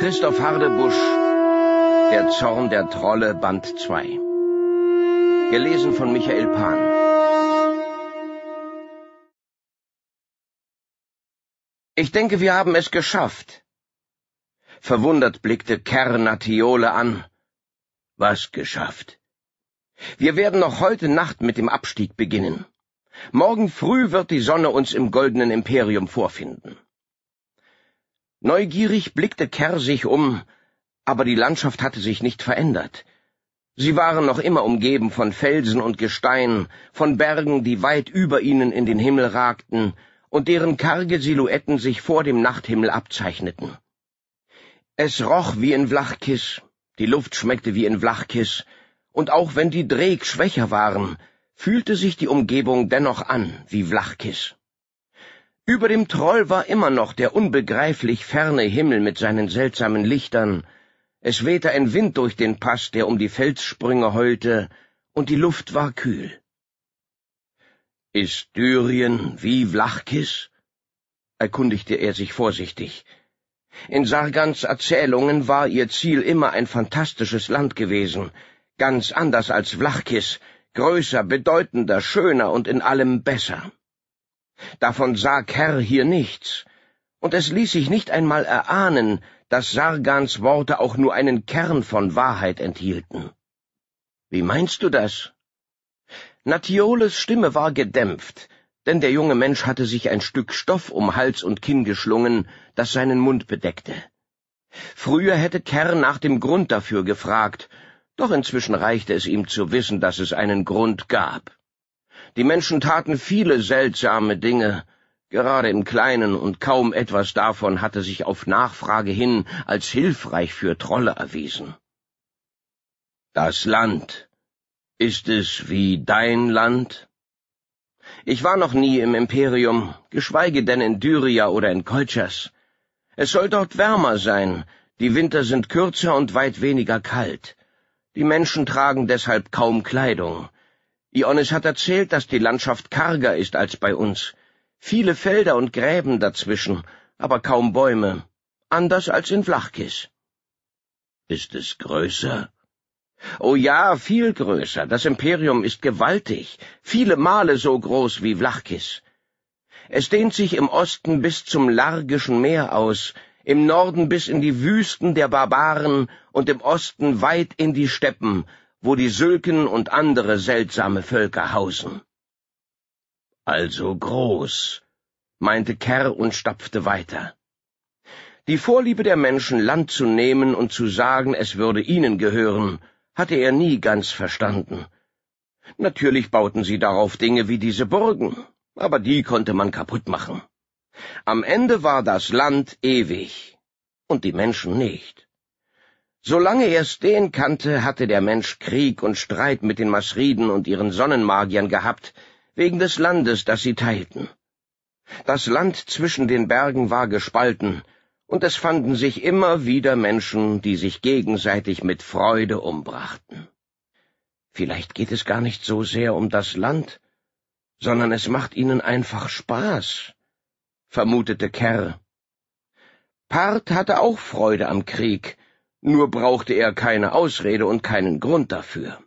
Christoph Hardebusch Der Zorn der Trolle Band 2 Gelesen von Michael Pan Ich denke, wir haben es geschafft. Verwundert blickte Kernatiole an. Was geschafft? Wir werden noch heute Nacht mit dem Abstieg beginnen. Morgen früh wird die Sonne uns im goldenen Imperium vorfinden. Neugierig blickte Kerr sich um, aber die Landschaft hatte sich nicht verändert. Sie waren noch immer umgeben von Felsen und Gestein, von Bergen, die weit über ihnen in den Himmel ragten und deren karge Silhouetten sich vor dem Nachthimmel abzeichneten. Es roch wie in Vlachkis, die Luft schmeckte wie in Vlachkis, und auch wenn die Dreg schwächer waren, fühlte sich die Umgebung dennoch an wie Vlachkis. Über dem Troll war immer noch der unbegreiflich ferne Himmel mit seinen seltsamen Lichtern, es wehte ein Wind durch den Pass, der um die Felssprünge heulte, und die Luft war kühl. Ist Syrien wie Vlachkis? erkundigte er sich vorsichtig. In Sargans Erzählungen war ihr Ziel immer ein fantastisches Land gewesen, ganz anders als Vlachkis, größer, bedeutender, schöner und in allem besser. Davon sah Kerr hier nichts, und es ließ sich nicht einmal erahnen, dass Sargans Worte auch nur einen Kern von Wahrheit enthielten. Wie meinst du das? Natioles Stimme war gedämpft, denn der junge Mensch hatte sich ein Stück Stoff um Hals und Kinn geschlungen, das seinen Mund bedeckte. Früher hätte Kerr nach dem Grund dafür gefragt, doch inzwischen reichte es ihm zu wissen, dass es einen Grund gab. Die Menschen taten viele seltsame Dinge, gerade im Kleinen, und kaum etwas davon hatte sich auf Nachfrage hin als hilfreich für Trolle erwiesen. Das Land. Ist es wie dein Land? Ich war noch nie im Imperium, geschweige denn in Dyria oder in Kolchas. Es soll dort wärmer sein, die Winter sind kürzer und weit weniger kalt. Die Menschen tragen deshalb kaum Kleidung. Ionis hat erzählt, dass die Landschaft karger ist als bei uns. Viele Felder und Gräben dazwischen, aber kaum Bäume. Anders als in Flachkis. Ist es größer? Oh ja, viel größer. Das Imperium ist gewaltig, viele Male so groß wie Vlachkis. Es dehnt sich im Osten bis zum Largischen Meer aus, im Norden bis in die Wüsten der Barbaren und im Osten weit in die Steppen, wo die Sülken und andere seltsame Völker hausen. Also groß, meinte Kerr und stapfte weiter. Die Vorliebe der Menschen, Land zu nehmen und zu sagen, es würde ihnen gehören, hatte er nie ganz verstanden. Natürlich bauten sie darauf Dinge wie diese Burgen, aber die konnte man kaputt machen. Am Ende war das Land ewig und die Menschen nicht. Solange er stehen kannte, hatte der Mensch Krieg und Streit mit den Masriden und ihren Sonnenmagiern gehabt, wegen des Landes, das sie teilten. Das Land zwischen den Bergen war gespalten, und es fanden sich immer wieder Menschen, die sich gegenseitig mit Freude umbrachten. Vielleicht geht es gar nicht so sehr um das Land, sondern es macht ihnen einfach Spaß, vermutete Kerr. Part hatte auch Freude am Krieg, nur brauchte er keine Ausrede und keinen Grund dafür.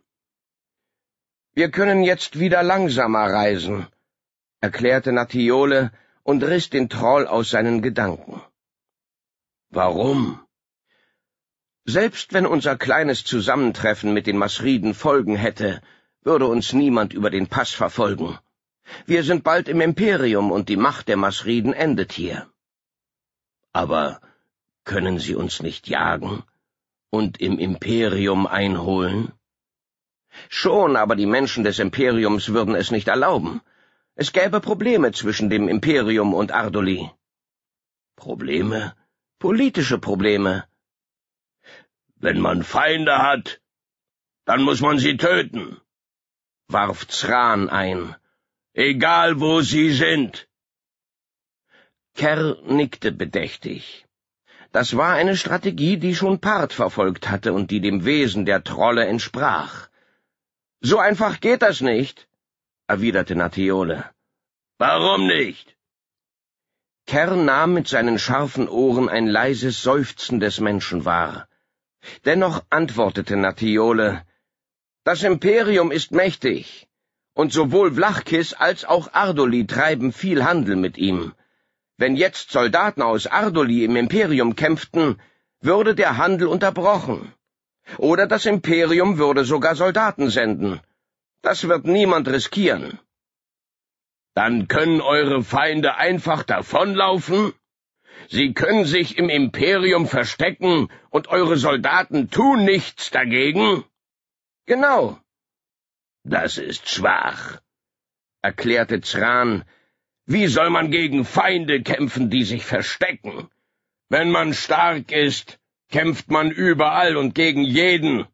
Wir können jetzt wieder langsamer reisen, erklärte Natiole und riss den Troll aus seinen Gedanken. Warum? Selbst wenn unser kleines Zusammentreffen mit den Masriden Folgen hätte, würde uns niemand über den Pass verfolgen. Wir sind bald im Imperium und die Macht der Masriden endet hier. Aber können sie uns nicht jagen? und im Imperium einholen? Schon, aber die Menschen des Imperiums würden es nicht erlauben. Es gäbe Probleme zwischen dem Imperium und Ardoli. Probleme? Politische Probleme. Wenn man Feinde hat, dann muss man sie töten, warf Zran ein. Egal wo sie sind. Kerr nickte bedächtig. Das war eine Strategie, die schon Part verfolgt hatte und die dem Wesen der Trolle entsprach. So einfach geht das nicht, erwiderte Natiole. Warum nicht? Kern nahm mit seinen scharfen Ohren ein leises Seufzen des Menschen wahr. Dennoch antwortete Natiole, das Imperium ist mächtig, und sowohl Vlachkis als auch Ardoli treiben viel Handel mit ihm. Wenn jetzt Soldaten aus Ardoli im Imperium kämpften, würde der Handel unterbrochen. Oder das Imperium würde sogar Soldaten senden. Das wird niemand riskieren. Dann können eure Feinde einfach davonlaufen? Sie können sich im Imperium verstecken und eure Soldaten tun nichts dagegen? Genau. Das ist schwach, erklärte Zran, wie soll man gegen Feinde kämpfen, die sich verstecken? Wenn man stark ist, kämpft man überall und gegen jeden.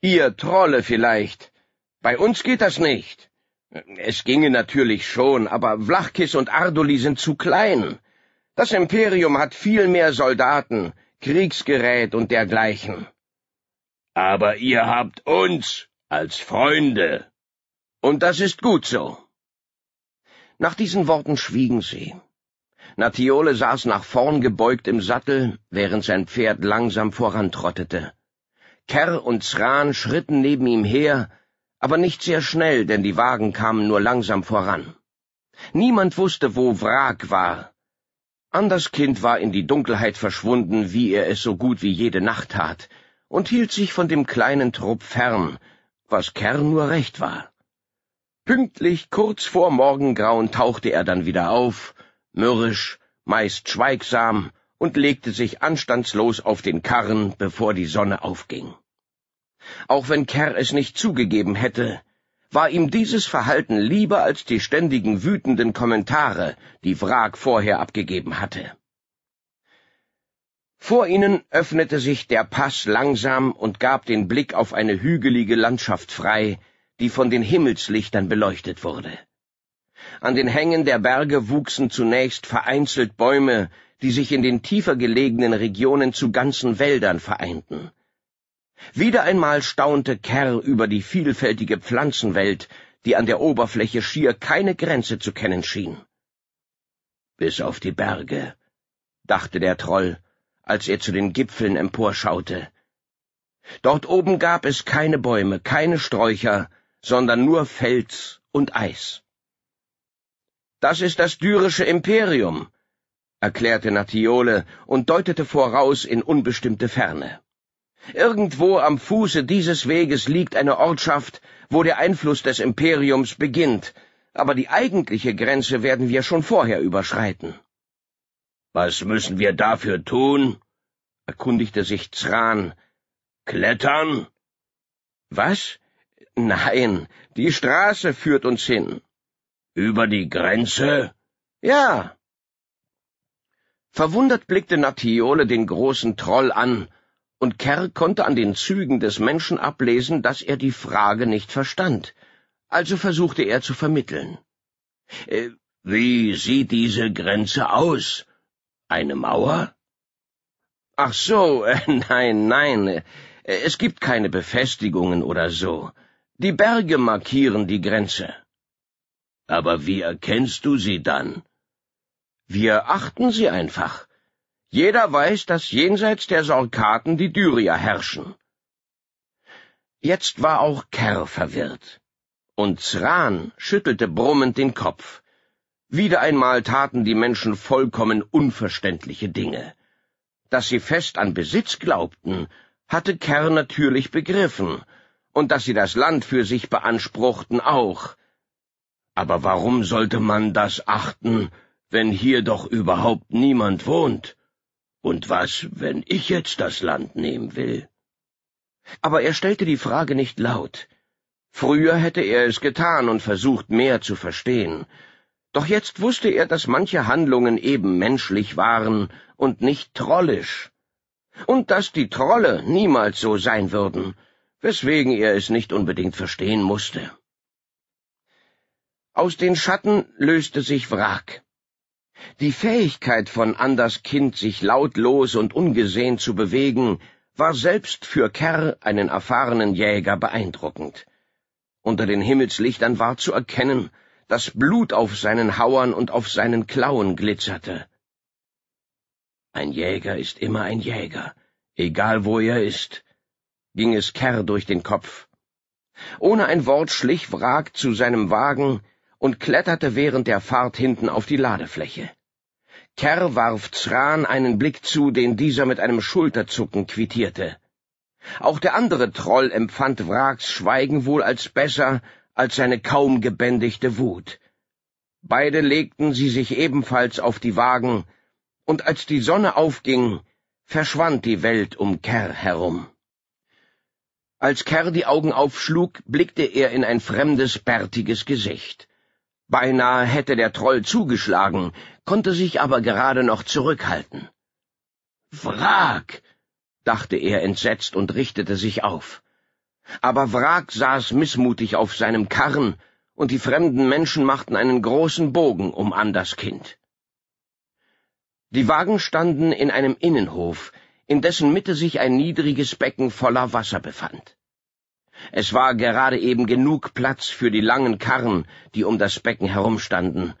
Ihr Trolle vielleicht. Bei uns geht das nicht. Es ginge natürlich schon, aber Vlachkis und Ardoli sind zu klein. Das Imperium hat viel mehr Soldaten, Kriegsgerät und dergleichen. Aber ihr habt uns als Freunde. Und das ist gut so. Nach diesen Worten schwiegen sie. Natiole saß nach vorn gebeugt im Sattel, während sein Pferd langsam vorantrottete. Kerr und Zran schritten neben ihm her, aber nicht sehr schnell, denn die Wagen kamen nur langsam voran. Niemand wusste, wo Wrak war. Anders Kind war in die Dunkelheit verschwunden, wie er es so gut wie jede Nacht tat, und hielt sich von dem kleinen Trupp fern, was Kerr nur recht war. Pünktlich kurz vor Morgengrauen tauchte er dann wieder auf, mürrisch, meist schweigsam, und legte sich anstandslos auf den Karren, bevor die Sonne aufging. Auch wenn Kerr es nicht zugegeben hätte, war ihm dieses Verhalten lieber als die ständigen wütenden Kommentare, die Wrag vorher abgegeben hatte. Vor ihnen öffnete sich der Pass langsam und gab den Blick auf eine hügelige Landschaft frei, die von den Himmelslichtern beleuchtet wurde. An den Hängen der Berge wuchsen zunächst vereinzelt Bäume, die sich in den tiefer gelegenen Regionen zu ganzen Wäldern vereinten. Wieder einmal staunte Kerr über die vielfältige Pflanzenwelt, die an der Oberfläche schier keine Grenze zu kennen schien. Bis auf die Berge, dachte der Troll, als er zu den Gipfeln emporschaute. Dort oben gab es keine Bäume, keine Sträucher, sondern nur Fels und Eis. Das ist das dürische Imperium, erklärte Natiole und deutete voraus in unbestimmte Ferne. Irgendwo am Fuße dieses Weges liegt eine Ortschaft, wo der Einfluss des Imperiums beginnt, aber die eigentliche Grenze werden wir schon vorher überschreiten. Was müssen wir dafür tun? erkundigte sich Zran. Klettern? Was? Nein, die Straße führt uns hin. Über die Grenze? Ja. Verwundert blickte Natiole den großen Troll an, und Kerr konnte an den Zügen des Menschen ablesen, dass er die Frage nicht verstand. Also versuchte er zu vermitteln. Äh, wie sieht diese Grenze aus? Eine Mauer? Ach so, äh, nein, nein, äh, es gibt keine Befestigungen oder so. Die Berge markieren die Grenze. Aber wie erkennst du sie dann? Wir achten sie einfach. Jeder weiß, dass jenseits der Sorkaten die Dyrier herrschen. Jetzt war auch Kerr verwirrt. Und Zran schüttelte brummend den Kopf. Wieder einmal taten die Menschen vollkommen unverständliche Dinge. Dass sie fest an Besitz glaubten, hatte Kerr natürlich begriffen, und dass sie das Land für sich beanspruchten auch. Aber warum sollte man das achten, wenn hier doch überhaupt niemand wohnt? Und was, wenn ich jetzt das Land nehmen will? Aber er stellte die Frage nicht laut. Früher hätte er es getan und versucht mehr zu verstehen. Doch jetzt wusste er, dass manche Handlungen eben menschlich waren und nicht trollisch. Und dass die Trolle niemals so sein würden, weswegen er es nicht unbedingt verstehen musste. Aus den Schatten löste sich Wrack. Die Fähigkeit von Anders Kind, sich lautlos und ungesehen zu bewegen, war selbst für Kerr, einen erfahrenen Jäger, beeindruckend. Unter den Himmelslichtern war zu erkennen, dass Blut auf seinen Hauern und auf seinen Klauen glitzerte. Ein Jäger ist immer ein Jäger, egal wo er ist, ging es Kerr durch den Kopf. Ohne ein Wort schlich Wrag zu seinem Wagen und kletterte während der Fahrt hinten auf die Ladefläche. Kerr warf Zran einen Blick zu, den dieser mit einem Schulterzucken quittierte. Auch der andere Troll empfand Wrags Schweigen wohl als besser als seine kaum gebändigte Wut. Beide legten sie sich ebenfalls auf die Wagen, und als die Sonne aufging, verschwand die Welt um Kerr herum. Als Kerr die Augen aufschlug, blickte er in ein fremdes, bärtiges Gesicht. Beinahe hätte der Troll zugeschlagen, konnte sich aber gerade noch zurückhalten. Wrak! dachte er entsetzt und richtete sich auf. Aber Wrak saß missmutig auf seinem Karren, und die fremden Menschen machten einen großen Bogen um Anders Kind. Die Wagen standen in einem Innenhof, in dessen Mitte sich ein niedriges Becken voller Wasser befand. Es war gerade eben genug Platz für die langen Karren, die um das Becken herumstanden.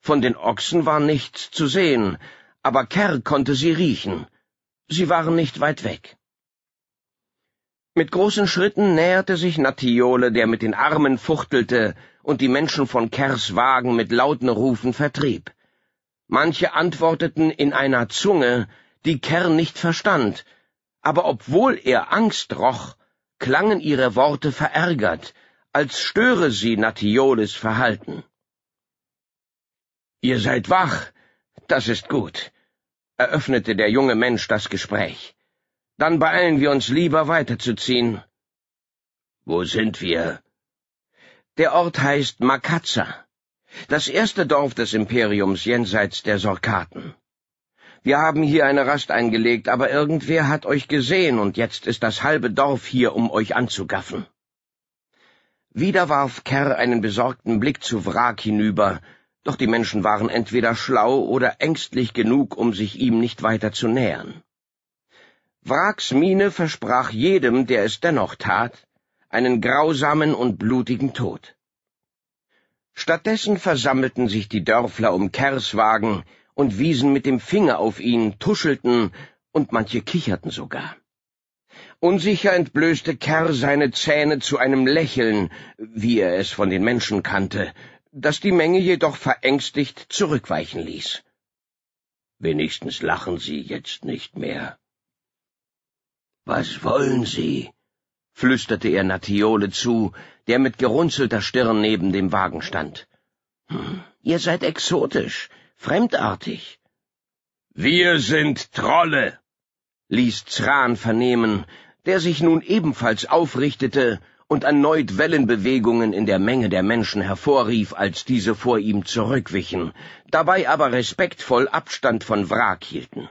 Von den Ochsen war nichts zu sehen, aber Kerr konnte sie riechen. Sie waren nicht weit weg. Mit großen Schritten näherte sich Natiole, der mit den Armen fuchtelte und die Menschen von Kers Wagen mit lauten Rufen vertrieb. Manche antworteten in einer Zunge, die Kern nicht verstand, aber obwohl er Angst roch, klangen ihre Worte verärgert, als störe sie Natioles Verhalten. Ihr seid wach, das ist gut, eröffnete der junge Mensch das Gespräch. Dann beeilen wir uns lieber weiterzuziehen. Wo sind wir? Der Ort heißt Makatza, das erste Dorf des Imperiums jenseits der Sorkaten. Wir haben hier eine Rast eingelegt, aber irgendwer hat euch gesehen, und jetzt ist das halbe Dorf hier, um euch anzugaffen. Wieder warf Kerr einen besorgten Blick zu Wrak hinüber, doch die Menschen waren entweder schlau oder ängstlich genug, um sich ihm nicht weiter zu nähern. Wraks Miene versprach jedem, der es dennoch tat, einen grausamen und blutigen Tod. Stattdessen versammelten sich die Dörfler um Kers Wagen und wiesen mit dem Finger auf ihn, tuschelten, und manche kicherten sogar. Unsicher entblößte Kerr seine Zähne zu einem Lächeln, wie er es von den Menschen kannte, das die Menge jedoch verängstigt zurückweichen ließ. Wenigstens lachen Sie jetzt nicht mehr. Was wollen Sie? flüsterte er Natiole zu, der mit gerunzelter Stirn neben dem Wagen stand. Hm, ihr seid exotisch, fremdartig. Wir sind Trolle, ließ Zran vernehmen, der sich nun ebenfalls aufrichtete und erneut Wellenbewegungen in der Menge der Menschen hervorrief, als diese vor ihm zurückwichen, dabei aber respektvoll Abstand von Wrak hielten.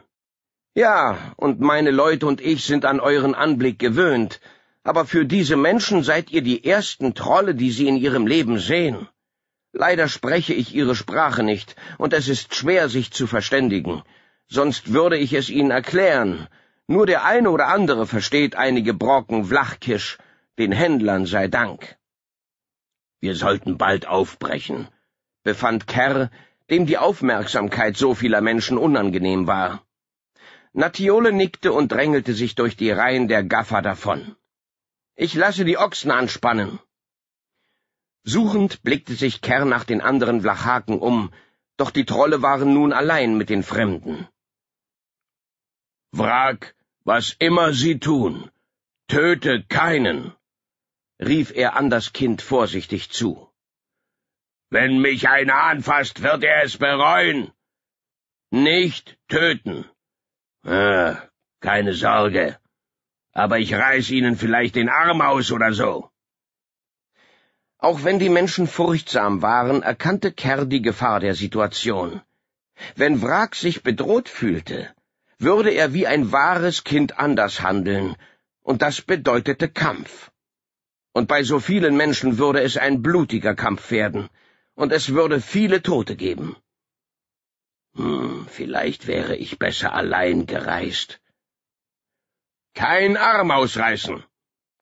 Ja, und meine Leute und ich sind an euren Anblick gewöhnt, aber für diese Menschen seid ihr die ersten Trolle, die sie in ihrem Leben sehen. Leider spreche ich Ihre Sprache nicht, und es ist schwer, sich zu verständigen. Sonst würde ich es Ihnen erklären. Nur der eine oder andere versteht einige Brocken Vlachkisch, den Händlern sei Dank. Wir sollten bald aufbrechen, befand Kerr, dem die Aufmerksamkeit so vieler Menschen unangenehm war. Natiole nickte und drängelte sich durch die Reihen der Gaffer davon. Ich lasse die Ochsen anspannen. Suchend blickte sich Kerr nach den anderen Vlachaken um, doch die Trolle waren nun allein mit den Fremden. Wrag, was immer Sie tun, töte keinen, rief er an das Kind vorsichtig zu. Wenn mich einer anfasst, wird er es bereuen. Nicht töten. Ah, keine Sorge. Aber ich reiß Ihnen vielleicht den Arm aus oder so. Auch wenn die Menschen furchtsam waren, erkannte Kerr die Gefahr der Situation. Wenn Wrak sich bedroht fühlte, würde er wie ein wahres Kind anders handeln, und das bedeutete Kampf. Und bei so vielen Menschen würde es ein blutiger Kampf werden, und es würde viele Tote geben. Hm, vielleicht wäre ich besser allein gereist. Kein Arm ausreißen,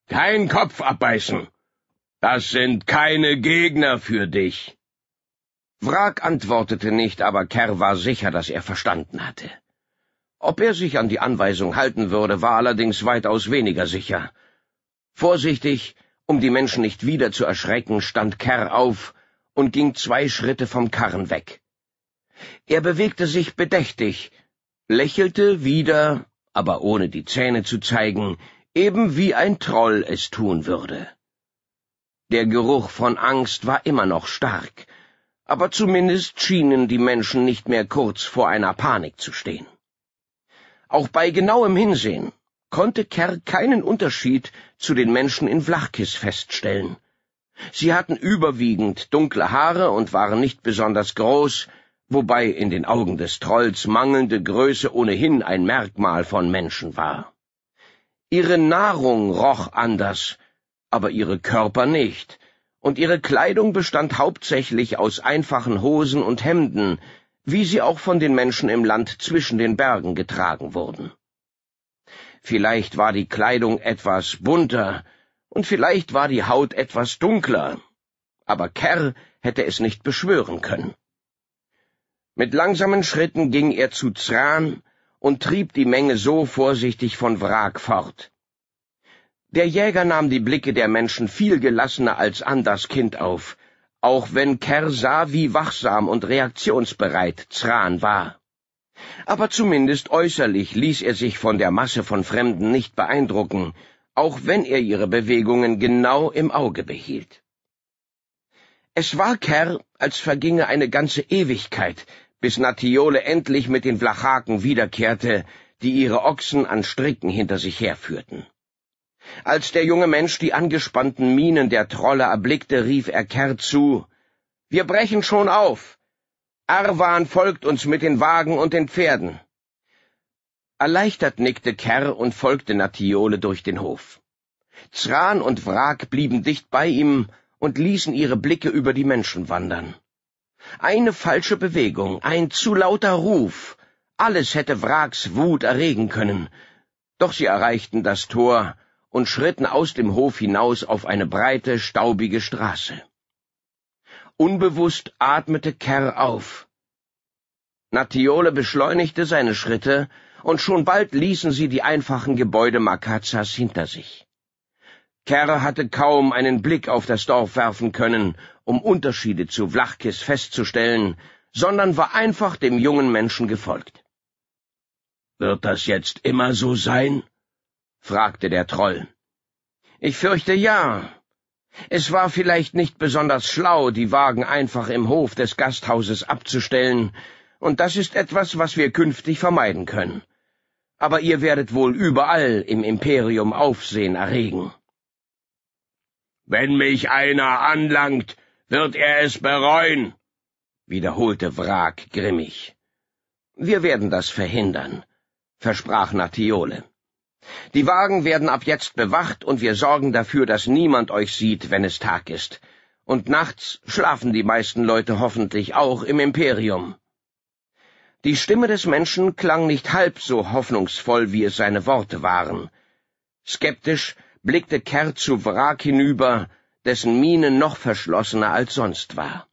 kein Kopf abbeißen, das sind keine Gegner für dich. Wrak antwortete nicht, aber Kerr war sicher, dass er verstanden hatte. Ob er sich an die Anweisung halten würde, war allerdings weitaus weniger sicher. Vorsichtig, um die Menschen nicht wieder zu erschrecken, stand Kerr auf und ging zwei Schritte vom Karren weg. Er bewegte sich bedächtig, lächelte wieder, aber ohne die Zähne zu zeigen, eben wie ein Troll es tun würde. Der Geruch von Angst war immer noch stark, aber zumindest schienen die Menschen nicht mehr kurz vor einer Panik zu stehen. Auch bei genauem Hinsehen konnte Kerr keinen Unterschied zu den Menschen in Vlachkis feststellen. Sie hatten überwiegend dunkle Haare und waren nicht besonders groß, wobei in den Augen des Trolls mangelnde Größe ohnehin ein Merkmal von Menschen war. Ihre Nahrung roch anders, aber ihre Körper nicht, und ihre Kleidung bestand hauptsächlich aus einfachen Hosen und Hemden, wie sie auch von den Menschen im Land zwischen den Bergen getragen wurden. Vielleicht war die Kleidung etwas bunter, und vielleicht war die Haut etwas dunkler, aber Kerr hätte es nicht beschwören können. Mit langsamen Schritten ging er zu Zran und trieb die Menge so vorsichtig von Wrak fort, der Jäger nahm die Blicke der Menschen viel gelassener als Anders Kind auf, auch wenn Kerr sah, wie wachsam und reaktionsbereit Zran war. Aber zumindest äußerlich ließ er sich von der Masse von Fremden nicht beeindrucken, auch wenn er ihre Bewegungen genau im Auge behielt. Es war Kerr, als verginge eine ganze Ewigkeit, bis Natiole endlich mit den Vlachaken wiederkehrte, die ihre Ochsen an Stricken hinter sich herführten. Als der junge Mensch die angespannten Mienen der Trolle erblickte, rief er Kerr zu Wir brechen schon auf. Arwan folgt uns mit den Wagen und den Pferden. Erleichtert nickte Kerr und folgte Natiole durch den Hof. Zran und Wrak blieben dicht bei ihm und ließen ihre Blicke über die Menschen wandern. Eine falsche Bewegung, ein zu lauter Ruf, alles hätte Wraks Wut erregen können. Doch sie erreichten das Tor, und schritten aus dem Hof hinaus auf eine breite, staubige Straße. Unbewusst atmete Kerr auf. Natiole beschleunigte seine Schritte, und schon bald ließen sie die einfachen Gebäude Makazas hinter sich. Kerr hatte kaum einen Blick auf das Dorf werfen können, um Unterschiede zu Vlachkis festzustellen, sondern war einfach dem jungen Menschen gefolgt. Wird das jetzt immer so sein? fragte der Troll. Ich fürchte ja. Es war vielleicht nicht besonders schlau, die Wagen einfach im Hof des Gasthauses abzustellen, und das ist etwas, was wir künftig vermeiden können. Aber ihr werdet wohl überall im Imperium Aufsehen erregen. Wenn mich einer anlangt, wird er es bereuen, wiederholte Wrak grimmig. Wir werden das verhindern, versprach Natiole. Die Wagen werden ab jetzt bewacht, und wir sorgen dafür, dass niemand euch sieht, wenn es Tag ist. Und nachts schlafen die meisten Leute hoffentlich auch im Imperium. Die Stimme des Menschen klang nicht halb so hoffnungsvoll, wie es seine Worte waren. Skeptisch blickte Kerr zu Wrak hinüber, dessen Miene noch verschlossener als sonst war.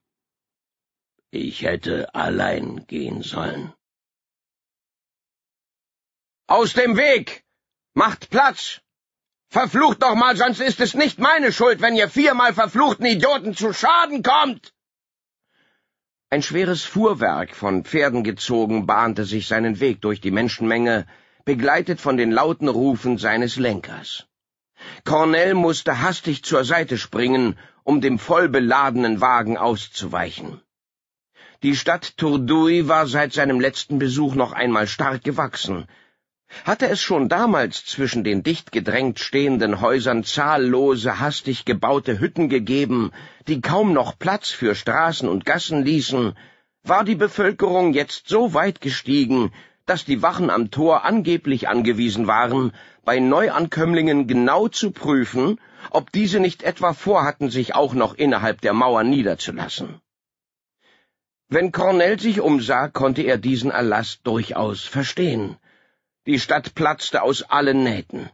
Ich hätte allein gehen sollen. Aus dem Weg! Macht Platz! Verflucht doch mal, sonst ist es nicht meine Schuld, wenn ihr viermal verfluchten Idioten zu Schaden kommt! Ein schweres Fuhrwerk, von Pferden gezogen, bahnte sich seinen Weg durch die Menschenmenge, begleitet von den lauten Rufen seines Lenkers. Cornell musste hastig zur Seite springen, um dem voll beladenen Wagen auszuweichen. Die Stadt Turdui war seit seinem letzten Besuch noch einmal stark gewachsen, hatte es schon damals zwischen den dicht gedrängt stehenden Häusern zahllose, hastig gebaute Hütten gegeben, die kaum noch Platz für Straßen und Gassen ließen, war die Bevölkerung jetzt so weit gestiegen, dass die Wachen am Tor angeblich angewiesen waren, bei Neuankömmlingen genau zu prüfen, ob diese nicht etwa vorhatten, sich auch noch innerhalb der Mauer niederzulassen. Wenn Cornell sich umsah, konnte er diesen Erlass durchaus verstehen. Die Stadt platzte aus allen Nähten.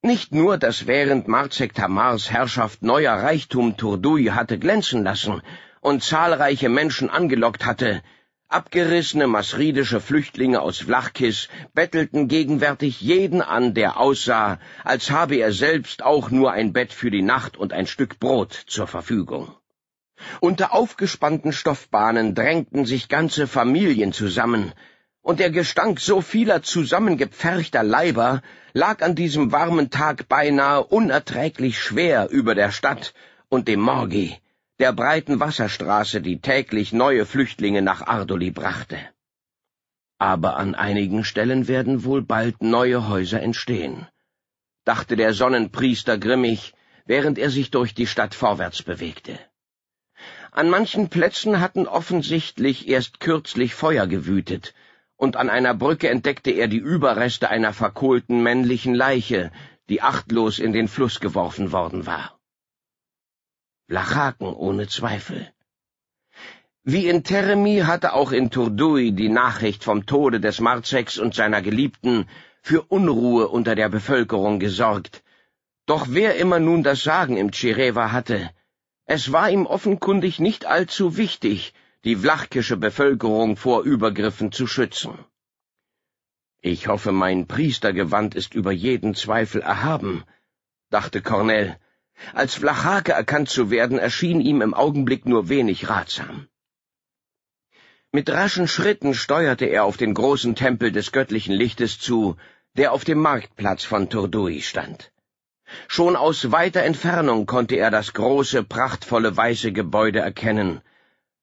Nicht nur, dass während Marzek Tamars Herrschaft neuer Reichtum Turdui hatte glänzen lassen und zahlreiche Menschen angelockt hatte, abgerissene masridische Flüchtlinge aus Vlachkis bettelten gegenwärtig jeden an, der aussah, als habe er selbst auch nur ein Bett für die Nacht und ein Stück Brot zur Verfügung. Unter aufgespannten Stoffbahnen drängten sich ganze Familien zusammen, und der Gestank so vieler zusammengepferchter Leiber lag an diesem warmen Tag beinahe unerträglich schwer über der Stadt und dem Morgi, der breiten Wasserstraße, die täglich neue Flüchtlinge nach Ardoli brachte. Aber an einigen Stellen werden wohl bald neue Häuser entstehen, dachte der Sonnenpriester grimmig, während er sich durch die Stadt vorwärts bewegte. An manchen Plätzen hatten offensichtlich erst kürzlich Feuer gewütet, und an einer Brücke entdeckte er die Überreste einer verkohlten männlichen Leiche, die achtlos in den Fluss geworfen worden war. Lachaken ohne Zweifel. Wie in Teremi hatte auch in Turdui die Nachricht vom Tode des Marzeks und seiner Geliebten für Unruhe unter der Bevölkerung gesorgt. Doch wer immer nun das Sagen im Tschireva hatte, es war ihm offenkundig nicht allzu wichtig, die vlachkische Bevölkerung vor Übergriffen zu schützen. Ich hoffe, mein Priestergewand ist über jeden Zweifel erhaben, dachte Cornell. Als Flachake erkannt zu werden, erschien ihm im Augenblick nur wenig ratsam. Mit raschen Schritten steuerte er auf den großen Tempel des göttlichen Lichtes zu, der auf dem Marktplatz von Turdui stand. Schon aus weiter Entfernung konnte er das große, prachtvolle weiße Gebäude erkennen,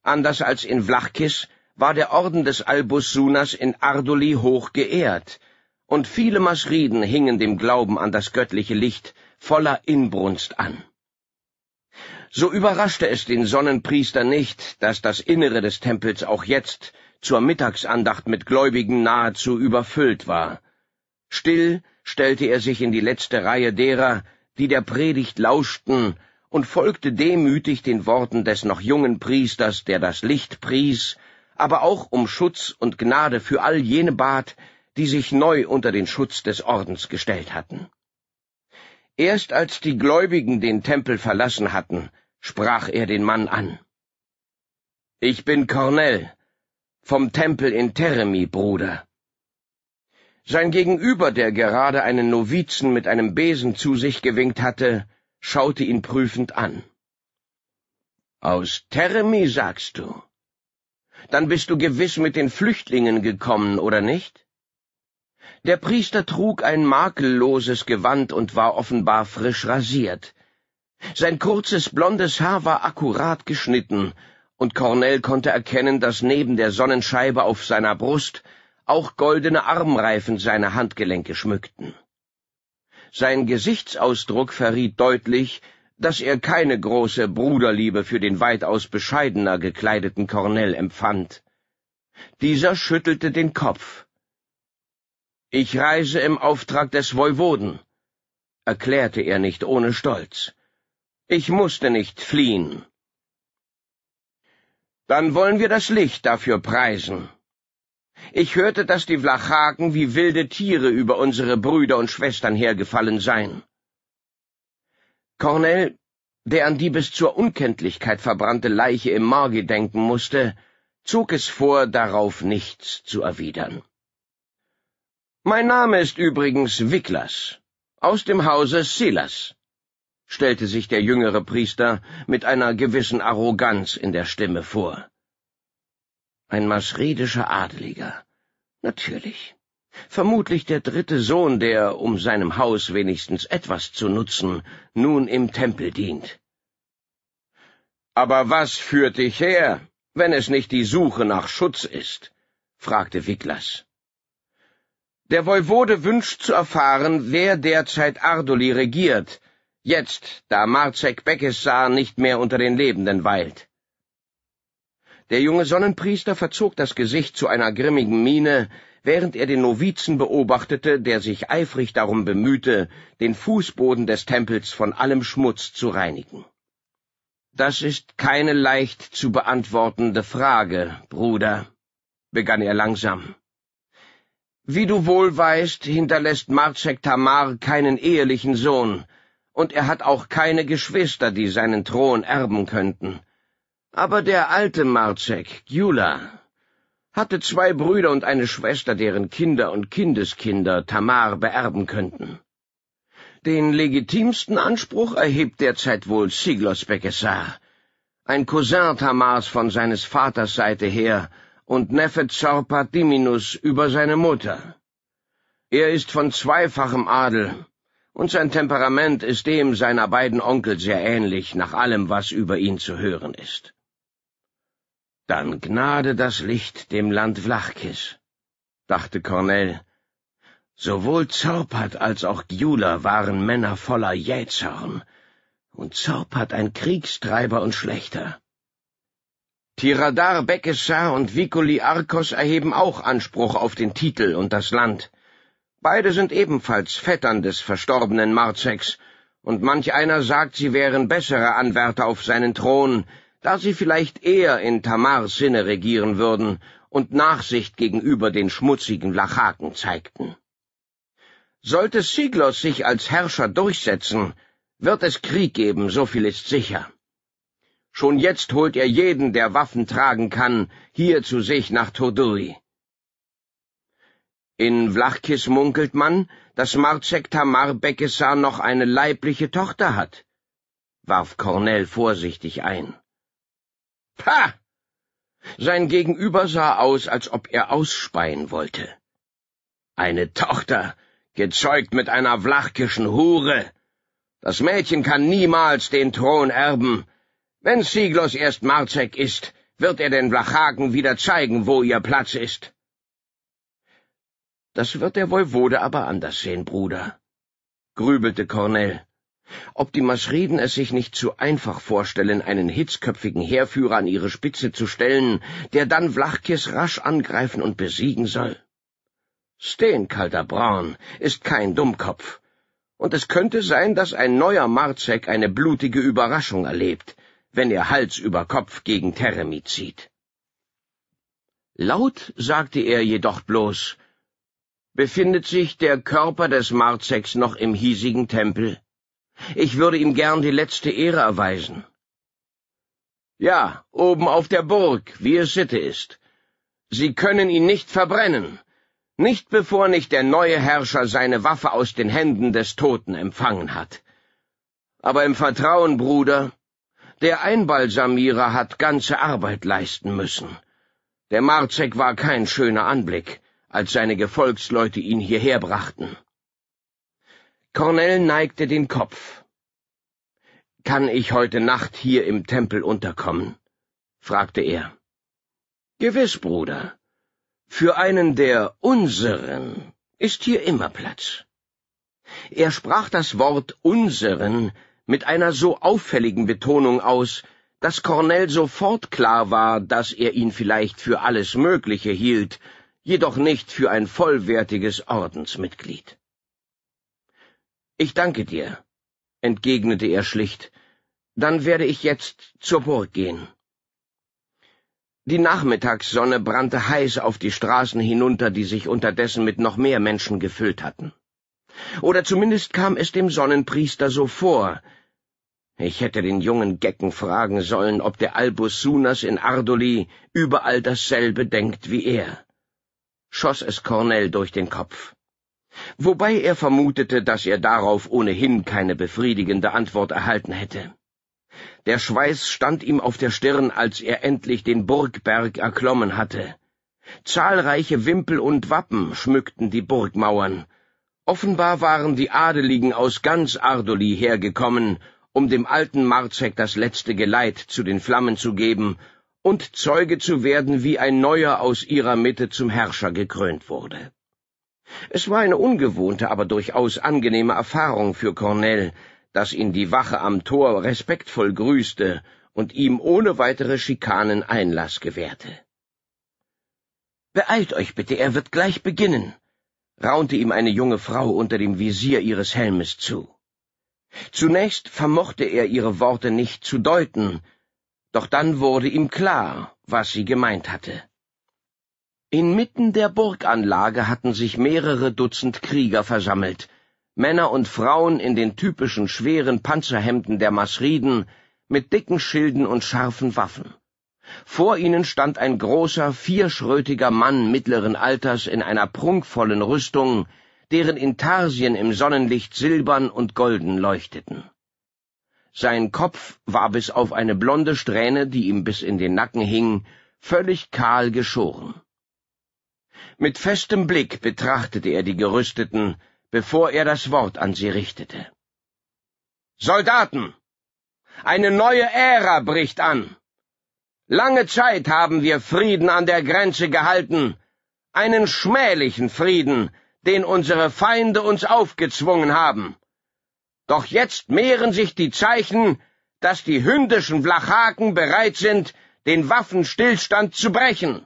Anders als in Vlachkis war der Orden des Albus-Sunas in Arduli hoch geehrt, und viele Masriden hingen dem Glauben an das göttliche Licht voller Inbrunst an. So überraschte es den Sonnenpriester nicht, dass das Innere des Tempels auch jetzt zur Mittagsandacht mit Gläubigen nahezu überfüllt war. Still stellte er sich in die letzte Reihe derer, die der Predigt lauschten und folgte demütig den Worten des noch jungen Priesters, der das Licht pries, aber auch um Schutz und Gnade für all jene bat, die sich neu unter den Schutz des Ordens gestellt hatten. Erst als die Gläubigen den Tempel verlassen hatten, sprach er den Mann an. Ich bin Cornell, vom Tempel in Teremi, Bruder. Sein Gegenüber, der gerade einen Novizen mit einem Besen zu sich gewinkt hatte, schaute ihn prüfend an. Aus Teremi, sagst du? Dann bist du gewiss mit den Flüchtlingen gekommen, oder nicht? Der Priester trug ein makelloses Gewand und war offenbar frisch rasiert. Sein kurzes blondes Haar war akkurat geschnitten, und Cornell konnte erkennen, dass neben der Sonnenscheibe auf seiner Brust auch goldene Armreifen seine Handgelenke schmückten. Sein Gesichtsausdruck verriet deutlich, dass er keine große Bruderliebe für den weitaus bescheidener gekleideten Cornell empfand. Dieser schüttelte den Kopf. Ich reise im Auftrag des Voivoden, erklärte er nicht ohne Stolz. Ich musste nicht fliehen. Dann wollen wir das Licht dafür preisen, ich hörte, dass die Vlachaken wie wilde Tiere über unsere Brüder und Schwestern hergefallen seien. Cornell, der an die bis zur Unkenntlichkeit verbrannte Leiche im Marge denken musste, zog es vor, darauf nichts zu erwidern. Mein Name ist übrigens Wicklers, aus dem Hause Silas, stellte sich der jüngere Priester mit einer gewissen Arroganz in der Stimme vor. Ein maschredischer Adeliger. Natürlich. Vermutlich der dritte Sohn, der, um seinem Haus wenigstens etwas zu nutzen, nun im Tempel dient. Aber was führt dich her, wenn es nicht die Suche nach Schutz ist? fragte Wiglas. Der Voivode wünscht zu erfahren, wer derzeit Ardoli regiert, jetzt, da Marzek Bekessar nicht mehr unter den Lebenden weilt. Der junge Sonnenpriester verzog das Gesicht zu einer grimmigen Miene, während er den Novizen beobachtete, der sich eifrig darum bemühte, den Fußboden des Tempels von allem Schmutz zu reinigen. Das ist keine leicht zu beantwortende Frage, Bruder, begann er langsam. Wie du wohl weißt, hinterlässt Marzek Tamar keinen ehelichen Sohn, und er hat auch keine Geschwister, die seinen Thron erben könnten. Aber der alte Marzek, Gyula, hatte zwei Brüder und eine Schwester, deren Kinder und Kindeskinder Tamar beerben könnten. Den legitimsten Anspruch erhebt derzeit wohl Siglos Bekessar, ein Cousin Tamars von seines Vaters Seite her und Neffe Zorpa Diminus über seine Mutter. Er ist von zweifachem Adel, und sein Temperament ist dem seiner beiden Onkel sehr ähnlich, nach allem, was über ihn zu hören ist. Dann gnade das Licht dem Land Vlachkis, dachte Cornell. Sowohl Zorpat als auch Gyula waren Männer voller Jähzorn, und Zorpat ein Kriegstreiber und Schlechter. Tiradar Bekessar und Vikuli Arkos erheben auch Anspruch auf den Titel und das Land. Beide sind ebenfalls Vettern des verstorbenen Marzeks, und manch einer sagt, sie wären bessere Anwärter auf seinen Thron, da sie vielleicht eher in Tamars Sinne regieren würden und Nachsicht gegenüber den schmutzigen Lachaken zeigten. Sollte Siglos sich als Herrscher durchsetzen, wird es Krieg geben, so viel ist sicher. Schon jetzt holt er jeden, der Waffen tragen kann, hier zu sich nach Torduri. In Vlachkis munkelt man, dass Marzek Tamar Bekesar noch eine leibliche Tochter hat, warf Cornell vorsichtig ein. Pah! Sein Gegenüber sah aus, als ob er ausspeien wollte. Eine Tochter, gezeugt mit einer vlachkischen Hure. Das Mädchen kann niemals den Thron erben. Wenn Siglos erst Marzek ist, wird er den Vlachaken wieder zeigen, wo ihr Platz ist. Das wird der Voivode aber anders sehen, Bruder, grübelte Cornell. Ob die Maschreden es sich nicht zu einfach vorstellen, einen hitzköpfigen Heerführer an ihre Spitze zu stellen, der dann Vlachkis rasch angreifen und besiegen soll? Steenkalter Braun ist kein Dummkopf. Und es könnte sein, dass ein neuer Marzek eine blutige Überraschung erlebt, wenn er Hals über Kopf gegen Teremi zieht. Laut sagte er jedoch bloß, befindet sich der Körper des Marzeks noch im hiesigen Tempel? Ich würde ihm gern die letzte Ehre erweisen. Ja, oben auf der Burg, wie es Sitte ist. Sie können ihn nicht verbrennen, nicht bevor nicht der neue Herrscher seine Waffe aus den Händen des Toten empfangen hat. Aber im Vertrauen, Bruder, der Einbalsamierer hat ganze Arbeit leisten müssen. Der Marzek war kein schöner Anblick, als seine Gefolgsleute ihn hierher brachten. Cornell neigte den Kopf. Kann ich heute Nacht hier im Tempel unterkommen? fragte er. Gewiss, Bruder. Für einen der unseren ist hier immer Platz. Er sprach das Wort unseren mit einer so auffälligen Betonung aus, dass Cornell sofort klar war, dass er ihn vielleicht für alles Mögliche hielt, jedoch nicht für ein vollwertiges Ordensmitglied. Ich danke dir, entgegnete er schlicht. Dann werde ich jetzt zur Burg gehen. Die Nachmittagssonne brannte heiß auf die Straßen hinunter, die sich unterdessen mit noch mehr Menschen gefüllt hatten. Oder zumindest kam es dem Sonnenpriester so vor. Ich hätte den jungen Gecken fragen sollen, ob der Albus Sunas in Ardoli überall dasselbe denkt wie er. Schoss es Cornell durch den Kopf wobei er vermutete, dass er darauf ohnehin keine befriedigende Antwort erhalten hätte. Der Schweiß stand ihm auf der Stirn, als er endlich den Burgberg erklommen hatte. Zahlreiche Wimpel und Wappen schmückten die Burgmauern. Offenbar waren die Adeligen aus ganz Ardoli hergekommen, um dem alten Marzek das letzte Geleit zu den Flammen zu geben und Zeuge zu werden, wie ein neuer aus ihrer Mitte zum Herrscher gekrönt wurde. Es war eine ungewohnte, aber durchaus angenehme Erfahrung für Cornell, dass ihn die Wache am Tor respektvoll grüßte und ihm ohne weitere Schikanen Einlass gewährte. Beeilt euch bitte, er wird gleich beginnen, raunte ihm eine junge Frau unter dem Visier ihres Helmes zu. Zunächst vermochte er ihre Worte nicht zu deuten, doch dann wurde ihm klar, was sie gemeint hatte. Inmitten der Burganlage hatten sich mehrere Dutzend Krieger versammelt, Männer und Frauen in den typischen schweren Panzerhemden der Masriden, mit dicken Schilden und scharfen Waffen. Vor ihnen stand ein großer, vierschrötiger Mann mittleren Alters in einer prunkvollen Rüstung, deren Intarsien im Sonnenlicht silbern und golden leuchteten. Sein Kopf war bis auf eine blonde Strähne, die ihm bis in den Nacken hing, völlig kahl geschoren. Mit festem Blick betrachtete er die Gerüsteten, bevor er das Wort an sie richtete. Soldaten! Eine neue Ära bricht an! Lange Zeit haben wir Frieden an der Grenze gehalten, einen schmählichen Frieden, den unsere Feinde uns aufgezwungen haben. Doch jetzt mehren sich die Zeichen, dass die hündischen Vlachaken bereit sind, den Waffenstillstand zu brechen.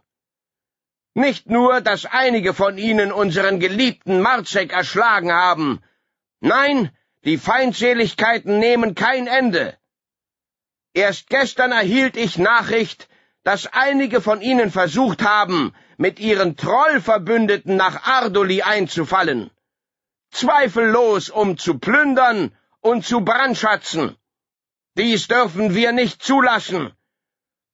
Nicht nur, dass einige von ihnen unseren geliebten Marzek erschlagen haben. Nein, die Feindseligkeiten nehmen kein Ende. Erst gestern erhielt ich Nachricht, dass einige von ihnen versucht haben, mit ihren Trollverbündeten nach Ardoli einzufallen. Zweifellos, um zu plündern und zu brandschatzen. Dies dürfen wir nicht zulassen.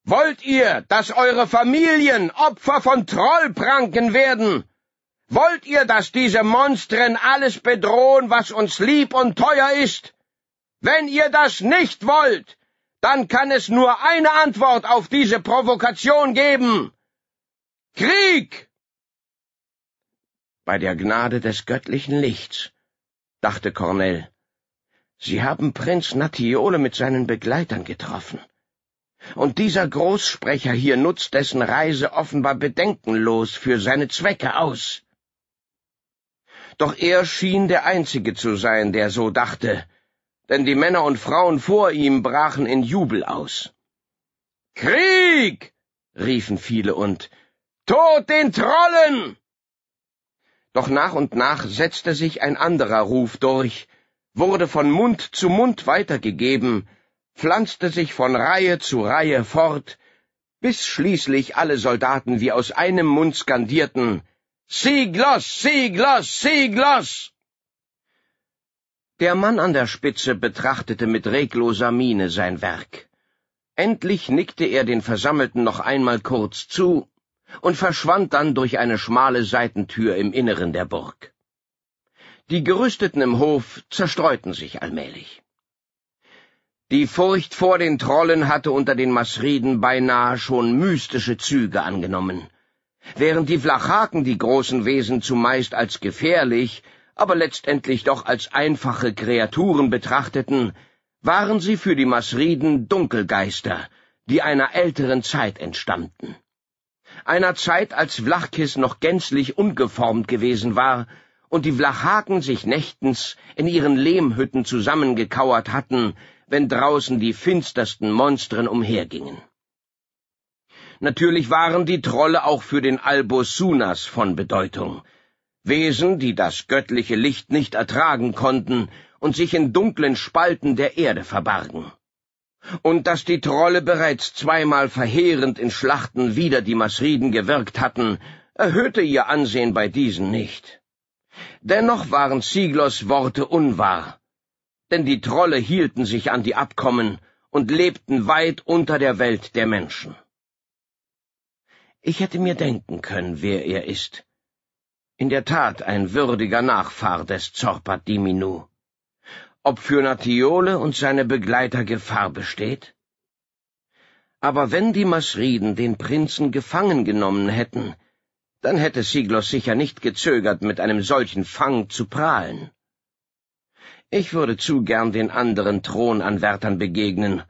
Wollt ihr, dass eure Familien Opfer von Trollpranken werden? Wollt ihr, dass diese Monstren alles bedrohen, was uns lieb und teuer ist? Wenn ihr das nicht wollt, dann kann es nur eine Antwort auf diese Provokation geben. Krieg! Bei der Gnade des göttlichen Lichts, dachte Cornell. Sie haben Prinz Natiole mit seinen Begleitern getroffen. Und dieser Großsprecher hier nutzt dessen Reise offenbar bedenkenlos für seine Zwecke aus. Doch er schien der Einzige zu sein, der so dachte, denn die Männer und Frauen vor ihm brachen in Jubel aus. Krieg! riefen viele und Tod den Trollen! Doch nach und nach setzte sich ein anderer Ruf durch, wurde von Mund zu Mund weitergegeben, pflanzte sich von Reihe zu Reihe fort, bis schließlich alle Soldaten wie aus einem Mund skandierten Sieglos, Sieglos, Sieglos. Der Mann an der Spitze betrachtete mit regloser Miene sein Werk. Endlich nickte er den Versammelten noch einmal kurz zu und verschwand dann durch eine schmale Seitentür im Inneren der Burg. Die Gerüsteten im Hof zerstreuten sich allmählich. Die Furcht vor den Trollen hatte unter den Maschriden beinahe schon mystische Züge angenommen. Während die Flachaken die großen Wesen zumeist als gefährlich, aber letztendlich doch als einfache Kreaturen betrachteten, waren sie für die Masriden Dunkelgeister, die einer älteren Zeit entstammten. Einer Zeit, als Vlachkis noch gänzlich ungeformt gewesen war und die Vlachaken sich nächtens in ihren Lehmhütten zusammengekauert hatten, wenn draußen die finstersten Monstren umhergingen. Natürlich waren die Trolle auch für den Albosunas von Bedeutung, Wesen, die das göttliche Licht nicht ertragen konnten und sich in dunklen Spalten der Erde verbargen. Und dass die Trolle bereits zweimal verheerend in Schlachten wider die Masriden gewirkt hatten, erhöhte ihr Ansehen bei diesen nicht. Dennoch waren Siglos Worte unwahr denn die Trolle hielten sich an die Abkommen und lebten weit unter der Welt der Menschen. Ich hätte mir denken können, wer er ist. In der Tat ein würdiger Nachfahr des Zorpat Diminu. Ob für Natiole und seine Begleiter Gefahr besteht? Aber wenn die Masriden den Prinzen gefangen genommen hätten, dann hätte Siglos sicher nicht gezögert, mit einem solchen Fang zu prahlen. Ich würde zu gern den anderen Thronanwärtern begegnen,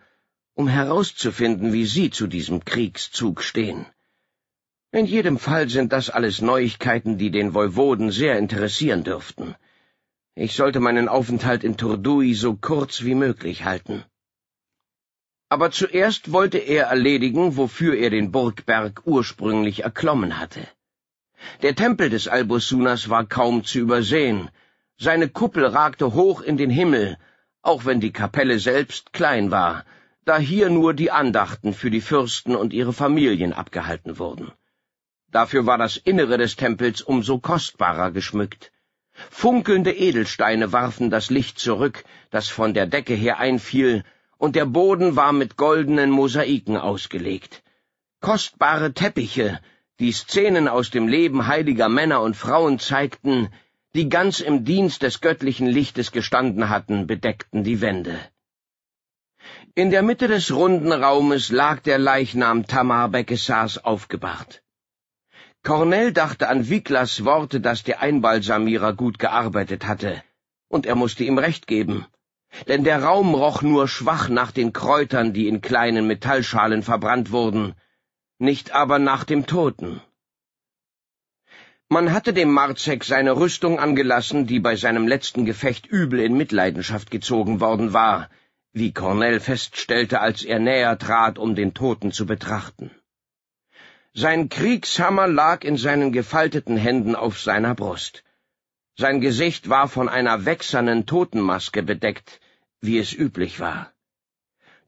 um herauszufinden, wie sie zu diesem Kriegszug stehen. In jedem Fall sind das alles Neuigkeiten, die den Voivoden sehr interessieren dürften. Ich sollte meinen Aufenthalt in Turdui so kurz wie möglich halten. Aber zuerst wollte er erledigen, wofür er den Burgberg ursprünglich erklommen hatte. Der Tempel des Albosunas war kaum zu übersehen, seine Kuppel ragte hoch in den Himmel, auch wenn die Kapelle selbst klein war, da hier nur die Andachten für die Fürsten und ihre Familien abgehalten wurden. Dafür war das Innere des Tempels umso kostbarer geschmückt. Funkelnde Edelsteine warfen das Licht zurück, das von der Decke her einfiel, und der Boden war mit goldenen Mosaiken ausgelegt. Kostbare Teppiche, die Szenen aus dem Leben heiliger Männer und Frauen zeigten, die ganz im Dienst des göttlichen Lichtes gestanden hatten, bedeckten die Wände. In der Mitte des runden Raumes lag der Leichnam Tamar Bekkesars aufgebahrt. Cornell dachte an Wicklers Worte, dass der Einbalsamierer gut gearbeitet hatte, und er musste ihm recht geben, denn der Raum roch nur schwach nach den Kräutern, die in kleinen Metallschalen verbrannt wurden, nicht aber nach dem Toten. Man hatte dem Marzek seine Rüstung angelassen, die bei seinem letzten Gefecht übel in Mitleidenschaft gezogen worden war, wie Cornell feststellte, als er näher trat, um den Toten zu betrachten. Sein Kriegshammer lag in seinen gefalteten Händen auf seiner Brust. Sein Gesicht war von einer wächsernen Totenmaske bedeckt, wie es üblich war.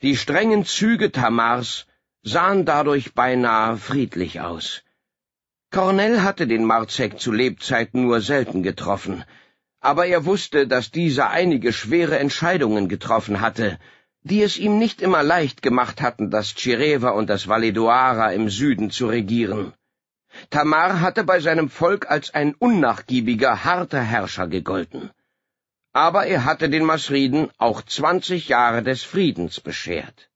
Die strengen Züge Tamars sahen dadurch beinahe friedlich aus. Cornell hatte den Marzek zu Lebzeiten nur selten getroffen, aber er wusste, dass dieser einige schwere Entscheidungen getroffen hatte, die es ihm nicht immer leicht gemacht hatten, das Chireva und das Valedoara im Süden zu regieren. Tamar hatte bei seinem Volk als ein unnachgiebiger, harter Herrscher gegolten. Aber er hatte den Masriden auch zwanzig Jahre des Friedens beschert.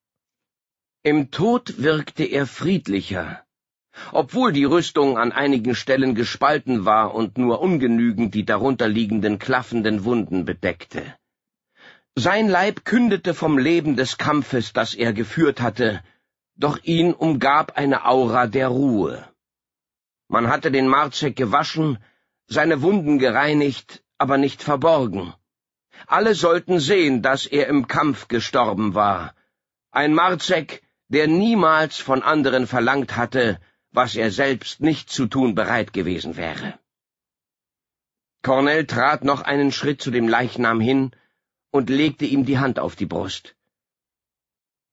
Im Tod wirkte er friedlicher, obwohl die Rüstung an einigen Stellen gespalten war und nur ungenügend die darunterliegenden klaffenden Wunden bedeckte. Sein Leib kündete vom Leben des Kampfes, das er geführt hatte, doch ihn umgab eine Aura der Ruhe. Man hatte den Marzek gewaschen, seine Wunden gereinigt, aber nicht verborgen. Alle sollten sehen, dass er im Kampf gestorben war. Ein Marzek, der niemals von anderen verlangt hatte, was er selbst nicht zu tun bereit gewesen wäre. Cornell trat noch einen Schritt zu dem Leichnam hin und legte ihm die Hand auf die Brust.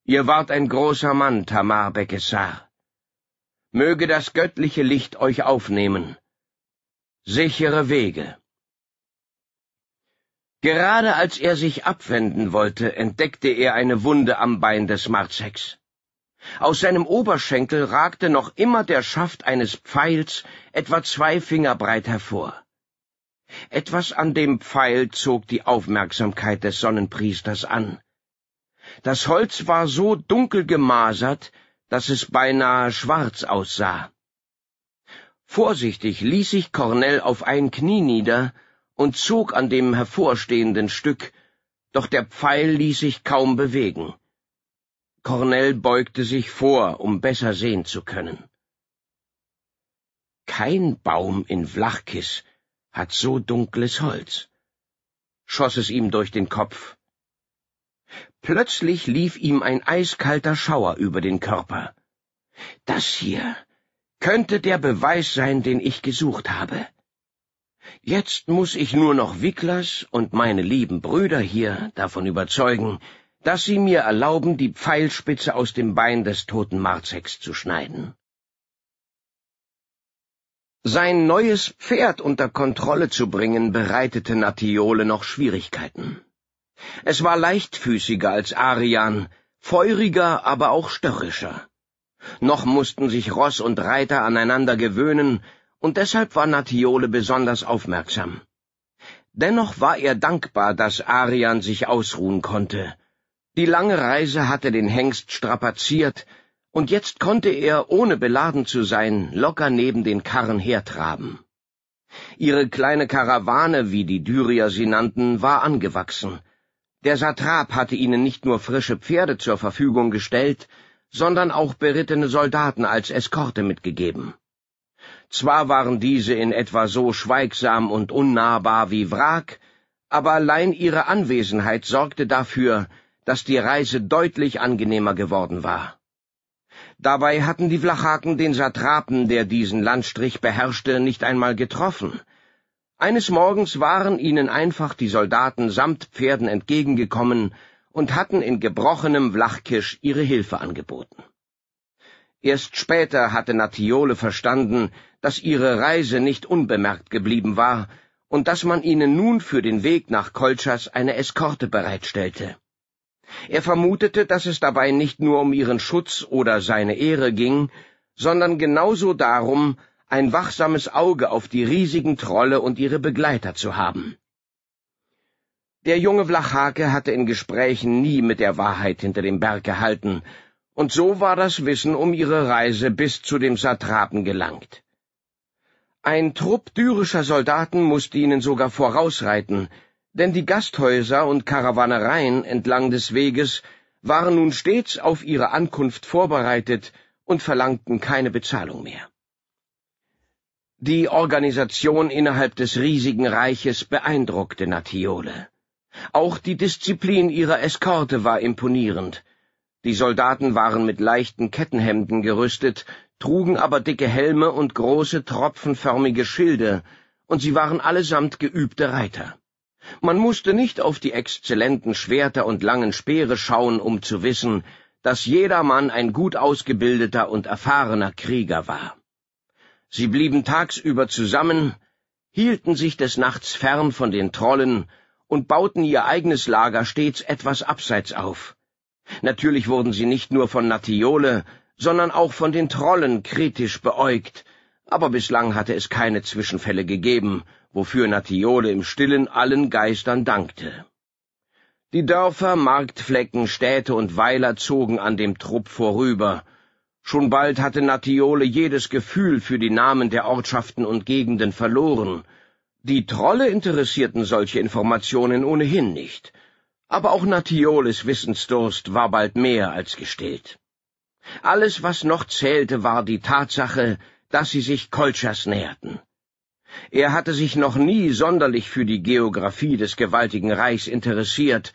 Ihr wart ein großer Mann, Tamar Bekessar. Möge das göttliche Licht euch aufnehmen. Sichere Wege. Gerade als er sich abwenden wollte, entdeckte er eine Wunde am Bein des Marzeks. Aus seinem Oberschenkel ragte noch immer der Schaft eines Pfeils etwa zwei Finger breit hervor. Etwas an dem Pfeil zog die Aufmerksamkeit des Sonnenpriesters an. Das Holz war so dunkel gemasert, dass es beinahe schwarz aussah. Vorsichtig ließ sich Cornell auf ein Knie nieder und zog an dem hervorstehenden Stück, doch der Pfeil ließ sich kaum bewegen. Cornell beugte sich vor, um besser sehen zu können. Kein Baum in Vlachkis hat so dunkles Holz, schoss es ihm durch den Kopf. Plötzlich lief ihm ein eiskalter Schauer über den Körper. Das hier könnte der Beweis sein, den ich gesucht habe. Jetzt muß ich nur noch Wicklers und meine lieben Brüder hier davon überzeugen, dass Sie mir erlauben, die Pfeilspitze aus dem Bein des toten Marzeks zu schneiden. Sein neues Pferd unter Kontrolle zu bringen, bereitete Natiole noch Schwierigkeiten. Es war leichtfüßiger als Arian, feuriger, aber auch störrischer. Noch mussten sich Ross und Reiter aneinander gewöhnen, und deshalb war Natiole besonders aufmerksam. Dennoch war er dankbar, dass Arian sich ausruhen konnte, die lange Reise hatte den Hengst strapaziert, und jetzt konnte er, ohne beladen zu sein, locker neben den Karren hertraben. Ihre kleine Karawane, wie die Dyrier sie nannten, war angewachsen. Der Satrap hatte ihnen nicht nur frische Pferde zur Verfügung gestellt, sondern auch berittene Soldaten als Eskorte mitgegeben. Zwar waren diese in etwa so schweigsam und unnahbar wie Wrack, aber allein ihre Anwesenheit sorgte dafür, dass die Reise deutlich angenehmer geworden war. Dabei hatten die Vlachaken den Satrapen, der diesen Landstrich beherrschte, nicht einmal getroffen. Eines Morgens waren ihnen einfach die Soldaten samt Pferden entgegengekommen und hatten in gebrochenem Vlachkisch ihre Hilfe angeboten. Erst später hatte Natiole verstanden, dass ihre Reise nicht unbemerkt geblieben war und dass man ihnen nun für den Weg nach Kolchas eine Eskorte bereitstellte. Er vermutete, dass es dabei nicht nur um ihren Schutz oder seine Ehre ging, sondern genauso darum, ein wachsames Auge auf die riesigen Trolle und ihre Begleiter zu haben. Der junge Vlachake hatte in Gesprächen nie mit der Wahrheit hinter dem Berg gehalten, und so war das Wissen um ihre Reise bis zu dem Satrapen gelangt. Ein Trupp dürischer Soldaten musste ihnen sogar vorausreiten, denn die Gasthäuser und Karawanereien entlang des Weges waren nun stets auf ihre Ankunft vorbereitet und verlangten keine Bezahlung mehr. Die Organisation innerhalb des riesigen Reiches beeindruckte Natiole. Auch die Disziplin ihrer Eskorte war imponierend. Die Soldaten waren mit leichten Kettenhemden gerüstet, trugen aber dicke Helme und große tropfenförmige Schilde, und sie waren allesamt geübte Reiter. Man musste nicht auf die exzellenten Schwerter und langen Speere schauen, um zu wissen, dass jedermann ein gut ausgebildeter und erfahrener Krieger war. Sie blieben tagsüber zusammen, hielten sich des Nachts fern von den Trollen und bauten ihr eigenes Lager stets etwas abseits auf. Natürlich wurden sie nicht nur von Natiole, sondern auch von den Trollen kritisch beäugt, aber bislang hatte es keine Zwischenfälle gegeben, wofür Natiole im stillen allen Geistern dankte. Die Dörfer, Marktflecken, Städte und Weiler zogen an dem Trupp vorüber, Schon bald hatte Natiole jedes Gefühl für die Namen der Ortschaften und Gegenden verloren. Die Trolle interessierten solche Informationen ohnehin nicht. Aber auch Natioles Wissensdurst war bald mehr als gestillt. Alles, was noch zählte, war die Tatsache, dass sie sich Kolchas näherten. Er hatte sich noch nie sonderlich für die Geographie des gewaltigen Reichs interessiert,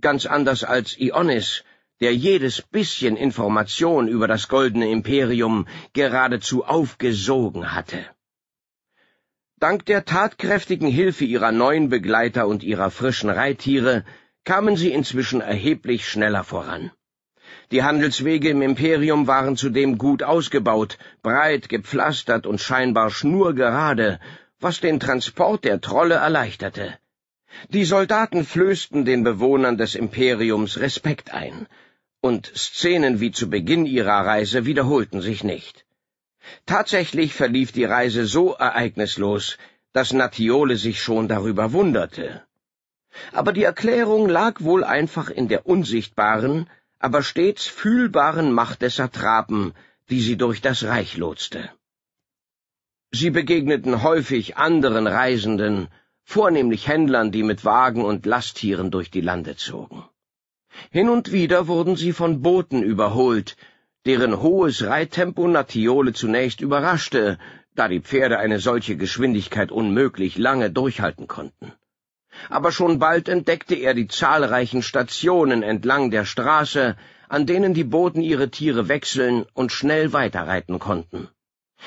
ganz anders als Ionis, der jedes bisschen Information über das goldene Imperium geradezu aufgesogen hatte. Dank der tatkräftigen Hilfe ihrer neuen Begleiter und ihrer frischen Reittiere kamen sie inzwischen erheblich schneller voran. Die Handelswege im Imperium waren zudem gut ausgebaut, breit gepflastert und scheinbar schnurgerade, was den Transport der Trolle erleichterte. Die Soldaten flößten den Bewohnern des Imperiums Respekt ein, und Szenen wie zu Beginn ihrer Reise wiederholten sich nicht. Tatsächlich verlief die Reise so ereignislos, dass Natiole sich schon darüber wunderte. Aber die Erklärung lag wohl einfach in der unsichtbaren, aber stets fühlbaren Macht des Satrapen, die sie durch das Reich lotste. Sie begegneten häufig anderen Reisenden, vornehmlich Händlern, die mit Wagen und Lasttieren durch die Lande zogen. Hin und wieder wurden sie von Booten überholt, deren hohes Reittempo Natiole zunächst überraschte, da die Pferde eine solche Geschwindigkeit unmöglich lange durchhalten konnten aber schon bald entdeckte er die zahlreichen Stationen entlang der Straße, an denen die Boten ihre Tiere wechseln und schnell weiterreiten konnten.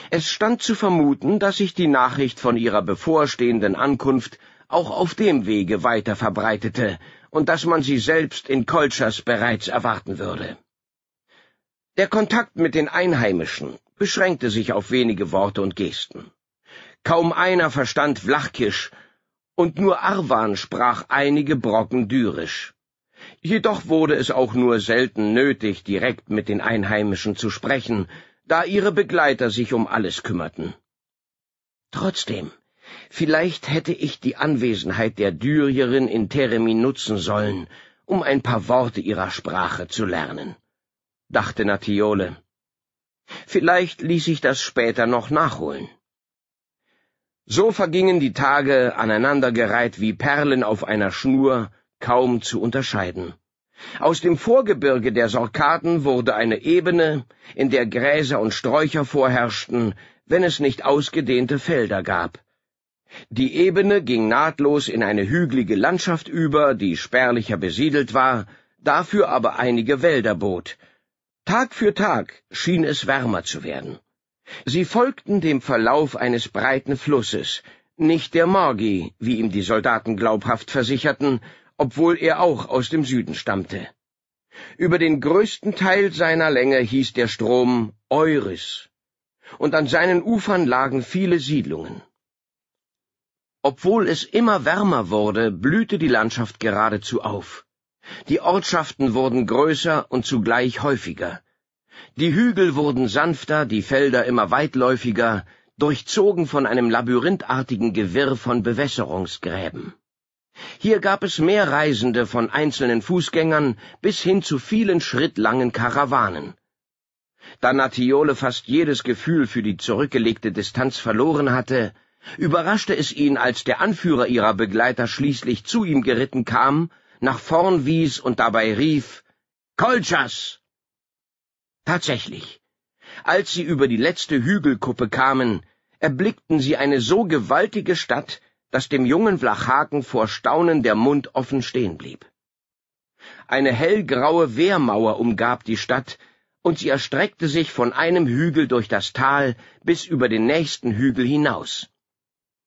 Es stand zu vermuten, dass sich die Nachricht von ihrer bevorstehenden Ankunft auch auf dem Wege weiter verbreitete und dass man sie selbst in Kolchas bereits erwarten würde. Der Kontakt mit den Einheimischen beschränkte sich auf wenige Worte und Gesten. Kaum einer verstand Vlachkisch, und nur Arwan sprach einige Brocken dyrisch. Jedoch wurde es auch nur selten nötig, direkt mit den Einheimischen zu sprechen, da ihre Begleiter sich um alles kümmerten. Trotzdem, vielleicht hätte ich die Anwesenheit der Dyrierin in Teremi nutzen sollen, um ein paar Worte ihrer Sprache zu lernen, dachte Natiole. Vielleicht ließ ich das später noch nachholen. So vergingen die Tage aneinandergereiht wie Perlen auf einer Schnur, kaum zu unterscheiden. Aus dem Vorgebirge der Sorkaden wurde eine Ebene, in der Gräser und Sträucher vorherrschten, wenn es nicht ausgedehnte Felder gab. Die Ebene ging nahtlos in eine hügelige Landschaft über, die spärlicher besiedelt war, dafür aber einige Wälder bot. Tag für Tag schien es wärmer zu werden. Sie folgten dem Verlauf eines breiten Flusses, nicht der Morgi, wie ihm die Soldaten glaubhaft versicherten, obwohl er auch aus dem Süden stammte. Über den größten Teil seiner Länge hieß der Strom Euris, und an seinen Ufern lagen viele Siedlungen. Obwohl es immer wärmer wurde, blühte die Landschaft geradezu auf. Die Ortschaften wurden größer und zugleich häufiger. Die Hügel wurden sanfter, die Felder immer weitläufiger, durchzogen von einem labyrinthartigen Gewirr von Bewässerungsgräben. Hier gab es mehr Reisende von einzelnen Fußgängern bis hin zu vielen schrittlangen Karawanen. Da Natiole fast jedes Gefühl für die zurückgelegte Distanz verloren hatte, überraschte es ihn, als der Anführer ihrer Begleiter schließlich zu ihm geritten kam, nach vorn wies und dabei rief Kolchas. Tatsächlich, als sie über die letzte Hügelkuppe kamen, erblickten sie eine so gewaltige Stadt, dass dem jungen Vlachaken vor Staunen der Mund offen stehen blieb. Eine hellgraue Wehrmauer umgab die Stadt, und sie erstreckte sich von einem Hügel durch das Tal bis über den nächsten Hügel hinaus.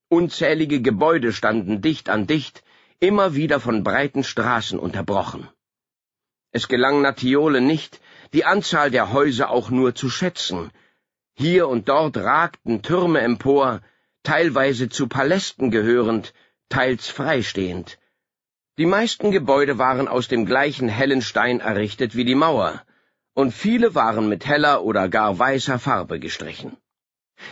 Unzählige Gebäude standen dicht an dicht, immer wieder von breiten Straßen unterbrochen. Es gelang Natiole nicht, die Anzahl der Häuser auch nur zu schätzen. Hier und dort ragten Türme empor, teilweise zu Palästen gehörend, teils freistehend. Die meisten Gebäude waren aus dem gleichen hellen Stein errichtet wie die Mauer, und viele waren mit heller oder gar weißer Farbe gestrichen.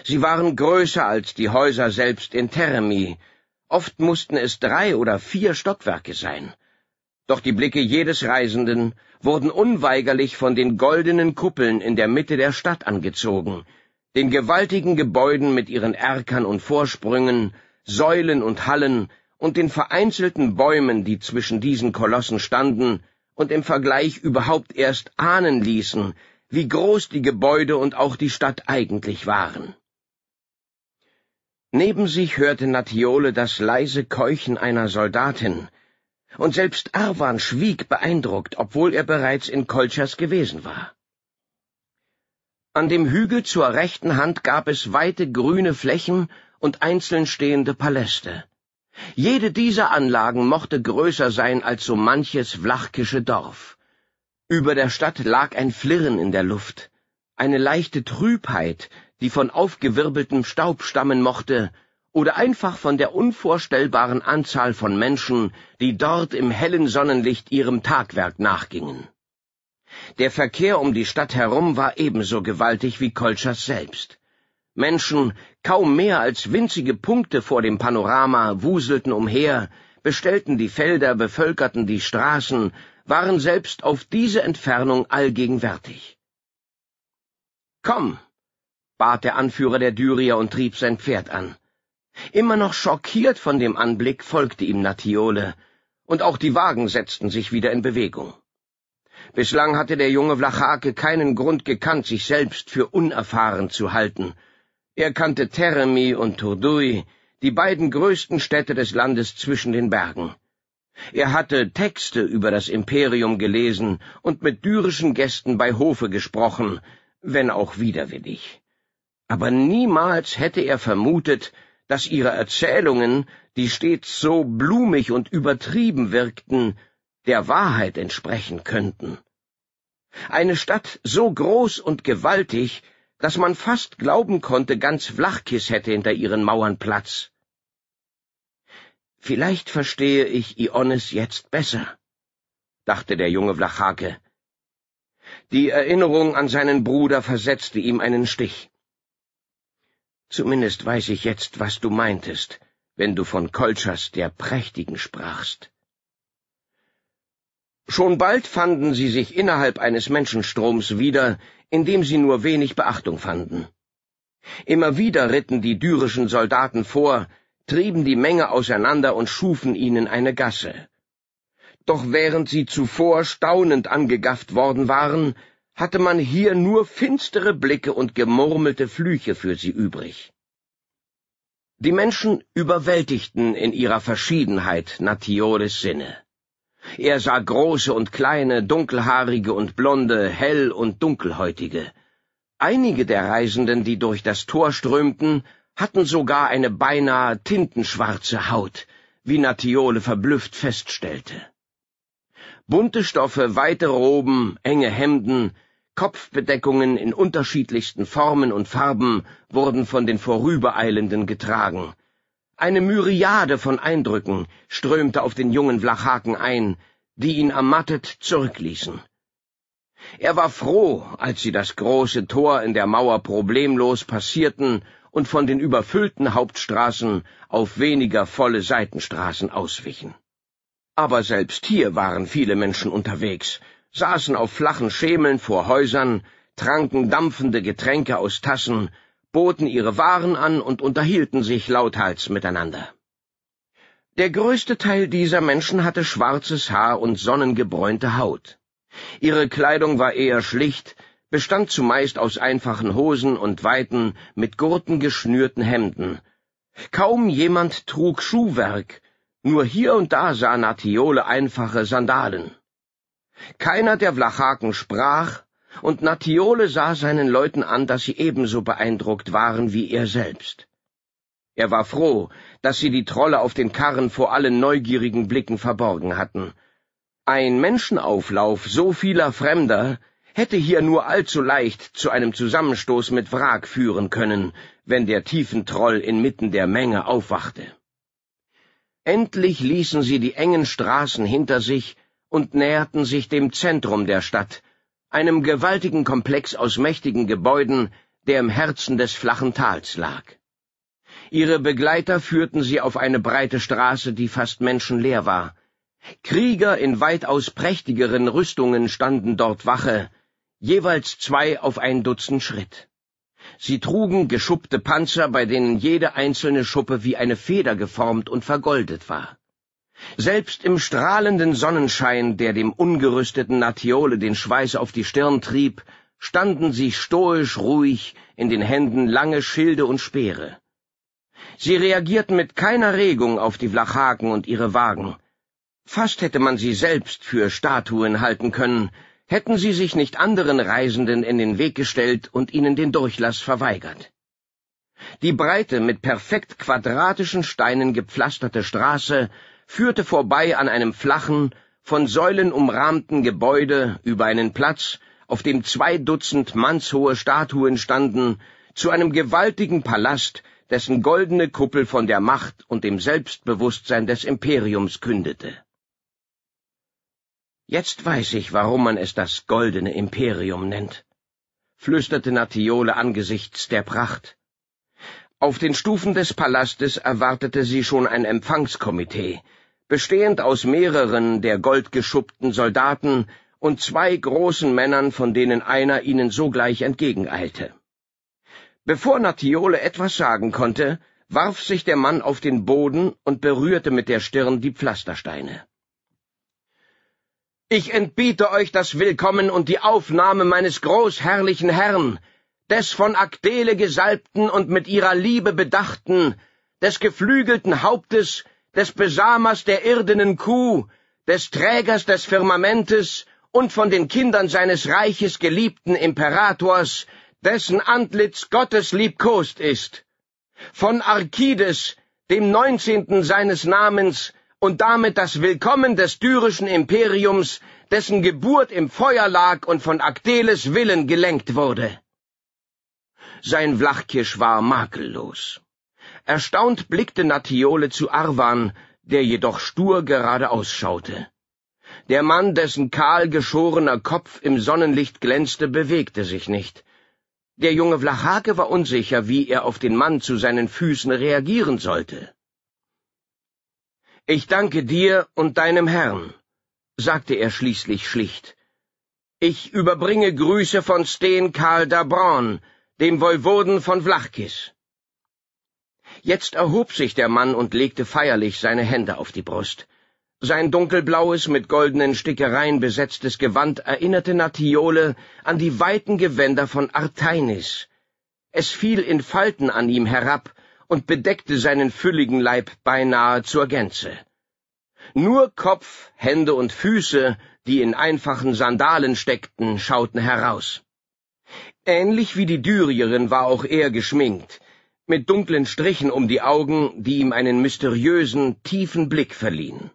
Sie waren größer als die Häuser selbst in Teremi, oft mussten es drei oder vier Stockwerke sein doch die Blicke jedes Reisenden wurden unweigerlich von den goldenen Kuppeln in der Mitte der Stadt angezogen, den gewaltigen Gebäuden mit ihren Erkern und Vorsprüngen, Säulen und Hallen und den vereinzelten Bäumen, die zwischen diesen Kolossen standen und im Vergleich überhaupt erst ahnen ließen, wie groß die Gebäude und auch die Stadt eigentlich waren. Neben sich hörte Natiole das leise Keuchen einer Soldatin, und selbst Arwan schwieg beeindruckt, obwohl er bereits in Kolchas gewesen war. An dem Hügel zur rechten Hand gab es weite grüne Flächen und einzeln stehende Paläste. Jede dieser Anlagen mochte größer sein als so manches vlachkische Dorf. Über der Stadt lag ein Flirren in der Luft, eine leichte Trübheit, die von aufgewirbeltem Staub stammen mochte oder einfach von der unvorstellbaren Anzahl von Menschen, die dort im hellen Sonnenlicht ihrem Tagwerk nachgingen. Der Verkehr um die Stadt herum war ebenso gewaltig wie Kolschers selbst. Menschen, kaum mehr als winzige Punkte vor dem Panorama, wuselten umher, bestellten die Felder, bevölkerten die Straßen, waren selbst auf diese Entfernung allgegenwärtig. Komm, bat der Anführer der Dyrier und trieb sein Pferd an. Immer noch schockiert von dem Anblick folgte ihm Natiole, und auch die Wagen setzten sich wieder in Bewegung. Bislang hatte der junge Vlachake keinen Grund gekannt, sich selbst für unerfahren zu halten. Er kannte Teremi und Turdui, die beiden größten Städte des Landes zwischen den Bergen. Er hatte Texte über das Imperium gelesen und mit dürischen Gästen bei Hofe gesprochen, wenn auch widerwillig. Aber niemals hätte er vermutet, dass ihre Erzählungen, die stets so blumig und übertrieben wirkten, der Wahrheit entsprechen könnten. Eine Stadt so groß und gewaltig, dass man fast glauben konnte, ganz Vlachkis hätte hinter ihren Mauern Platz. Vielleicht verstehe ich Iones jetzt besser, dachte der junge Vlachake. Die Erinnerung an seinen Bruder versetzte ihm einen Stich. Zumindest weiß ich jetzt, was du meintest, wenn du von Kolchas der Prächtigen sprachst. Schon bald fanden sie sich innerhalb eines Menschenstroms wieder, in dem sie nur wenig Beachtung fanden. Immer wieder ritten die dürischen Soldaten vor, trieben die Menge auseinander und schufen ihnen eine Gasse. Doch während sie zuvor staunend angegafft worden waren, hatte man hier nur finstere Blicke und gemurmelte Flüche für sie übrig. Die Menschen überwältigten in ihrer Verschiedenheit Natiores Sinne. Er sah große und kleine, dunkelhaarige und blonde, hell und dunkelhäutige. Einige der Reisenden, die durch das Tor strömten, hatten sogar eine beinahe tintenschwarze Haut, wie Natiole verblüfft feststellte. Bunte Stoffe, weite Roben, enge Hemden, Kopfbedeckungen in unterschiedlichsten Formen und Farben wurden von den Vorübereilenden getragen. Eine Myriade von Eindrücken strömte auf den jungen Vlachaken ein, die ihn ermattet zurückließen. Er war froh, als sie das große Tor in der Mauer problemlos passierten und von den überfüllten Hauptstraßen auf weniger volle Seitenstraßen auswichen. Aber selbst hier waren viele Menschen unterwegs, saßen auf flachen Schemeln vor Häusern, tranken dampfende Getränke aus Tassen, boten ihre Waren an und unterhielten sich lauthals miteinander. Der größte Teil dieser Menschen hatte schwarzes Haar und sonnengebräunte Haut. Ihre Kleidung war eher schlicht, bestand zumeist aus einfachen Hosen und weiten, mit Gurten geschnürten Hemden. Kaum jemand trug Schuhwerk, nur hier und da sah Nathiole einfache Sandalen. Keiner der Vlachaken sprach, und Nathiole sah seinen Leuten an, dass sie ebenso beeindruckt waren wie er selbst. Er war froh, dass sie die Trolle auf den Karren vor allen neugierigen Blicken verborgen hatten. Ein Menschenauflauf so vieler Fremder hätte hier nur allzu leicht zu einem Zusammenstoß mit Wrack führen können, wenn der Tiefentroll inmitten der Menge aufwachte. Endlich ließen sie die engen Straßen hinter sich und näherten sich dem Zentrum der Stadt, einem gewaltigen Komplex aus mächtigen Gebäuden, der im Herzen des flachen Tals lag. Ihre Begleiter führten sie auf eine breite Straße, die fast menschenleer war. Krieger in weitaus prächtigeren Rüstungen standen dort Wache, jeweils zwei auf ein Dutzend Schritt. Sie trugen geschuppte Panzer, bei denen jede einzelne Schuppe wie eine Feder geformt und vergoldet war. Selbst im strahlenden Sonnenschein, der dem ungerüsteten Natiole den Schweiß auf die Stirn trieb, standen sie stoisch ruhig, in den Händen lange Schilde und Speere. Sie reagierten mit keiner Regung auf die Vlachaken und ihre Wagen. Fast hätte man sie selbst für Statuen halten können, hätten sie sich nicht anderen Reisenden in den Weg gestellt und ihnen den Durchlass verweigert. Die breite, mit perfekt quadratischen Steinen gepflasterte Straße führte vorbei an einem flachen, von Säulen umrahmten Gebäude über einen Platz, auf dem zwei Dutzend mannshohe Statuen standen, zu einem gewaltigen Palast, dessen goldene Kuppel von der Macht und dem Selbstbewusstsein des Imperiums kündete. Jetzt weiß ich, warum man es das goldene Imperium nennt, flüsterte Natiole angesichts der Pracht. Auf den Stufen des Palastes erwartete sie schon ein Empfangskomitee, bestehend aus mehreren der goldgeschuppten Soldaten und zwei großen Männern, von denen einer ihnen sogleich entgegeneilte. Bevor Natiole etwas sagen konnte, warf sich der Mann auf den Boden und berührte mit der Stirn die Pflastersteine. Ich entbiete euch das Willkommen und die Aufnahme meines großherrlichen Herrn, des von Akdele gesalbten und mit ihrer Liebe bedachten, des geflügelten Hauptes, des Besamers der irdenen Kuh, des Trägers des Firmamentes und von den Kindern seines Reiches geliebten Imperators, dessen Antlitz Gottes liebkost ist. Von Arkides, dem neunzehnten seines Namens, und damit das Willkommen des dyrischen Imperiums, dessen Geburt im Feuer lag und von Akdeles Willen gelenkt wurde. Sein Vlachkisch war makellos. Erstaunt blickte Natiole zu Arwan, der jedoch stur geradeaus schaute. Der Mann, dessen kahl geschorener Kopf im Sonnenlicht glänzte, bewegte sich nicht. Der junge Vlachake war unsicher, wie er auf den Mann zu seinen Füßen reagieren sollte. Ich danke dir und deinem Herrn, sagte er schließlich schlicht. Ich überbringe Grüße von Steen Karl d'Abron, dem Voivoden von Vlachkis. Jetzt erhob sich der Mann und legte feierlich seine Hände auf die Brust. Sein dunkelblaues, mit goldenen Stickereien besetztes Gewand erinnerte Natiole an die weiten Gewänder von Arteinis. Es fiel in Falten an ihm herab, und bedeckte seinen fülligen Leib beinahe zur Gänze. Nur Kopf, Hände und Füße, die in einfachen Sandalen steckten, schauten heraus. Ähnlich wie die Dürierin war auch er geschminkt, mit dunklen Strichen um die Augen, die ihm einen mysteriösen, tiefen Blick verliehen.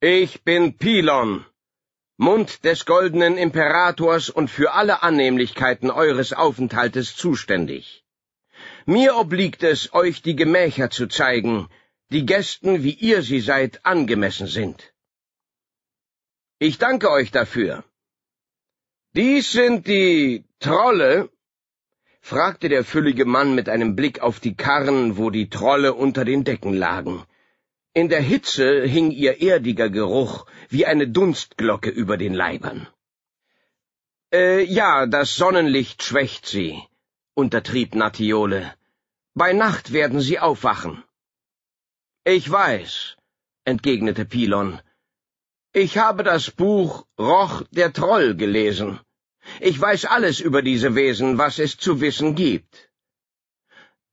Ich bin Pilon, Mund des goldenen Imperators und für alle Annehmlichkeiten eures Aufenthaltes zuständig. Mir obliegt es, euch die Gemächer zu zeigen, die Gästen, wie ihr sie seid, angemessen sind. Ich danke euch dafür. Dies sind die Trolle, fragte der füllige Mann mit einem Blick auf die Karren, wo die Trolle unter den Decken lagen. In der Hitze hing ihr erdiger Geruch wie eine Dunstglocke über den Leibern. Äh, ja, das Sonnenlicht schwächt sie untertrieb Natiole. Bei Nacht werden sie aufwachen. Ich weiß, entgegnete Pilon. Ich habe das Buch Roch der Troll gelesen. Ich weiß alles über diese Wesen, was es zu wissen gibt.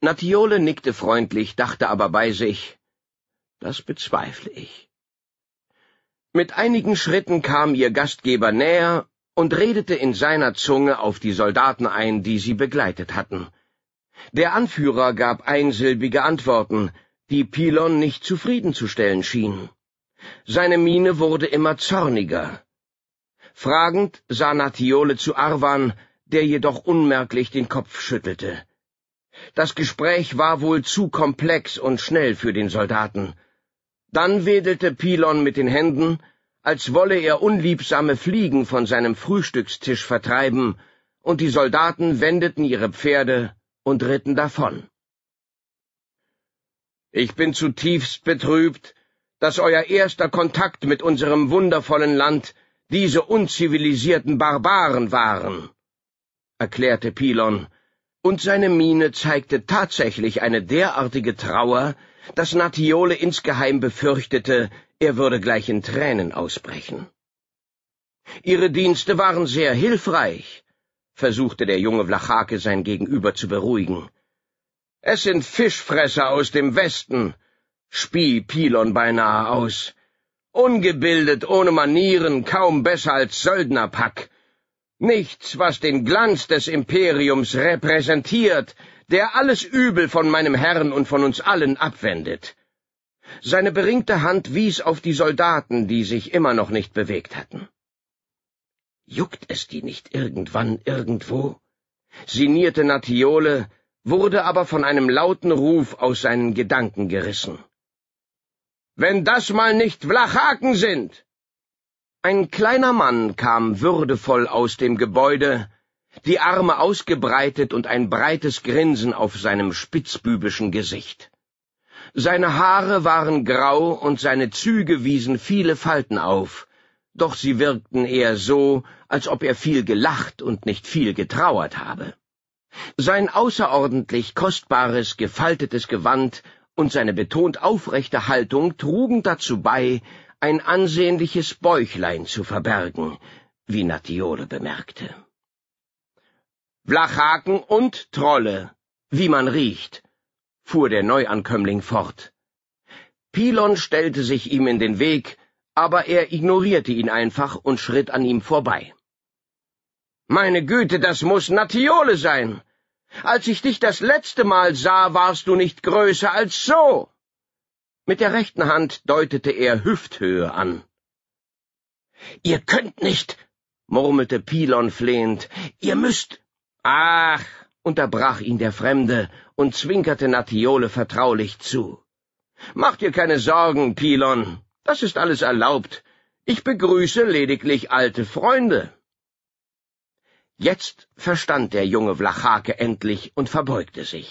Natiole nickte freundlich, dachte aber bei sich, das bezweifle ich. Mit einigen Schritten kam ihr Gastgeber näher und redete in seiner Zunge auf die Soldaten ein, die sie begleitet hatten. Der Anführer gab einsilbige Antworten, die Pilon nicht zufriedenzustellen schien. Seine Miene wurde immer zorniger. Fragend sah Natiole zu Arwan, der jedoch unmerklich den Kopf schüttelte. Das Gespräch war wohl zu komplex und schnell für den Soldaten. Dann wedelte Pilon mit den Händen, als wolle er unliebsame Fliegen von seinem Frühstückstisch vertreiben, und die Soldaten wendeten ihre Pferde und ritten davon. Ich bin zutiefst betrübt, dass euer erster Kontakt mit unserem wundervollen Land diese unzivilisierten Barbaren waren, erklärte Pilon, und seine Miene zeigte tatsächlich eine derartige Trauer, dass Natiole insgeheim befürchtete, er würde gleich in Tränen ausbrechen. Ihre Dienste waren sehr hilfreich, versuchte der junge Vlachake sein Gegenüber zu beruhigen. Es sind Fischfresser aus dem Westen, spie Pilon beinahe aus. Ungebildet, ohne Manieren, kaum besser als Söldnerpack. Nichts, was den Glanz des Imperiums repräsentiert, der alles Übel von meinem Herrn und von uns allen abwendet. Seine beringte Hand wies auf die Soldaten, die sich immer noch nicht bewegt hatten. Juckt es die nicht irgendwann irgendwo? sinnierte Natiole, wurde aber von einem lauten Ruf aus seinen Gedanken gerissen. Wenn das mal nicht Vlachaken sind! Ein kleiner Mann kam würdevoll aus dem Gebäude, die Arme ausgebreitet und ein breites Grinsen auf seinem spitzbübischen Gesicht. Seine Haare waren grau und seine Züge wiesen viele Falten auf, doch sie wirkten eher so, als ob er viel gelacht und nicht viel getrauert habe. Sein außerordentlich kostbares, gefaltetes Gewand und seine betont aufrechte Haltung trugen dazu bei, ein ansehnliches Bäuchlein zu verbergen, wie Natiole bemerkte. Blachhaken und Trolle, wie man riecht, fuhr der Neuankömmling fort. Pilon stellte sich ihm in den Weg, aber er ignorierte ihn einfach und schritt an ihm vorbei. Meine Güte, das muß Natiole sein. Als ich dich das letzte Mal sah, warst du nicht größer als so. Mit der rechten Hand deutete er Hüfthöhe an. Ihr könnt nicht, murmelte Pilon flehend, ihr müsst. Ach, unterbrach ihn der Fremde und zwinkerte Natiole vertraulich zu. Mach dir keine Sorgen, Pilon, das ist alles erlaubt. Ich begrüße lediglich alte Freunde. Jetzt verstand der junge Vlachake endlich und verbeugte sich.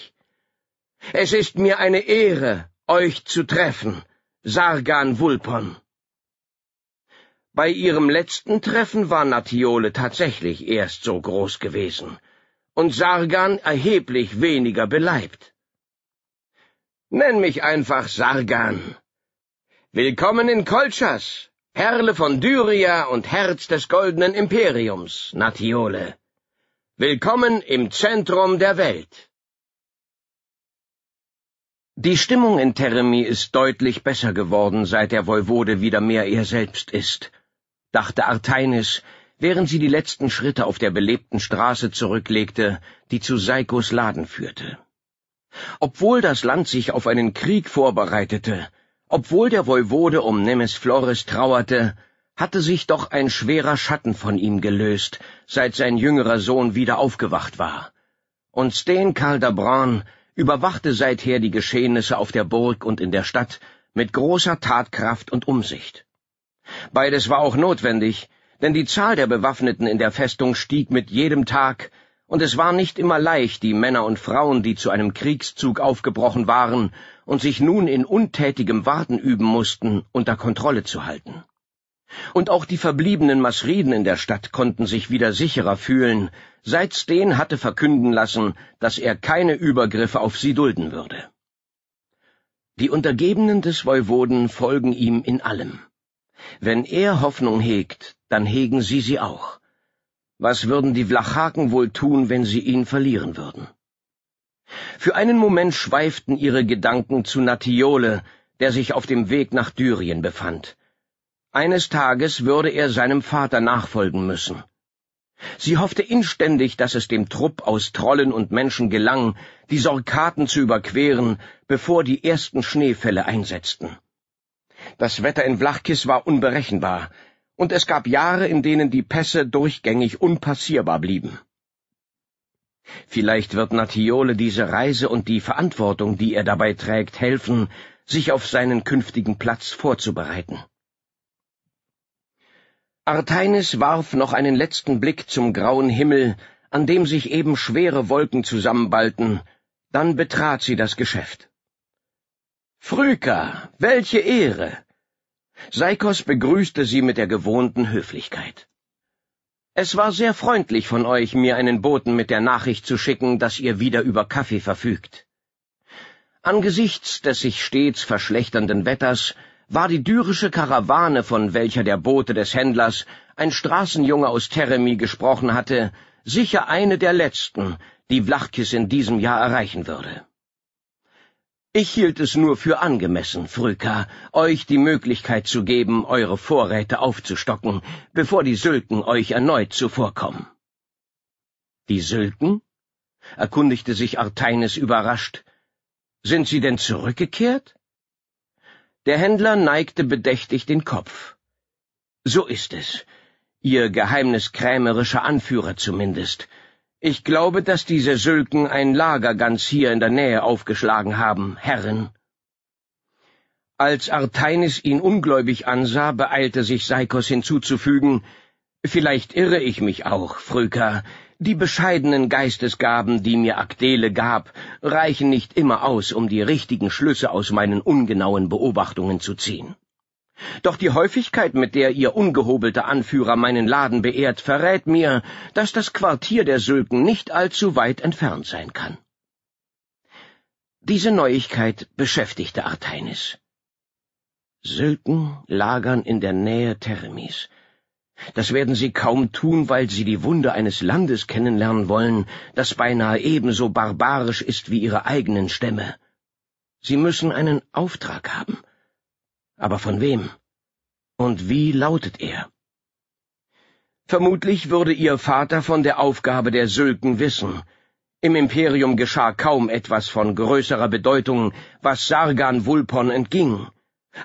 Es ist mir eine Ehre, euch zu treffen, Sargan Vulpon. Bei ihrem letzten Treffen war Natiole tatsächlich erst so groß gewesen und Sargan erheblich weniger beleibt. Nenn mich einfach Sargan. Willkommen in Kolchas, Perle von Dyria und Herz des goldenen Imperiums, Natiole. Willkommen im Zentrum der Welt. Die Stimmung in Teremi ist deutlich besser geworden, seit der Voivode wieder mehr ihr selbst ist, dachte Artainis, während sie die letzten Schritte auf der belebten Straße zurücklegte, die zu Seikos Laden führte. Obwohl das Land sich auf einen Krieg vorbereitete, obwohl der Voivode um Nemes Flores trauerte, hatte sich doch ein schwerer Schatten von ihm gelöst, seit sein jüngerer Sohn wieder aufgewacht war. Und Sten Caldabran überwachte seither die Geschehnisse auf der Burg und in der Stadt mit großer Tatkraft und Umsicht. Beides war auch notwendig, denn die Zahl der Bewaffneten in der Festung stieg mit jedem Tag, und es war nicht immer leicht, die Männer und Frauen, die zu einem Kriegszug aufgebrochen waren und sich nun in untätigem Warten üben mussten, unter Kontrolle zu halten. Und auch die verbliebenen Masriden in der Stadt konnten sich wieder sicherer fühlen, seit Steen hatte verkünden lassen, dass er keine Übergriffe auf sie dulden würde. Die Untergebenen des Voivoden folgen ihm in allem. Wenn er Hoffnung hegt, dann hegen Sie sie auch. Was würden die Vlachaken wohl tun, wenn sie ihn verlieren würden? Für einen Moment schweiften ihre Gedanken zu Natiole, der sich auf dem Weg nach Dyrien befand. Eines Tages würde er seinem Vater nachfolgen müssen. Sie hoffte inständig, dass es dem Trupp aus Trollen und Menschen gelang, die Sorkaten zu überqueren, bevor die ersten Schneefälle einsetzten. Das Wetter in Vlachkis war unberechenbar, und es gab Jahre, in denen die Pässe durchgängig unpassierbar blieben. Vielleicht wird Natiole diese Reise und die Verantwortung, die er dabei trägt, helfen, sich auf seinen künftigen Platz vorzubereiten. Arteinis warf noch einen letzten Blick zum grauen Himmel, an dem sich eben schwere Wolken zusammenballten, dann betrat sie das Geschäft. Phryka, welche Ehre! Seikos begrüßte sie mit der gewohnten Höflichkeit. Es war sehr freundlich von euch, mir einen Boten mit der Nachricht zu schicken, dass ihr wieder über Kaffee verfügt. Angesichts des sich stets verschlechternden Wetters war die dürische Karawane, von welcher der Bote des Händlers, ein Straßenjunge aus Teremi, gesprochen hatte, sicher eine der letzten, die Vlachkis in diesem Jahr erreichen würde. Ich hielt es nur für angemessen, Fröka, euch die Möglichkeit zu geben, eure Vorräte aufzustocken, bevor die Sülken euch erneut zuvorkommen. Die Sülken? erkundigte sich Arteines überrascht. Sind sie denn zurückgekehrt? Der Händler neigte bedächtig den Kopf. So ist es. Ihr geheimniskrämerischer Anführer zumindest. Ich glaube, dass diese Sülken ein Lager ganz hier in der Nähe aufgeschlagen haben, Herren. Als Arteinis ihn ungläubig ansah, beeilte sich Seikos hinzuzufügen, Vielleicht irre ich mich auch, Fröker. Die bescheidenen Geistesgaben, die mir Akdele gab, reichen nicht immer aus, um die richtigen Schlüsse aus meinen ungenauen Beobachtungen zu ziehen. Doch die Häufigkeit, mit der ihr ungehobelter Anführer meinen Laden beehrt, verrät mir, dass das Quartier der Sülken nicht allzu weit entfernt sein kann. Diese Neuigkeit beschäftigte Arteinis. Sülken lagern in der Nähe Teremis. Das werden sie kaum tun, weil sie die Wunde eines Landes kennenlernen wollen, das beinahe ebenso barbarisch ist wie ihre eigenen Stämme. Sie müssen einen Auftrag haben — aber von wem? Und wie lautet er? Vermutlich würde Ihr Vater von der Aufgabe der Sülken wissen. Im Imperium geschah kaum etwas von größerer Bedeutung, was Sargan Vulpon entging,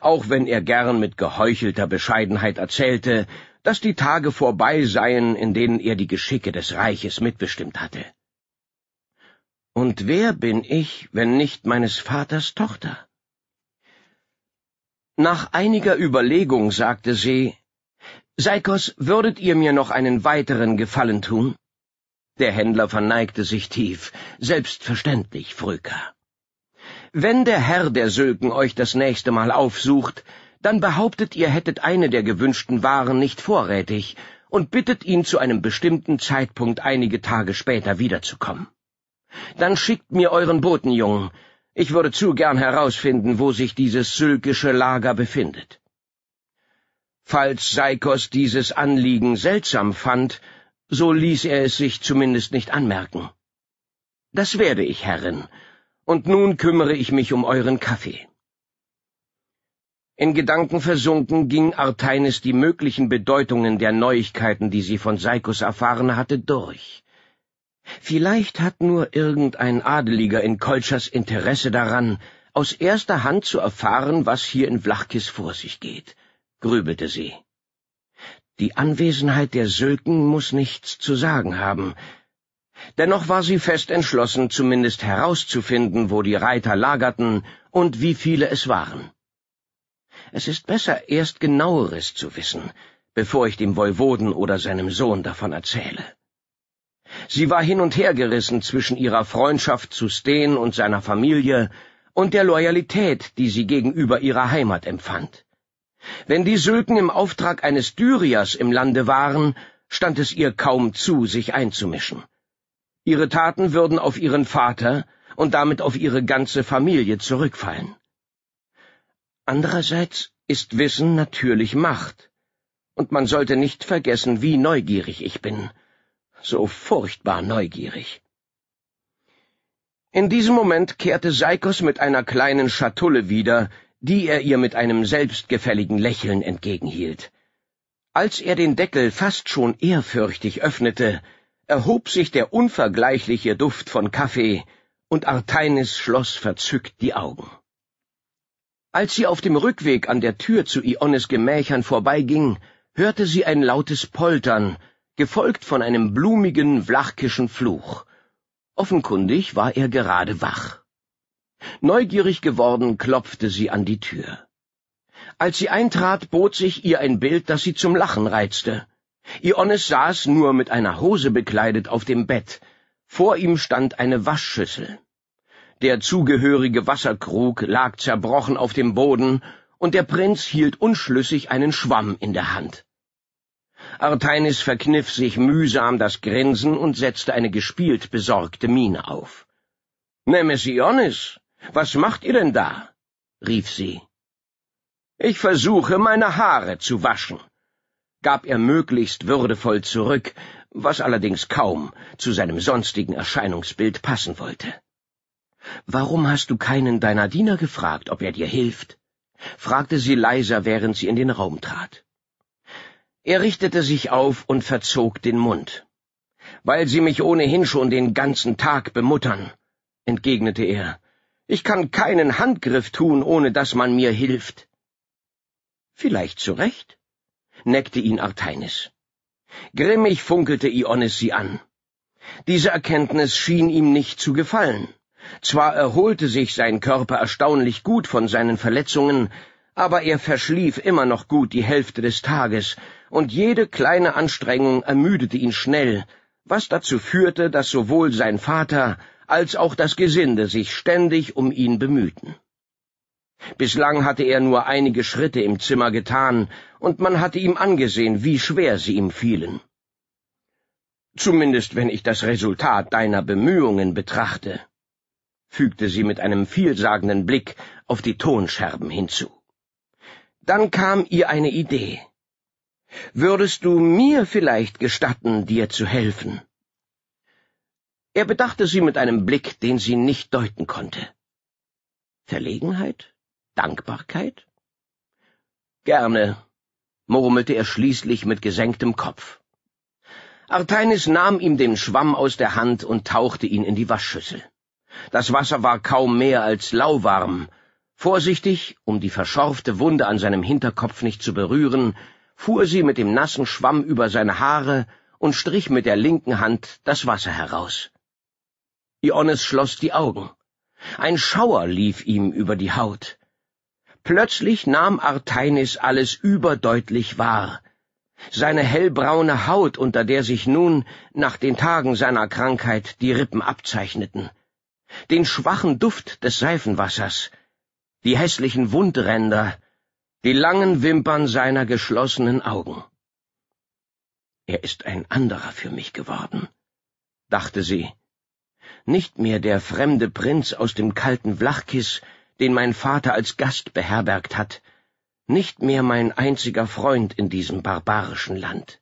auch wenn er gern mit geheuchelter Bescheidenheit erzählte, dass die Tage vorbei seien, in denen er die Geschicke des Reiches mitbestimmt hatte. Und wer bin ich, wenn nicht meines Vaters Tochter? Nach einiger Überlegung sagte sie, Seikos, würdet ihr mir noch einen weiteren Gefallen tun? Der Händler verneigte sich tief. Selbstverständlich, Fröker. Wenn der Herr der Sülken euch das nächste Mal aufsucht, dann behauptet, ihr hättet eine der gewünschten Waren nicht vorrätig und bittet ihn zu einem bestimmten Zeitpunkt einige Tage später wiederzukommen. Dann schickt mir euren Botenjungen, ich würde zu gern herausfinden, wo sich dieses sylkische Lager befindet. Falls Seikos dieses Anliegen seltsam fand, so ließ er es sich zumindest nicht anmerken. Das werde ich, Herrin, und nun kümmere ich mich um euren Kaffee. In Gedanken versunken ging Arteinis die möglichen Bedeutungen der Neuigkeiten, die sie von Seikos erfahren hatte, durch. Vielleicht hat nur irgendein Adeliger in Kolchers Interesse daran, aus erster Hand zu erfahren, was hier in Vlachkis vor sich geht, grübelte sie. Die Anwesenheit der Sülken muß nichts zu sagen haben. Dennoch war sie fest entschlossen, zumindest herauszufinden, wo die Reiter lagerten und wie viele es waren. Es ist besser, erst genaueres zu wissen, bevor ich dem Voivoden oder seinem Sohn davon erzähle. Sie war hin und her gerissen zwischen ihrer Freundschaft zu Steen und seiner Familie und der Loyalität, die sie gegenüber ihrer Heimat empfand. Wenn die Sülken im Auftrag eines Dyriers im Lande waren, stand es ihr kaum zu, sich einzumischen. Ihre Taten würden auf ihren Vater und damit auf ihre ganze Familie zurückfallen. Andererseits ist Wissen natürlich Macht, und man sollte nicht vergessen, wie neugierig ich bin so furchtbar neugierig. In diesem Moment kehrte Seikos mit einer kleinen Schatulle wieder, die er ihr mit einem selbstgefälligen Lächeln entgegenhielt. Als er den Deckel fast schon ehrfürchtig öffnete, erhob sich der unvergleichliche Duft von Kaffee, und Arteinis schloss verzückt die Augen. Als sie auf dem Rückweg an der Tür zu Iones Gemächern vorbeiging, hörte sie ein lautes Poltern, gefolgt von einem blumigen Vlachkischen Fluch. Offenkundig war er gerade wach. Neugierig geworden klopfte sie an die Tür. Als sie eintrat, bot sich ihr ein Bild, das sie zum Lachen reizte. Ionis saß nur mit einer Hose bekleidet auf dem Bett. Vor ihm stand eine Waschschüssel. Der zugehörige Wasserkrug lag zerbrochen auf dem Boden, und der Prinz hielt unschlüssig einen Schwamm in der Hand. Arteinis verkniff sich mühsam das Grinsen und setzte eine gespielt besorgte Miene auf. Nemesionis, was macht ihr denn da? rief sie. Ich versuche, meine Haare zu waschen, gab er möglichst würdevoll zurück, was allerdings kaum zu seinem sonstigen Erscheinungsbild passen wollte. Warum hast du keinen deiner Diener gefragt, ob er dir hilft? fragte sie leiser, während sie in den Raum trat. Er richtete sich auf und verzog den Mund. Weil Sie mich ohnehin schon den ganzen Tag bemuttern, entgegnete er. Ich kann keinen Handgriff tun, ohne dass man mir hilft. Vielleicht zu Recht, neckte ihn Arteinis. Grimmig funkelte Ionis sie an. Diese Erkenntnis schien ihm nicht zu gefallen. Zwar erholte sich sein Körper erstaunlich gut von seinen Verletzungen, aber er verschlief immer noch gut die Hälfte des Tages, und jede kleine Anstrengung ermüdete ihn schnell, was dazu führte, dass sowohl sein Vater als auch das Gesinde sich ständig um ihn bemühten. Bislang hatte er nur einige Schritte im Zimmer getan, und man hatte ihm angesehen, wie schwer sie ihm fielen. Zumindest wenn ich das Resultat deiner Bemühungen betrachte, fügte sie mit einem vielsagenden Blick auf die Tonscherben hinzu. Dann kam ihr eine Idee. Würdest du mir vielleicht gestatten, dir zu helfen? Er bedachte sie mit einem Blick, den sie nicht deuten konnte. Verlegenheit? Dankbarkeit? Gerne, murmelte er schließlich mit gesenktem Kopf. Arteinis nahm ihm den Schwamm aus der Hand und tauchte ihn in die Waschschüssel. Das Wasser war kaum mehr als lauwarm. Vorsichtig, um die verschorfte Wunde an seinem Hinterkopf nicht zu berühren, fuhr sie mit dem nassen Schwamm über seine Haare und strich mit der linken Hand das Wasser heraus. Ioannes schloss die Augen. Ein Schauer lief ihm über die Haut. Plötzlich nahm Arteinis alles überdeutlich wahr. Seine hellbraune Haut, unter der sich nun, nach den Tagen seiner Krankheit, die Rippen abzeichneten. Den schwachen Duft des Seifenwassers. Die hässlichen Wundränder, die langen Wimpern seiner geschlossenen Augen. Er ist ein anderer für mich geworden, dachte sie. Nicht mehr der fremde Prinz aus dem kalten Vlachkis, den mein Vater als Gast beherbergt hat, nicht mehr mein einziger Freund in diesem barbarischen Land.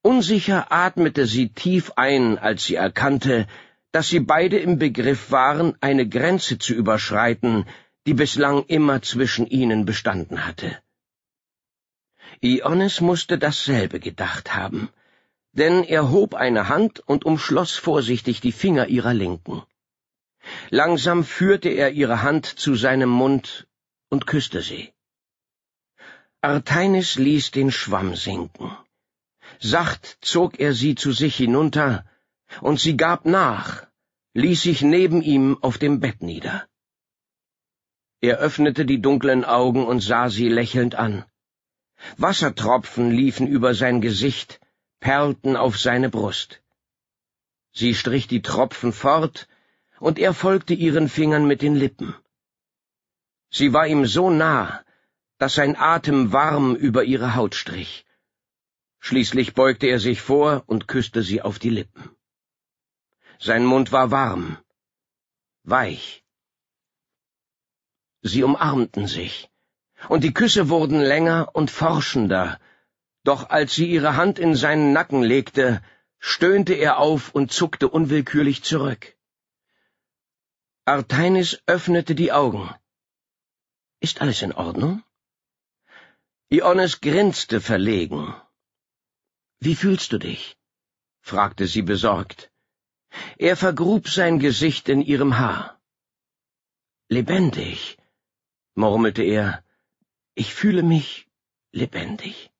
Unsicher atmete sie tief ein, als sie erkannte, dass sie beide im Begriff waren, eine Grenze zu überschreiten, die bislang immer zwischen ihnen bestanden hatte. Iones musste dasselbe gedacht haben, denn er hob eine Hand und umschloss vorsichtig die Finger ihrer Linken. Langsam führte er ihre Hand zu seinem Mund und küsste sie. Arteinis ließ den Schwamm sinken. Sacht zog er sie zu sich hinunter, und sie gab nach, ließ sich neben ihm auf dem Bett nieder. Er öffnete die dunklen Augen und sah sie lächelnd an. Wassertropfen liefen über sein Gesicht, perlten auf seine Brust. Sie strich die Tropfen fort, und er folgte ihren Fingern mit den Lippen. Sie war ihm so nah, dass sein Atem warm über ihre Haut strich. Schließlich beugte er sich vor und küsste sie auf die Lippen. Sein Mund war warm, weich, Sie umarmten sich, und die Küsse wurden länger und forschender, doch als sie ihre Hand in seinen Nacken legte, stöhnte er auf und zuckte unwillkürlich zurück. Arteinis öffnete die Augen. Ist alles in Ordnung? Iones grinste verlegen. Wie fühlst du dich? fragte sie besorgt. Er vergrub sein Gesicht in ihrem Haar. Lebendig, murmelte er, ich fühle mich lebendig.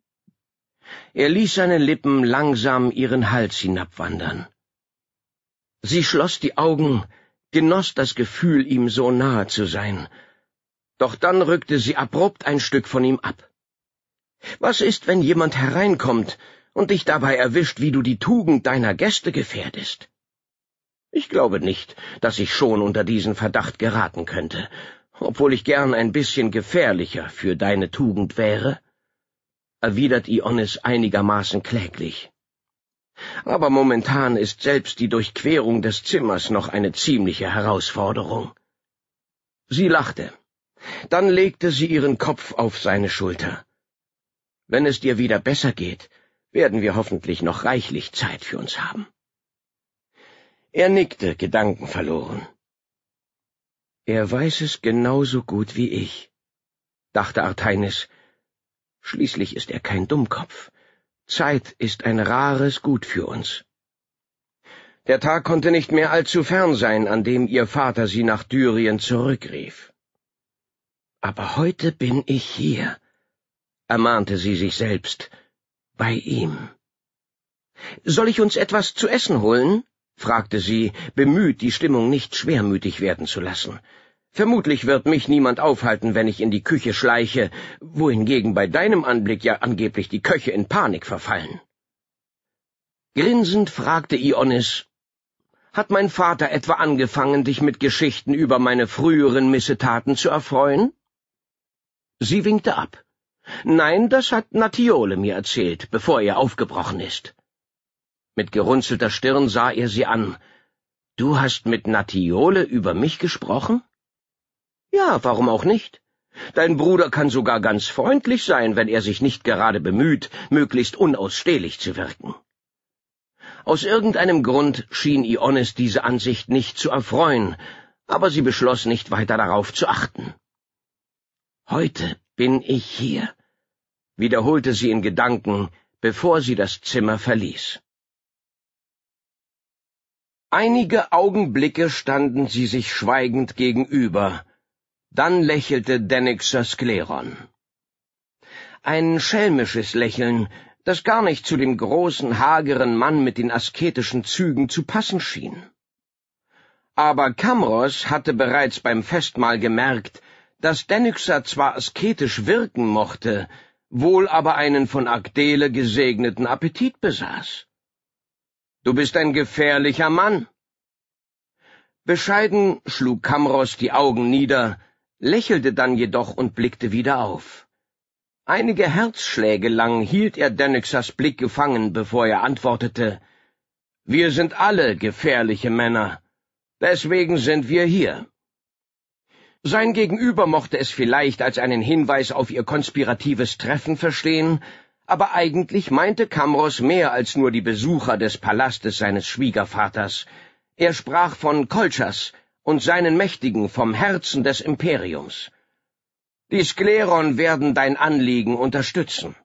Er ließ seine Lippen langsam ihren Hals hinabwandern. Sie schloss die Augen, genoss das Gefühl, ihm so nahe zu sein. Doch dann rückte sie abrupt ein Stück von ihm ab. Was ist, wenn jemand hereinkommt und dich dabei erwischt, wie du die Tugend deiner Gäste gefährdest? Ich glaube nicht, dass ich schon unter diesen Verdacht geraten könnte, obwohl ich gern ein bisschen gefährlicher für deine Tugend wäre? erwidert Ionis einigermaßen kläglich. Aber momentan ist selbst die Durchquerung des Zimmers noch eine ziemliche Herausforderung. Sie lachte. Dann legte sie ihren Kopf auf seine Schulter. Wenn es dir wieder besser geht, werden wir hoffentlich noch reichlich Zeit für uns haben. Er nickte, Gedanken verloren. Er weiß es genauso gut wie ich, dachte Arteinis. Schließlich ist er kein Dummkopf. Zeit ist ein rares Gut für uns. Der Tag konnte nicht mehr allzu fern sein, an dem ihr Vater sie nach Dyrien zurückrief. Aber heute bin ich hier, ermahnte sie sich selbst, bei ihm. Soll ich uns etwas zu essen holen? fragte sie, bemüht, die Stimmung nicht schwermütig werden zu lassen. Vermutlich wird mich niemand aufhalten, wenn ich in die Küche schleiche, wohingegen bei deinem Anblick ja angeblich die Köche in Panik verfallen. Grinsend fragte Ionis, hat mein Vater etwa angefangen, dich mit Geschichten über meine früheren Missetaten zu erfreuen? Sie winkte ab. Nein, das hat Natiole mir erzählt, bevor er aufgebrochen ist. Mit gerunzelter Stirn sah er sie an. Du hast mit Natiole über mich gesprochen? Ja, warum auch nicht? Dein Bruder kann sogar ganz freundlich sein, wenn er sich nicht gerade bemüht, möglichst unausstehlich zu wirken. Aus irgendeinem Grund schien Ionis diese Ansicht nicht zu erfreuen, aber sie beschloss nicht weiter darauf zu achten. Heute bin ich hier, wiederholte sie in Gedanken, bevor sie das Zimmer verließ. Einige Augenblicke standen sie sich schweigend gegenüber. Dann lächelte Dennixer Skleron. Ein schelmisches Lächeln, das gar nicht zu dem großen, hageren Mann mit den asketischen Zügen zu passen schien. Aber Kamros hatte bereits beim Festmahl gemerkt, dass Dennixer zwar asketisch wirken mochte, wohl aber einen von Akdele gesegneten Appetit besaß. Du bist ein gefährlicher Mann. Bescheiden schlug Kamros die Augen nieder, lächelte dann jedoch und blickte wieder auf. Einige Herzschläge lang hielt er Denixers Blick gefangen, bevor er antwortete Wir sind alle gefährliche Männer, deswegen sind wir hier. Sein Gegenüber mochte es vielleicht als einen Hinweis auf ihr konspiratives Treffen verstehen, aber eigentlich meinte Kamros mehr als nur die Besucher des Palastes seines Schwiegervaters. Er sprach von Kolchas und seinen Mächtigen vom Herzen des Imperiums. Die Skleron werden dein Anliegen unterstützen.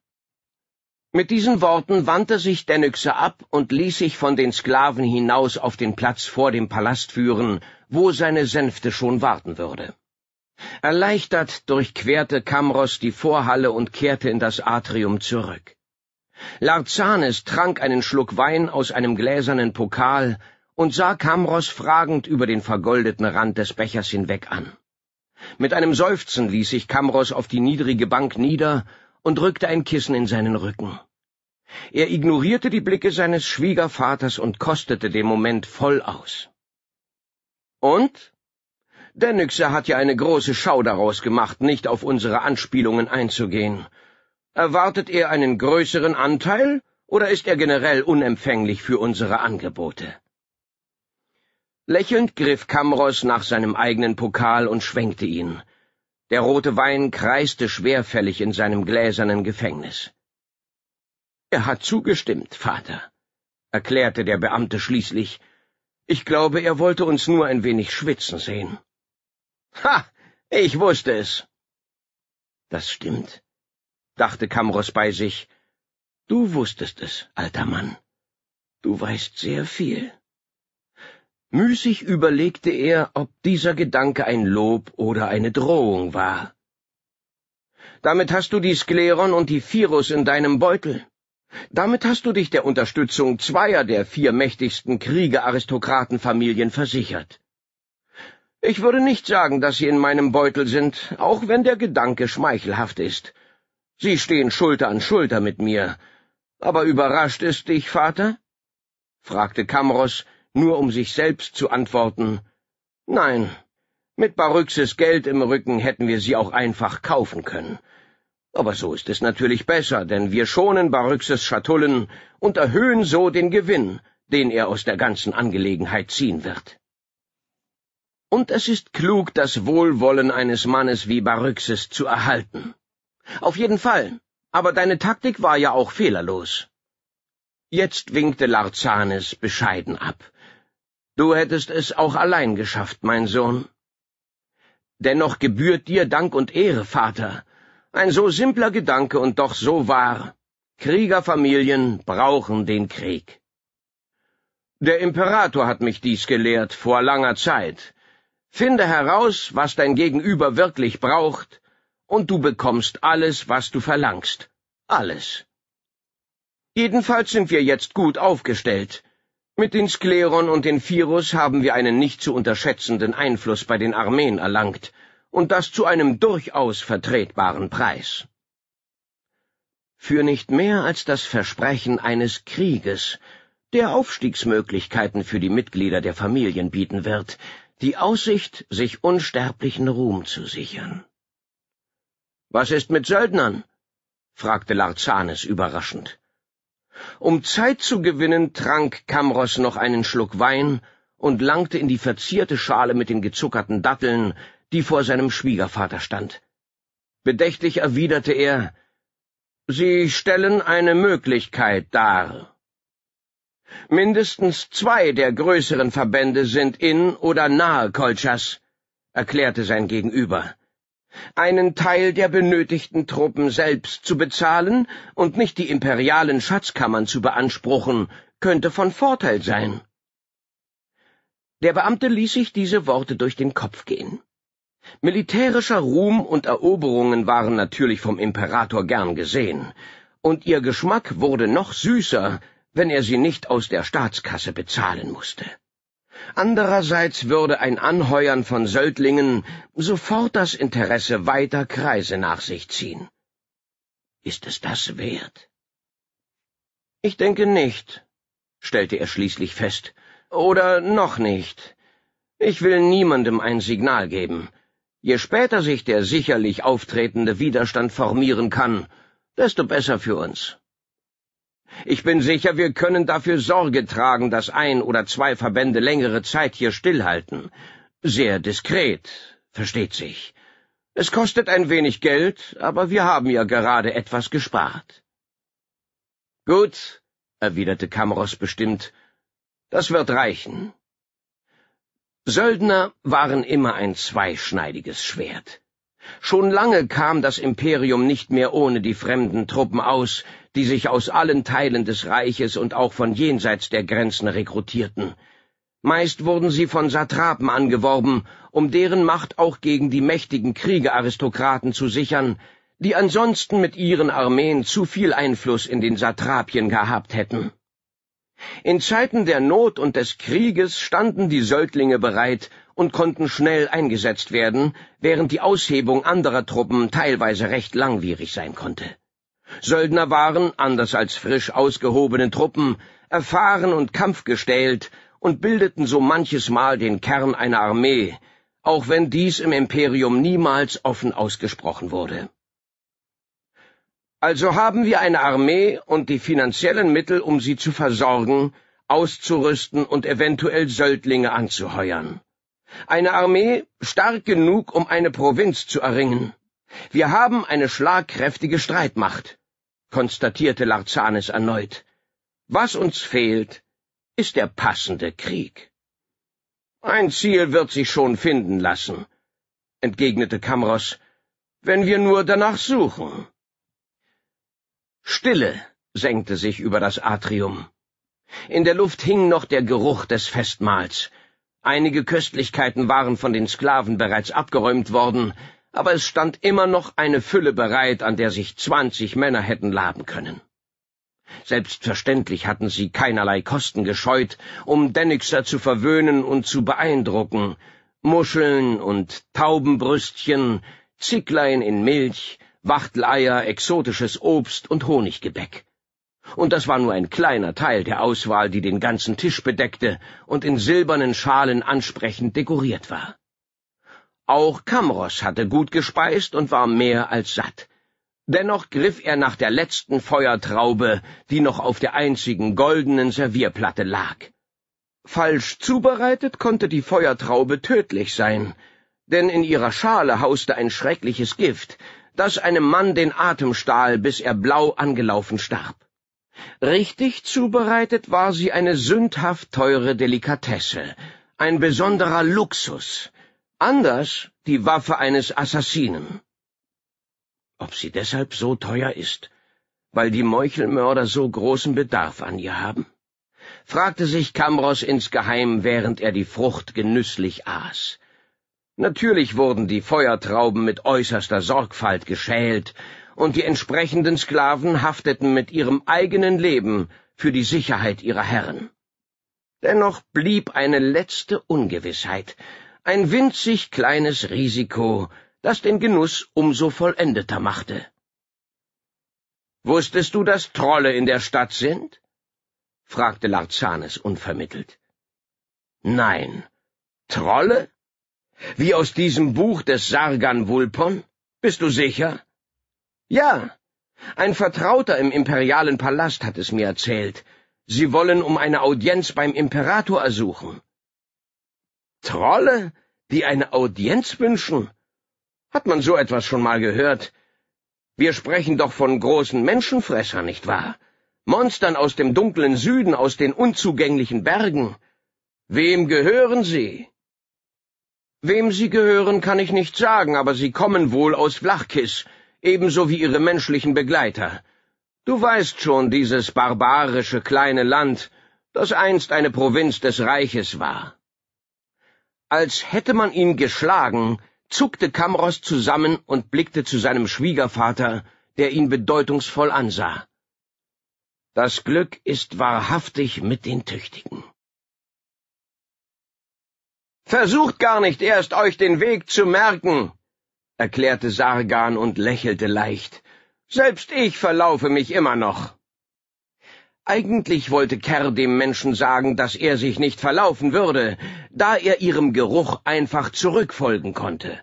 Mit diesen Worten wandte sich Denüxe ab und ließ sich von den Sklaven hinaus auf den Platz vor dem Palast führen, wo seine Sänfte schon warten würde. Erleichtert durchquerte Kamros die Vorhalle und kehrte in das Atrium zurück. Larzanes trank einen Schluck Wein aus einem gläsernen Pokal und sah Kamros fragend über den vergoldeten Rand des Bechers hinweg an. Mit einem Seufzen ließ sich Kamros auf die niedrige Bank nieder und rückte ein Kissen in seinen Rücken. Er ignorierte die Blicke seines Schwiegervaters und kostete den Moment voll aus. Und? Dennixe hat ja eine große Schau daraus gemacht, nicht auf unsere Anspielungen einzugehen. Erwartet er einen größeren Anteil, oder ist er generell unempfänglich für unsere Angebote? Lächelnd griff Kamros nach seinem eigenen Pokal und schwenkte ihn. Der rote Wein kreiste schwerfällig in seinem gläsernen Gefängnis. Er hat zugestimmt, Vater, erklärte der Beamte schließlich. Ich glaube, er wollte uns nur ein wenig schwitzen sehen. Ha, ich wusste es. Das stimmt, dachte Kamros bei sich. Du wusstest es, alter Mann. Du weißt sehr viel. Müßig überlegte er, ob dieser Gedanke ein Lob oder eine Drohung war. Damit hast du die Skleron und die Virus in deinem Beutel. Damit hast du dich der Unterstützung zweier der vier mächtigsten Kriegeraristokratenfamilien versichert. Ich würde nicht sagen, dass Sie in meinem Beutel sind, auch wenn der Gedanke schmeichelhaft ist. Sie stehen Schulter an Schulter mit mir. Aber überrascht ist dich, Vater? fragte Kamros, nur um sich selbst zu antworten. Nein, mit Baryxes Geld im Rücken hätten wir sie auch einfach kaufen können. Aber so ist es natürlich besser, denn wir schonen Baryxes Schatullen und erhöhen so den Gewinn, den er aus der ganzen Angelegenheit ziehen wird und es ist klug, das Wohlwollen eines Mannes wie Baryxes zu erhalten. Auf jeden Fall, aber deine Taktik war ja auch fehlerlos. Jetzt winkte Larzanes bescheiden ab. Du hättest es auch allein geschafft, mein Sohn. Dennoch gebührt dir Dank und Ehre, Vater. Ein so simpler Gedanke und doch so wahr. Kriegerfamilien brauchen den Krieg. Der Imperator hat mich dies gelehrt vor langer Zeit, Finde heraus, was dein Gegenüber wirklich braucht, und du bekommst alles, was du verlangst. Alles. Jedenfalls sind wir jetzt gut aufgestellt. Mit den Skleron und den Virus haben wir einen nicht zu unterschätzenden Einfluss bei den Armeen erlangt, und das zu einem durchaus vertretbaren Preis. Für nicht mehr als das Versprechen eines Krieges, der Aufstiegsmöglichkeiten für die Mitglieder der Familien bieten wird, die Aussicht, sich unsterblichen Ruhm zu sichern. Was ist mit Söldnern? fragte Larzanes überraschend. Um Zeit zu gewinnen, trank Kamros noch einen Schluck Wein und langte in die verzierte Schale mit den gezuckerten Datteln, die vor seinem Schwiegervater stand. Bedächtig erwiderte er, Sie stellen eine Möglichkeit dar. Mindestens zwei der größeren Verbände sind in oder nahe Kolchas, erklärte sein Gegenüber. Einen Teil der benötigten Truppen selbst zu bezahlen und nicht die imperialen Schatzkammern zu beanspruchen, könnte von Vorteil sein. Der Beamte ließ sich diese Worte durch den Kopf gehen. Militärischer Ruhm und Eroberungen waren natürlich vom Imperator gern gesehen, und ihr Geschmack wurde noch süßer, wenn er sie nicht aus der Staatskasse bezahlen musste. Andererseits würde ein Anheuern von Söldlingen sofort das Interesse weiter Kreise nach sich ziehen. Ist es das wert? Ich denke nicht, stellte er schließlich fest, oder noch nicht. Ich will niemandem ein Signal geben. Je später sich der sicherlich auftretende Widerstand formieren kann, desto besser für uns. Ich bin sicher, wir können dafür Sorge tragen, dass ein oder zwei Verbände längere Zeit hier stillhalten. Sehr diskret, versteht sich. Es kostet ein wenig Geld, aber wir haben ja gerade etwas gespart. Gut, erwiderte Kamros bestimmt, das wird reichen. Söldner waren immer ein zweischneidiges Schwert. Schon lange kam das Imperium nicht mehr ohne die fremden Truppen aus, die sich aus allen Teilen des Reiches und auch von jenseits der Grenzen rekrutierten. Meist wurden sie von Satrapen angeworben, um deren Macht auch gegen die mächtigen Kriegeraristokraten zu sichern, die ansonsten mit ihren Armeen zu viel Einfluss in den Satrapien gehabt hätten. In Zeiten der Not und des Krieges standen die Söldlinge bereit und konnten schnell eingesetzt werden, während die Aushebung anderer Truppen teilweise recht langwierig sein konnte. Söldner waren, anders als frisch ausgehobenen Truppen, erfahren und kampfgestählt und bildeten so manches Mal den Kern einer Armee, auch wenn dies im Imperium niemals offen ausgesprochen wurde. Also haben wir eine Armee und die finanziellen Mittel, um sie zu versorgen, auszurüsten und eventuell Söldlinge anzuheuern. Eine Armee stark genug, um eine Provinz zu erringen. Wir haben eine schlagkräftige Streitmacht konstatierte Larzanes erneut. Was uns fehlt, ist der passende Krieg. Ein Ziel wird sich schon finden lassen, entgegnete Kamros, wenn wir nur danach suchen. Stille senkte sich über das Atrium. In der Luft hing noch der Geruch des Festmahls. Einige Köstlichkeiten waren von den Sklaven bereits abgeräumt worden, aber es stand immer noch eine Fülle bereit, an der sich zwanzig Männer hätten laben können. Selbstverständlich hatten sie keinerlei Kosten gescheut, um Dennixer zu verwöhnen und zu beeindrucken. Muscheln und Taubenbrüstchen, Zicklein in Milch, Wachteleier, exotisches Obst und Honiggebäck. Und das war nur ein kleiner Teil der Auswahl, die den ganzen Tisch bedeckte und in silbernen Schalen ansprechend dekoriert war. Auch Kamros hatte gut gespeist und war mehr als satt. Dennoch griff er nach der letzten Feuertraube, die noch auf der einzigen goldenen Servierplatte lag. Falsch zubereitet konnte die Feuertraube tödlich sein, denn in ihrer Schale hauste ein schreckliches Gift, das einem Mann den Atem stahl, bis er blau angelaufen starb. Richtig zubereitet war sie eine sündhaft teure Delikatesse, ein besonderer Luxus, anders die Waffe eines Assassinen. Ob sie deshalb so teuer ist, weil die Meuchelmörder so großen Bedarf an ihr haben? fragte sich Kamros insgeheim, während er die Frucht genüsslich aß. Natürlich wurden die Feuertrauben mit äußerster Sorgfalt geschält, und die entsprechenden Sklaven hafteten mit ihrem eigenen Leben für die Sicherheit ihrer Herren. Dennoch blieb eine letzte Ungewissheit, ein winzig kleines Risiko, das den Genuss umso vollendeter machte. Wusstest du, dass Trolle in der Stadt sind? fragte Larzanes unvermittelt. Nein. Trolle? Wie aus diesem Buch des Sargan Vulpon? Bist du sicher? Ja. Ein Vertrauter im imperialen Palast hat es mir erzählt. Sie wollen um eine Audienz beim Imperator ersuchen. Trolle, die eine Audienz wünschen? Hat man so etwas schon mal gehört? Wir sprechen doch von großen Menschenfressern, nicht wahr? Monstern aus dem dunklen Süden, aus den unzugänglichen Bergen. Wem gehören sie? Wem sie gehören, kann ich nicht sagen, aber sie kommen wohl aus Flachkiss, ebenso wie ihre menschlichen Begleiter. Du weißt schon, dieses barbarische kleine Land, das einst eine Provinz des Reiches war. Als hätte man ihn geschlagen, zuckte Kamros zusammen und blickte zu seinem Schwiegervater, der ihn bedeutungsvoll ansah. Das Glück ist wahrhaftig mit den Tüchtigen. Versucht gar nicht erst, euch den Weg zu merken, erklärte Sargan und lächelte leicht. Selbst ich verlaufe mich immer noch. Eigentlich wollte Kerr dem Menschen sagen, dass er sich nicht verlaufen würde, da er ihrem Geruch einfach zurückfolgen konnte.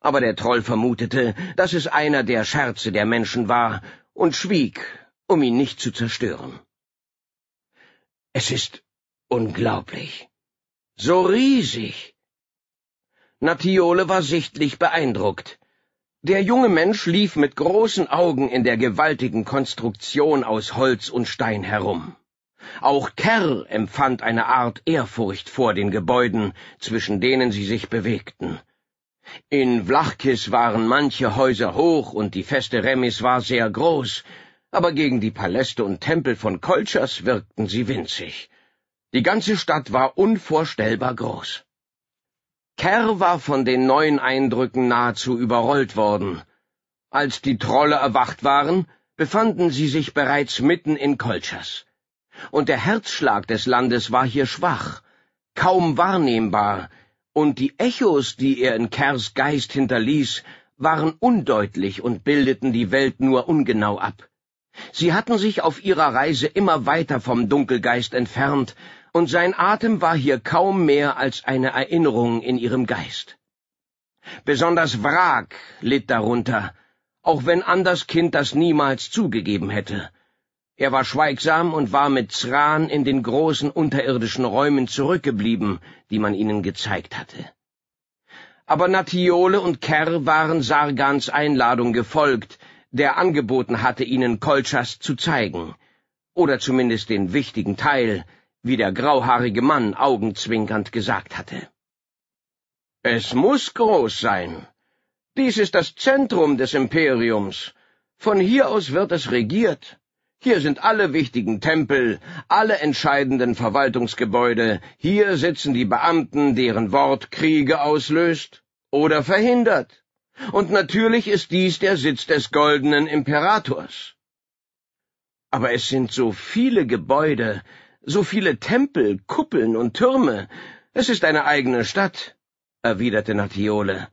Aber der Troll vermutete, dass es einer der Scherze der Menschen war und schwieg, um ihn nicht zu zerstören. Es ist unglaublich. So riesig. Natiole war sichtlich beeindruckt. Der junge Mensch lief mit großen Augen in der gewaltigen Konstruktion aus Holz und Stein herum. Auch Kerr empfand eine Art Ehrfurcht vor den Gebäuden, zwischen denen sie sich bewegten. In Vlachkis waren manche Häuser hoch und die feste Remis war sehr groß, aber gegen die Paläste und Tempel von Kolchas wirkten sie winzig. Die ganze Stadt war unvorstellbar groß. Kerr war von den neuen Eindrücken nahezu überrollt worden. Als die Trolle erwacht waren, befanden sie sich bereits mitten in Kolchas. Und der Herzschlag des Landes war hier schwach, kaum wahrnehmbar, und die Echos, die er in Kers Geist hinterließ, waren undeutlich und bildeten die Welt nur ungenau ab. Sie hatten sich auf ihrer Reise immer weiter vom Dunkelgeist entfernt und sein Atem war hier kaum mehr als eine Erinnerung in ihrem Geist. Besonders Wrag litt darunter, auch wenn Anders Kind das niemals zugegeben hätte. Er war schweigsam und war mit Zran in den großen unterirdischen Räumen zurückgeblieben, die man ihnen gezeigt hatte. Aber Natiole und Kerr waren Sargans Einladung gefolgt, der angeboten hatte, ihnen Kolchas zu zeigen, oder zumindest den wichtigen Teil, wie der grauhaarige Mann augenzwinkernd gesagt hatte. Es muß groß sein. Dies ist das Zentrum des Imperiums. Von hier aus wird es regiert. Hier sind alle wichtigen Tempel, alle entscheidenden Verwaltungsgebäude, hier sitzen die Beamten, deren Wort Kriege auslöst oder verhindert. Und natürlich ist dies der Sitz des goldenen Imperators. Aber es sind so viele Gebäude, so viele Tempel, Kuppeln und Türme. Es ist eine eigene Stadt, erwiderte Natiole.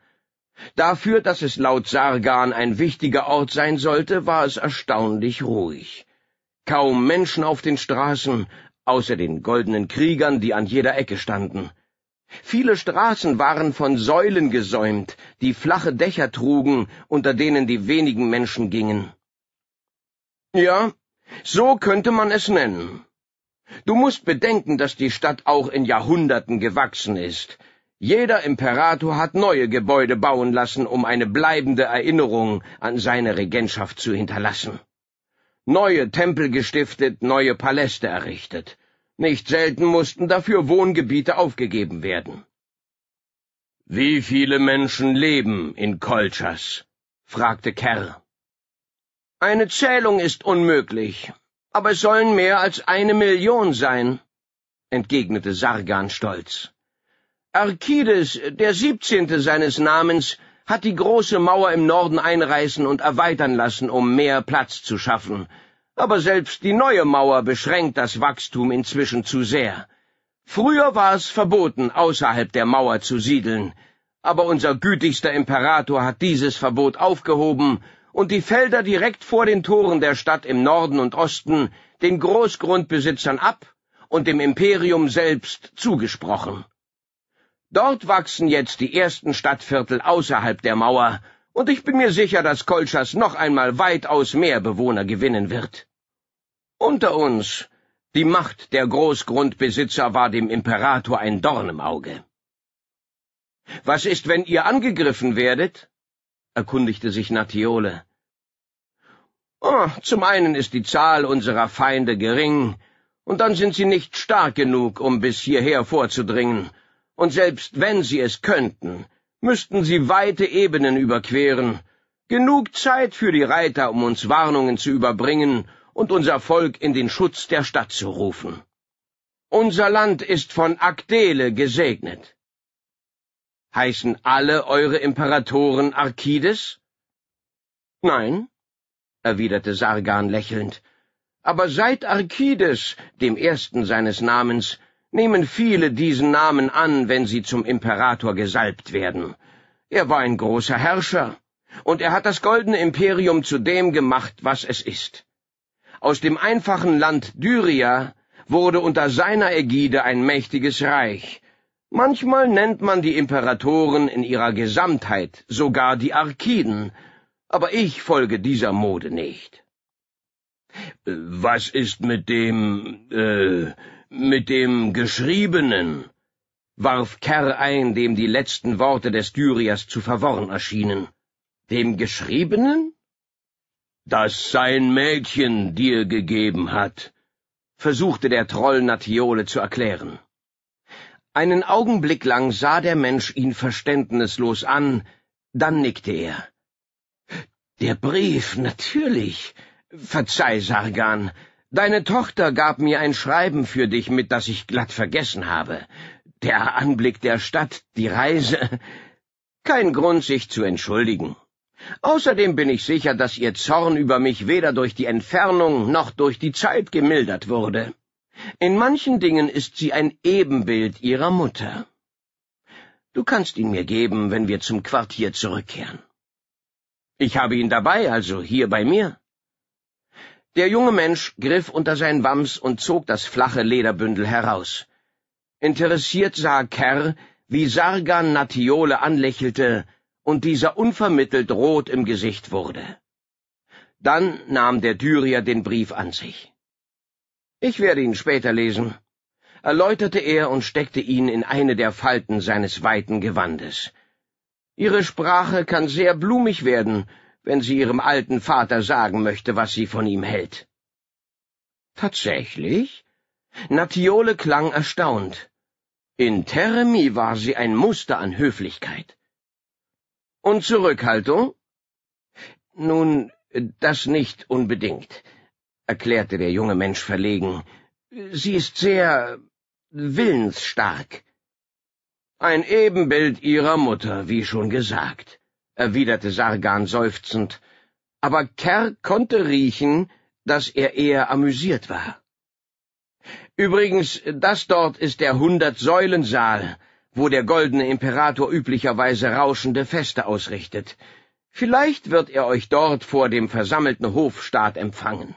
Dafür, dass es laut Sargan ein wichtiger Ort sein sollte, war es erstaunlich ruhig. Kaum Menschen auf den Straßen, außer den goldenen Kriegern, die an jeder Ecke standen. Viele Straßen waren von Säulen gesäumt, die flache Dächer trugen, unter denen die wenigen Menschen gingen. Ja, so könnte man es nennen, Du musst bedenken, dass die Stadt auch in Jahrhunderten gewachsen ist. Jeder Imperator hat neue Gebäude bauen lassen, um eine bleibende Erinnerung an seine Regentschaft zu hinterlassen. Neue Tempel gestiftet, neue Paläste errichtet. Nicht selten mussten dafür Wohngebiete aufgegeben werden. Wie viele Menschen leben in Kolchas? fragte Kerr. Eine Zählung ist unmöglich, aber es sollen mehr als eine Million sein, entgegnete Sargan stolz. Arkides, der siebzehnte seines Namens, hat die große Mauer im Norden einreißen und erweitern lassen, um mehr Platz zu schaffen. Aber selbst die neue Mauer beschränkt das Wachstum inzwischen zu sehr. Früher war es verboten, außerhalb der Mauer zu siedeln, aber unser gütigster Imperator hat dieses Verbot aufgehoben und die Felder direkt vor den Toren der Stadt im Norden und Osten den Großgrundbesitzern ab und dem Imperium selbst zugesprochen. Dort wachsen jetzt die ersten Stadtviertel außerhalb der Mauer, und ich bin mir sicher, dass Kolchas noch einmal weitaus mehr Bewohner gewinnen wird. Unter uns, die Macht der Großgrundbesitzer war dem Imperator ein Dorn im Auge. Was ist, wenn ihr angegriffen werdet? erkundigte sich Natiole. Oh, zum einen ist die Zahl unserer Feinde gering, und dann sind sie nicht stark genug, um bis hierher vorzudringen, und selbst wenn sie es könnten, müssten sie weite Ebenen überqueren, genug Zeit für die Reiter, um uns Warnungen zu überbringen und unser Volk in den Schutz der Stadt zu rufen. Unser Land ist von Akdele gesegnet. Heißen alle eure Imperatoren Arkides? Nein, erwiderte Sargan lächelnd. Aber seit Arkides, dem ersten seines Namens, nehmen viele diesen Namen an, wenn sie zum Imperator gesalbt werden. Er war ein großer Herrscher, und er hat das goldene Imperium zu dem gemacht, was es ist. Aus dem einfachen Land Dyria wurde unter seiner Ägide ein mächtiges Reich. Manchmal nennt man die Imperatoren in ihrer Gesamtheit sogar die Arkiden, aber ich folge dieser Mode nicht. Äh, was ist mit dem, äh, mit dem Geschriebenen? warf Kerr ein, dem die letzten Worte des Dyrias zu verworren erschienen. Dem Geschriebenen? Das sein Mädchen dir gegeben hat, versuchte der Troll Natiole zu erklären. Einen Augenblick lang sah der Mensch ihn verständnislos an, dann nickte er. Der Brief, natürlich. Verzeih, Sargan. Deine Tochter gab mir ein Schreiben für dich mit, das ich glatt vergessen habe. Der Anblick der Stadt, die Reise. Kein Grund, sich zu entschuldigen. Außerdem bin ich sicher, dass ihr Zorn über mich weder durch die Entfernung noch durch die Zeit gemildert wurde. In manchen Dingen ist sie ein Ebenbild ihrer Mutter. Du kannst ihn mir geben, wenn wir zum Quartier zurückkehren. Ich habe ihn dabei, also hier bei mir. Der junge Mensch griff unter seinen Wams und zog das flache Lederbündel heraus. Interessiert sah Kerr, wie Sargan Natiole anlächelte und dieser unvermittelt rot im Gesicht wurde. Dann nahm der Dyrier den Brief an sich. Ich werde ihn später lesen, erläuterte er und steckte ihn in eine der Falten seines weiten Gewandes. Ihre Sprache kann sehr blumig werden, wenn sie Ihrem alten Vater sagen möchte, was sie von ihm hält. Tatsächlich? Natiole klang erstaunt. In Teremi war sie ein Muster an Höflichkeit. Und Zurückhaltung? Nun, das nicht unbedingt, erklärte der junge Mensch verlegen. Sie ist sehr willensstark. Ein Ebenbild ihrer Mutter, wie schon gesagt, erwiderte Sargan seufzend, aber Kerr konnte riechen, dass er eher amüsiert war. Übrigens, das dort ist der hundert säulensaal wo der goldene Imperator üblicherweise rauschende Feste ausrichtet. Vielleicht wird er euch dort vor dem versammelten Hofstaat empfangen.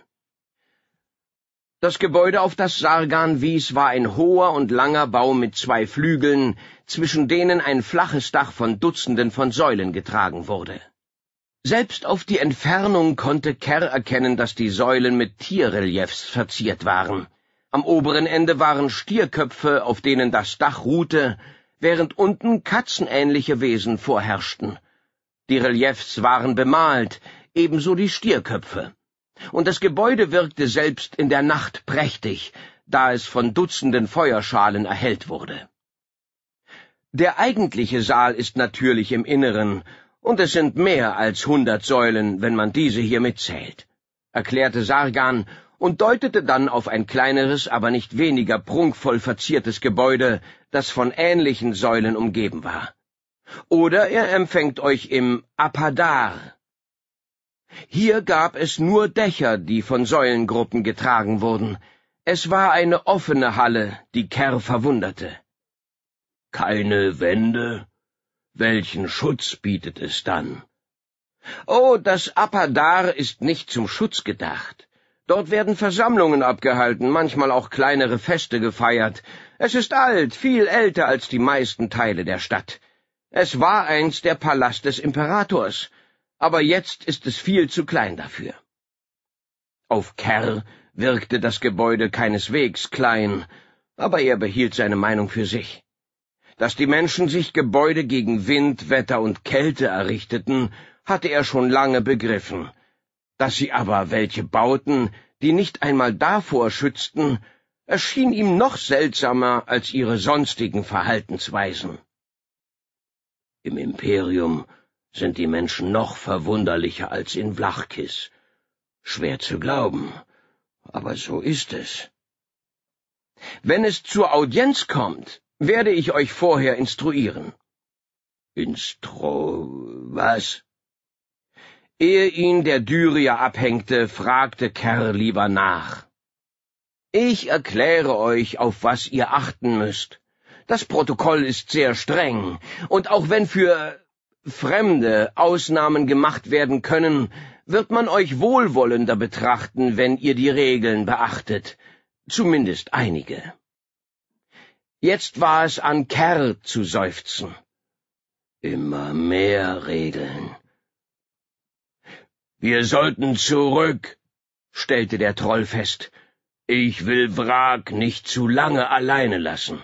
Das Gebäude, auf das Sargan wies, war ein hoher und langer Bau mit zwei Flügeln, zwischen denen ein flaches Dach von Dutzenden von Säulen getragen wurde. Selbst auf die Entfernung konnte Kerr erkennen, dass die Säulen mit Tierreliefs verziert waren. Am oberen Ende waren Stierköpfe, auf denen das Dach ruhte, während unten katzenähnliche Wesen vorherrschten. Die Reliefs waren bemalt, ebenso die Stierköpfe. Und das Gebäude wirkte selbst in der Nacht prächtig, da es von Dutzenden Feuerschalen erhellt wurde. Der eigentliche Saal ist natürlich im Inneren, und es sind mehr als hundert Säulen, wenn man diese hier mitzählt, erklärte Sargan und deutete dann auf ein kleineres, aber nicht weniger prunkvoll verziertes Gebäude, das von ähnlichen Säulen umgeben war. Oder er empfängt euch im Apadar. Hier gab es nur Dächer, die von Säulengruppen getragen wurden. Es war eine offene Halle, die Kerr verwunderte. Keine Wände? Welchen Schutz bietet es dann? Oh, das Apadar ist nicht zum Schutz gedacht. Dort werden Versammlungen abgehalten, manchmal auch kleinere Feste gefeiert. Es ist alt, viel älter als die meisten Teile der Stadt. Es war einst der Palast des Imperators, aber jetzt ist es viel zu klein dafür. Auf Kerr wirkte das Gebäude keineswegs klein, aber er behielt seine Meinung für sich. Dass die Menschen sich Gebäude gegen Wind, Wetter und Kälte errichteten, hatte er schon lange begriffen. Dass sie aber welche bauten, die nicht einmal davor schützten, erschien ihm noch seltsamer als ihre sonstigen Verhaltensweisen. Im Imperium sind die Menschen noch verwunderlicher als in Vlachkis. Schwer zu glauben, aber so ist es. Wenn es zur Audienz kommt, werde ich euch vorher instruieren. Instru... was? Ehe ihn der Dyrier abhängte, fragte Kerr lieber nach. Ich erkläre euch, auf was ihr achten müsst. Das Protokoll ist sehr streng, und auch wenn für Fremde Ausnahmen gemacht werden können, wird man euch wohlwollender betrachten, wenn ihr die Regeln beachtet, zumindest einige. Jetzt war es an Kerl zu seufzen. Immer mehr Regeln. Wir sollten zurück, stellte der Troll fest. Ich will Wrak nicht zu lange alleine lassen.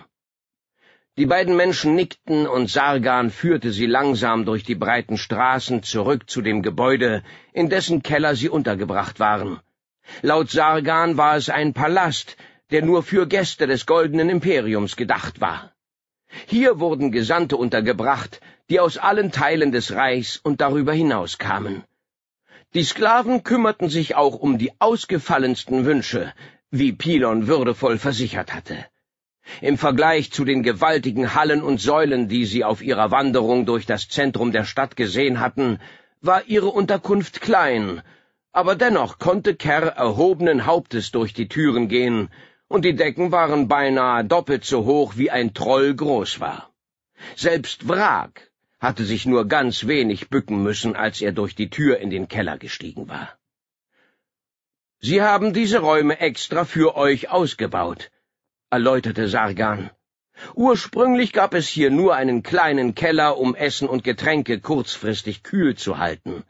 Die beiden Menschen nickten und Sargan führte sie langsam durch die breiten Straßen zurück zu dem Gebäude, in dessen Keller sie untergebracht waren. Laut Sargan war es ein Palast, der nur für Gäste des goldenen Imperiums gedacht war. Hier wurden Gesandte untergebracht, die aus allen Teilen des Reichs und darüber hinaus kamen. Die Sklaven kümmerten sich auch um die ausgefallensten Wünsche, wie Pilon würdevoll versichert hatte. Im Vergleich zu den gewaltigen Hallen und Säulen, die sie auf ihrer Wanderung durch das Zentrum der Stadt gesehen hatten, war ihre Unterkunft klein, aber dennoch konnte Kerr erhobenen Hauptes durch die Türen gehen, und die Decken waren beinahe doppelt so hoch, wie ein Troll groß war. Selbst Wrag hatte sich nur ganz wenig bücken müssen, als er durch die Tür in den Keller gestiegen war. Sie haben diese Räume extra für euch ausgebaut, erläuterte Sargan. Ursprünglich gab es hier nur einen kleinen Keller, um Essen und Getränke kurzfristig kühl zu halten.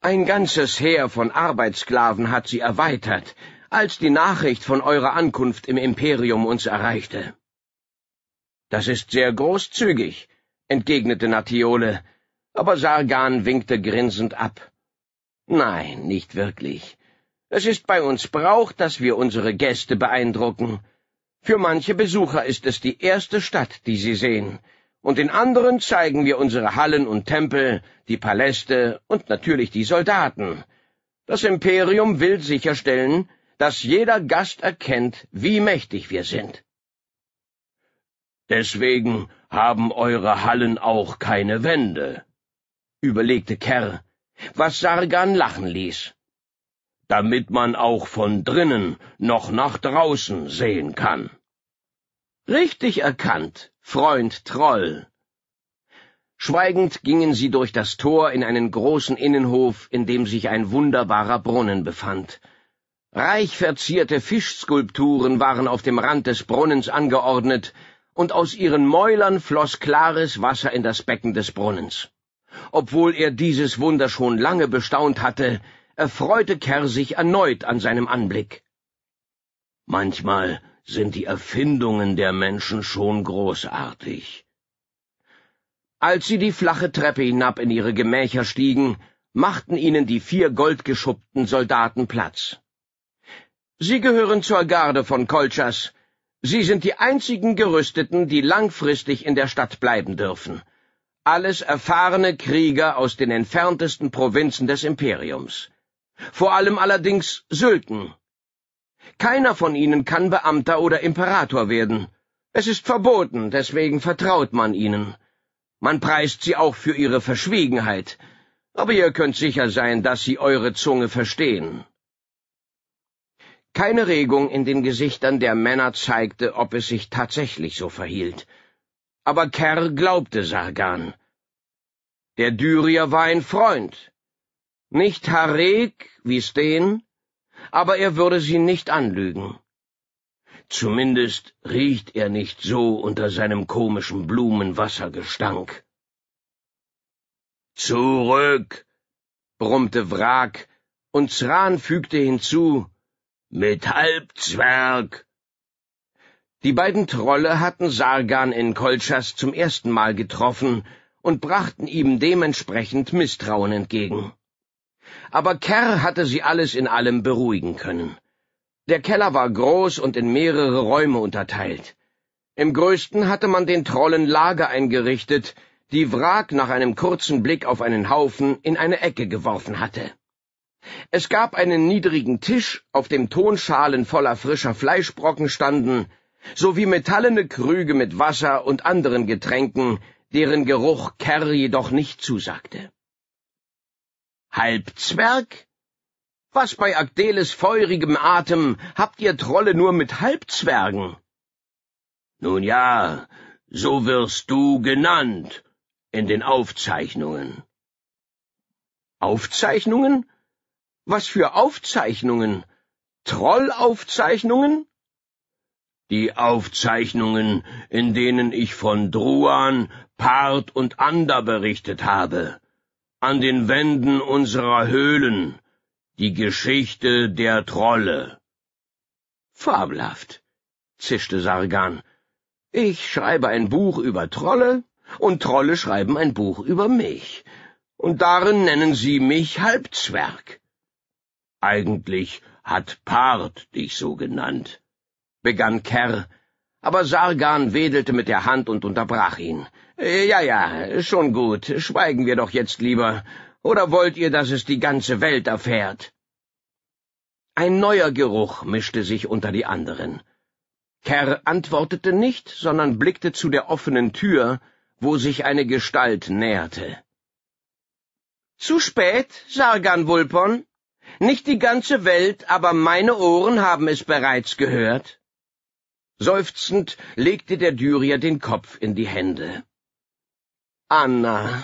Ein ganzes Heer von Arbeitssklaven hat sie erweitert, als die Nachricht von eurer Ankunft im Imperium uns erreichte. Das ist sehr großzügig, entgegnete Natiole, aber Sargan winkte grinsend ab. Nein, nicht wirklich. Es ist bei uns Brauch, dass wir unsere Gäste beeindrucken. Für manche Besucher ist es die erste Stadt, die sie sehen, und den anderen zeigen wir unsere Hallen und Tempel, die Paläste und natürlich die Soldaten. Das Imperium will sicherstellen, dass jeder Gast erkennt, wie mächtig wir sind. Deswegen haben eure Hallen auch keine Wände, überlegte Kerr, was Sargan lachen ließ, damit man auch von drinnen noch nach draußen sehen kann. Richtig erkannt, Freund Troll. Schweigend gingen sie durch das Tor in einen großen Innenhof, in dem sich ein wunderbarer Brunnen befand, Reich verzierte Fischskulpturen waren auf dem Rand des Brunnens angeordnet, und aus ihren Mäulern floss klares Wasser in das Becken des Brunnens. Obwohl er dieses Wunder schon lange bestaunt hatte, erfreute Kerr sich erneut an seinem Anblick. Manchmal sind die Erfindungen der Menschen schon großartig. Als sie die flache Treppe hinab in ihre Gemächer stiegen, machten ihnen die vier goldgeschuppten Soldaten Platz. Sie gehören zur Garde von Kolchas. Sie sind die einzigen Gerüsteten, die langfristig in der Stadt bleiben dürfen. Alles erfahrene Krieger aus den entferntesten Provinzen des Imperiums. Vor allem allerdings Sylken. Keiner von ihnen kann Beamter oder Imperator werden. Es ist verboten, deswegen vertraut man ihnen. Man preist sie auch für ihre Verschwiegenheit. Aber ihr könnt sicher sein, dass sie eure Zunge verstehen. Keine Regung in den Gesichtern der Männer zeigte, ob es sich tatsächlich so verhielt. Aber Kerr glaubte Sargan. Der Dyrier war ein Freund. Nicht Harek, wie Sten, aber er würde sie nicht anlügen. Zumindest riecht er nicht so unter seinem komischen Blumenwassergestank. Zurück, brummte Wrak, und Zran fügte hinzu, mit Halbzwerg! Die beiden Trolle hatten Sargan in Kolchas zum ersten Mal getroffen und brachten ihm dementsprechend Misstrauen entgegen. Aber Kerr hatte sie alles in allem beruhigen können. Der Keller war groß und in mehrere Räume unterteilt. Im größten hatte man den Trollen Lager eingerichtet, die Wrak nach einem kurzen Blick auf einen Haufen in eine Ecke geworfen hatte es gab einen niedrigen Tisch, auf dem Tonschalen voller frischer Fleischbrocken standen, sowie metallene Krüge mit Wasser und anderen Getränken, deren Geruch Kerr jedoch nicht zusagte. Halbzwerg? Was bei Agdeles feurigem Atem habt ihr Trolle nur mit Halbzwergen? Nun ja, so wirst du genannt in den Aufzeichnungen. Aufzeichnungen? Was für Aufzeichnungen? Trollaufzeichnungen? Die Aufzeichnungen, in denen ich von Druan, Part und Ander berichtet habe. An den Wänden unserer Höhlen. Die Geschichte der Trolle. Fabelhaft, zischte Sargan. Ich schreibe ein Buch über Trolle, und Trolle schreiben ein Buch über mich, und darin nennen sie mich Halbzwerg. Eigentlich hat Part dich so genannt, begann Kerr, aber Sargan wedelte mit der Hand und unterbrach ihn. Ja, ja, schon gut, schweigen wir doch jetzt lieber. Oder wollt ihr, dass es die ganze Welt erfährt? Ein neuer Geruch mischte sich unter die anderen. Kerr antwortete nicht, sondern blickte zu der offenen Tür, wo sich eine Gestalt näherte. Zu spät, Sargan Wulpon? Nicht die ganze Welt, aber meine Ohren haben es bereits gehört. Seufzend legte der Dyrier den Kopf in die Hände. Anna.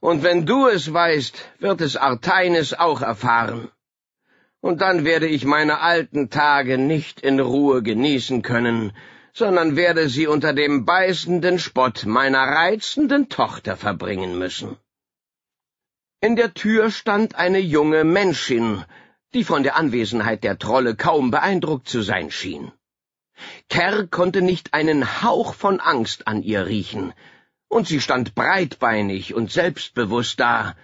Und wenn du es weißt, wird es Arteines auch erfahren. Und dann werde ich meine alten Tage nicht in Ruhe genießen können, sondern werde sie unter dem beißenden Spott meiner reizenden Tochter verbringen müssen. In der Tür stand eine junge Menschin, die von der Anwesenheit der Trolle kaum beeindruckt zu sein schien. Kerr konnte nicht einen Hauch von Angst an ihr riechen, und sie stand breitbeinig und selbstbewusst da,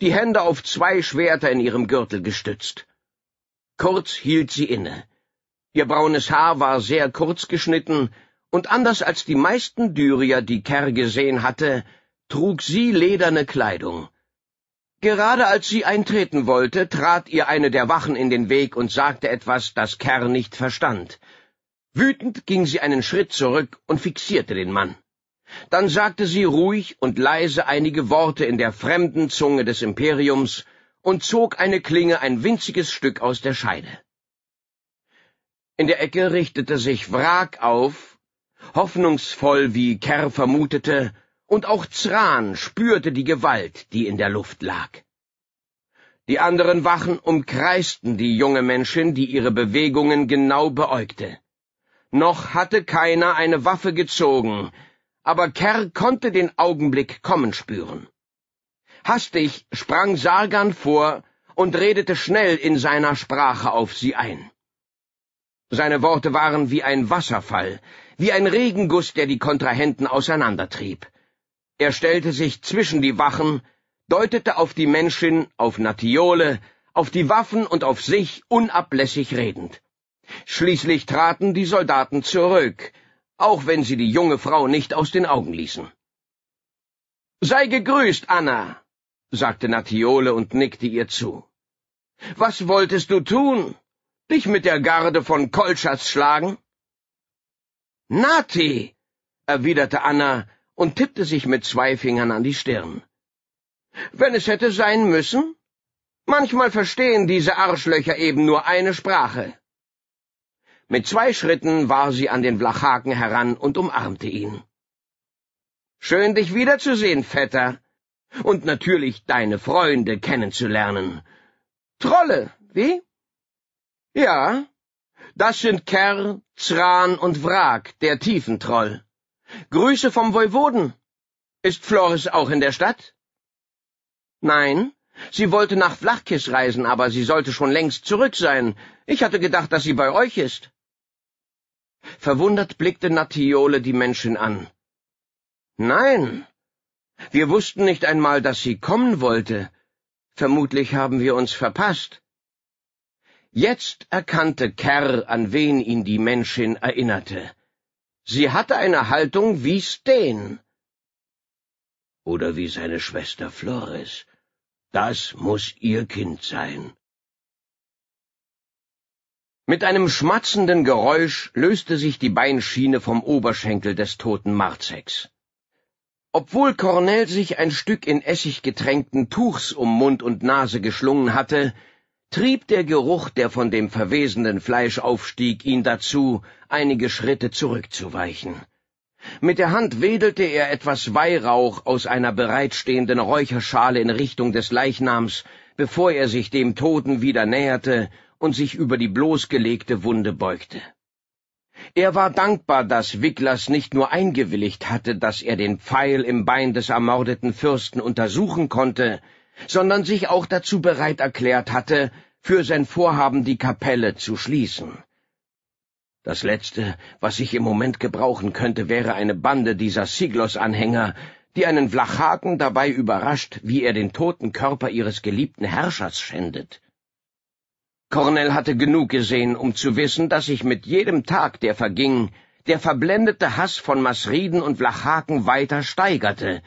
die Hände auf zwei Schwerter in ihrem Gürtel gestützt. Kurz hielt sie inne. Ihr braunes Haar war sehr kurz geschnitten, und anders als die meisten Dyrier, die Kerr gesehen hatte, trug sie lederne Kleidung. Gerade als sie eintreten wollte, trat ihr eine der Wachen in den Weg und sagte etwas, das Kerr nicht verstand. Wütend ging sie einen Schritt zurück und fixierte den Mann. Dann sagte sie ruhig und leise einige Worte in der fremden Zunge des Imperiums und zog eine Klinge ein winziges Stück aus der Scheide. In der Ecke richtete sich Wrak auf, hoffnungsvoll, wie Kerr vermutete, und auch Zran spürte die Gewalt, die in der Luft lag. Die anderen Wachen umkreisten die junge Menschen, die ihre Bewegungen genau beäugte. Noch hatte keiner eine Waffe gezogen, aber Kerr konnte den Augenblick kommen spüren. Hastig sprang Sargan vor und redete schnell in seiner Sprache auf sie ein. Seine Worte waren wie ein Wasserfall, wie ein Regenguss, der die Kontrahenten auseinandertrieb. Er stellte sich zwischen die Wachen, deutete auf die Menschen, auf Natiole, auf die Waffen und auf sich unablässig redend. Schließlich traten die Soldaten zurück, auch wenn sie die junge Frau nicht aus den Augen ließen. Sei gegrüßt, Anna, sagte Natiole und nickte ihr zu. Was wolltest du tun? Dich mit der Garde von Kolschatz schlagen? Nati, erwiderte Anna und tippte sich mit zwei Fingern an die Stirn. Wenn es hätte sein müssen? Manchmal verstehen diese Arschlöcher eben nur eine Sprache. Mit zwei Schritten war sie an den Blachhaken heran und umarmte ihn. Schön, dich wiederzusehen, Vetter. Und natürlich deine Freunde kennenzulernen. Trolle, wie? Ja, das sind Kerr, Zran und Wrak, der Tiefentroll. Grüße vom Voivoden. Ist Flores auch in der Stadt? Nein, sie wollte nach Flachkiss reisen, aber sie sollte schon längst zurück sein. Ich hatte gedacht, dass sie bei euch ist. Verwundert blickte Natiole die Menschen an. Nein, wir wussten nicht einmal, dass sie kommen wollte. Vermutlich haben wir uns verpasst. Jetzt erkannte Kerr, an wen ihn die Menschen erinnerte. Sie hatte eine Haltung wie Steen. Oder wie seine Schwester Flores. Das muss ihr Kind sein. Mit einem schmatzenden Geräusch löste sich die Beinschiene vom Oberschenkel des toten Marzex. Obwohl Cornell sich ein Stück in Essig getränkten Tuchs um Mund und Nase geschlungen hatte, trieb der Geruch, der von dem verwesenden Fleisch aufstieg, ihn dazu, einige Schritte zurückzuweichen. Mit der Hand wedelte er etwas Weihrauch aus einer bereitstehenden Räucherschale in Richtung des Leichnams, bevor er sich dem Toten wieder näherte und sich über die bloßgelegte Wunde beugte. Er war dankbar, dass Wicklers nicht nur eingewilligt hatte, dass er den Pfeil im Bein des ermordeten Fürsten untersuchen konnte, sondern sich auch dazu bereit erklärt hatte, für sein Vorhaben die Kapelle zu schließen. Das Letzte, was ich im Moment gebrauchen könnte, wäre eine Bande dieser Siglos-Anhänger, die einen Vlachaken dabei überrascht, wie er den toten Körper ihres geliebten Herrschers schändet. Cornell hatte genug gesehen, um zu wissen, dass sich mit jedem Tag, der verging, der verblendete Hass von Masriden und Vlachaken weiter steigerte,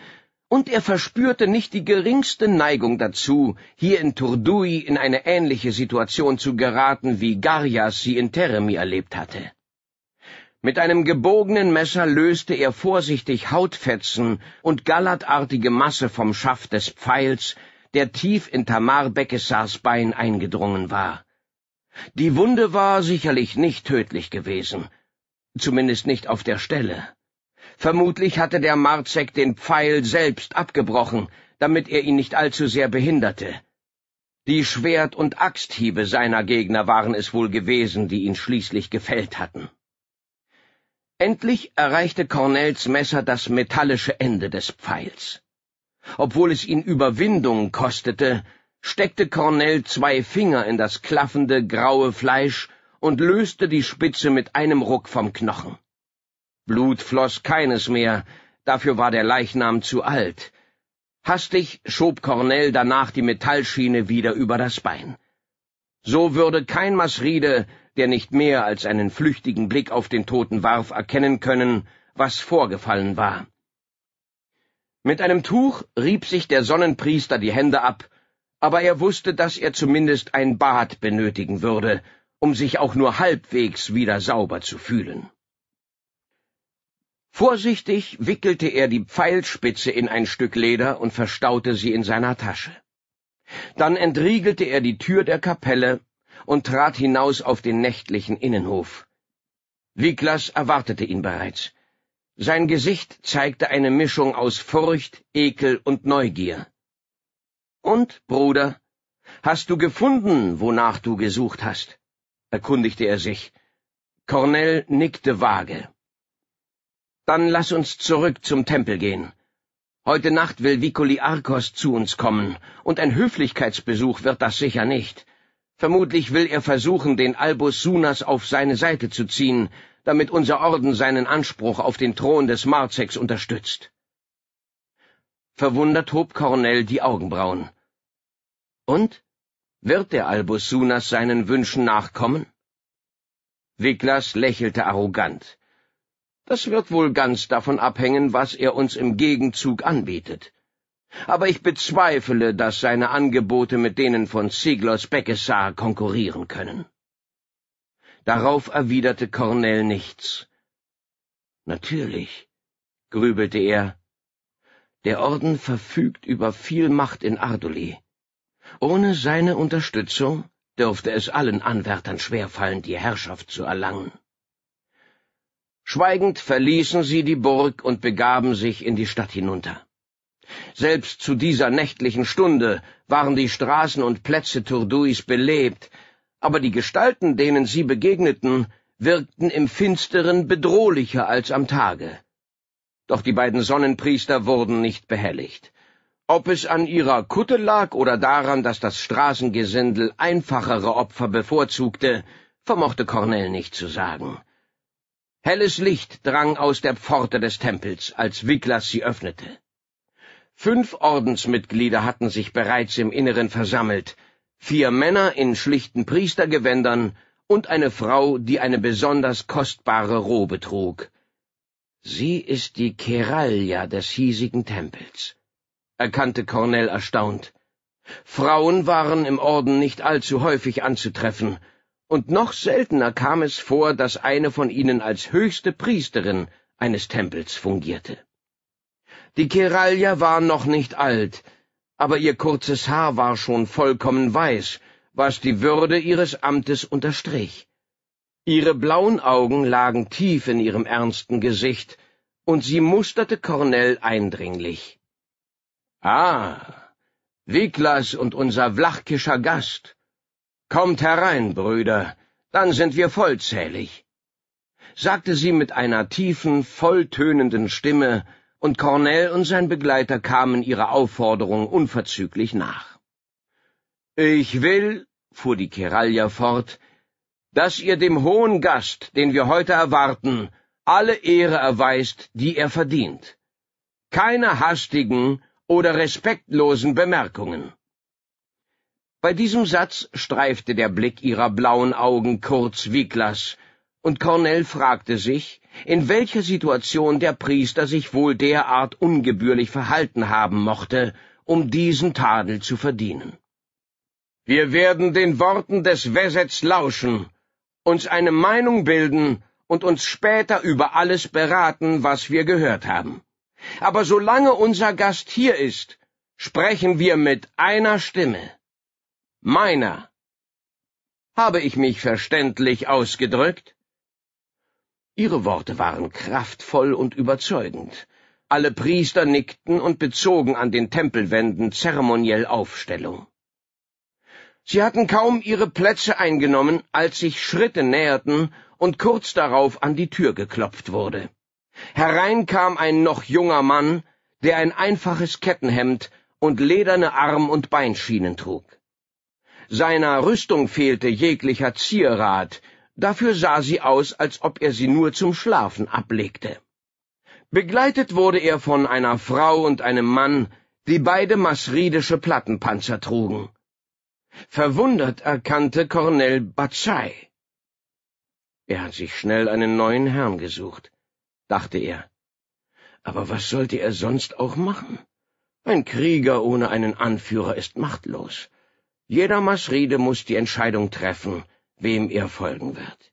und er verspürte nicht die geringste Neigung dazu, hier in Turdui in eine ähnliche Situation zu geraten, wie Garias sie in Teremi erlebt hatte. Mit einem gebogenen Messer löste er vorsichtig Hautfetzen und gallertartige Masse vom Schaft des Pfeils, der tief in Tamar Bekessars Bein eingedrungen war. Die Wunde war sicherlich nicht tödlich gewesen, zumindest nicht auf der Stelle. Vermutlich hatte der Marzek den Pfeil selbst abgebrochen, damit er ihn nicht allzu sehr behinderte. Die Schwert- und Axthiebe seiner Gegner waren es wohl gewesen, die ihn schließlich gefällt hatten. Endlich erreichte Cornells Messer das metallische Ende des Pfeils. Obwohl es ihn Überwindung kostete, steckte Cornell zwei Finger in das klaffende, graue Fleisch und löste die Spitze mit einem Ruck vom Knochen. Blut floss keines mehr, dafür war der Leichnam zu alt. Hastig schob Cornell danach die Metallschiene wieder über das Bein. So würde kein Masride, der nicht mehr als einen flüchtigen Blick auf den Toten warf, erkennen können, was vorgefallen war. Mit einem Tuch rieb sich der Sonnenpriester die Hände ab, aber er wusste, dass er zumindest ein Bad benötigen würde, um sich auch nur halbwegs wieder sauber zu fühlen. Vorsichtig wickelte er die Pfeilspitze in ein Stück Leder und verstaute sie in seiner Tasche. Dann entriegelte er die Tür der Kapelle und trat hinaus auf den nächtlichen Innenhof. Wiklas erwartete ihn bereits. Sein Gesicht zeigte eine Mischung aus Furcht, Ekel und Neugier. Und, Bruder, hast du gefunden, wonach du gesucht hast? erkundigte er sich. Cornell nickte vage. Dann lass uns zurück zum Tempel gehen. Heute Nacht will Vicoli Arkos zu uns kommen, und ein Höflichkeitsbesuch wird das sicher nicht. Vermutlich will er versuchen, den Albus Sunas auf seine Seite zu ziehen, damit unser Orden seinen Anspruch auf den Thron des Marzex unterstützt. Verwundert hob Cornell die Augenbrauen. Und? Wird der Albus Sunas seinen Wünschen nachkommen? Wiglas lächelte arrogant. Das wird wohl ganz davon abhängen, was er uns im Gegenzug anbietet. Aber ich bezweifle, dass seine Angebote mit denen von Siglos Beckesar konkurrieren können. Darauf erwiderte Cornell nichts. Natürlich, grübelte er. Der Orden verfügt über viel Macht in Arduli. Ohne seine Unterstützung dürfte es allen Anwärtern schwerfallen, die Herrschaft zu erlangen. Schweigend verließen sie die Burg und begaben sich in die Stadt hinunter. Selbst zu dieser nächtlichen Stunde waren die Straßen und Plätze Tourduis belebt, aber die Gestalten, denen sie begegneten, wirkten im Finsteren bedrohlicher als am Tage. Doch die beiden Sonnenpriester wurden nicht behelligt. Ob es an ihrer Kutte lag oder daran, dass das Straßengesindel einfachere Opfer bevorzugte, vermochte Cornell nicht zu sagen. Helles Licht drang aus der Pforte des Tempels, als Wiglas sie öffnete. Fünf Ordensmitglieder hatten sich bereits im Inneren versammelt, vier Männer in schlichten Priestergewändern und eine Frau, die eine besonders kostbare Robe trug. Sie ist die Keralia des hiesigen Tempels, erkannte Cornell erstaunt. Frauen waren im Orden nicht allzu häufig anzutreffen, und noch seltener kam es vor, dass eine von ihnen als höchste Priesterin eines Tempels fungierte. Die Keralja war noch nicht alt, aber ihr kurzes Haar war schon vollkommen weiß, was die Würde ihres Amtes unterstrich. Ihre blauen Augen lagen tief in ihrem ernsten Gesicht, und sie musterte Cornell eindringlich. Ah, Wiklas und unser Vlachkischer Gast, Kommt herein, Brüder, dann sind wir vollzählig, sagte sie mit einer tiefen, volltönenden Stimme, und Cornell und sein Begleiter kamen ihrer Aufforderung unverzüglich nach. Ich will, fuhr die Keralja fort, dass ihr dem hohen Gast, den wir heute erwarten, alle Ehre erweist, die er verdient. Keine hastigen oder respektlosen Bemerkungen. Bei diesem Satz streifte der Blick ihrer blauen Augen kurz Wieglers, und Cornell fragte sich, in welcher Situation der Priester sich wohl derart ungebührlich verhalten haben mochte, um diesen Tadel zu verdienen. Wir werden den Worten des Wesets lauschen, uns eine Meinung bilden und uns später über alles beraten, was wir gehört haben. Aber solange unser Gast hier ist, sprechen wir mit einer Stimme meiner. Habe ich mich verständlich ausgedrückt? Ihre Worte waren kraftvoll und überzeugend. Alle Priester nickten und bezogen an den Tempelwänden zeremoniell Aufstellung. Sie hatten kaum ihre Plätze eingenommen, als sich Schritte näherten und kurz darauf an die Tür geklopft wurde. Herein kam ein noch junger Mann, der ein einfaches Kettenhemd und lederne Arm- und Beinschienen trug. Seiner Rüstung fehlte jeglicher Zierrat, dafür sah sie aus, als ob er sie nur zum Schlafen ablegte. Begleitet wurde er von einer Frau und einem Mann, die beide masridische Plattenpanzer trugen. Verwundert erkannte Cornell Bazzai. Er hat sich schnell einen neuen Herrn gesucht, dachte er. Aber was sollte er sonst auch machen? Ein Krieger ohne einen Anführer ist machtlos. Jeder Masride muss die Entscheidung treffen, wem er folgen wird.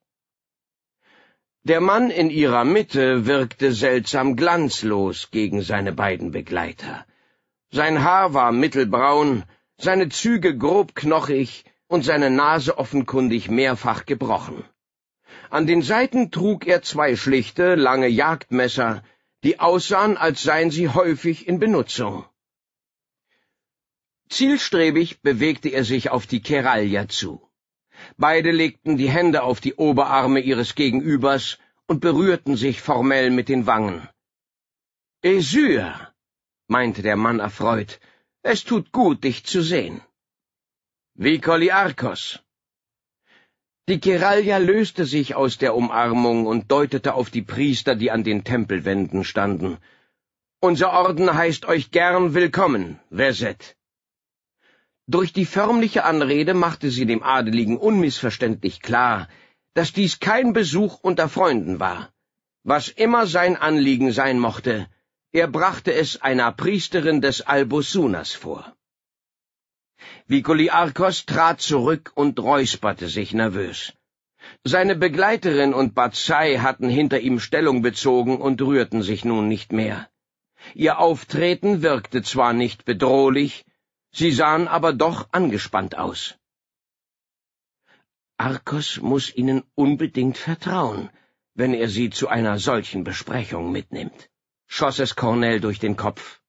Der Mann in ihrer Mitte wirkte seltsam glanzlos gegen seine beiden Begleiter. Sein Haar war mittelbraun, seine Züge grob knochig und seine Nase offenkundig mehrfach gebrochen. An den Seiten trug er zwei schlichte, lange Jagdmesser, die aussahen, als seien sie häufig in Benutzung. Zielstrebig bewegte er sich auf die Keralia zu. Beide legten die Hände auf die Oberarme ihres Gegenübers und berührten sich formell mit den Wangen. Esür, meinte der Mann erfreut, es tut gut, dich zu sehen. Wie Koliarkos. Die Keralia löste sich aus der Umarmung und deutete auf die Priester, die an den Tempelwänden standen. Unser Orden heißt euch gern willkommen, Verset. Durch die förmliche Anrede machte sie dem Adeligen unmissverständlich klar, dass dies kein Besuch unter Freunden war. Was immer sein Anliegen sein mochte, er brachte es einer Priesterin des Albusunas vor. Vicoli Arkos trat zurück und räusperte sich nervös. Seine Begleiterin und Batsai hatten hinter ihm Stellung bezogen und rührten sich nun nicht mehr. Ihr Auftreten wirkte zwar nicht bedrohlich, Sie sahen aber doch angespannt aus. Arkos muß Ihnen unbedingt vertrauen, wenn er Sie zu einer solchen Besprechung mitnimmt, schoss es Cornell durch den Kopf.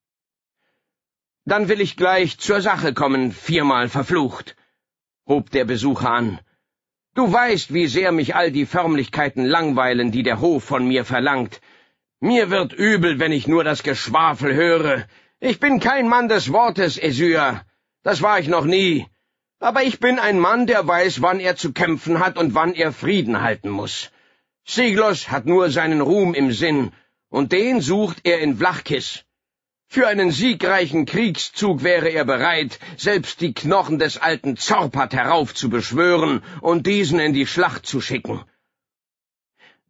Dann will ich gleich zur Sache kommen, viermal verflucht, hob der Besucher an. Du weißt, wie sehr mich all die Förmlichkeiten langweilen, die der Hof von mir verlangt. Mir wird übel, wenn ich nur das Geschwafel höre, ich bin kein Mann des Wortes, Esyr. Das war ich noch nie. Aber ich bin ein Mann, der weiß, wann er zu kämpfen hat und wann er Frieden halten muss. Siglos hat nur seinen Ruhm im Sinn, und den sucht er in Vlachkis. Für einen siegreichen Kriegszug wäre er bereit, selbst die Knochen des alten Zorpat heraufzubeschwören und diesen in die Schlacht zu schicken.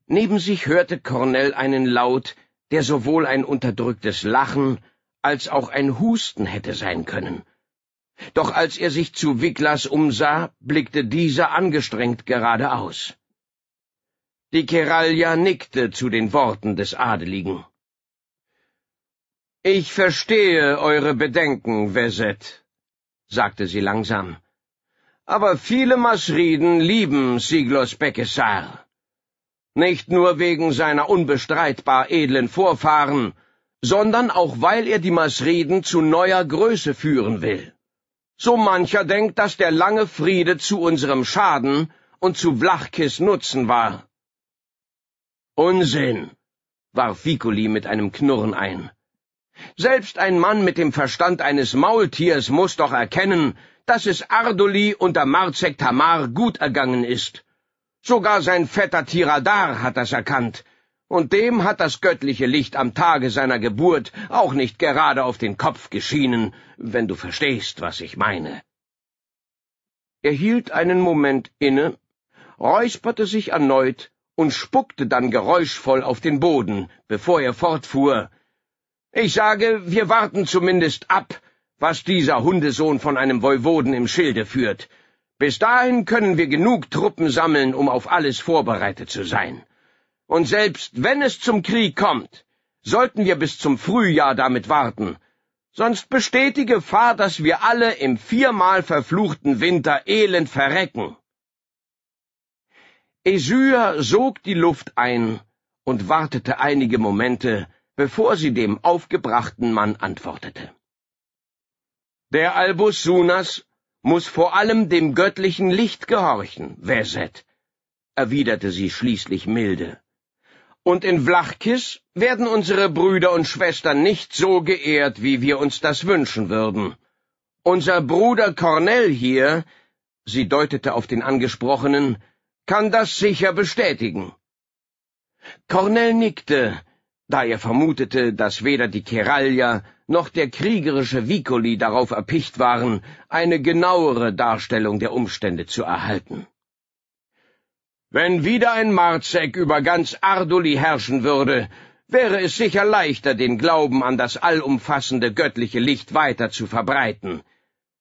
Neben sich hörte Cornell einen Laut, der sowohl ein unterdrücktes Lachen als auch ein Husten hätte sein können. Doch als er sich zu Wiglas umsah, blickte dieser angestrengt geradeaus. Die Keralja nickte zu den Worten des Adeligen. Ich verstehe eure Bedenken, Veset, sagte sie langsam. Aber viele Masriden lieben Siglos Bekesar. Nicht nur wegen seiner unbestreitbar edlen Vorfahren, sondern auch weil er die Masriden zu neuer Größe führen will. So mancher denkt, dass der lange Friede zu unserem Schaden und zu Vlachkis Nutzen war. Unsinn, warf Vicoli mit einem Knurren ein. Selbst ein Mann mit dem Verstand eines Maultiers muss doch erkennen, dass es Ardoli unter Marzek Tamar gut ergangen ist. Sogar sein Vetter Tiradar hat das erkannt, und dem hat das göttliche Licht am Tage seiner Geburt auch nicht gerade auf den Kopf geschienen, wenn du verstehst, was ich meine. Er hielt einen Moment inne, räusperte sich erneut und spuckte dann geräuschvoll auf den Boden, bevor er fortfuhr. Ich sage, wir warten zumindest ab, was dieser Hundesohn von einem Voivoden im Schilde führt. Bis dahin können wir genug Truppen sammeln, um auf alles vorbereitet zu sein. Und selbst wenn es zum Krieg kommt, sollten wir bis zum Frühjahr damit warten, sonst besteht die Gefahr, dass wir alle im viermal verfluchten Winter elend verrecken. Esyr sog die Luft ein und wartete einige Momente, bevor sie dem aufgebrachten Mann antwortete. Der Albus Sunas muß vor allem dem göttlichen Licht gehorchen, Verset, erwiderte sie schließlich milde und in Vlachkis werden unsere Brüder und Schwestern nicht so geehrt, wie wir uns das wünschen würden. Unser Bruder Cornell hier, sie deutete auf den Angesprochenen, kann das sicher bestätigen. Cornell nickte, da er vermutete, dass weder die Keralja noch der kriegerische Vicoli darauf erpicht waren, eine genauere Darstellung der Umstände zu erhalten. Wenn wieder ein Marzek über ganz Arduli herrschen würde, wäre es sicher leichter, den Glauben an das allumfassende göttliche Licht weiter zu verbreiten,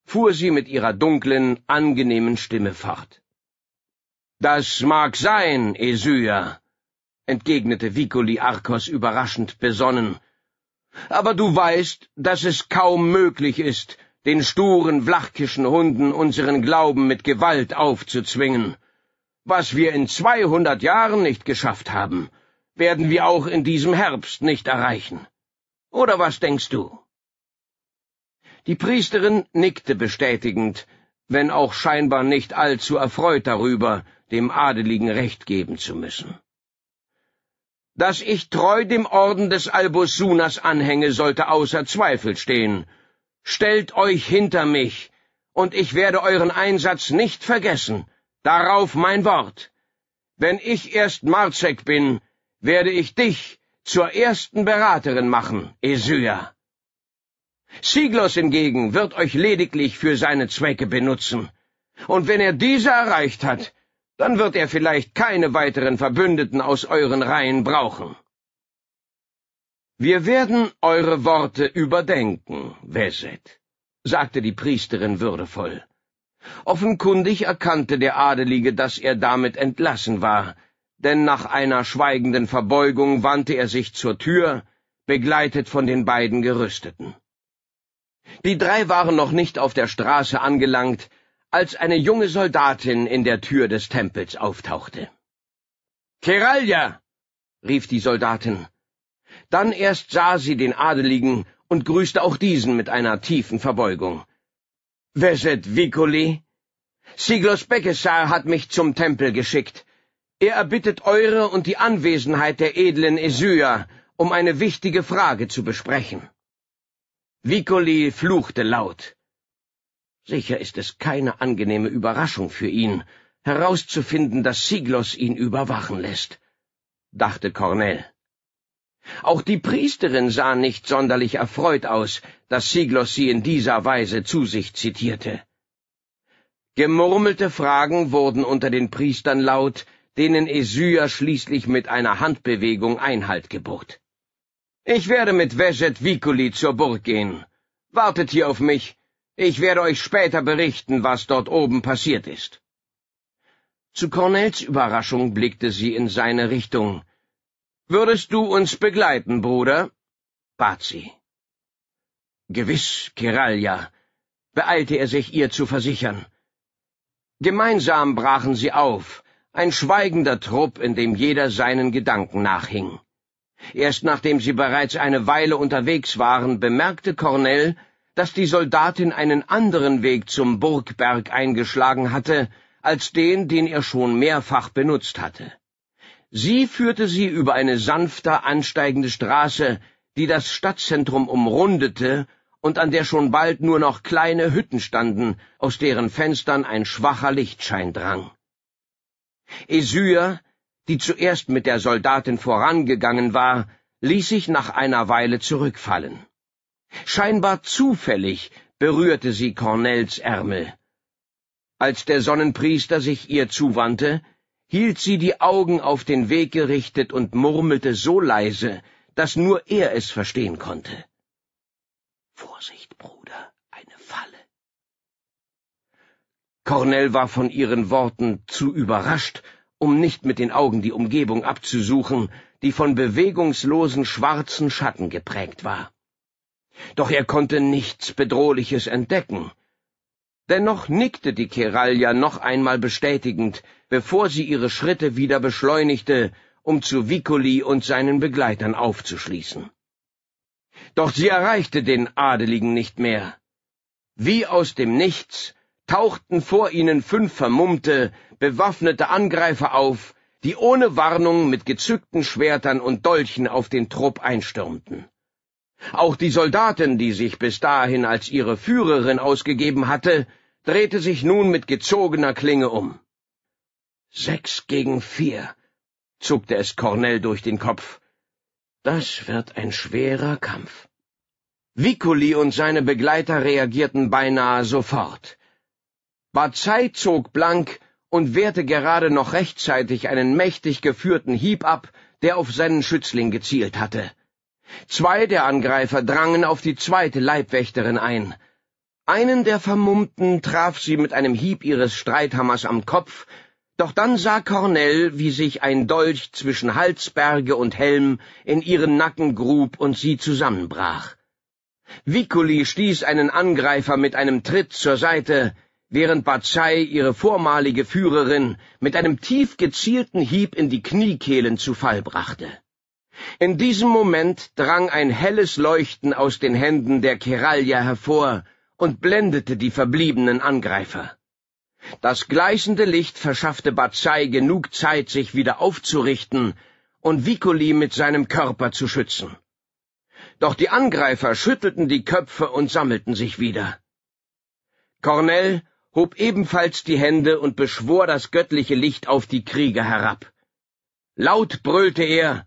fuhr sie mit ihrer dunklen, angenehmen Stimme fort. Das mag sein, Esyja, entgegnete Vicoli Arkos überraschend besonnen, aber du weißt, dass es kaum möglich ist, den sturen flachkischen Hunden unseren Glauben mit Gewalt aufzuzwingen. Was wir in zweihundert Jahren nicht geschafft haben, werden wir auch in diesem Herbst nicht erreichen. Oder was denkst du? Die Priesterin nickte bestätigend, wenn auch scheinbar nicht allzu erfreut darüber, dem Adeligen Recht geben zu müssen. Dass ich treu dem Orden des Albusunas anhänge, sollte außer Zweifel stehen. Stellt euch hinter mich, und ich werde euren Einsatz nicht vergessen, Darauf mein Wort. Wenn ich erst Marzek bin, werde ich dich zur ersten Beraterin machen, Esyja. Siglos hingegen wird euch lediglich für seine Zwecke benutzen. Und wenn er diese erreicht hat, dann wird er vielleicht keine weiteren Verbündeten aus euren Reihen brauchen. Wir werden eure Worte überdenken, Weset, sagte die Priesterin würdevoll. Offenkundig erkannte der Adelige, dass er damit entlassen war, denn nach einer schweigenden Verbeugung wandte er sich zur Tür, begleitet von den beiden Gerüsteten. Die drei waren noch nicht auf der Straße angelangt, als eine junge Soldatin in der Tür des Tempels auftauchte. Keralja! rief die Soldatin. Dann erst sah sie den Adeligen und grüßte auch diesen mit einer tiefen Verbeugung. Veset seid Vicoli? Siglos Bekesar hat mich zum Tempel geschickt. Er erbittet eure und die Anwesenheit der edlen Esyr, um eine wichtige Frage zu besprechen. Vicoli fluchte laut. Sicher ist es keine angenehme Überraschung für ihn, herauszufinden, dass Siglos ihn überwachen lässt, dachte Cornell. Auch die Priesterin sah nicht sonderlich erfreut aus, dass Siglos sie in dieser Weise zu sich zitierte. Gemurmelte Fragen wurden unter den Priestern laut, denen Esyr schließlich mit einer Handbewegung Einhalt gebot. Ich werde mit Veset Viculi zur Burg gehen. Wartet hier auf mich. Ich werde euch später berichten, was dort oben passiert ist. Zu Cornels Überraschung blickte sie in seine Richtung, Würdest du uns begleiten, Bruder? bat sie. Gewiss, Keralja, beeilte er sich, ihr zu versichern. Gemeinsam brachen sie auf, ein schweigender Trupp, in dem jeder seinen Gedanken nachhing. Erst nachdem sie bereits eine Weile unterwegs waren, bemerkte Cornell, dass die Soldatin einen anderen Weg zum Burgberg eingeschlagen hatte, als den, den er schon mehrfach benutzt hatte. Sie führte sie über eine sanfter ansteigende Straße, die das Stadtzentrum umrundete und an der schon bald nur noch kleine Hütten standen, aus deren Fenstern ein schwacher Lichtschein drang. Esyr, die zuerst mit der Soldatin vorangegangen war, ließ sich nach einer Weile zurückfallen. Scheinbar zufällig berührte sie Cornells Ärmel. Als der Sonnenpriester sich ihr zuwandte, hielt sie die Augen auf den Weg gerichtet und murmelte so leise, dass nur er es verstehen konnte. Vorsicht, Bruder, eine Falle. Cornell war von ihren Worten zu überrascht, um nicht mit den Augen die Umgebung abzusuchen, die von bewegungslosen schwarzen Schatten geprägt war. Doch er konnte nichts Bedrohliches entdecken. Dennoch nickte die Keralja noch einmal bestätigend, bevor sie ihre Schritte wieder beschleunigte, um zu Vicoli und seinen Begleitern aufzuschließen. Doch sie erreichte den Adeligen nicht mehr. Wie aus dem Nichts tauchten vor ihnen fünf vermummte, bewaffnete Angreifer auf, die ohne Warnung mit gezückten Schwertern und Dolchen auf den Trupp einstürmten. Auch die Soldatin, die sich bis dahin als ihre Führerin ausgegeben hatte, drehte sich nun mit gezogener Klinge um. Sechs gegen vier, zuckte es Cornell durch den Kopf. Das wird ein schwerer Kampf. Vicoli und seine Begleiter reagierten beinahe sofort. Bazei zog blank und wehrte gerade noch rechtzeitig einen mächtig geführten Hieb ab, der auf seinen Schützling gezielt hatte. Zwei der Angreifer drangen auf die zweite Leibwächterin ein. Einen der Vermummten traf sie mit einem Hieb ihres Streithammers am Kopf, doch dann sah Cornell, wie sich ein Dolch zwischen Halsberge und Helm in ihren Nacken grub und sie zusammenbrach. Vicoli stieß einen Angreifer mit einem Tritt zur Seite, während Bazei ihre vormalige Führerin mit einem tief gezielten Hieb in die Kniekehlen zu Fall brachte. In diesem Moment drang ein helles Leuchten aus den Händen der Keralja hervor, und blendete die verbliebenen Angreifer. Das gleißende Licht verschaffte Bazai genug Zeit, sich wieder aufzurichten und Vicoli mit seinem Körper zu schützen. Doch die Angreifer schüttelten die Köpfe und sammelten sich wieder. Cornell hob ebenfalls die Hände und beschwor das göttliche Licht auf die Krieger herab. Laut brüllte er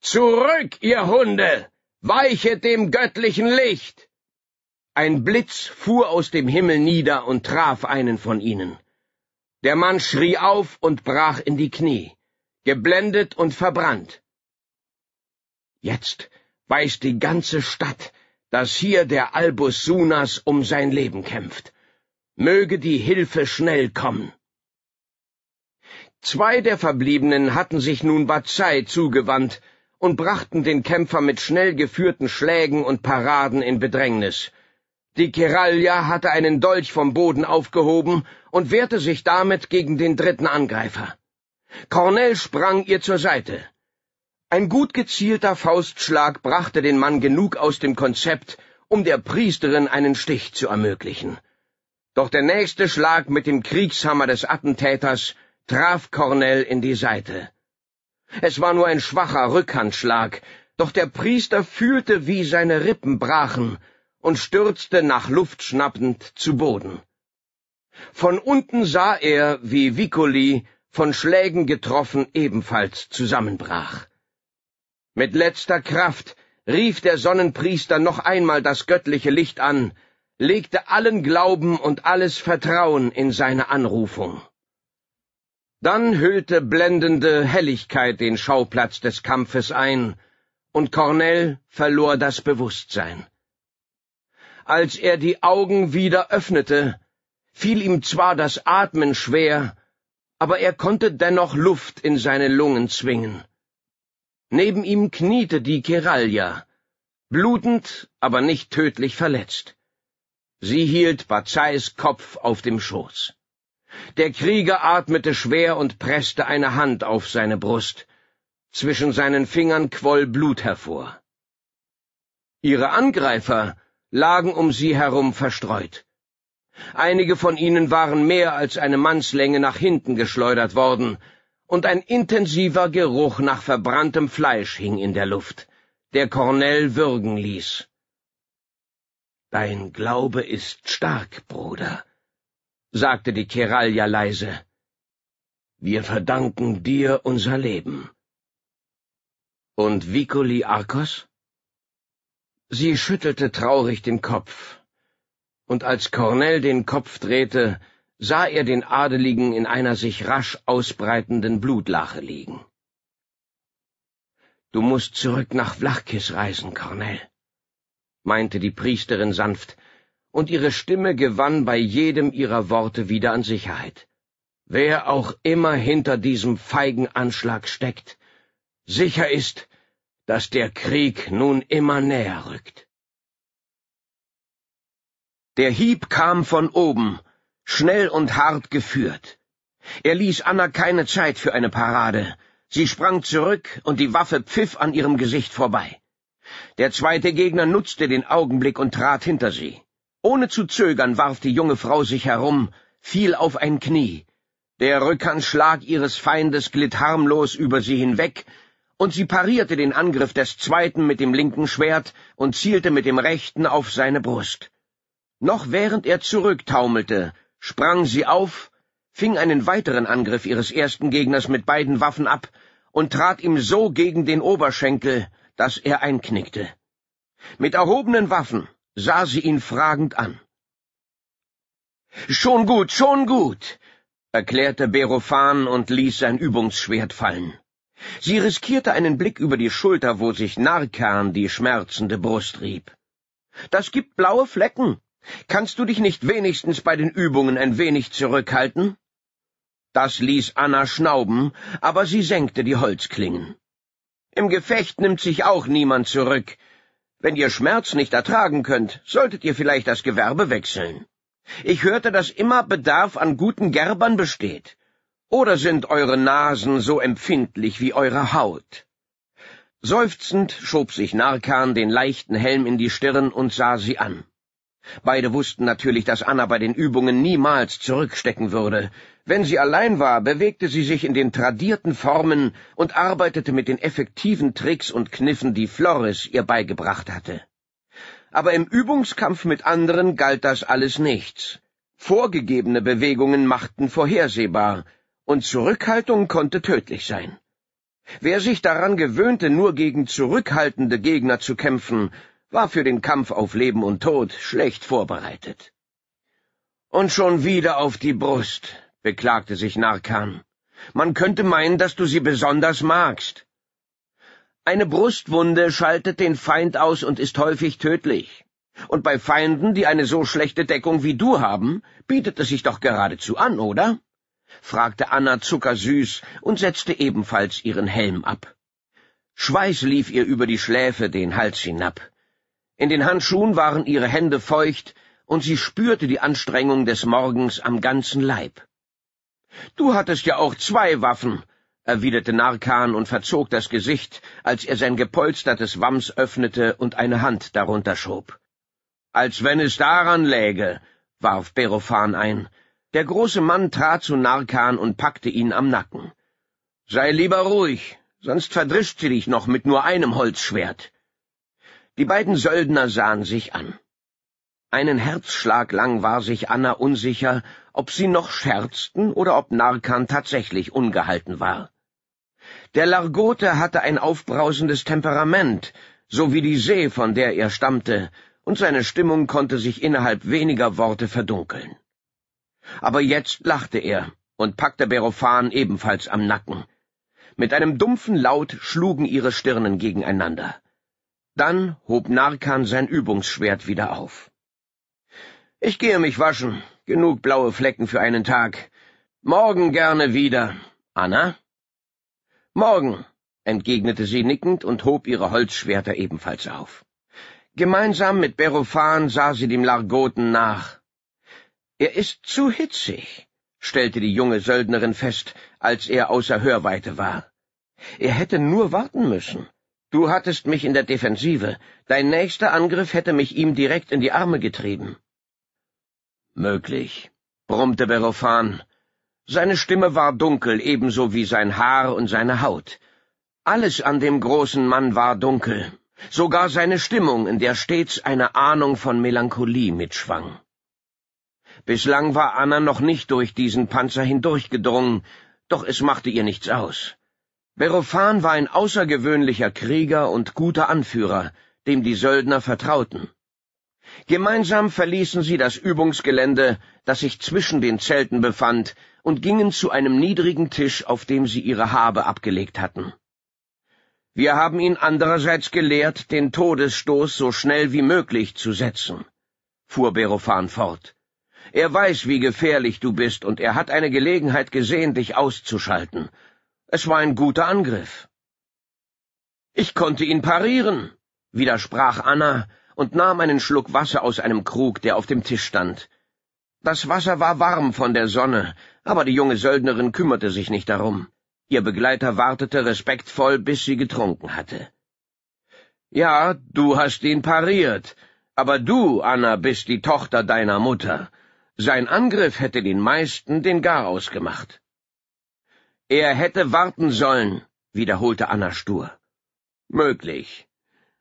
Zurück, ihr Hunde, weichet dem göttlichen Licht. Ein Blitz fuhr aus dem Himmel nieder und traf einen von ihnen. Der Mann schrie auf und brach in die Knie, geblendet und verbrannt. Jetzt weiß die ganze Stadt, dass hier der Albus Sunas um sein Leben kämpft. Möge die Hilfe schnell kommen. Zwei der Verbliebenen hatten sich nun Bazei zugewandt und brachten den Kämpfer mit schnell geführten Schlägen und Paraden in Bedrängnis. Die Keralja hatte einen Dolch vom Boden aufgehoben und wehrte sich damit gegen den dritten Angreifer. Cornell sprang ihr zur Seite. Ein gut gezielter Faustschlag brachte den Mann genug aus dem Konzept, um der Priesterin einen Stich zu ermöglichen. Doch der nächste Schlag mit dem Kriegshammer des Attentäters traf Cornell in die Seite. Es war nur ein schwacher Rückhandschlag, doch der Priester fühlte, wie seine Rippen brachen und stürzte nach Luft schnappend zu Boden. Von unten sah er, wie Vicoli, von Schlägen getroffen, ebenfalls zusammenbrach. Mit letzter Kraft rief der Sonnenpriester noch einmal das göttliche Licht an, legte allen Glauben und alles Vertrauen in seine Anrufung. Dann hüllte blendende Helligkeit den Schauplatz des Kampfes ein, und Cornell verlor das Bewusstsein. Als er die Augen wieder öffnete, fiel ihm zwar das Atmen schwer, aber er konnte dennoch Luft in seine Lungen zwingen. Neben ihm kniete die Keralja, blutend, aber nicht tödlich verletzt. Sie hielt Bazais Kopf auf dem Schoß. Der Krieger atmete schwer und presste eine Hand auf seine Brust. Zwischen seinen Fingern quoll Blut hervor. Ihre Angreifer lagen um sie herum verstreut. Einige von ihnen waren mehr als eine Mannslänge nach hinten geschleudert worden, und ein intensiver Geruch nach verbranntem Fleisch hing in der Luft, der Cornell würgen ließ. Dein Glaube ist stark, Bruder, sagte die Keralia leise. Wir verdanken dir unser Leben. Und Vicoli Arcos? Sie schüttelte traurig den Kopf, und als Cornell den Kopf drehte, sah er den Adeligen in einer sich rasch ausbreitenden Blutlache liegen. Du musst zurück nach Vlachkis reisen, Cornell, meinte die Priesterin sanft, und ihre Stimme gewann bei jedem ihrer Worte wieder an Sicherheit. Wer auch immer hinter diesem feigen Anschlag steckt, sicher ist, dass der Krieg nun immer näher rückt. Der Hieb kam von oben, schnell und hart geführt. Er ließ Anna keine Zeit für eine Parade. Sie sprang zurück und die Waffe pfiff an ihrem Gesicht vorbei. Der zweite Gegner nutzte den Augenblick und trat hinter sie. Ohne zu zögern warf die junge Frau sich herum, fiel auf ein Knie. Der Rückhandschlag ihres Feindes glitt harmlos über sie hinweg, und sie parierte den Angriff des zweiten mit dem linken Schwert und zielte mit dem rechten auf seine Brust. Noch während er zurücktaumelte, sprang sie auf, fing einen weiteren Angriff ihres ersten Gegners mit beiden Waffen ab und trat ihm so gegen den Oberschenkel, dass er einknickte. Mit erhobenen Waffen sah sie ihn fragend an. Schon gut, schon gut, erklärte Berophan und ließ sein Übungsschwert fallen. Sie riskierte einen Blick über die Schulter, wo sich Narkan die schmerzende Brust rieb. Das gibt blaue Flecken. Kannst du dich nicht wenigstens bei den Übungen ein wenig zurückhalten? Das ließ Anna schnauben, aber sie senkte die Holzklingen. Im Gefecht nimmt sich auch niemand zurück. Wenn ihr Schmerz nicht ertragen könnt, solltet ihr vielleicht das Gewerbe wechseln. Ich hörte, dass immer Bedarf an guten Gerbern besteht. Oder sind eure Nasen so empfindlich wie eure Haut? Seufzend schob sich Narkan den leichten Helm in die Stirn und sah sie an. Beide wussten natürlich, dass Anna bei den Übungen niemals zurückstecken würde. Wenn sie allein war, bewegte sie sich in den tradierten Formen und arbeitete mit den effektiven Tricks und Kniffen, die Floris ihr beigebracht hatte. Aber im Übungskampf mit anderen galt das alles nichts. Vorgegebene Bewegungen machten vorhersehbar, und Zurückhaltung konnte tödlich sein. Wer sich daran gewöhnte, nur gegen zurückhaltende Gegner zu kämpfen, war für den Kampf auf Leben und Tod schlecht vorbereitet. Und schon wieder auf die Brust, beklagte sich Narkan. Man könnte meinen, dass du sie besonders magst. Eine Brustwunde schaltet den Feind aus und ist häufig tödlich. Und bei Feinden, die eine so schlechte Deckung wie du haben, bietet es sich doch geradezu an, oder? fragte Anna zuckersüß und setzte ebenfalls ihren Helm ab. Schweiß lief ihr über die Schläfe den Hals hinab. In den Handschuhen waren ihre Hände feucht, und sie spürte die Anstrengung des Morgens am ganzen Leib. Du hattest ja auch zwei Waffen, erwiderte Narkan und verzog das Gesicht, als er sein gepolstertes Wams öffnete und eine Hand darunter schob. Als wenn es daran läge, warf Berophan ein. Der große Mann trat zu Narkan und packte ihn am Nacken. Sei lieber ruhig, sonst verdrischt sie dich noch mit nur einem Holzschwert. Die beiden Söldner sahen sich an. Einen Herzschlag lang war sich Anna unsicher, ob sie noch scherzten oder ob Narkan tatsächlich ungehalten war. Der Largote hatte ein aufbrausendes Temperament, so wie die See, von der er stammte, und seine Stimmung konnte sich innerhalb weniger Worte verdunkeln. Aber jetzt lachte er und packte Berofan ebenfalls am Nacken. Mit einem dumpfen Laut schlugen ihre Stirnen gegeneinander. Dann hob Narkan sein Übungsschwert wieder auf. Ich gehe mich waschen. Genug blaue Flecken für einen Tag. Morgen gerne wieder. Anna? Morgen, entgegnete sie nickend und hob ihre Holzschwerter ebenfalls auf. Gemeinsam mit Berofan sah sie dem Largoten nach, er ist zu hitzig, stellte die junge Söldnerin fest, als er außer Hörweite war. Er hätte nur warten müssen. Du hattest mich in der Defensive. Dein nächster Angriff hätte mich ihm direkt in die Arme getrieben. Möglich, brummte Berofan. Seine Stimme war dunkel, ebenso wie sein Haar und seine Haut. Alles an dem großen Mann war dunkel, sogar seine Stimmung, in der stets eine Ahnung von Melancholie mitschwang. Bislang war Anna noch nicht durch diesen Panzer hindurchgedrungen, doch es machte ihr nichts aus. Berofan war ein außergewöhnlicher Krieger und guter Anführer, dem die Söldner vertrauten. Gemeinsam verließen sie das Übungsgelände, das sich zwischen den Zelten befand, und gingen zu einem niedrigen Tisch, auf dem sie ihre Habe abgelegt hatten. Wir haben ihn andererseits gelehrt, den Todesstoß so schnell wie möglich zu setzen, fuhr Berofan fort. Er weiß, wie gefährlich du bist, und er hat eine Gelegenheit gesehen, dich auszuschalten. Es war ein guter Angriff. Ich konnte ihn parieren, widersprach Anna und nahm einen Schluck Wasser aus einem Krug, der auf dem Tisch stand. Das Wasser war warm von der Sonne, aber die junge Söldnerin kümmerte sich nicht darum. Ihr Begleiter wartete respektvoll, bis sie getrunken hatte. Ja, du hast ihn pariert, aber du, Anna, bist die Tochter deiner Mutter. Sein Angriff hätte den meisten den Garaus gemacht. Er hätte warten sollen, wiederholte Anna stur. Möglich.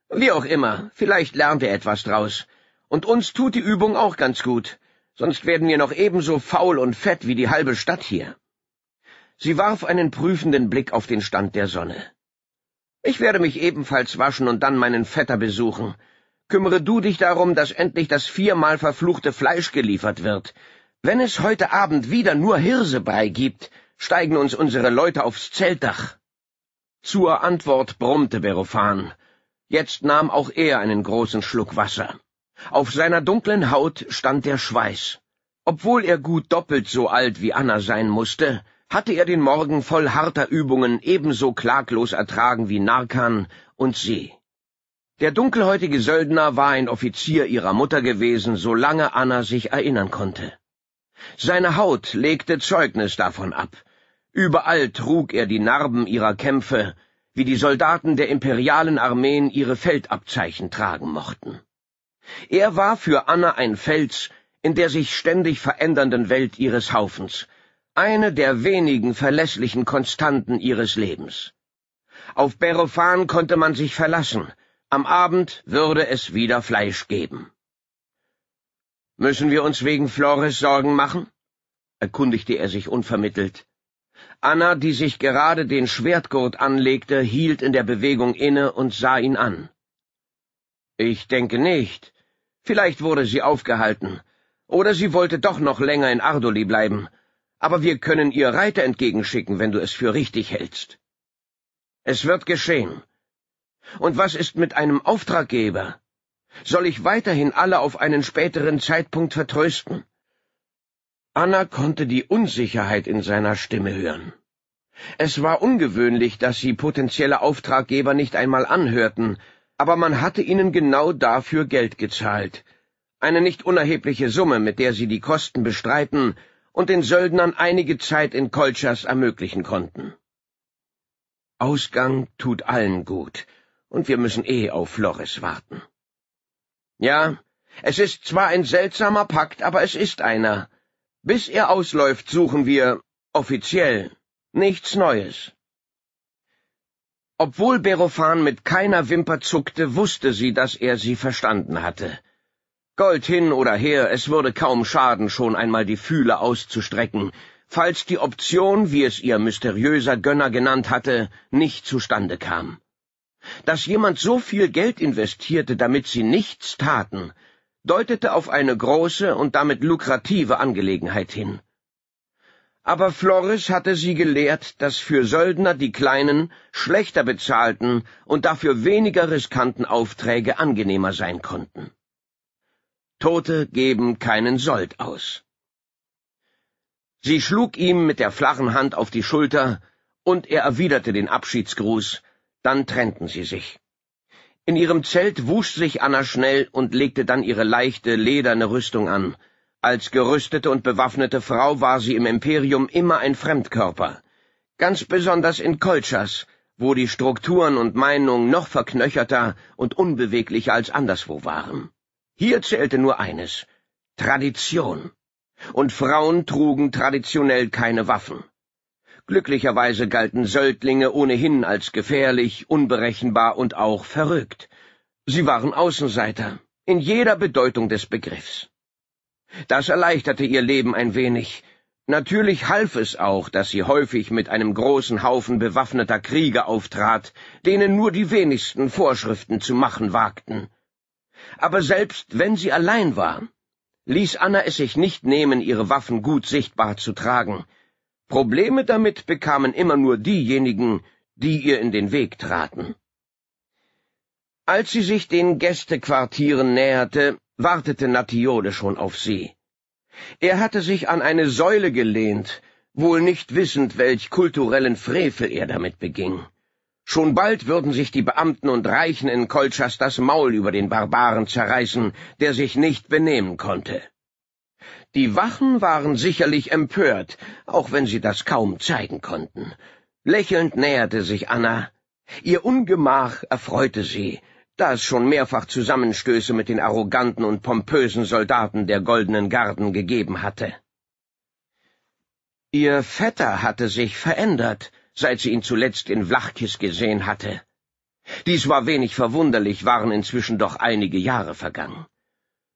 Wie auch immer, vielleicht lernt er etwas draus. Und uns tut die Übung auch ganz gut, sonst werden wir noch ebenso faul und fett wie die halbe Stadt hier. Sie warf einen prüfenden Blick auf den Stand der Sonne. Ich werde mich ebenfalls waschen und dann meinen Vetter besuchen. Kümmere du dich darum, dass endlich das viermal verfluchte Fleisch geliefert wird. Wenn es heute Abend wieder nur Hirsebrei gibt, steigen uns unsere Leute aufs Zeltdach. Zur Antwort brummte Berofan. Jetzt nahm auch er einen großen Schluck Wasser. Auf seiner dunklen Haut stand der Schweiß. Obwohl er gut doppelt so alt wie Anna sein musste, hatte er den Morgen voll harter Übungen ebenso klaglos ertragen wie Narkan und sie. Der dunkelhäutige Söldner war ein Offizier ihrer Mutter gewesen, solange Anna sich erinnern konnte. Seine Haut legte Zeugnis davon ab. Überall trug er die Narben ihrer Kämpfe, wie die Soldaten der imperialen Armeen ihre Feldabzeichen tragen mochten. Er war für Anna ein Fels in der sich ständig verändernden Welt ihres Haufens, eine der wenigen verlässlichen Konstanten ihres Lebens. Auf Berophan konnte man sich verlassen, am Abend würde es wieder Fleisch geben. Müssen wir uns wegen Flores Sorgen machen? erkundigte er sich unvermittelt. Anna, die sich gerade den Schwertgurt anlegte, hielt in der Bewegung inne und sah ihn an. Ich denke nicht. Vielleicht wurde sie aufgehalten. Oder sie wollte doch noch länger in Ardoli bleiben. Aber wir können ihr Reiter entgegenschicken, wenn du es für richtig hältst. Es wird geschehen. Und was ist mit einem Auftraggeber? Soll ich weiterhin alle auf einen späteren Zeitpunkt vertrösten? Anna konnte die Unsicherheit in seiner Stimme hören. Es war ungewöhnlich, dass sie potenzielle Auftraggeber nicht einmal anhörten, aber man hatte ihnen genau dafür Geld gezahlt. Eine nicht unerhebliche Summe, mit der sie die Kosten bestreiten und den Söldnern einige Zeit in Kolchas ermöglichen konnten. Ausgang tut allen gut, und wir müssen eh auf Loris warten. Ja, es ist zwar ein seltsamer Pakt, aber es ist einer. Bis er ausläuft, suchen wir offiziell nichts Neues. Obwohl Berofan mit keiner Wimper zuckte, wusste sie, dass er sie verstanden hatte. Gold hin oder her, es würde kaum schaden, schon einmal die Fühle auszustrecken, falls die Option, wie es ihr mysteriöser Gönner genannt hatte, nicht zustande kam. Dass jemand so viel Geld investierte, damit sie nichts taten, deutete auf eine große und damit lukrative Angelegenheit hin. Aber Flores hatte sie gelehrt, dass für Söldner die kleinen, schlechter bezahlten und dafür weniger riskanten Aufträge angenehmer sein konnten. Tote geben keinen Sold aus. Sie schlug ihm mit der flachen Hand auf die Schulter, und er erwiderte den Abschiedsgruß, dann trennten sie sich. In ihrem Zelt wusch sich Anna schnell und legte dann ihre leichte, lederne Rüstung an. Als gerüstete und bewaffnete Frau war sie im Imperium immer ein Fremdkörper. Ganz besonders in Kolchas, wo die Strukturen und Meinungen noch verknöcherter und unbeweglicher als anderswo waren. Hier zählte nur eines Tradition. Und Frauen trugen traditionell keine Waffen. Glücklicherweise galten Söldlinge ohnehin als gefährlich, unberechenbar und auch verrückt. Sie waren Außenseiter, in jeder Bedeutung des Begriffs. Das erleichterte ihr Leben ein wenig. Natürlich half es auch, dass sie häufig mit einem großen Haufen bewaffneter Krieger auftrat, denen nur die wenigsten Vorschriften zu machen wagten. Aber selbst wenn sie allein war, ließ Anna es sich nicht nehmen, ihre Waffen gut sichtbar zu tragen. Probleme damit bekamen immer nur diejenigen, die ihr in den Weg traten. Als sie sich den Gästequartieren näherte, wartete Natiole schon auf sie. Er hatte sich an eine Säule gelehnt, wohl nicht wissend, welch kulturellen Frevel er damit beging. Schon bald würden sich die Beamten und Reichen in Kolchas das Maul über den Barbaren zerreißen, der sich nicht benehmen konnte. Die Wachen waren sicherlich empört, auch wenn sie das kaum zeigen konnten. Lächelnd näherte sich Anna. Ihr Ungemach erfreute sie, da es schon mehrfach Zusammenstöße mit den arroganten und pompösen Soldaten der Goldenen Garden gegeben hatte. Ihr Vetter hatte sich verändert, seit sie ihn zuletzt in Vlachkis gesehen hatte. Dies war wenig verwunderlich, waren inzwischen doch einige Jahre vergangen.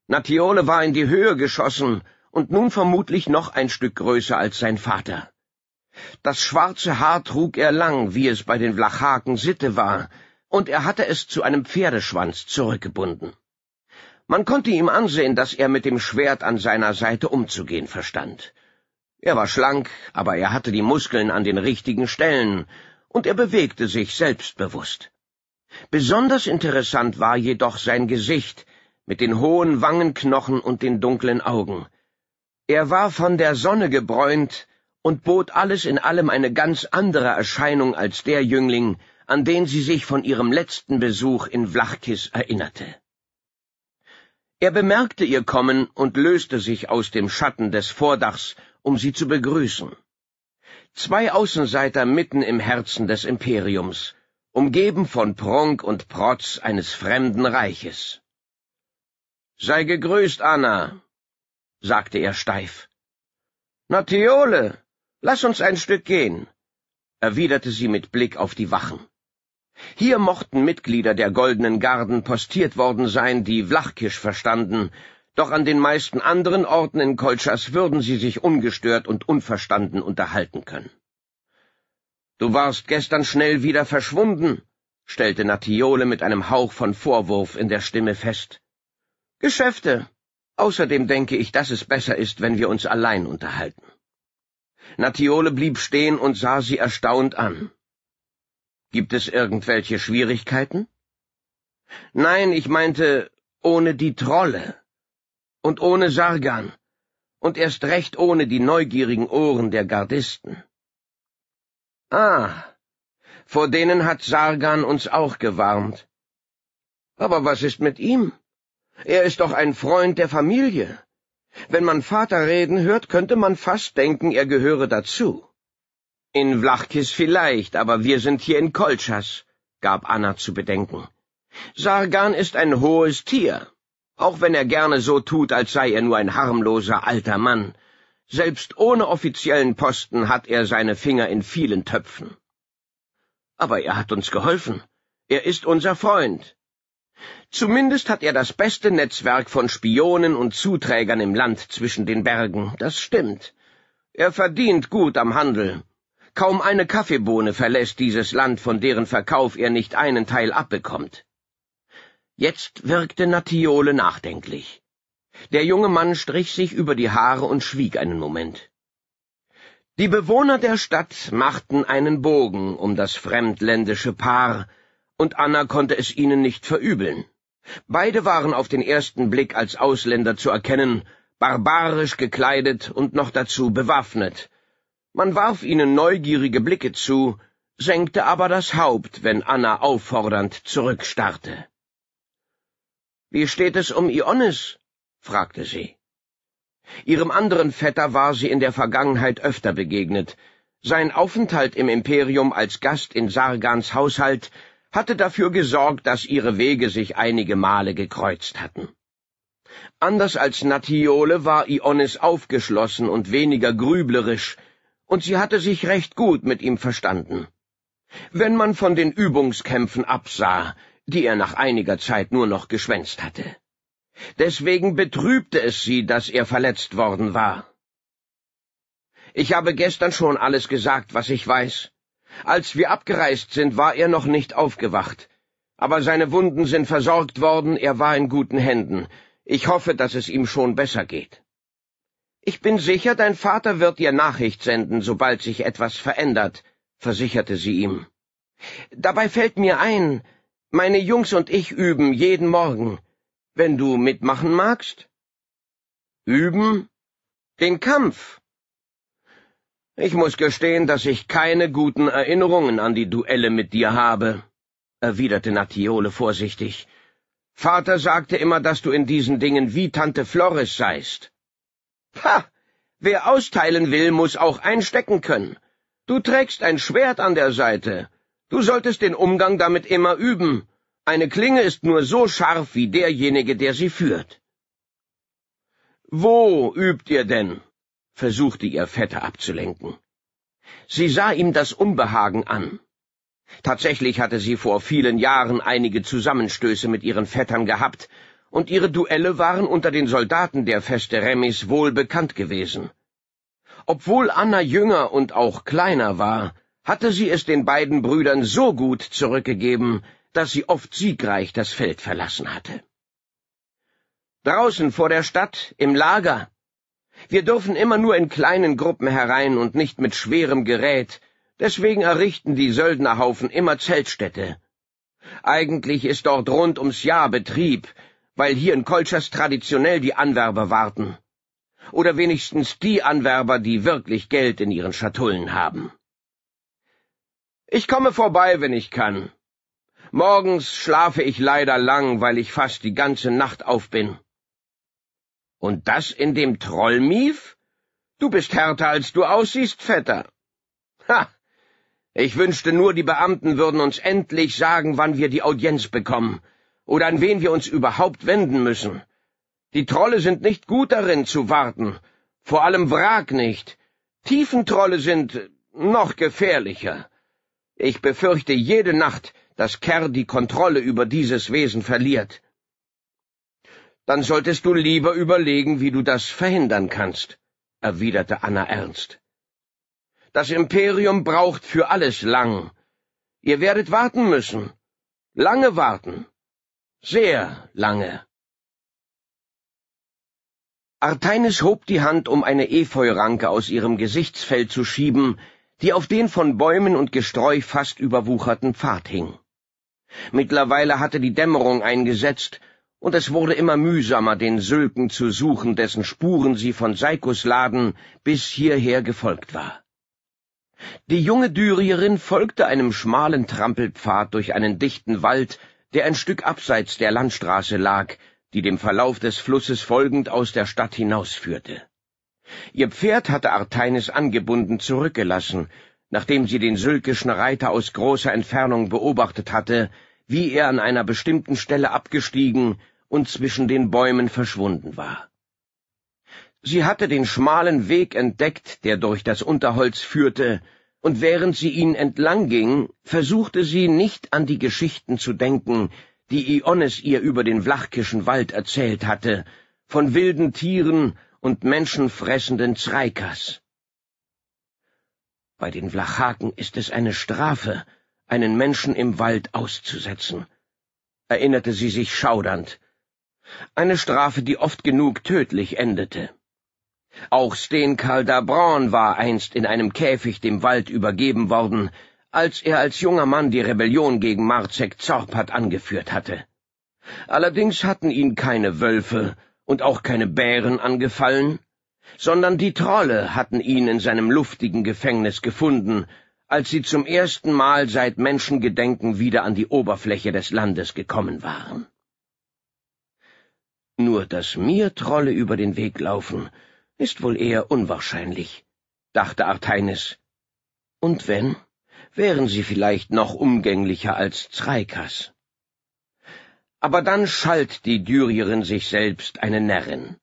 Natiole war in die Höhe geschossen und nun vermutlich noch ein Stück größer als sein Vater. Das schwarze Haar trug er lang, wie es bei den Vlachaken Sitte war, und er hatte es zu einem Pferdeschwanz zurückgebunden. Man konnte ihm ansehen, dass er mit dem Schwert an seiner Seite umzugehen verstand. Er war schlank, aber er hatte die Muskeln an den richtigen Stellen, und er bewegte sich selbstbewusst. Besonders interessant war jedoch sein Gesicht mit den hohen Wangenknochen und den dunklen Augen. Er war von der Sonne gebräunt und bot alles in allem eine ganz andere Erscheinung als der Jüngling, an den sie sich von ihrem letzten Besuch in Vlachkis erinnerte. Er bemerkte ihr Kommen und löste sich aus dem Schatten des Vordachs, um sie zu begrüßen. Zwei Außenseiter mitten im Herzen des Imperiums, umgeben von Prunk und Protz eines fremden Reiches. Sei gegrüßt, Anna, sagte er steif. Na, lass uns ein Stück gehen, erwiderte sie mit Blick auf die Wachen. Hier mochten Mitglieder der Goldenen Garden postiert worden sein, die Vlachkisch verstanden, doch an den meisten anderen Orten in Kolchas würden sie sich ungestört und unverstanden unterhalten können. Du warst gestern schnell wieder verschwunden, stellte Natiole mit einem Hauch von Vorwurf in der Stimme fest. Geschäfte, Außerdem denke ich, dass es besser ist, wenn wir uns allein unterhalten. Natiole blieb stehen und sah sie erstaunt an. Gibt es irgendwelche Schwierigkeiten? Nein, ich meinte, ohne die Trolle. Und ohne Sargan. Und erst recht ohne die neugierigen Ohren der Gardisten. Ah, vor denen hat Sargan uns auch gewarnt. Aber was ist mit ihm? Er ist doch ein Freund der Familie. Wenn man Vater reden hört, könnte man fast denken, er gehöre dazu. In Vlachkis vielleicht, aber wir sind hier in Kolchas, gab Anna zu bedenken. Sargan ist ein hohes Tier, auch wenn er gerne so tut, als sei er nur ein harmloser alter Mann. Selbst ohne offiziellen Posten hat er seine Finger in vielen Töpfen. Aber er hat uns geholfen. Er ist unser Freund. Zumindest hat er das beste Netzwerk von Spionen und Zuträgern im Land zwischen den Bergen, das stimmt. Er verdient gut am Handel. Kaum eine Kaffeebohne verlässt dieses Land, von deren Verkauf er nicht einen Teil abbekommt. Jetzt wirkte Natiole nachdenklich. Der junge Mann strich sich über die Haare und schwieg einen Moment. Die Bewohner der Stadt machten einen Bogen um das fremdländische Paar, und Anna konnte es ihnen nicht verübeln. Beide waren auf den ersten Blick als Ausländer zu erkennen, barbarisch gekleidet und noch dazu bewaffnet. Man warf ihnen neugierige Blicke zu, senkte aber das Haupt, wenn Anna auffordernd zurückstarrte. Wie steht es um Ionis? fragte sie. Ihrem anderen Vetter war sie in der Vergangenheit öfter begegnet. Sein Aufenthalt im Imperium als Gast in Sargans Haushalt hatte dafür gesorgt, dass ihre Wege sich einige Male gekreuzt hatten. Anders als Natiole war Ionis aufgeschlossen und weniger grüblerisch, und sie hatte sich recht gut mit ihm verstanden. Wenn man von den Übungskämpfen absah, die er nach einiger Zeit nur noch geschwänzt hatte. Deswegen betrübte es sie, dass er verletzt worden war. Ich habe gestern schon alles gesagt, was ich weiß, als wir abgereist sind, war er noch nicht aufgewacht. Aber seine Wunden sind versorgt worden, er war in guten Händen. Ich hoffe, dass es ihm schon besser geht. Ich bin sicher, dein Vater wird dir Nachricht senden, sobald sich etwas verändert, versicherte sie ihm. Dabei fällt mir ein, meine Jungs und ich üben jeden Morgen. Wenn du mitmachen magst? Üben? Den Kampf, ich muss gestehen, dass ich keine guten Erinnerungen an die Duelle mit dir habe, erwiderte Natiole vorsichtig. Vater sagte immer, dass du in diesen Dingen wie Tante Flores seist. Ha! Wer austeilen will, muss auch einstecken können. Du trägst ein Schwert an der Seite. Du solltest den Umgang damit immer üben. Eine Klinge ist nur so scharf wie derjenige, der sie führt. Wo übt ihr denn? versuchte ihr Vetter abzulenken. Sie sah ihm das Unbehagen an. Tatsächlich hatte sie vor vielen Jahren einige Zusammenstöße mit ihren Vettern gehabt, und ihre Duelle waren unter den Soldaten der Feste Remis wohl bekannt gewesen. Obwohl Anna jünger und auch kleiner war, hatte sie es den beiden Brüdern so gut zurückgegeben, dass sie oft siegreich das Feld verlassen hatte. Draußen vor der Stadt, im Lager, wir dürfen immer nur in kleinen Gruppen herein und nicht mit schwerem Gerät, deswegen errichten die Söldnerhaufen immer Zeltstädte. Eigentlich ist dort rund ums Jahr Betrieb, weil hier in Kolchers traditionell die Anwerber warten. Oder wenigstens die Anwerber, die wirklich Geld in ihren Schatullen haben. Ich komme vorbei, wenn ich kann. Morgens schlafe ich leider lang, weil ich fast die ganze Nacht auf bin. Und das in dem Trollmief? Du bist härter, als du aussiehst, Vetter. Ha! Ich wünschte nur, die Beamten würden uns endlich sagen, wann wir die Audienz bekommen oder an wen wir uns überhaupt wenden müssen. Die Trolle sind nicht gut darin zu warten, vor allem Wrag nicht. Tiefentrolle sind noch gefährlicher. Ich befürchte jede Nacht, dass Kerr die Kontrolle über dieses Wesen verliert. Dann solltest du lieber überlegen, wie du das verhindern kannst, erwiderte Anna ernst. Das Imperium braucht für alles lang. Ihr werdet warten müssen. Lange warten. Sehr lange. Arteinis hob die Hand, um eine Efeuranke aus ihrem Gesichtsfeld zu schieben, die auf den von Bäumen und Gestreu fast überwucherten Pfad hing. Mittlerweile hatte die Dämmerung eingesetzt, und es wurde immer mühsamer, den Sülken zu suchen, dessen Spuren sie von Seikos Laden bis hierher gefolgt war. Die junge Dyrierin folgte einem schmalen Trampelpfad durch einen dichten Wald, der ein Stück abseits der Landstraße lag, die dem Verlauf des Flusses folgend aus der Stadt hinausführte. Ihr Pferd hatte Arteines angebunden zurückgelassen, nachdem sie den sülkischen Reiter aus großer Entfernung beobachtet hatte, wie er an einer bestimmten Stelle abgestiegen und zwischen den Bäumen verschwunden war. Sie hatte den schmalen Weg entdeckt, der durch das Unterholz führte, und während sie ihn entlang ging, versuchte sie nicht an die Geschichten zu denken, die Iones ihr über den Vlachkischen Wald erzählt hatte, von wilden Tieren und menschenfressenden Zreikas. Bei den Vlachaken ist es eine Strafe, einen Menschen im Wald auszusetzen, erinnerte sie sich schaudernd, eine Strafe, die oft genug tödlich endete. Auch Steenkarl d'Abron war einst in einem Käfig dem Wald übergeben worden, als er als junger Mann die Rebellion gegen Marzek Zorpat angeführt hatte. Allerdings hatten ihn keine Wölfe und auch keine Bären angefallen, sondern die Trolle hatten ihn in seinem luftigen Gefängnis gefunden, als sie zum ersten Mal seit Menschengedenken wieder an die Oberfläche des Landes gekommen waren. Nur dass mir Trolle über den Weg laufen, ist wohl eher unwahrscheinlich, dachte Arteinis. Und wenn, wären sie vielleicht noch umgänglicher als Zreikas. Aber dann schalt die Dürierin sich selbst eine Närrin.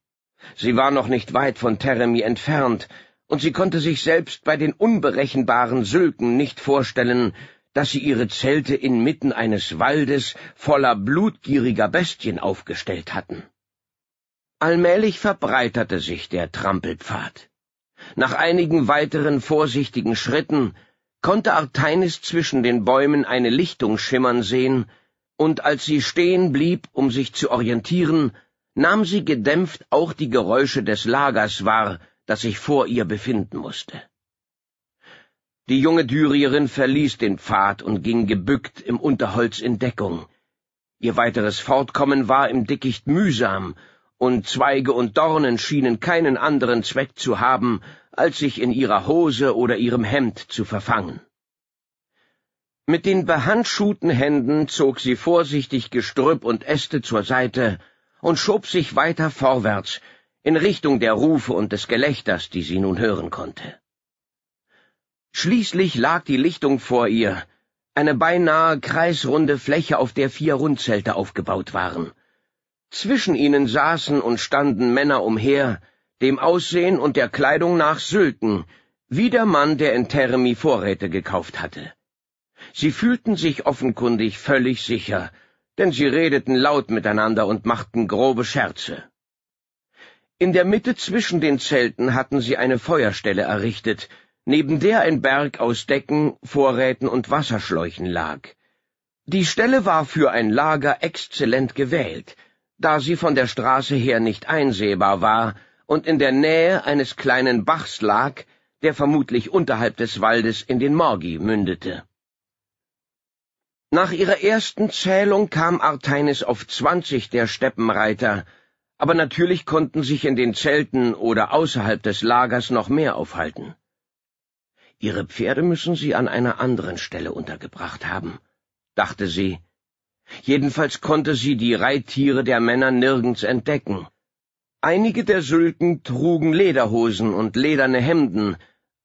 Sie war noch nicht weit von Teremi entfernt, und sie konnte sich selbst bei den unberechenbaren Sülken nicht vorstellen, dass sie ihre Zelte inmitten eines Waldes voller blutgieriger Bestien aufgestellt hatten. Allmählich verbreiterte sich der Trampelpfad. Nach einigen weiteren vorsichtigen Schritten konnte Arteinis zwischen den Bäumen eine Lichtung schimmern sehen, und als sie stehen blieb, um sich zu orientieren, nahm sie gedämpft auch die Geräusche des Lagers wahr, das sich vor ihr befinden musste. Die junge Dyrierin verließ den Pfad und ging gebückt im Unterholz in Deckung. Ihr weiteres Fortkommen war im Dickicht mühsam, und Zweige und Dornen schienen keinen anderen Zweck zu haben, als sich in ihrer Hose oder ihrem Hemd zu verfangen. Mit den behandschuhten Händen zog sie vorsichtig Gestrüpp und Äste zur Seite und schob sich weiter vorwärts, in Richtung der Rufe und des Gelächters, die sie nun hören konnte. Schließlich lag die Lichtung vor ihr, eine beinahe kreisrunde Fläche, auf der vier Rundzelte aufgebaut waren. Zwischen ihnen saßen und standen Männer umher, dem Aussehen und der Kleidung nach Sülken, wie der Mann, der in Termi Vorräte gekauft hatte. Sie fühlten sich offenkundig völlig sicher, denn sie redeten laut miteinander und machten grobe Scherze. In der Mitte zwischen den Zelten hatten sie eine Feuerstelle errichtet, neben der ein Berg aus Decken, Vorräten und Wasserschläuchen lag. Die Stelle war für ein Lager exzellent gewählt, da sie von der Straße her nicht einsehbar war und in der Nähe eines kleinen Bachs lag, der vermutlich unterhalb des Waldes in den Morgi mündete. Nach ihrer ersten Zählung kam Arteinis auf zwanzig der Steppenreiter, aber natürlich konnten sich in den Zelten oder außerhalb des Lagers noch mehr aufhalten. Ihre Pferde müssen sie an einer anderen Stelle untergebracht haben, dachte sie Jedenfalls konnte sie die Reittiere der Männer nirgends entdecken. Einige der Sülken trugen Lederhosen und lederne Hemden,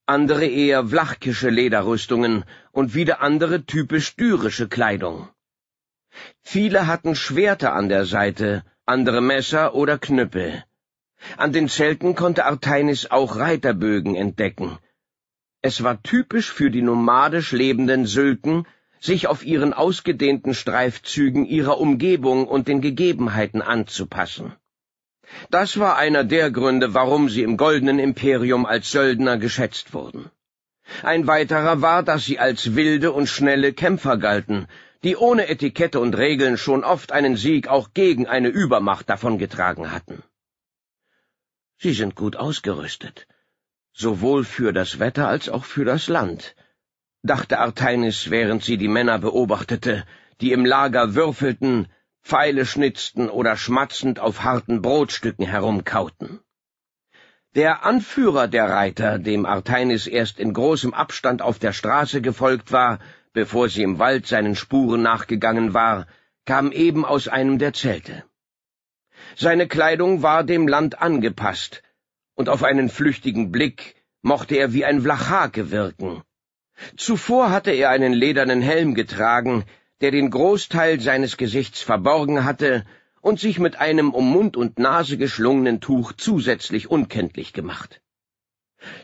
andere eher vlachkische Lederrüstungen und wieder andere typisch dürische Kleidung. Viele hatten Schwerter an der Seite, andere Messer oder Knüppel. An den Zelten konnte Arteinis auch Reiterbögen entdecken. Es war typisch für die nomadisch lebenden Sülken, sich auf ihren ausgedehnten Streifzügen ihrer Umgebung und den Gegebenheiten anzupassen. Das war einer der Gründe, warum sie im Goldenen Imperium als Söldner geschätzt wurden. Ein weiterer war, dass sie als wilde und schnelle Kämpfer galten, die ohne Etikette und Regeln schon oft einen Sieg auch gegen eine Übermacht davongetragen hatten. Sie sind gut ausgerüstet, sowohl für das Wetter als auch für das Land, dachte Arteinis, während sie die Männer beobachtete, die im Lager würfelten, Pfeile schnitzten oder schmatzend auf harten Brotstücken herumkauten. Der Anführer der Reiter, dem Arteinis erst in großem Abstand auf der Straße gefolgt war, bevor sie im Wald seinen Spuren nachgegangen war, kam eben aus einem der Zelte. Seine Kleidung war dem Land angepasst, und auf einen flüchtigen Blick mochte er wie ein Vlachake wirken, Zuvor hatte er einen ledernen Helm getragen, der den Großteil seines Gesichts verborgen hatte und sich mit einem um Mund und Nase geschlungenen Tuch zusätzlich unkenntlich gemacht.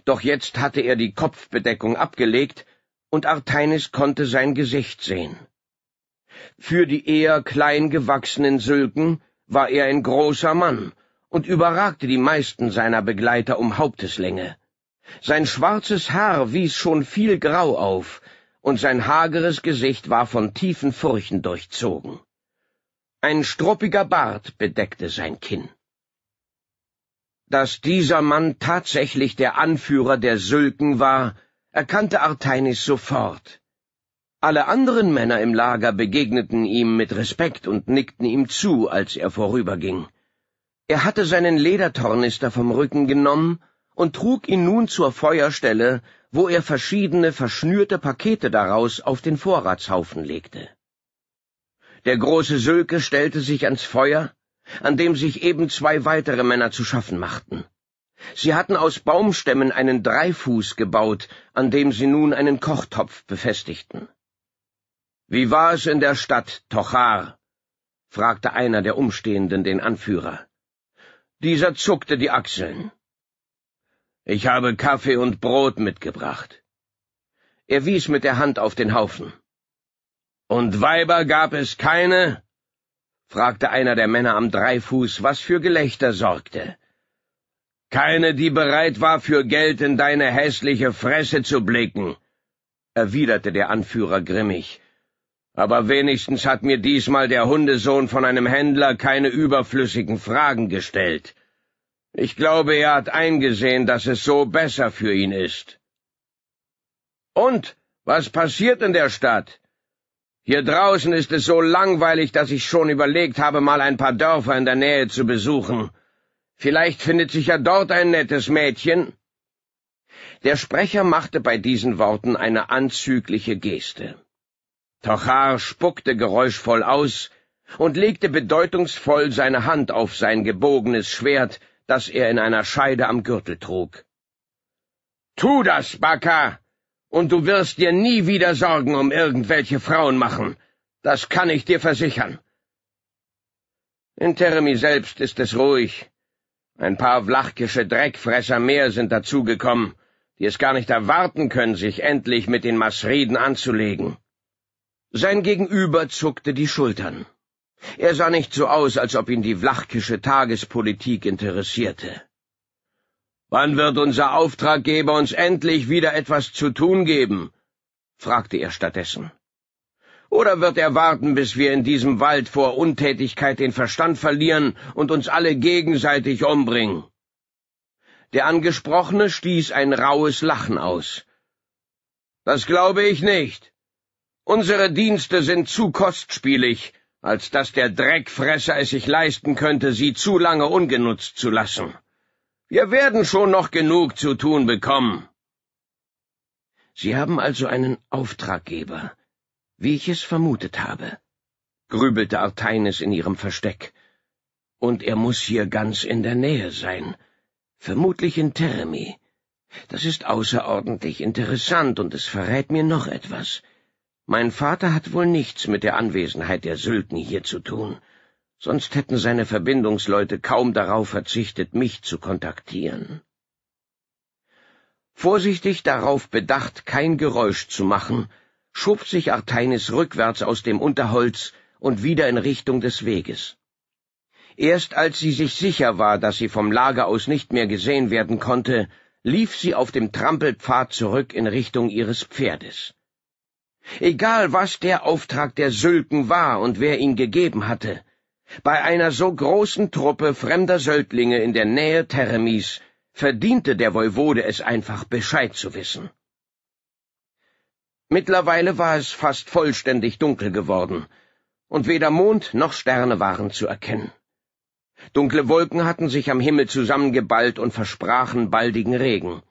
Doch jetzt hatte er die Kopfbedeckung abgelegt, und Arteinis konnte sein Gesicht sehen. Für die eher klein gewachsenen Sülken war er ein großer Mann und überragte die meisten seiner Begleiter um Haupteslänge. Sein schwarzes Haar wies schon viel Grau auf, und sein hageres Gesicht war von tiefen Furchen durchzogen. Ein struppiger Bart bedeckte sein Kinn. Dass dieser Mann tatsächlich der Anführer der Sülken war, erkannte Arteinis sofort. Alle anderen Männer im Lager begegneten ihm mit Respekt und nickten ihm zu, als er vorüberging. Er hatte seinen Ledertornister vom Rücken genommen und trug ihn nun zur Feuerstelle, wo er verschiedene verschnürte Pakete daraus auf den Vorratshaufen legte. Der große Sülke stellte sich ans Feuer, an dem sich eben zwei weitere Männer zu schaffen machten. Sie hatten aus Baumstämmen einen Dreifuß gebaut, an dem sie nun einen Kochtopf befestigten. Wie war es in der Stadt, Tochar? fragte einer der Umstehenden den Anführer. Dieser zuckte die Achseln. Ich habe Kaffee und Brot mitgebracht. Er wies mit der Hand auf den Haufen. Und Weiber gab es keine? fragte einer der Männer am Dreifuß, was für Gelächter sorgte. Keine, die bereit war, für Geld in deine hässliche Fresse zu blicken, erwiderte der Anführer grimmig. Aber wenigstens hat mir diesmal der Hundesohn von einem Händler keine überflüssigen Fragen gestellt. Ich glaube, er hat eingesehen, dass es so besser für ihn ist. Und was passiert in der Stadt? Hier draußen ist es so langweilig, dass ich schon überlegt habe, mal ein paar Dörfer in der Nähe zu besuchen. Vielleicht findet sich ja dort ein nettes Mädchen. Der Sprecher machte bei diesen Worten eine anzügliche Geste. Tochar spuckte geräuschvoll aus und legte bedeutungsvoll seine Hand auf sein gebogenes Schwert, das er in einer Scheide am Gürtel trug. Tu das, Baka, und du wirst dir nie wieder Sorgen um irgendwelche Frauen machen. Das kann ich dir versichern. In Teremi selbst ist es ruhig. Ein paar vlachkische Dreckfresser mehr sind dazugekommen, die es gar nicht erwarten können, sich endlich mit den Masriden anzulegen. Sein Gegenüber zuckte die Schultern. Er sah nicht so aus, als ob ihn die vlachkische Tagespolitik interessierte. Wann wird unser Auftraggeber uns endlich wieder etwas zu tun geben? fragte er stattdessen. Oder wird er warten, bis wir in diesem Wald vor Untätigkeit den Verstand verlieren und uns alle gegenseitig umbringen? Der Angesprochene stieß ein raues Lachen aus. Das glaube ich nicht. Unsere Dienste sind zu kostspielig, als dass der Dreckfresser es sich leisten könnte, sie zu lange ungenutzt zu lassen. Wir werden schon noch genug zu tun bekommen. Sie haben also einen Auftraggeber, wie ich es vermutet habe, grübelte Arteines in ihrem Versteck. Und er muss hier ganz in der Nähe sein, vermutlich in Teremi. Das ist außerordentlich interessant und es verrät mir noch etwas. Mein Vater hat wohl nichts mit der Anwesenheit der Sylten hier zu tun, sonst hätten seine Verbindungsleute kaum darauf verzichtet, mich zu kontaktieren. Vorsichtig darauf bedacht, kein Geräusch zu machen, schob sich Arteinis rückwärts aus dem Unterholz und wieder in Richtung des Weges. Erst als sie sich sicher war, dass sie vom Lager aus nicht mehr gesehen werden konnte, lief sie auf dem Trampelpfad zurück in Richtung ihres Pferdes. Egal was der Auftrag der Sülken war und wer ihn gegeben hatte, bei einer so großen Truppe fremder Söldlinge in der Nähe Teremis verdiente der Voivode es einfach Bescheid zu wissen. Mittlerweile war es fast vollständig dunkel geworden, und weder Mond noch Sterne waren zu erkennen. Dunkle Wolken hatten sich am Himmel zusammengeballt und versprachen baldigen Regen.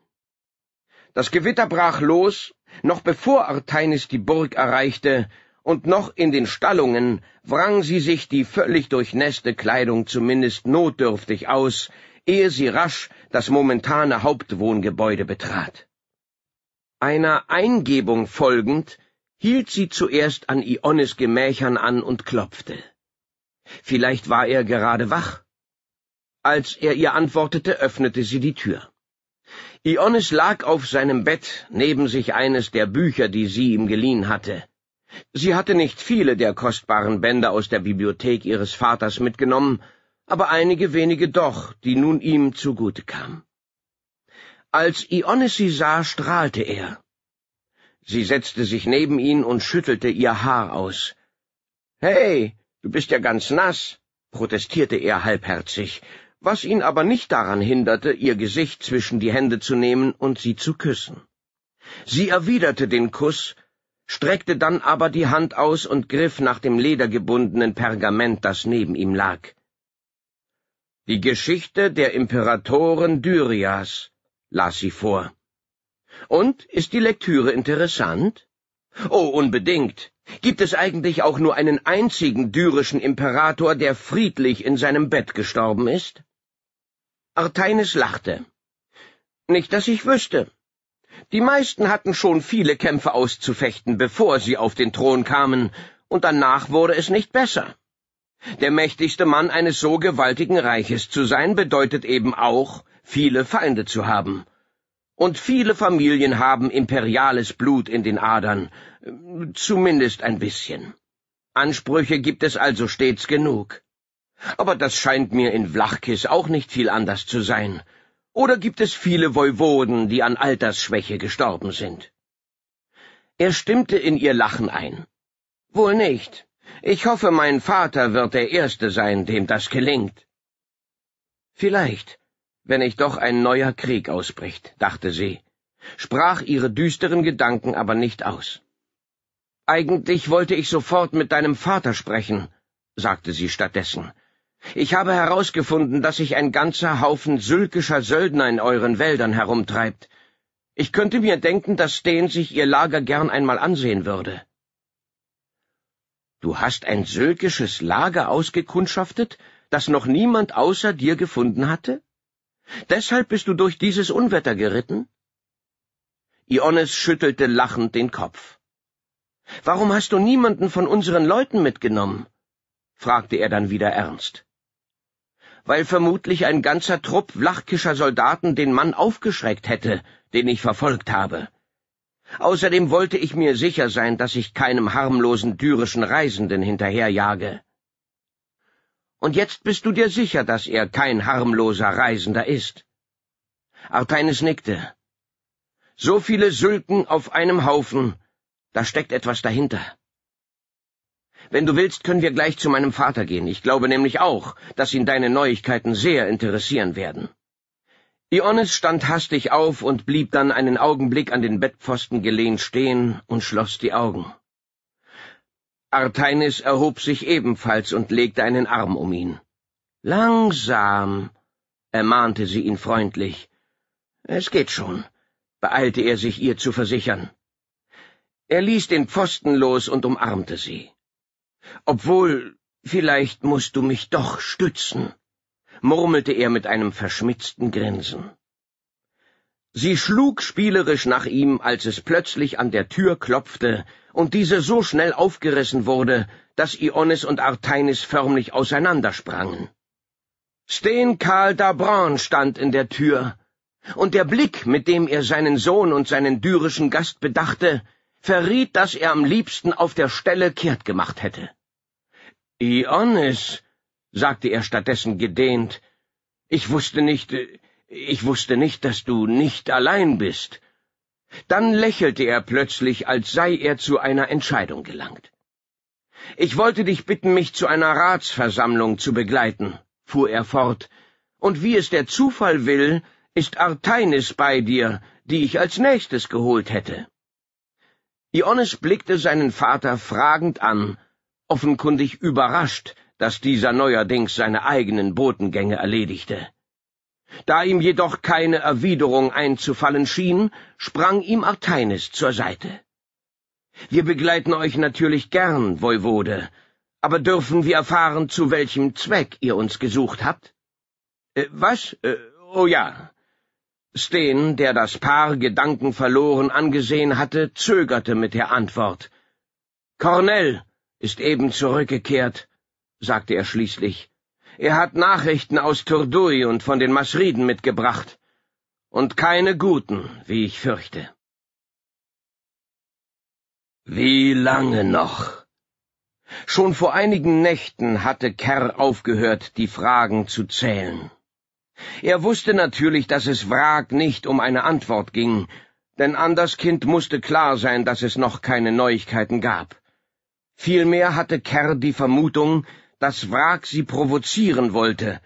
Das Gewitter brach los, noch bevor Arteinis die Burg erreichte und noch in den Stallungen wrang sie sich die völlig durchnässte Kleidung zumindest notdürftig aus, ehe sie rasch das momentane Hauptwohngebäude betrat. Einer Eingebung folgend hielt sie zuerst an Ionis Gemächern an und klopfte. Vielleicht war er gerade wach. Als er ihr antwortete, öffnete sie die Tür. Ionis lag auf seinem Bett neben sich eines der Bücher, die sie ihm geliehen hatte. Sie hatte nicht viele der kostbaren Bände aus der Bibliothek ihres Vaters mitgenommen, aber einige wenige doch, die nun ihm zugute kamen. Als Ionis sie sah, strahlte er. Sie setzte sich neben ihn und schüttelte ihr Haar aus. Hey, du bist ja ganz nass, protestierte er halbherzig, was ihn aber nicht daran hinderte, ihr Gesicht zwischen die Hände zu nehmen und sie zu küssen. Sie erwiderte den Kuss, streckte dann aber die Hand aus und griff nach dem ledergebundenen Pergament, das neben ihm lag. Die Geschichte der Imperatoren Dyrias, las sie vor. Und ist die Lektüre interessant? Oh, unbedingt. Gibt es eigentlich auch nur einen einzigen dyrischen Imperator, der friedlich in seinem Bett gestorben ist? Arteinis lachte. Nicht, dass ich wüsste. Die meisten hatten schon viele Kämpfe auszufechten, bevor sie auf den Thron kamen, und danach wurde es nicht besser. Der mächtigste Mann eines so gewaltigen Reiches zu sein, bedeutet eben auch, viele Feinde zu haben. Und viele Familien haben imperiales Blut in den Adern, zumindest ein bisschen. Ansprüche gibt es also stets genug. Aber das scheint mir in Vlachkis auch nicht viel anders zu sein. Oder gibt es viele Voivoden, die an Altersschwäche gestorben sind? Er stimmte in ihr Lachen ein. Wohl nicht. Ich hoffe, mein Vater wird der Erste sein, dem das gelingt. Vielleicht, wenn ich doch ein neuer Krieg ausbricht, dachte sie, sprach ihre düsteren Gedanken aber nicht aus. Eigentlich wollte ich sofort mit deinem Vater sprechen, sagte sie stattdessen. Ich habe herausgefunden, dass sich ein ganzer Haufen sylkischer Söldner in euren Wäldern herumtreibt. Ich könnte mir denken, dass den sich ihr Lager gern einmal ansehen würde. Du hast ein sylkisches Lager ausgekundschaftet, das noch niemand außer dir gefunden hatte? Deshalb bist du durch dieses Unwetter geritten? Iones schüttelte lachend den Kopf. Warum hast du niemanden von unseren Leuten mitgenommen? fragte er dann wieder ernst weil vermutlich ein ganzer Trupp lachkischer Soldaten den Mann aufgeschreckt hätte, den ich verfolgt habe. Außerdem wollte ich mir sicher sein, dass ich keinem harmlosen dürischen Reisenden hinterherjage. Und jetzt bist du dir sicher, dass er kein harmloser Reisender ist. Arteines nickte. So viele Sülken auf einem Haufen, da steckt etwas dahinter. Wenn du willst, können wir gleich zu meinem Vater gehen. Ich glaube nämlich auch, dass ihn deine Neuigkeiten sehr interessieren werden. Ioannis stand hastig auf und blieb dann einen Augenblick an den Bettpfosten gelehnt stehen und schloss die Augen. Arteinis erhob sich ebenfalls und legte einen Arm um ihn. Langsam, ermahnte sie ihn freundlich. Es geht schon, beeilte er sich ihr zu versichern. Er ließ den Pfosten los und umarmte sie. Obwohl, vielleicht musst du mich doch stützen, murmelte er mit einem verschmitzten Grinsen. Sie schlug spielerisch nach ihm, als es plötzlich an der Tür klopfte und diese so schnell aufgerissen wurde, dass Ionis und Arteinis förmlich auseinandersprangen. Sten Karl d'Abran stand in der Tür, und der Blick, mit dem er seinen Sohn und seinen dürischen Gast bedachte, verriet, dass er am liebsten auf der Stelle kehrt gemacht hätte. Ionis, sagte er stattdessen gedehnt, ich wusste nicht, ich wusste nicht, dass du nicht allein bist. Dann lächelte er plötzlich, als sei er zu einer Entscheidung gelangt. Ich wollte dich bitten, mich zu einer Ratsversammlung zu begleiten, fuhr er fort, und wie es der Zufall will, ist Arteinis bei dir, die ich als nächstes geholt hätte. Ionis blickte seinen Vater fragend an, offenkundig überrascht, dass dieser neuerdings seine eigenen Botengänge erledigte. Da ihm jedoch keine Erwiderung einzufallen schien, sprang ihm Arteinis zur Seite. Wir begleiten euch natürlich gern, Voivode, aber dürfen wir erfahren, zu welchem Zweck ihr uns gesucht habt? Äh, was? Äh, oh ja. Steen, der das Paar gedankenverloren angesehen hatte, zögerte mit der Antwort. Cornell, ist eben zurückgekehrt, sagte er schließlich. Er hat Nachrichten aus Turdui und von den Masriden mitgebracht. Und keine guten, wie ich fürchte. Wie lange noch? Schon vor einigen Nächten hatte Kerr aufgehört, die Fragen zu zählen. Er wusste natürlich, dass es Wrag nicht um eine Antwort ging, denn Anders Kind musste klar sein, dass es noch keine Neuigkeiten gab. Vielmehr hatte Kerr die Vermutung, dass Wrag sie provozieren wollte,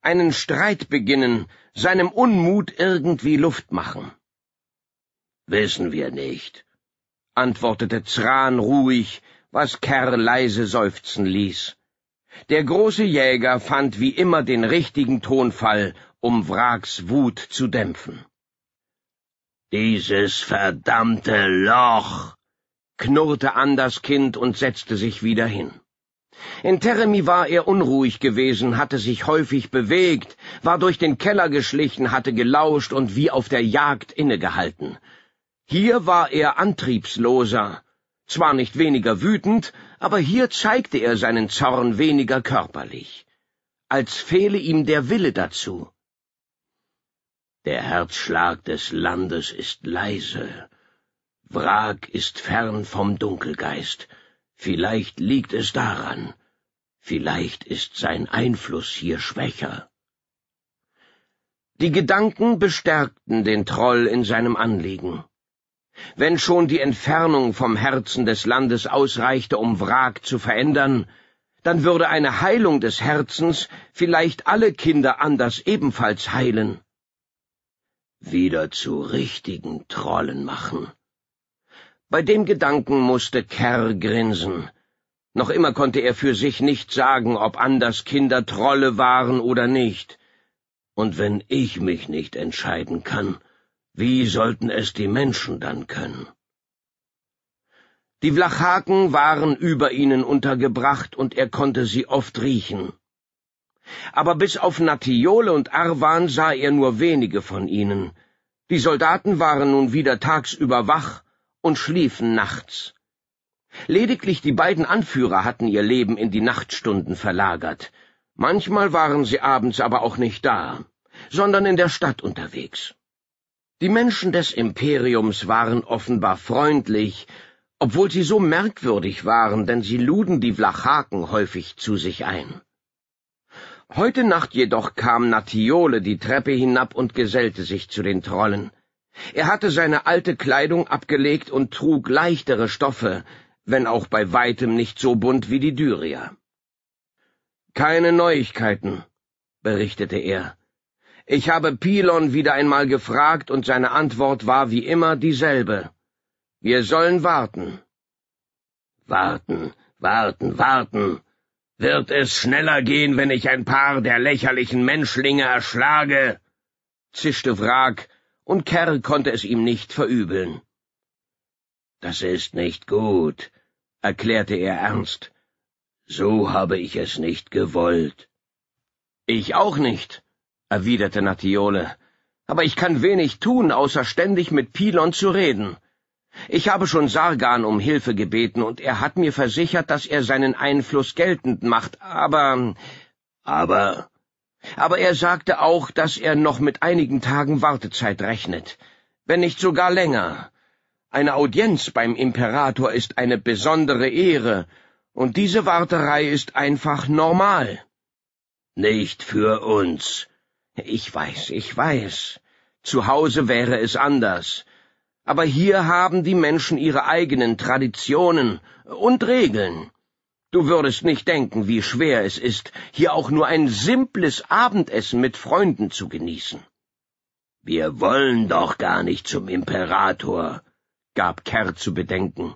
einen Streit beginnen, seinem Unmut irgendwie Luft machen. Wissen wir nicht, antwortete Zran ruhig, was Kerr leise seufzen ließ. Der große Jäger fand wie immer den richtigen Tonfall, um Wraks Wut zu dämpfen. Dieses verdammte Loch, knurrte an das Kind und setzte sich wieder hin. In Teremi war er unruhig gewesen, hatte sich häufig bewegt, war durch den Keller geschlichen, hatte gelauscht und wie auf der Jagd innegehalten. Hier war er antriebsloser, zwar nicht weniger wütend, aber hier zeigte er seinen Zorn weniger körperlich, als fehle ihm der Wille dazu. Der Herzschlag des Landes ist leise, Wrak ist fern vom Dunkelgeist. Vielleicht liegt es daran. Vielleicht ist sein Einfluss hier schwächer. Die Gedanken bestärkten den Troll in seinem Anliegen. Wenn schon die Entfernung vom Herzen des Landes ausreichte, um Wrak zu verändern, dann würde eine Heilung des Herzens vielleicht alle Kinder anders ebenfalls heilen. Wieder zu richtigen Trollen machen, bei dem Gedanken musste Kerr grinsen. Noch immer konnte er für sich nicht sagen, ob Anders Kinder Trolle waren oder nicht. Und wenn ich mich nicht entscheiden kann, wie sollten es die Menschen dann können? Die Vlachaken waren über ihnen untergebracht und er konnte sie oft riechen. Aber bis auf Natiole und Arwan sah er nur wenige von ihnen. Die Soldaten waren nun wieder tagsüber wach und schliefen nachts. Lediglich die beiden Anführer hatten ihr Leben in die Nachtstunden verlagert. Manchmal waren sie abends aber auch nicht da, sondern in der Stadt unterwegs. Die Menschen des Imperiums waren offenbar freundlich, obwohl sie so merkwürdig waren, denn sie luden die Vlachaken häufig zu sich ein. Heute Nacht jedoch kam Natiole die Treppe hinab und gesellte sich zu den Trollen. Er hatte seine alte Kleidung abgelegt und trug leichtere Stoffe, wenn auch bei weitem nicht so bunt wie die Dyrier. Keine Neuigkeiten, berichtete er. Ich habe Pilon wieder einmal gefragt und seine Antwort war wie immer dieselbe. Wir sollen warten. Warten, warten, warten. Wird es schneller gehen, wenn ich ein paar der lächerlichen Menschlinge erschlage? zischte Wrak, und Kerr konnte es ihm nicht verübeln. Das ist nicht gut, erklärte er ernst. So habe ich es nicht gewollt. Ich auch nicht, erwiderte Natiole, aber ich kann wenig tun, außer ständig mit Pilon zu reden. Ich habe schon Sargan um Hilfe gebeten, und er hat mir versichert, dass er seinen Einfluss geltend macht, aber... Aber aber er sagte auch, dass er noch mit einigen Tagen Wartezeit rechnet, wenn nicht sogar länger. Eine Audienz beim Imperator ist eine besondere Ehre, und diese Warterei ist einfach normal. Nicht für uns. Ich weiß, ich weiß. Zu Hause wäre es anders. Aber hier haben die Menschen ihre eigenen Traditionen und Regeln. Du würdest nicht denken, wie schwer es ist, hier auch nur ein simples Abendessen mit Freunden zu genießen. Wir wollen doch gar nicht zum Imperator, gab Kerr zu bedenken.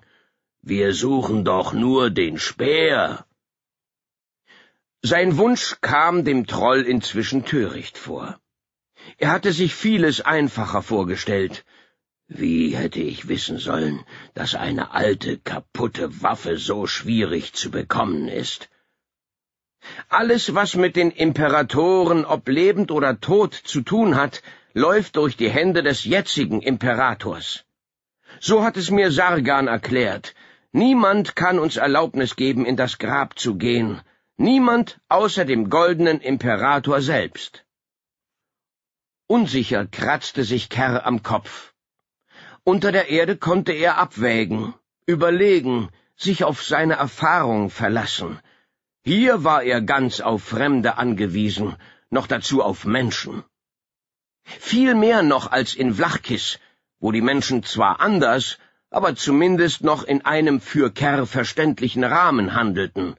Wir suchen doch nur den Speer. Sein Wunsch kam dem Troll inzwischen töricht vor. Er hatte sich vieles einfacher vorgestellt. Wie hätte ich wissen sollen, dass eine alte, kaputte Waffe so schwierig zu bekommen ist? Alles, was mit den Imperatoren, ob lebend oder tot, zu tun hat, läuft durch die Hände des jetzigen Imperators. So hat es mir Sargan erklärt. Niemand kann uns Erlaubnis geben, in das Grab zu gehen. Niemand außer dem goldenen Imperator selbst. Unsicher kratzte sich Kerr am Kopf. Unter der Erde konnte er abwägen, überlegen, sich auf seine Erfahrung verlassen. Hier war er ganz auf Fremde angewiesen, noch dazu auf Menschen. Viel mehr noch als in Vlachkis, wo die Menschen zwar anders, aber zumindest noch in einem für Kerr verständlichen Rahmen handelten.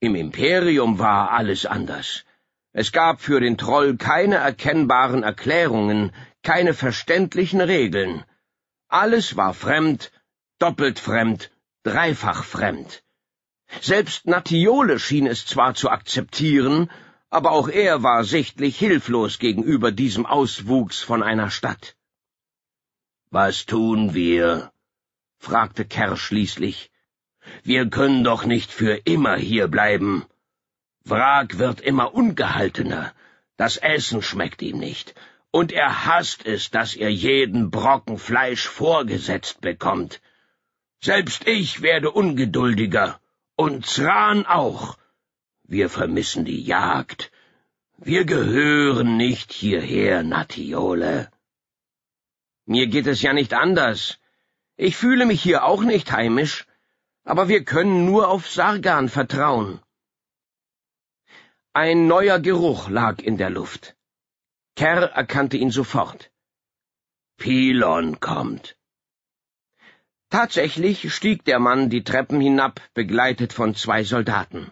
Im Imperium war alles anders. Es gab für den Troll keine erkennbaren Erklärungen, keine verständlichen Regeln. Alles war fremd, doppelt fremd, dreifach fremd. Selbst Natiole schien es zwar zu akzeptieren, aber auch er war sichtlich hilflos gegenüber diesem Auswuchs von einer Stadt. Was tun wir? fragte Kerr schließlich. Wir können doch nicht für immer hier bleiben. Wrak wird immer ungehaltener. Das Essen schmeckt ihm nicht und er hasst es, dass ihr jeden Brocken Fleisch vorgesetzt bekommt. Selbst ich werde ungeduldiger, und Zran auch. Wir vermissen die Jagd. Wir gehören nicht hierher, Natiole. Mir geht es ja nicht anders. Ich fühle mich hier auch nicht heimisch, aber wir können nur auf Sargan vertrauen. Ein neuer Geruch lag in der Luft. Kerr erkannte ihn sofort. Pilon kommt. Tatsächlich stieg der Mann die Treppen hinab, begleitet von zwei Soldaten.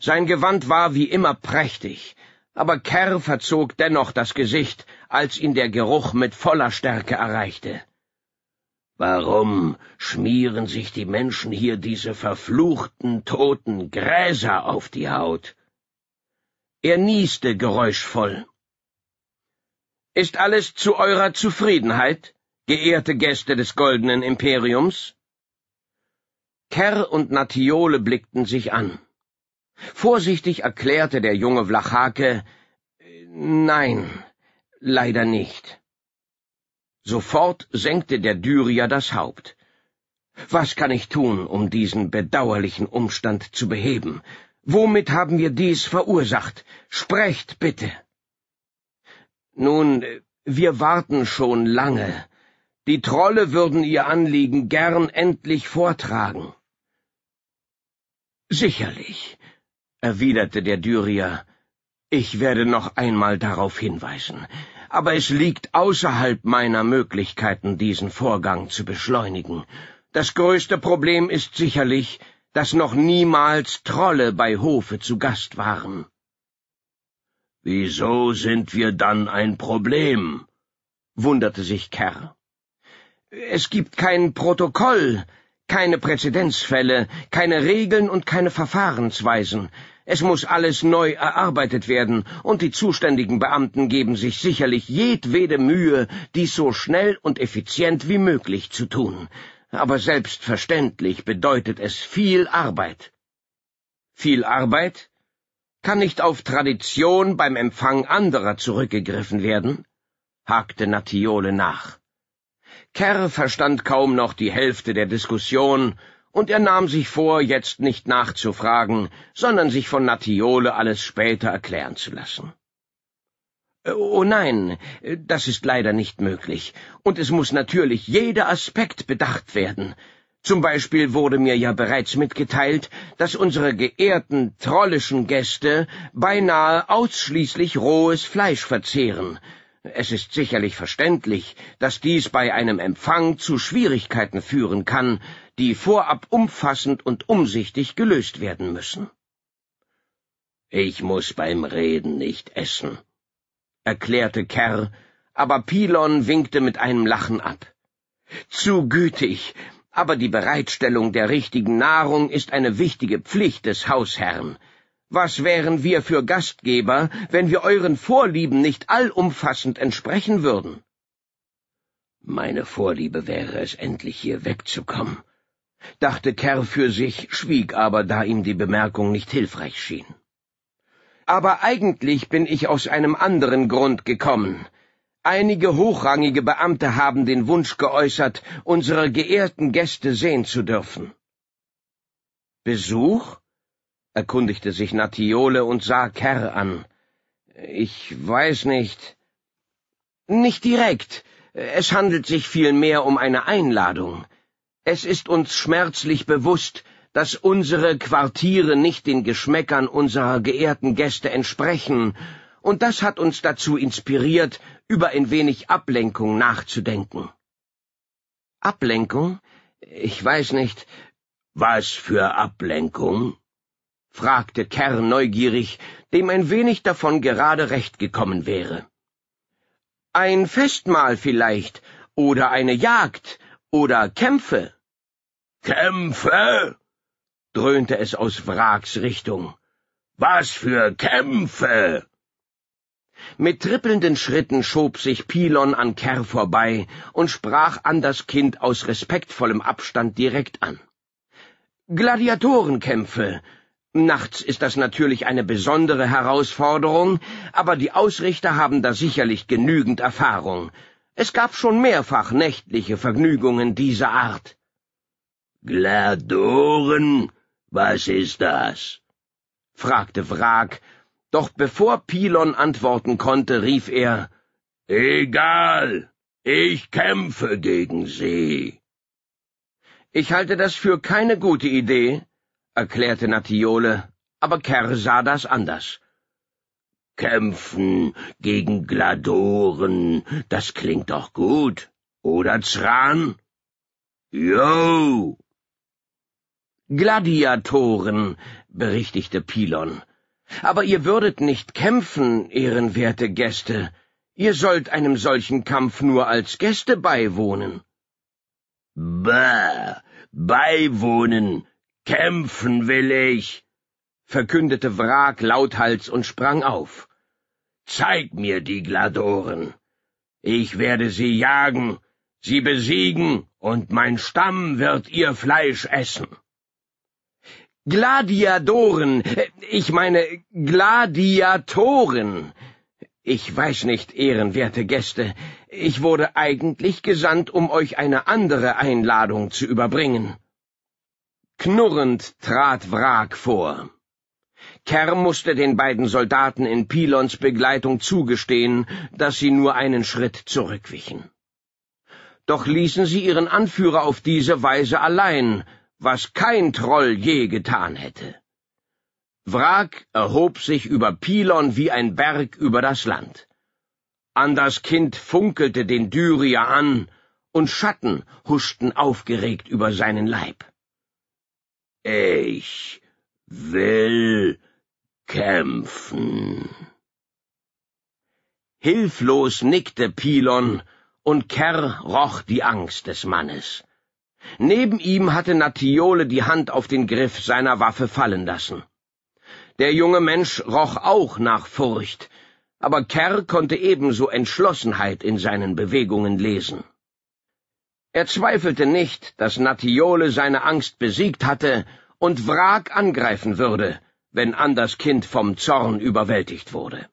Sein Gewand war wie immer prächtig, aber Kerr verzog dennoch das Gesicht, als ihn der Geruch mit voller Stärke erreichte. Warum schmieren sich die Menschen hier diese verfluchten toten Gräser auf die Haut? Er nieste geräuschvoll ist alles zu eurer Zufriedenheit, geehrte Gäste des Goldenen Imperiums? Kerr und Natiole blickten sich an. Vorsichtig erklärte der junge Vlachake, nein, leider nicht. Sofort senkte der Dyrier das Haupt. Was kann ich tun, um diesen bedauerlichen Umstand zu beheben? Womit haben wir dies verursacht? Sprecht bitte. Nun, wir warten schon lange. Die Trolle würden ihr Anliegen gern endlich vortragen. Sicherlich, erwiderte der Dyrier, ich werde noch einmal darauf hinweisen, aber es liegt außerhalb meiner Möglichkeiten, diesen Vorgang zu beschleunigen. Das größte Problem ist sicherlich, dass noch niemals Trolle bei Hofe zu Gast waren. Wieso sind wir dann ein Problem? wunderte sich Kerr. Es gibt kein Protokoll, keine Präzedenzfälle, keine Regeln und keine Verfahrensweisen. Es muss alles neu erarbeitet werden, und die zuständigen Beamten geben sich sicherlich jedwede Mühe, dies so schnell und effizient wie möglich zu tun. Aber selbstverständlich bedeutet es viel Arbeit. Viel Arbeit, kann nicht auf Tradition beim Empfang anderer zurückgegriffen werden? hakte Natiole nach. Kerr verstand kaum noch die Hälfte der Diskussion, und er nahm sich vor, jetzt nicht nachzufragen, sondern sich von Natiole alles später erklären zu lassen. Äh, oh nein, das ist leider nicht möglich, und es muss natürlich jeder Aspekt bedacht werden, zum Beispiel wurde mir ja bereits mitgeteilt, dass unsere geehrten trollischen Gäste beinahe ausschließlich rohes Fleisch verzehren. Es ist sicherlich verständlich, dass dies bei einem Empfang zu Schwierigkeiten führen kann, die vorab umfassend und umsichtig gelöst werden müssen. Ich muss beim Reden nicht essen, erklärte Kerr, aber Pilon winkte mit einem Lachen ab. Zu gütig, aber die Bereitstellung der richtigen Nahrung ist eine wichtige Pflicht des Hausherrn. Was wären wir für Gastgeber, wenn wir euren Vorlieben nicht allumfassend entsprechen würden? Meine Vorliebe wäre es, endlich hier wegzukommen, dachte Kerr für sich, schwieg aber, da ihm die Bemerkung nicht hilfreich schien. Aber eigentlich bin ich aus einem anderen Grund gekommen, Einige hochrangige Beamte haben den Wunsch geäußert, unsere geehrten Gäste sehen zu dürfen. Besuch? erkundigte sich Natiole und sah Kerr an. Ich weiß nicht. Nicht direkt. Es handelt sich vielmehr um eine Einladung. Es ist uns schmerzlich bewusst, dass unsere Quartiere nicht den Geschmäckern unserer geehrten Gäste entsprechen, und das hat uns dazu inspiriert, über ein wenig Ablenkung nachzudenken. Ablenkung? Ich weiß nicht. Was für Ablenkung? fragte Kerr neugierig, dem ein wenig davon gerade recht gekommen wäre. Ein Festmahl vielleicht, oder eine Jagd, oder Kämpfe. Kämpfe? dröhnte es aus Wracks Richtung. Was für Kämpfe? Mit trippelnden Schritten schob sich Pilon an Kerr vorbei und sprach an das Kind aus respektvollem Abstand direkt an. Gladiatorenkämpfe. Nachts ist das natürlich eine besondere Herausforderung, aber die Ausrichter haben da sicherlich genügend Erfahrung. Es gab schon mehrfach nächtliche Vergnügungen dieser Art. Gladoren? Was ist das? fragte Wrak doch bevor Pilon antworten konnte, rief er Egal, ich kämpfe gegen sie. Ich halte das für keine gute Idee, erklärte Natiole, aber Kerr sah das anders. Kämpfen gegen Gladoren, das klingt doch gut, oder Zran? Jo! Gladiatoren, berichtigte Pilon. Aber ihr würdet nicht kämpfen, ehrenwerte Gäste. Ihr sollt einem solchen Kampf nur als Gäste beiwohnen. Bah, beiwohnen, kämpfen will ich, verkündete Wrak lauthals und sprang auf. Zeig mir die Gladoren. Ich werde sie jagen, sie besiegen, und mein Stamm wird ihr Fleisch essen. Gladiadoren, ich meine Gladiatoren. Ich weiß nicht, ehrenwerte Gäste, ich wurde eigentlich gesandt, um euch eine andere Einladung zu überbringen. Knurrend trat Wrak vor. Kerr musste den beiden Soldaten in Pilons Begleitung zugestehen, dass sie nur einen Schritt zurückwichen. Doch ließen sie ihren Anführer auf diese Weise allein, was kein Troll je getan hätte. Wrak erhob sich über Pilon wie ein Berg über das Land. Anders Kind funkelte den Dyrier an, und Schatten huschten aufgeregt über seinen Leib. Ich will kämpfen. Hilflos nickte Pilon, und Kerr roch die Angst des Mannes. Neben ihm hatte Natiole die Hand auf den Griff seiner Waffe fallen lassen. Der junge Mensch roch auch nach Furcht, aber Kerr konnte ebenso Entschlossenheit in seinen Bewegungen lesen. Er zweifelte nicht, dass Natiole seine Angst besiegt hatte und Wrak angreifen würde, wenn Anders Kind vom Zorn überwältigt wurde.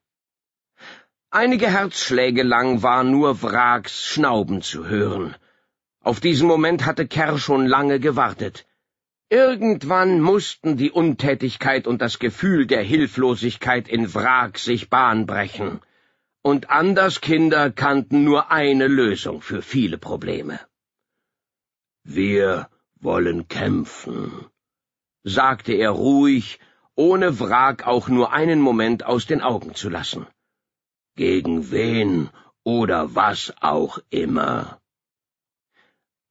Einige Herzschläge lang war nur Wraks Schnauben zu hören, auf diesen Moment hatte Kerr schon lange gewartet. Irgendwann mussten die Untätigkeit und das Gefühl der Hilflosigkeit in Wrak sich Bahn brechen. Und Anders Kinder kannten nur eine Lösung für viele Probleme. Wir wollen kämpfen, sagte er ruhig, ohne Wrak auch nur einen Moment aus den Augen zu lassen. Gegen wen oder was auch immer.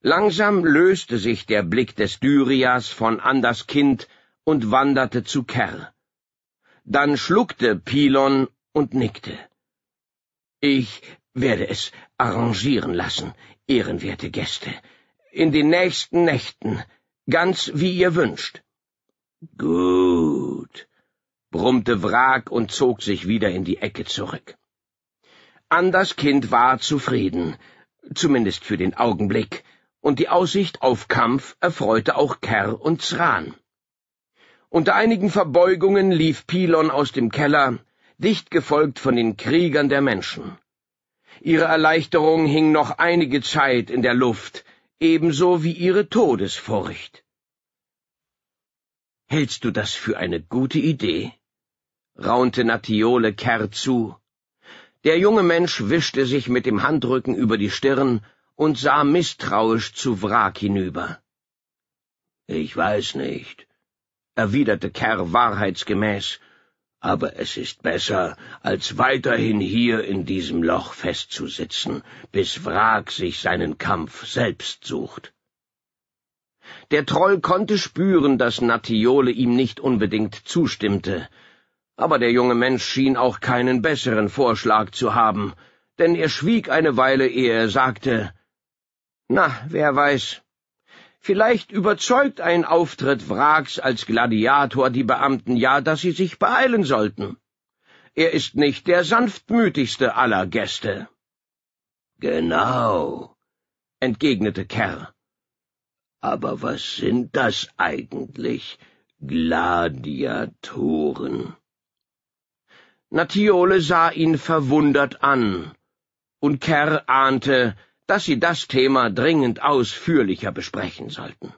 Langsam löste sich der Blick des Dyrias von Anders Kind und wanderte zu Kerr. Dann schluckte Pilon und nickte. Ich werde es arrangieren lassen, ehrenwerte Gäste. In den nächsten Nächten, ganz wie ihr wünscht. Gut, brummte Wrak und zog sich wieder in die Ecke zurück. Anders Kind war zufrieden, zumindest für den Augenblick, und die Aussicht auf Kampf erfreute auch Kerr und Zran. Unter einigen Verbeugungen lief Pilon aus dem Keller, dicht gefolgt von den Kriegern der Menschen. Ihre Erleichterung hing noch einige Zeit in der Luft, ebenso wie ihre Todesfurcht. Hältst du das für eine gute Idee? raunte Natiole Kerr zu. Der junge Mensch wischte sich mit dem Handrücken über die Stirn und sah misstrauisch zu Wrak hinüber. Ich weiß nicht, erwiderte Kerr wahrheitsgemäß, aber es ist besser, als weiterhin hier in diesem Loch festzusitzen, bis Wrak sich seinen Kampf selbst sucht. Der Troll konnte spüren, dass Natiole ihm nicht unbedingt zustimmte, aber der junge Mensch schien auch keinen besseren Vorschlag zu haben, denn er schwieg eine Weile, ehe er sagte na, wer weiß. Vielleicht überzeugt ein Auftritt Wraks als Gladiator die Beamten ja, dass sie sich beeilen sollten. Er ist nicht der sanftmütigste aller Gäste. Genau, entgegnete Kerr. Aber was sind das eigentlich, Gladiatoren? Natiole sah ihn verwundert an, und Kerr ahnte, dass Sie das Thema dringend ausführlicher besprechen sollten.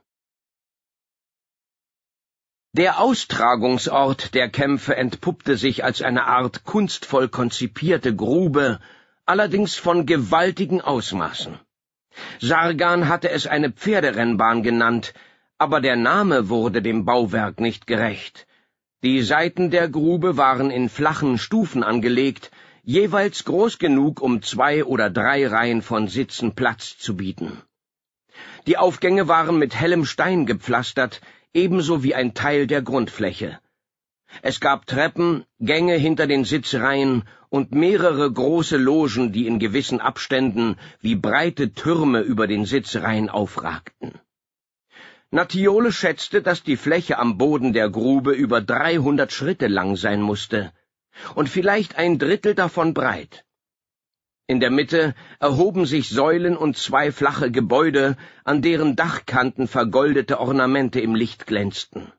Der Austragungsort der Kämpfe entpuppte sich als eine Art kunstvoll konzipierte Grube, allerdings von gewaltigen Ausmaßen. Sargan hatte es eine Pferderennbahn genannt, aber der Name wurde dem Bauwerk nicht gerecht. Die Seiten der Grube waren in flachen Stufen angelegt, jeweils groß genug, um zwei oder drei Reihen von Sitzen Platz zu bieten. Die Aufgänge waren mit hellem Stein gepflastert, ebenso wie ein Teil der Grundfläche. Es gab Treppen, Gänge hinter den Sitzreihen und mehrere große Logen, die in gewissen Abständen wie breite Türme über den Sitzreihen aufragten. Natiole schätzte, dass die Fläche am Boden der Grube über 300 Schritte lang sein musste und vielleicht ein Drittel davon breit. In der Mitte erhoben sich Säulen und zwei flache Gebäude, an deren Dachkanten vergoldete Ornamente im Licht glänzten.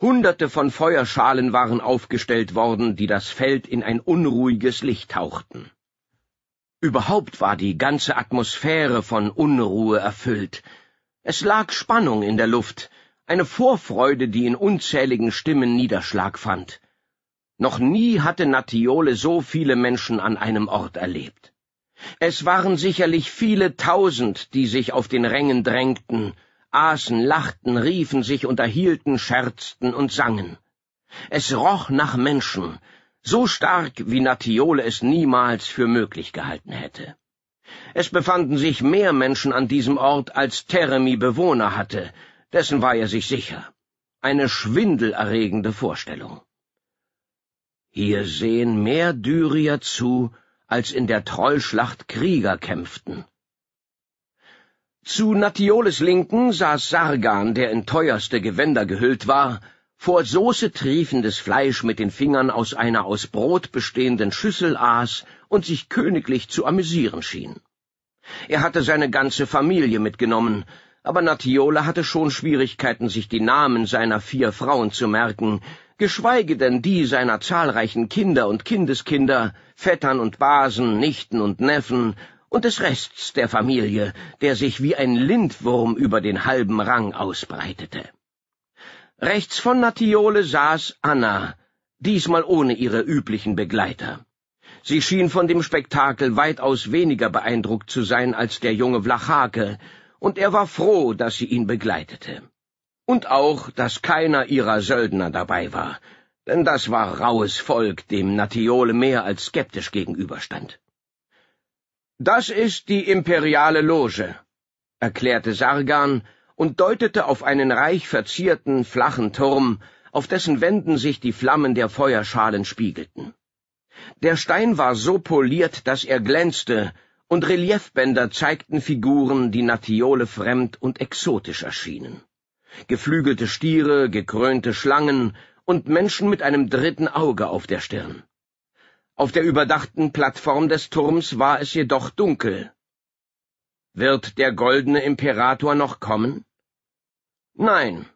Hunderte von Feuerschalen waren aufgestellt worden, die das Feld in ein unruhiges Licht tauchten. Überhaupt war die ganze Atmosphäre von Unruhe erfüllt. Es lag Spannung in der Luft, eine Vorfreude, die in unzähligen Stimmen Niederschlag fand. Noch nie hatte Natiole so viele Menschen an einem Ort erlebt. Es waren sicherlich viele Tausend, die sich auf den Rängen drängten, aßen, lachten, riefen sich, unterhielten, scherzten und sangen. Es roch nach Menschen, so stark wie Natiole es niemals für möglich gehalten hätte. Es befanden sich mehr Menschen an diesem Ort, als Teremi Bewohner hatte, dessen war er sich sicher. Eine schwindelerregende Vorstellung. Hier sehen mehr Dyrier zu, als in der Trollschlacht Krieger kämpften. Zu Natioles Linken saß Sargan, der in teuerste Gewänder gehüllt war, vor Soße triefendes Fleisch mit den Fingern aus einer aus Brot bestehenden Schüssel aß und sich königlich zu amüsieren schien. Er hatte seine ganze Familie mitgenommen, aber Natiola hatte schon Schwierigkeiten, sich die Namen seiner vier Frauen zu merken, geschweige denn die seiner zahlreichen Kinder und Kindeskinder, Vettern und Basen, Nichten und Neffen und des Rests der Familie, der sich wie ein Lindwurm über den halben Rang ausbreitete. Rechts von Natiole saß Anna, diesmal ohne ihre üblichen Begleiter. Sie schien von dem Spektakel weitaus weniger beeindruckt zu sein als der junge Vlachake, und er war froh, dass sie ihn begleitete und auch, dass keiner ihrer Söldner dabei war, denn das war raues Volk, dem Natiole mehr als skeptisch gegenüberstand. Das ist die imperiale Loge, erklärte Sargan und deutete auf einen reich verzierten, flachen Turm, auf dessen Wänden sich die Flammen der Feuerschalen spiegelten. Der Stein war so poliert, dass er glänzte, und Reliefbänder zeigten Figuren, die Natiole fremd und exotisch erschienen geflügelte Stiere, gekrönte Schlangen und Menschen mit einem dritten Auge auf der Stirn. Auf der überdachten Plattform des Turms war es jedoch dunkel. Wird der goldene Imperator noch kommen? Nein.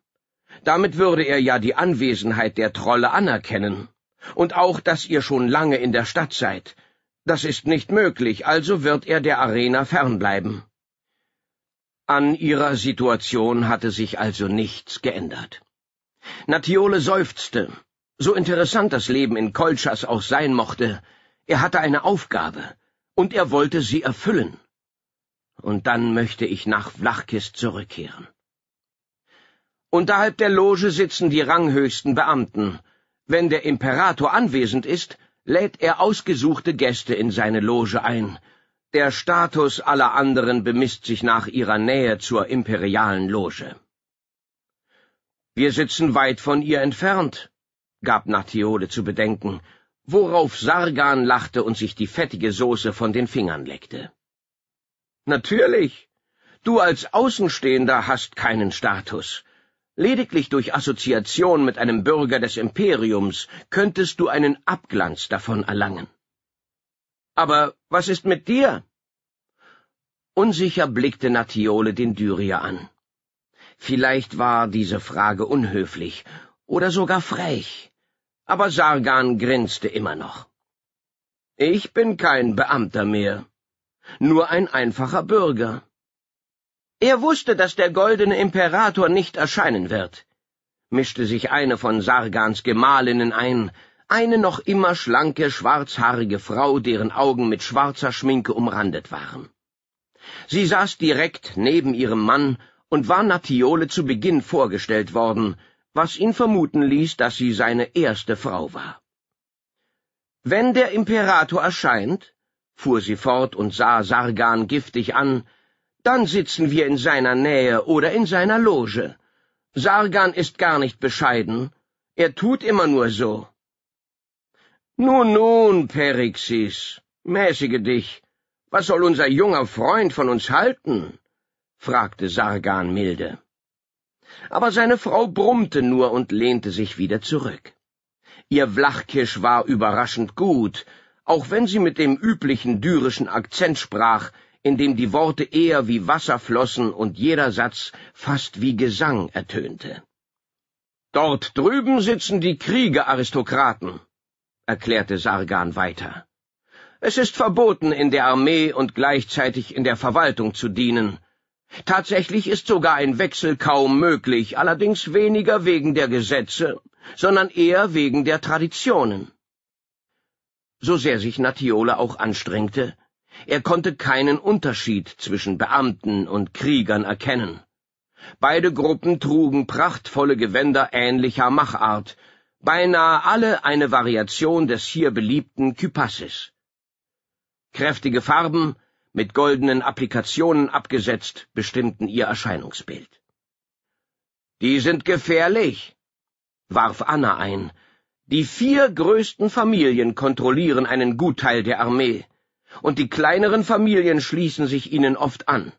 Damit würde er ja die Anwesenheit der Trolle anerkennen. Und auch, dass ihr schon lange in der Stadt seid. Das ist nicht möglich, also wird er der Arena fernbleiben. An ihrer Situation hatte sich also nichts geändert. Natiole seufzte. So interessant das Leben in Kolchas auch sein mochte, er hatte eine Aufgabe, und er wollte sie erfüllen. Und dann möchte ich nach Vlachkis zurückkehren. Unterhalb der Loge sitzen die ranghöchsten Beamten. Wenn der Imperator anwesend ist, lädt er ausgesuchte Gäste in seine Loge ein, der Status aller anderen bemisst sich nach ihrer Nähe zur imperialen Loge. Wir sitzen weit von ihr entfernt, gab Nathiole zu bedenken, worauf Sargan lachte und sich die fettige Soße von den Fingern leckte. Natürlich. Du als Außenstehender hast keinen Status. Lediglich durch Assoziation mit einem Bürger des Imperiums könntest du einen Abglanz davon erlangen. Aber was ist mit dir? Unsicher blickte Natiole den Dyrier an. Vielleicht war diese Frage unhöflich oder sogar frech, aber Sargan grinste immer noch. Ich bin kein Beamter mehr, nur ein einfacher Bürger. Er wusste, dass der goldene Imperator nicht erscheinen wird, mischte sich eine von Sargans Gemahlinnen ein, eine noch immer schlanke, schwarzhaarige Frau, deren Augen mit schwarzer Schminke umrandet waren. Sie saß direkt neben ihrem Mann und war Natiole zu Beginn vorgestellt worden, was ihn vermuten ließ, dass sie seine erste Frau war. Wenn der Imperator erscheint, fuhr sie fort und sah Sargan giftig an, dann sitzen wir in seiner Nähe oder in seiner Loge. Sargan ist gar nicht bescheiden, er tut immer nur so. Nun, nun, Perixis, mäßige dich. Was soll unser junger Freund von uns halten? fragte Sargan milde. Aber seine Frau brummte nur und lehnte sich wieder zurück. Ihr Vlachkisch war überraschend gut, auch wenn sie mit dem üblichen dürischen Akzent sprach, in dem die Worte eher wie Wasser flossen und jeder Satz fast wie Gesang ertönte. Dort drüben sitzen die Kriegeraristokraten, erklärte Sargan weiter. Es ist verboten, in der Armee und gleichzeitig in der Verwaltung zu dienen. Tatsächlich ist sogar ein Wechsel kaum möglich, allerdings weniger wegen der Gesetze, sondern eher wegen der Traditionen. So sehr sich Natiole auch anstrengte, er konnte keinen Unterschied zwischen Beamten und Kriegern erkennen. Beide Gruppen trugen prachtvolle Gewänder ähnlicher Machart, beinahe alle eine Variation des hier beliebten Kypassis. Kräftige Farben, mit goldenen Applikationen abgesetzt, bestimmten ihr Erscheinungsbild. Die sind gefährlich, warf Anna ein. Die vier größten Familien kontrollieren einen Gutteil der Armee, und die kleineren Familien schließen sich ihnen oft an.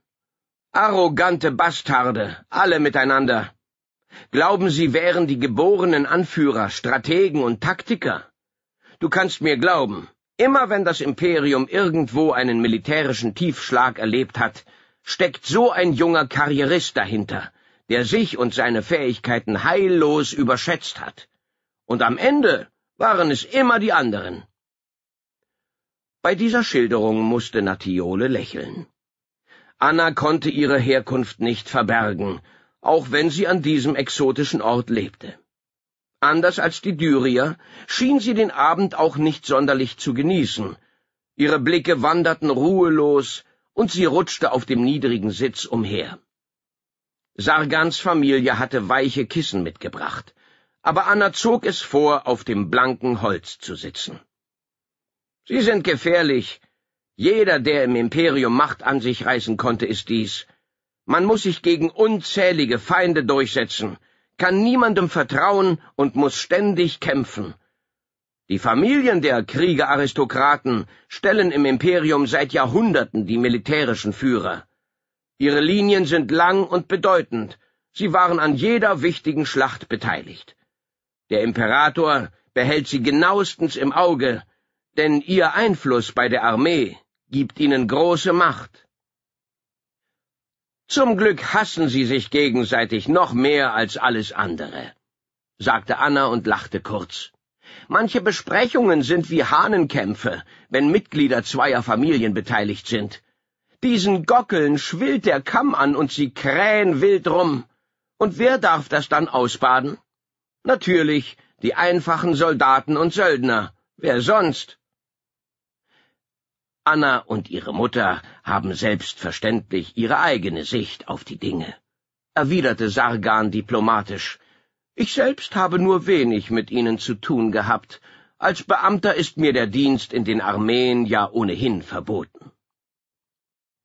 Arrogante Bastarde, alle miteinander, Glauben Sie wären die geborenen Anführer, Strategen und Taktiker? Du kannst mir glauben, immer wenn das Imperium irgendwo einen militärischen Tiefschlag erlebt hat, steckt so ein junger Karrierist dahinter, der sich und seine Fähigkeiten heillos überschätzt hat. Und am Ende waren es immer die anderen. Bei dieser Schilderung musste Natiole lächeln. Anna konnte ihre Herkunft nicht verbergen, auch wenn sie an diesem exotischen Ort lebte. Anders als die Dyrier schien sie den Abend auch nicht sonderlich zu genießen. Ihre Blicke wanderten ruhelos, und sie rutschte auf dem niedrigen Sitz umher. Sargans Familie hatte weiche Kissen mitgebracht, aber Anna zog es vor, auf dem blanken Holz zu sitzen. Sie sind gefährlich. Jeder, der im Imperium Macht an sich reißen konnte, ist dies, man muss sich gegen unzählige Feinde durchsetzen, kann niemandem vertrauen und muss ständig kämpfen. Die Familien der Kriegeraristokraten stellen im Imperium seit Jahrhunderten die militärischen Führer. Ihre Linien sind lang und bedeutend, sie waren an jeder wichtigen Schlacht beteiligt. Der Imperator behält sie genauestens im Auge, denn ihr Einfluss bei der Armee gibt ihnen große Macht. Zum Glück hassen sie sich gegenseitig noch mehr als alles andere, sagte Anna und lachte kurz. Manche Besprechungen sind wie Hahnenkämpfe, wenn Mitglieder zweier Familien beteiligt sind. Diesen Gockeln schwillt der Kamm an und sie krähen wild rum. Und wer darf das dann ausbaden? Natürlich die einfachen Soldaten und Söldner. Wer sonst? Anna und ihre Mutter haben selbstverständlich ihre eigene Sicht auf die Dinge, erwiderte Sargan diplomatisch. Ich selbst habe nur wenig mit ihnen zu tun gehabt. Als Beamter ist mir der Dienst in den Armeen ja ohnehin verboten.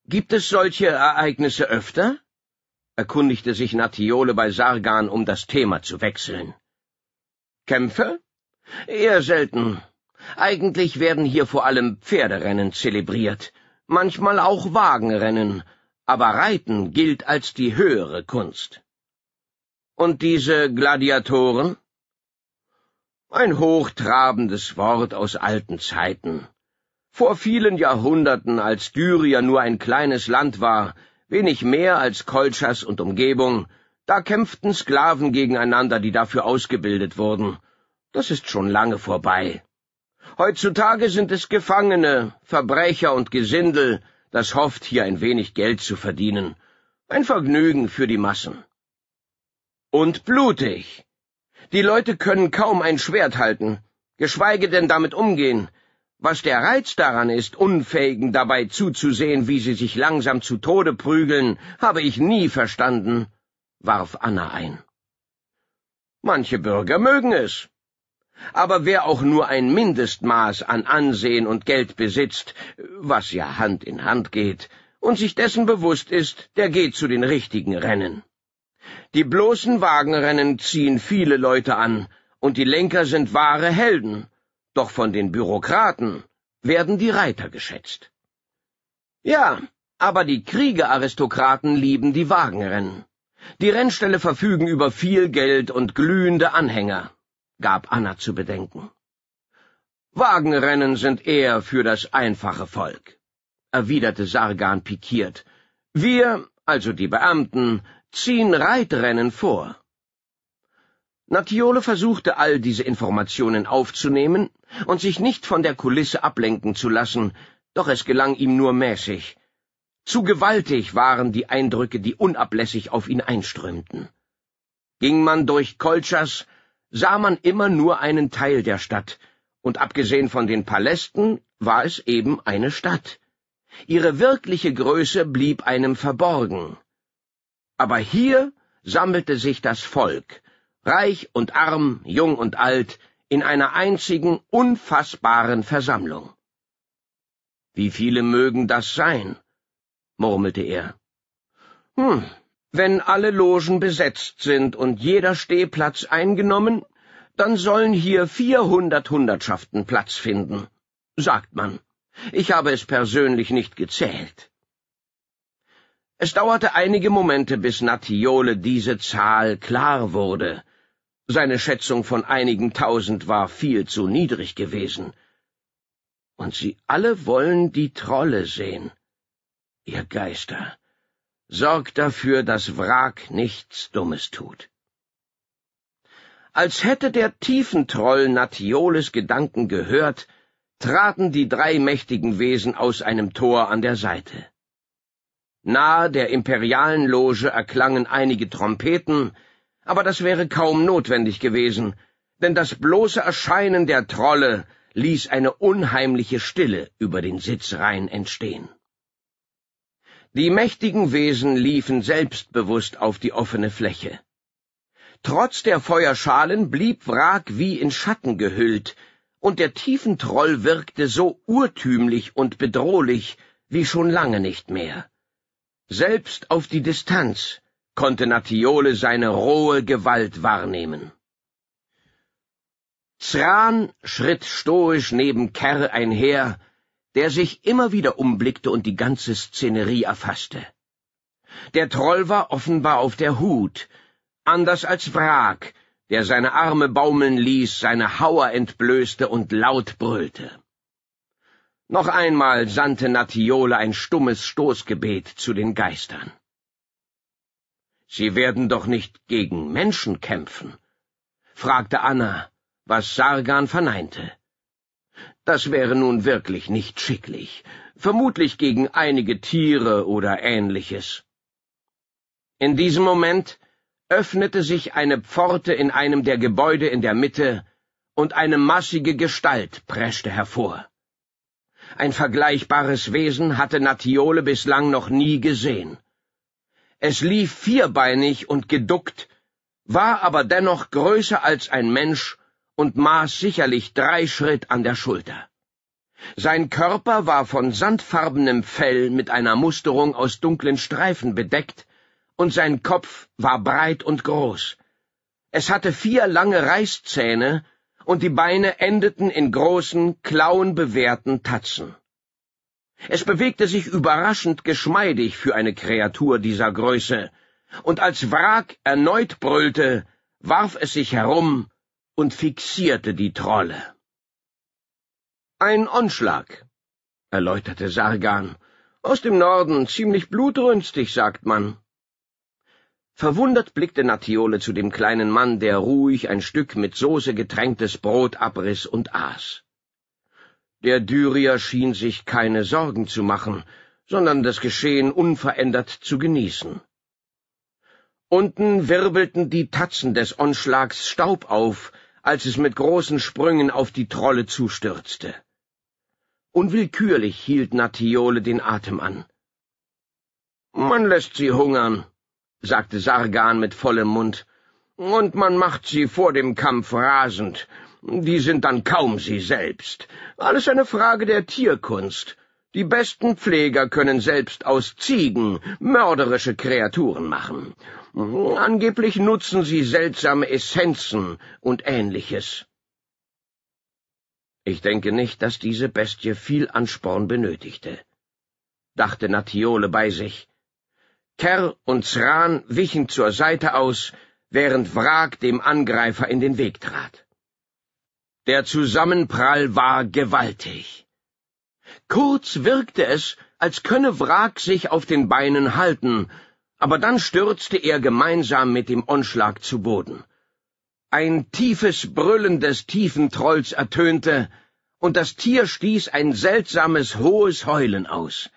Gibt es solche Ereignisse öfter? erkundigte sich Natiole bei Sargan, um das Thema zu wechseln. Kämpfe? Eher selten. Eigentlich werden hier vor allem Pferderennen zelebriert, manchmal auch Wagenrennen, aber Reiten gilt als die höhere Kunst. Und diese Gladiatoren? Ein hochtrabendes Wort aus alten Zeiten. Vor vielen Jahrhunderten, als Dyria nur ein kleines Land war, wenig mehr als Kolchas und Umgebung, da kämpften Sklaven gegeneinander, die dafür ausgebildet wurden. Das ist schon lange vorbei. Heutzutage sind es Gefangene, Verbrecher und Gesindel, das hofft, hier ein wenig Geld zu verdienen. Ein Vergnügen für die Massen. Und blutig. Die Leute können kaum ein Schwert halten, geschweige denn damit umgehen. Was der Reiz daran ist, Unfähigen dabei zuzusehen, wie sie sich langsam zu Tode prügeln, habe ich nie verstanden, warf Anna ein. Manche Bürger mögen es, aber wer auch nur ein Mindestmaß an Ansehen und Geld besitzt, was ja Hand in Hand geht, und sich dessen bewusst ist, der geht zu den richtigen Rennen. Die bloßen Wagenrennen ziehen viele Leute an, und die Lenker sind wahre Helden, doch von den Bürokraten werden die Reiter geschätzt. Ja, aber die Kriegeraristokraten lieben die Wagenrennen. Die Rennställe verfügen über viel Geld und glühende Anhänger gab Anna zu bedenken. Wagenrennen sind eher für das einfache Volk, erwiderte Sargan pikiert. Wir, also die Beamten, ziehen Reitrennen vor. Natiole versuchte all diese Informationen aufzunehmen und sich nicht von der Kulisse ablenken zu lassen, doch es gelang ihm nur mäßig. Zu gewaltig waren die Eindrücke, die unablässig auf ihn einströmten. Ging man durch Kolchas, sah man immer nur einen Teil der Stadt, und abgesehen von den Palästen war es eben eine Stadt. Ihre wirkliche Größe blieb einem verborgen. Aber hier sammelte sich das Volk, reich und arm, jung und alt, in einer einzigen, unfassbaren Versammlung. Wie viele mögen das sein? murmelte er. Hm, wenn alle Logen besetzt sind und jeder Stehplatz eingenommen, dann sollen hier vierhundert Hundertschaften Platz finden, sagt man. Ich habe es persönlich nicht gezählt. Es dauerte einige Momente, bis Nattiole diese Zahl klar wurde. Seine Schätzung von einigen tausend war viel zu niedrig gewesen. Und sie alle wollen die Trolle sehen. Ihr Geister sorgt dafür, dass Wrak nichts Dummes tut. Als hätte der Tiefentroll Natioles Gedanken gehört, traten die drei mächtigen Wesen aus einem Tor an der Seite. Nahe der imperialen Loge erklangen einige Trompeten, aber das wäre kaum notwendig gewesen, denn das bloße Erscheinen der Trolle ließ eine unheimliche Stille über den Sitzreihen entstehen. Die mächtigen Wesen liefen selbstbewusst auf die offene Fläche. Trotz der Feuerschalen blieb Wrak wie in Schatten gehüllt, und der Tiefentroll wirkte so urtümlich und bedrohlich wie schon lange nicht mehr. Selbst auf die Distanz konnte Natiole seine rohe Gewalt wahrnehmen. Zran schritt stoisch neben Kerr einher der sich immer wieder umblickte und die ganze Szenerie erfasste. Der Troll war offenbar auf der Hut, anders als Wrak, der seine Arme baumeln ließ, seine Hauer entblößte und laut brüllte. Noch einmal sandte Natiole ein stummes Stoßgebet zu den Geistern. Sie werden doch nicht gegen Menschen kämpfen, fragte Anna, was Sargan verneinte. Das wäre nun wirklich nicht schicklich, vermutlich gegen einige Tiere oder ähnliches. In diesem Moment öffnete sich eine Pforte in einem der Gebäude in der Mitte, und eine massige Gestalt preschte hervor. Ein vergleichbares Wesen hatte Natiole bislang noch nie gesehen. Es lief vierbeinig und geduckt, war aber dennoch größer als ein Mensch und maß sicherlich drei Schritt an der Schulter. Sein Körper war von sandfarbenem Fell mit einer Musterung aus dunklen Streifen bedeckt, und sein Kopf war breit und groß. Es hatte vier lange Reißzähne, und die Beine endeten in großen, klauenbewehrten Tatzen. Es bewegte sich überraschend geschmeidig für eine Kreatur dieser Größe, und als Wrak erneut brüllte, warf es sich herum und fixierte die Trolle. Ein Onschlag, erläuterte Sargan. Aus dem Norden, ziemlich blutrünstig, sagt man. Verwundert blickte Natiole zu dem kleinen Mann, der ruhig ein Stück mit Soße getränktes Brot abriss und aß. Der Dyrier schien sich keine Sorgen zu machen, sondern das Geschehen unverändert zu genießen. Unten wirbelten die Tatzen des Onschlags Staub auf, als es mit großen Sprüngen auf die Trolle zustürzte. Unwillkürlich hielt Natiole den Atem an. Man lässt sie hungern, sagte Sargan mit vollem Mund, und man macht sie vor dem Kampf rasend. Die sind dann kaum sie selbst. Alles eine Frage der Tierkunst. Die besten Pfleger können selbst aus Ziegen mörderische Kreaturen machen. Mhm. Angeblich nutzen sie seltsame Essenzen und ähnliches. Ich denke nicht, dass diese Bestie viel Ansporn benötigte, dachte Natiole bei sich. Kerr und Zran wichen zur Seite aus, während Wrak dem Angreifer in den Weg trat. Der Zusammenprall war gewaltig. Kurz wirkte es, als könne Wrak sich auf den Beinen halten, aber dann stürzte er gemeinsam mit dem Onschlag zu Boden. Ein tiefes Brüllen des tiefen Trolls ertönte, und das Tier stieß ein seltsames, hohes Heulen aus.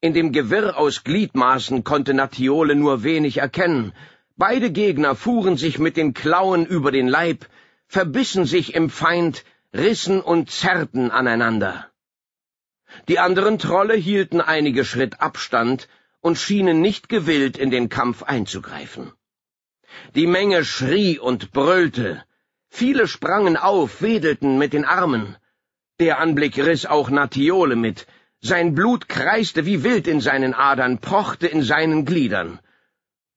In dem Gewirr aus Gliedmaßen konnte Natiole nur wenig erkennen. Beide Gegner fuhren sich mit den Klauen über den Leib, verbissen sich im Feind, rissen und zerrten aneinander. Die anderen Trolle hielten einige Schritt Abstand, und schienen nicht gewillt, in den Kampf einzugreifen. Die Menge schrie und brüllte, viele sprangen auf, wedelten mit den Armen. Der Anblick riss auch Natiole mit, sein Blut kreiste wie wild in seinen Adern, pochte in seinen Gliedern.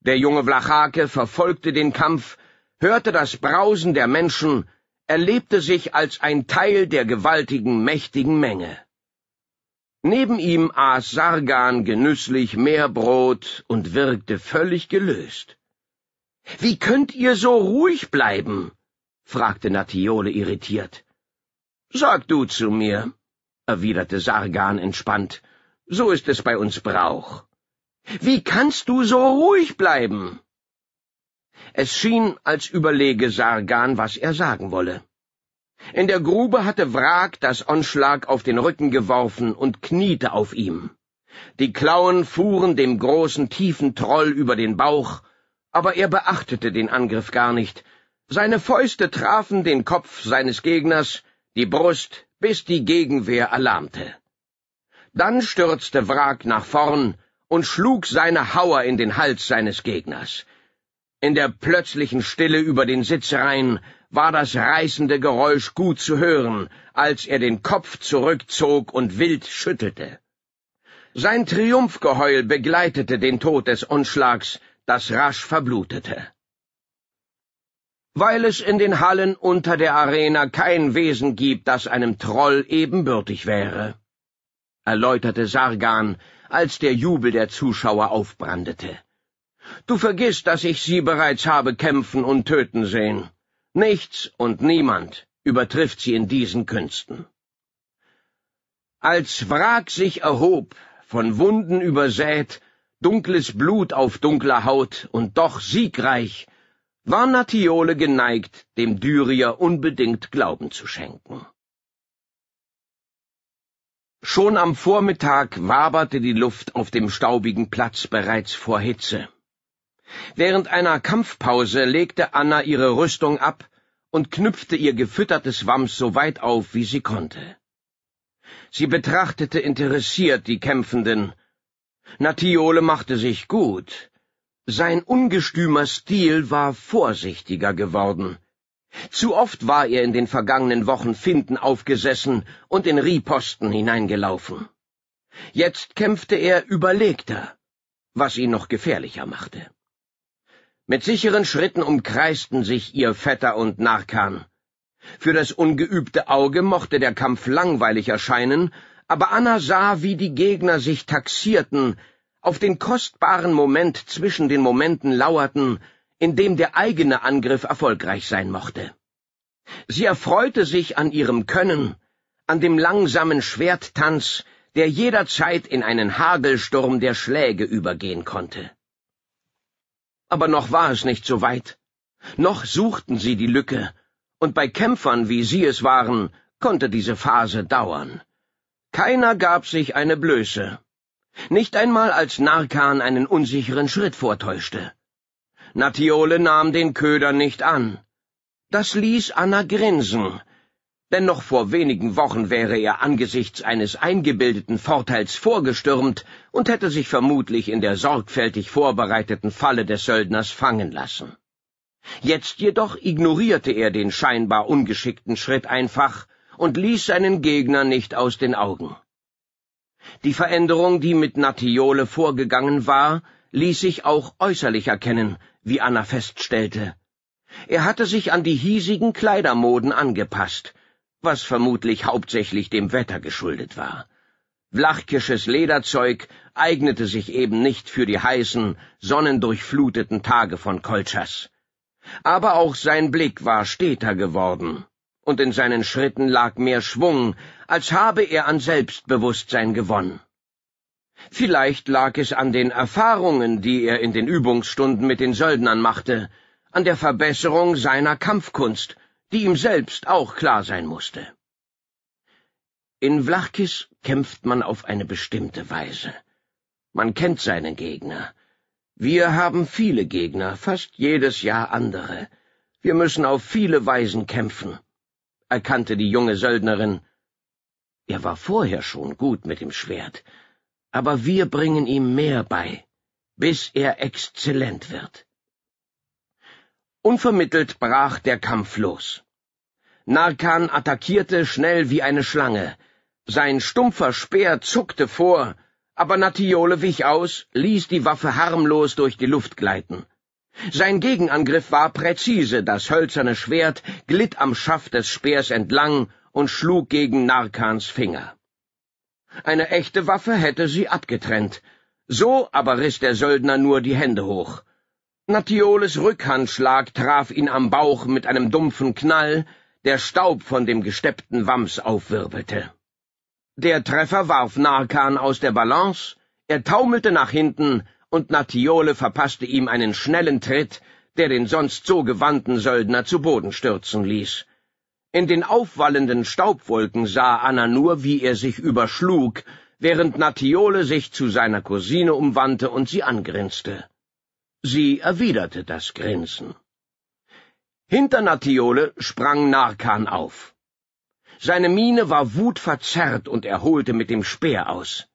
Der junge Vlachake verfolgte den Kampf, hörte das Brausen der Menschen, erlebte sich als ein Teil der gewaltigen, mächtigen Menge. Neben ihm aß Sargan genüsslich mehr Brot und wirkte völlig gelöst. Wie könnt ihr so ruhig bleiben? fragte Natiole irritiert. Sag du zu mir, erwiderte Sargan entspannt, so ist es bei uns Brauch. Wie kannst du so ruhig bleiben? Es schien, als überlege Sargan, was er sagen wolle. In der Grube hatte Wrak das Onschlag auf den Rücken geworfen und kniete auf ihm. Die Klauen fuhren dem großen, tiefen Troll über den Bauch, aber er beachtete den Angriff gar nicht. Seine Fäuste trafen den Kopf seines Gegners, die Brust, bis die Gegenwehr erlahmte. Dann stürzte Wrak nach vorn und schlug seine Hauer in den Hals seines Gegners. In der plötzlichen Stille über den Sitzreihen war das reißende Geräusch gut zu hören, als er den Kopf zurückzog und wild schüttelte. Sein Triumphgeheul begleitete den Tod des Unschlags, das rasch verblutete. Weil es in den Hallen unter der Arena kein Wesen gibt, das einem Troll ebenbürtig wäre, erläuterte Sargan, als der Jubel der Zuschauer aufbrandete. Du vergisst, dass ich sie bereits habe kämpfen und töten sehen. Nichts und niemand übertrifft sie in diesen Künsten. Als Wrack sich erhob, von Wunden übersät, dunkles Blut auf dunkler Haut und doch siegreich, war Natiole geneigt, dem Dyrier unbedingt Glauben zu schenken. Schon am Vormittag waberte die Luft auf dem staubigen Platz bereits vor Hitze. Während einer Kampfpause legte Anna ihre Rüstung ab und knüpfte ihr gefüttertes Wams so weit auf, wie sie konnte. Sie betrachtete interessiert die Kämpfenden. Natiole machte sich gut. Sein ungestümer Stil war vorsichtiger geworden. Zu oft war er in den vergangenen Wochen Finden aufgesessen und in Rieposten hineingelaufen. Jetzt kämpfte er überlegter, was ihn noch gefährlicher machte. Mit sicheren Schritten umkreisten sich ihr Vetter und Narkan. Für das ungeübte Auge mochte der Kampf langweilig erscheinen, aber Anna sah, wie die Gegner sich taxierten, auf den kostbaren Moment zwischen den Momenten lauerten, in dem der eigene Angriff erfolgreich sein mochte. Sie erfreute sich an ihrem Können, an dem langsamen Schwerttanz, der jederzeit in einen Hagelsturm der Schläge übergehen konnte. Aber noch war es nicht so weit. Noch suchten sie die Lücke, und bei Kämpfern, wie sie es waren, konnte diese Phase dauern. Keiner gab sich eine Blöße. Nicht einmal als Narkan einen unsicheren Schritt vortäuschte. Natiole nahm den Köder nicht an. Das ließ Anna grinsen, denn noch vor wenigen Wochen wäre er angesichts eines eingebildeten Vorteils vorgestürmt und hätte sich vermutlich in der sorgfältig vorbereiteten Falle des Söldners fangen lassen. Jetzt jedoch ignorierte er den scheinbar ungeschickten Schritt einfach und ließ seinen Gegner nicht aus den Augen. Die Veränderung, die mit Natiole vorgegangen war, ließ sich auch äußerlich erkennen, wie Anna feststellte. Er hatte sich an die hiesigen Kleidermoden angepasst, was vermutlich hauptsächlich dem Wetter geschuldet war. Vlachkisches Lederzeug eignete sich eben nicht für die heißen, sonnendurchfluteten Tage von Kolchas. Aber auch sein Blick war steter geworden, und in seinen Schritten lag mehr Schwung, als habe er an Selbstbewusstsein gewonnen. Vielleicht lag es an den Erfahrungen, die er in den Übungsstunden mit den Söldnern machte, an der Verbesserung seiner Kampfkunst die ihm selbst auch klar sein musste. In Vlachkis kämpft man auf eine bestimmte Weise. Man kennt seine Gegner. Wir haben viele Gegner, fast jedes Jahr andere. Wir müssen auf viele Weisen kämpfen, erkannte die junge Söldnerin. Er war vorher schon gut mit dem Schwert, aber wir bringen ihm mehr bei, bis er exzellent wird. Unvermittelt brach der Kampf los. Narkan attackierte schnell wie eine Schlange. Sein stumpfer Speer zuckte vor, aber Natiole wich aus, ließ die Waffe harmlos durch die Luft gleiten. Sein Gegenangriff war präzise, das hölzerne Schwert glitt am Schaft des Speers entlang und schlug gegen Narkans Finger. Eine echte Waffe hätte sie abgetrennt, so aber riss der Söldner nur die Hände hoch. Natioles Rückhandschlag traf ihn am Bauch mit einem dumpfen Knall, der Staub von dem gesteppten Wams aufwirbelte. Der Treffer warf Narkan aus der Balance, er taumelte nach hinten, und Natiole verpasste ihm einen schnellen Tritt, der den sonst so gewandten Söldner zu Boden stürzen ließ. In den aufwallenden Staubwolken sah Anna nur, wie er sich überschlug, während Natiole sich zu seiner Cousine umwandte und sie angrinste. Sie erwiderte das Grinsen. Hinter Natiole sprang Narkan auf. Seine Miene war wutverzerrt und er holte mit dem Speer aus.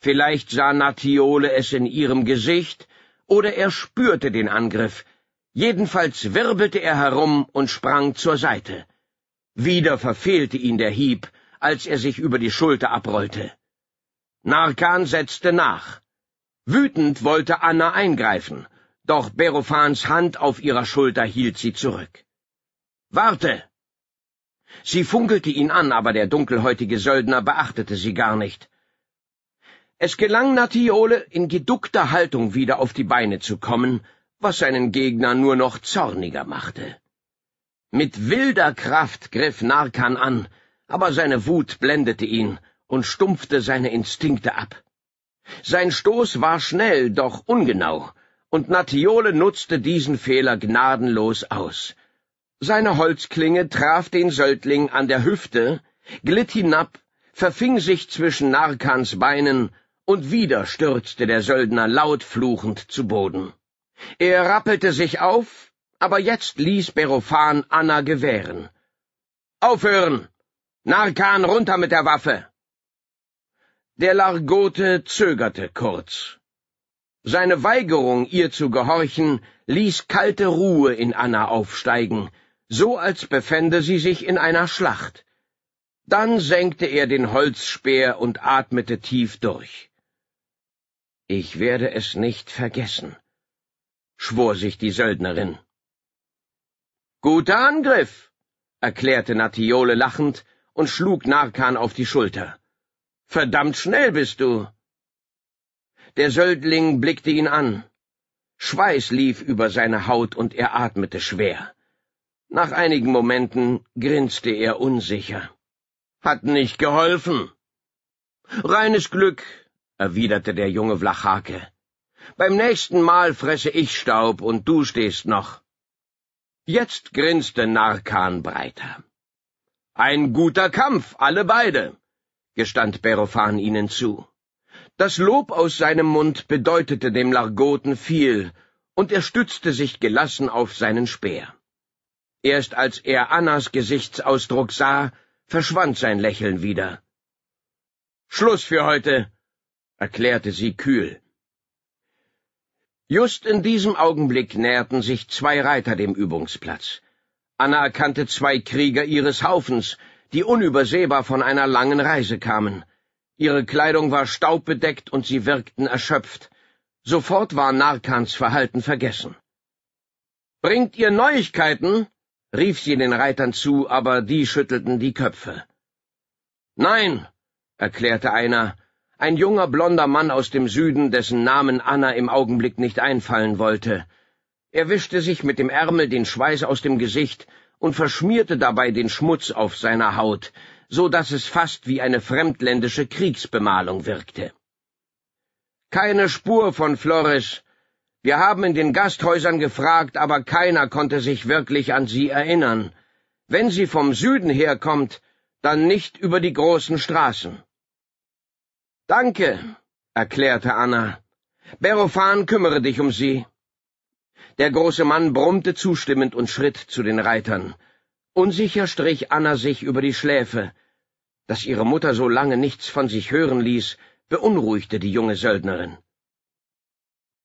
Vielleicht sah Natiole es in ihrem Gesicht, oder er spürte den Angriff. Jedenfalls wirbelte er herum und sprang zur Seite. Wieder verfehlte ihn der Hieb, als er sich über die Schulter abrollte. Narkan setzte nach. Wütend wollte Anna eingreifen, doch Berophans Hand auf ihrer Schulter hielt sie zurück. Warte! Sie funkelte ihn an, aber der dunkelhäutige Söldner beachtete sie gar nicht. Es gelang Natiole, in geduckter Haltung wieder auf die Beine zu kommen, was seinen Gegner nur noch zorniger machte. Mit wilder Kraft griff Narkan an, aber seine Wut blendete ihn und stumpfte seine Instinkte ab. Sein Stoß war schnell, doch ungenau, und Natiole nutzte diesen Fehler gnadenlos aus. Seine Holzklinge traf den Söldling an der Hüfte, glitt hinab, verfing sich zwischen Narkans Beinen, und wieder stürzte der Söldner laut fluchend zu Boden. Er rappelte sich auf, aber jetzt ließ Berophan Anna gewähren. Aufhören! Narkan runter mit der Waffe! Der Largote zögerte kurz. Seine Weigerung, ihr zu gehorchen, ließ kalte Ruhe in Anna aufsteigen, so als befände sie sich in einer Schlacht. Dann senkte er den Holzspeer und atmete tief durch. Ich werde es nicht vergessen, schwor sich die Söldnerin. Guter Angriff, erklärte Natiole lachend und schlug Narkan auf die Schulter. Verdammt schnell bist du. Der Söldling blickte ihn an. Schweiß lief über seine Haut und er atmete schwer. Nach einigen Momenten grinste er unsicher. Hat nicht geholfen. Reines Glück, erwiderte der junge Vlachake. Beim nächsten Mal fresse ich Staub und du stehst noch. Jetzt grinste Narkan breiter. Ein guter Kampf, alle beide, gestand Berofan ihnen zu. Das Lob aus seinem Mund bedeutete dem Largoten viel, und er stützte sich gelassen auf seinen Speer. Erst als er Annas Gesichtsausdruck sah, verschwand sein Lächeln wieder. Schluss für heute, erklärte sie kühl. Just in diesem Augenblick näherten sich zwei Reiter dem Übungsplatz. Anna erkannte zwei Krieger ihres Haufens, die unübersehbar von einer langen Reise kamen. Ihre Kleidung war staubbedeckt und sie wirkten erschöpft. Sofort war Narkans Verhalten vergessen. Bringt ihr Neuigkeiten? rief sie den Reitern zu, aber die schüttelten die Köpfe. Nein, erklärte einer, ein junger blonder Mann aus dem Süden, dessen Namen Anna im Augenblick nicht einfallen wollte. Er wischte sich mit dem Ärmel den Schweiß aus dem Gesicht und verschmierte dabei den Schmutz auf seiner Haut, so dass es fast wie eine fremdländische Kriegsbemalung wirkte. Keine Spur von Flores. Wir haben in den Gasthäusern gefragt, aber keiner konnte sich wirklich an sie erinnern. Wenn sie vom Süden herkommt, dann nicht über die großen Straßen. Danke, erklärte Anna. Berofan kümmere dich um sie. Der große Mann brummte zustimmend und schritt zu den Reitern. Unsicher strich Anna sich über die Schläfe. Dass ihre Mutter so lange nichts von sich hören ließ, beunruhigte die junge Söldnerin.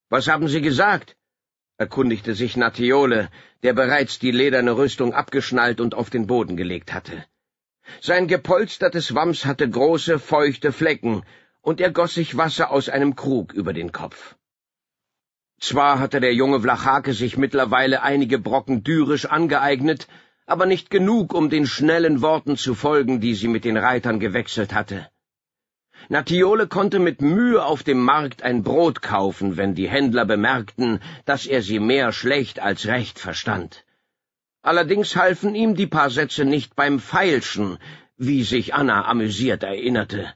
Was haben Sie gesagt? erkundigte sich Natiole, der bereits die lederne Rüstung abgeschnallt und auf den Boden gelegt hatte. Sein gepolstertes Wams hatte große, feuchte Flecken, und er goss sich Wasser aus einem Krug über den Kopf. Zwar hatte der junge Vlachake sich mittlerweile einige Brocken dürisch angeeignet, aber nicht genug, um den schnellen Worten zu folgen, die sie mit den Reitern gewechselt hatte. Natiole konnte mit Mühe auf dem Markt ein Brot kaufen, wenn die Händler bemerkten, dass er sie mehr schlecht als recht verstand. Allerdings halfen ihm die paar Sätze nicht beim Feilschen, wie sich Anna amüsiert erinnerte.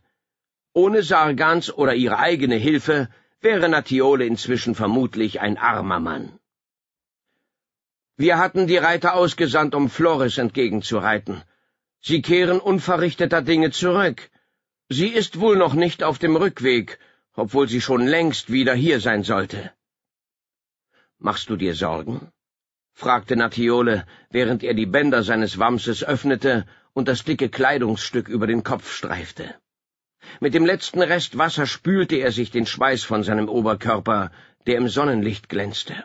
Ohne Sargans oder ihre eigene Hilfe wäre Natiole inzwischen vermutlich ein armer Mann. Wir hatten die Reiter ausgesandt, um Flores entgegenzureiten. Sie kehren unverrichteter Dinge zurück. Sie ist wohl noch nicht auf dem Rückweg, obwohl sie schon längst wieder hier sein sollte. Machst du dir Sorgen? fragte Natiole, während er die Bänder seines Wamses öffnete und das dicke Kleidungsstück über den Kopf streifte. Mit dem letzten Rest Wasser spülte er sich den Schweiß von seinem Oberkörper, der im Sonnenlicht glänzte.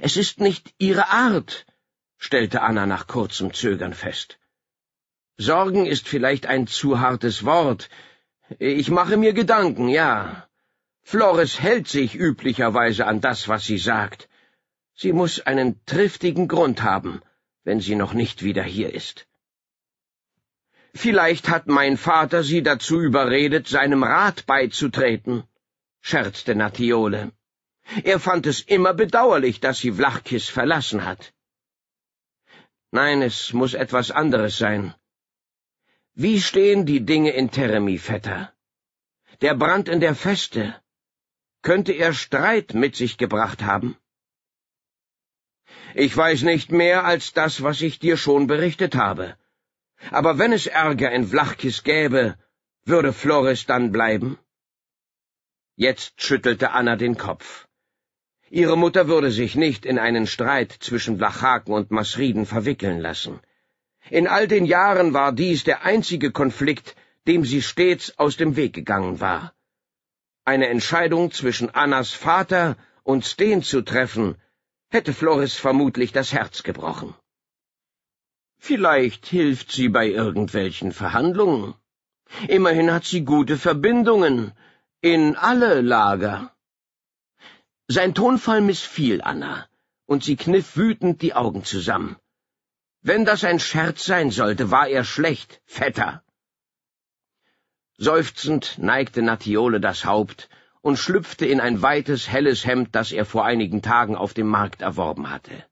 Es ist nicht Ihre Art, stellte Anna nach kurzem Zögern fest. Sorgen ist vielleicht ein zu hartes Wort. Ich mache mir Gedanken, ja. Flores hält sich üblicherweise an das, was sie sagt. Sie muss einen triftigen Grund haben, wenn sie noch nicht wieder hier ist. Vielleicht hat mein Vater sie dazu überredet, seinem Rat beizutreten, scherzte Natiole. Er fand es immer bedauerlich, dass sie Vlachkis verlassen hat. Nein, es muss etwas anderes sein. Wie stehen die Dinge in Teremi, Vetter? Der Brand in der Feste. Könnte er Streit mit sich gebracht haben? Ich weiß nicht mehr als das, was ich dir schon berichtet habe. Aber wenn es Ärger in Vlachkis gäbe, würde Flores dann bleiben? Jetzt schüttelte Anna den Kopf. Ihre Mutter würde sich nicht in einen Streit zwischen Lachaken und Masriden verwickeln lassen. In all den Jahren war dies der einzige Konflikt, dem sie stets aus dem Weg gegangen war. Eine Entscheidung zwischen Annas Vater und Steen zu treffen, hätte Floris vermutlich das Herz gebrochen. Vielleicht hilft sie bei irgendwelchen Verhandlungen. Immerhin hat sie gute Verbindungen in alle Lager. Sein Tonfall missfiel Anna, und sie kniff wütend die Augen zusammen. Wenn das ein Scherz sein sollte, war er schlecht, fetter. Seufzend neigte Natiole das Haupt und schlüpfte in ein weites, helles Hemd, das er vor einigen Tagen auf dem Markt erworben hatte.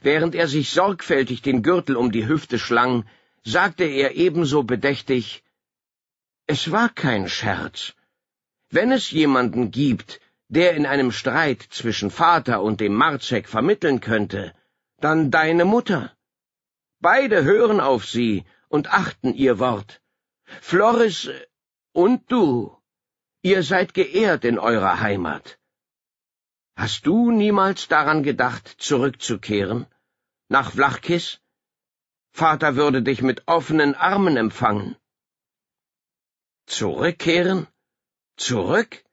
Während er sich sorgfältig den Gürtel um die Hüfte schlang, sagte er ebenso bedächtig Es war kein Scherz. Wenn es jemanden gibt, der in einem Streit zwischen Vater und dem Marzek vermitteln könnte, dann deine Mutter. Beide hören auf sie und achten ihr Wort. Floris und du, ihr seid geehrt in eurer Heimat. Hast du niemals daran gedacht, zurückzukehren? Nach Vlachkis? Vater würde dich mit offenen Armen empfangen. Zurückkehren? Zurück?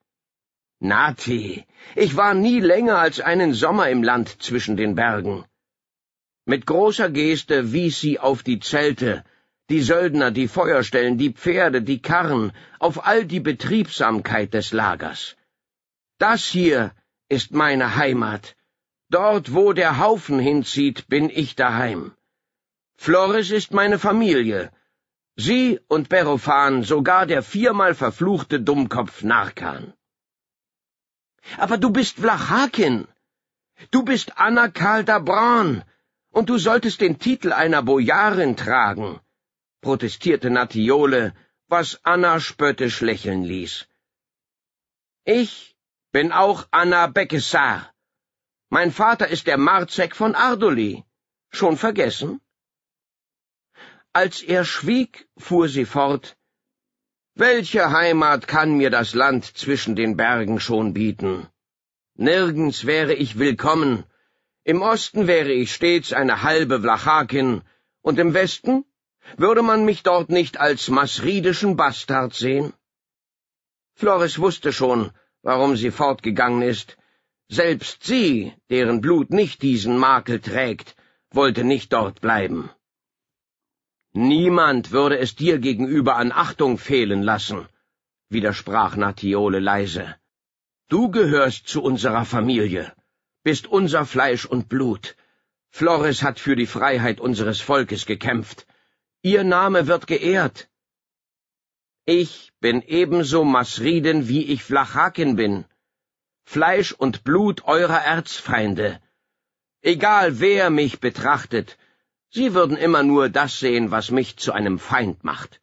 Nati, ich war nie länger als einen Sommer im Land zwischen den Bergen. Mit großer Geste wies sie auf die Zelte, die Söldner, die Feuerstellen, die Pferde, die Karren, auf all die Betriebsamkeit des Lagers. Das hier ist meine Heimat. Dort, wo der Haufen hinzieht, bin ich daheim. Flores ist meine Familie. Sie und Berophan, sogar der viermal verfluchte Dummkopf Narkan. Aber du bist Vlachakin. Du bist Anna Kalda Braun, und du solltest den Titel einer Bojarin tragen, protestierte Natiole, was Anna spöttisch lächeln ließ. Ich bin auch Anna Beckesar. Mein Vater ist der Marzek von Ardoli. Schon vergessen? Als er schwieg, fuhr sie fort, welche Heimat kann mir das Land zwischen den Bergen schon bieten? Nirgends wäre ich willkommen, im Osten wäre ich stets eine halbe Vlachakin, und im Westen würde man mich dort nicht als masridischen Bastard sehen? Flores wusste schon, warum sie fortgegangen ist. Selbst sie, deren Blut nicht diesen Makel trägt, wollte nicht dort bleiben. Niemand würde es dir gegenüber an Achtung fehlen lassen, widersprach Natiole leise. Du gehörst zu unserer Familie, bist unser Fleisch und Blut. Flores hat für die Freiheit unseres Volkes gekämpft. Ihr Name wird geehrt. Ich bin ebenso Masriden, wie ich Flachaken bin. Fleisch und Blut eurer Erzfeinde. Egal wer mich betrachtet, Sie würden immer nur das sehen, was mich zu einem Feind macht.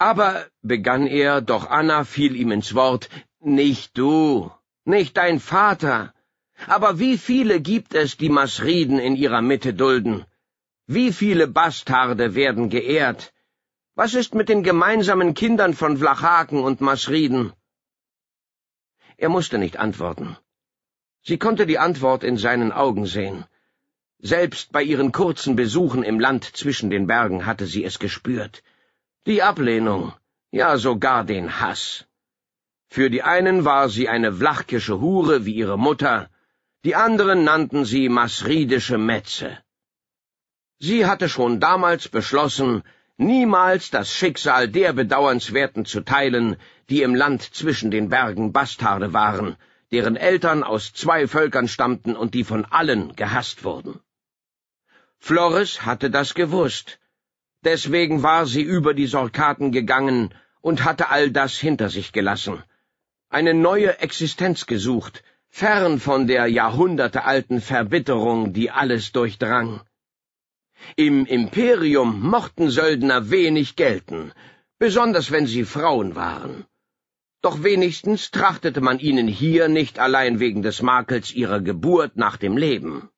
Aber, begann er, doch Anna fiel ihm ins Wort, nicht du, nicht dein Vater. Aber wie viele gibt es, die Masriden in ihrer Mitte dulden? Wie viele Bastarde werden geehrt? Was ist mit den gemeinsamen Kindern von Vlachaken und Masriden? Er musste nicht antworten. Sie konnte die Antwort in seinen Augen sehen. Selbst bei ihren kurzen Besuchen im Land zwischen den Bergen hatte sie es gespürt. Die Ablehnung, ja sogar den Hass. Für die einen war sie eine Vlachkische Hure wie ihre Mutter, die anderen nannten sie masridische Metze. Sie hatte schon damals beschlossen, niemals das Schicksal der Bedauernswerten zu teilen, die im Land zwischen den Bergen Bastarde waren, deren Eltern aus zwei Völkern stammten und die von allen gehasst wurden. Flores hatte das gewusst. Deswegen war sie über die Sorkaten gegangen und hatte all das hinter sich gelassen. Eine neue Existenz gesucht, fern von der jahrhundertealten Verbitterung, die alles durchdrang. Im Imperium mochten Söldner wenig gelten, besonders wenn sie Frauen waren. Doch wenigstens trachtete man ihnen hier nicht allein wegen des Makels ihrer Geburt nach dem Leben.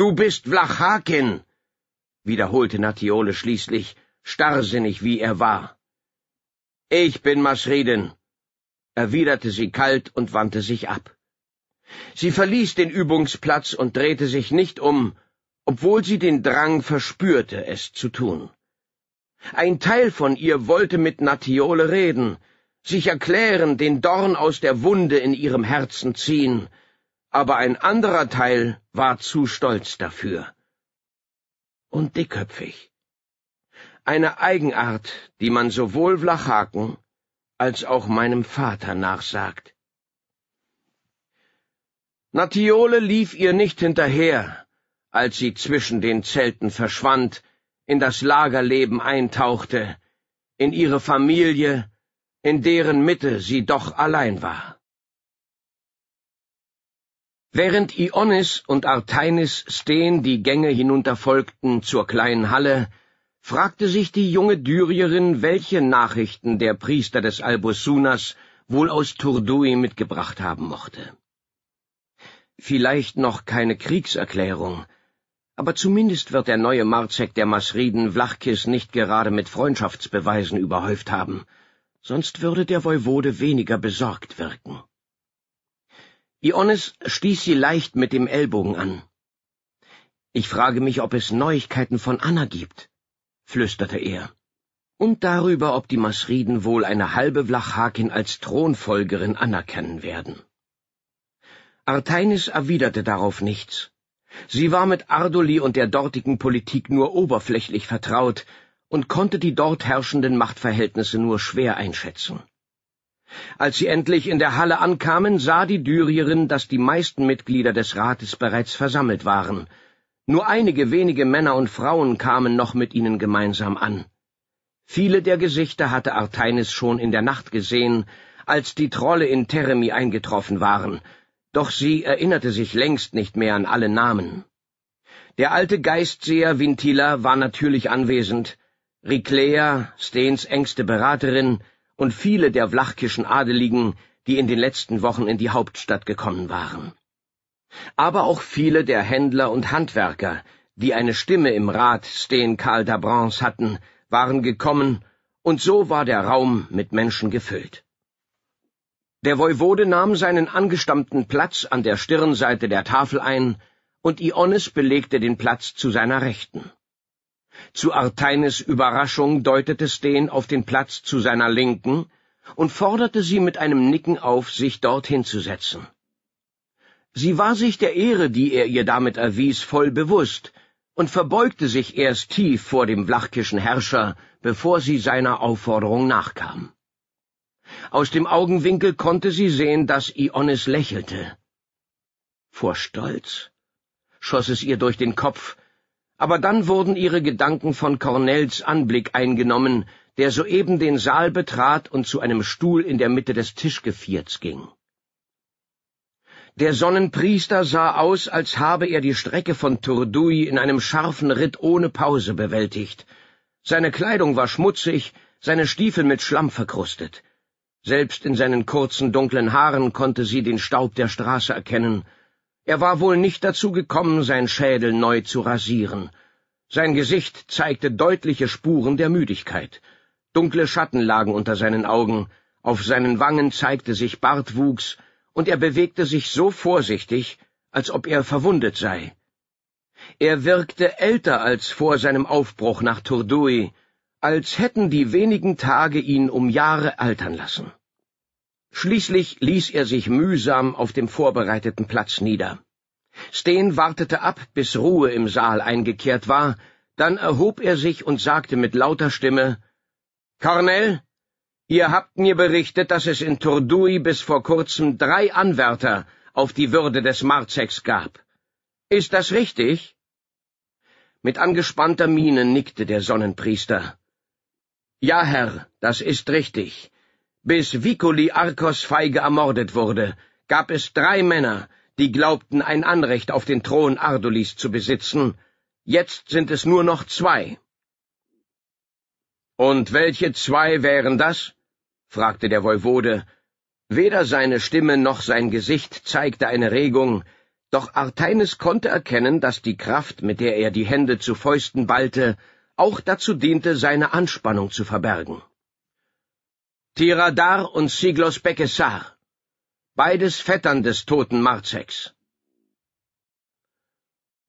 Du bist Vlachakin, wiederholte Natiole schließlich, starrsinnig wie er war. Ich bin Masreden, erwiderte sie kalt und wandte sich ab. Sie verließ den Übungsplatz und drehte sich nicht um, obwohl sie den Drang verspürte, es zu tun. Ein Teil von ihr wollte mit Natiole reden, sich erklären, den Dorn aus der Wunde in ihrem Herzen ziehen, aber ein anderer Teil war zu stolz dafür. Und dickköpfig. Eine Eigenart, die man sowohl Vlachaken als auch meinem Vater nachsagt. Natiole lief ihr nicht hinterher, als sie zwischen den Zelten verschwand, in das Lagerleben eintauchte, in ihre Familie, in deren Mitte sie doch allein war. Während Ionis und Artainis stehen die Gänge hinunterfolgten zur kleinen Halle, fragte sich die junge Dyrierin, welche Nachrichten der Priester des Albusunas wohl aus Turdui mitgebracht haben mochte. Vielleicht noch keine Kriegserklärung, aber zumindest wird der neue Marzek der Masriden Vlachkis nicht gerade mit Freundschaftsbeweisen überhäuft haben, sonst würde der Voivode weniger besorgt wirken. Ioannis stieß sie leicht mit dem Ellbogen an. Ich frage mich, ob es Neuigkeiten von Anna gibt, flüsterte er, und darüber, ob die Masriden wohl eine halbe Vlachakin als Thronfolgerin anerkennen werden. Arteinis erwiderte darauf nichts. Sie war mit Ardoli und der dortigen Politik nur oberflächlich vertraut und konnte die dort herrschenden Machtverhältnisse nur schwer einschätzen. Als sie endlich in der Halle ankamen, sah die Dyrierin, dass die meisten Mitglieder des Rates bereits versammelt waren. Nur einige wenige Männer und Frauen kamen noch mit ihnen gemeinsam an. Viele der Gesichter hatte Arteinis schon in der Nacht gesehen, als die Trolle in Teremi eingetroffen waren, doch sie erinnerte sich längst nicht mehr an alle Namen. Der alte Geistseher Vintila war natürlich anwesend, Riclea, Steens engste Beraterin, und viele der vlachkischen Adeligen, die in den letzten Wochen in die Hauptstadt gekommen waren. Aber auch viele der Händler und Handwerker, die eine Stimme im Rat Sten Karl d'Abrans hatten, waren gekommen, und so war der Raum mit Menschen gefüllt. Der Voivode nahm seinen angestammten Platz an der Stirnseite der Tafel ein, und Iones belegte den Platz zu seiner Rechten. Zu Arteines Überraschung deutete Steen auf den Platz zu seiner Linken und forderte sie mit einem Nicken auf, sich dorthin zu setzen. Sie war sich der Ehre, die er ihr damit erwies, voll bewusst und verbeugte sich erst tief vor dem vlachkischen Herrscher, bevor sie seiner Aufforderung nachkam. Aus dem Augenwinkel konnte sie sehen, dass Ionis lächelte. Vor Stolz schoss es ihr durch den Kopf, aber dann wurden ihre Gedanken von Cornells Anblick eingenommen, der soeben den Saal betrat und zu einem Stuhl in der Mitte des Tischgevierts ging. Der Sonnenpriester sah aus, als habe er die Strecke von Turdui in einem scharfen Ritt ohne Pause bewältigt. Seine Kleidung war schmutzig, seine Stiefel mit Schlamm verkrustet. Selbst in seinen kurzen dunklen Haaren konnte sie den Staub der Straße erkennen, er war wohl nicht dazu gekommen, sein Schädel neu zu rasieren. Sein Gesicht zeigte deutliche Spuren der Müdigkeit. Dunkle Schatten lagen unter seinen Augen, auf seinen Wangen zeigte sich Bartwuchs, und er bewegte sich so vorsichtig, als ob er verwundet sei. Er wirkte älter als vor seinem Aufbruch nach Turdui, als hätten die wenigen Tage ihn um Jahre altern lassen. Schließlich ließ er sich mühsam auf dem vorbereiteten Platz nieder. Steen wartete ab, bis Ruhe im Saal eingekehrt war, dann erhob er sich und sagte mit lauter Stimme Cornell, ihr habt mir berichtet, dass es in Tordui bis vor kurzem drei Anwärter auf die Würde des Marzeks gab. Ist das richtig? Mit angespannter Miene nickte der Sonnenpriester. Ja, Herr, das ist richtig. Bis Vicoli Arkos feige ermordet wurde, gab es drei Männer, die glaubten, ein Anrecht auf den Thron Ardulis zu besitzen. Jetzt sind es nur noch zwei. Und welche zwei wären das? fragte der Voivode. Weder seine Stimme noch sein Gesicht zeigte eine Regung, doch Arteinis konnte erkennen, dass die Kraft, mit der er die Hände zu Fäusten ballte, auch dazu diente, seine Anspannung zu verbergen. Tiradar und Siglos Bekessar, beides Vettern des toten Marzex.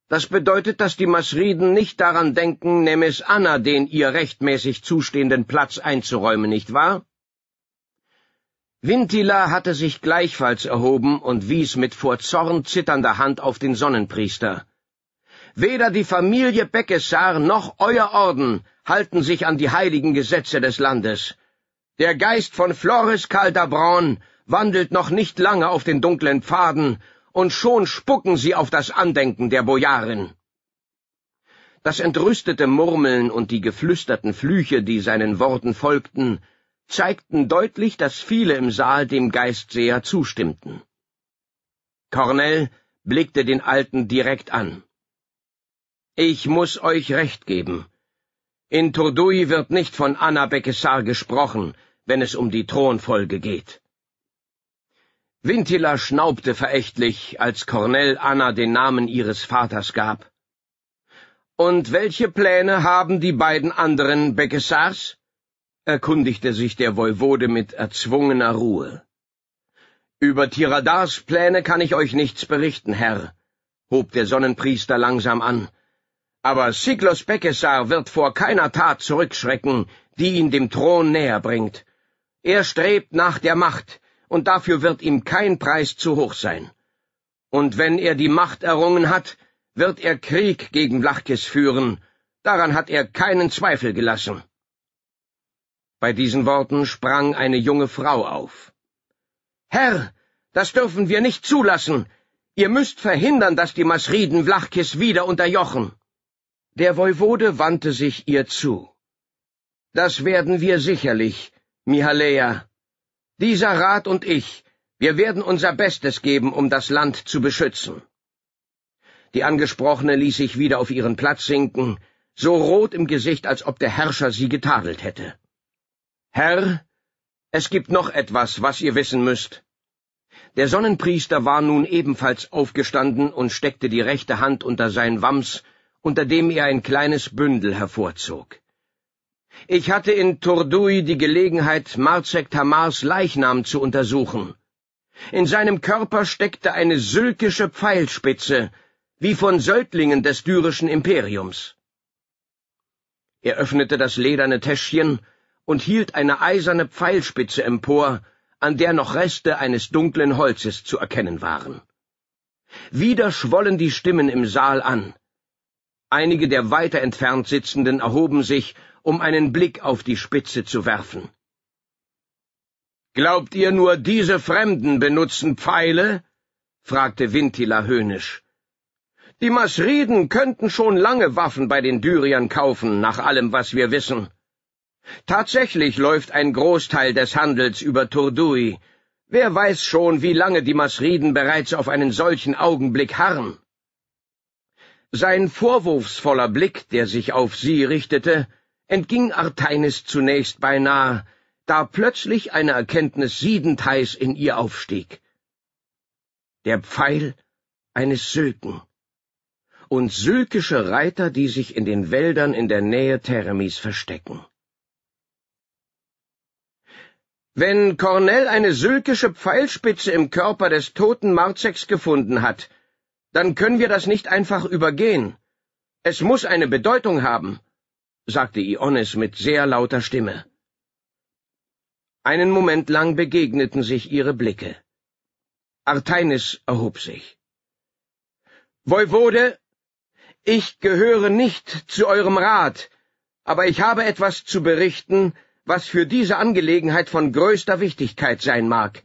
Das bedeutet, dass die Masriden nicht daran denken, Nemes Anna den ihr rechtmäßig zustehenden Platz einzuräumen, nicht wahr? Vintila hatte sich gleichfalls erhoben und wies mit vor Zorn zitternder Hand auf den Sonnenpriester. Weder die Familie Bekessar noch euer Orden halten sich an die heiligen Gesetze des Landes. Der Geist von Floris Caldabron wandelt noch nicht lange auf den dunklen Pfaden, und schon spucken sie auf das Andenken der Bojarin. Das entrüstete Murmeln und die geflüsterten Flüche, die seinen Worten folgten, zeigten deutlich, dass viele im Saal dem Geistseher zustimmten. Cornell blickte den Alten direkt an. Ich muss euch recht geben. In Tordui wird nicht von Anna Bekessar gesprochen, wenn es um die Thronfolge geht. Wintila schnaubte verächtlich, als Cornell Anna den Namen ihres Vaters gab. Und welche Pläne haben die beiden anderen Beckessars? erkundigte sich der Voivode mit erzwungener Ruhe. Über Tiradars Pläne kann ich euch nichts berichten, Herr, hob der Sonnenpriester langsam an. Aber Siglos Bekkesar wird vor keiner Tat zurückschrecken, die ihn dem Thron näher bringt. Er strebt nach der Macht, und dafür wird ihm kein Preis zu hoch sein. Und wenn er die Macht errungen hat, wird er Krieg gegen Lachkes führen, daran hat er keinen Zweifel gelassen. Bei diesen Worten sprang eine junge Frau auf. Herr, das dürfen wir nicht zulassen. Ihr müsst verhindern, dass die Masriden Vlachkis wieder unterjochen. Der Voivode wandte sich ihr zu. Das werden wir sicherlich, Mihalea, dieser Rat und ich, wir werden unser Bestes geben, um das Land zu beschützen. Die Angesprochene ließ sich wieder auf ihren Platz sinken, so rot im Gesicht, als ob der Herrscher sie getadelt hätte. Herr, es gibt noch etwas, was ihr wissen müsst. Der Sonnenpriester war nun ebenfalls aufgestanden und steckte die rechte Hand unter seinen Wams, unter dem er ein kleines Bündel hervorzog. Ich hatte in Turdui die Gelegenheit, Marzek Tamars Leichnam zu untersuchen. In seinem Körper steckte eine sylkische Pfeilspitze, wie von Söldlingen des dyrischen Imperiums. Er öffnete das lederne Täschchen und hielt eine eiserne Pfeilspitze empor, an der noch Reste eines dunklen Holzes zu erkennen waren. Wieder schwollen die Stimmen im Saal an. Einige der weiter entfernt Sitzenden erhoben sich um einen Blick auf die Spitze zu werfen. Glaubt ihr nur, diese Fremden benutzen Pfeile? fragte Wintila höhnisch. Die Masriden könnten schon lange Waffen bei den Dyriern kaufen, nach allem, was wir wissen. Tatsächlich läuft ein Großteil des Handels über Turdui. Wer weiß schon, wie lange die Masriden bereits auf einen solchen Augenblick harren. Sein vorwurfsvoller Blick, der sich auf sie richtete, entging Arteinis zunächst beinahe, da plötzlich eine Erkenntnis siedenteils in ihr aufstieg. Der Pfeil eines Sylken. Und sylkische Reiter, die sich in den Wäldern in der Nähe Teremis verstecken. Wenn Cornell eine sylkische Pfeilspitze im Körper des toten Marzex gefunden hat, dann können wir das nicht einfach übergehen. Es muss eine Bedeutung haben sagte Iones mit sehr lauter Stimme. Einen Moment lang begegneten sich ihre Blicke. Arteinis erhob sich. Voivode, ich gehöre nicht zu eurem Rat, aber ich habe etwas zu berichten, was für diese Angelegenheit von größter Wichtigkeit sein mag.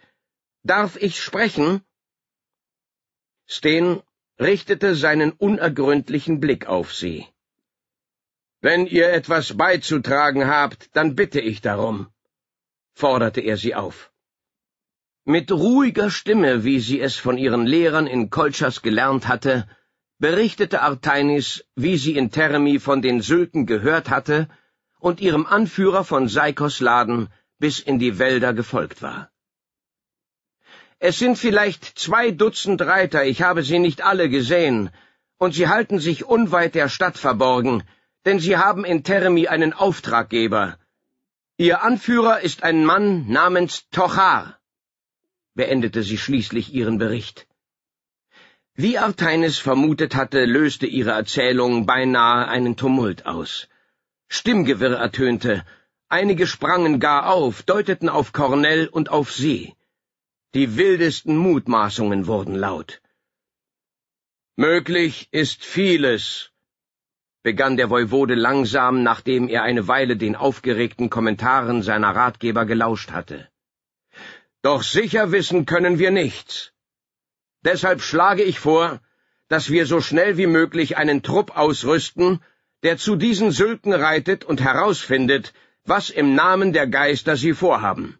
Darf ich sprechen? Steen richtete seinen unergründlichen Blick auf sie. Wenn ihr etwas beizutragen habt, dann bitte ich darum, forderte er sie auf. Mit ruhiger Stimme, wie sie es von ihren Lehrern in Kolchas gelernt hatte, berichtete Artainis, wie sie in Termi von den Sylten gehört hatte und ihrem Anführer von Seikos Laden bis in die Wälder gefolgt war. Es sind vielleicht zwei Dutzend Reiter, ich habe sie nicht alle gesehen, und sie halten sich unweit der Stadt verborgen, denn sie haben in Teremi einen Auftraggeber. Ihr Anführer ist ein Mann namens Tochar, beendete sie schließlich ihren Bericht. Wie Arteinis vermutet hatte, löste ihre Erzählung beinahe einen Tumult aus. Stimmgewirr ertönte, einige sprangen gar auf, deuteten auf Cornell und auf sie. Die wildesten Mutmaßungen wurden laut. Möglich ist vieles, begann der Voivode langsam, nachdem er eine Weile den aufgeregten Kommentaren seiner Ratgeber gelauscht hatte. Doch sicher wissen können wir nichts. Deshalb schlage ich vor, dass wir so schnell wie möglich einen Trupp ausrüsten, der zu diesen Sülken reitet und herausfindet, was im Namen der Geister sie vorhaben.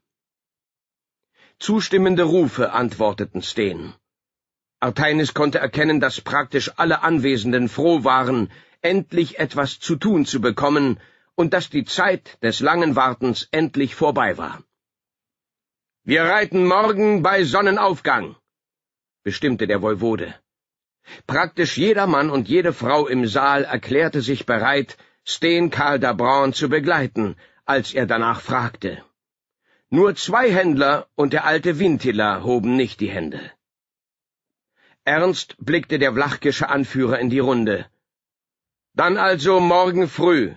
Zustimmende Rufe antworteten Steen. Arteinis konnte erkennen, dass praktisch alle Anwesenden froh waren, endlich etwas zu tun zu bekommen und dass die Zeit des langen Wartens endlich vorbei war. Wir reiten morgen bei Sonnenaufgang, bestimmte der Voivode. Praktisch jeder Mann und jede Frau im Saal erklärte sich bereit, Sten Karl d'Abron zu begleiten, als er danach fragte. Nur zwei Händler und der alte Wintila hoben nicht die Hände. Ernst blickte der Vlachkische Anführer in die Runde. Dann also morgen früh.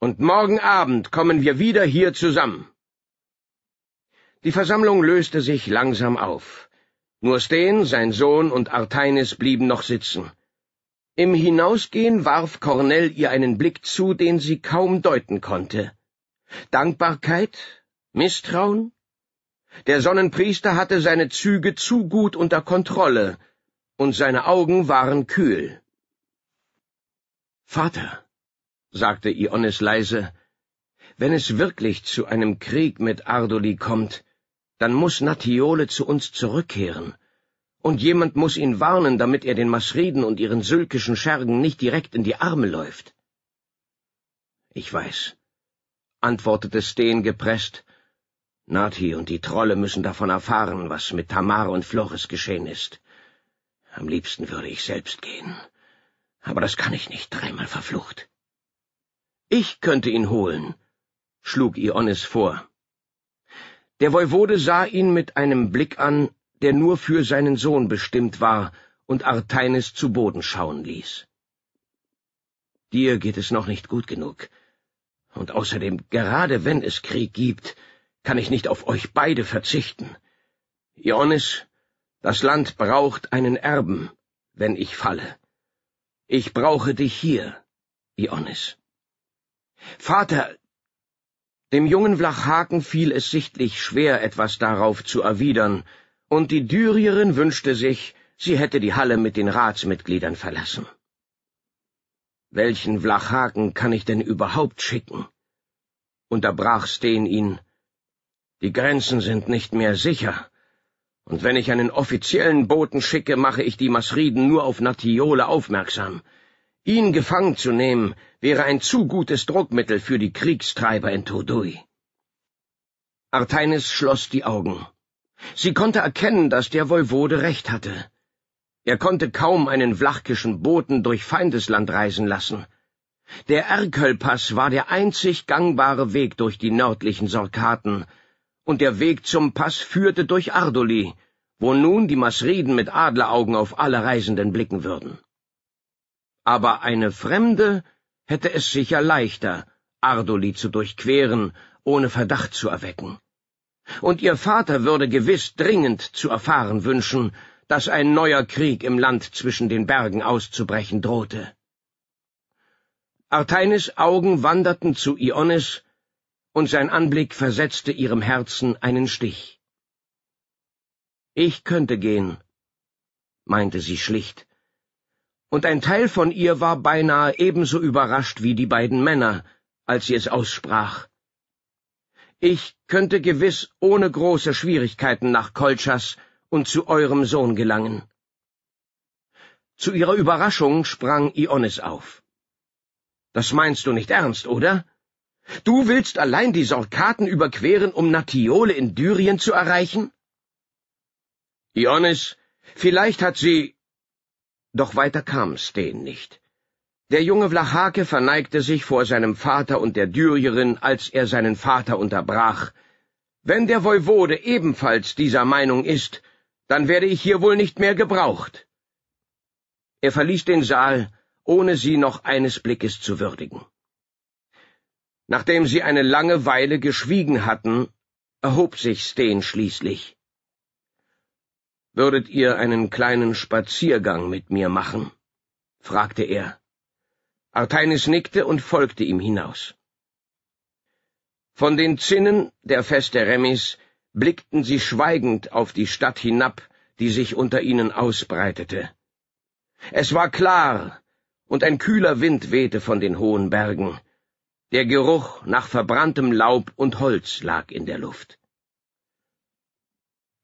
Und morgen Abend kommen wir wieder hier zusammen. Die Versammlung löste sich langsam auf. Nur Steen, sein Sohn und Arteinis blieben noch sitzen. Im Hinausgehen warf Cornell ihr einen Blick zu, den sie kaum deuten konnte. Dankbarkeit? Misstrauen? Der Sonnenpriester hatte seine Züge zu gut unter Kontrolle, und seine Augen waren kühl. Vater, sagte Ionis leise, wenn es wirklich zu einem Krieg mit Ardoli kommt, dann muss Natiole zu uns zurückkehren, und jemand muss ihn warnen, damit er den Masriden und ihren sylkischen Schergen nicht direkt in die Arme läuft. Ich weiß, antwortete Steen gepresst, Nati und die Trolle müssen davon erfahren, was mit Tamar und Flores geschehen ist. Am liebsten würde ich selbst gehen aber das kann ich nicht dreimal verflucht. Ich könnte ihn holen, schlug Ionis vor. Der Voivode sah ihn mit einem Blick an, der nur für seinen Sohn bestimmt war und Arteines zu Boden schauen ließ. Dir geht es noch nicht gut genug. Und außerdem, gerade wenn es Krieg gibt, kann ich nicht auf euch beide verzichten. Ionis, das Land braucht einen Erben, wenn ich falle. Ich brauche dich hier, Ionis. Vater, dem jungen Vlachhaken fiel es sichtlich schwer, etwas darauf zu erwidern, und die Dyrierin wünschte sich, sie hätte die Halle mit den Ratsmitgliedern verlassen. Welchen Vlachhaken kann ich denn überhaupt schicken? unterbrach Steen ihn. Die Grenzen sind nicht mehr sicher, und wenn ich einen offiziellen Boten schicke, mache ich die Masriden nur auf Natiole aufmerksam. Ihn gefangen zu nehmen, wäre ein zu gutes Druckmittel für die Kriegstreiber in Todui. Arteinis schloss die Augen. Sie konnte erkennen, dass der Voivode recht hatte. Er konnte kaum einen vlachkischen Boten durch Feindesland reisen lassen. Der Erkölpass war der einzig gangbare Weg durch die nördlichen Sorkaten, und der Weg zum Pass führte durch Ardoli, wo nun die Masriden mit Adleraugen auf alle Reisenden blicken würden. Aber eine Fremde hätte es sicher leichter, Ardoli zu durchqueren, ohne Verdacht zu erwecken. Und ihr Vater würde gewiss dringend zu erfahren wünschen, dass ein neuer Krieg im Land zwischen den Bergen auszubrechen drohte. Arteinis Augen wanderten zu Ionis, und sein Anblick versetzte ihrem Herzen einen Stich. Ich könnte gehen, meinte sie schlicht, und ein Teil von ihr war beinahe ebenso überrascht wie die beiden Männer, als sie es aussprach. Ich könnte gewiss ohne große Schwierigkeiten nach Kolchas und zu eurem Sohn gelangen. Zu ihrer Überraschung sprang Ionis auf. Das meinst du nicht ernst, oder? Du willst allein die Sorkaten überqueren, um Natiole in Dyrien zu erreichen? Ionis, vielleicht hat sie... Doch weiter kam Steen nicht. Der junge Vlachake verneigte sich vor seinem Vater und der Dyrierin, als er seinen Vater unterbrach. Wenn der Voivode ebenfalls dieser Meinung ist, dann werde ich hier wohl nicht mehr gebraucht. Er verließ den Saal, ohne sie noch eines Blickes zu würdigen. Nachdem sie eine lange Weile geschwiegen hatten, erhob sich Steen schließlich. Würdet ihr einen kleinen Spaziergang mit mir machen? fragte er. Arteinis nickte und folgte ihm hinaus. Von den Zinnen der Feste Remis blickten sie schweigend auf die Stadt hinab, die sich unter ihnen ausbreitete. Es war klar, und ein kühler Wind wehte von den hohen Bergen. Der Geruch nach verbranntem Laub und Holz lag in der Luft.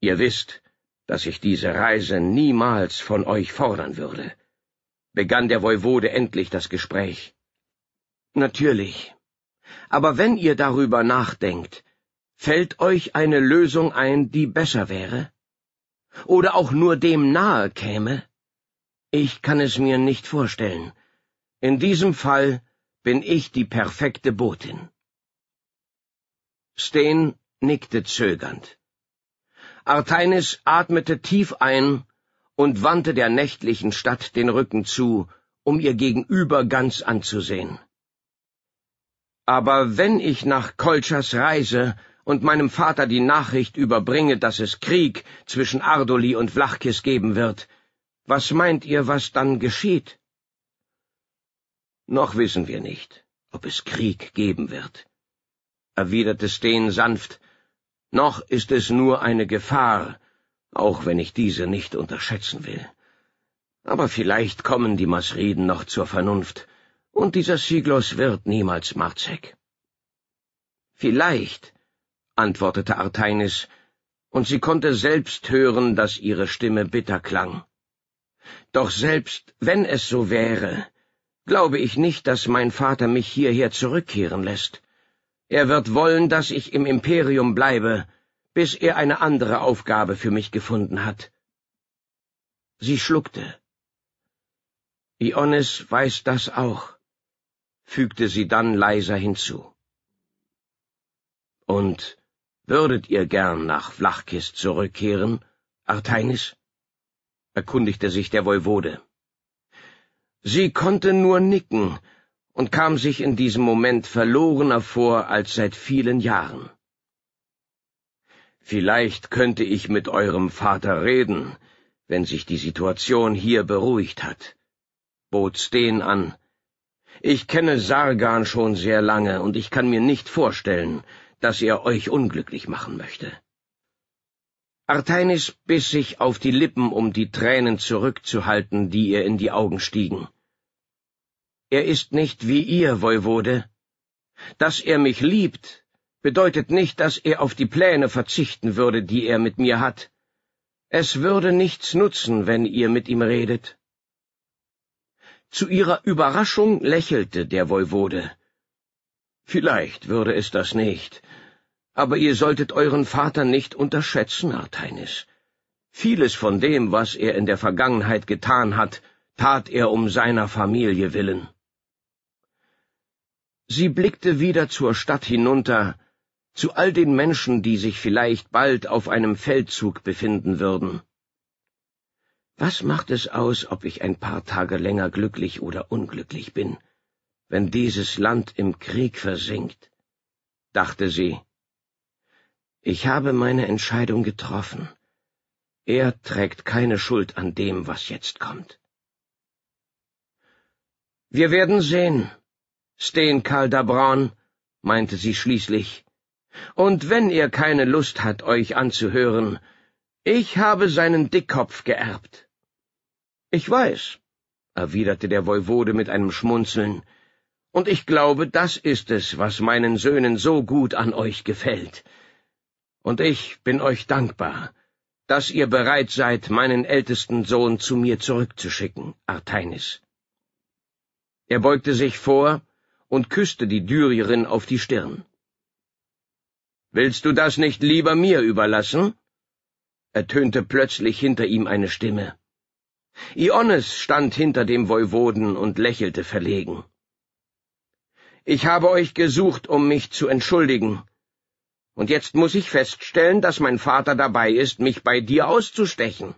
Ihr wisst, dass ich diese Reise niemals von euch fordern würde, begann der Voivode endlich das Gespräch. Natürlich. Aber wenn ihr darüber nachdenkt, fällt euch eine Lösung ein, die besser wäre? Oder auch nur dem nahe käme? Ich kann es mir nicht vorstellen. In diesem Fall bin ich die perfekte Botin. Steen nickte zögernd. Arteinis atmete tief ein und wandte der nächtlichen Stadt den Rücken zu, um ihr gegenüber ganz anzusehen. Aber wenn ich nach Kolchas reise und meinem Vater die Nachricht überbringe, dass es Krieg zwischen Ardoli und Vlachkis geben wird, was meint ihr, was dann geschieht? Noch wissen wir nicht, ob es Krieg geben wird, erwiderte Steen sanft, noch ist es nur eine Gefahr, auch wenn ich diese nicht unterschätzen will. Aber vielleicht kommen die Masriden noch zur Vernunft, und dieser Siglos wird niemals Marzek. Vielleicht, antwortete Arteinis, und sie konnte selbst hören, daß ihre Stimme bitter klang. Doch selbst wenn es so wäre, glaube ich nicht, dass mein Vater mich hierher zurückkehren lässt. Er wird wollen, dass ich im Imperium bleibe, bis er eine andere Aufgabe für mich gefunden hat. Sie schluckte. Ionis weiß das auch, fügte sie dann leiser hinzu. Und würdet ihr gern nach Flachkist zurückkehren, Arteinis? erkundigte sich der Voivode. Sie konnte nur nicken und kam sich in diesem Moment verlorener vor als seit vielen Jahren. Vielleicht könnte ich mit eurem Vater reden, wenn sich die Situation hier beruhigt hat, bot Steen an. Ich kenne Sargan schon sehr lange, und ich kann mir nicht vorstellen, dass er euch unglücklich machen möchte. Arteinis biss sich auf die Lippen, um die Tränen zurückzuhalten, die ihr in die Augen stiegen. Er ist nicht wie ihr, Voivode. Dass er mich liebt, bedeutet nicht, dass er auf die Pläne verzichten würde, die er mit mir hat. Es würde nichts nutzen, wenn ihr mit ihm redet. Zu ihrer Überraschung lächelte der Voivode. Vielleicht würde es das nicht, aber ihr solltet euren Vater nicht unterschätzen, Artheinis. Vieles von dem, was er in der Vergangenheit getan hat, tat er um seiner Familie willen. Sie blickte wieder zur Stadt hinunter, zu all den Menschen, die sich vielleicht bald auf einem Feldzug befinden würden. Was macht es aus, ob ich ein paar Tage länger glücklich oder unglücklich bin, wenn dieses Land im Krieg versinkt? dachte sie. Ich habe meine Entscheidung getroffen. Er trägt keine Schuld an dem, was jetzt kommt. Wir werden sehen, Steenkarl Dabron, meinte sie schließlich. Und wenn ihr keine Lust hat, euch anzuhören, ich habe seinen Dickkopf geerbt. Ich weiß, erwiderte der Voivode mit einem Schmunzeln, und ich glaube, das ist es, was meinen Söhnen so gut an euch gefällt und ich bin euch dankbar, dass ihr bereit seid, meinen ältesten Sohn zu mir zurückzuschicken, Arteinis. Er beugte sich vor und küsste die Dürierin auf die Stirn. Willst du das nicht lieber mir überlassen? ertönte plötzlich hinter ihm eine Stimme. Iones stand hinter dem Voivoden und lächelte verlegen. Ich habe euch gesucht, um mich zu entschuldigen, und jetzt muss ich feststellen, dass mein Vater dabei ist, mich bei dir auszustechen.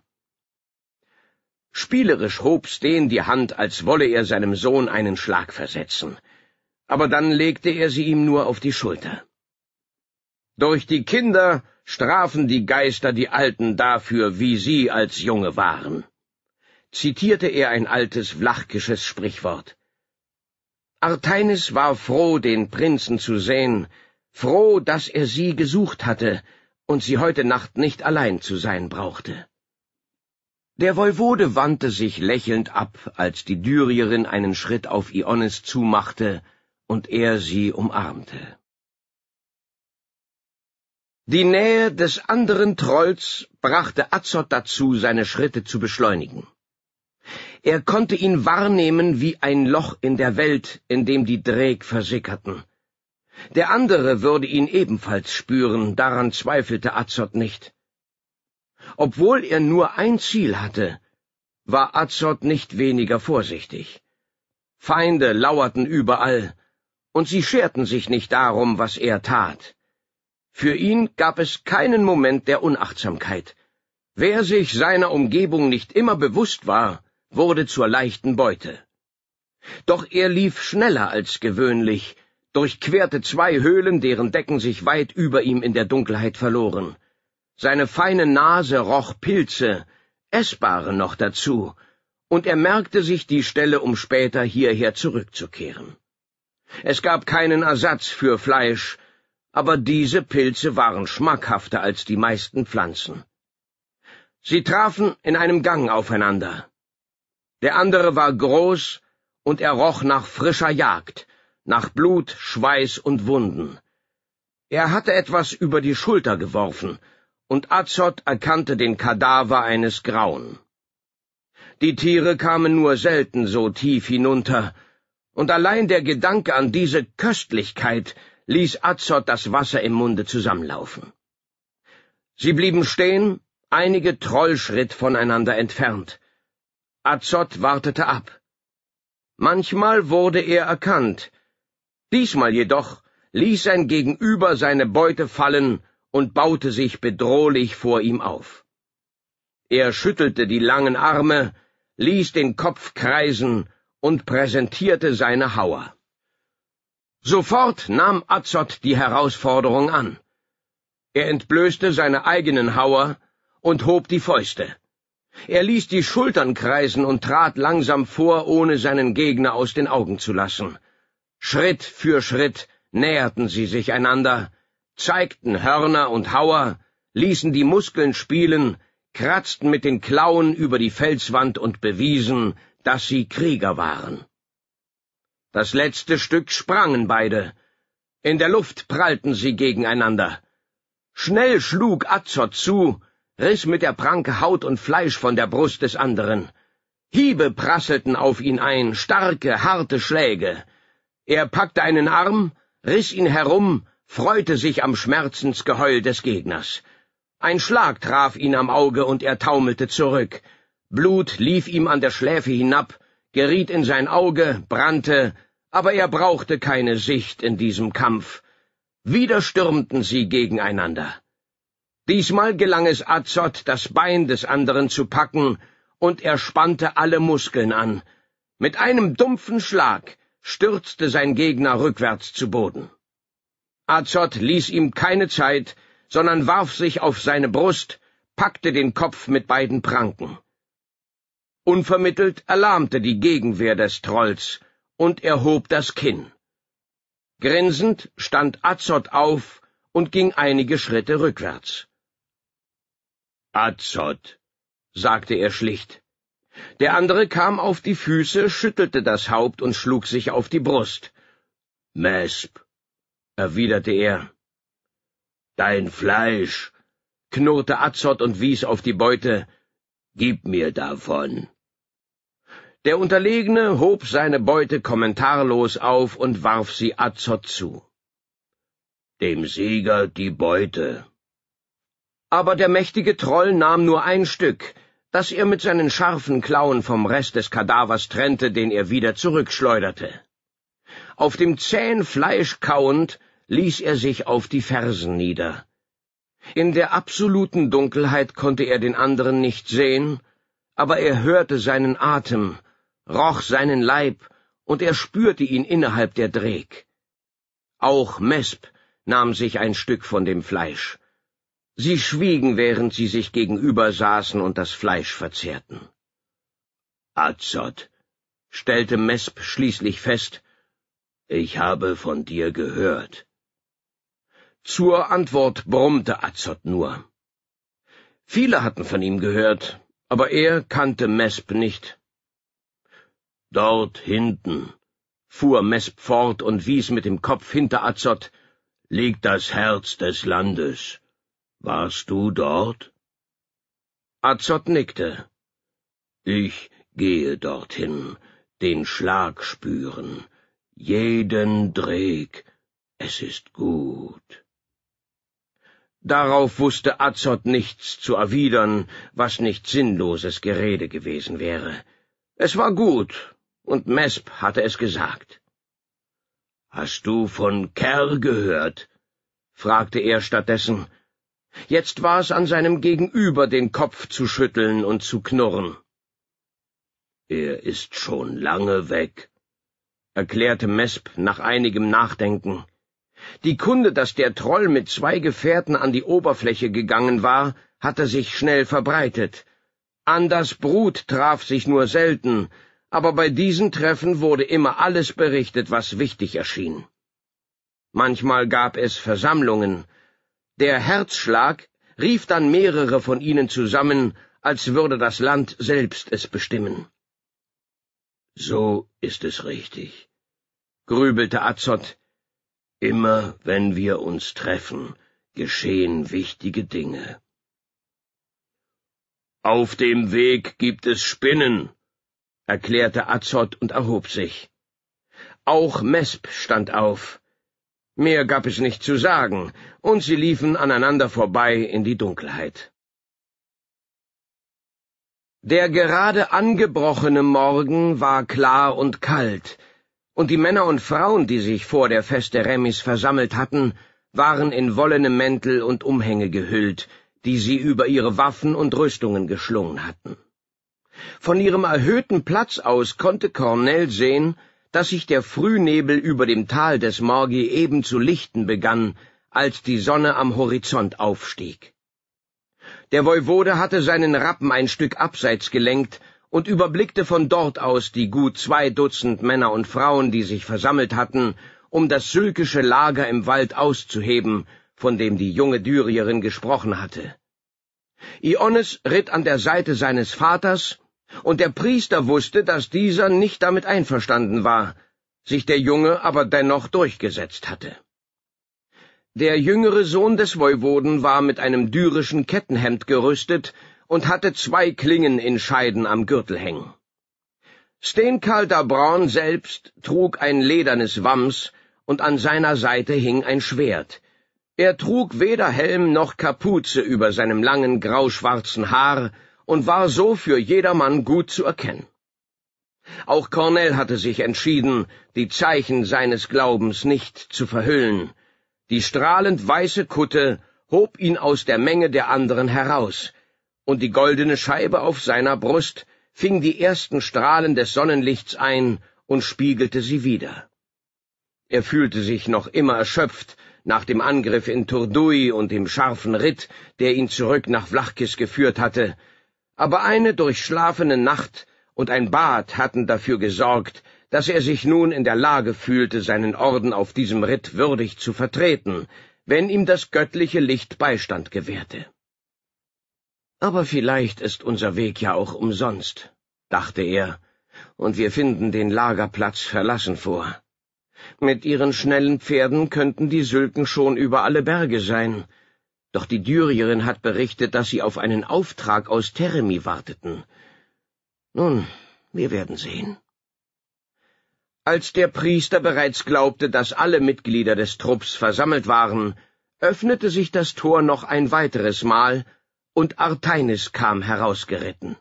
Spielerisch hob Steen die Hand, als wolle er seinem Sohn einen Schlag versetzen, aber dann legte er sie ihm nur auf die Schulter. Durch die Kinder strafen die Geister die Alten dafür, wie sie als Junge waren. Zitierte er ein altes vlachkisches Sprichwort. Arteinis war froh, den Prinzen zu sehen, froh, dass er sie gesucht hatte und sie heute Nacht nicht allein zu sein brauchte. Der Voivode wandte sich lächelnd ab, als die Dürierin einen Schritt auf Ionis zumachte und er sie umarmte. Die Nähe des anderen Trolls brachte Azot dazu, seine Schritte zu beschleunigen. Er konnte ihn wahrnehmen wie ein Loch in der Welt, in dem die Dräg versickerten. Der andere würde ihn ebenfalls spüren, daran zweifelte Azot nicht. Obwohl er nur ein Ziel hatte, war Azot nicht weniger vorsichtig. Feinde lauerten überall, und sie scherten sich nicht darum, was er tat. Für ihn gab es keinen Moment der Unachtsamkeit. Wer sich seiner Umgebung nicht immer bewusst war, wurde zur leichten Beute. Doch er lief schneller als gewöhnlich, durchquerte zwei Höhlen, deren Decken sich weit über ihm in der Dunkelheit verloren. Seine feine Nase roch Pilze, essbare noch dazu, und er merkte sich die Stelle, um später hierher zurückzukehren. Es gab keinen Ersatz für Fleisch, aber diese Pilze waren schmackhafter als die meisten Pflanzen. Sie trafen in einem Gang aufeinander. Der andere war groß, und er roch nach frischer Jagd, nach Blut, Schweiß und Wunden. Er hatte etwas über die Schulter geworfen, und Azot erkannte den Kadaver eines Grauen. Die Tiere kamen nur selten so tief hinunter, und allein der Gedanke an diese Köstlichkeit ließ Azot das Wasser im Munde zusammenlaufen. Sie blieben stehen, einige Trollschritt voneinander entfernt. Azot wartete ab. Manchmal wurde er erkannt, Diesmal jedoch ließ sein Gegenüber seine Beute fallen und baute sich bedrohlich vor ihm auf. Er schüttelte die langen Arme, ließ den Kopf kreisen und präsentierte seine Hauer. Sofort nahm Azot die Herausforderung an. Er entblößte seine eigenen Hauer und hob die Fäuste. Er ließ die Schultern kreisen und trat langsam vor, ohne seinen Gegner aus den Augen zu lassen. Schritt für Schritt näherten sie sich einander, zeigten Hörner und Hauer, ließen die Muskeln spielen, kratzten mit den Klauen über die Felswand und bewiesen, dass sie Krieger waren. Das letzte Stück sprangen beide. In der Luft prallten sie gegeneinander. Schnell schlug Azot zu, riss mit der Pranke Haut und Fleisch von der Brust des anderen. Hiebe prasselten auf ihn ein, starke, harte Schläge. Er packte einen Arm, riss ihn herum, freute sich am Schmerzensgeheul des Gegners. Ein Schlag traf ihn am Auge und er taumelte zurück. Blut lief ihm an der Schläfe hinab, geriet in sein Auge, brannte, aber er brauchte keine Sicht in diesem Kampf. Wieder stürmten sie gegeneinander. Diesmal gelang es Azot, das Bein des anderen zu packen, und er spannte alle Muskeln an. Mit einem dumpfen Schlag stürzte sein Gegner rückwärts zu Boden. Azot ließ ihm keine Zeit, sondern warf sich auf seine Brust, packte den Kopf mit beiden Pranken. Unvermittelt erlahmte die Gegenwehr des Trolls und erhob das Kinn. Grinsend stand Azot auf und ging einige Schritte rückwärts. Azot, sagte er schlicht, der andere kam auf die Füße, schüttelte das Haupt und schlug sich auf die Brust. Mesp, erwiderte er. Dein Fleisch, knurrte Azot und wies auf die Beute, gib mir davon. Der Unterlegene hob seine Beute kommentarlos auf und warf sie Azot zu. Dem Sieger die Beute. Aber der mächtige Troll nahm nur ein Stück, das er mit seinen scharfen Klauen vom Rest des Kadavers trennte, den er wieder zurückschleuderte. Auf dem zähen Fleisch kauend, ließ er sich auf die Fersen nieder. In der absoluten Dunkelheit konnte er den anderen nicht sehen, aber er hörte seinen Atem, roch seinen Leib, und er spürte ihn innerhalb der Dreck. Auch Mesp nahm sich ein Stück von dem Fleisch. Sie schwiegen, während sie sich gegenüber saßen und das Fleisch verzehrten. Azot, stellte Mesp schließlich fest, ich habe von dir gehört. Zur Antwort brummte Azot nur. Viele hatten von ihm gehört, aber er kannte Mesp nicht. Dort hinten, fuhr Mesp fort und wies mit dem Kopf hinter Azot, liegt das Herz des Landes. Warst du dort? Azot nickte. Ich gehe dorthin, den Schlag spüren, jeden Dreck, es ist gut. Darauf wußte Azot nichts zu erwidern, was nicht sinnloses Gerede gewesen wäre. Es war gut, und Mesp hatte es gesagt. Hast du von Kerr gehört? fragte er stattdessen. Jetzt war es an seinem Gegenüber, den Kopf zu schütteln und zu knurren. Er ist schon lange weg, erklärte Mesp nach einigem Nachdenken. Die Kunde, dass der Troll mit zwei Gefährten an die Oberfläche gegangen war, hatte sich schnell verbreitet. Anders Brut traf sich nur selten, aber bei diesen Treffen wurde immer alles berichtet, was wichtig erschien. Manchmal gab es Versammlungen, der Herzschlag rief dann mehrere von ihnen zusammen, als würde das Land selbst es bestimmen. So ist es richtig, grübelte Azot. Immer wenn wir uns treffen, geschehen wichtige Dinge. Auf dem Weg gibt es Spinnen, erklärte Azot und erhob sich. Auch Mesp stand auf. Mehr gab es nicht zu sagen, und sie liefen aneinander vorbei in die Dunkelheit. Der gerade angebrochene Morgen war klar und kalt, und die Männer und Frauen, die sich vor der Feste Remis versammelt hatten, waren in wollene Mäntel und Umhänge gehüllt, die sie über ihre Waffen und Rüstungen geschlungen hatten. Von ihrem erhöhten Platz aus konnte Cornell sehen, dass sich der Frühnebel über dem Tal des Morgi eben zu lichten begann, als die Sonne am Horizont aufstieg. Der Voivode hatte seinen Rappen ein Stück abseits gelenkt und überblickte von dort aus die gut zwei Dutzend Männer und Frauen, die sich versammelt hatten, um das sylkische Lager im Wald auszuheben, von dem die junge Dürierin gesprochen hatte. Iones ritt an der Seite seines Vaters und der Priester wusste, dass dieser nicht damit einverstanden war, sich der Junge aber dennoch durchgesetzt hatte. Der jüngere Sohn des Woiwoden war mit einem dürischen Kettenhemd gerüstet und hatte zwei Klingen in Scheiden am Gürtel hängen. Steenkalter Braun selbst trug ein ledernes Wams, und an seiner Seite hing ein Schwert. Er trug weder Helm noch Kapuze über seinem langen grauschwarzen Haar, und war so für jedermann gut zu erkennen. Auch Cornell hatte sich entschieden, die Zeichen seines Glaubens nicht zu verhüllen. Die strahlend weiße Kutte hob ihn aus der Menge der anderen heraus, und die goldene Scheibe auf seiner Brust fing die ersten Strahlen des Sonnenlichts ein und spiegelte sie wieder. Er fühlte sich noch immer erschöpft nach dem Angriff in Turdui und dem scharfen Ritt, der ihn zurück nach Vlachkis geführt hatte, aber eine durchschlafene Nacht und ein Bad hatten dafür gesorgt, dass er sich nun in der Lage fühlte, seinen Orden auf diesem Ritt würdig zu vertreten, wenn ihm das göttliche Licht Beistand gewährte. Aber vielleicht ist unser Weg ja auch umsonst, dachte er, und wir finden den Lagerplatz verlassen vor. Mit ihren schnellen Pferden könnten die Sülken schon über alle Berge sein, doch die Dürierin hat berichtet, dass sie auf einen Auftrag aus Teremi warteten. Nun, wir werden sehen. Als der Priester bereits glaubte, dass alle Mitglieder des Trupps versammelt waren, öffnete sich das Tor noch ein weiteres Mal, und Artainis kam herausgeritten.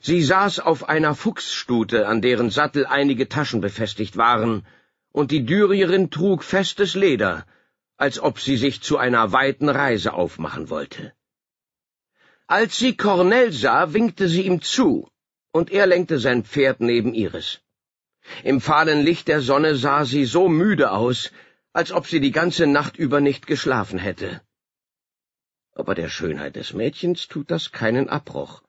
Sie saß auf einer Fuchsstute, an deren Sattel einige Taschen befestigt waren, und die Dürierin trug festes Leder, als ob sie sich zu einer weiten Reise aufmachen wollte. Als sie Cornell sah, winkte sie ihm zu, und er lenkte sein Pferd neben ihres. Im fahlen Licht der Sonne sah sie so müde aus, als ob sie die ganze Nacht über nicht geschlafen hätte. Aber der Schönheit des Mädchens tut das keinen Abbruch,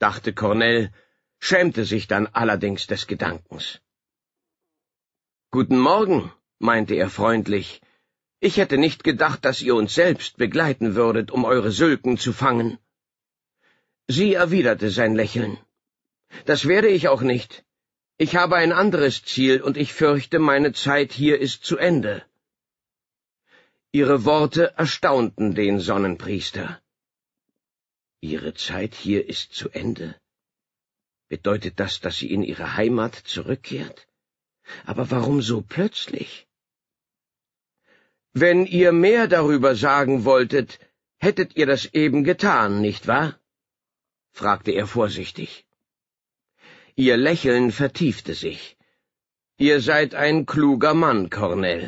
dachte Cornell, schämte sich dann allerdings des Gedankens. Guten Morgen, meinte er freundlich, ich hätte nicht gedacht, dass ihr uns selbst begleiten würdet, um eure Sülken zu fangen. Sie erwiderte sein Lächeln. Das werde ich auch nicht. Ich habe ein anderes Ziel, und ich fürchte, meine Zeit hier ist zu Ende. Ihre Worte erstaunten den Sonnenpriester. Ihre Zeit hier ist zu Ende. Bedeutet das, dass sie in ihre Heimat zurückkehrt? Aber warum so plötzlich? Wenn ihr mehr darüber sagen wolltet, hättet ihr das eben getan, nicht wahr? fragte er vorsichtig. Ihr Lächeln vertiefte sich. Ihr seid ein kluger Mann, Cornell.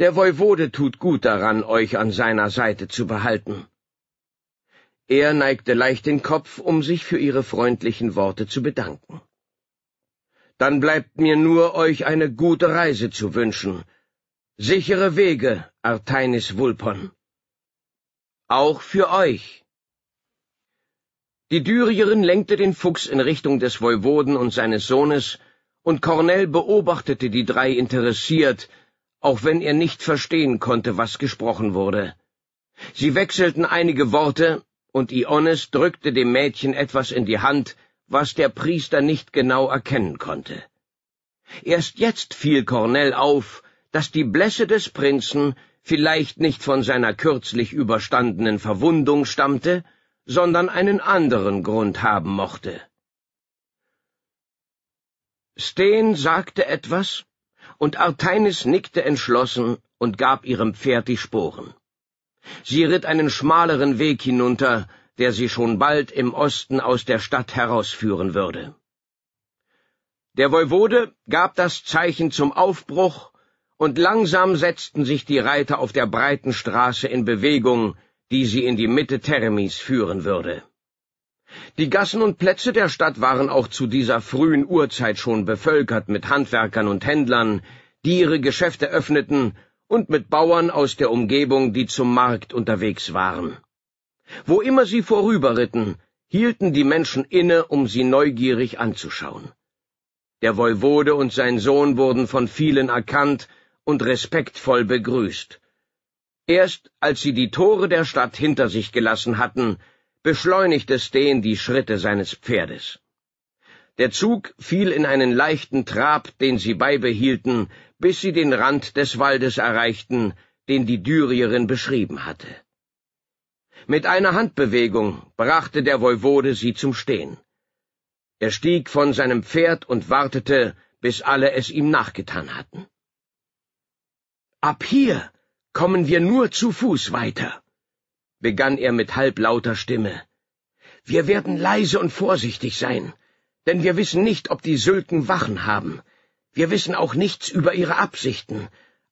Der Voivode tut gut daran, euch an seiner Seite zu behalten. Er neigte leicht den Kopf, um sich für ihre freundlichen Worte zu bedanken. Dann bleibt mir nur, euch eine gute Reise zu wünschen, Sichere Wege, Artainis Vulpon. Auch für euch. Die Dyrierin lenkte den Fuchs in Richtung des Voivoden und seines Sohnes, und Cornell beobachtete die drei interessiert, auch wenn er nicht verstehen konnte, was gesprochen wurde. Sie wechselten einige Worte, und Iones drückte dem Mädchen etwas in die Hand, was der Priester nicht genau erkennen konnte. Erst jetzt fiel Cornell auf, dass die Blässe des Prinzen vielleicht nicht von seiner kürzlich überstandenen Verwundung stammte, sondern einen anderen Grund haben mochte. Steen sagte etwas, und Arteinis nickte entschlossen und gab ihrem Pferd die Sporen. Sie ritt einen schmaleren Weg hinunter, der sie schon bald im Osten aus der Stadt herausführen würde. Der Voivode gab das Zeichen zum Aufbruch und langsam setzten sich die Reiter auf der breiten Straße in Bewegung, die sie in die Mitte Thermis führen würde. Die Gassen und Plätze der Stadt waren auch zu dieser frühen Uhrzeit schon bevölkert mit Handwerkern und Händlern, die ihre Geschäfte öffneten, und mit Bauern aus der Umgebung, die zum Markt unterwegs waren. Wo immer sie vorüberritten, hielten die Menschen inne, um sie neugierig anzuschauen. Der Voivode und sein Sohn wurden von vielen erkannt und respektvoll begrüßt. Erst als sie die Tore der Stadt hinter sich gelassen hatten, beschleunigte Steen die Schritte seines Pferdes. Der Zug fiel in einen leichten Trab, den sie beibehielten, bis sie den Rand des Waldes erreichten, den die Dyrierin beschrieben hatte. Mit einer Handbewegung brachte der Voivode sie zum Stehen. Er stieg von seinem Pferd und wartete, bis alle es ihm nachgetan hatten. Ab hier kommen wir nur zu Fuß weiter, begann er mit halblauter Stimme. Wir werden leise und vorsichtig sein, denn wir wissen nicht, ob die Sülken Wachen haben. Wir wissen auch nichts über ihre Absichten.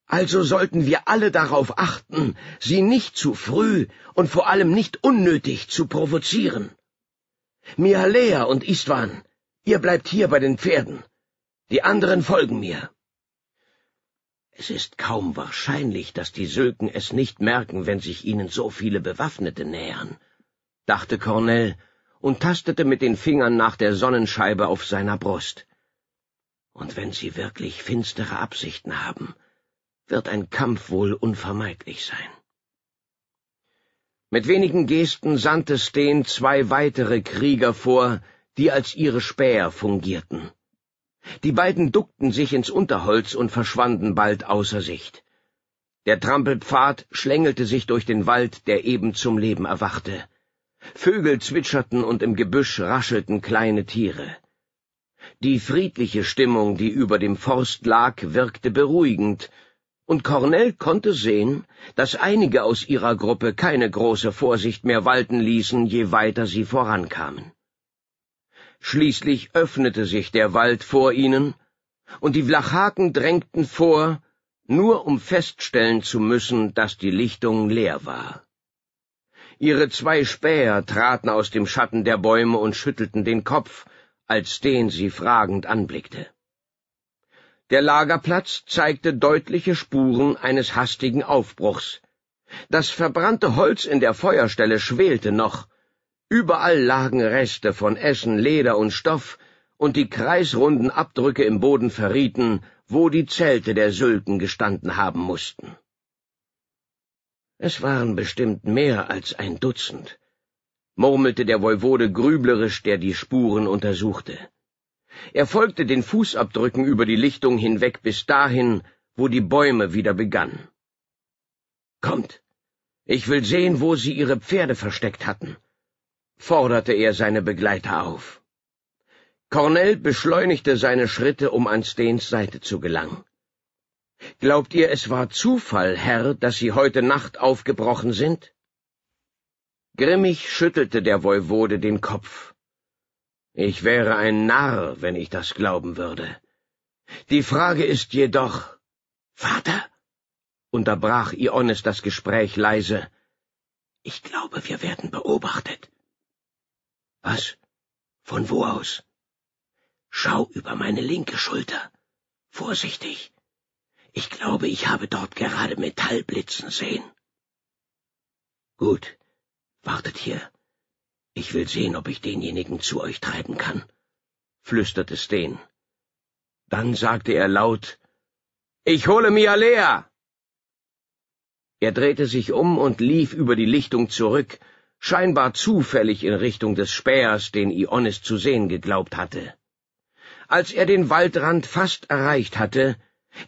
Also sollten wir alle darauf achten, sie nicht zu früh und vor allem nicht unnötig zu provozieren. Mialea und Istvan, ihr bleibt hier bei den Pferden. Die anderen folgen mir. Es ist kaum wahrscheinlich, dass die Sülken es nicht merken, wenn sich ihnen so viele Bewaffnete nähern, dachte Cornell und tastete mit den Fingern nach der Sonnenscheibe auf seiner Brust. Und wenn sie wirklich finstere Absichten haben, wird ein Kampf wohl unvermeidlich sein. Mit wenigen Gesten sandte Steen zwei weitere Krieger vor, die als ihre Späher fungierten. Die beiden duckten sich ins Unterholz und verschwanden bald außer Sicht. Der Trampelpfad schlängelte sich durch den Wald, der eben zum Leben erwachte. Vögel zwitscherten und im Gebüsch raschelten kleine Tiere. Die friedliche Stimmung, die über dem Forst lag, wirkte beruhigend, und Cornell konnte sehen, dass einige aus ihrer Gruppe keine große Vorsicht mehr walten ließen, je weiter sie vorankamen. Schließlich öffnete sich der Wald vor ihnen, und die Vlachaken drängten vor, nur um feststellen zu müssen, dass die Lichtung leer war. Ihre zwei Späher traten aus dem Schatten der Bäume und schüttelten den Kopf, als den sie fragend anblickte. Der Lagerplatz zeigte deutliche Spuren eines hastigen Aufbruchs. Das verbrannte Holz in der Feuerstelle schwelte noch, Überall lagen Reste von Essen, Leder und Stoff, und die kreisrunden Abdrücke im Boden verrieten, wo die Zelte der Sülken gestanden haben mussten. Es waren bestimmt mehr als ein Dutzend, murmelte der Voivode grüblerisch, der die Spuren untersuchte. Er folgte den Fußabdrücken über die Lichtung hinweg bis dahin, wo die Bäume wieder begannen. Kommt, ich will sehen, wo sie ihre Pferde versteckt hatten forderte er seine Begleiter auf. Cornell beschleunigte seine Schritte, um an Steens Seite zu gelangen. Glaubt ihr, es war Zufall, Herr, dass Sie heute Nacht aufgebrochen sind? Grimmig schüttelte der Voivode den Kopf. Ich wäre ein Narr, wenn ich das glauben würde. Die Frage ist jedoch, Vater, unterbrach Ionis das Gespräch leise, ich glaube, wir werden beobachtet. Was? Von wo aus? Schau über meine linke Schulter. Vorsichtig. Ich glaube, ich habe dort gerade Metall blitzen sehen. Gut. Wartet hier. Ich will sehen, ob ich denjenigen zu euch treiben kann, flüsterte Steen. Dann sagte er laut, Ich hole Lea! Er drehte sich um und lief über die Lichtung zurück, scheinbar zufällig in Richtung des Spähers, den Ionis zu sehen geglaubt hatte. Als er den Waldrand fast erreicht hatte,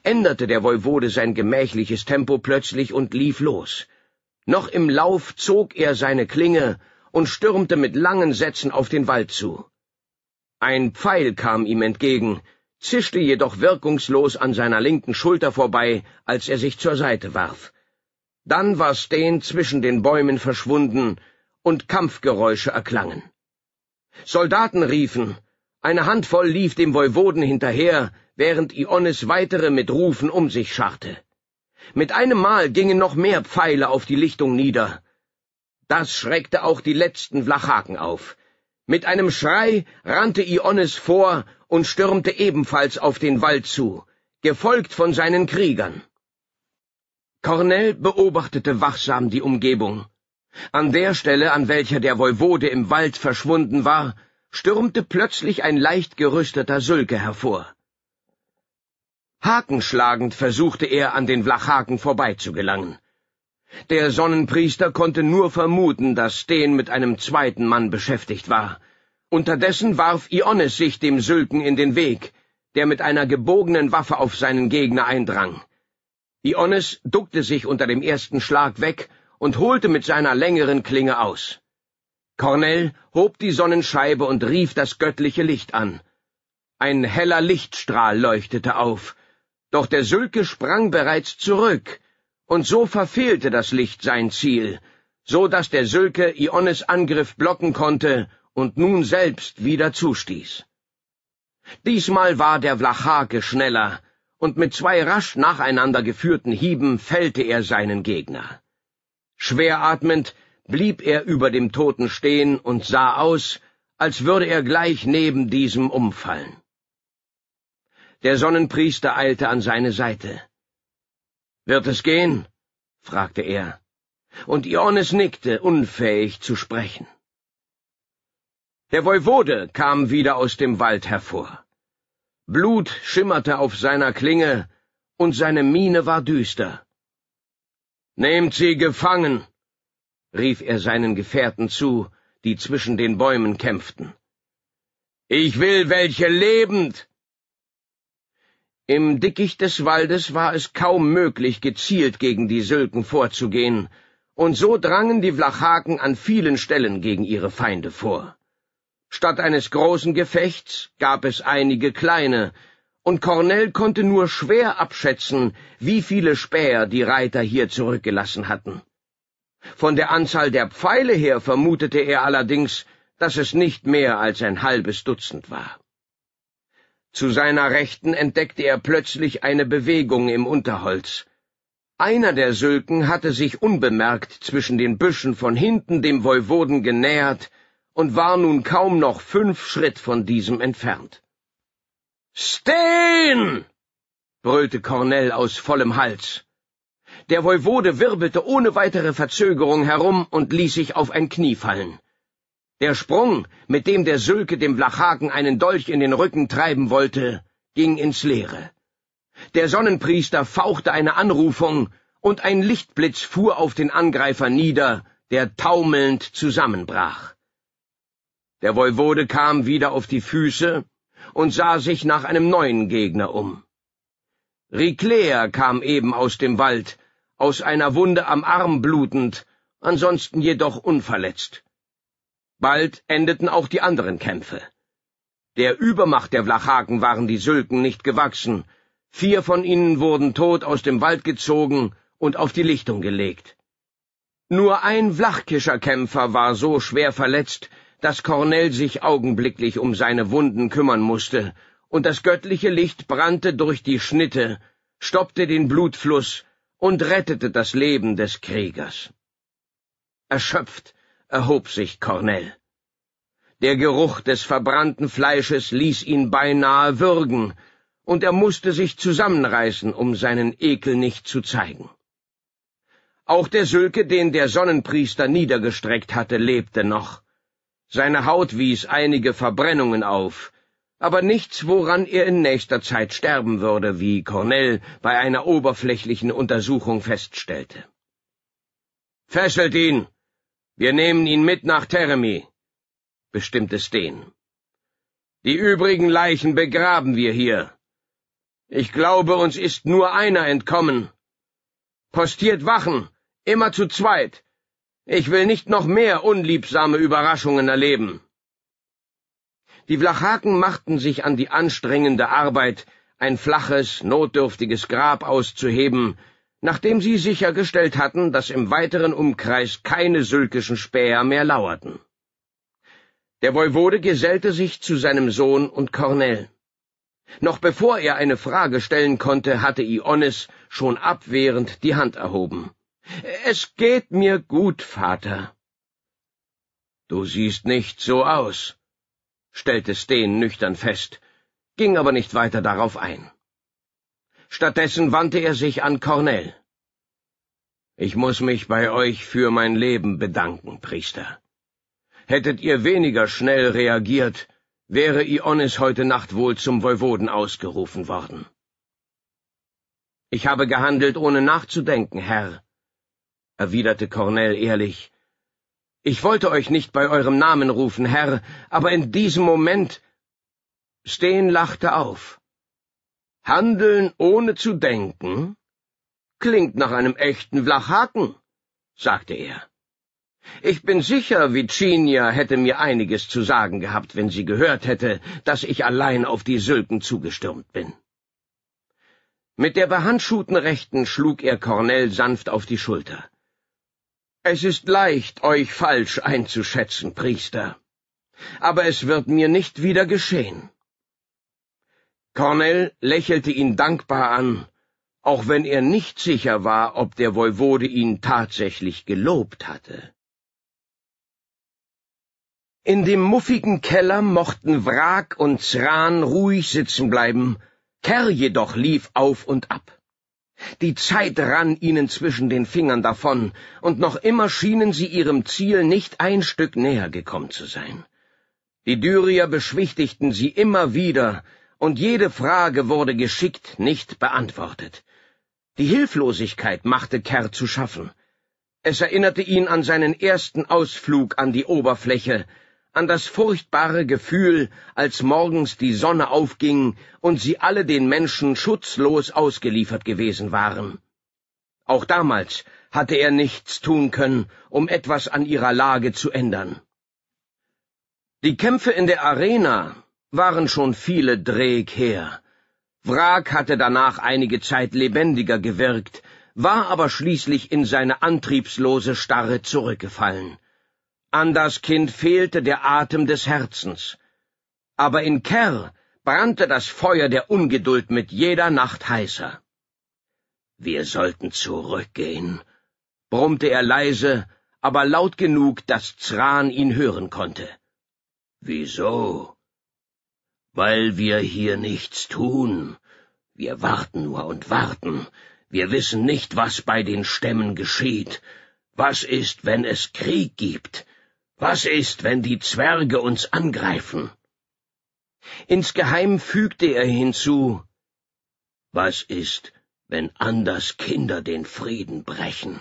änderte der Voivode sein gemächliches Tempo plötzlich und lief los. Noch im Lauf zog er seine Klinge und stürmte mit langen Sätzen auf den Wald zu. Ein Pfeil kam ihm entgegen, zischte jedoch wirkungslos an seiner linken Schulter vorbei, als er sich zur Seite warf. Dann war Steen zwischen den Bäumen verschwunden, und Kampfgeräusche erklangen. Soldaten riefen, eine Handvoll lief dem Voivoden hinterher, während Ionis weitere mit Rufen um sich scharte. Mit einem Mal gingen noch mehr Pfeile auf die Lichtung nieder. Das schreckte auch die letzten Vlachaken auf. Mit einem Schrei rannte Ionis vor und stürmte ebenfalls auf den Wald zu, gefolgt von seinen Kriegern. Cornell beobachtete wachsam die Umgebung. An der Stelle, an welcher der Voivode im Wald verschwunden war, stürmte plötzlich ein leicht gerüsteter Sülke hervor. Hakenschlagend versuchte er, an den Vlachhaken vorbeizugelangen. Der Sonnenpriester konnte nur vermuten, dass Steen mit einem zweiten Mann beschäftigt war. Unterdessen warf Iones sich dem Sülken in den Weg, der mit einer gebogenen Waffe auf seinen Gegner eindrang. Iones duckte sich unter dem ersten Schlag weg und holte mit seiner längeren Klinge aus. Cornell hob die Sonnenscheibe und rief das göttliche Licht an. Ein heller Lichtstrahl leuchtete auf, doch der Sülke sprang bereits zurück, und so verfehlte das Licht sein Ziel, so dass der Sülke Iones Angriff blocken konnte und nun selbst wieder zustieß. Diesmal war der Vlachake schneller, und mit zwei rasch nacheinander geführten Hieben fällte er seinen Gegner. Schwer atmend blieb er über dem Toten stehen und sah aus, als würde er gleich neben diesem umfallen. Der Sonnenpriester eilte an seine Seite. Wird es gehen? fragte er, und Ioannis nickte, unfähig zu sprechen. Der Voivode kam wieder aus dem Wald hervor. Blut schimmerte auf seiner Klinge, und seine Miene war düster. Nehmt sie gefangen, rief er seinen Gefährten zu, die zwischen den Bäumen kämpften. Ich will welche lebend. Im Dickicht des Waldes war es kaum möglich, gezielt gegen die Sülken vorzugehen, und so drangen die Vlachaken an vielen Stellen gegen ihre Feinde vor. Statt eines großen Gefechts gab es einige kleine, und Cornell konnte nur schwer abschätzen, wie viele Späher die Reiter hier zurückgelassen hatten. Von der Anzahl der Pfeile her vermutete er allerdings, dass es nicht mehr als ein halbes Dutzend war. Zu seiner Rechten entdeckte er plötzlich eine Bewegung im Unterholz. Einer der Sülken hatte sich unbemerkt zwischen den Büschen von hinten dem Voivoden genähert und war nun kaum noch fünf Schritt von diesem entfernt. Stehen! brüllte Cornell aus vollem Hals. Der Voivode wirbelte ohne weitere Verzögerung herum und ließ sich auf ein Knie fallen. Der Sprung, mit dem der Sülke dem Vlachaken einen Dolch in den Rücken treiben wollte, ging ins Leere. Der Sonnenpriester fauchte eine Anrufung, und ein Lichtblitz fuhr auf den Angreifer nieder, der taumelnd zusammenbrach. Der Voivode kam wieder auf die Füße und sah sich nach einem neuen Gegner um. Riclea kam eben aus dem Wald, aus einer Wunde am Arm blutend, ansonsten jedoch unverletzt. Bald endeten auch die anderen Kämpfe. Der Übermacht der Vlachaken waren die Sülken nicht gewachsen, vier von ihnen wurden tot aus dem Wald gezogen und auf die Lichtung gelegt. Nur ein Vlachkischer Kämpfer war so schwer verletzt, dass Cornell sich augenblicklich um seine Wunden kümmern musste, und das göttliche Licht brannte durch die Schnitte, stoppte den Blutfluss und rettete das Leben des Kriegers. Erschöpft erhob sich Cornell. Der Geruch des verbrannten Fleisches ließ ihn beinahe würgen, und er musste sich zusammenreißen, um seinen Ekel nicht zu zeigen. Auch der Sülke, den der Sonnenpriester niedergestreckt hatte, lebte noch. Seine Haut wies einige Verbrennungen auf, aber nichts, woran er in nächster Zeit sterben würde, wie Cornell bei einer oberflächlichen Untersuchung feststellte. Fesselt ihn! Wir nehmen ihn mit nach Teremi, bestimmte Steen. Die übrigen Leichen begraben wir hier. Ich glaube, uns ist nur einer entkommen. Postiert Wachen, immer zu zweit, ich will nicht noch mehr unliebsame Überraschungen erleben. Die Vlachaken machten sich an die anstrengende Arbeit, ein flaches, notdürftiges Grab auszuheben, nachdem sie sichergestellt hatten, dass im weiteren Umkreis keine sylkischen Späher mehr lauerten. Der Voivode gesellte sich zu seinem Sohn und Cornell. Noch bevor er eine Frage stellen konnte, hatte Ioannis schon abwehrend die Hand erhoben. Es geht mir gut, Vater. Du siehst nicht so aus, stellte Steen nüchtern fest, ging aber nicht weiter darauf ein. Stattdessen wandte er sich an Cornell. Ich muß mich bei euch für mein Leben bedanken, Priester. Hättet ihr weniger schnell reagiert, wäre Ionis heute Nacht wohl zum Voivoden ausgerufen worden. Ich habe gehandelt, ohne nachzudenken, Herr, erwiderte Cornell ehrlich. Ich wollte euch nicht bei eurem Namen rufen, Herr, aber in diesem Moment. Steen lachte auf. Handeln ohne zu denken? Klingt nach einem echten Vlachhaken, sagte er. Ich bin sicher, Virginia hätte mir einiges zu sagen gehabt, wenn sie gehört hätte, dass ich allein auf die Sülken zugestürmt bin. Mit der behandschuhten Rechten schlug er Cornell sanft auf die Schulter. Es ist leicht, euch falsch einzuschätzen, Priester, aber es wird mir nicht wieder geschehen. Cornell lächelte ihn dankbar an, auch wenn er nicht sicher war, ob der Voivode ihn tatsächlich gelobt hatte. In dem muffigen Keller mochten Wrak und Zran ruhig sitzen bleiben, Kerr jedoch lief auf und ab. Die Zeit rann ihnen zwischen den Fingern davon, und noch immer schienen sie ihrem Ziel nicht ein Stück näher gekommen zu sein. Die Dyrier beschwichtigten sie immer wieder, und jede Frage wurde geschickt nicht beantwortet. Die Hilflosigkeit machte Kerr zu schaffen. Es erinnerte ihn an seinen ersten Ausflug an die Oberfläche, an das furchtbare Gefühl, als morgens die Sonne aufging und sie alle den Menschen schutzlos ausgeliefert gewesen waren. Auch damals hatte er nichts tun können, um etwas an ihrer Lage zu ändern. Die Kämpfe in der Arena waren schon viele Dreck her. Wrak hatte danach einige Zeit lebendiger gewirkt, war aber schließlich in seine antriebslose Starre zurückgefallen. An das Kind fehlte der Atem des Herzens, aber in Kerr brannte das Feuer der Ungeduld mit jeder Nacht heißer. Wir sollten zurückgehen, brummte er leise, aber laut genug, dass Zran ihn hören konnte. Wieso? Weil wir hier nichts tun. Wir warten nur und warten. Wir wissen nicht, was bei den Stämmen geschieht. Was ist, wenn es Krieg gibt? Was ist, wenn die Zwerge uns angreifen? Insgeheim fügte er hinzu Was ist, wenn Anders Kinder den Frieden brechen?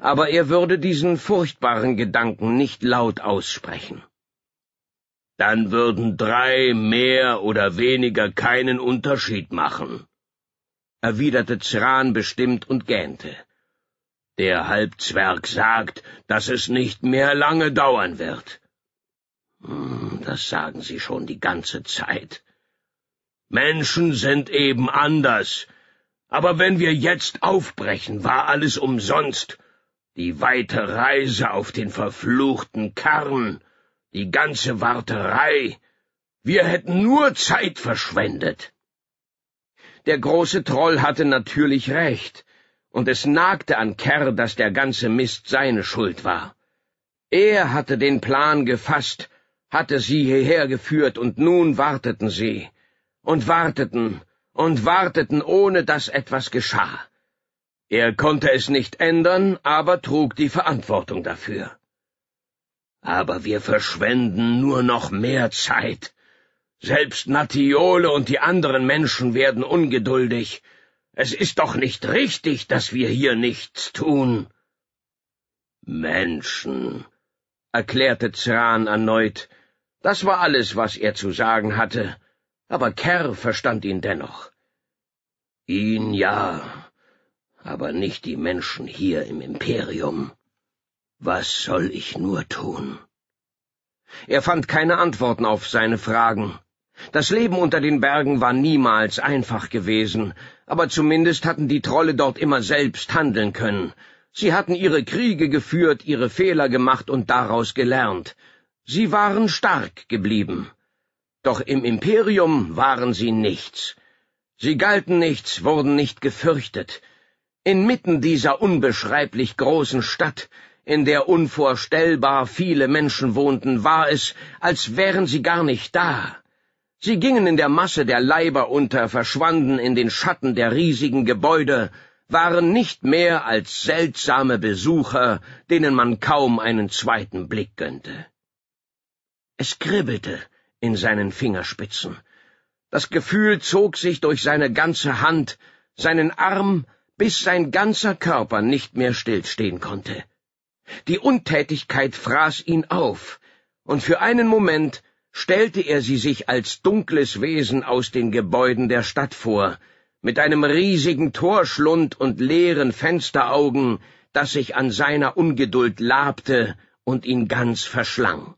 Aber er würde diesen furchtbaren Gedanken nicht laut aussprechen. Dann würden drei mehr oder weniger keinen Unterschied machen, erwiderte Zran bestimmt und gähnte. Der Halbzwerg sagt, dass es nicht mehr lange dauern wird. Hm, das sagen sie schon die ganze Zeit. Menschen sind eben anders. Aber wenn wir jetzt aufbrechen, war alles umsonst. Die weite Reise auf den verfluchten Karren, die ganze Warterei. Wir hätten nur Zeit verschwendet. Der große Troll hatte natürlich recht und es nagte an Kerr, dass der ganze Mist seine Schuld war. Er hatte den Plan gefasst, hatte sie hierher geführt, und nun warteten sie, und warteten, und warteten, ohne dass etwas geschah. Er konnte es nicht ändern, aber trug die Verantwortung dafür. Aber wir verschwenden nur noch mehr Zeit. Selbst Nattiole und die anderen Menschen werden ungeduldig, es ist doch nicht richtig, dass wir hier nichts tun. Menschen, erklärte Zran erneut. Das war alles, was er zu sagen hatte, aber Kerr verstand ihn dennoch. Ihn ja, aber nicht die Menschen hier im Imperium. Was soll ich nur tun? Er fand keine Antworten auf seine Fragen. Das Leben unter den Bergen war niemals einfach gewesen, aber zumindest hatten die Trolle dort immer selbst handeln können. Sie hatten ihre Kriege geführt, ihre Fehler gemacht und daraus gelernt. Sie waren stark geblieben. Doch im Imperium waren sie nichts. Sie galten nichts, wurden nicht gefürchtet. Inmitten dieser unbeschreiblich großen Stadt, in der unvorstellbar viele Menschen wohnten, war es, als wären sie gar nicht da. Sie gingen in der Masse der Leiber unter, verschwanden in den Schatten der riesigen Gebäude, waren nicht mehr als seltsame Besucher, denen man kaum einen zweiten Blick gönnte. Es kribbelte in seinen Fingerspitzen. Das Gefühl zog sich durch seine ganze Hand, seinen Arm, bis sein ganzer Körper nicht mehr stillstehen konnte. Die Untätigkeit fraß ihn auf, und für einen Moment stellte er sie sich als dunkles Wesen aus den Gebäuden der Stadt vor, mit einem riesigen Torschlund und leeren Fensteraugen, das sich an seiner Ungeduld labte und ihn ganz verschlang.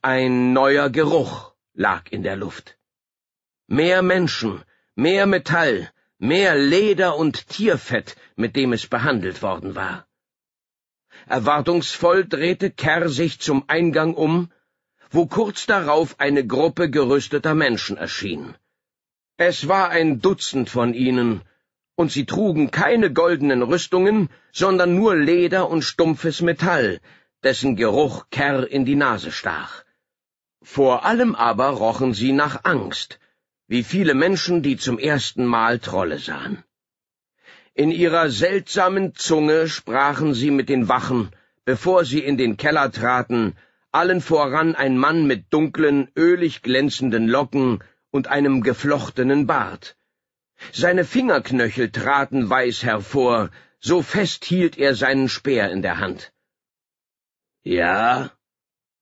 Ein neuer Geruch lag in der Luft. Mehr Menschen, mehr Metall, mehr Leder und Tierfett, mit dem es behandelt worden war. Erwartungsvoll drehte Kerr sich zum Eingang um wo kurz darauf eine Gruppe gerüsteter Menschen erschien. Es war ein Dutzend von ihnen, und sie trugen keine goldenen Rüstungen, sondern nur Leder und stumpfes Metall, dessen Geruch Kerr in die Nase stach. Vor allem aber rochen sie nach Angst, wie viele Menschen, die zum ersten Mal Trolle sahen. In ihrer seltsamen Zunge sprachen sie mit den Wachen, bevor sie in den Keller traten, allen voran ein Mann mit dunklen, ölig glänzenden Locken und einem geflochtenen Bart. Seine Fingerknöchel traten weiß hervor, so fest hielt er seinen Speer in der Hand. Ja?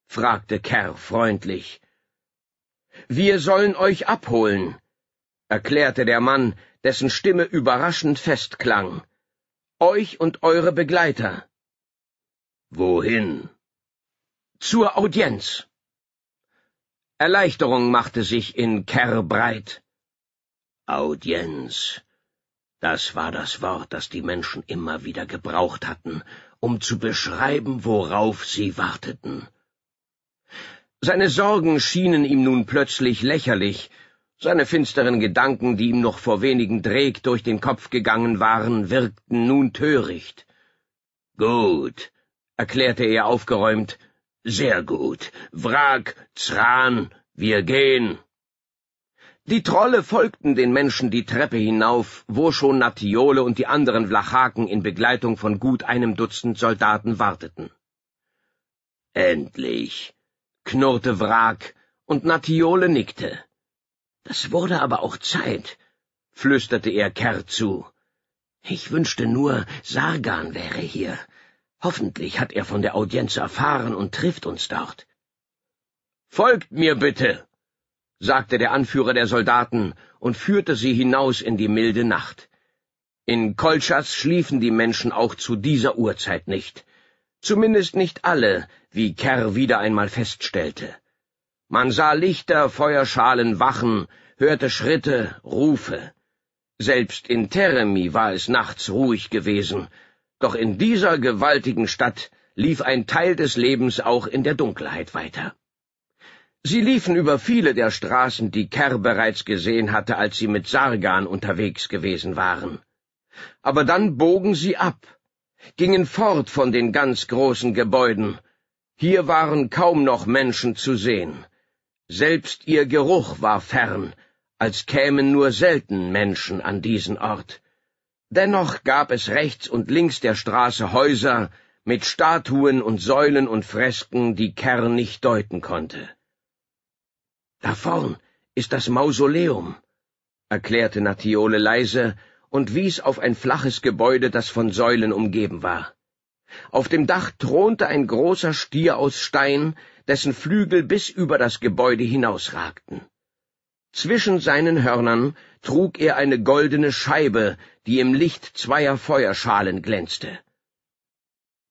fragte Kerr freundlich. Wir sollen euch abholen, erklärte der Mann, dessen Stimme überraschend fest klang. Euch und eure Begleiter. Wohin? zur Audienz. Erleichterung machte sich in Kerr breit. Audienz. Das war das Wort, das die Menschen immer wieder gebraucht hatten, um zu beschreiben, worauf sie warteten. Seine Sorgen schienen ihm nun plötzlich lächerlich, seine finsteren Gedanken, die ihm noch vor wenigen Dreck durch den Kopf gegangen waren, wirkten nun töricht. Gut, erklärte er aufgeräumt sehr gut. Wrack, Zran, wir gehen. Die Trolle folgten den Menschen die Treppe hinauf, wo schon Natiole und die anderen Vlachaken in Begleitung von gut einem Dutzend Soldaten warteten. Endlich, knurrte Wrack, und Natiole nickte. Das wurde aber auch Zeit, flüsterte er Kerr zu. Ich wünschte nur, Sargan wäre hier. Hoffentlich hat er von der Audienz erfahren und trifft uns dort. Folgt mir bitte, sagte der Anführer der Soldaten und führte sie hinaus in die milde Nacht. In Kolchas schliefen die Menschen auch zu dieser Uhrzeit nicht, zumindest nicht alle, wie Kerr wieder einmal feststellte. Man sah Lichter, Feuerschalen, Wachen, hörte Schritte, Rufe. Selbst in Teremi war es nachts ruhig gewesen, doch in dieser gewaltigen Stadt lief ein Teil des Lebens auch in der Dunkelheit weiter. Sie liefen über viele der Straßen, die Kerr bereits gesehen hatte, als sie mit Sargan unterwegs gewesen waren. Aber dann bogen sie ab, gingen fort von den ganz großen Gebäuden. Hier waren kaum noch Menschen zu sehen. Selbst ihr Geruch war fern, als kämen nur selten Menschen an diesen Ort. Dennoch gab es rechts und links der Straße Häuser mit Statuen und Säulen und Fresken, die Kern nicht deuten konnte. Da vorn ist das Mausoleum, erklärte Natiole leise und wies auf ein flaches Gebäude, das von Säulen umgeben war. Auf dem Dach thronte ein großer Stier aus Stein, dessen Flügel bis über das Gebäude hinausragten. Zwischen seinen Hörnern trug er eine goldene Scheibe, die im Licht zweier Feuerschalen glänzte.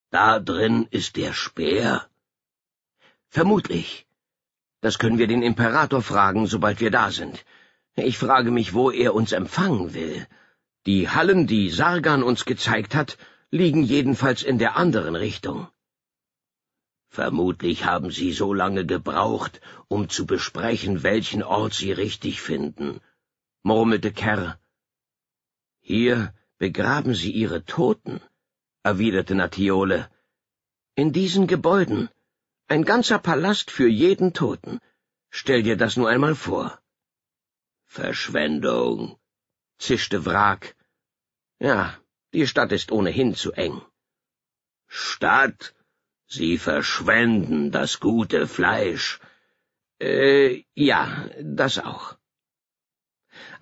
Da drin ist der Speer? Vermutlich. Das können wir den Imperator fragen, sobald wir da sind. Ich frage mich, wo er uns empfangen will. Die Hallen, die Sargan uns gezeigt hat, liegen jedenfalls in der anderen Richtung. Vermutlich haben sie so lange gebraucht, um zu besprechen, welchen Ort sie richtig finden, murmelte Kerr hier begraben sie ihre Toten, erwiderte Natiole. In diesen Gebäuden. Ein ganzer Palast für jeden Toten. Stell dir das nur einmal vor. Verschwendung, zischte Wrak. Ja, die Stadt ist ohnehin zu eng. Stadt? Sie verschwenden das gute Fleisch. Äh, ja, das auch.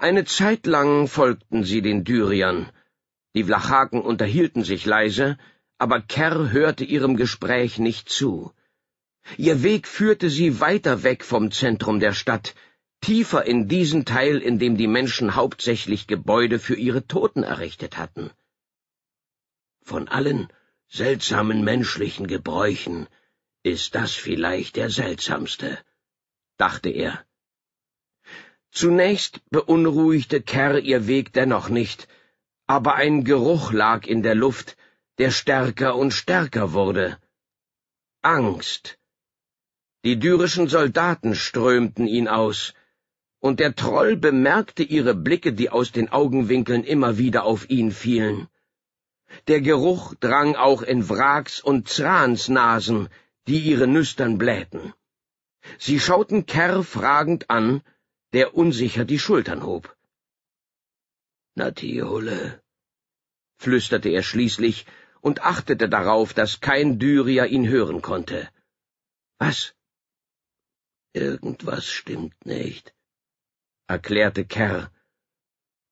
Eine Zeit lang folgten sie den Dyriern. Die Vlachaken unterhielten sich leise, aber Kerr hörte ihrem Gespräch nicht zu. Ihr Weg führte sie weiter weg vom Zentrum der Stadt, tiefer in diesen Teil, in dem die Menschen hauptsächlich Gebäude für ihre Toten errichtet hatten. Von allen seltsamen menschlichen Gebräuchen ist das vielleicht der seltsamste, dachte er. Zunächst beunruhigte Kerr ihr Weg dennoch nicht, aber ein Geruch lag in der Luft, der stärker und stärker wurde. Angst. Die dürischen Soldaten strömten ihn aus, und der Troll bemerkte ihre Blicke, die aus den Augenwinkeln immer wieder auf ihn fielen. Der Geruch drang auch in Wracks und Zrans Nasen, die ihre Nüstern blähten. Sie schauten Kerr fragend an, der unsicher die Schultern hob. Na die Hulle, flüsterte er schließlich und achtete darauf, dass kein Dyrier ihn hören konnte. Was? Irgendwas stimmt nicht, erklärte Kerr.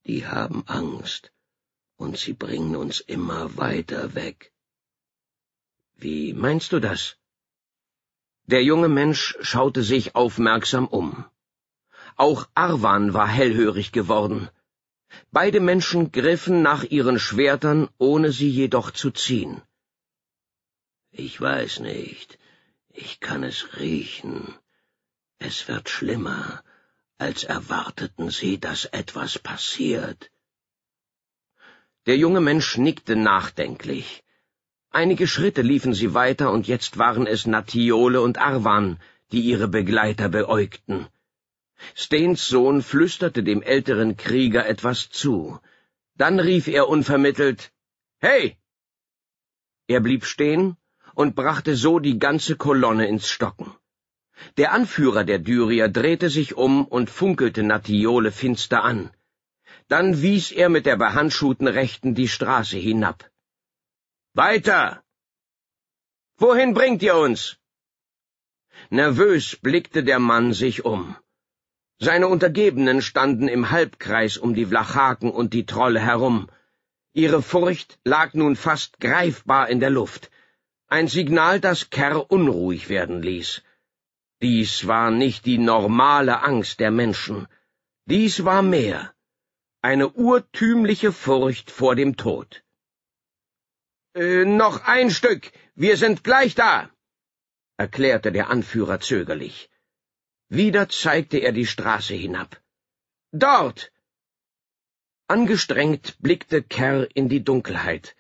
Die haben Angst, und sie bringen uns immer weiter weg. Wie meinst du das? Der junge Mensch schaute sich aufmerksam um. Auch Arwan war hellhörig geworden. Beide Menschen griffen nach ihren Schwertern, ohne sie jedoch zu ziehen. Ich weiß nicht. Ich kann es riechen. Es wird schlimmer, als erwarteten sie, dass etwas passiert. Der junge Mensch nickte nachdenklich. Einige Schritte liefen sie weiter, und jetzt waren es Natiole und Arwan, die ihre Begleiter beäugten. Staines Sohn flüsterte dem älteren Krieger etwas zu. Dann rief er unvermittelt Hey! Er blieb stehen und brachte so die ganze Kolonne ins Stocken. Der Anführer der Dyrier drehte sich um und funkelte Natiole finster an. Dann wies er mit der behandschuhten Rechten die Straße hinab. Weiter! Wohin bringt ihr uns? Nervös blickte der Mann sich um. Seine Untergebenen standen im Halbkreis um die Vlachaken und die Trolle herum. Ihre Furcht lag nun fast greifbar in der Luft. Ein Signal, das Kerr unruhig werden ließ. Dies war nicht die normale Angst der Menschen. Dies war mehr. Eine urtümliche Furcht vor dem Tod. Äh, noch ein Stück, wir sind gleich da, erklärte der Anführer zögerlich. Wieder zeigte er die Straße hinab. Dort! Angestrengt blickte Kerr in die Dunkelheit.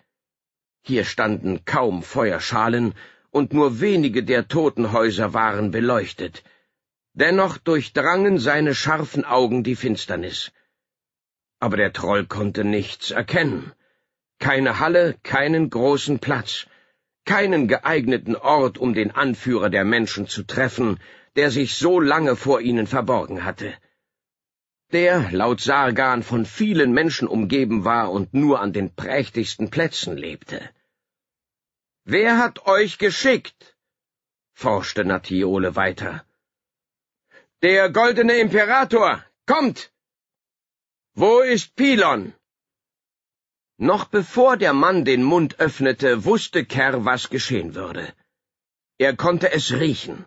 Hier standen kaum Feuerschalen, und nur wenige der Totenhäuser waren beleuchtet. Dennoch durchdrangen seine scharfen Augen die Finsternis. Aber der Troll konnte nichts erkennen. Keine Halle, keinen großen Platz, keinen geeigneten Ort, um den Anführer der Menschen zu treffen, der sich so lange vor ihnen verborgen hatte. Der, laut Sargan, von vielen Menschen umgeben war und nur an den prächtigsten Plätzen lebte. Wer hat euch geschickt? forschte Natiole weiter. Der goldene Imperator, kommt! Wo ist Pilon? Noch bevor der Mann den Mund öffnete, wusste Kerr, was geschehen würde. Er konnte es riechen.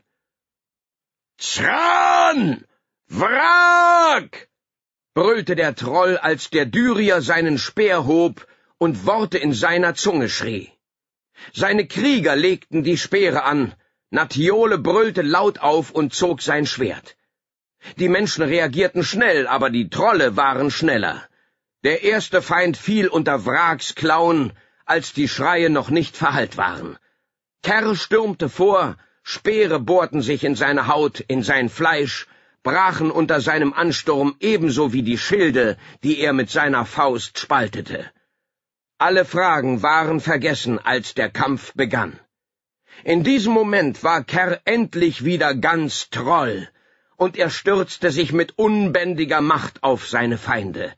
Zran! Wrack! brüllte der Troll, als der Dyrier seinen Speer hob und Worte in seiner Zunge schrie. Seine Krieger legten die Speere an, Natiole brüllte laut auf und zog sein Schwert. Die Menschen reagierten schnell, aber die Trolle waren schneller. Der erste Feind fiel unter Wraks Klauen, als die Schreie noch nicht verhallt waren. Kerr stürmte vor, Speere bohrten sich in seine Haut, in sein Fleisch, brachen unter seinem Ansturm ebenso wie die Schilde, die er mit seiner Faust spaltete. Alle Fragen waren vergessen, als der Kampf begann. In diesem Moment war Kerr endlich wieder ganz Troll, und er stürzte sich mit unbändiger Macht auf seine Feinde.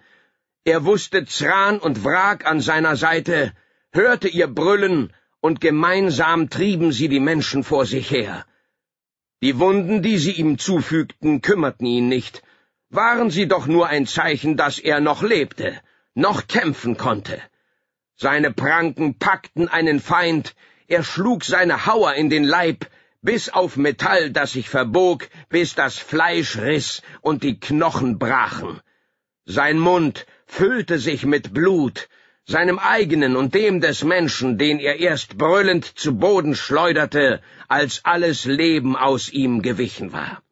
Er wusste Zran und Wrak an seiner Seite, hörte ihr Brüllen und gemeinsam trieben sie die Menschen vor sich her. Die Wunden, die sie ihm zufügten, kümmerten ihn nicht, waren sie doch nur ein Zeichen, dass er noch lebte, noch kämpfen konnte. Seine Pranken packten einen Feind, er schlug seine Hauer in den Leib, bis auf Metall, das sich verbog, bis das Fleisch riss und die Knochen brachen. Sein Mund füllte sich mit Blut, seinem eigenen und dem des Menschen, den er erst brüllend zu Boden schleuderte, als alles Leben aus ihm gewichen war.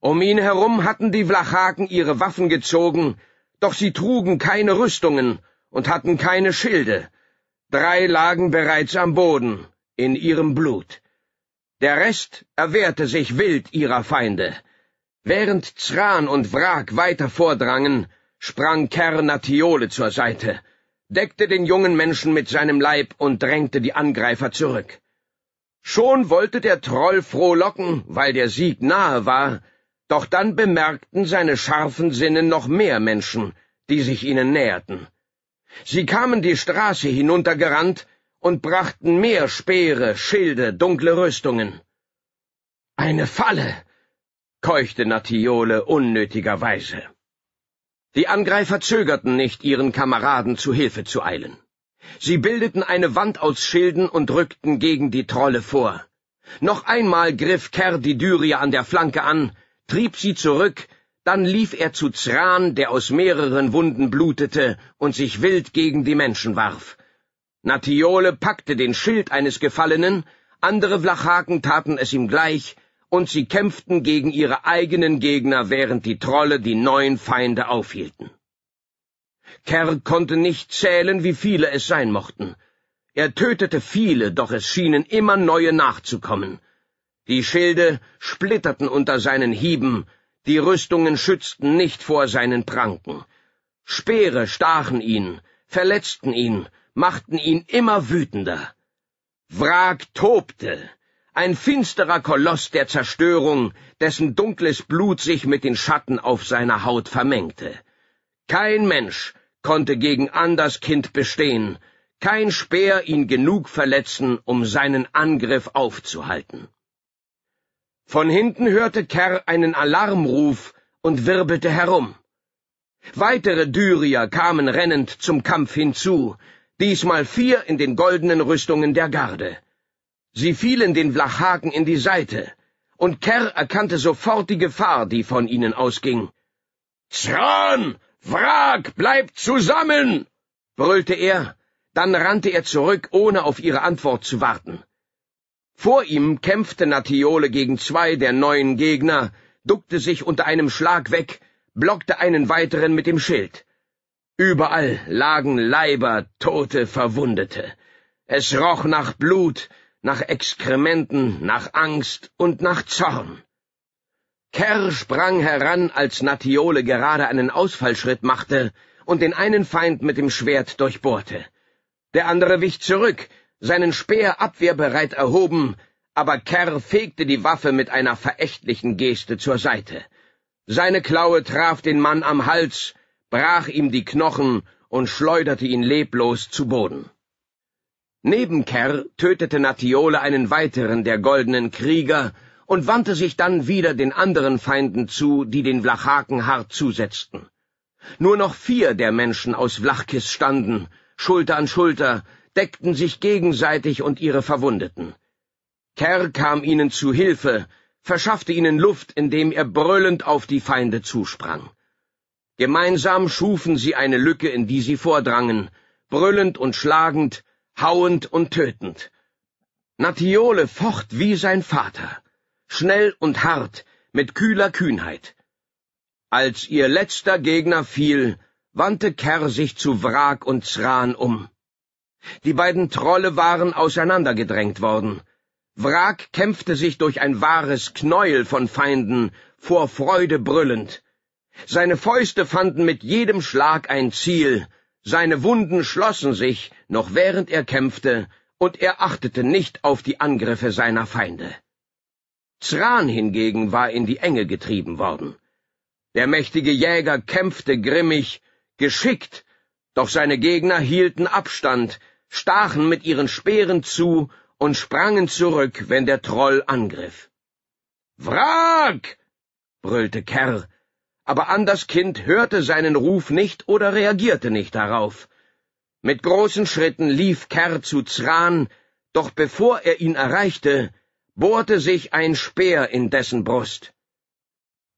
Um ihn herum hatten die Vlachaken ihre Waffen gezogen, doch sie trugen keine Rüstungen und hatten keine Schilde. Drei lagen bereits am Boden, in ihrem Blut. Der Rest erwehrte sich wild ihrer Feinde. Während Zran und Wrak weiter vordrangen, sprang Kernatiole zur Seite, deckte den jungen Menschen mit seinem Leib und drängte die Angreifer zurück. Schon wollte der Troll frohlocken, weil der Sieg nahe war, doch dann bemerkten seine scharfen Sinne noch mehr Menschen, die sich ihnen näherten. Sie kamen die Straße hinuntergerannt und brachten mehr Speere, Schilde, dunkle Rüstungen. Eine Falle, keuchte Natiole unnötigerweise. Die Angreifer zögerten nicht, ihren Kameraden zu Hilfe zu eilen. Sie bildeten eine Wand aus Schilden und rückten gegen die Trolle vor. Noch einmal griff Kerr die Dyrier an der Flanke an, trieb sie zurück, dann lief er zu Zran, der aus mehreren Wunden blutete und sich wild gegen die Menschen warf. Natiole packte den Schild eines Gefallenen, andere Vlachaken taten es ihm gleich, und sie kämpften gegen ihre eigenen Gegner, während die Trolle die neuen Feinde aufhielten. Kerr konnte nicht zählen, wie viele es sein mochten. Er tötete viele, doch es schienen immer neue nachzukommen. Die Schilde splitterten unter seinen Hieben, die Rüstungen schützten nicht vor seinen Pranken. Speere stachen ihn, verletzten ihn, machten ihn immer wütender. Wrak tobte, ein finsterer Koloss der Zerstörung, dessen dunkles Blut sich mit den Schatten auf seiner Haut vermengte. Kein Mensch konnte gegen Anders Kind bestehen, kein Speer ihn genug verletzen, um seinen Angriff aufzuhalten. Von hinten hörte Kerr einen Alarmruf und wirbelte herum. Weitere Dyrier kamen rennend zum Kampf hinzu, diesmal vier in den goldenen Rüstungen der Garde. Sie fielen den Vlachaken in die Seite, und Kerr erkannte sofort die Gefahr, die von ihnen ausging. Zran! Wrack! Bleibt zusammen! brüllte er, dann rannte er zurück, ohne auf ihre Antwort zu warten. Vor ihm kämpfte Natiole gegen zwei der neuen Gegner, duckte sich unter einem Schlag weg, blockte einen weiteren mit dem Schild. Überall lagen Leiber, Tote, Verwundete. Es roch nach Blut, nach Exkrementen, nach Angst und nach Zorn. Kerr sprang heran, als Natiole gerade einen Ausfallschritt machte und den einen Feind mit dem Schwert durchbohrte. Der andere wich zurück, seinen Speer abwehrbereit erhoben, aber Kerr fegte die Waffe mit einer verächtlichen Geste zur Seite. Seine Klaue traf den Mann am Hals, brach ihm die Knochen und schleuderte ihn leblos zu Boden. Neben Kerr tötete Natiole einen weiteren der goldenen Krieger und wandte sich dann wieder den anderen Feinden zu, die den Vlachaken hart zusetzten. Nur noch vier der Menschen aus Vlachkis standen, Schulter an Schulter, deckten sich gegenseitig und ihre Verwundeten. Kerr kam ihnen zu Hilfe, verschaffte ihnen Luft, indem er brüllend auf die Feinde zusprang. Gemeinsam schufen sie eine Lücke, in die sie vordrangen, brüllend und schlagend, hauend und tötend. Natiole focht wie sein Vater, schnell und hart, mit kühler Kühnheit. Als ihr letzter Gegner fiel, wandte Kerr sich zu Wrak und Zran um. Die beiden Trolle waren auseinandergedrängt worden. Wrak kämpfte sich durch ein wahres Knäuel von Feinden, vor Freude brüllend. Seine Fäuste fanden mit jedem Schlag ein Ziel, seine Wunden schlossen sich, noch während er kämpfte, und er achtete nicht auf die Angriffe seiner Feinde. Zran hingegen war in die Enge getrieben worden. Der mächtige Jäger kämpfte grimmig, geschickt, doch seine Gegner hielten Abstand, stachen mit ihren Speeren zu und sprangen zurück, wenn der Troll angriff. Wrak! brüllte Kerr, aber Anders Kind hörte seinen Ruf nicht oder reagierte nicht darauf. Mit großen Schritten lief Kerr zu Zran, doch bevor er ihn erreichte, bohrte sich ein Speer in dessen Brust.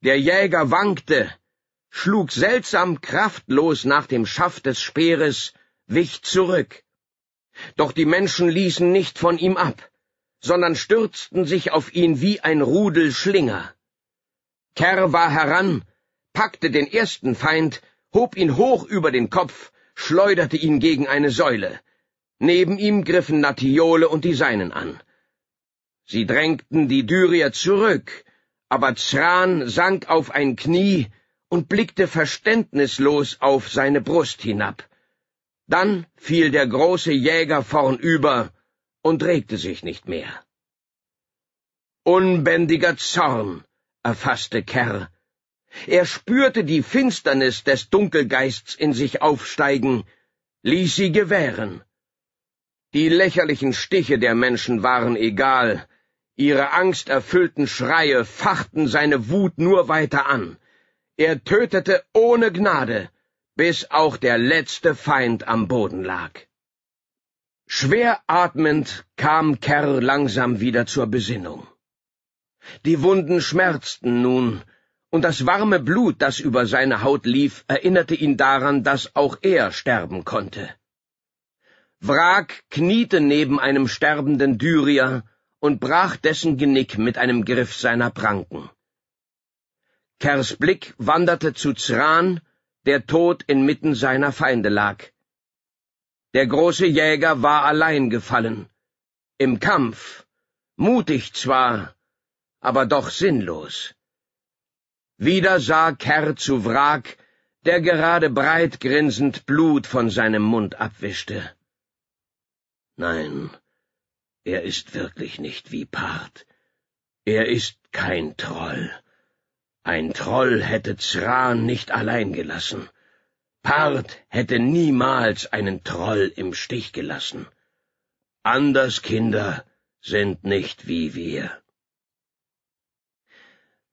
Der Jäger wankte, schlug seltsam kraftlos nach dem Schaft des Speeres, wich zurück. Doch die Menschen ließen nicht von ihm ab, sondern stürzten sich auf ihn wie ein Rudel Schlinger. Kerr war heran packte den ersten Feind, hob ihn hoch über den Kopf, schleuderte ihn gegen eine Säule. Neben ihm griffen Natiole und die Seinen an. Sie drängten die Dyrier zurück, aber Zran sank auf ein Knie und blickte verständnislos auf seine Brust hinab. Dann fiel der große Jäger vornüber und regte sich nicht mehr. Unbändiger Zorn erfasste Kerr er spürte die Finsternis des Dunkelgeists in sich aufsteigen, ließ sie gewähren. Die lächerlichen Stiche der Menschen waren egal, ihre angsterfüllten Schreie fachten seine Wut nur weiter an. Er tötete ohne Gnade, bis auch der letzte Feind am Boden lag. Schwer atmend kam Kerr langsam wieder zur Besinnung. Die Wunden schmerzten nun, und das warme Blut, das über seine Haut lief, erinnerte ihn daran, dass auch er sterben konnte. Wrak kniete neben einem sterbenden Dyrier und brach dessen Genick mit einem Griff seiner Pranken. Kers Blick wanderte zu Zran, der tot inmitten seiner Feinde lag. Der große Jäger war allein gefallen, im Kampf, mutig zwar, aber doch sinnlos. Wieder sah Kerr zu Wrack, der gerade breit grinsend Blut von seinem Mund abwischte. Nein, er ist wirklich nicht wie Part. Er ist kein Troll. Ein Troll hätte Zran nicht allein gelassen. Part hätte niemals einen Troll im Stich gelassen. Anders Kinder sind nicht wie wir.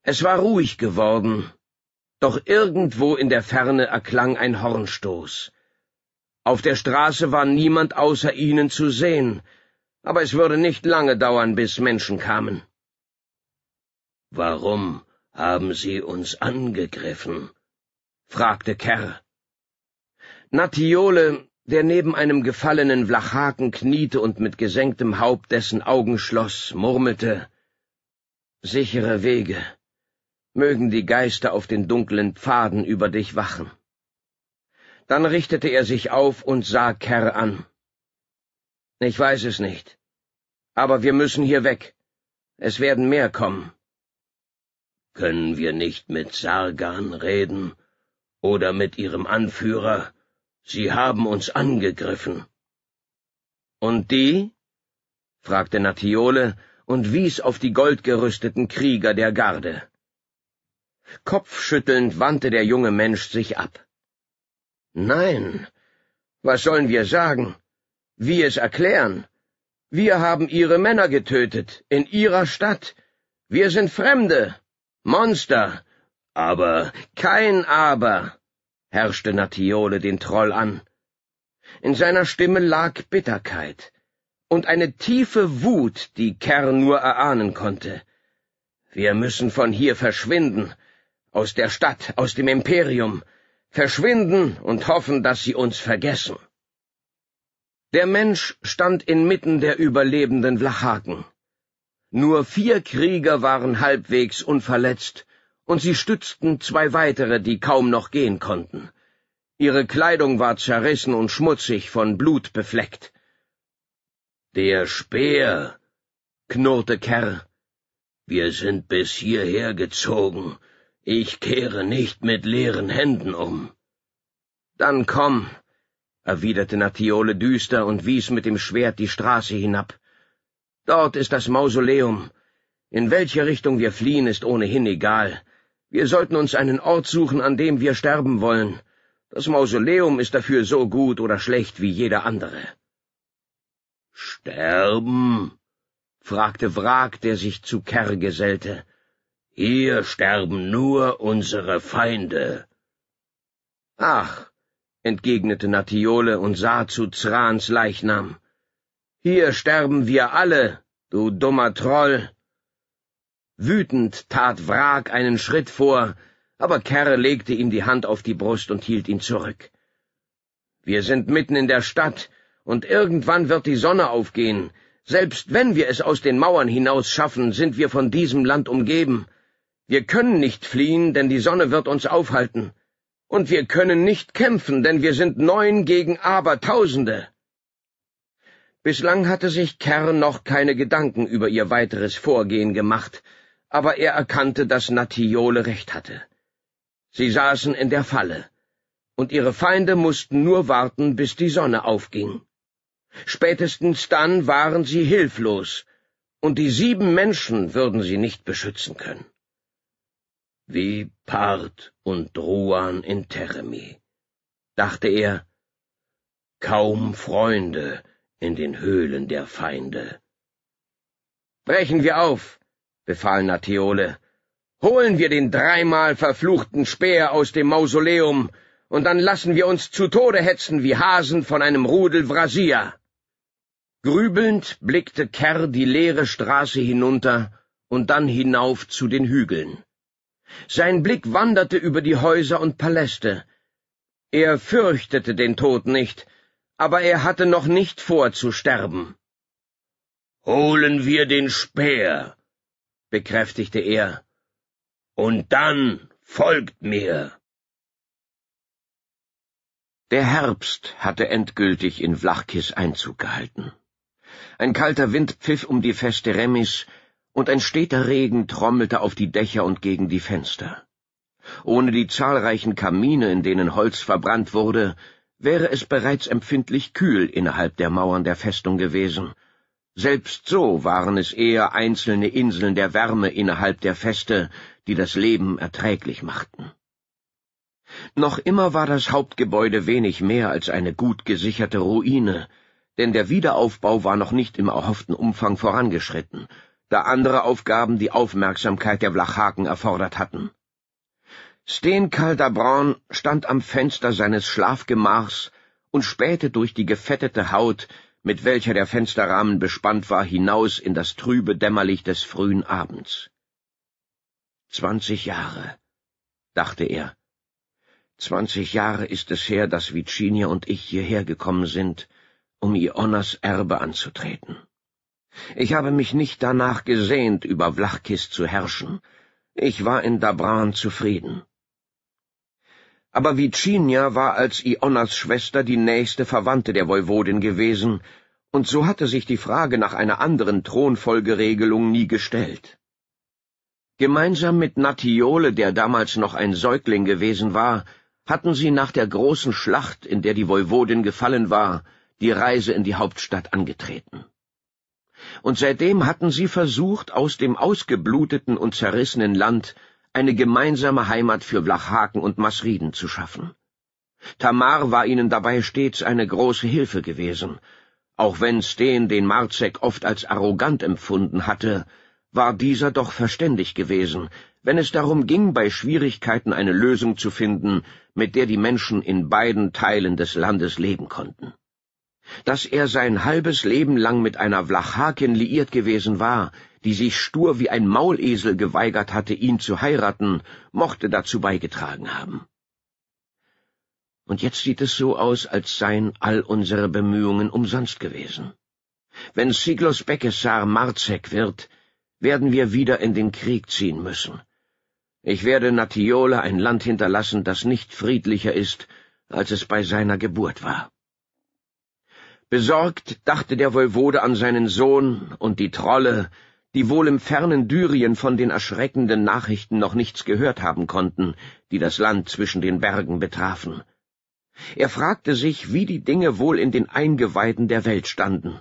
Es war ruhig geworden, doch irgendwo in der Ferne erklang ein Hornstoß. Auf der Straße war niemand außer ihnen zu sehen, aber es würde nicht lange dauern, bis Menschen kamen. Warum haben Sie uns angegriffen? fragte Kerr. Natiole, der neben einem gefallenen Vlachaken kniete und mit gesenktem Haupt dessen Augen schloss, murmelte Sichere Wege, mögen die Geister auf den dunklen Pfaden über dich wachen. Dann richtete er sich auf und sah Kerr an. Ich weiß es nicht. Aber wir müssen hier weg. Es werden mehr kommen. Können wir nicht mit Sargan reden? Oder mit ihrem Anführer? Sie haben uns angegriffen. Und die? fragte Natiole und wies auf die goldgerüsteten Krieger der Garde. Kopfschüttelnd wandte der junge Mensch sich ab. Nein, was sollen wir sagen? Wie es erklären? Wir haben ihre Männer getötet, in ihrer Stadt. Wir sind Fremde, Monster. Aber kein Aber, herrschte Natiole den Troll an. In seiner Stimme lag Bitterkeit und eine tiefe Wut, die Kern nur erahnen konnte. Wir müssen von hier verschwinden, aus der Stadt, aus dem Imperium, verschwinden und hoffen, dass sie uns vergessen. Der Mensch stand inmitten der überlebenden Vlachaken. Nur vier Krieger waren halbwegs unverletzt, und sie stützten zwei weitere, die kaum noch gehen konnten. Ihre Kleidung war zerrissen und schmutzig, von Blut befleckt. Der Speer, knurrte Kerr. Wir sind bis hierher gezogen, ich kehre nicht mit leeren Händen um. Dann komm, erwiderte Natiole düster und wies mit dem Schwert die Straße hinab. Dort ist das Mausoleum. In welche Richtung wir fliehen, ist ohnehin egal. Wir sollten uns einen Ort suchen, an dem wir sterben wollen. Das Mausoleum ist dafür so gut oder schlecht wie jeder andere. Sterben? fragte Wrak, der sich zu Kerr gesellte. Hier sterben nur unsere Feinde. Ach, entgegnete Natiole und sah zu Zrans Leichnam. Hier sterben wir alle, du dummer Troll. Wütend tat Wrak einen Schritt vor, aber Kerre legte ihm die Hand auf die Brust und hielt ihn zurück. Wir sind mitten in der Stadt, und irgendwann wird die Sonne aufgehen. Selbst wenn wir es aus den Mauern hinaus schaffen, sind wir von diesem Land umgeben. Wir können nicht fliehen, denn die Sonne wird uns aufhalten. Und wir können nicht kämpfen, denn wir sind neun gegen Abertausende. Bislang hatte sich Kerr noch keine Gedanken über ihr weiteres Vorgehen gemacht, aber er erkannte, dass Natiole recht hatte. Sie saßen in der Falle, und ihre Feinde mussten nur warten, bis die Sonne aufging. Spätestens dann waren sie hilflos, und die sieben Menschen würden sie nicht beschützen können wie Part und Druan in Teremi, dachte er, kaum Freunde in den Höhlen der Feinde. Brechen wir auf, befahl Natheole, holen wir den dreimal verfluchten Speer aus dem Mausoleum, und dann lassen wir uns zu Tode hetzen wie Hasen von einem Rudel Vrasier. Grübelnd blickte Kerr die leere Straße hinunter und dann hinauf zu den Hügeln. Sein Blick wanderte über die Häuser und Paläste. Er fürchtete den Tod nicht, aber er hatte noch nicht vor zu sterben. Holen wir den Speer, bekräftigte er, und dann folgt mir. Der Herbst hatte endgültig in Vlachkis Einzug gehalten. Ein kalter Wind pfiff um die feste Remis und ein steter Regen trommelte auf die Dächer und gegen die Fenster. Ohne die zahlreichen Kamine, in denen Holz verbrannt wurde, wäre es bereits empfindlich kühl innerhalb der Mauern der Festung gewesen. Selbst so waren es eher einzelne Inseln der Wärme innerhalb der Feste, die das Leben erträglich machten. Noch immer war das Hauptgebäude wenig mehr als eine gut gesicherte Ruine, denn der Wiederaufbau war noch nicht im erhofften Umfang vorangeschritten, da andere Aufgaben die Aufmerksamkeit der Blachhaken erfordert hatten. Steenkalter Braun stand am Fenster seines Schlafgemachs und spähte durch die gefettete Haut, mit welcher der Fensterrahmen bespannt war, hinaus in das trübe Dämmerlicht des frühen Abends. Zwanzig Jahre, dachte er. Zwanzig Jahre ist es her, dass Vicinia und ich hierher gekommen sind, um Ionas Erbe anzutreten. Ich habe mich nicht danach gesehnt, über Vlachkis zu herrschen. Ich war in Dabran zufrieden. Aber Vicinia war als Ionas Schwester die nächste Verwandte der Voivodin gewesen, und so hatte sich die Frage nach einer anderen Thronfolgeregelung nie gestellt. Gemeinsam mit Natiole, der damals noch ein Säugling gewesen war, hatten sie nach der großen Schlacht, in der die Voivodin gefallen war, die Reise in die Hauptstadt angetreten und seitdem hatten sie versucht, aus dem ausgebluteten und zerrissenen Land eine gemeinsame Heimat für Blachhaken und Masriden zu schaffen. Tamar war ihnen dabei stets eine große Hilfe gewesen. Auch wenn Steen den Marzek oft als arrogant empfunden hatte, war dieser doch verständig gewesen, wenn es darum ging, bei Schwierigkeiten eine Lösung zu finden, mit der die Menschen in beiden Teilen des Landes leben konnten dass er sein halbes Leben lang mit einer Vlachakin liiert gewesen war, die sich stur wie ein Maulesel geweigert hatte, ihn zu heiraten, mochte dazu beigetragen haben. Und jetzt sieht es so aus, als seien all unsere Bemühungen umsonst gewesen. Wenn Siglos Bekesar Marzek wird, werden wir wieder in den Krieg ziehen müssen. Ich werde Natiola ein Land hinterlassen, das nicht friedlicher ist, als es bei seiner Geburt war. Besorgt dachte der Voivode an seinen Sohn und die Trolle, die wohl im fernen Dyrien von den erschreckenden Nachrichten noch nichts gehört haben konnten, die das Land zwischen den Bergen betrafen. Er fragte sich, wie die Dinge wohl in den Eingeweiden der Welt standen.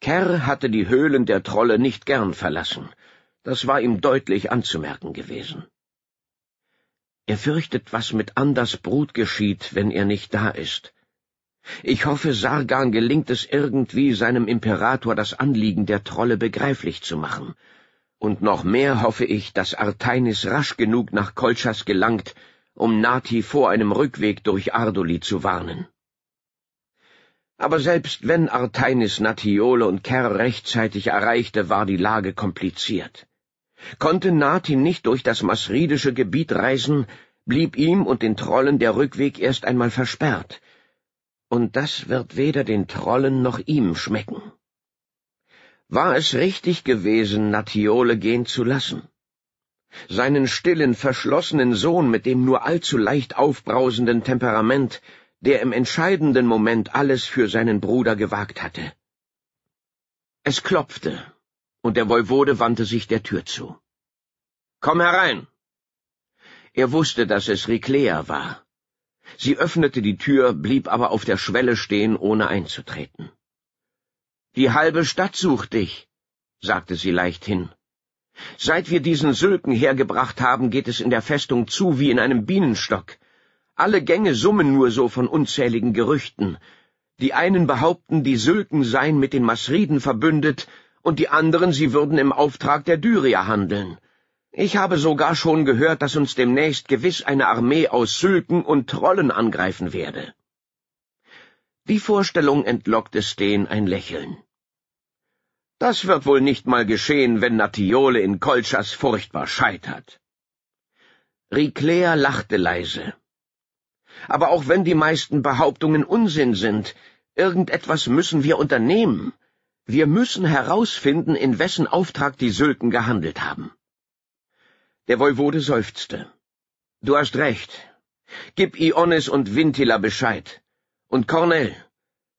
Kerr hatte die Höhlen der Trolle nicht gern verlassen, das war ihm deutlich anzumerken gewesen. Er fürchtet, was mit Anders Brut geschieht, wenn er nicht da ist, ich hoffe, Sargan gelingt es irgendwie, seinem Imperator das Anliegen der Trolle begreiflich zu machen. Und noch mehr hoffe ich, dass Artainis rasch genug nach Kolchas gelangt, um Nati vor einem Rückweg durch Ardoli zu warnen. Aber selbst wenn Artainis Natiole und Kerr rechtzeitig erreichte, war die Lage kompliziert. Konnte Nati nicht durch das masridische Gebiet reisen, blieb ihm und den Trollen der Rückweg erst einmal versperrt — und das wird weder den Trollen noch ihm schmecken. War es richtig gewesen, Natiole gehen zu lassen? Seinen stillen, verschlossenen Sohn mit dem nur allzu leicht aufbrausenden Temperament, der im entscheidenden Moment alles für seinen Bruder gewagt hatte. Es klopfte, und der Voivode wandte sich der Tür zu. Komm herein! Er wusste, dass es Riclea war, Sie öffnete die Tür, blieb aber auf der Schwelle stehen, ohne einzutreten. Die halbe Stadt sucht dich, sagte sie leichthin. Seit wir diesen Sülken hergebracht haben, geht es in der Festung zu wie in einem Bienenstock. Alle Gänge summen nur so von unzähligen Gerüchten. Die einen behaupten, die Sülken seien mit den Masriden verbündet, und die anderen, sie würden im Auftrag der Dyrier handeln. Ich habe sogar schon gehört, dass uns demnächst gewiss eine Armee aus Sülken und Trollen angreifen werde. Die Vorstellung entlockte Steen ein Lächeln. Das wird wohl nicht mal geschehen, wenn Natiole in Kolchas furchtbar scheitert. Riclea lachte leise. Aber auch wenn die meisten Behauptungen Unsinn sind, irgendetwas müssen wir unternehmen. Wir müssen herausfinden, in wessen Auftrag die Sülken gehandelt haben. Der Voivode seufzte. Du hast recht. Gib Ionis und Vintila Bescheid. Und Cornell.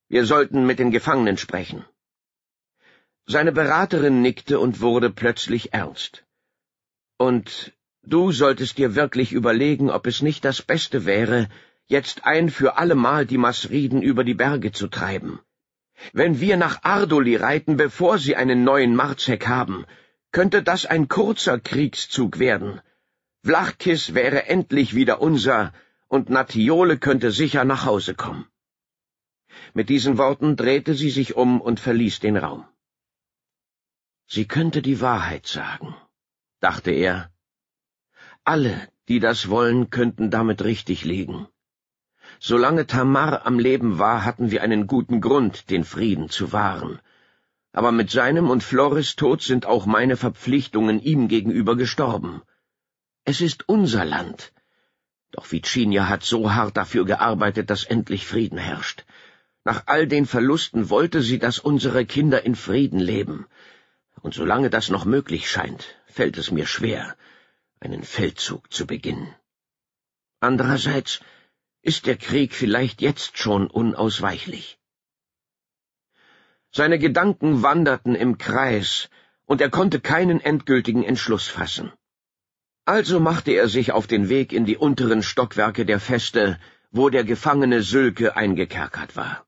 Wir sollten mit den Gefangenen sprechen. Seine Beraterin nickte und wurde plötzlich ernst. Und du solltest dir wirklich überlegen, ob es nicht das Beste wäre, jetzt ein für allemal die Masriden über die Berge zu treiben. Wenn wir nach Ardoli reiten, bevor sie einen neuen Marzek haben, könnte das ein kurzer Kriegszug werden. Vlachkis wäre endlich wieder unser, und Natiole könnte sicher nach Hause kommen. Mit diesen Worten drehte sie sich um und verließ den Raum. Sie könnte die Wahrheit sagen, dachte er. Alle, die das wollen, könnten damit richtig liegen. Solange Tamar am Leben war, hatten wir einen guten Grund, den Frieden zu wahren, aber mit seinem und Floris Tod sind auch meine Verpflichtungen ihm gegenüber gestorben. Es ist unser Land. Doch Vicinia hat so hart dafür gearbeitet, dass endlich Frieden herrscht. Nach all den Verlusten wollte sie, dass unsere Kinder in Frieden leben. Und solange das noch möglich scheint, fällt es mir schwer, einen Feldzug zu beginnen. Andererseits ist der Krieg vielleicht jetzt schon unausweichlich. Seine Gedanken wanderten im Kreis, und er konnte keinen endgültigen Entschluss fassen. Also machte er sich auf den Weg in die unteren Stockwerke der Feste, wo der Gefangene Sülke eingekerkert war.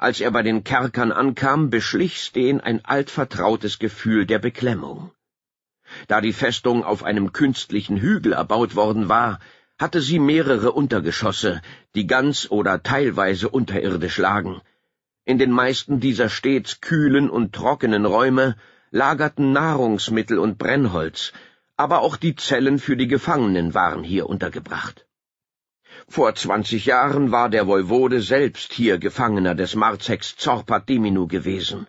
Als er bei den Kerkern ankam, beschlich den ein altvertrautes Gefühl der Beklemmung. Da die Festung auf einem künstlichen Hügel erbaut worden war, hatte sie mehrere Untergeschosse, die ganz oder teilweise unterirdisch lagen, in den meisten dieser stets kühlen und trockenen Räume lagerten Nahrungsmittel und Brennholz, aber auch die Zellen für die Gefangenen waren hier untergebracht. Vor zwanzig Jahren war der Voivode selbst hier Gefangener des Marzex Zorpat Diminu gewesen.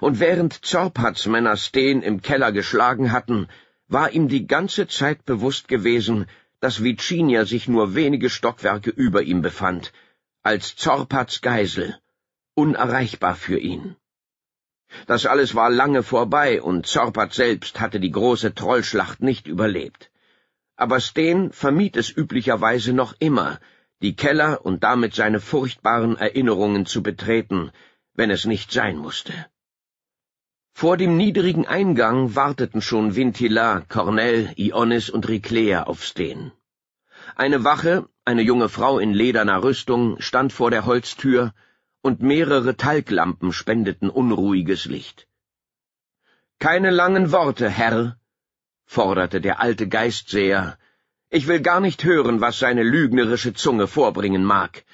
Und während Zorpats Männer Steen im Keller geschlagen hatten, war ihm die ganze Zeit bewusst gewesen, dass Vicinia sich nur wenige Stockwerke über ihm befand, als Zorpats Geisel unerreichbar für ihn. Das alles war lange vorbei, und Zorpat selbst hatte die große Trollschlacht nicht überlebt. Aber Steen vermied es üblicherweise noch immer, die Keller und damit seine furchtbaren Erinnerungen zu betreten, wenn es nicht sein musste. Vor dem niedrigen Eingang warteten schon Vintila, Cornell, Ionis und Riclea auf Steen. Eine Wache, eine junge Frau in lederner Rüstung, stand vor der Holztür und mehrere Talglampen spendeten unruhiges Licht. Keine langen Worte, Herr, forderte der alte Geistseher. Ich will gar nicht hören, was seine lügnerische Zunge vorbringen mag.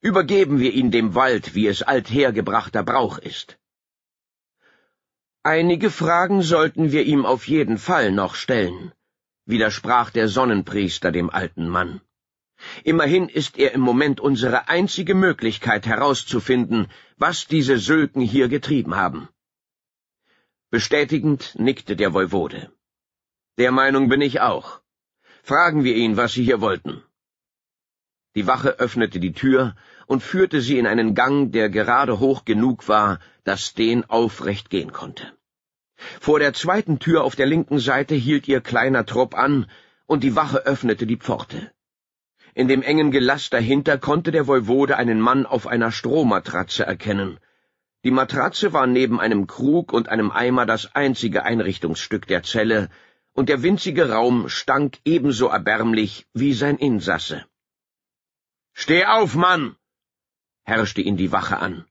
Übergeben wir ihn dem Wald, wie es althergebrachter Brauch ist. Einige Fragen sollten wir ihm auf jeden Fall noch stellen, widersprach der Sonnenpriester dem alten Mann. Immerhin ist er im Moment unsere einzige Möglichkeit herauszufinden, was diese Sülken hier getrieben haben. Bestätigend nickte der Voivode. Der Meinung bin ich auch. Fragen wir ihn, was Sie hier wollten. Die Wache öffnete die Tür und führte sie in einen Gang, der gerade hoch genug war, dass den aufrecht gehen konnte. Vor der zweiten Tür auf der linken Seite hielt ihr kleiner Trupp an, und die Wache öffnete die Pforte. In dem engen Gelass dahinter konnte der Voivode einen Mann auf einer Strohmatratze erkennen. Die Matratze war neben einem Krug und einem Eimer das einzige Einrichtungsstück der Zelle, und der winzige Raum stank ebenso erbärmlich wie sein Insasse. Steh auf, Mann! herrschte ihn die Wache an,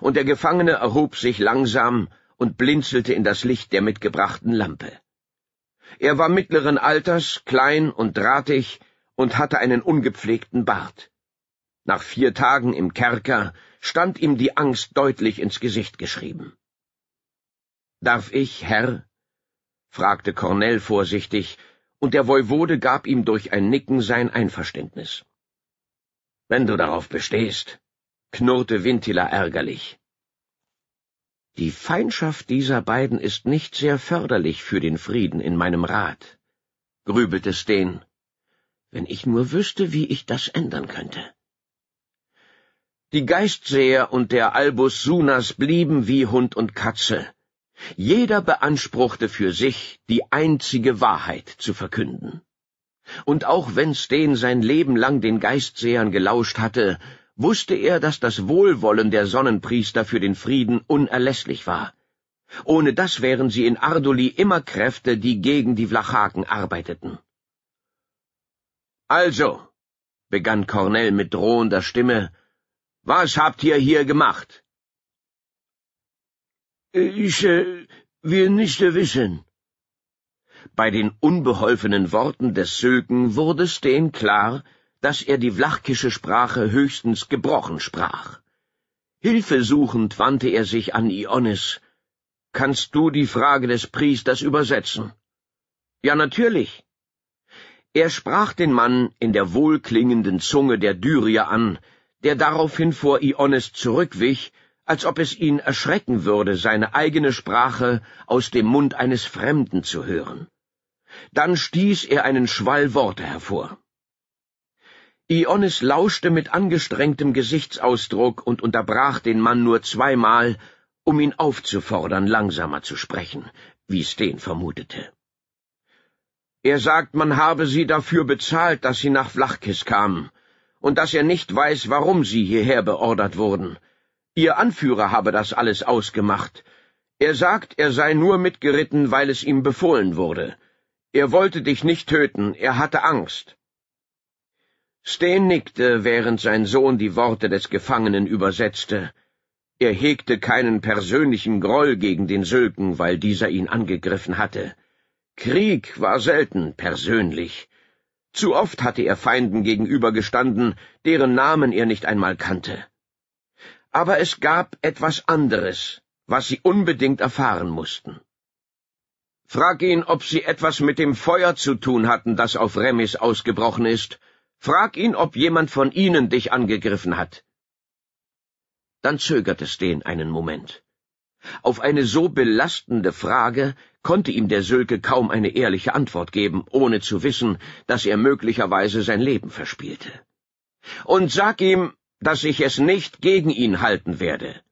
und der Gefangene erhob sich langsam und blinzelte in das Licht der mitgebrachten Lampe. Er war mittleren Alters, klein und drahtig, und hatte einen ungepflegten Bart. Nach vier Tagen im Kerker stand ihm die Angst deutlich ins Gesicht geschrieben. Darf ich, Herr? fragte Cornell vorsichtig, und der Voivode gab ihm durch ein Nicken sein Einverständnis. Wenn du darauf bestehst, knurrte Wintila ärgerlich. Die Feindschaft dieser beiden ist nicht sehr förderlich für den Frieden in meinem Rat, grübelte Steen wenn ich nur wüsste, wie ich das ändern könnte. Die Geistseher und der Albus Sunas blieben wie Hund und Katze. Jeder beanspruchte für sich, die einzige Wahrheit zu verkünden. Und auch wenn Sten sein Leben lang den Geistsehern gelauscht hatte, wusste er, dass das Wohlwollen der Sonnenpriester für den Frieden unerlässlich war. Ohne das wären sie in Arduli immer Kräfte, die gegen die Vlachaken arbeiteten. Also, begann Cornell mit drohender Stimme, was habt ihr hier gemacht? Ich äh, will nicht wissen. Bei den unbeholfenen Worten des Sylken wurde Steen klar, dass er die vlachkische Sprache höchstens gebrochen sprach. Hilfesuchend wandte er sich an Ionis. Kannst du die Frage des Priesters übersetzen? Ja, natürlich. Er sprach den Mann in der wohlklingenden Zunge der Dyrier an, der daraufhin vor Iones zurückwich, als ob es ihn erschrecken würde, seine eigene Sprache aus dem Mund eines Fremden zu hören. Dann stieß er einen Schwall Worte hervor. Iones lauschte mit angestrengtem Gesichtsausdruck und unterbrach den Mann nur zweimal, um ihn aufzufordern, langsamer zu sprechen, wie Sten vermutete. Er sagt, man habe sie dafür bezahlt, dass sie nach Flachkis kamen, und dass er nicht weiß, warum sie hierher beordert wurden. Ihr Anführer habe das alles ausgemacht. Er sagt, er sei nur mitgeritten, weil es ihm befohlen wurde. Er wollte dich nicht töten, er hatte Angst. Steen nickte, während sein Sohn die Worte des Gefangenen übersetzte. Er hegte keinen persönlichen Groll gegen den Sülken, weil dieser ihn angegriffen hatte. Krieg war selten persönlich. Zu oft hatte er Feinden gegenübergestanden, deren Namen er nicht einmal kannte. Aber es gab etwas anderes, was sie unbedingt erfahren mussten. Frag ihn, ob sie etwas mit dem Feuer zu tun hatten, das auf Remis ausgebrochen ist. Frag ihn, ob jemand von ihnen dich angegriffen hat. Dann zögerte Steen einen Moment. Auf eine so belastende Frage konnte ihm der Sülke kaum eine ehrliche Antwort geben, ohne zu wissen, dass er möglicherweise sein Leben verspielte. Und sag ihm, dass ich es nicht gegen ihn halten werde.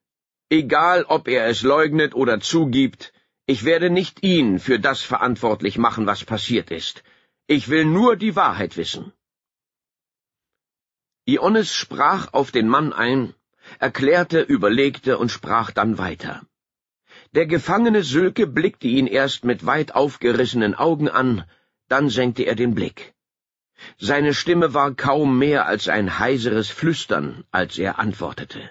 Egal, ob er es leugnet oder zugibt, ich werde nicht ihn für das verantwortlich machen, was passiert ist. Ich will nur die Wahrheit wissen. Iones sprach auf den Mann ein, erklärte, überlegte und sprach dann weiter. Der gefangene Sülke blickte ihn erst mit weit aufgerissenen Augen an, dann senkte er den Blick. Seine Stimme war kaum mehr als ein heiseres Flüstern, als er antwortete.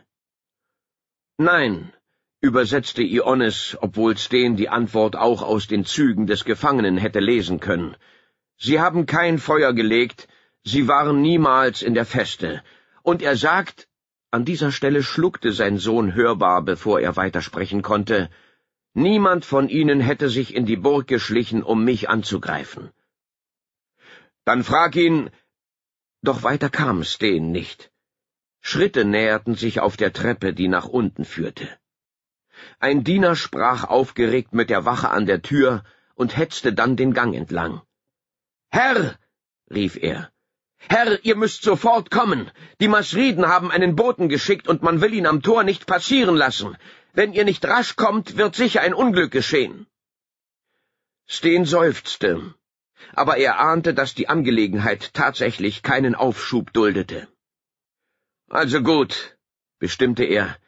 Nein, übersetzte Ioannes, obwohl Sten die Antwort auch aus den Zügen des Gefangenen hätte lesen können. Sie haben kein Feuer gelegt, sie waren niemals in der Feste. Und er sagt, an dieser Stelle schluckte sein Sohn hörbar, bevor er weitersprechen konnte, Niemand von ihnen hätte sich in die Burg geschlichen, um mich anzugreifen. Dann frag ihn. Doch weiter kam Steen nicht. Schritte näherten sich auf der Treppe, die nach unten führte. Ein Diener sprach aufgeregt mit der Wache an der Tür und hetzte dann den Gang entlang. Herr, rief er, Herr, ihr müsst sofort kommen. Die Masriden haben einen Boten geschickt und man will ihn am Tor nicht passieren lassen. Wenn ihr nicht rasch kommt, wird sicher ein Unglück geschehen. Steen seufzte, aber er ahnte, dass die Angelegenheit tatsächlich keinen Aufschub duldete. Also gut, bestimmte er,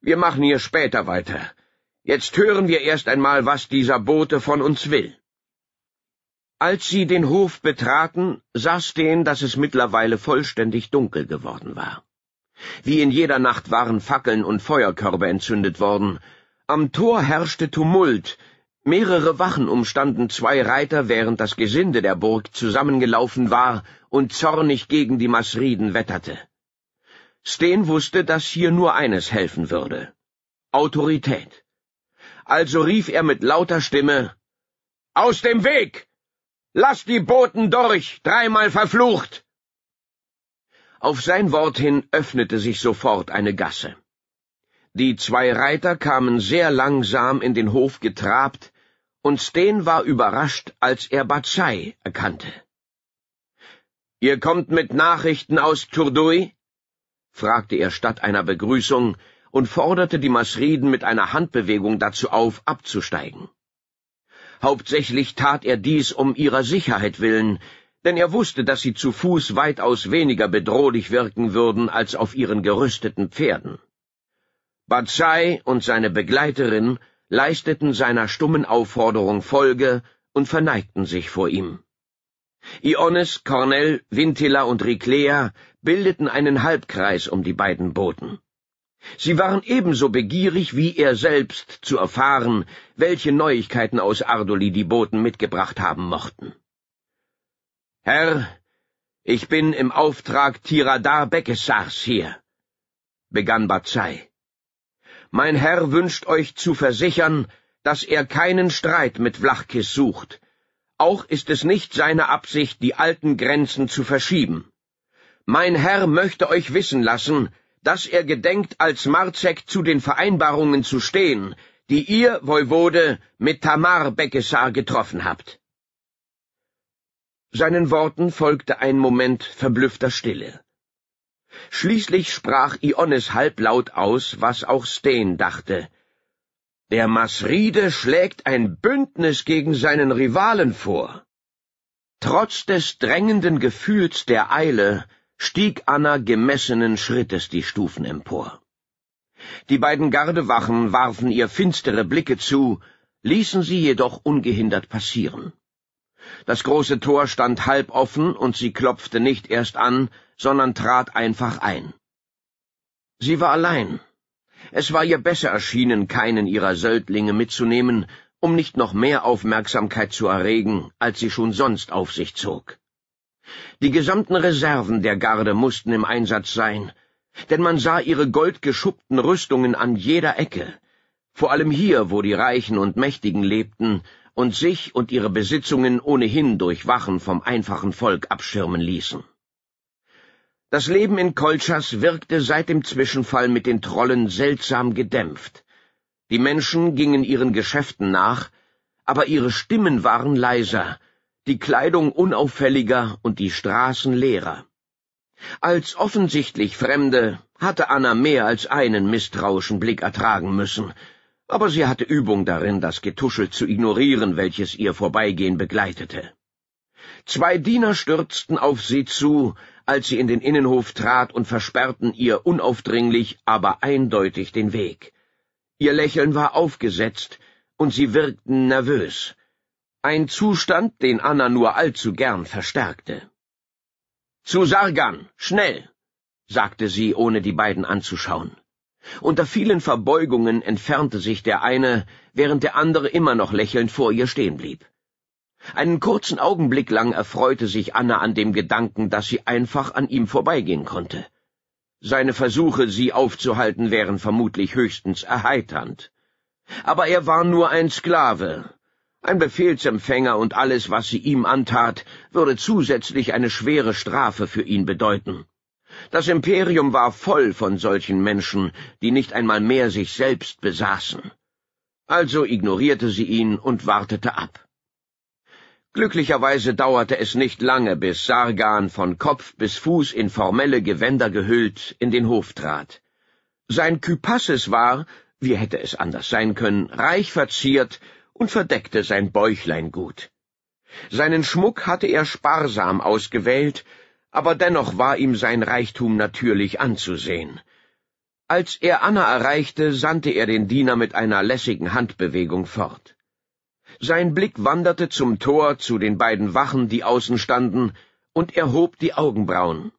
wir machen hier später weiter. Jetzt hören wir erst einmal, was dieser Bote von uns will. Als sie den Hof betraten, sah Steen, dass es mittlerweile vollständig dunkel geworden war. Wie in jeder Nacht waren Fackeln und Feuerkörbe entzündet worden. Am Tor herrschte Tumult. Mehrere Wachen umstanden zwei Reiter, während das Gesinde der Burg zusammengelaufen war und zornig gegen die Masriden wetterte. Steen wusste, dass hier nur eines helfen würde. Autorität. Also rief er mit lauter Stimme Aus dem Weg. Lass die Boten durch, dreimal verflucht. Auf sein Wort hin öffnete sich sofort eine Gasse. Die zwei Reiter kamen sehr langsam in den Hof getrabt, und Sten war überrascht, als er Bazai erkannte. Ihr kommt mit Nachrichten aus Turdui? fragte er statt einer Begrüßung und forderte die Masriden mit einer Handbewegung dazu auf, abzusteigen. Hauptsächlich tat er dies um ihrer Sicherheit willen, denn er wusste, dass sie zu Fuß weitaus weniger bedrohlich wirken würden als auf ihren gerüsteten Pferden. Bazai und seine Begleiterin leisteten seiner stummen Aufforderung Folge und verneigten sich vor ihm. Iones, Cornell, Vintilla und Riclea bildeten einen Halbkreis um die beiden Boten. Sie waren ebenso begierig wie er selbst zu erfahren, welche Neuigkeiten aus Ardoli die Boten mitgebracht haben mochten. Herr, ich bin im Auftrag Tiradar Bekesars hier, begann Bazai. Mein Herr wünscht euch zu versichern, dass er keinen Streit mit Vlachkis sucht. Auch ist es nicht seine Absicht, die alten Grenzen zu verschieben. Mein Herr möchte euch wissen lassen, dass er gedenkt, als Marzek zu den Vereinbarungen zu stehen, die ihr, Voivode, mit Tamar Bekesar getroffen habt. Seinen Worten folgte ein Moment verblüffter Stille. Schließlich sprach Iones halblaut aus, was auch Steen dachte. Der Masride schlägt ein Bündnis gegen seinen Rivalen vor. Trotz des drängenden Gefühls der Eile stieg Anna gemessenen Schrittes die Stufen empor. Die beiden Gardewachen warfen ihr finstere Blicke zu, ließen sie jedoch ungehindert passieren. Das große Tor stand halb offen, und sie klopfte nicht erst an, sondern trat einfach ein. Sie war allein. Es war ihr besser erschienen, keinen ihrer Söldlinge mitzunehmen, um nicht noch mehr Aufmerksamkeit zu erregen, als sie schon sonst auf sich zog. Die gesamten Reserven der Garde mussten im Einsatz sein, denn man sah ihre goldgeschuppten Rüstungen an jeder Ecke. Vor allem hier, wo die Reichen und Mächtigen lebten, und sich und ihre Besitzungen ohnehin durch Wachen vom einfachen Volk abschirmen ließen. Das Leben in Kolchas wirkte seit dem Zwischenfall mit den Trollen seltsam gedämpft. Die Menschen gingen ihren Geschäften nach, aber ihre Stimmen waren leiser, die Kleidung unauffälliger und die Straßen leerer. Als offensichtlich Fremde hatte Anna mehr als einen misstrauischen Blick ertragen müssen, aber sie hatte Übung darin, das Getuschel zu ignorieren, welches ihr Vorbeigehen begleitete. Zwei Diener stürzten auf sie zu, als sie in den Innenhof trat und versperrten ihr unaufdringlich, aber eindeutig den Weg. Ihr Lächeln war aufgesetzt, und sie wirkten nervös. Ein Zustand, den Anna nur allzu gern verstärkte. Zu Sargan, schnell, sagte sie, ohne die beiden anzuschauen. Unter vielen Verbeugungen entfernte sich der eine, während der andere immer noch lächelnd vor ihr stehen blieb. Einen kurzen Augenblick lang erfreute sich Anna an dem Gedanken, dass sie einfach an ihm vorbeigehen konnte. Seine Versuche, sie aufzuhalten, wären vermutlich höchstens erheiternd. Aber er war nur ein Sklave, ein Befehlsempfänger, und alles, was sie ihm antat, würde zusätzlich eine schwere Strafe für ihn bedeuten. Das Imperium war voll von solchen Menschen, die nicht einmal mehr sich selbst besaßen. Also ignorierte sie ihn und wartete ab. Glücklicherweise dauerte es nicht lange, bis Sargan von Kopf bis Fuß in formelle Gewänder gehüllt in den Hof trat. Sein Kypasses war, wie hätte es anders sein können, reich verziert und verdeckte sein Bäuchlein gut. Seinen Schmuck hatte er sparsam ausgewählt aber dennoch war ihm sein Reichtum natürlich anzusehen. Als er Anna erreichte, sandte er den Diener mit einer lässigen Handbewegung fort. Sein Blick wanderte zum Tor zu den beiden Wachen, die außen standen, und er hob die Augenbrauen.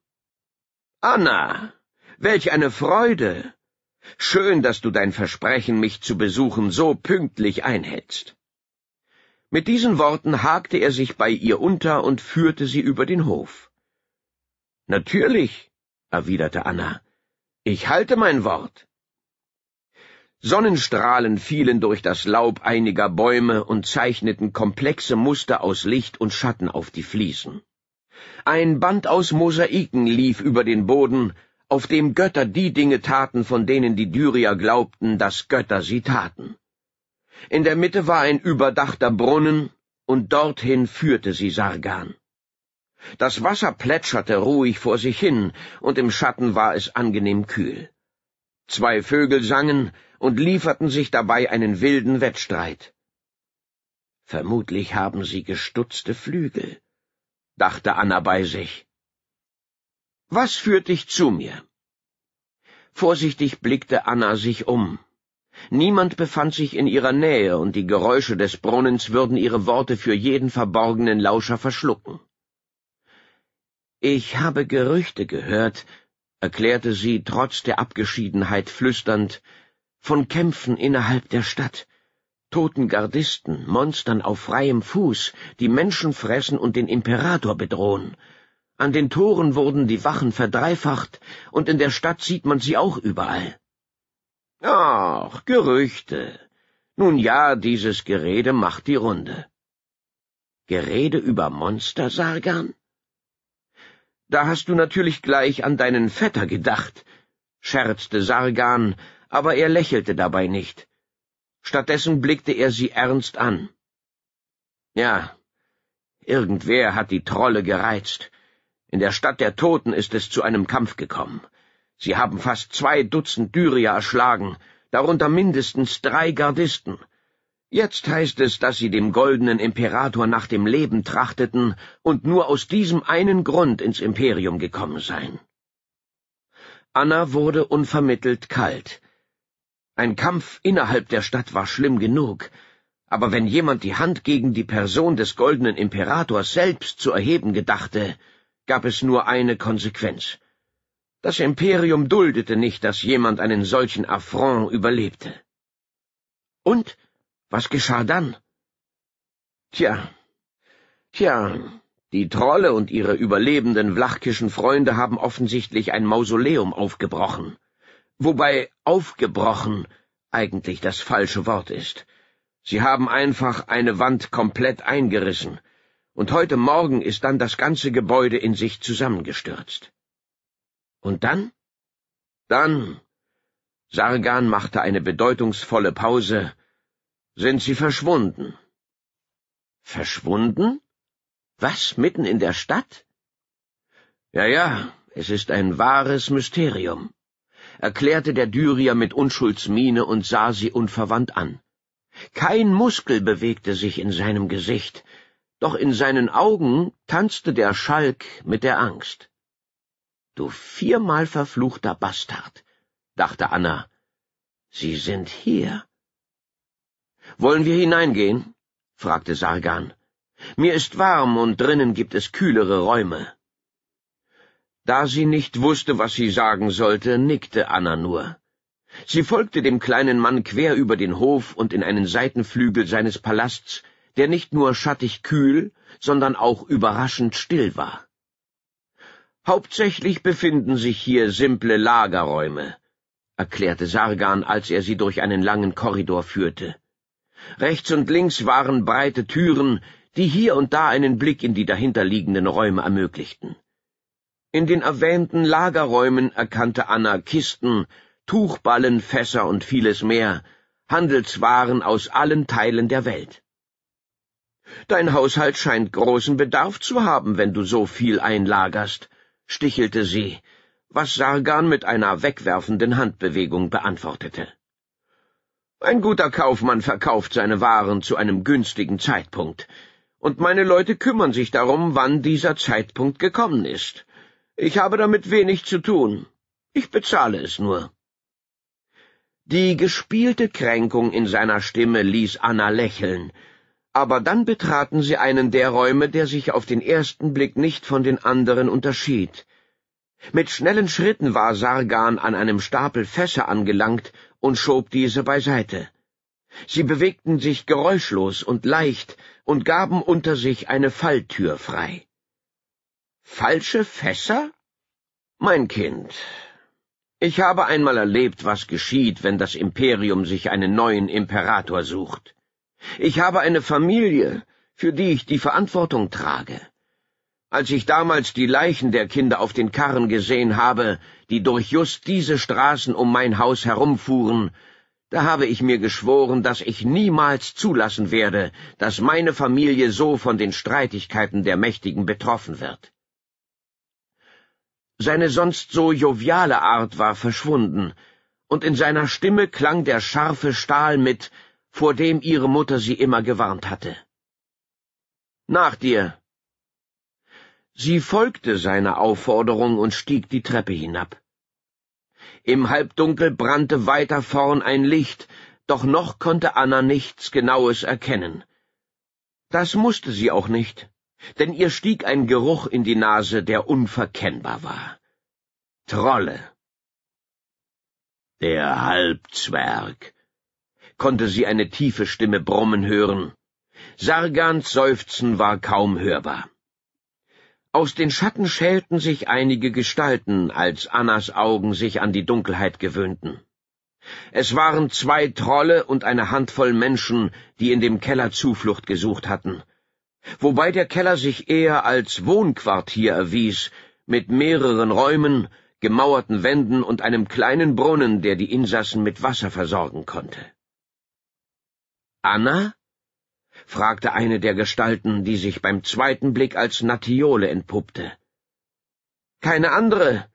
Anna, welch eine Freude! Schön, dass du dein Versprechen, mich zu besuchen, so pünktlich einhältst. Mit diesen Worten hakte er sich bei ihr unter und führte sie über den Hof. Natürlich, erwiderte Anna. Ich halte mein Wort. Sonnenstrahlen fielen durch das Laub einiger Bäume und zeichneten komplexe Muster aus Licht und Schatten auf die Fliesen. Ein Band aus Mosaiken lief über den Boden, auf dem Götter die Dinge taten, von denen die Dyrier glaubten, dass Götter sie taten. In der Mitte war ein überdachter Brunnen, und dorthin führte sie Sargan. Das Wasser plätscherte ruhig vor sich hin, und im Schatten war es angenehm kühl. Zwei Vögel sangen und lieferten sich dabei einen wilden Wettstreit. Vermutlich haben sie gestutzte Flügel, dachte Anna bei sich. Was führt dich zu mir? Vorsichtig blickte Anna sich um. Niemand befand sich in ihrer Nähe, und die Geräusche des Brunnens würden ihre Worte für jeden verborgenen Lauscher verschlucken. Ich habe Gerüchte gehört, erklärte sie trotz der Abgeschiedenheit flüsternd, von Kämpfen innerhalb der Stadt, toten Gardisten, Monstern auf freiem Fuß, die Menschen fressen und den Imperator bedrohen. An den Toren wurden die Wachen verdreifacht, und in der Stadt sieht man sie auch überall. Ach, Gerüchte. Nun ja, dieses Gerede macht die Runde. Gerede über Monster, Sargan? Da hast du natürlich gleich an deinen Vetter gedacht, scherzte Sargan, aber er lächelte dabei nicht. Stattdessen blickte er sie ernst an. Ja, irgendwer hat die Trolle gereizt. In der Stadt der Toten ist es zu einem Kampf gekommen. Sie haben fast zwei Dutzend Dyrier erschlagen, darunter mindestens drei Gardisten. Jetzt heißt es, dass sie dem goldenen Imperator nach dem Leben trachteten und nur aus diesem einen Grund ins Imperium gekommen seien. Anna wurde unvermittelt kalt. Ein Kampf innerhalb der Stadt war schlimm genug, aber wenn jemand die Hand gegen die Person des goldenen Imperators selbst zu erheben gedachte, gab es nur eine Konsequenz. Das Imperium duldete nicht, dass jemand einen solchen Affront überlebte. Und was geschah dann? Tja, tja, die Trolle und ihre überlebenden Vlachkischen Freunde haben offensichtlich ein Mausoleum aufgebrochen. Wobei aufgebrochen eigentlich das falsche Wort ist. Sie haben einfach eine Wand komplett eingerissen, und heute Morgen ist dann das ganze Gebäude in sich zusammengestürzt. Und dann? Dann. Sargan machte eine bedeutungsvolle Pause sind Sie verschwunden. Verschwunden? Was, mitten in der Stadt? Ja, ja, es ist ein wahres Mysterium, erklärte der Dyrier mit Unschuldsmiene und sah sie unverwandt an. Kein Muskel bewegte sich in seinem Gesicht, doch in seinen Augen tanzte der Schalk mit der Angst. Du viermal verfluchter Bastard, dachte Anna, sie sind hier. Wollen wir hineingehen? fragte Sargan. Mir ist warm und drinnen gibt es kühlere Räume. Da sie nicht wusste, was sie sagen sollte, nickte Anna nur. Sie folgte dem kleinen Mann quer über den Hof und in einen Seitenflügel seines Palasts, der nicht nur schattig kühl, sondern auch überraschend still war. Hauptsächlich befinden sich hier simple Lagerräume, erklärte Sargan, als er sie durch einen langen Korridor führte. Rechts und links waren breite Türen, die hier und da einen Blick in die dahinterliegenden Räume ermöglichten. In den erwähnten Lagerräumen erkannte Anna Kisten, Tuchballen, Fässer und vieles mehr, Handelswaren aus allen Teilen der Welt. Dein Haushalt scheint großen Bedarf zu haben, wenn du so viel einlagerst, stichelte sie, was Sargan mit einer wegwerfenden Handbewegung beantwortete. Ein guter Kaufmann verkauft seine Waren zu einem günstigen Zeitpunkt, und meine Leute kümmern sich darum, wann dieser Zeitpunkt gekommen ist. Ich habe damit wenig zu tun. Ich bezahle es nur. Die gespielte Kränkung in seiner Stimme ließ Anna lächeln, aber dann betraten sie einen der Räume, der sich auf den ersten Blick nicht von den anderen unterschied. Mit schnellen Schritten war Sargan an einem Stapel Fässer angelangt und schob diese beiseite. Sie bewegten sich geräuschlos und leicht und gaben unter sich eine Falltür frei. Falsche Fässer? Mein Kind, ich habe einmal erlebt, was geschieht, wenn das Imperium sich einen neuen Imperator sucht. Ich habe eine Familie, für die ich die Verantwortung trage. Als ich damals die Leichen der Kinder auf den Karren gesehen habe, die durch just diese Straßen um mein Haus herumfuhren, da habe ich mir geschworen, dass ich niemals zulassen werde, dass meine Familie so von den Streitigkeiten der Mächtigen betroffen wird. Seine sonst so joviale Art war verschwunden, und in seiner Stimme klang der scharfe Stahl mit, vor dem ihre Mutter sie immer gewarnt hatte. Nach dir. Sie folgte seiner Aufforderung und stieg die Treppe hinab. Im Halbdunkel brannte weiter vorn ein Licht, doch noch konnte Anna nichts Genaues erkennen. Das musste sie auch nicht, denn ihr stieg ein Geruch in die Nase, der unverkennbar war. Trolle. Der Halbzwerg, konnte sie eine tiefe Stimme brummen hören. Sargans Seufzen war kaum hörbar. Aus den Schatten schälten sich einige Gestalten, als Annas Augen sich an die Dunkelheit gewöhnten. Es waren zwei Trolle und eine Handvoll Menschen, die in dem Keller Zuflucht gesucht hatten, wobei der Keller sich eher als Wohnquartier erwies, mit mehreren Räumen, gemauerten Wänden und einem kleinen Brunnen, der die Insassen mit Wasser versorgen konnte. Anna fragte eine der Gestalten, die sich beim zweiten Blick als Natiole entpuppte. Keine andere.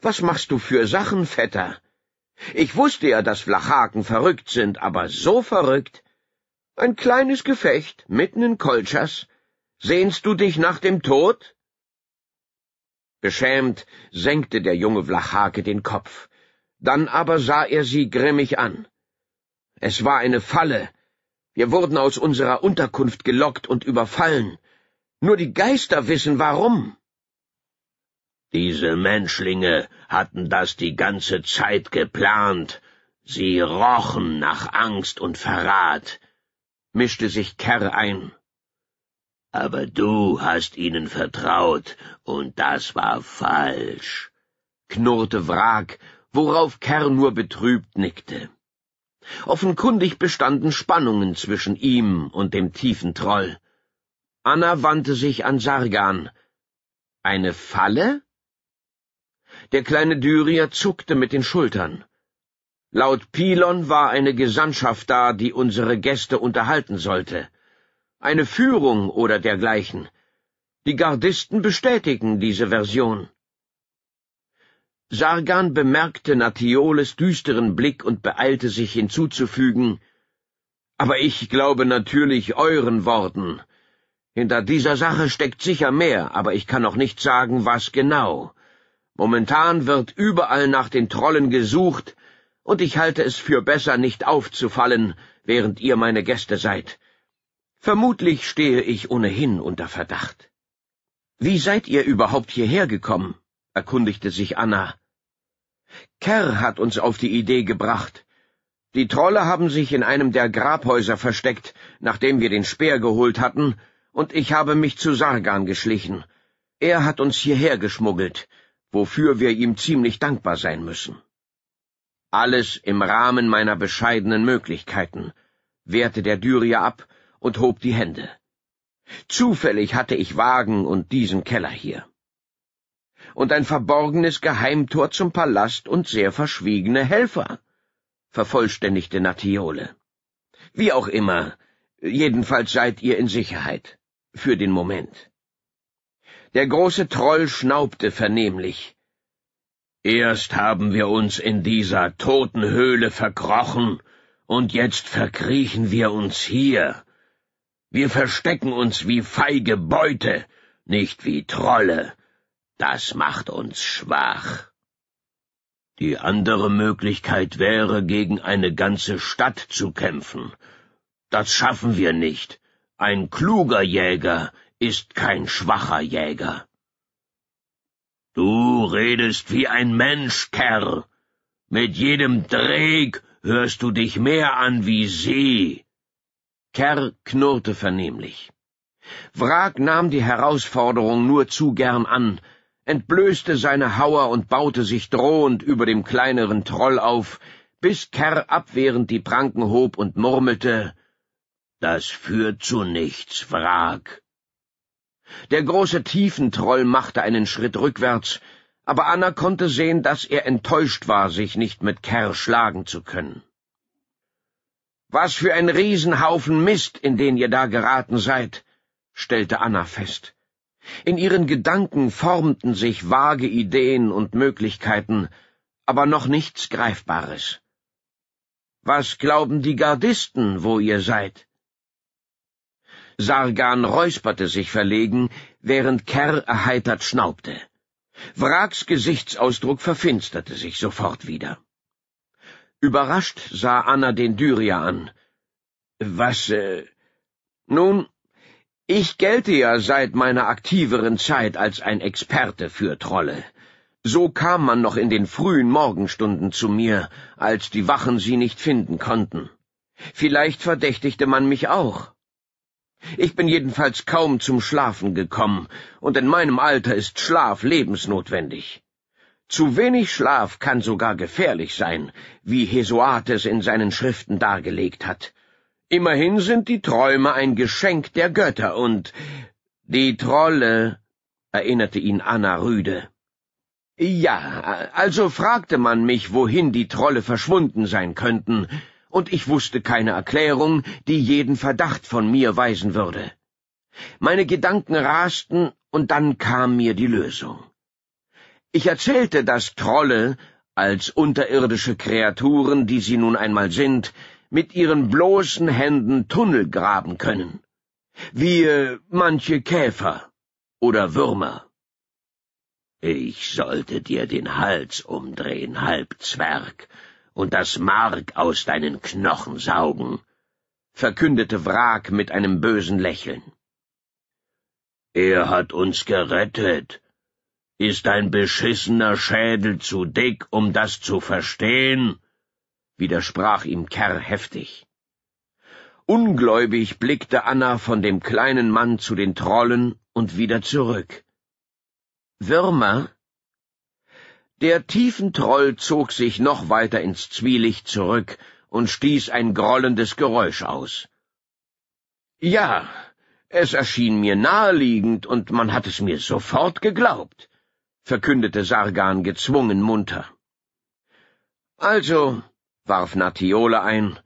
Was machst du für Sachen, Vetter? Ich wusste ja, dass Flachaken verrückt sind, aber so verrückt. Ein kleines Gefecht mitten in Kolchas. Sehnst du dich nach dem Tod? Beschämt senkte der junge Vlachake den Kopf. Dann aber sah er sie grimmig an. Es war eine Falle, wir wurden aus unserer Unterkunft gelockt und überfallen. Nur die Geister wissen warum. Diese Menschlinge hatten das die ganze Zeit geplant. Sie rochen nach Angst und Verrat, mischte sich Kerr ein. Aber du hast ihnen vertraut, und das war falsch, knurrte Wrak, worauf Kerr nur betrübt nickte. Offenkundig bestanden Spannungen zwischen ihm und dem tiefen Troll. Anna wandte sich an Sargan. Eine Falle? Der kleine Dyrier zuckte mit den Schultern. Laut Pilon war eine Gesandtschaft da, die unsere Gäste unterhalten sollte. Eine Führung oder dergleichen. Die Gardisten bestätigen diese Version. Sargan bemerkte Natioles düsteren Blick und beeilte sich hinzuzufügen, aber ich glaube natürlich euren Worten. Hinter dieser Sache steckt sicher mehr, aber ich kann noch nicht sagen, was genau. Momentan wird überall nach den Trollen gesucht, und ich halte es für besser, nicht aufzufallen, während ihr meine Gäste seid. Vermutlich stehe ich ohnehin unter Verdacht. Wie seid ihr überhaupt hierher gekommen? erkundigte sich Anna. Kerr hat uns auf die Idee gebracht. Die Trolle haben sich in einem der Grabhäuser versteckt, nachdem wir den Speer geholt hatten, und ich habe mich zu Sargan geschlichen. Er hat uns hierher geschmuggelt, wofür wir ihm ziemlich dankbar sein müssen. Alles im Rahmen meiner bescheidenen Möglichkeiten, wehrte der Dyrier ab und hob die Hände. Zufällig hatte ich Wagen und diesen Keller hier und ein verborgenes Geheimtor zum Palast und sehr verschwiegene Helfer, vervollständigte Natiole. Wie auch immer, jedenfalls seid ihr in Sicherheit, für den Moment. Der große Troll schnaubte vernehmlich. Erst haben wir uns in dieser Totenhöhle verkrochen, und jetzt verkriechen wir uns hier. Wir verstecken uns wie feige Beute, nicht wie Trolle, das macht uns schwach. Die andere Möglichkeit wäre, gegen eine ganze Stadt zu kämpfen. Das schaffen wir nicht. Ein kluger Jäger ist kein schwacher Jäger. Du redest wie ein Mensch, Kerl. Mit jedem Dreg hörst du dich mehr an wie sie. Kerr knurrte vernehmlich. Wrag nahm die Herausforderung nur zu gern an, entblößte seine Hauer und baute sich drohend über dem kleineren Troll auf, bis Kerr abwehrend die Pranken hob und murmelte, »Das führt zu nichts, Wrag.« Der große Tiefentroll machte einen Schritt rückwärts, aber Anna konnte sehen, dass er enttäuscht war, sich nicht mit Kerr schlagen zu können. »Was für ein Riesenhaufen Mist, in den ihr da geraten seid«, stellte Anna fest. In ihren Gedanken formten sich vage Ideen und Möglichkeiten, aber noch nichts Greifbares. Was glauben die Gardisten, wo ihr seid? Sargan räusperte sich verlegen, während Kerr erheitert schnaubte. Wracks Gesichtsausdruck verfinsterte sich sofort wieder. Überrascht sah Anna den Dyrier an. Was, äh, nun, ich gelte ja seit meiner aktiveren Zeit als ein Experte für Trolle. So kam man noch in den frühen Morgenstunden zu mir, als die Wachen sie nicht finden konnten. Vielleicht verdächtigte man mich auch. Ich bin jedenfalls kaum zum Schlafen gekommen, und in meinem Alter ist Schlaf lebensnotwendig. Zu wenig Schlaf kann sogar gefährlich sein, wie Hesuates in seinen Schriften dargelegt hat. Immerhin sind die Träume ein Geschenk der Götter und die Trolle, erinnerte ihn Anna rüde. Ja, also fragte man mich, wohin die Trolle verschwunden sein könnten, und ich wusste keine Erklärung, die jeden Verdacht von mir weisen würde. Meine Gedanken rasten, und dann kam mir die Lösung. Ich erzählte, dass Trolle, als unterirdische Kreaturen, die sie nun einmal sind, mit ihren bloßen Händen Tunnel graben können, wie manche Käfer oder Würmer. Ich sollte dir den Hals umdrehen, Halbzwerg, und das Mark aus deinen Knochen saugen, verkündete Wrak mit einem bösen Lächeln. Er hat uns gerettet. Ist ein beschissener Schädel zu dick, um das zu verstehen? widersprach ihm Kerr heftig. Ungläubig blickte Anna von dem kleinen Mann zu den Trollen und wieder zurück. Würmer? Der tiefen Troll zog sich noch weiter ins Zwielicht zurück und stieß ein grollendes Geräusch aus. Ja, es erschien mir naheliegend und man hat es mir sofort geglaubt, verkündete Sargan gezwungen munter. Also, warf Natiola ein,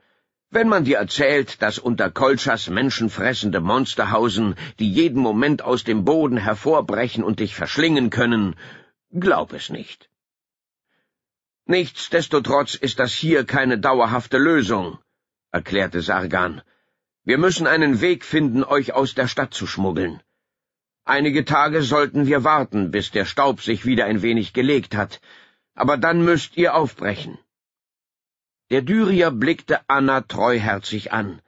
wenn man dir erzählt, dass unter Kolchas menschenfressende Monster hausen, die jeden Moment aus dem Boden hervorbrechen und dich verschlingen können, glaub es nicht. Nichtsdestotrotz ist das hier keine dauerhafte Lösung, erklärte Sargan. Wir müssen einen Weg finden, euch aus der Stadt zu schmuggeln. Einige Tage sollten wir warten, bis der Staub sich wieder ein wenig gelegt hat, aber dann müsst ihr aufbrechen. Der Dyrier blickte Anna treuherzig an.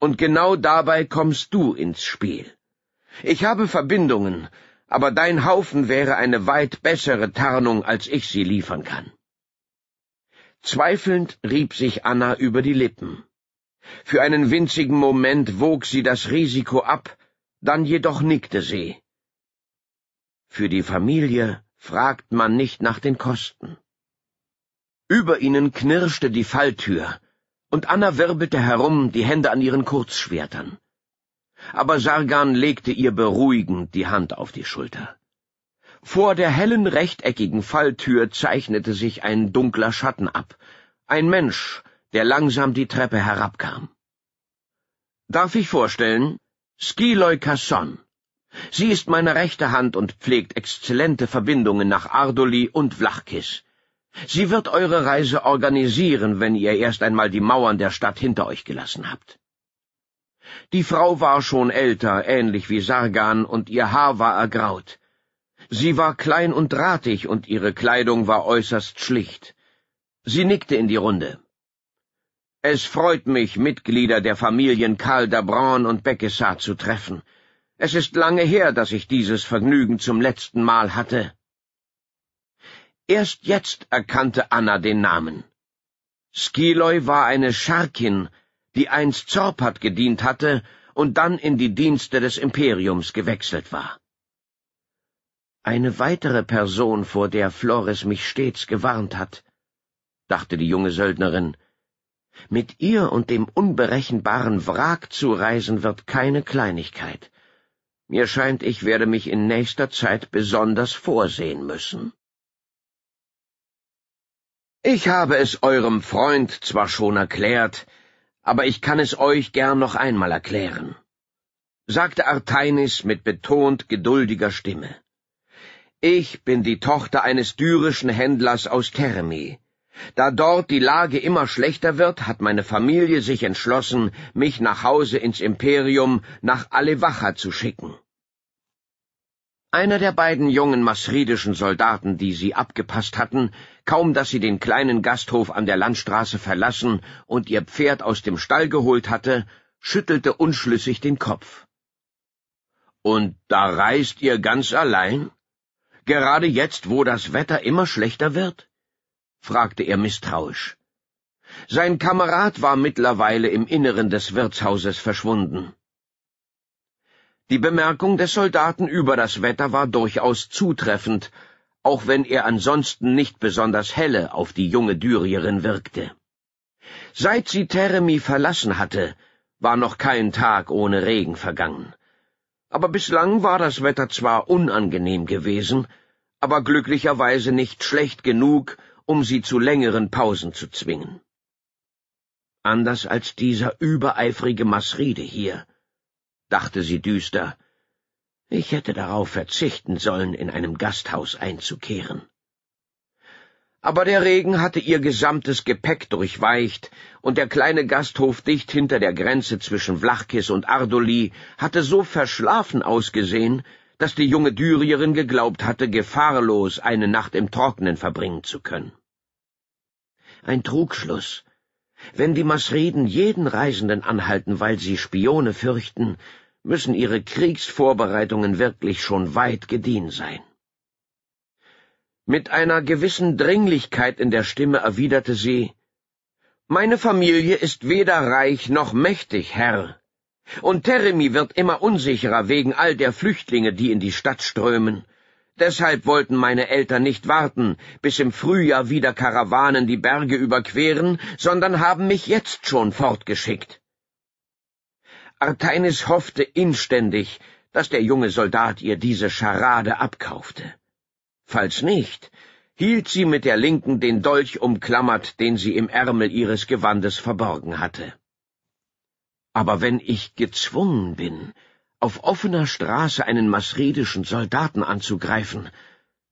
Und genau dabei kommst du ins Spiel. Ich habe Verbindungen, aber dein Haufen wäre eine weit bessere Tarnung, als ich sie liefern kann. Zweifelnd rieb sich Anna über die Lippen. Für einen winzigen Moment wog sie das Risiko ab, dann jedoch nickte sie. Für die Familie fragt man nicht nach den Kosten. Über ihnen knirschte die Falltür, und Anna wirbelte herum, die Hände an ihren Kurzschwertern. Aber Sargan legte ihr beruhigend die Hand auf die Schulter. Vor der hellen rechteckigen Falltür zeichnete sich ein dunkler Schatten ab, ein Mensch, der langsam die Treppe herabkam. Darf ich vorstellen? Skiloy Casson. Sie ist meine rechte Hand und pflegt exzellente Verbindungen nach Ardoli und Vlachkis. Sie wird eure Reise organisieren, wenn ihr erst einmal die Mauern der Stadt hinter euch gelassen habt. Die Frau war schon älter, ähnlich wie Sargan, und ihr Haar war ergraut. Sie war klein und ratig, und ihre Kleidung war äußerst schlicht. Sie nickte in die Runde. Es freut mich, Mitglieder der Familien Karl d'Abron und Beckessart zu treffen. Es ist lange her, dass ich dieses Vergnügen zum letzten Mal hatte. Erst jetzt erkannte Anna den Namen. Skiloi war eine Scharkin, die einst Zorpat gedient hatte und dann in die Dienste des Imperiums gewechselt war. Eine weitere Person, vor der Flores mich stets gewarnt hat, dachte die junge Söldnerin. Mit ihr und dem unberechenbaren Wrack zu reisen wird keine Kleinigkeit. Mir scheint, ich werde mich in nächster Zeit besonders vorsehen müssen. Ich habe es eurem Freund zwar schon erklärt, aber ich kann es euch gern noch einmal erklären, sagte Artainis mit betont geduldiger Stimme. Ich bin die Tochter eines dürischen Händlers aus Teremi. Da dort die Lage immer schlechter wird, hat meine Familie sich entschlossen, mich nach Hause ins Imperium nach Alevacha zu schicken. Einer der beiden jungen masridischen Soldaten, die sie abgepasst hatten, kaum dass sie den kleinen Gasthof an der Landstraße verlassen und ihr Pferd aus dem Stall geholt hatte, schüttelte unschlüssig den Kopf. Und da reist ihr ganz allein? Gerade jetzt, wo das Wetter immer schlechter wird? fragte er misstrauisch. Sein Kamerad war mittlerweile im Inneren des Wirtshauses verschwunden. Die Bemerkung des Soldaten über das Wetter war durchaus zutreffend, auch wenn er ansonsten nicht besonders helle auf die junge Dürierin wirkte. Seit sie Teremi verlassen hatte, war noch kein Tag ohne Regen vergangen. Aber bislang war das Wetter zwar unangenehm gewesen, aber glücklicherweise nicht schlecht genug, um sie zu längeren Pausen zu zwingen. Anders als dieser übereifrige Masride hier, dachte sie düster. Ich hätte darauf verzichten sollen, in einem Gasthaus einzukehren. Aber der Regen hatte ihr gesamtes Gepäck durchweicht, und der kleine Gasthof dicht hinter der Grenze zwischen Vlachkis und Ardoli hatte so verschlafen ausgesehen, dass die junge Dyrierin geglaubt hatte, gefahrlos eine Nacht im Trocknen verbringen zu können. Ein Trugschluss, wenn die Masriden jeden Reisenden anhalten, weil sie Spione fürchten, müssen ihre Kriegsvorbereitungen wirklich schon weit gediehen sein. Mit einer gewissen Dringlichkeit in der Stimme erwiderte sie Meine Familie ist weder reich noch mächtig, Herr, und Teremi wird immer unsicherer wegen all der Flüchtlinge, die in die Stadt strömen. Deshalb wollten meine Eltern nicht warten, bis im Frühjahr wieder Karawanen die Berge überqueren, sondern haben mich jetzt schon fortgeschickt. Arteinis hoffte inständig, dass der junge Soldat ihr diese Scharade abkaufte. Falls nicht, hielt sie mit der Linken den Dolch umklammert, den sie im Ärmel ihres Gewandes verborgen hatte. Aber wenn ich gezwungen bin, auf offener Straße einen masredischen Soldaten anzugreifen,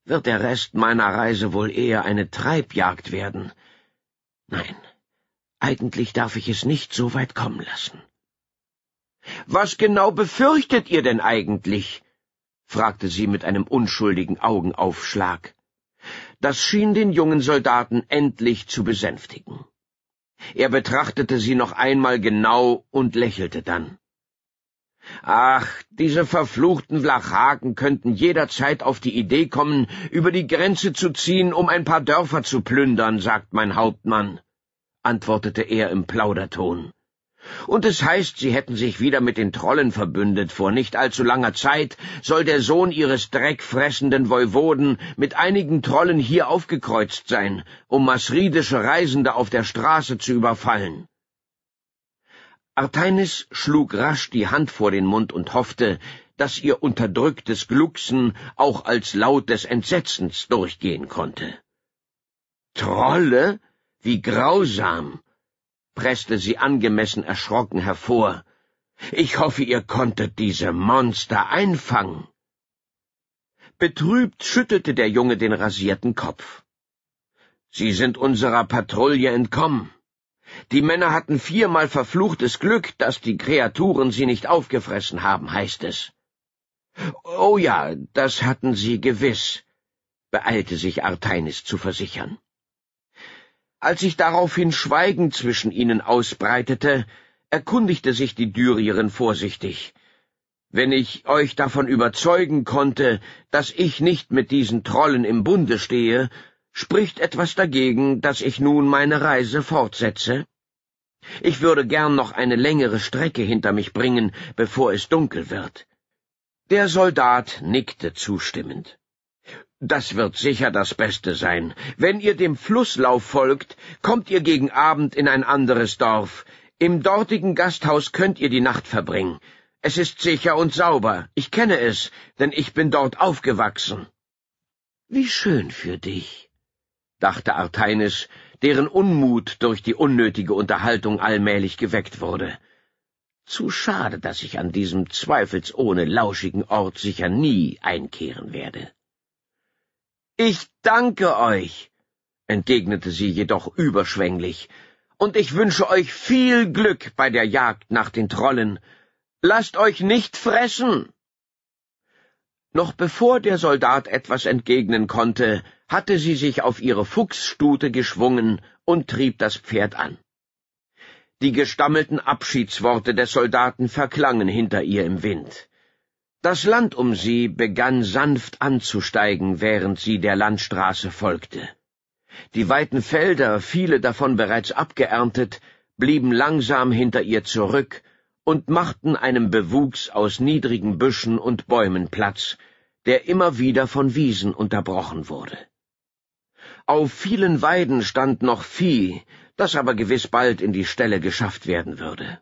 wird der Rest meiner Reise wohl eher eine Treibjagd werden. Nein, eigentlich darf ich es nicht so weit kommen lassen. Was genau befürchtet ihr denn eigentlich? fragte sie mit einem unschuldigen Augenaufschlag. Das schien den jungen Soldaten endlich zu besänftigen. Er betrachtete sie noch einmal genau und lächelte dann. Ach, diese verfluchten Vlachaken könnten jederzeit auf die Idee kommen, über die Grenze zu ziehen, um ein paar Dörfer zu plündern, sagt mein Hauptmann, antwortete er im Plauderton. Und es heißt, sie hätten sich wieder mit den Trollen verbündet. Vor nicht allzu langer Zeit soll der Sohn ihres dreckfressenden Voivoden mit einigen Trollen hier aufgekreuzt sein, um masridische Reisende auf der Straße zu überfallen. Arteinis schlug rasch die Hand vor den Mund und hoffte, dass ihr unterdrücktes Glucksen auch als Laut des Entsetzens durchgehen konnte. Trolle? Wie grausam! presste sie angemessen erschrocken hervor. Ich hoffe, ihr konntet diese Monster einfangen. Betrübt schüttelte der Junge den rasierten Kopf. Sie sind unserer Patrouille entkommen. Die Männer hatten viermal verfluchtes Glück, dass die Kreaturen sie nicht aufgefressen haben, heißt es. Oh ja, das hatten sie gewiss, beeilte sich Arteinis zu versichern. Als sich daraufhin Schweigen zwischen ihnen ausbreitete, erkundigte sich die Dürierin vorsichtig. Wenn ich euch davon überzeugen konnte, dass ich nicht mit diesen Trollen im Bunde stehe, Spricht etwas dagegen, dass ich nun meine Reise fortsetze? Ich würde gern noch eine längere Strecke hinter mich bringen, bevor es dunkel wird. Der Soldat nickte zustimmend. Das wird sicher das Beste sein. Wenn ihr dem Flusslauf folgt, kommt ihr gegen Abend in ein anderes Dorf. Im dortigen Gasthaus könnt ihr die Nacht verbringen. Es ist sicher und sauber. Ich kenne es, denn ich bin dort aufgewachsen. Wie schön für dich, dachte Arteinis, deren Unmut durch die unnötige Unterhaltung allmählich geweckt wurde. Zu schade, dass ich an diesem zweifelsohne lauschigen Ort sicher nie einkehren werde. Ich danke euch, entgegnete sie jedoch überschwänglich, und ich wünsche euch viel Glück bei der Jagd nach den Trollen. Lasst euch nicht fressen. Noch bevor der Soldat etwas entgegnen konnte, hatte sie sich auf ihre Fuchsstute geschwungen und trieb das Pferd an. Die gestammelten Abschiedsworte des Soldaten verklangen hinter ihr im Wind. Das Land um sie begann sanft anzusteigen, während sie der Landstraße folgte. Die weiten Felder, viele davon bereits abgeerntet, blieben langsam hinter ihr zurück und machten einem Bewuchs aus niedrigen Büschen und Bäumen Platz, der immer wieder von Wiesen unterbrochen wurde. Auf vielen Weiden stand noch Vieh, das aber gewiss bald in die Stelle geschafft werden würde.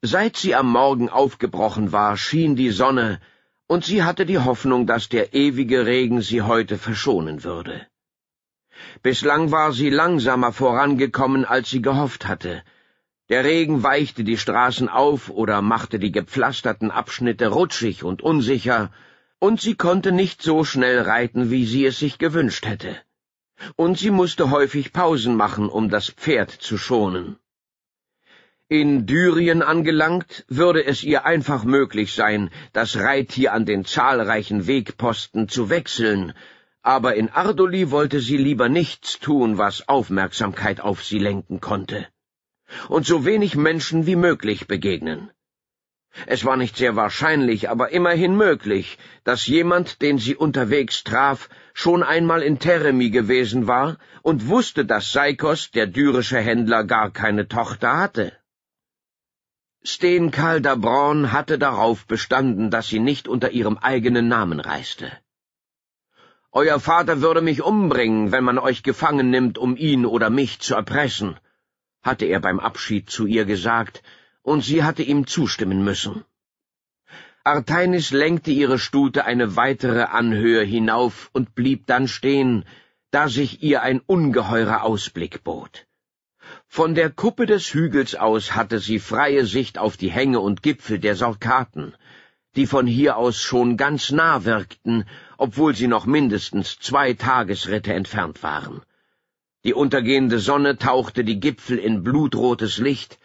Seit sie am Morgen aufgebrochen war, schien die Sonne, und sie hatte die Hoffnung, dass der ewige Regen sie heute verschonen würde. Bislang war sie langsamer vorangekommen, als sie gehofft hatte. Der Regen weichte die Straßen auf oder machte die gepflasterten Abschnitte rutschig und unsicher, und sie konnte nicht so schnell reiten, wie sie es sich gewünscht hätte und sie musste häufig Pausen machen, um das Pferd zu schonen. In Dyrien angelangt, würde es ihr einfach möglich sein, das Reittier an den zahlreichen Wegposten zu wechseln, aber in Ardoli wollte sie lieber nichts tun, was Aufmerksamkeit auf sie lenken konnte, und so wenig Menschen wie möglich begegnen. Es war nicht sehr wahrscheinlich, aber immerhin möglich, dass jemand, den sie unterwegs traf, schon einmal in Teremi gewesen war und wusste, dass Seikos, der dürische Händler, gar keine Tochter hatte. Steenkarl Dabron hatte darauf bestanden, dass sie nicht unter ihrem eigenen Namen reiste. Euer Vater würde mich umbringen, wenn man euch gefangen nimmt, um ihn oder mich zu erpressen, hatte er beim Abschied zu ihr gesagt, und sie hatte ihm zustimmen müssen. Arteinisch lenkte ihre Stute eine weitere Anhöhe hinauf und blieb dann stehen, da sich ihr ein ungeheurer Ausblick bot. Von der Kuppe des Hügels aus hatte sie freie Sicht auf die Hänge und Gipfel der Sorkaten, die von hier aus schon ganz nah wirkten, obwohl sie noch mindestens zwei Tagesritte entfernt waren. Die untergehende Sonne tauchte die Gipfel in blutrotes Licht,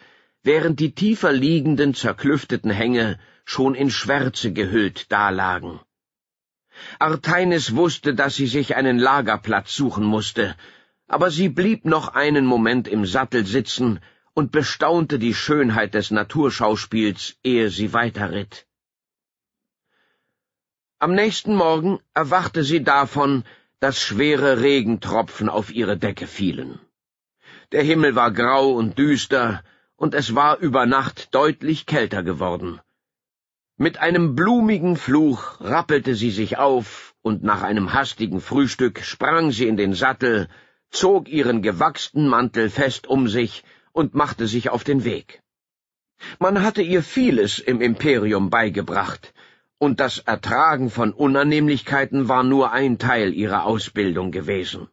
während die tiefer liegenden, zerklüfteten Hänge schon in Schwärze gehüllt dalagen. Arteinis wusste, dass sie sich einen Lagerplatz suchen musste, aber sie blieb noch einen Moment im Sattel sitzen und bestaunte die Schönheit des Naturschauspiels, ehe sie weiterritt. Am nächsten Morgen erwachte sie davon, dass schwere Regentropfen auf ihre Decke fielen. Der Himmel war grau und düster, und es war über Nacht deutlich kälter geworden. Mit einem blumigen Fluch rappelte sie sich auf, und nach einem hastigen Frühstück sprang sie in den Sattel, zog ihren gewachsten Mantel fest um sich und machte sich auf den Weg. Man hatte ihr vieles im Imperium beigebracht, und das Ertragen von Unannehmlichkeiten war nur ein Teil ihrer Ausbildung gewesen.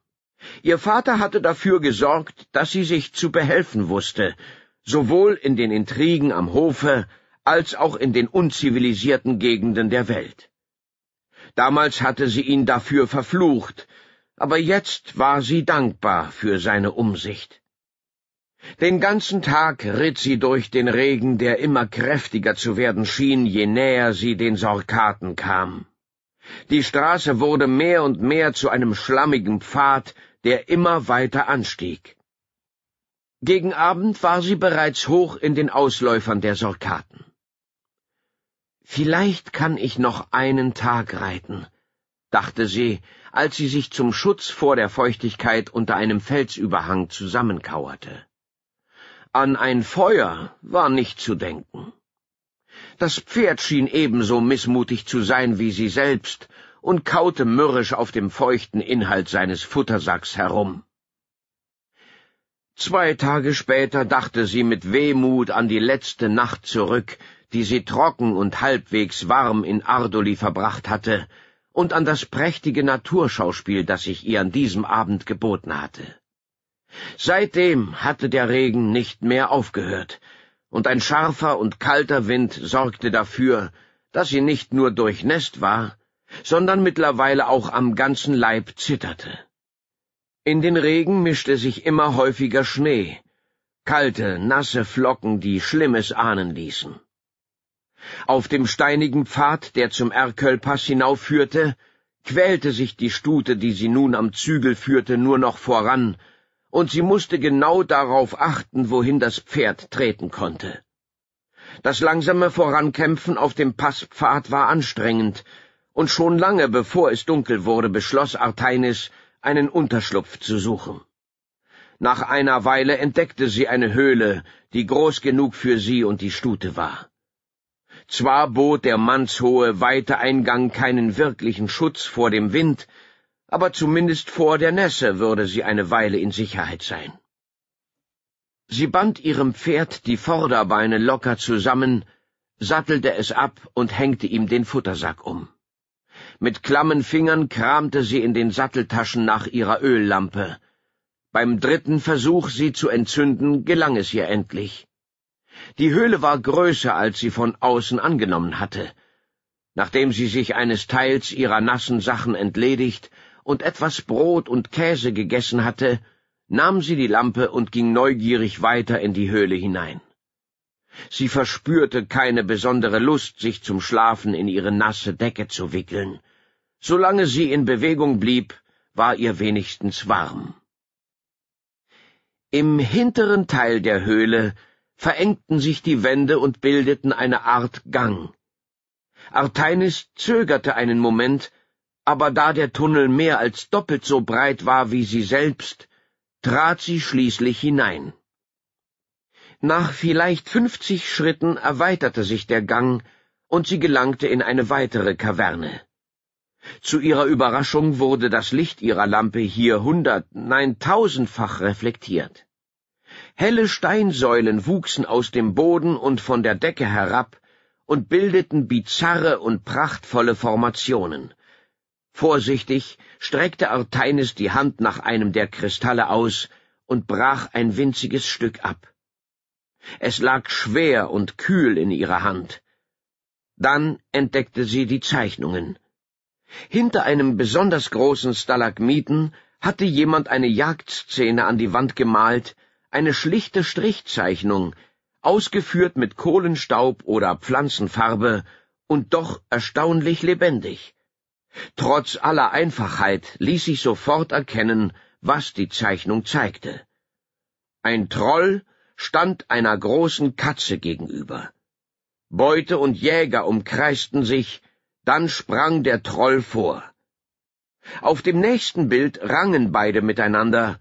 Ihr Vater hatte dafür gesorgt, dass sie sich zu behelfen wusste, sowohl in den Intrigen am Hofe als auch in den unzivilisierten Gegenden der Welt. Damals hatte sie ihn dafür verflucht, aber jetzt war sie dankbar für seine Umsicht. Den ganzen Tag ritt sie durch den Regen, der immer kräftiger zu werden schien, je näher sie den Sorkaten kam. Die Straße wurde mehr und mehr zu einem schlammigen Pfad, der immer weiter anstieg. Gegen Abend war sie bereits hoch in den Ausläufern der Sorkaten. Vielleicht kann ich noch einen Tag reiten, dachte sie, als sie sich zum Schutz vor der Feuchtigkeit unter einem Felsüberhang zusammenkauerte. An ein Feuer war nicht zu denken. Das Pferd schien ebenso missmutig zu sein wie sie selbst und kaute mürrisch auf dem feuchten Inhalt seines Futtersacks herum. Zwei Tage später dachte sie mit Wehmut an die letzte Nacht zurück, die sie trocken und halbwegs warm in Ardoli verbracht hatte, und an das prächtige Naturschauspiel, das ich ihr an diesem Abend geboten hatte. Seitdem hatte der Regen nicht mehr aufgehört, und ein scharfer und kalter Wind sorgte dafür, dass sie nicht nur durchnässt war, sondern mittlerweile auch am ganzen Leib zitterte. In den Regen mischte sich immer häufiger Schnee, kalte, nasse Flocken, die Schlimmes ahnen ließen. Auf dem steinigen Pfad, der zum Erkölpass hinaufführte, quälte sich die Stute, die sie nun am Zügel führte, nur noch voran, und sie musste genau darauf achten, wohin das Pferd treten konnte. Das langsame Vorankämpfen auf dem Passpfad war anstrengend, und schon lange bevor es dunkel wurde, beschloss Arteinis, einen Unterschlupf zu suchen. Nach einer Weile entdeckte sie eine Höhle, die groß genug für sie und die Stute war. Zwar bot der mannshohe, weite Eingang keinen wirklichen Schutz vor dem Wind, aber zumindest vor der Nässe würde sie eine Weile in Sicherheit sein. Sie band ihrem Pferd die Vorderbeine locker zusammen, sattelte es ab und hängte ihm den Futtersack um. Mit klammen Fingern kramte sie in den Satteltaschen nach ihrer Öllampe. Beim dritten Versuch, sie zu entzünden, gelang es ihr endlich. Die Höhle war größer, als sie von außen angenommen hatte. Nachdem sie sich eines Teils ihrer nassen Sachen entledigt und etwas Brot und Käse gegessen hatte, nahm sie die Lampe und ging neugierig weiter in die Höhle hinein. Sie verspürte keine besondere Lust, sich zum Schlafen in ihre nasse Decke zu wickeln. Solange sie in Bewegung blieb, war ihr wenigstens warm. Im hinteren Teil der Höhle verengten sich die Wände und bildeten eine Art Gang. Arteinis zögerte einen Moment, aber da der Tunnel mehr als doppelt so breit war wie sie selbst, trat sie schließlich hinein. Nach vielleicht fünfzig Schritten erweiterte sich der Gang, und sie gelangte in eine weitere Kaverne. Zu ihrer Überraschung wurde das Licht ihrer Lampe hier hundert, nein tausendfach reflektiert. Helle Steinsäulen wuchsen aus dem Boden und von der Decke herab und bildeten bizarre und prachtvolle Formationen. Vorsichtig streckte Arteinis die Hand nach einem der Kristalle aus und brach ein winziges Stück ab. Es lag schwer und kühl in ihrer Hand. Dann entdeckte sie die Zeichnungen. Hinter einem besonders großen Stalagmiten hatte jemand eine Jagdszene an die Wand gemalt, eine schlichte Strichzeichnung, ausgeführt mit Kohlenstaub oder Pflanzenfarbe und doch erstaunlich lebendig. Trotz aller Einfachheit ließ sich sofort erkennen, was die Zeichnung zeigte. Ein Troll stand einer großen Katze gegenüber. Beute und Jäger umkreisten sich, dann sprang der Troll vor. Auf dem nächsten Bild rangen beide miteinander,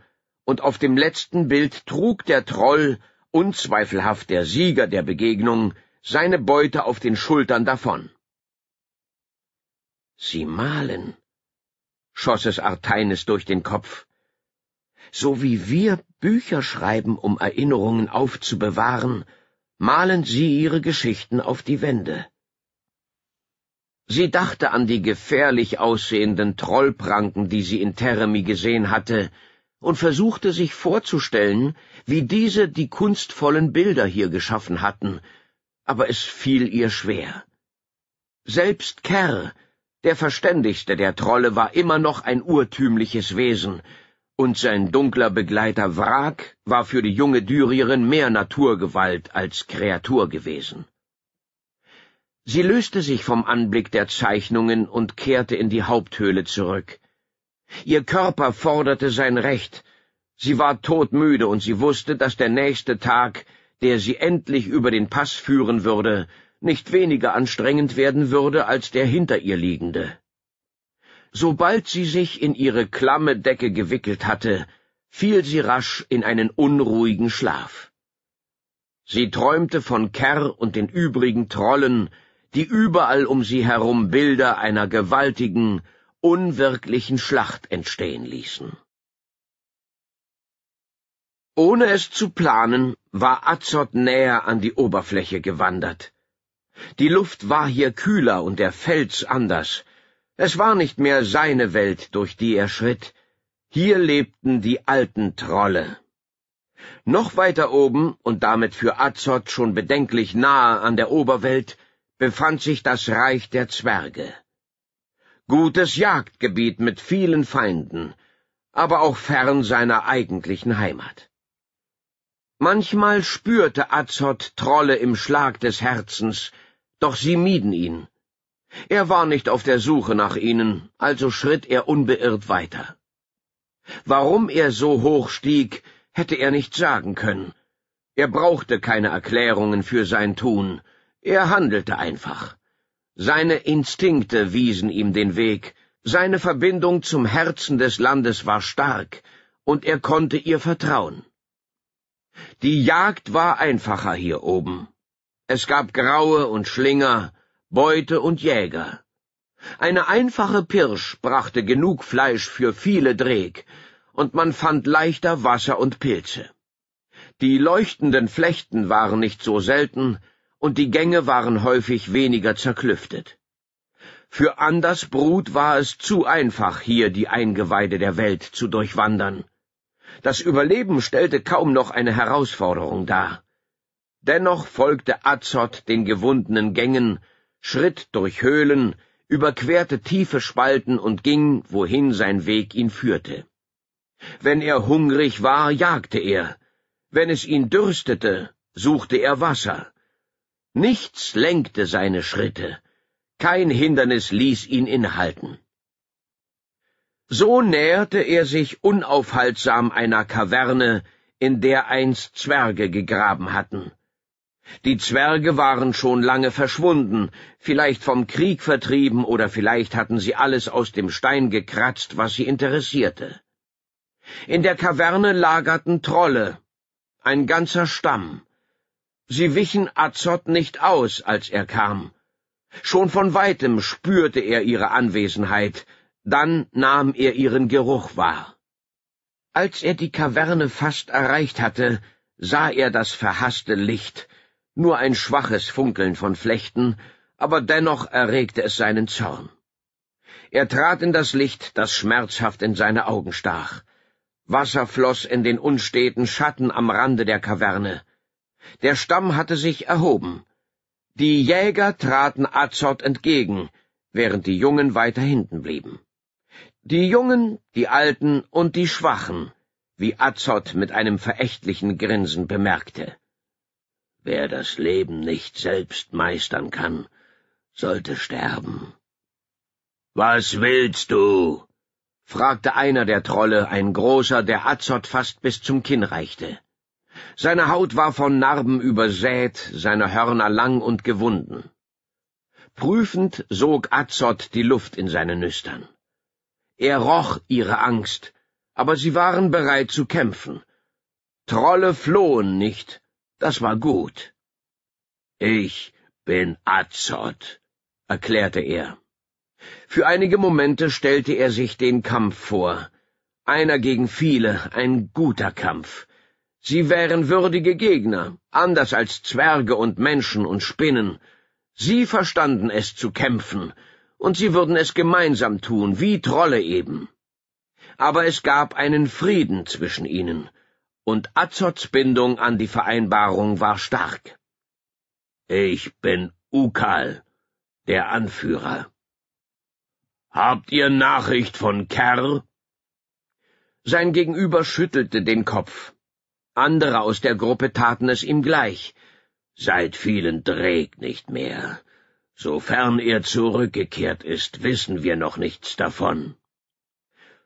und auf dem letzten Bild trug der Troll, unzweifelhaft der Sieger der Begegnung, seine Beute auf den Schultern davon. Sie malen, schoss es Arteines durch den Kopf. So wie wir Bücher schreiben, um Erinnerungen aufzubewahren, malen sie ihre Geschichten auf die Wände. Sie dachte an die gefährlich aussehenden Trollpranken, die sie in Teremi gesehen hatte, und versuchte sich vorzustellen, wie diese die kunstvollen Bilder hier geschaffen hatten, aber es fiel ihr schwer. Selbst Kerr, der verständigste der Trolle, war immer noch ein urtümliches Wesen, und sein dunkler Begleiter Wrak war für die junge Dürierin mehr Naturgewalt als Kreatur gewesen. Sie löste sich vom Anblick der Zeichnungen und kehrte in die Haupthöhle zurück. Ihr Körper forderte sein Recht. Sie war todmüde und sie wusste, dass der nächste Tag, der sie endlich über den Pass führen würde, nicht weniger anstrengend werden würde als der hinter ihr liegende. Sobald sie sich in ihre klamme Decke gewickelt hatte, fiel sie rasch in einen unruhigen Schlaf. Sie träumte von Kerr und den übrigen Trollen, die überall um sie herum Bilder einer gewaltigen, unwirklichen Schlacht entstehen ließen. Ohne es zu planen, war Azot näher an die Oberfläche gewandert. Die Luft war hier kühler und der Fels anders. Es war nicht mehr seine Welt, durch die er schritt. Hier lebten die alten Trolle. Noch weiter oben und damit für Azot schon bedenklich nahe an der Oberwelt befand sich das Reich der Zwerge gutes Jagdgebiet mit vielen Feinden, aber auch fern seiner eigentlichen Heimat. Manchmal spürte Azot Trolle im Schlag des Herzens, doch sie mieden ihn. Er war nicht auf der Suche nach ihnen, also schritt er unbeirrt weiter. Warum er so hoch stieg, hätte er nicht sagen können. Er brauchte keine Erklärungen für sein Tun, er handelte einfach. Seine Instinkte wiesen ihm den Weg, seine Verbindung zum Herzen des Landes war stark, und er konnte ihr vertrauen. Die Jagd war einfacher hier oben. Es gab Graue und Schlinger, Beute und Jäger. Eine einfache Pirsch brachte genug Fleisch für viele Dreg, und man fand leichter Wasser und Pilze. Die leuchtenden Flechten waren nicht so selten, und die Gänge waren häufig weniger zerklüftet. Für Anders Brut war es zu einfach, hier die Eingeweide der Welt zu durchwandern. Das Überleben stellte kaum noch eine Herausforderung dar. Dennoch folgte Azot den gewundenen Gängen, schritt durch Höhlen, überquerte tiefe Spalten und ging, wohin sein Weg ihn führte. Wenn er hungrig war, jagte er, wenn es ihn dürstete, suchte er Wasser, Nichts lenkte seine Schritte, kein Hindernis ließ ihn inhalten. So näherte er sich unaufhaltsam einer Kaverne, in der einst Zwerge gegraben hatten. Die Zwerge waren schon lange verschwunden, vielleicht vom Krieg vertrieben oder vielleicht hatten sie alles aus dem Stein gekratzt, was sie interessierte. In der Kaverne lagerten Trolle, ein ganzer Stamm, Sie wichen Azot nicht aus, als er kam. Schon von weitem spürte er ihre Anwesenheit, dann nahm er ihren Geruch wahr. Als er die Kaverne fast erreicht hatte, sah er das verhasste Licht, nur ein schwaches Funkeln von Flechten, aber dennoch erregte es seinen Zorn. Er trat in das Licht, das schmerzhaft in seine Augen stach. Wasser floss in den unsteten Schatten am Rande der Kaverne. Der Stamm hatte sich erhoben. Die Jäger traten Azot entgegen, während die Jungen weiter hinten blieben. Die Jungen, die Alten und die Schwachen, wie Azot mit einem verächtlichen Grinsen bemerkte. Wer das Leben nicht selbst meistern kann, sollte sterben. Was willst du? fragte einer der Trolle, ein großer, der Azot fast bis zum Kinn reichte. Seine Haut war von Narben übersät, seine Hörner lang und gewunden. Prüfend sog Azot die Luft in seine Nüstern. Er roch ihre Angst, aber sie waren bereit zu kämpfen. Trolle flohen nicht, das war gut. Ich bin Azot, erklärte er. Für einige Momente stellte er sich den Kampf vor. Einer gegen viele, ein guter Kampf. Sie wären würdige Gegner, anders als Zwerge und Menschen und Spinnen. Sie verstanden es zu kämpfen, und sie würden es gemeinsam tun, wie Trolle eben. Aber es gab einen Frieden zwischen ihnen, und Azots Bindung an die Vereinbarung war stark. Ich bin Ukal, der Anführer. Habt ihr Nachricht von Kerr? Sein Gegenüber schüttelte den Kopf. Andere aus der Gruppe taten es ihm gleich. Seid vielen Dreck nicht mehr. Sofern er zurückgekehrt ist, wissen wir noch nichts davon.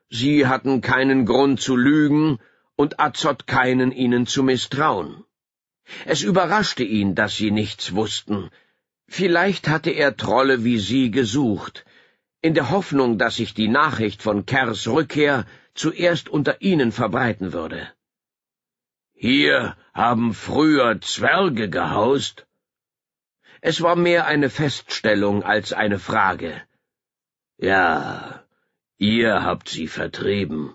Sie hatten keinen Grund zu lügen und Azot keinen ihnen zu misstrauen. Es überraschte ihn, dass sie nichts wussten. Vielleicht hatte er Trolle wie sie gesucht, in der Hoffnung, dass sich die Nachricht von Kers Rückkehr zuerst unter ihnen verbreiten würde. Hier haben früher Zwerge gehaust. Es war mehr eine Feststellung als eine Frage. Ja, ihr habt sie vertrieben,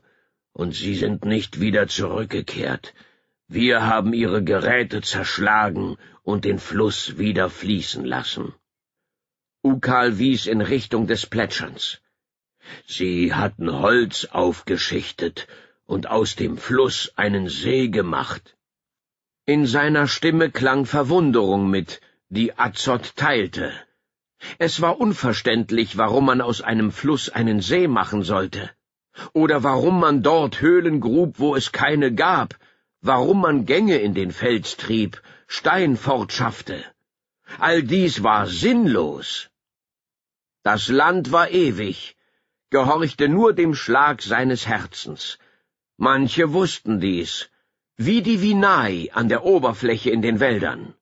und sie sind nicht wieder zurückgekehrt. Wir haben ihre Geräte zerschlagen und den Fluss wieder fließen lassen. Ukal wies in Richtung des Plätscherns. Sie hatten Holz aufgeschichtet und aus dem Fluss einen See gemacht. In seiner Stimme klang Verwunderung mit, die Azot teilte. Es war unverständlich, warum man aus einem Fluss einen See machen sollte, oder warum man dort Höhlen grub, wo es keine gab, warum man Gänge in den Fels trieb, Stein fortschaffte. All dies war sinnlos. Das Land war ewig, gehorchte nur dem Schlag seines Herzens, Manche wussten dies, wie die Vinai an der Oberfläche in den Wäldern.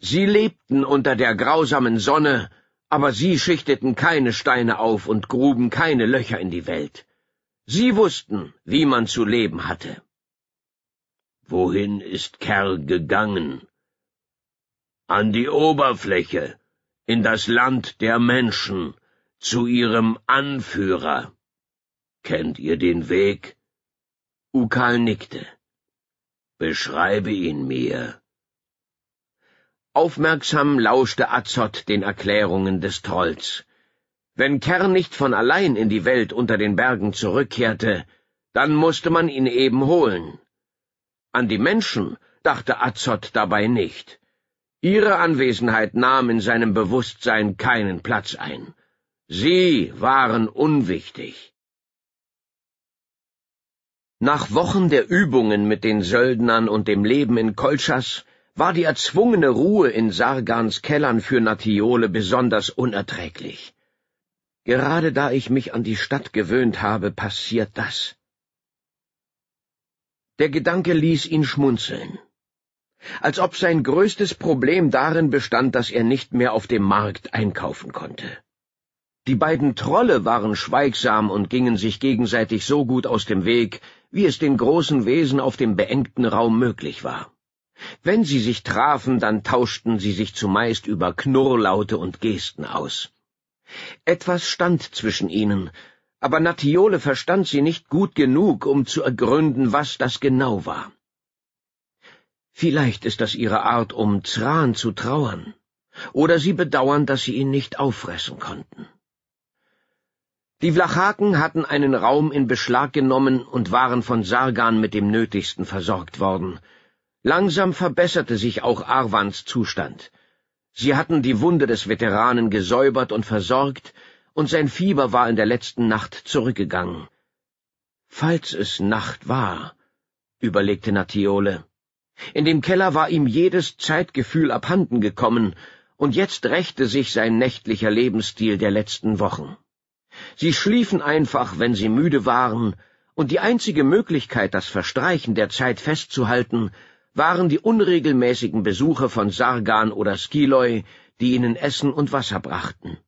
Sie lebten unter der grausamen Sonne, aber sie schichteten keine Steine auf und gruben keine Löcher in die Welt. Sie wussten, wie man zu leben hatte. Wohin ist Kerl gegangen? An die Oberfläche, in das Land der Menschen, zu ihrem Anführer. Kennt ihr den Weg? Ukal nickte. Beschreibe ihn mir. Aufmerksam lauschte Azot den Erklärungen des Trolls. Wenn Kern nicht von allein in die Welt unter den Bergen zurückkehrte, dann musste man ihn eben holen. An die Menschen dachte Azot dabei nicht. Ihre Anwesenheit nahm in seinem Bewusstsein keinen Platz ein. Sie waren unwichtig. Nach Wochen der Übungen mit den Söldnern und dem Leben in Kolchas war die erzwungene Ruhe in Sargans Kellern für Natiole besonders unerträglich. Gerade da ich mich an die Stadt gewöhnt habe, passiert das. Der Gedanke ließ ihn schmunzeln. Als ob sein größtes Problem darin bestand, dass er nicht mehr auf dem Markt einkaufen konnte. Die beiden Trolle waren schweigsam und gingen sich gegenseitig so gut aus dem Weg, wie es den großen Wesen auf dem beengten Raum möglich war. Wenn sie sich trafen, dann tauschten sie sich zumeist über Knurrlaute und Gesten aus. Etwas stand zwischen ihnen, aber Natiole verstand sie nicht gut genug, um zu ergründen, was das genau war. Vielleicht ist das ihre Art, um Zran zu trauern, oder sie bedauern, dass sie ihn nicht auffressen konnten. Die Vlachaken hatten einen Raum in Beschlag genommen und waren von Sargan mit dem Nötigsten versorgt worden. Langsam verbesserte sich auch Arwans Zustand. Sie hatten die Wunde des Veteranen gesäubert und versorgt, und sein Fieber war in der letzten Nacht zurückgegangen. Falls es Nacht war, überlegte Natiole. In dem Keller war ihm jedes Zeitgefühl abhanden gekommen, und jetzt rächte sich sein nächtlicher Lebensstil der letzten Wochen. Sie schliefen einfach, wenn sie müde waren, und die einzige Möglichkeit, das Verstreichen der Zeit festzuhalten, waren die unregelmäßigen Besuche von Sargan oder Skiloi, die ihnen Essen und Wasser brachten.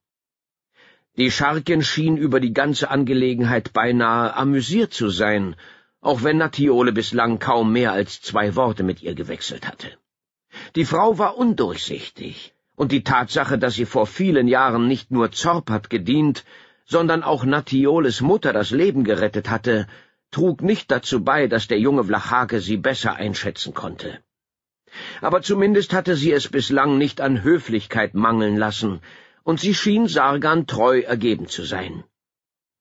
Die Scharkin schien über die ganze Angelegenheit beinahe amüsiert zu sein, auch wenn Natiole bislang kaum mehr als zwei Worte mit ihr gewechselt hatte. Die Frau war undurchsichtig, und die Tatsache, dass sie vor vielen Jahren nicht nur Zorb hat gedient, sondern auch Natioles Mutter das Leben gerettet hatte, trug nicht dazu bei, dass der junge Vlachake sie besser einschätzen konnte. Aber zumindest hatte sie es bislang nicht an Höflichkeit mangeln lassen, und sie schien Sargan treu ergeben zu sein.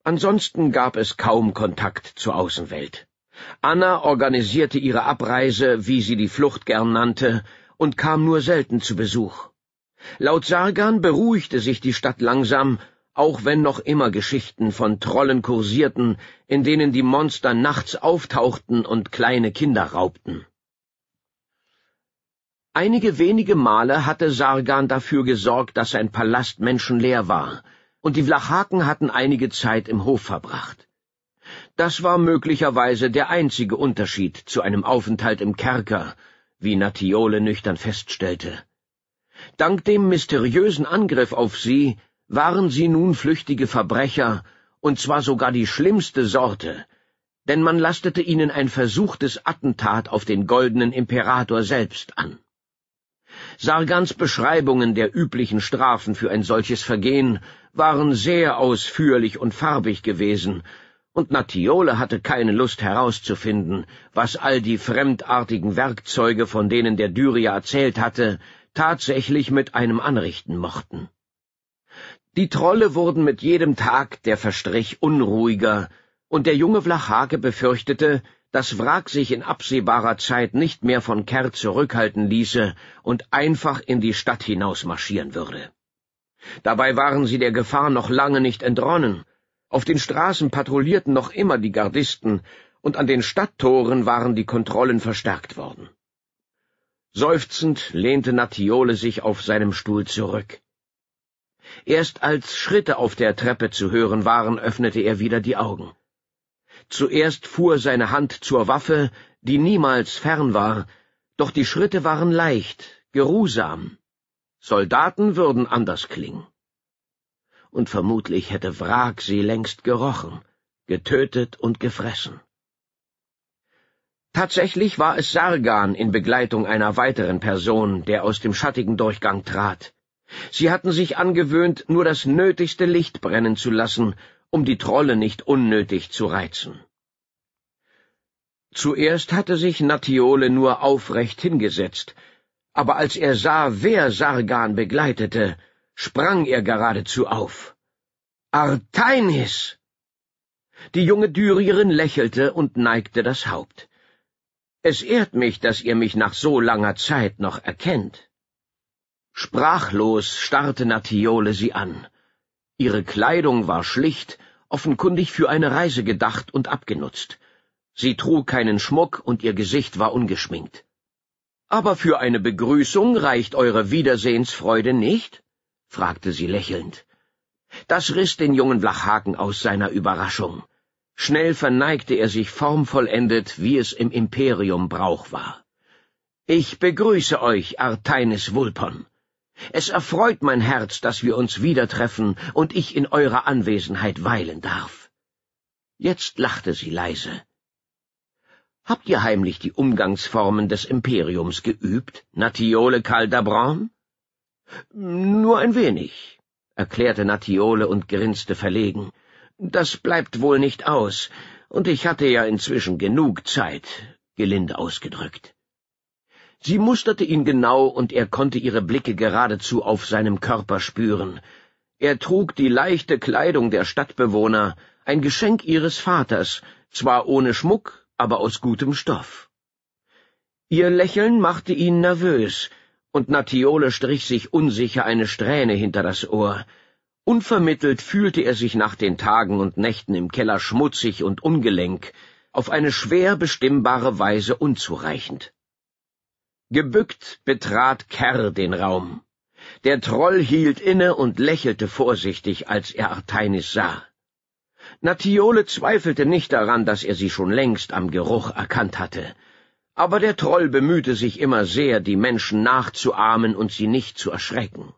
Ansonsten gab es kaum Kontakt zur Außenwelt. Anna organisierte ihre Abreise, wie sie die Flucht gern nannte, und kam nur selten zu Besuch. Laut Sargan beruhigte sich die Stadt langsam auch wenn noch immer Geschichten von Trollen kursierten, in denen die Monster nachts auftauchten und kleine Kinder raubten. Einige wenige Male hatte Sargan dafür gesorgt, dass sein Palast menschenleer war, und die Vlachaken hatten einige Zeit im Hof verbracht. Das war möglicherweise der einzige Unterschied zu einem Aufenthalt im Kerker, wie Natiole nüchtern feststellte. Dank dem mysteriösen Angriff auf sie waren sie nun flüchtige Verbrecher, und zwar sogar die schlimmste Sorte, denn man lastete ihnen ein versuchtes Attentat auf den goldenen Imperator selbst an. Sargans Beschreibungen der üblichen Strafen für ein solches Vergehen waren sehr ausführlich und farbig gewesen, und Natiole hatte keine Lust herauszufinden, was all die fremdartigen Werkzeuge, von denen der Dyrier erzählt hatte, tatsächlich mit einem anrichten mochten. Die Trolle wurden mit jedem Tag, der verstrich, unruhiger, und der junge Vlachake befürchtete, das Wrack sich in absehbarer Zeit nicht mehr von Kerr zurückhalten ließe und einfach in die Stadt hinaus marschieren würde. Dabei waren sie der Gefahr noch lange nicht entronnen. Auf den Straßen patrouillierten noch immer die Gardisten, und an den Stadttoren waren die Kontrollen verstärkt worden. Seufzend lehnte Natiole sich auf seinem Stuhl zurück. Erst als Schritte auf der Treppe zu hören waren, öffnete er wieder die Augen. Zuerst fuhr seine Hand zur Waffe, die niemals fern war, doch die Schritte waren leicht, geruhsam. Soldaten würden anders klingen. Und vermutlich hätte Wrak sie längst gerochen, getötet und gefressen. Tatsächlich war es Sargan in Begleitung einer weiteren Person, der aus dem schattigen Durchgang trat. Sie hatten sich angewöhnt, nur das nötigste Licht brennen zu lassen, um die Trolle nicht unnötig zu reizen. Zuerst hatte sich Natiole nur aufrecht hingesetzt, aber als er sah, wer Sargan begleitete, sprang er geradezu auf. Artainis! Die junge Dürierin lächelte und neigte das Haupt. Es ehrt mich, dass ihr mich nach so langer Zeit noch erkennt. Sprachlos starrte Nathiole sie an. Ihre Kleidung war schlicht, offenkundig für eine Reise gedacht und abgenutzt. Sie trug keinen Schmuck und ihr Gesicht war ungeschminkt. Aber für eine Begrüßung reicht eure Wiedersehensfreude nicht? fragte sie lächelnd. Das riss den jungen Blachhaken aus seiner Überraschung. Schnell verneigte er sich formvollendet, wie es im Imperium Brauch war. Ich begrüße euch, Arteinis Vulpon. Es erfreut mein Herz, dass wir uns wieder treffen und ich in eurer Anwesenheit weilen darf. Jetzt lachte sie leise. Habt ihr heimlich die Umgangsformen des Imperiums geübt, Natiole Caldabron? Nur ein wenig, erklärte Natiole und grinste verlegen. Das bleibt wohl nicht aus, und ich hatte ja inzwischen genug Zeit, gelinde ausgedrückt. Sie musterte ihn genau, und er konnte ihre Blicke geradezu auf seinem Körper spüren. Er trug die leichte Kleidung der Stadtbewohner, ein Geschenk ihres Vaters, zwar ohne Schmuck, aber aus gutem Stoff. Ihr Lächeln machte ihn nervös, und Natiole strich sich unsicher eine Strähne hinter das Ohr. Unvermittelt fühlte er sich nach den Tagen und Nächten im Keller schmutzig und ungelenk, auf eine schwer bestimmbare Weise unzureichend. Gebückt betrat Kerr den Raum. Der Troll hielt inne und lächelte vorsichtig, als er Arteinis sah. Natiole zweifelte nicht daran, dass er sie schon längst am Geruch erkannt hatte. Aber der Troll bemühte sich immer sehr, die Menschen nachzuahmen und sie nicht zu erschrecken.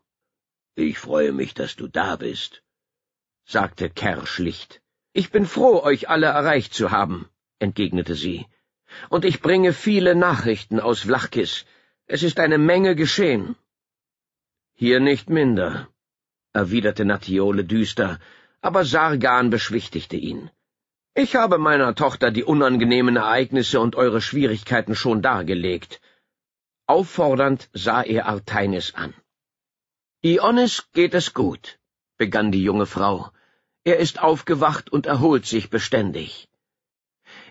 Ich freue mich, dass du da bist, sagte Kerr schlicht. Ich bin froh, euch alle erreicht zu haben, entgegnete sie und ich bringe viele Nachrichten aus Vlachkis. Es ist eine Menge geschehen. Hier nicht minder, erwiderte Natiole düster, aber Sargan beschwichtigte ihn. Ich habe meiner Tochter die unangenehmen Ereignisse und eure Schwierigkeiten schon dargelegt. Auffordernd sah er Artainis an. Ionis geht es gut, begann die junge Frau. Er ist aufgewacht und erholt sich beständig.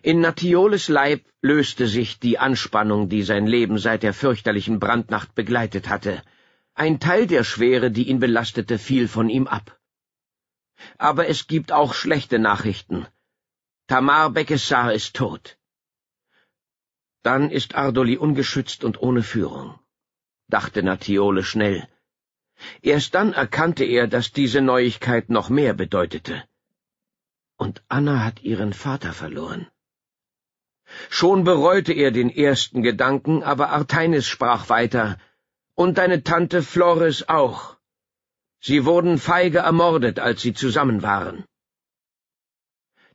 In Natioles Leib löste sich die Anspannung, die sein Leben seit der fürchterlichen Brandnacht begleitet hatte. Ein Teil der Schwere, die ihn belastete, fiel von ihm ab. Aber es gibt auch schlechte Nachrichten. Tamar Bekessar ist tot. Dann ist Ardoli ungeschützt und ohne Führung, dachte Natiole schnell. Erst dann erkannte er, dass diese Neuigkeit noch mehr bedeutete. Und Anna hat ihren Vater verloren. Schon bereute er den ersten Gedanken, aber Arteinis sprach weiter. Und deine Tante Flores auch. Sie wurden feige ermordet, als sie zusammen waren.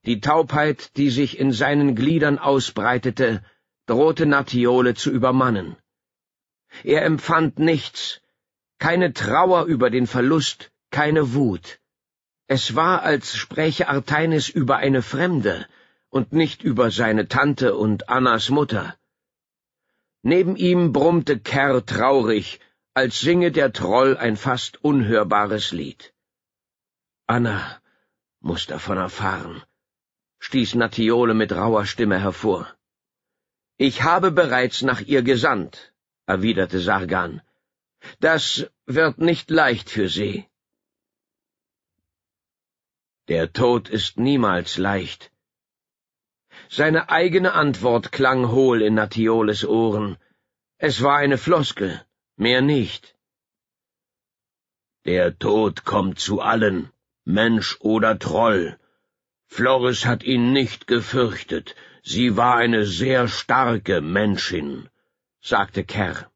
Die Taubheit, die sich in seinen Gliedern ausbreitete, drohte Natiole zu übermannen. Er empfand nichts, keine Trauer über den Verlust, keine Wut. Es war, als spräche Arteinis über eine Fremde, und nicht über seine Tante und Annas Mutter. Neben ihm brummte Kerr traurig, als singe der Troll ein fast unhörbares Lied. Anna muß davon erfahren, stieß Natiole mit rauer Stimme hervor. Ich habe bereits nach ihr gesandt, erwiderte Sargan. Das wird nicht leicht für sie. Der Tod ist niemals leicht, seine eigene Antwort klang hohl in Natioles Ohren. Es war eine Floskel, mehr nicht. Der Tod kommt zu allen, Mensch oder Troll. Floris hat ihn nicht gefürchtet, sie war eine sehr starke Menschin, sagte Kerr.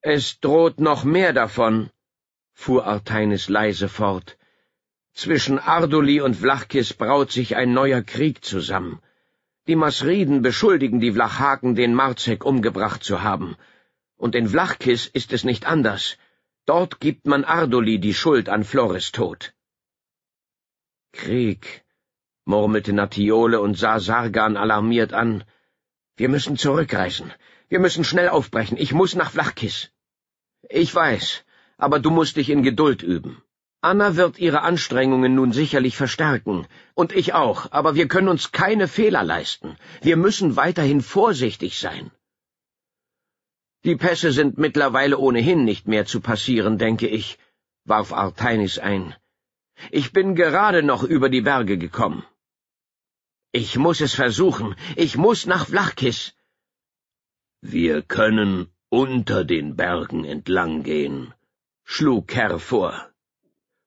Es droht noch mehr davon, fuhr Arteinis leise fort. Zwischen Arduli und Vlachkis braut sich ein neuer Krieg zusammen. Die Masriden beschuldigen die Vlachaken, den Marzek umgebracht zu haben. Und in Vlachkis ist es nicht anders. Dort gibt man Arduli die Schuld an Flores Tod. Krieg, murmelte Natiole und sah Sargan alarmiert an. Wir müssen zurückreisen. Wir müssen schnell aufbrechen. Ich muss nach Vlachkis. Ich weiß, aber du musst dich in Geduld üben. Anna wird ihre Anstrengungen nun sicherlich verstärken, und ich auch, aber wir können uns keine Fehler leisten. Wir müssen weiterhin vorsichtig sein. Die Pässe sind mittlerweile ohnehin nicht mehr zu passieren, denke ich, warf Arteinis ein. Ich bin gerade noch über die Berge gekommen. Ich muss es versuchen. Ich muss nach Vlachkis. Wir können unter den Bergen entlang gehen, schlug Herr vor.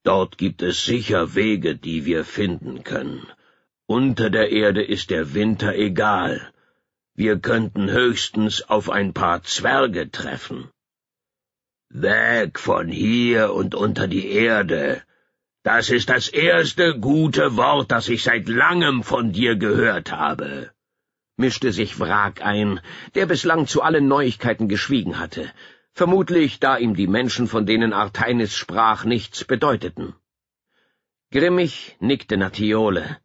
Dort gibt es sicher Wege, die wir finden können. Unter der Erde ist der Winter egal. Wir könnten höchstens auf ein paar Zwerge treffen. Weg von hier und unter die Erde. Das ist das erste gute Wort, das ich seit langem von dir gehört habe mischte sich Wrag ein, der bislang zu allen Neuigkeiten geschwiegen hatte vermutlich da ihm die Menschen, von denen Arteinis sprach, nichts bedeuteten. Grimmig nickte Natiole.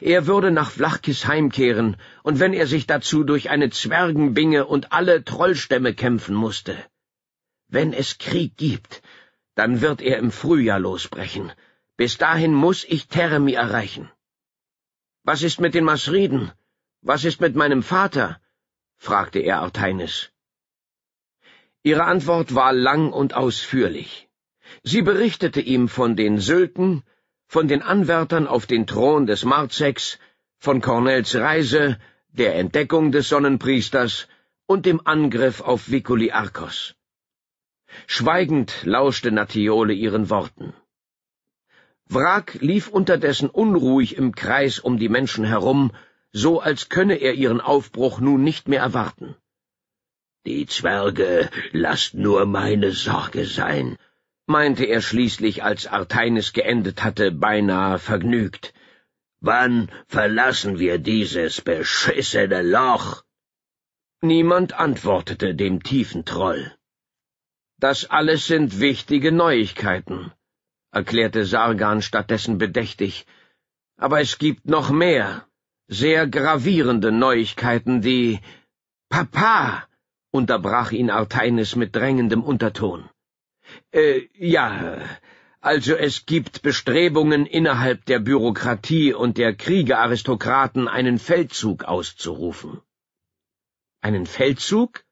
Er würde nach Vlachkis heimkehren, und wenn er sich dazu durch eine Zwergenbinge und alle Trollstämme kämpfen musste. Wenn es Krieg gibt, dann wird er im Frühjahr losbrechen. Bis dahin muß ich Teremi erreichen. Was ist mit den Masriden? Was ist mit meinem Vater? fragte er Arteinis. Ihre Antwort war lang und ausführlich. Sie berichtete ihm von den Sylten, von den Anwärtern auf den Thron des Marzex, von Cornells Reise, der Entdeckung des Sonnenpriesters und dem Angriff auf Viculi Arcos. Schweigend lauschte Natiole ihren Worten. Wrak lief unterdessen unruhig im Kreis um die Menschen herum, so als könne er ihren Aufbruch nun nicht mehr erwarten. Die Zwerge lasst nur meine Sorge sein, meinte er schließlich, als Arteinis geendet hatte, beinahe vergnügt. Wann verlassen wir dieses beschissene Loch? Niemand antwortete dem tiefen Troll. Das alles sind wichtige Neuigkeiten, erklärte Sargan stattdessen bedächtig, aber es gibt noch mehr, sehr gravierende Neuigkeiten, die Papa, unterbrach ihn Arteines mit drängendem Unterton. Äh, ja, also es gibt Bestrebungen innerhalb der Bürokratie und der Kriegearistokraten, einen Feldzug auszurufen. Einen Feldzug?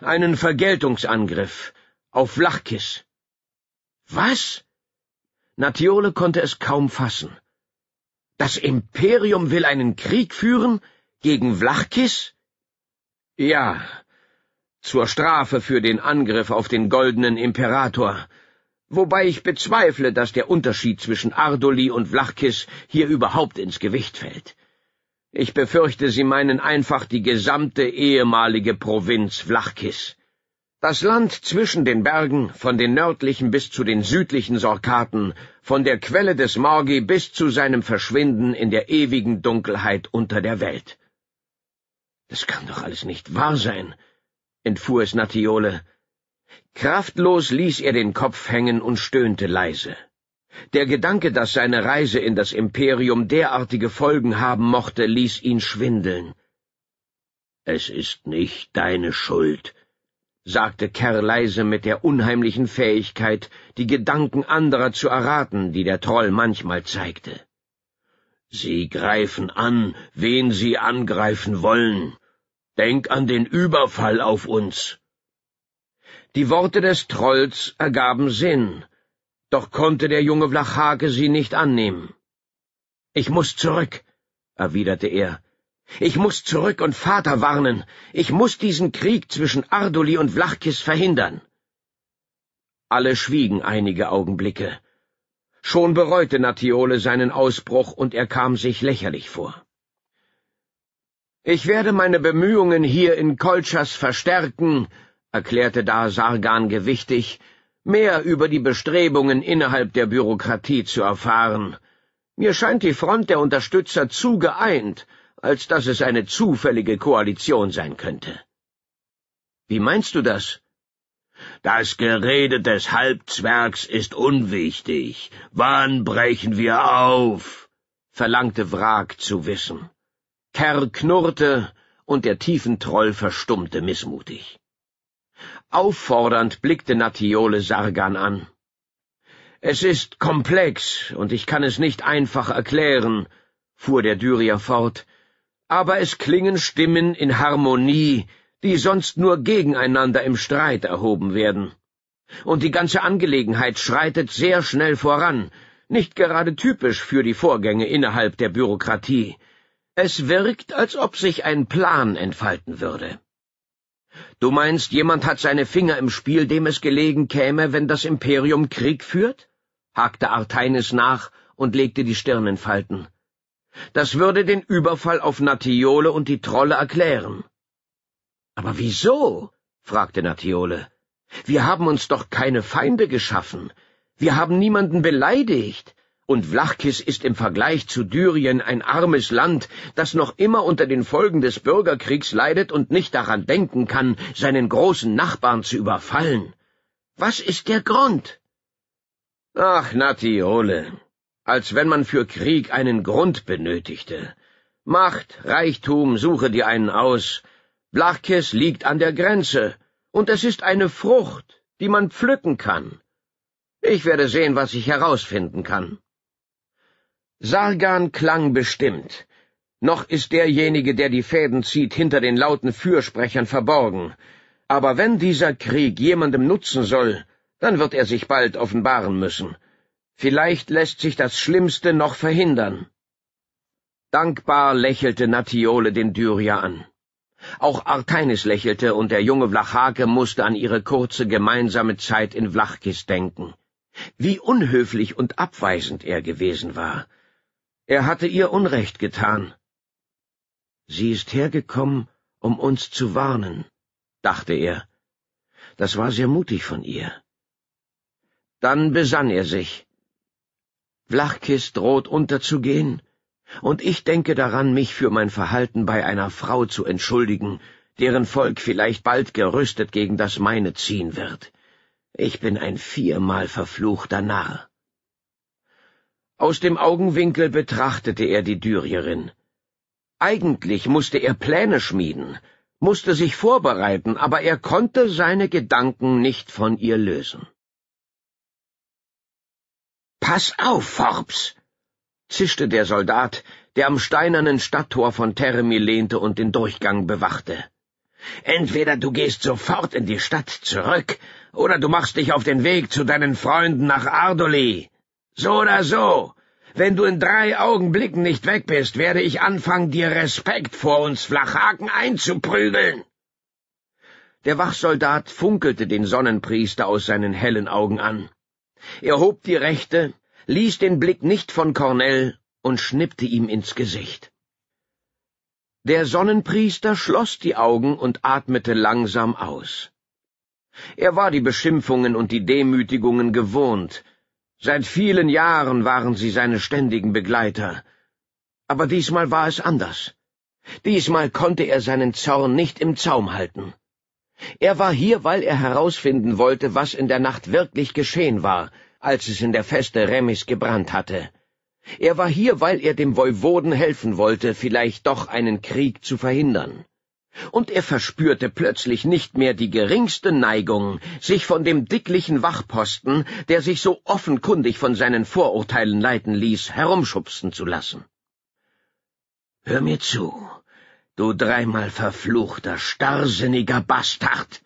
Einen Vergeltungsangriff auf Lachkis. Was? Natiole konnte es kaum fassen. Das Imperium will einen Krieg führen gegen Vlachkis? Ja, zur Strafe für den Angriff auf den goldenen Imperator, wobei ich bezweifle, dass der Unterschied zwischen Ardoli und Vlachkis hier überhaupt ins Gewicht fällt. Ich befürchte, sie meinen einfach die gesamte ehemalige Provinz Vlachkis. Das Land zwischen den Bergen, von den nördlichen bis zu den südlichen Sorkaten, von der Quelle des Morgi bis zu seinem Verschwinden in der ewigen Dunkelheit unter der Welt. Das kann doch alles nicht wahr sein, entfuhr es Natiole. Kraftlos ließ er den Kopf hängen und stöhnte leise. Der Gedanke, dass seine Reise in das Imperium derartige Folgen haben mochte, ließ ihn schwindeln. Es ist nicht deine Schuld, sagte Kerr leise mit der unheimlichen Fähigkeit, die Gedanken anderer zu erraten, die der Troll manchmal zeigte. Sie greifen an, wen sie angreifen wollen, Denk an den Überfall auf uns. Die Worte des Trolls ergaben Sinn, doch konnte der junge Vlachake sie nicht annehmen. Ich muß zurück, erwiderte er. Ich muß zurück und Vater warnen. Ich muß diesen Krieg zwischen Arduli und Vlachkis verhindern. Alle schwiegen einige Augenblicke. Schon bereute Natiole seinen Ausbruch und er kam sich lächerlich vor. Ich werde meine Bemühungen hier in Kolchas verstärken, erklärte da Sargan gewichtig, mehr über die Bestrebungen innerhalb der Bürokratie zu erfahren. Mir scheint die Front der Unterstützer zu geeint, als dass es eine zufällige Koalition sein könnte. Wie meinst du das? Das Gerede des Halbzwergs ist unwichtig. Wann brechen wir auf? verlangte Wrak zu wissen. Kerr knurrte und der tiefen Troll verstummte missmutig. Auffordernd blickte Natiole Sargan an. Es ist komplex und ich kann es nicht einfach erklären, fuhr der Dyrier fort, aber es klingen Stimmen in Harmonie, die sonst nur gegeneinander im Streit erhoben werden. Und die ganze Angelegenheit schreitet sehr schnell voran, nicht gerade typisch für die Vorgänge innerhalb der Bürokratie. Es wirkt, als ob sich ein Plan entfalten würde. Du meinst, jemand hat seine Finger im Spiel, dem es gelegen käme, wenn das Imperium Krieg führt? hakte Arteinis nach und legte die Stirn in Falten. Das würde den Überfall auf Natiole und die Trolle erklären. Aber wieso? fragte Natiole. Wir haben uns doch keine Feinde geschaffen. Wir haben niemanden beleidigt und Vlachkis ist im Vergleich zu Dyrien ein armes Land, das noch immer unter den Folgen des Bürgerkriegs leidet und nicht daran denken kann, seinen großen Nachbarn zu überfallen. Was ist der Grund? Ach, Natiole, als wenn man für Krieg einen Grund benötigte. Macht, Reichtum, suche dir einen aus. Blachkes liegt an der Grenze, und es ist eine Frucht, die man pflücken kann. Ich werde sehen, was ich herausfinden kann. Sargan klang bestimmt. Noch ist derjenige, der die Fäden zieht, hinter den lauten Fürsprechern verborgen. Aber wenn dieser Krieg jemandem nutzen soll, dann wird er sich bald offenbaren müssen. Vielleicht lässt sich das Schlimmste noch verhindern. Dankbar lächelte Natiole den Dyrier an. Auch Artainis lächelte, und der junge Vlachake mußte an ihre kurze gemeinsame Zeit in Vlachkis denken. Wie unhöflich und abweisend er gewesen war. Er hatte ihr Unrecht getan. Sie ist hergekommen, um uns zu warnen, dachte er. Das war sehr mutig von ihr. Dann besann er sich. Vlachkis droht unterzugehen, und ich denke daran, mich für mein Verhalten bei einer Frau zu entschuldigen, deren Volk vielleicht bald gerüstet gegen das meine ziehen wird. Ich bin ein viermal verfluchter Narr. Aus dem Augenwinkel betrachtete er die Dürierin. Eigentlich musste er Pläne schmieden, musste sich vorbereiten, aber er konnte seine Gedanken nicht von ihr lösen. Pass auf, Forbes! zischte der Soldat, der am steinernen Stadttor von Teremi lehnte und den Durchgang bewachte. Entweder du gehst sofort in die Stadt zurück, oder du machst dich auf den Weg zu deinen Freunden nach Ardoli. So oder so, wenn du in drei Augenblicken nicht weg bist, werde ich anfangen, dir Respekt vor uns Flachhaken einzuprügeln. Der Wachsoldat funkelte den Sonnenpriester aus seinen hellen Augen an. Er hob die rechte, ließ den Blick nicht von Cornell und schnippte ihm ins Gesicht. Der Sonnenpriester schloss die Augen und atmete langsam aus. Er war die Beschimpfungen und die Demütigungen gewohnt, Seit vielen Jahren waren sie seine ständigen Begleiter. Aber diesmal war es anders. Diesmal konnte er seinen Zorn nicht im Zaum halten. Er war hier, weil er herausfinden wollte, was in der Nacht wirklich geschehen war, als es in der Feste Remis gebrannt hatte. Er war hier, weil er dem Voivoden helfen wollte, vielleicht doch einen Krieg zu verhindern und er verspürte plötzlich nicht mehr die geringste Neigung, sich von dem dicklichen Wachposten, der sich so offenkundig von seinen Vorurteilen leiten ließ, herumschubsen zu lassen. Hör mir zu, du dreimal verfluchter, starrsinniger Bastard,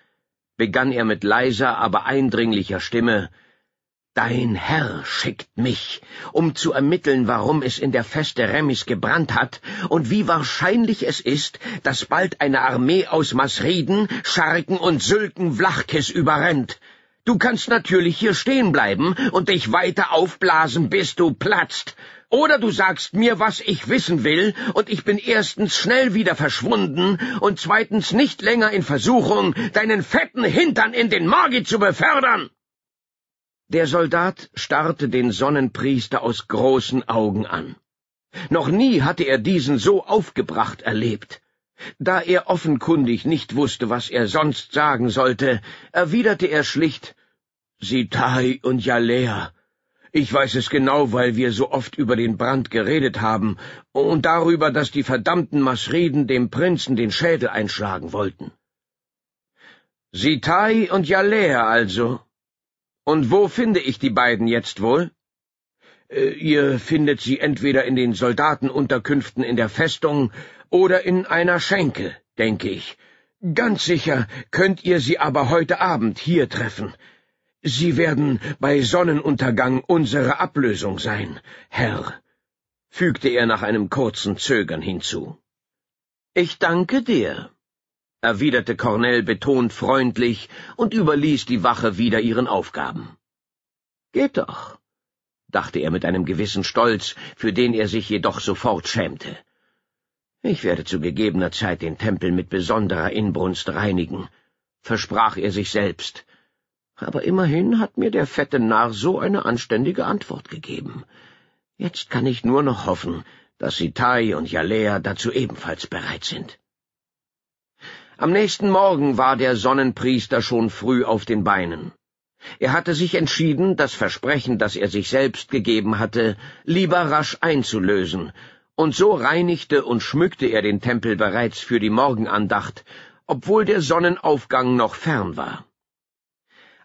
begann er mit leiser, aber eindringlicher Stimme, Dein Herr schickt mich, um zu ermitteln, warum es in der Feste Remis gebrannt hat und wie wahrscheinlich es ist, dass bald eine Armee aus Masriden, Scharken und Sülken Vlachkes überrennt. Du kannst natürlich hier stehen bleiben und dich weiter aufblasen, bis du platzt. Oder du sagst mir, was ich wissen will, und ich bin erstens schnell wieder verschwunden und zweitens nicht länger in Versuchung, deinen fetten Hintern in den Margi zu befördern. Der Soldat starrte den Sonnenpriester aus großen Augen an. Noch nie hatte er diesen so aufgebracht erlebt. Da er offenkundig nicht wusste, was er sonst sagen sollte, erwiderte er schlicht Sitai und Jalea. Ich weiß es genau, weil wir so oft über den Brand geredet haben und darüber, dass die verdammten Masriden dem Prinzen den Schädel einschlagen wollten. Sitai und Jalea also, und wo finde ich die beiden jetzt wohl? Äh, ihr findet sie entweder in den Soldatenunterkünften in der Festung oder in einer Schenke, denke ich. Ganz sicher könnt ihr sie aber heute Abend hier treffen. Sie werden bei Sonnenuntergang unsere Ablösung sein, Herr, fügte er nach einem kurzen Zögern hinzu. Ich danke dir, erwiderte Cornell betont freundlich und überließ die Wache wieder ihren Aufgaben. Geht doch, dachte er mit einem gewissen Stolz, für den er sich jedoch sofort schämte. Ich werde zu gegebener Zeit den Tempel mit besonderer Inbrunst reinigen, versprach er sich selbst. Aber immerhin hat mir der fette Narr so eine anständige Antwort gegeben. Jetzt kann ich nur noch hoffen, dass Sitai und Jalea dazu ebenfalls bereit sind. Am nächsten Morgen war der Sonnenpriester schon früh auf den Beinen. Er hatte sich entschieden, das Versprechen, das er sich selbst gegeben hatte, lieber rasch einzulösen, und so reinigte und schmückte er den Tempel bereits für die Morgenandacht, obwohl der Sonnenaufgang noch fern war.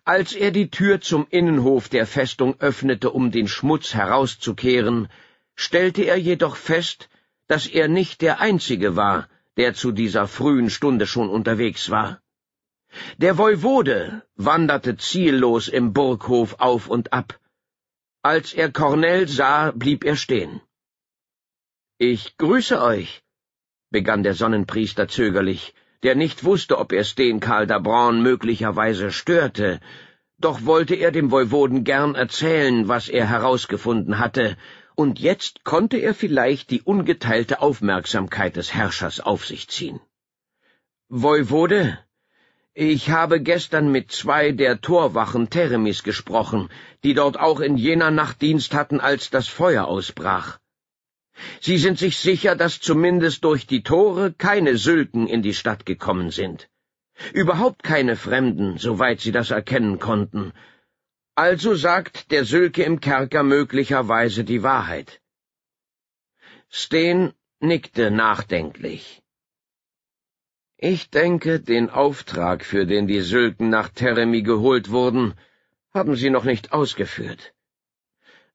Als er die Tür zum Innenhof der Festung öffnete, um den Schmutz herauszukehren, stellte er jedoch fest, dass er nicht der Einzige war, der zu dieser frühen Stunde schon unterwegs war. Der Voivode wanderte ziellos im Burghof auf und ab. Als er Cornell sah, blieb er stehen. Ich grüße euch, begann der Sonnenpriester zögerlich, der nicht wusste, ob es den Karl d'Abron möglicherweise störte, doch wollte er dem Voivoden gern erzählen, was er herausgefunden hatte, und jetzt konnte er vielleicht die ungeteilte Aufmerksamkeit des Herrschers auf sich ziehen. Voivode, ich habe gestern mit zwei der Torwachen Teremis gesprochen, die dort auch in jener Nacht Dienst hatten, als das Feuer ausbrach. Sie sind sich sicher, dass zumindest durch die Tore keine Sülken in die Stadt gekommen sind. Überhaupt keine Fremden, soweit sie das erkennen konnten, also sagt der Sülke im Kerker möglicherweise die Wahrheit. Steen nickte nachdenklich. Ich denke, den Auftrag, für den die Sülken nach Teremi geholt wurden, haben sie noch nicht ausgeführt.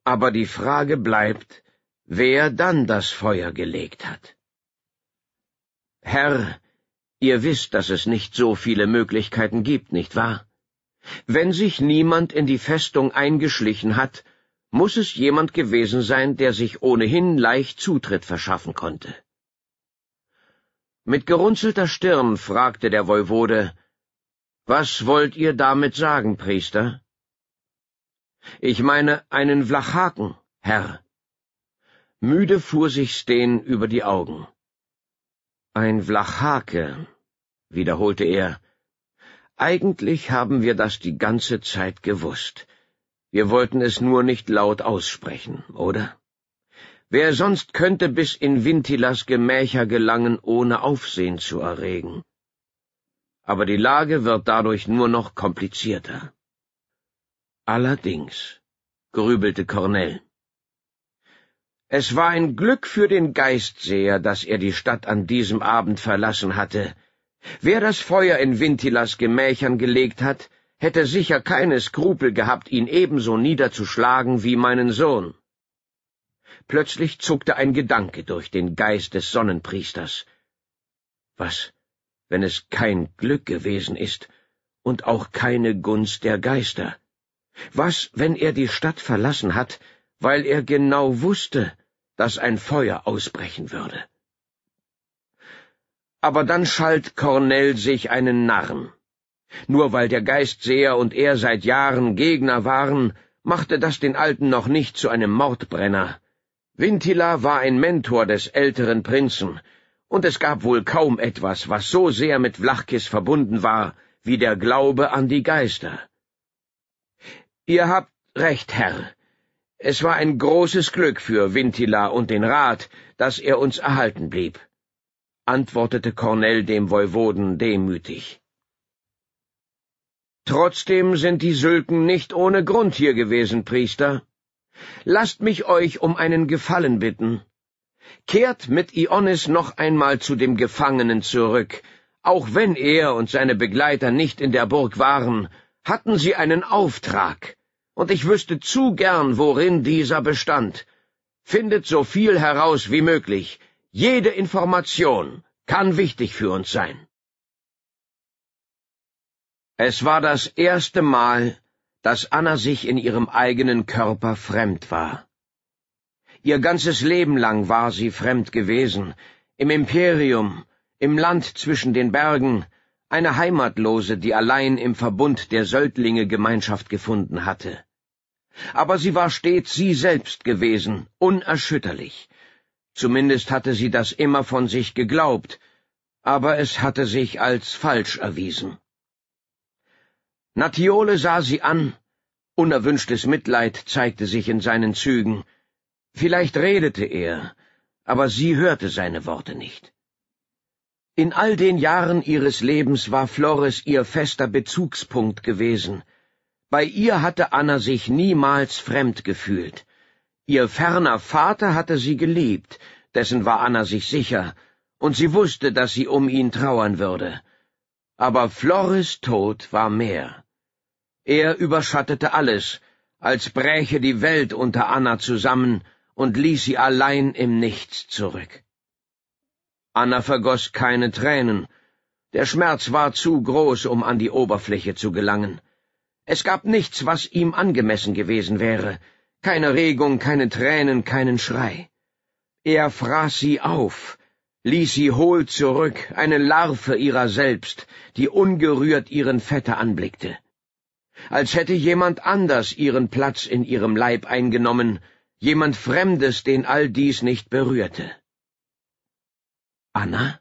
Aber die Frage bleibt, wer dann das Feuer gelegt hat. Herr, ihr wisst, dass es nicht so viele Möglichkeiten gibt, nicht wahr? Wenn sich niemand in die Festung eingeschlichen hat, muss es jemand gewesen sein, der sich ohnehin leicht Zutritt verschaffen konnte. Mit gerunzelter Stirn fragte der Voivode, »Was wollt ihr damit sagen, Priester?« »Ich meine einen Vlachaken, Herr.« Müde fuhr sich Steen über die Augen. »Ein Vlachhake«, wiederholte er, eigentlich haben wir das die ganze Zeit gewusst. Wir wollten es nur nicht laut aussprechen, oder? Wer sonst könnte bis in Vintilas Gemächer gelangen, ohne Aufsehen zu erregen? Aber die Lage wird dadurch nur noch komplizierter. Allerdings, grübelte Cornell. Es war ein Glück für den Geistseher, dass er die Stadt an diesem Abend verlassen hatte, Wer das Feuer in Vintilas Gemächern gelegt hat, hätte sicher keine Skrupel gehabt, ihn ebenso niederzuschlagen wie meinen Sohn. Plötzlich zuckte ein Gedanke durch den Geist des Sonnenpriesters. Was, wenn es kein Glück gewesen ist und auch keine Gunst der Geister? Was, wenn er die Stadt verlassen hat, weil er genau wusste, dass ein Feuer ausbrechen würde? Aber dann schalt Cornell sich einen Narren. Nur weil der Geistseher und er seit Jahren Gegner waren, machte das den Alten noch nicht zu einem Mordbrenner. Wintila war ein Mentor des älteren Prinzen, und es gab wohl kaum etwas, was so sehr mit Vlachkis verbunden war, wie der Glaube an die Geister. Ihr habt recht, Herr. Es war ein großes Glück für Wintila und den Rat, dass er uns erhalten blieb antwortete Cornell dem Voivoden demütig. Trotzdem sind die Sülken nicht ohne Grund hier gewesen, Priester. Lasst mich euch um einen Gefallen bitten. Kehrt mit Ionis noch einmal zu dem Gefangenen zurück. Auch wenn er und seine Begleiter nicht in der Burg waren, hatten sie einen Auftrag, und ich wüsste zu gern, worin dieser bestand. Findet so viel heraus wie möglich, jede Information kann wichtig für uns sein. Es war das erste Mal, dass Anna sich in ihrem eigenen Körper fremd war. Ihr ganzes Leben lang war sie fremd gewesen, im Imperium, im Land zwischen den Bergen, eine Heimatlose, die allein im Verbund der Söldlinge Gemeinschaft gefunden hatte. Aber sie war stets sie selbst gewesen, unerschütterlich, Zumindest hatte sie das immer von sich geglaubt, aber es hatte sich als falsch erwiesen. Natiole sah sie an, unerwünschtes Mitleid zeigte sich in seinen Zügen. Vielleicht redete er, aber sie hörte seine Worte nicht. In all den Jahren ihres Lebens war Flores ihr fester Bezugspunkt gewesen. Bei ihr hatte Anna sich niemals fremd gefühlt. Ihr ferner Vater hatte sie geliebt, dessen war Anna sich sicher, und sie wusste, dass sie um ihn trauern würde. Aber Floris Tod war mehr. Er überschattete alles, als bräche die Welt unter Anna zusammen und ließ sie allein im Nichts zurück. Anna vergoß keine Tränen, der Schmerz war zu groß, um an die Oberfläche zu gelangen. Es gab nichts, was ihm angemessen gewesen wäre, keine Regung, keine Tränen, keinen Schrei. Er fraß sie auf, ließ sie hohl zurück, eine Larve ihrer selbst, die ungerührt ihren Vetter anblickte. Als hätte jemand anders ihren Platz in ihrem Leib eingenommen, jemand Fremdes, den all dies nicht berührte. Anna?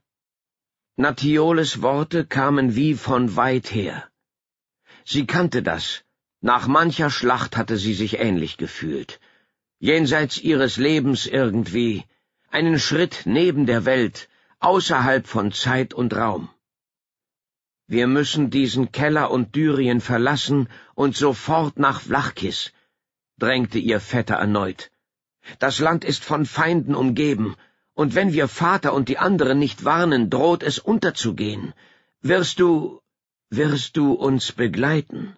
Natioles Worte kamen wie von weit her. Sie kannte das, nach mancher Schlacht hatte sie sich ähnlich gefühlt, jenseits ihres Lebens irgendwie, einen Schritt neben der Welt, außerhalb von Zeit und Raum. Wir müssen diesen Keller und Dyrien verlassen und sofort nach Vlachkis, drängte ihr Vetter erneut. Das Land ist von Feinden umgeben, und wenn wir Vater und die anderen nicht warnen, droht es unterzugehen. Wirst du, wirst du uns begleiten?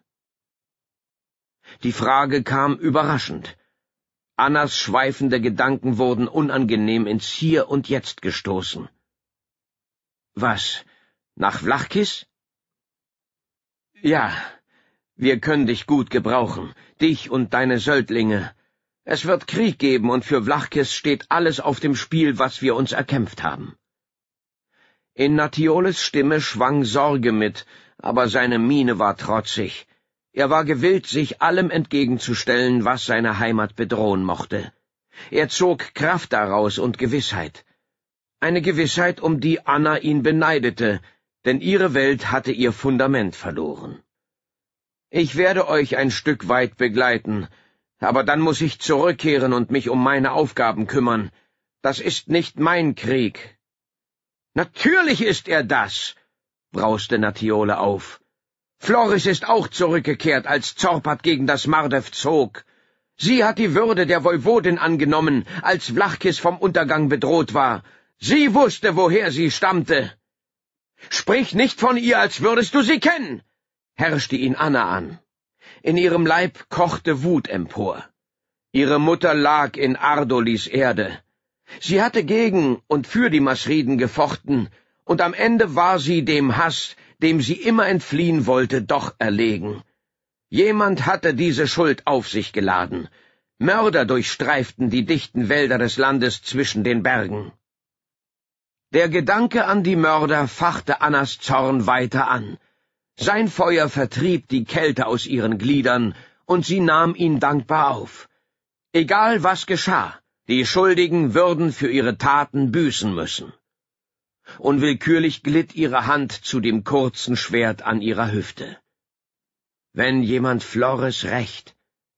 Die Frage kam überraschend. Annas schweifende Gedanken wurden unangenehm ins Hier und Jetzt gestoßen. Was? Nach Vlachkis? Ja, wir können dich gut gebrauchen, dich und deine Söldlinge. Es wird Krieg geben, und für Vlachkis steht alles auf dem Spiel, was wir uns erkämpft haben. In Natioles Stimme schwang Sorge mit, aber seine Miene war trotzig. Er war gewillt, sich allem entgegenzustellen, was seine Heimat bedrohen mochte. Er zog Kraft daraus und Gewissheit. Eine Gewissheit, um die Anna ihn beneidete, denn ihre Welt hatte ihr Fundament verloren. Ich werde euch ein Stück weit begleiten, aber dann muss ich zurückkehren und mich um meine Aufgaben kümmern. Das ist nicht mein Krieg. Natürlich ist er das, brauste Natiole auf. Floris ist auch zurückgekehrt, als Zorpat gegen das Mardew zog. Sie hat die Würde der Voivodin angenommen, als Vlachkis vom Untergang bedroht war. Sie wusste, woher sie stammte. Sprich nicht von ihr, als würdest du sie kennen, herrschte ihn Anna an. In ihrem Leib kochte Wut empor. Ihre Mutter lag in Ardolis Erde. Sie hatte gegen und für die Masriden gefochten, und am Ende war sie dem Hass, dem sie immer entfliehen wollte, doch erlegen. Jemand hatte diese Schuld auf sich geladen. Mörder durchstreiften die dichten Wälder des Landes zwischen den Bergen. Der Gedanke an die Mörder fachte Annas Zorn weiter an. Sein Feuer vertrieb die Kälte aus ihren Gliedern, und sie nahm ihn dankbar auf. Egal was geschah, die Schuldigen würden für ihre Taten büßen müssen. Unwillkürlich glitt ihre Hand zu dem kurzen Schwert an ihrer Hüfte. Wenn jemand Flores rächt,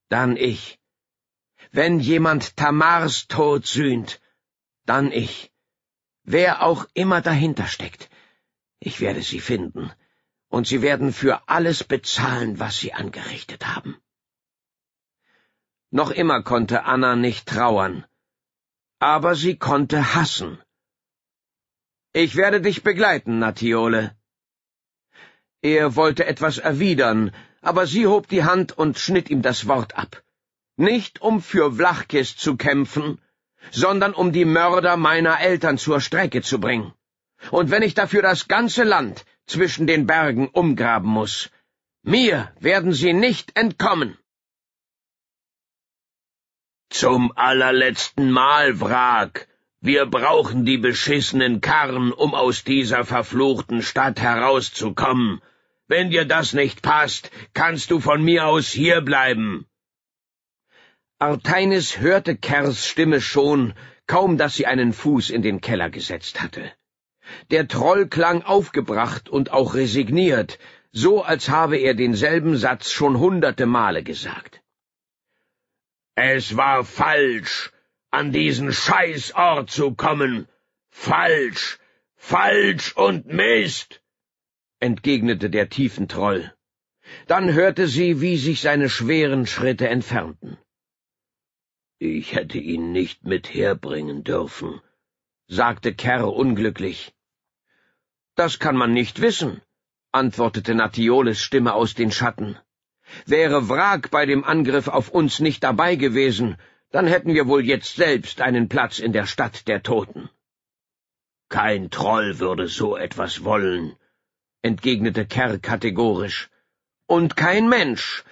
dann ich. Wenn jemand Tamars Tod sühnt, dann ich. Wer auch immer dahinter steckt, ich werde sie finden, und sie werden für alles bezahlen, was sie angerichtet haben. Noch immer konnte Anna nicht trauern, aber sie konnte hassen. Ich werde dich begleiten, Natiole. Er wollte etwas erwidern, aber sie hob die Hand und schnitt ihm das Wort ab. Nicht um für Vlachkis zu kämpfen, sondern um die Mörder meiner Eltern zur Strecke zu bringen. Und wenn ich dafür das ganze Land zwischen den Bergen umgraben muss, mir werden sie nicht entkommen. Zum allerletzten Mal, Wrak, wir brauchen die beschissenen Karren, um aus dieser verfluchten Stadt herauszukommen. Wenn dir das nicht passt, kannst du von mir aus hier bleiben. Arteinis hörte Kers Stimme schon, kaum dass sie einen Fuß in den Keller gesetzt hatte. Der Troll klang aufgebracht und auch resigniert, so als habe er denselben Satz schon hunderte Male gesagt. Es war falsch, an diesen Scheißort zu kommen. Falsch, falsch und Mist, entgegnete der tiefen Troll. Dann hörte sie, wie sich seine schweren Schritte entfernten. Ich hätte ihn nicht mit herbringen dürfen, sagte Kerr unglücklich. Das kann man nicht wissen, antwortete Natioles Stimme aus den Schatten. Wäre Wrak bei dem Angriff auf uns nicht dabei gewesen, dann hätten wir wohl jetzt selbst einen Platz in der Stadt der Toten. Kein Troll würde so etwas wollen, entgegnete Kerr kategorisch. Und kein Mensch.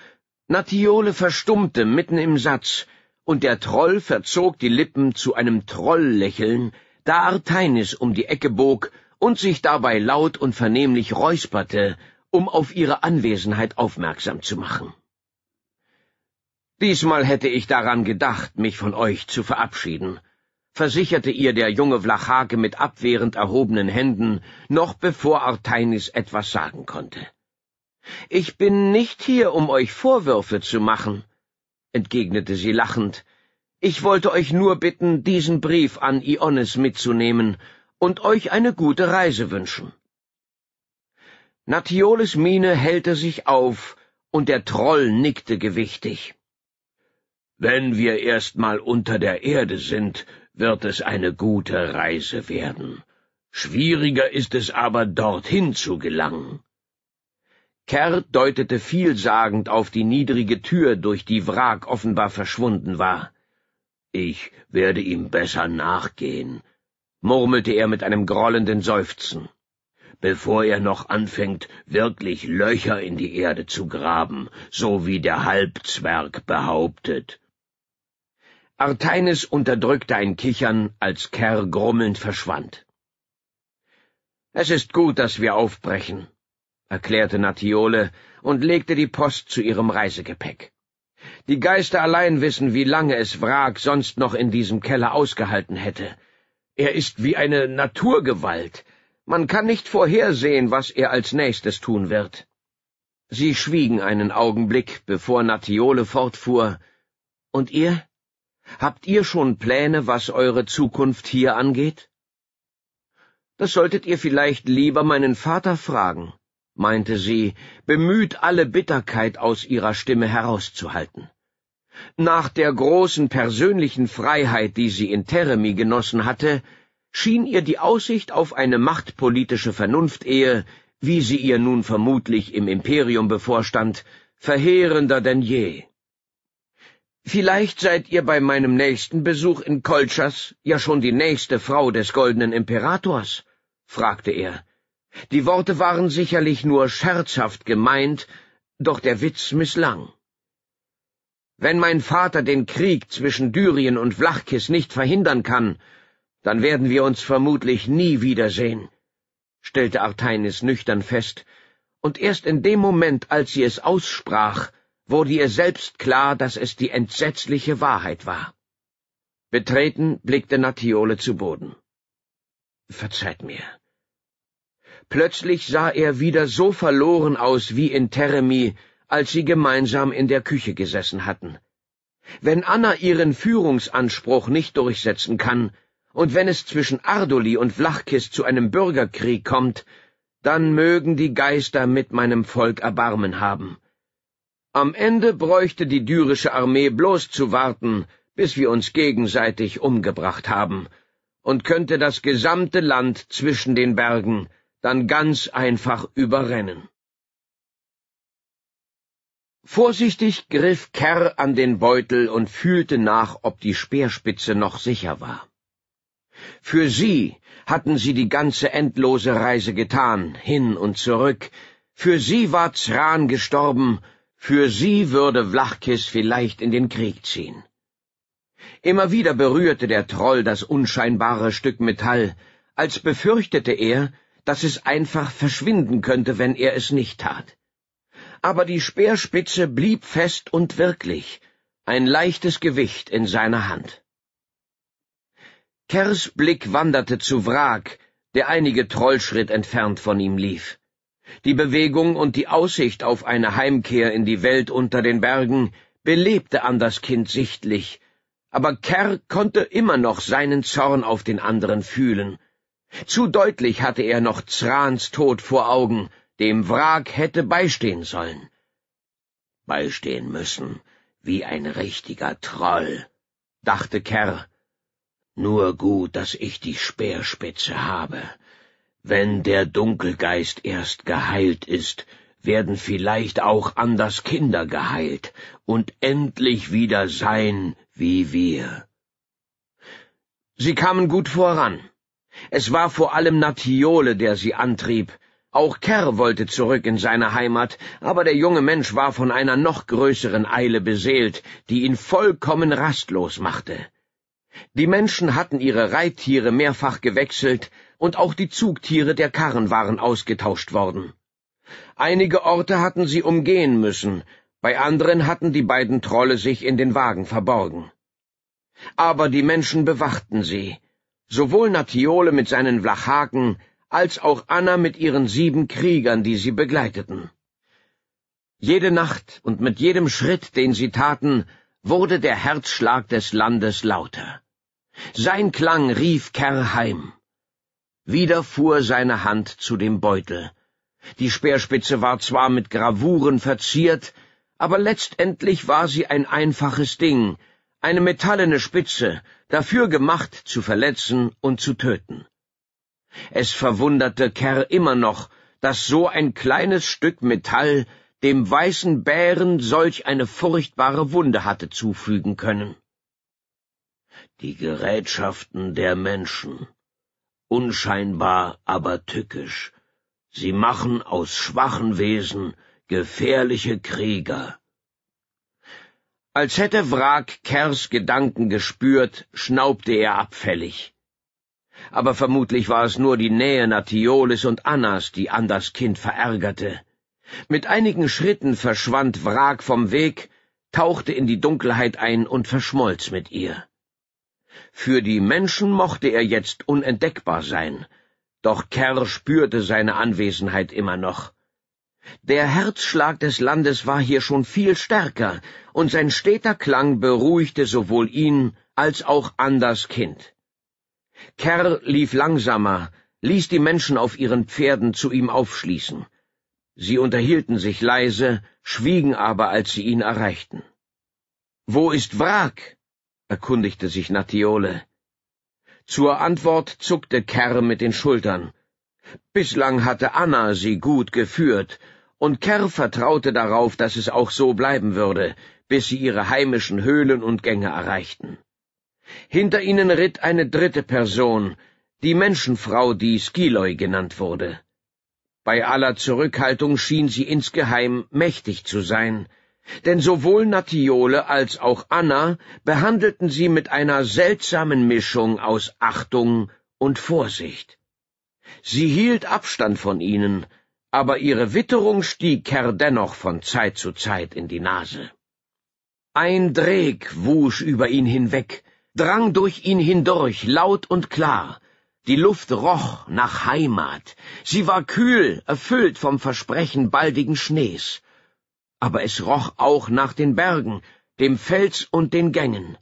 Natiole verstummte mitten im Satz, und der Troll verzog die Lippen zu einem Trolllächeln, da Arteinis um die Ecke bog und sich dabei laut und vernehmlich räusperte, um auf ihre Anwesenheit aufmerksam zu machen. Diesmal hätte ich daran gedacht, mich von euch zu verabschieden, versicherte ihr der junge Vlachake mit abwehrend erhobenen Händen, noch bevor Arteinis etwas sagen konnte. Ich bin nicht hier, um euch Vorwürfe zu machen, entgegnete sie lachend. Ich wollte euch nur bitten, diesen Brief an Iones mitzunehmen und euch eine gute Reise wünschen. Natioles Miene hellte sich auf, und der Troll nickte gewichtig. Wenn wir erstmal unter der Erde sind, wird es eine gute Reise werden. Schwieriger ist es aber, dorthin zu gelangen. Kerr deutete vielsagend auf die niedrige Tür, durch die Wrack offenbar verschwunden war. Ich werde ihm besser nachgehen, murmelte er mit einem grollenden Seufzen, bevor er noch anfängt, wirklich Löcher in die Erde zu graben, so wie der Halbzwerg behauptet. Arteinis unterdrückte ein Kichern, als Kerr grummelnd verschwand. Es ist gut, dass wir aufbrechen, erklärte Natiole und legte die Post zu ihrem Reisegepäck. Die Geister allein wissen, wie lange es Wrak sonst noch in diesem Keller ausgehalten hätte. Er ist wie eine Naturgewalt. Man kann nicht vorhersehen, was er als nächstes tun wird. Sie schwiegen einen Augenblick, bevor Natiole fortfuhr. Und ihr? Habt ihr schon Pläne, was eure Zukunft hier angeht? Das solltet ihr vielleicht lieber meinen Vater fragen, meinte sie, bemüht alle Bitterkeit aus ihrer Stimme herauszuhalten. Nach der großen persönlichen Freiheit, die sie in Teremi genossen hatte, schien ihr die Aussicht auf eine machtpolitische Vernunftehe, wie sie ihr nun vermutlich im Imperium bevorstand, verheerender denn je. Vielleicht seid ihr bei meinem nächsten Besuch in Kolchas ja schon die nächste Frau des goldenen Imperators? fragte er. Die Worte waren sicherlich nur scherzhaft gemeint, doch der Witz misslang. Wenn mein Vater den Krieg zwischen Dyrien und Vlachkis nicht verhindern kann, dann werden wir uns vermutlich nie wiedersehen, stellte Arteinis nüchtern fest, und erst in dem Moment, als sie es aussprach, wurde ihr selbst klar, dass es die entsetzliche Wahrheit war. Betreten blickte Natiole zu Boden. Verzeiht mir. Plötzlich sah er wieder so verloren aus wie in Teremi, als sie gemeinsam in der Küche gesessen hatten. Wenn Anna ihren Führungsanspruch nicht durchsetzen kann, und wenn es zwischen Ardoli und Vlachkis zu einem Bürgerkrieg kommt, dann mögen die Geister mit meinem Volk Erbarmen haben. Am Ende bräuchte die dürische Armee bloß zu warten, bis wir uns gegenseitig umgebracht haben, und könnte das gesamte Land zwischen den Bergen dann ganz einfach überrennen. Vorsichtig griff Kerr an den Beutel und fühlte nach, ob die Speerspitze noch sicher war. Für sie hatten sie die ganze endlose Reise getan, hin und zurück, für sie war Zran gestorben für sie würde Vlachkis vielleicht in den Krieg ziehen. Immer wieder berührte der Troll das unscheinbare Stück Metall, als befürchtete er, dass es einfach verschwinden könnte, wenn er es nicht tat. Aber die Speerspitze blieb fest und wirklich, ein leichtes Gewicht in seiner Hand. Kers Blick wanderte zu Wrak, der einige Trollschritt entfernt von ihm lief. Die Bewegung und die Aussicht auf eine Heimkehr in die Welt unter den Bergen belebte an das Kind sichtlich, aber Kerr konnte immer noch seinen Zorn auf den anderen fühlen. Zu deutlich hatte er noch Zrans Tod vor Augen, dem Wrak hätte beistehen sollen. Beistehen müssen, wie ein richtiger Troll, dachte Kerr. Nur gut, dass ich die Speerspitze habe. Wenn der Dunkelgeist erst geheilt ist, werden vielleicht auch anders Kinder geheilt und endlich wieder sein wie wir. Sie kamen gut voran. Es war vor allem Natiole, der sie antrieb. Auch Kerr wollte zurück in seine Heimat, aber der junge Mensch war von einer noch größeren Eile beseelt, die ihn vollkommen rastlos machte. Die Menschen hatten ihre Reittiere mehrfach gewechselt, und auch die Zugtiere der Karren waren ausgetauscht worden. Einige Orte hatten sie umgehen müssen, bei anderen hatten die beiden Trolle sich in den Wagen verborgen. Aber die Menschen bewachten sie, sowohl Natiole mit seinen Vlachaken, als auch Anna mit ihren sieben Kriegern, die sie begleiteten. Jede Nacht und mit jedem Schritt, den sie taten, wurde der Herzschlag des Landes lauter. Sein Klang rief Kerr heim. Wieder fuhr seine Hand zu dem Beutel. Die Speerspitze war zwar mit Gravuren verziert, aber letztendlich war sie ein einfaches Ding, eine metallene Spitze, dafür gemacht zu verletzen und zu töten. Es verwunderte Kerr immer noch, dass so ein kleines Stück Metall dem weißen Bären solch eine furchtbare Wunde hatte zufügen können. Die Gerätschaften der Menschen, unscheinbar, aber tückisch. Sie machen aus schwachen Wesen gefährliche Krieger. Als hätte Wrak Kers Gedanken gespürt, schnaubte er abfällig. Aber vermutlich war es nur die Nähe Natiolis und Annas, die Annas Kind verärgerte. Mit einigen Schritten verschwand Wrak vom Weg, tauchte in die Dunkelheit ein und verschmolz mit ihr. Für die Menschen mochte er jetzt unentdeckbar sein, doch Kerr spürte seine Anwesenheit immer noch. Der Herzschlag des Landes war hier schon viel stärker, und sein steter Klang beruhigte sowohl ihn als auch Anders Kind. Kerr lief langsamer, ließ die Menschen auf ihren Pferden zu ihm aufschließen. Sie unterhielten sich leise, schwiegen aber, als sie ihn erreichten. Wo ist Wrak? erkundigte sich Natiole. Zur Antwort zuckte Kerr mit den Schultern. Bislang hatte Anna sie gut geführt, und Kerr vertraute darauf, dass es auch so bleiben würde, bis sie ihre heimischen Höhlen und Gänge erreichten. Hinter ihnen ritt eine dritte Person, die Menschenfrau, die Skiloi genannt wurde. Bei aller Zurückhaltung schien sie insgeheim mächtig zu sein, denn sowohl Nattiole als auch Anna behandelten sie mit einer seltsamen Mischung aus Achtung und Vorsicht. Sie hielt Abstand von ihnen, aber ihre Witterung stieg Herr dennoch von Zeit zu Zeit in die Nase. Ein Dreg wusch über ihn hinweg, drang durch ihn hindurch, laut und klar. Die Luft roch nach Heimat. Sie war kühl, erfüllt vom Versprechen baldigen Schnees aber es roch auch nach den Bergen, dem Fels und den Gängen.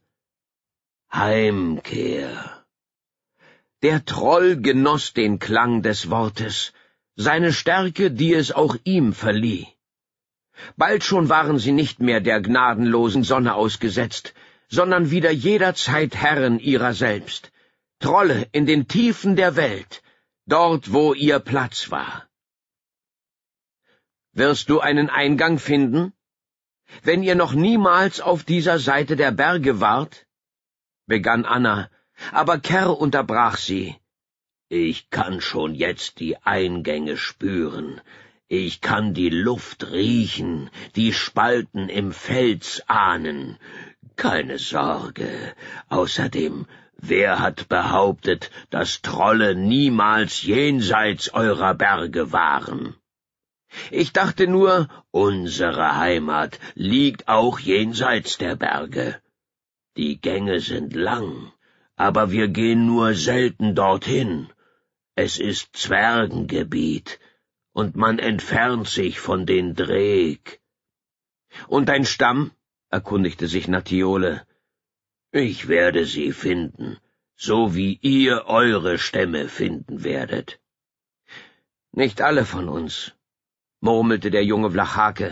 Heimkehr. Der Troll genoss den Klang des Wortes, seine Stärke, die es auch ihm verlieh. Bald schon waren sie nicht mehr der gnadenlosen Sonne ausgesetzt, sondern wieder jederzeit Herren ihrer selbst, Trolle in den Tiefen der Welt, dort wo ihr Platz war wirst du einen Eingang finden? Wenn ihr noch niemals auf dieser Seite der Berge wart, begann Anna, aber Kerr unterbrach sie. Ich kann schon jetzt die Eingänge spüren, ich kann die Luft riechen, die Spalten im Fels ahnen. Keine Sorge. Außerdem, wer hat behauptet, dass Trolle niemals jenseits eurer Berge waren? Ich dachte nur, unsere Heimat liegt auch jenseits der Berge. Die Gänge sind lang, aber wir gehen nur selten dorthin. Es ist Zwergengebiet, und man entfernt sich von den Dreg. Und dein Stamm? erkundigte sich Natiole. Ich werde sie finden, so wie ihr eure Stämme finden werdet. Nicht alle von uns, murmelte der junge Vlachake.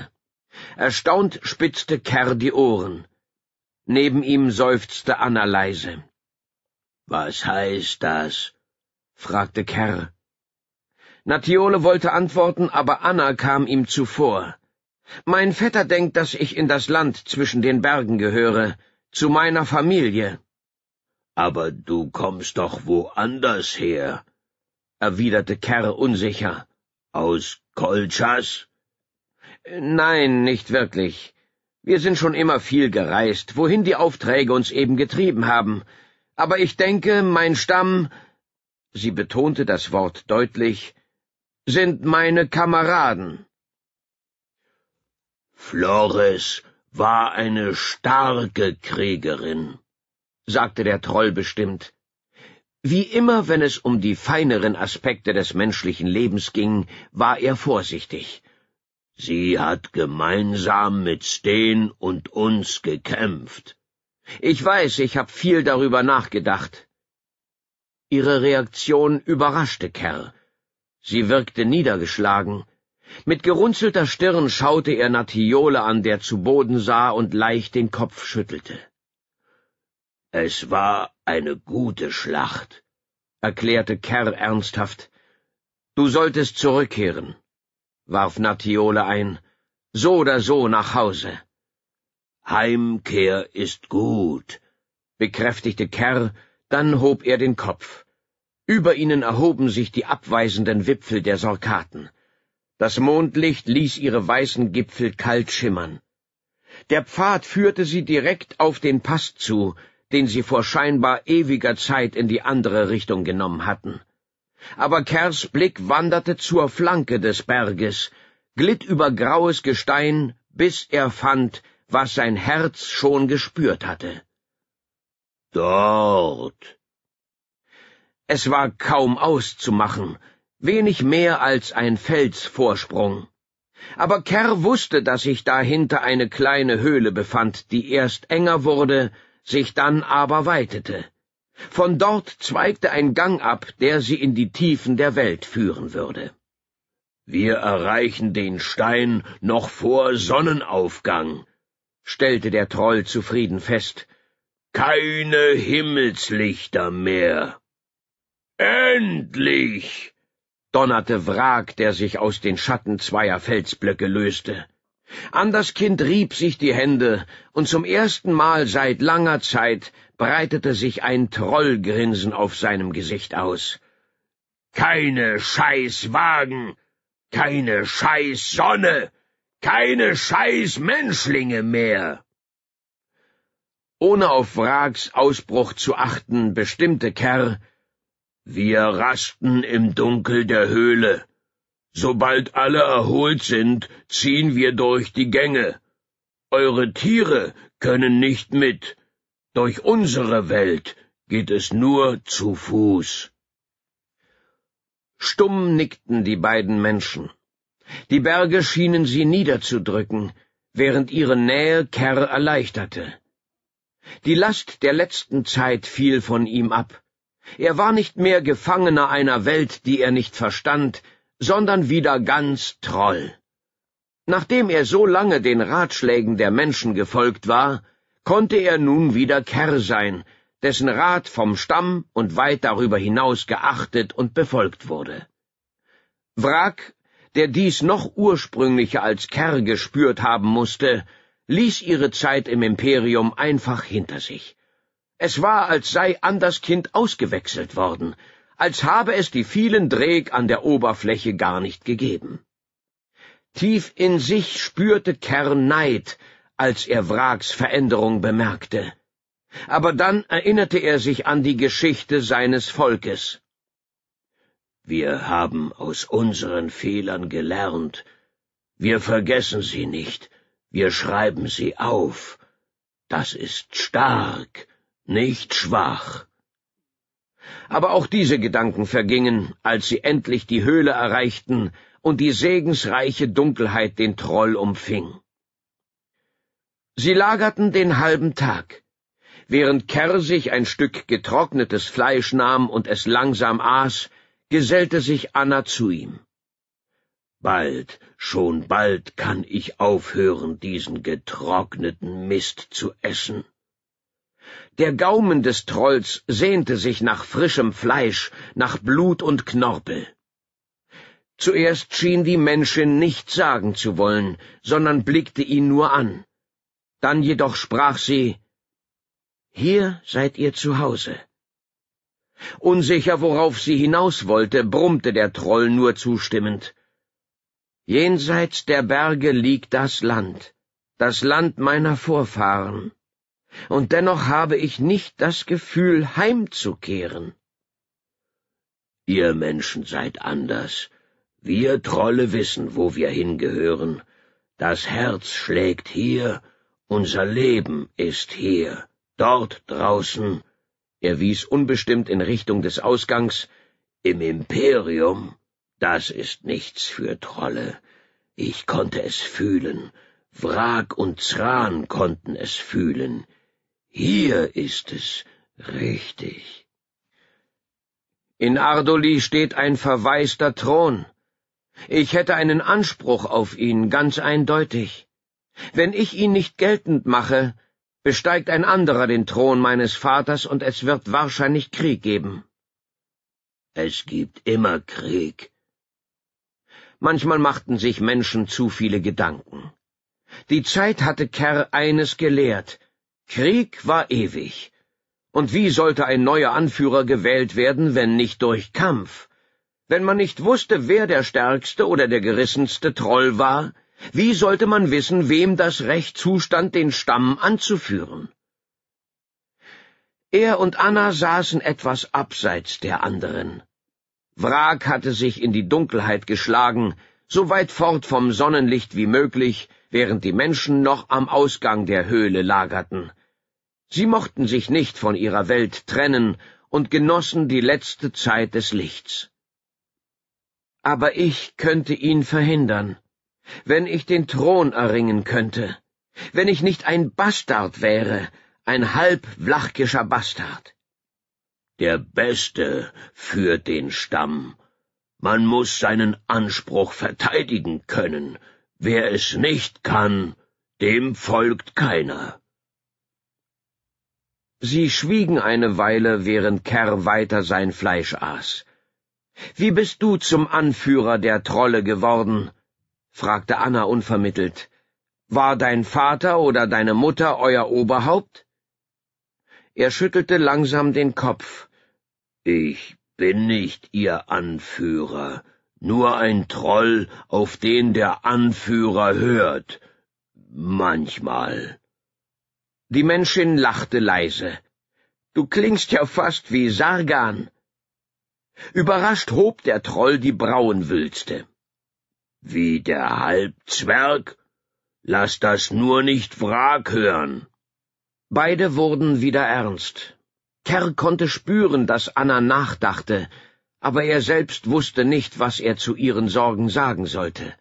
Erstaunt spitzte Kerr die Ohren. Neben ihm seufzte Anna leise. Was heißt das? fragte Kerr. Natiole wollte antworten, aber Anna kam ihm zuvor. Mein Vetter denkt, dass ich in das Land zwischen den Bergen gehöre, zu meiner Familie. Aber du kommst doch woanders her, erwiderte Kerr unsicher. Aus Kolchas? Nein, nicht wirklich. Wir sind schon immer viel gereist, wohin die Aufträge uns eben getrieben haben. Aber ich denke, mein Stamm, sie betonte das Wort deutlich, sind meine Kameraden. Flores war eine starke Kriegerin, sagte der Troll bestimmt. Wie immer, wenn es um die feineren Aspekte des menschlichen Lebens ging, war er vorsichtig. Sie hat gemeinsam mit Steen und uns gekämpft. Ich weiß, ich habe viel darüber nachgedacht. Ihre Reaktion überraschte Kerr. Sie wirkte niedergeschlagen. Mit gerunzelter Stirn schaute er Natiole an, der zu Boden sah und leicht den Kopf schüttelte. Es war eine gute Schlacht, erklärte Kerr ernsthaft. Du solltest zurückkehren, warf Natiole ein, so oder so nach Hause. Heimkehr ist gut, bekräftigte Kerr, dann hob er den Kopf. Über ihnen erhoben sich die abweisenden Wipfel der Sorkaten. Das Mondlicht ließ ihre weißen Gipfel kalt schimmern. Der Pfad führte sie direkt auf den Pass zu, den sie vor scheinbar ewiger Zeit in die andere Richtung genommen hatten. Aber Kers Blick wanderte zur Flanke des Berges, glitt über graues Gestein, bis er fand, was sein Herz schon gespürt hatte. Dort. Es war kaum auszumachen, wenig mehr als ein Felsvorsprung. Aber Kerr wusste, dass sich dahinter eine kleine Höhle befand, die erst enger wurde, sich dann aber weitete. Von dort zweigte ein Gang ab, der sie in die Tiefen der Welt führen würde. Wir erreichen den Stein noch vor Sonnenaufgang, stellte der Troll zufrieden fest. Keine Himmelslichter mehr. Endlich! donnerte Wrak, der sich aus den Schatten zweier Felsblöcke löste. An Kind rieb sich die Hände, und zum ersten Mal seit langer Zeit breitete sich ein Trollgrinsen auf seinem Gesicht aus. Keine Scheißwagen, keine Scheißsonne, keine Scheißmenschlinge mehr. Ohne auf Wracks Ausbruch zu achten, bestimmte Kerr, wir rasten im Dunkel der Höhle. Sobald alle erholt sind, ziehen wir durch die Gänge. Eure Tiere können nicht mit. Durch unsere Welt geht es nur zu Fuß. Stumm nickten die beiden Menschen. Die Berge schienen sie niederzudrücken, während ihre Nähe Kerr erleichterte. Die Last der letzten Zeit fiel von ihm ab. Er war nicht mehr Gefangener einer Welt, die er nicht verstand, sondern wieder ganz Troll. Nachdem er so lange den Ratschlägen der Menschen gefolgt war, konnte er nun wieder Kerr sein, dessen Rat vom Stamm und weit darüber hinaus geachtet und befolgt wurde. Wrack, der dies noch ursprünglicher als Kerr gespürt haben musste, ließ ihre Zeit im Imperium einfach hinter sich. Es war, als sei Anderskind ausgewechselt worden, als habe es die vielen Dreck an der Oberfläche gar nicht gegeben. Tief in sich spürte Kern Neid, als er Wraks Veränderung bemerkte. Aber dann erinnerte er sich an die Geschichte seines Volkes. Wir haben aus unseren Fehlern gelernt. Wir vergessen sie nicht. Wir schreiben sie auf. Das ist stark, nicht schwach. Aber auch diese Gedanken vergingen, als sie endlich die Höhle erreichten und die segensreiche Dunkelheit den Troll umfing. Sie lagerten den halben Tag. Während Kerr sich ein Stück getrocknetes Fleisch nahm und es langsam aß, gesellte sich Anna zu ihm. Bald, schon bald kann ich aufhören, diesen getrockneten Mist zu essen, der Gaumen des Trolls sehnte sich nach frischem Fleisch, nach Blut und Knorpel. Zuerst schien die Menschin nichts sagen zu wollen, sondern blickte ihn nur an. Dann jedoch sprach sie Hier seid ihr zu Hause. Unsicher, worauf sie hinaus wollte, brummte der Troll nur zustimmend. Jenseits der Berge liegt das Land, das Land meiner Vorfahren und dennoch habe ich nicht das Gefühl, heimzukehren. Ihr Menschen seid anders. Wir Trolle wissen, wo wir hingehören. Das Herz schlägt hier, unser Leben ist hier, dort draußen. Er wies unbestimmt in Richtung des Ausgangs, im Imperium, das ist nichts für Trolle. Ich konnte es fühlen, Wrak und Zran konnten es fühlen, hier ist es richtig. In Ardoli steht ein verwaister Thron. Ich hätte einen Anspruch auf ihn, ganz eindeutig. Wenn ich ihn nicht geltend mache, besteigt ein anderer den Thron meines Vaters und es wird wahrscheinlich Krieg geben. Es gibt immer Krieg. Manchmal machten sich Menschen zu viele Gedanken. Die Zeit hatte Kerr eines gelehrt, Krieg war ewig. Und wie sollte ein neuer Anführer gewählt werden, wenn nicht durch Kampf? Wenn man nicht wusste, wer der stärkste oder der gerissenste Troll war, wie sollte man wissen, wem das Recht zustand, den Stamm anzuführen? Er und Anna saßen etwas abseits der anderen. Wrak hatte sich in die Dunkelheit geschlagen, so weit fort vom Sonnenlicht wie möglich, während die Menschen noch am Ausgang der Höhle lagerten. Sie mochten sich nicht von ihrer Welt trennen und genossen die letzte Zeit des Lichts. Aber ich könnte ihn verhindern, wenn ich den Thron erringen könnte, wenn ich nicht ein Bastard wäre, ein halb wlachkischer Bastard. Der Beste führt den Stamm. Man muß seinen Anspruch verteidigen können. Wer es nicht kann, dem folgt keiner. Sie schwiegen eine Weile, während Kerr weiter sein Fleisch aß. Wie bist du zum Anführer der Trolle geworden? fragte Anna unvermittelt. War dein Vater oder deine Mutter euer Oberhaupt? Er schüttelte langsam den Kopf. Ich bin nicht ihr Anführer, nur ein Troll, auf den der Anführer hört. Manchmal. Die Menschin lachte leise. Du klingst ja fast wie Sargan. Überrascht hob der Troll die Brauenwülste. Wie der Halbzwerg? Lass das nur nicht Wrak hören. Beide wurden wieder ernst. Kerr konnte spüren, dass Anna nachdachte, aber er selbst wusste nicht, was er zu ihren Sorgen sagen sollte.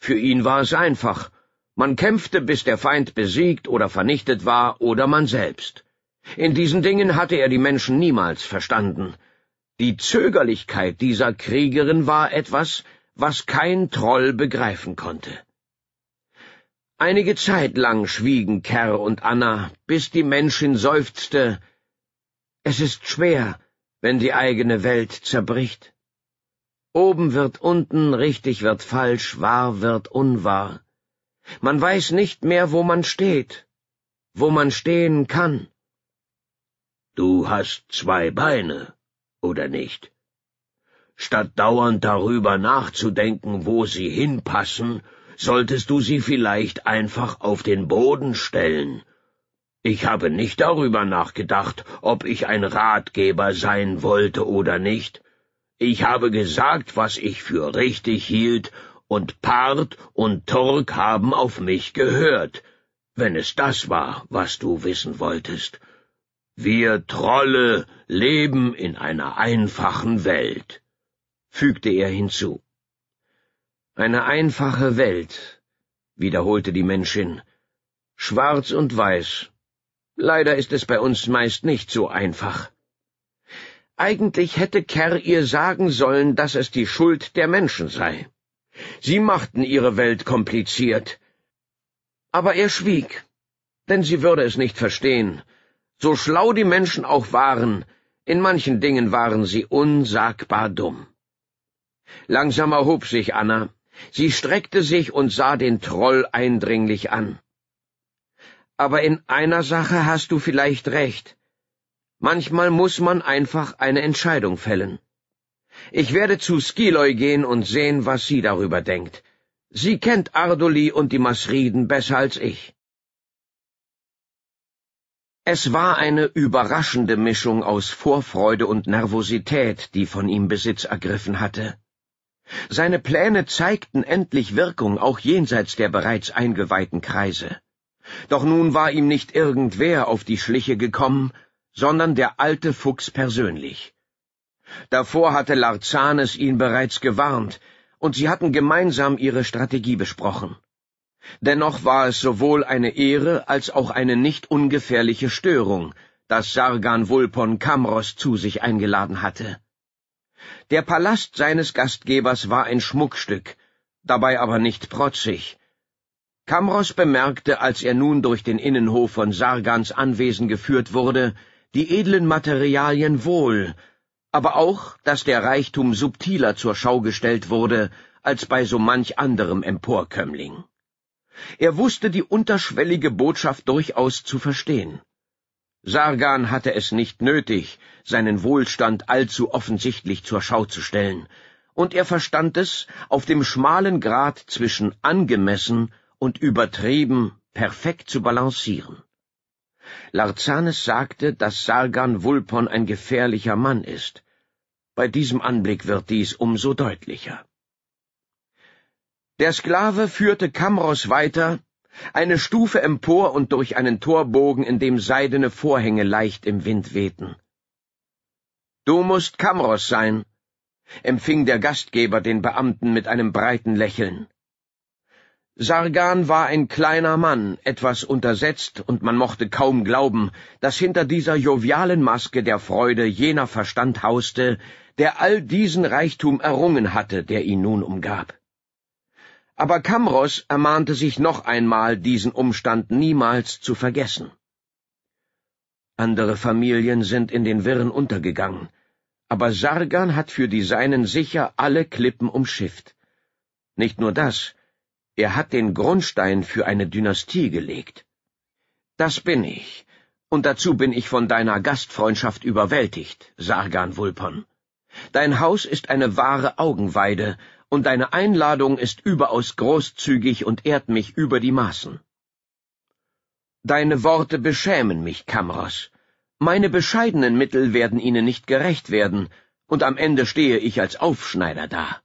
Für ihn war es einfach. Man kämpfte, bis der Feind besiegt oder vernichtet war oder man selbst. In diesen Dingen hatte er die Menschen niemals verstanden. Die Zögerlichkeit dieser Kriegerin war etwas, was kein Troll begreifen konnte. Einige Zeit lang schwiegen Kerr und Anna, bis die Menschin seufzte, es ist schwer, wenn die eigene Welt zerbricht. Oben wird unten, richtig wird falsch, wahr wird unwahr. Man weiß nicht mehr, wo man steht, wo man stehen kann. Du hast zwei Beine, oder nicht? Statt dauernd darüber nachzudenken, wo sie hinpassen, solltest du sie vielleicht einfach auf den Boden stellen. Ich habe nicht darüber nachgedacht, ob ich ein Ratgeber sein wollte oder nicht. Ich habe gesagt, was ich für richtig hielt, und Part und Turk haben auf mich gehört, wenn es das war, was du wissen wolltest. Wir Trolle leben in einer einfachen Welt, fügte er hinzu. Eine einfache Welt, wiederholte die Menschin, schwarz und weiß. Leider ist es bei uns meist nicht so einfach. Eigentlich hätte Kerr ihr sagen sollen, dass es die Schuld der Menschen sei. Sie machten ihre Welt kompliziert. Aber er schwieg, denn sie würde es nicht verstehen. So schlau die Menschen auch waren, in manchen Dingen waren sie unsagbar dumm. Langsam erhob sich Anna. Sie streckte sich und sah den Troll eindringlich an. Aber in einer Sache hast du vielleicht recht. Manchmal muss man einfach eine Entscheidung fällen. Ich werde zu Skiloi gehen und sehen, was sie darüber denkt. Sie kennt Ardoli und die Masriden besser als ich. Es war eine überraschende Mischung aus Vorfreude und Nervosität, die von ihm Besitz ergriffen hatte. Seine Pläne zeigten endlich Wirkung auch jenseits der bereits eingeweihten Kreise. Doch nun war ihm nicht irgendwer auf die Schliche gekommen, sondern der alte Fuchs persönlich. Davor hatte Larzanes ihn bereits gewarnt, und sie hatten gemeinsam ihre Strategie besprochen. Dennoch war es sowohl eine Ehre als auch eine nicht ungefährliche Störung, dass Sargon Vulpon Kamros zu sich eingeladen hatte. Der Palast seines Gastgebers war ein Schmuckstück, dabei aber nicht protzig. Kamros bemerkte, als er nun durch den Innenhof von Sargans Anwesen geführt wurde, die edlen Materialien wohl, aber auch, dass der Reichtum subtiler zur Schau gestellt wurde als bei so manch anderem Emporkömmling. Er wusste die unterschwellige Botschaft durchaus zu verstehen. Sargan hatte es nicht nötig, seinen Wohlstand allzu offensichtlich zur Schau zu stellen, und er verstand es, auf dem schmalen Grat zwischen angemessen und übertrieben perfekt zu balancieren. Larzanes sagte, dass Sargon Vulpon ein gefährlicher Mann ist. Bei diesem Anblick wird dies umso deutlicher. Der Sklave führte Kamros weiter, eine Stufe empor und durch einen Torbogen, in dem seidene Vorhänge leicht im Wind wehten. Du musst Kamros sein, empfing der Gastgeber den Beamten mit einem breiten Lächeln. Sargan war ein kleiner Mann, etwas untersetzt, und man mochte kaum glauben, dass hinter dieser jovialen Maske der Freude jener Verstand hauste, der all diesen Reichtum errungen hatte, der ihn nun umgab. Aber Kamros ermahnte sich noch einmal, diesen Umstand niemals zu vergessen. Andere Familien sind in den Wirren untergegangen, aber Sargan hat für die Seinen sicher alle Klippen umschifft. Nicht nur das, er hat den Grundstein für eine Dynastie gelegt. Das bin ich, und dazu bin ich von deiner Gastfreundschaft überwältigt, Sargan Vulpon. Dein Haus ist eine wahre Augenweide, und deine Einladung ist überaus großzügig und ehrt mich über die Maßen. Deine Worte beschämen mich, Kamros. Meine bescheidenen Mittel werden ihnen nicht gerecht werden, und am Ende stehe ich als Aufschneider da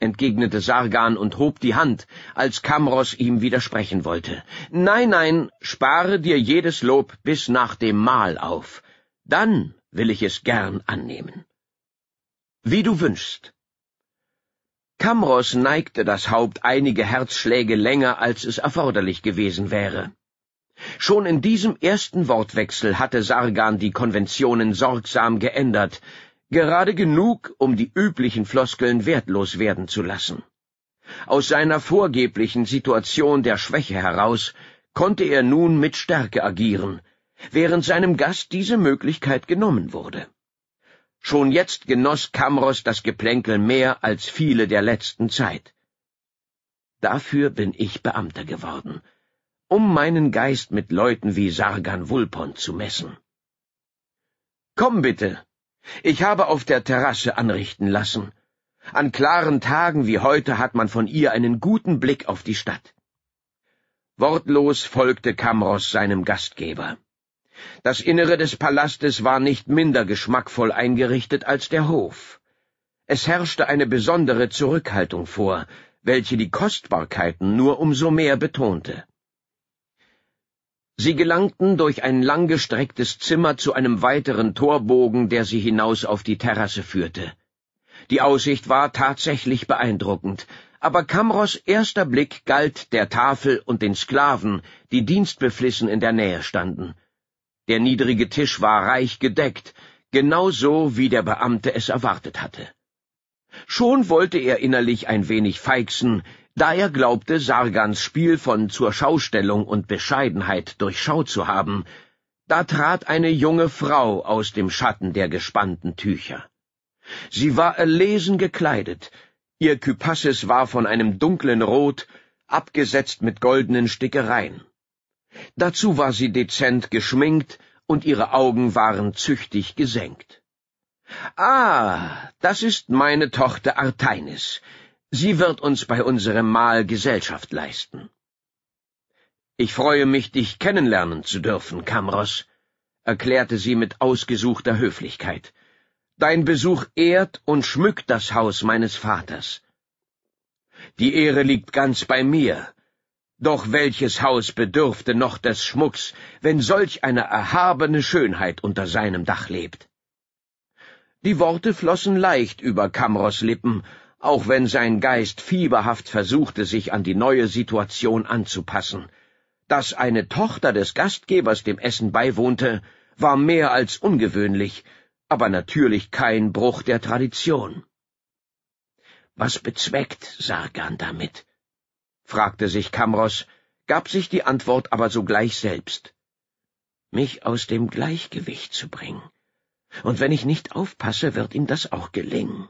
entgegnete Sargan und hob die Hand, als Kamros ihm widersprechen wollte. Nein, nein, spare dir jedes Lob bis nach dem Mahl auf. Dann will ich es gern annehmen. Wie du wünschst. Kamros neigte das Haupt einige Herzschläge länger, als es erforderlich gewesen wäre. Schon in diesem ersten Wortwechsel hatte Sargan die Konventionen sorgsam geändert, Gerade genug, um die üblichen Floskeln wertlos werden zu lassen. Aus seiner vorgeblichen Situation der Schwäche heraus konnte er nun mit Stärke agieren, während seinem Gast diese Möglichkeit genommen wurde. Schon jetzt genoss Kamros das Geplänkel mehr als viele der letzten Zeit. Dafür bin ich Beamter geworden, um meinen Geist mit Leuten wie Sargan Vulpon zu messen. Komm bitte, ich habe auf der Terrasse anrichten lassen. An klaren Tagen wie heute hat man von ihr einen guten Blick auf die Stadt. Wortlos folgte Kamros seinem Gastgeber. Das Innere des Palastes war nicht minder geschmackvoll eingerichtet als der Hof. Es herrschte eine besondere Zurückhaltung vor, welche die Kostbarkeiten nur umso mehr betonte. Sie gelangten durch ein langgestrecktes Zimmer zu einem weiteren Torbogen, der sie hinaus auf die Terrasse führte. Die Aussicht war tatsächlich beeindruckend, aber Kamros erster Blick galt der Tafel und den Sklaven, die dienstbeflissen in der Nähe standen. Der niedrige Tisch war reich gedeckt, genau so, wie der Beamte es erwartet hatte. Schon wollte er innerlich ein wenig feixen, da er glaubte Sargans Spiel von zur Schaustellung und Bescheidenheit durchschaut zu haben. Da trat eine junge Frau aus dem Schatten der gespannten Tücher. Sie war erlesen gekleidet, ihr Kypasses war von einem dunklen Rot, abgesetzt mit goldenen Stickereien. Dazu war sie dezent geschminkt, und ihre Augen waren züchtig gesenkt. Ah, das ist meine Tochter Arteinis. Sie wird uns bei unserem Mahl Gesellschaft leisten. Ich freue mich, dich kennenlernen zu dürfen, Kamros, erklärte sie mit ausgesuchter Höflichkeit. Dein Besuch ehrt und schmückt das Haus meines Vaters. Die Ehre liegt ganz bei mir. Doch welches Haus bedürfte noch des Schmucks, wenn solch eine erhabene Schönheit unter seinem Dach lebt? Die Worte flossen leicht über Kamros Lippen, auch wenn sein Geist fieberhaft versuchte, sich an die neue Situation anzupassen. Dass eine Tochter des Gastgebers dem Essen beiwohnte, war mehr als ungewöhnlich, aber natürlich kein Bruch der Tradition. Was bezweckt Sargan damit? fragte sich Kamros, gab sich die Antwort aber sogleich selbst. Mich aus dem Gleichgewicht zu bringen. Und wenn ich nicht aufpasse, wird ihm das auch gelingen.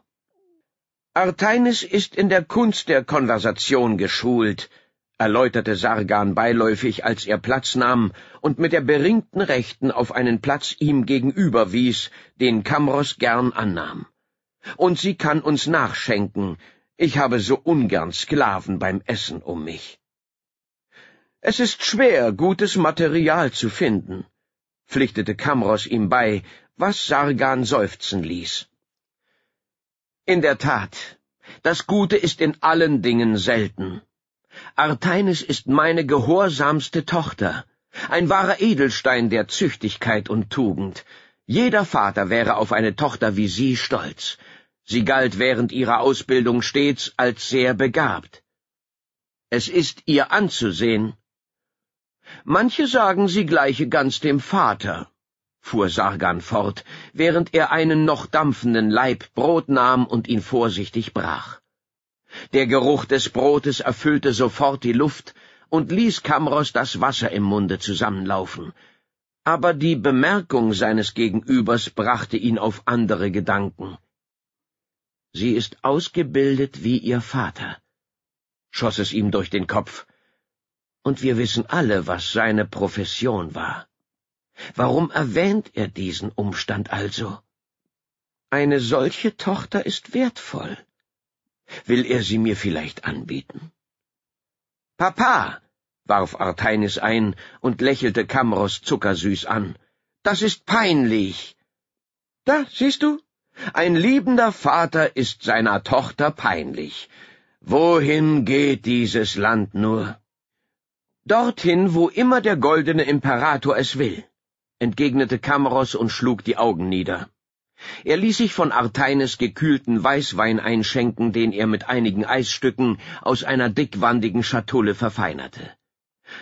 Arteinis ist in der Kunst der Konversation geschult, erläuterte Sargan beiläufig, als er Platz nahm und mit der beringten Rechten auf einen Platz ihm gegenüber wies, den Kamros gern annahm. Und sie kann uns nachschenken, ich habe so ungern Sklaven beim Essen um mich. Es ist schwer, gutes Material zu finden, pflichtete Kamros ihm bei, was Sargan seufzen ließ. In der Tat, das Gute ist in allen Dingen selten. Artenis ist meine gehorsamste Tochter, ein wahrer Edelstein der Züchtigkeit und Tugend. Jeder Vater wäre auf eine Tochter wie sie stolz. Sie galt während ihrer Ausbildung stets als sehr begabt. Es ist ihr anzusehen. Manche sagen, sie gleiche ganz dem Vater fuhr Sargan fort, während er einen noch dampfenden Leib Brot nahm und ihn vorsichtig brach. Der Geruch des Brotes erfüllte sofort die Luft und ließ Kamros das Wasser im Munde zusammenlaufen. Aber die Bemerkung seines Gegenübers brachte ihn auf andere Gedanken. Sie ist ausgebildet wie ihr Vater, schoss es ihm durch den Kopf. Und wir wissen alle, was seine Profession war. Warum erwähnt er diesen Umstand also? Eine solche Tochter ist wertvoll. Will er sie mir vielleicht anbieten? Papa, warf Arteinis ein und lächelte Kamros zuckersüß an. Das ist peinlich. Da, siehst du? Ein liebender Vater ist seiner Tochter peinlich. Wohin geht dieses Land nur? Dorthin, wo immer der goldene Imperator es will entgegnete Kamros und schlug die Augen nieder. Er ließ sich von Arteines gekühlten Weißwein einschenken, den er mit einigen Eisstücken aus einer dickwandigen Schatulle verfeinerte.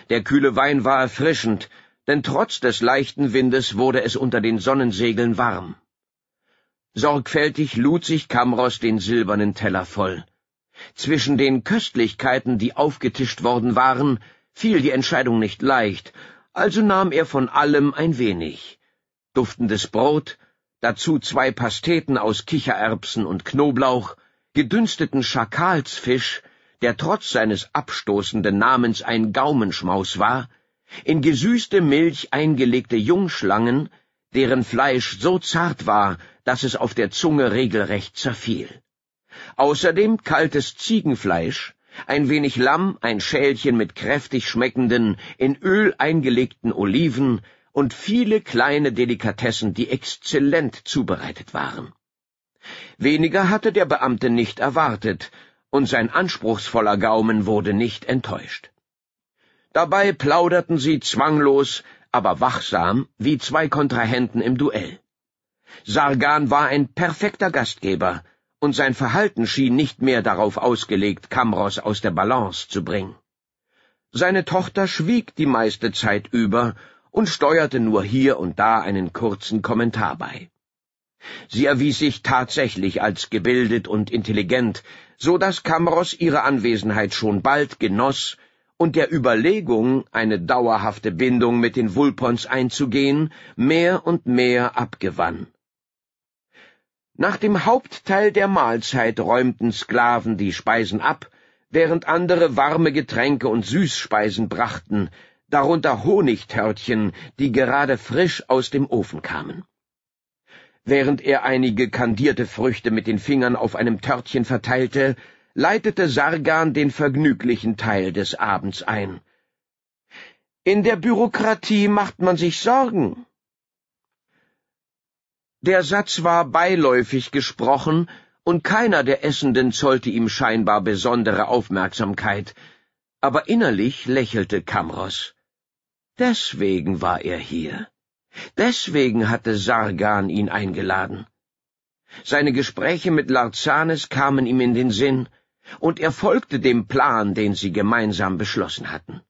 Der kühle Wein war erfrischend, denn trotz des leichten Windes wurde es unter den Sonnensegeln warm. Sorgfältig lud sich Kamros den silbernen Teller voll. Zwischen den Köstlichkeiten, die aufgetischt worden waren, fiel die Entscheidung nicht leicht, also nahm er von allem ein wenig. Duftendes Brot, dazu zwei Pasteten aus Kichererbsen und Knoblauch, gedünsteten Schakalsfisch, der trotz seines abstoßenden Namens ein Gaumenschmaus war, in gesüßte Milch eingelegte Jungschlangen, deren Fleisch so zart war, dass es auf der Zunge regelrecht zerfiel. Außerdem kaltes Ziegenfleisch, ein wenig Lamm, ein Schälchen mit kräftig schmeckenden, in Öl eingelegten Oliven und viele kleine Delikatessen, die exzellent zubereitet waren. Weniger hatte der Beamte nicht erwartet, und sein anspruchsvoller Gaumen wurde nicht enttäuscht. Dabei plauderten sie zwanglos, aber wachsam, wie zwei Kontrahenten im Duell. Sargan war ein perfekter Gastgeber, und sein Verhalten schien nicht mehr darauf ausgelegt, Kamros aus der Balance zu bringen. Seine Tochter schwieg die meiste Zeit über und steuerte nur hier und da einen kurzen Kommentar bei. Sie erwies sich tatsächlich als gebildet und intelligent, so dass Kamros ihre Anwesenheit schon bald genoss und der Überlegung, eine dauerhafte Bindung mit den Vulpons einzugehen, mehr und mehr abgewann. Nach dem Hauptteil der Mahlzeit räumten Sklaven die Speisen ab, während andere warme Getränke und Süßspeisen brachten, darunter Honigtörtchen, die gerade frisch aus dem Ofen kamen. Während er einige kandierte Früchte mit den Fingern auf einem Törtchen verteilte, leitete Sargan den vergnüglichen Teil des Abends ein. In der Bürokratie macht man sich Sorgen, der Satz war beiläufig gesprochen, und keiner der Essenden zollte ihm scheinbar besondere Aufmerksamkeit, aber innerlich lächelte Kamros. Deswegen war er hier. Deswegen hatte Sargan ihn eingeladen. Seine Gespräche mit Larzanes kamen ihm in den Sinn, und er folgte dem Plan, den sie gemeinsam beschlossen hatten.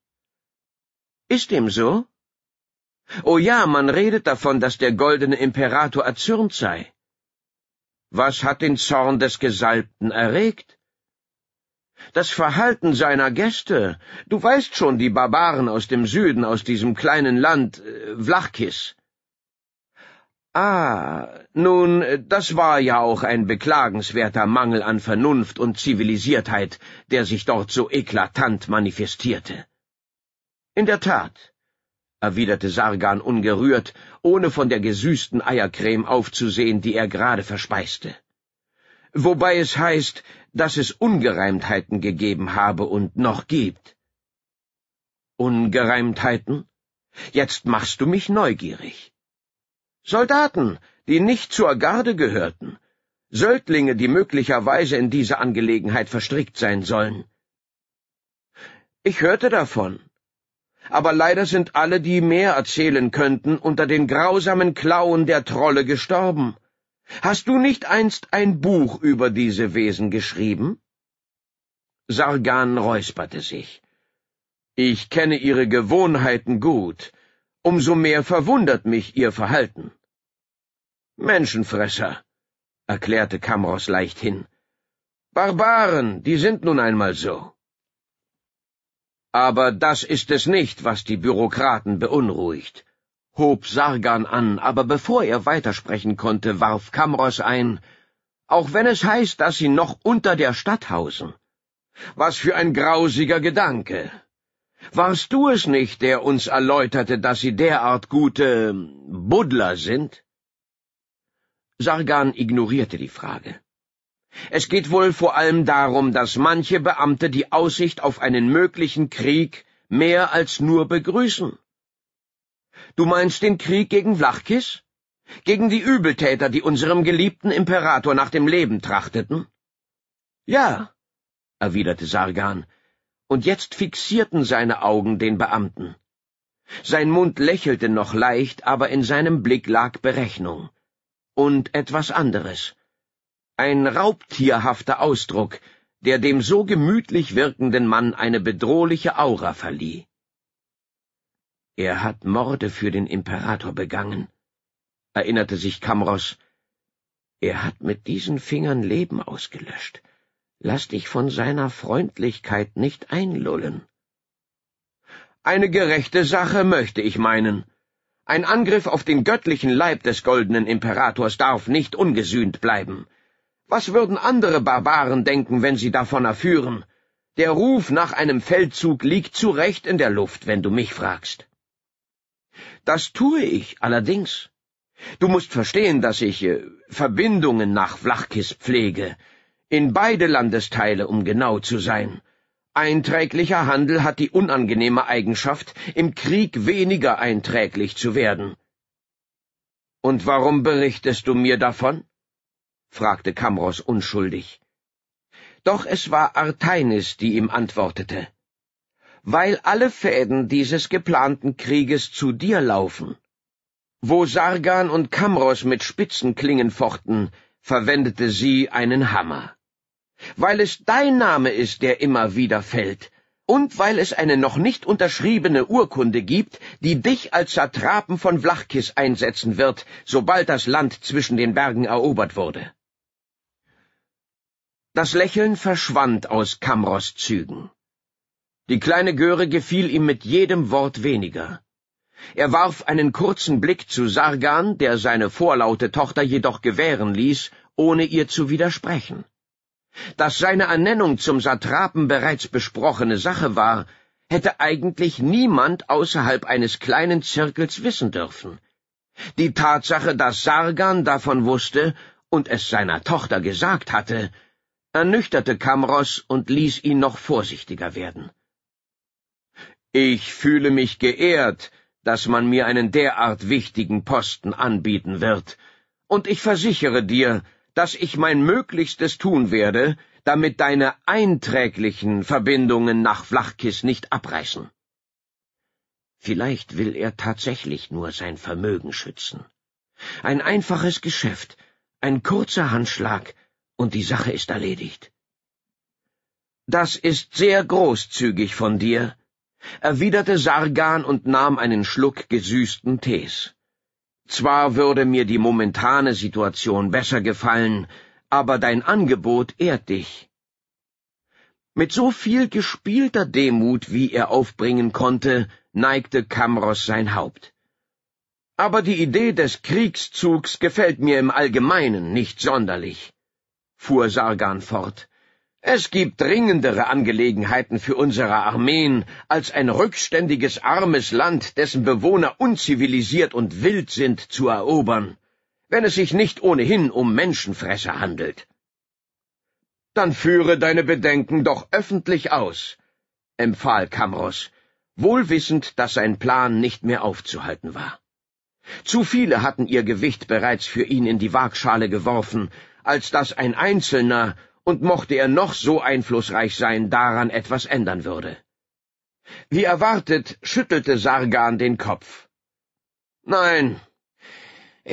Ist dem so? Oh ja, man redet davon, dass der goldene Imperator erzürnt sei. Was hat den Zorn des Gesalbten erregt? Das Verhalten seiner Gäste. Du weißt schon, die Barbaren aus dem Süden, aus diesem kleinen Land, äh, Vlachkis. Ah, nun, das war ja auch ein beklagenswerter Mangel an Vernunft und Zivilisiertheit, der sich dort so eklatant manifestierte. In der Tat, erwiderte Sargan ungerührt, ohne von der gesüßten Eiercreme aufzusehen, die er gerade verspeiste. Wobei es heißt, dass es Ungereimtheiten gegeben habe und noch gibt. Ungereimtheiten? Jetzt machst du mich neugierig. Soldaten, die nicht zur Garde gehörten, Söldlinge, die möglicherweise in diese Angelegenheit verstrickt sein sollen. Ich hörte davon, aber leider sind alle, die mehr erzählen könnten, unter den grausamen Klauen der Trolle gestorben. Hast du nicht einst ein Buch über diese Wesen geschrieben? Sargan räusperte sich. Ich kenne ihre Gewohnheiten gut, umso mehr verwundert mich ihr Verhalten. Menschenfresser, erklärte Kamros leichthin. Barbaren, die sind nun einmal so. Aber das ist es nicht, was die Bürokraten beunruhigt, hob Sargan an, aber bevor er weitersprechen konnte, warf Kamros ein, auch wenn es heißt, dass sie noch unter der Stadt hausen. Was für ein grausiger Gedanke. Warst du es nicht, der uns erläuterte, dass sie derart gute ähm, Buddler sind? Sargan ignorierte die Frage. Es geht wohl vor allem darum, dass manche Beamte die Aussicht auf einen möglichen Krieg mehr als nur begrüßen. Du meinst den Krieg gegen Vlachkis? Gegen die Übeltäter, die unserem geliebten Imperator nach dem Leben trachteten? Ja, erwiderte Sargan, und jetzt fixierten seine Augen den Beamten. Sein Mund lächelte noch leicht, aber in seinem Blick lag Berechnung. Und etwas anderes ein raubtierhafter Ausdruck, der dem so gemütlich wirkenden Mann eine bedrohliche Aura verlieh. Er hat Morde für den Imperator begangen, erinnerte sich Kamros. Er hat mit diesen Fingern Leben ausgelöscht. Lass dich von seiner Freundlichkeit nicht einlullen. Eine gerechte Sache möchte ich meinen. Ein Angriff auf den göttlichen Leib des goldenen Imperators darf nicht ungesühnt bleiben. Was würden andere Barbaren denken, wenn sie davon erführen? Der Ruf nach einem Feldzug liegt zu Recht in der Luft, wenn du mich fragst. Das tue ich allerdings. Du musst verstehen, dass ich äh, Verbindungen nach Flachkis pflege, in beide Landesteile, um genau zu sein. Einträglicher Handel hat die unangenehme Eigenschaft, im Krieg weniger einträglich zu werden. Und warum berichtest du mir davon? fragte Kamros unschuldig. Doch es war Artainis, die ihm antwortete. Weil alle Fäden dieses geplanten Krieges zu dir laufen. Wo Sargan und Kamros mit spitzen Klingen fochten, verwendete sie einen Hammer. Weil es dein Name ist, der immer wieder fällt, und weil es eine noch nicht unterschriebene Urkunde gibt, die dich als Satrapen von Vlachkis einsetzen wird, sobald das Land zwischen den Bergen erobert wurde. Das Lächeln verschwand aus Kamros Zügen. Die kleine Göre gefiel ihm mit jedem Wort weniger. Er warf einen kurzen Blick zu Sargan, der seine vorlaute Tochter jedoch gewähren ließ, ohne ihr zu widersprechen. Dass seine Ernennung zum Satrapen bereits besprochene Sache war, hätte eigentlich niemand außerhalb eines kleinen Zirkels wissen dürfen. Die Tatsache, dass Sargan davon wusste und es seiner Tochter gesagt hatte, ernüchterte Kamros und ließ ihn noch vorsichtiger werden. Ich fühle mich geehrt, dass man mir einen derart wichtigen Posten anbieten wird, und ich versichere dir, dass ich mein Möglichstes tun werde, damit deine einträglichen Verbindungen nach Flachkiss nicht abreißen. Vielleicht will er tatsächlich nur sein Vermögen schützen. Ein einfaches Geschäft, ein kurzer Handschlag, und die Sache ist erledigt. Das ist sehr großzügig von dir, erwiderte Sargan und nahm einen Schluck gesüßten Tees. Zwar würde mir die momentane Situation besser gefallen, aber dein Angebot ehrt dich. Mit so viel gespielter Demut, wie er aufbringen konnte, neigte Kamros sein Haupt. Aber die Idee des Kriegszugs gefällt mir im Allgemeinen nicht sonderlich fuhr Sargan fort, es gibt dringendere Angelegenheiten für unsere Armeen als ein rückständiges armes Land, dessen Bewohner unzivilisiert und wild sind, zu erobern, wenn es sich nicht ohnehin um Menschenfresser handelt. Dann führe deine Bedenken doch öffentlich aus, empfahl Kamros, wohlwissend, dass sein Plan nicht mehr aufzuhalten war. Zu viele hatten ihr Gewicht bereits für ihn in die Waagschale geworfen, als dass ein Einzelner, und mochte er noch so einflussreich sein, daran etwas ändern würde. Wie erwartet, schüttelte Sargan den Kopf. Nein,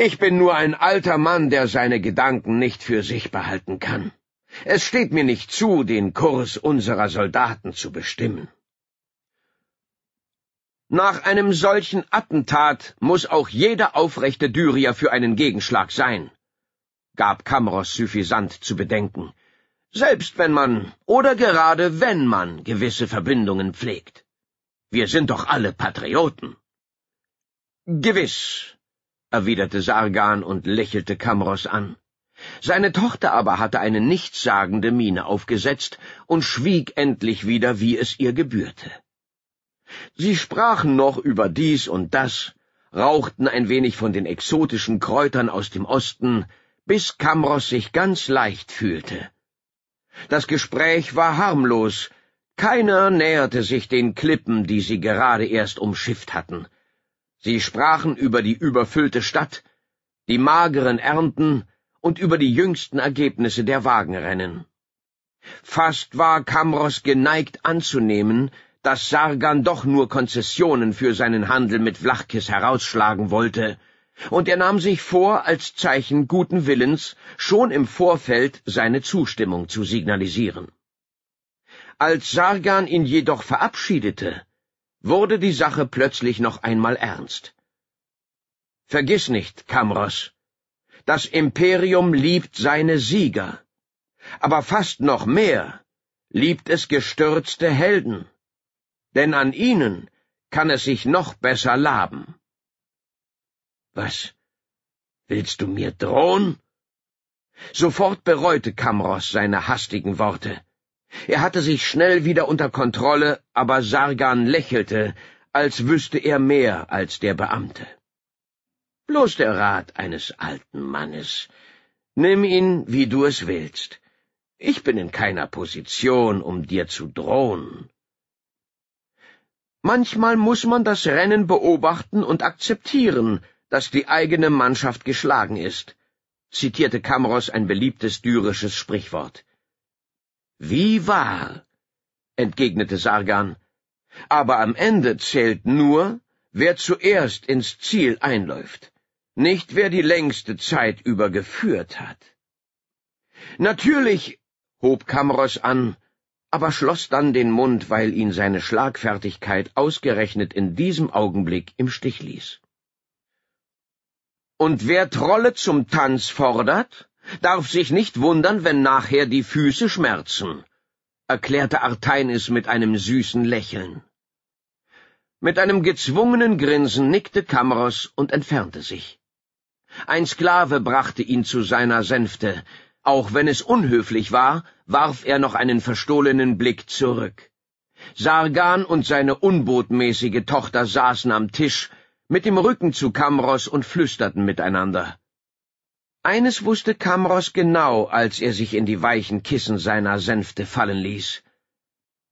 ich bin nur ein alter Mann, der seine Gedanken nicht für sich behalten kann. Es steht mir nicht zu, den Kurs unserer Soldaten zu bestimmen. Nach einem solchen Attentat muss auch jeder aufrechte Dyrier für einen Gegenschlag sein gab Kamros suffisant zu bedenken, selbst wenn man oder gerade wenn man gewisse Verbindungen pflegt. Wir sind doch alle Patrioten. Gewiss, erwiderte Sargan und lächelte Kamros an. Seine Tochter aber hatte eine nichtssagende Miene aufgesetzt und schwieg endlich wieder, wie es ihr gebührte. Sie sprachen noch über dies und das, rauchten ein wenig von den exotischen Kräutern aus dem Osten, bis Kamros sich ganz leicht fühlte. Das Gespräch war harmlos, keiner näherte sich den Klippen, die sie gerade erst umschifft hatten. Sie sprachen über die überfüllte Stadt, die mageren Ernten und über die jüngsten Ergebnisse der Wagenrennen. Fast war Kamros geneigt anzunehmen, dass Sargan doch nur Konzessionen für seinen Handel mit Vlachkis herausschlagen wollte, und er nahm sich vor, als Zeichen guten Willens schon im Vorfeld seine Zustimmung zu signalisieren. Als Sargan ihn jedoch verabschiedete, wurde die Sache plötzlich noch einmal ernst. Vergiss nicht, Kamros, das Imperium liebt seine Sieger, aber fast noch mehr liebt es gestürzte Helden, denn an ihnen kann es sich noch besser laben. Was? Willst du mir drohen? Sofort bereute Kamros seine hastigen Worte. Er hatte sich schnell wieder unter Kontrolle, aber Sargan lächelte, als wüsste er mehr als der Beamte. Bloß der Rat eines alten Mannes. Nimm ihn, wie du es willst. Ich bin in keiner Position, um dir zu drohen. Manchmal muß man das Rennen beobachten und akzeptieren, dass die eigene Mannschaft geschlagen ist, zitierte Kamros ein beliebtes dyrisches Sprichwort. Wie wahr, entgegnete Sargan, aber am Ende zählt nur, wer zuerst ins Ziel einläuft, nicht wer die längste Zeit über geführt hat. Natürlich, hob Kamros an, aber schloss dann den Mund, weil ihn seine Schlagfertigkeit ausgerechnet in diesem Augenblick im Stich ließ. Und wer Trolle zum Tanz fordert, darf sich nicht wundern, wenn nachher die Füße schmerzen, erklärte Arteinis mit einem süßen Lächeln. Mit einem gezwungenen Grinsen nickte Kamros und entfernte sich. Ein Sklave brachte ihn zu seiner Sänfte. Auch wenn es unhöflich war, warf er noch einen verstohlenen Blick zurück. Sargan und seine unbotmäßige Tochter saßen am Tisch, mit dem Rücken zu Kamros und flüsterten miteinander. Eines wusste Kamros genau, als er sich in die weichen Kissen seiner Sänfte fallen ließ.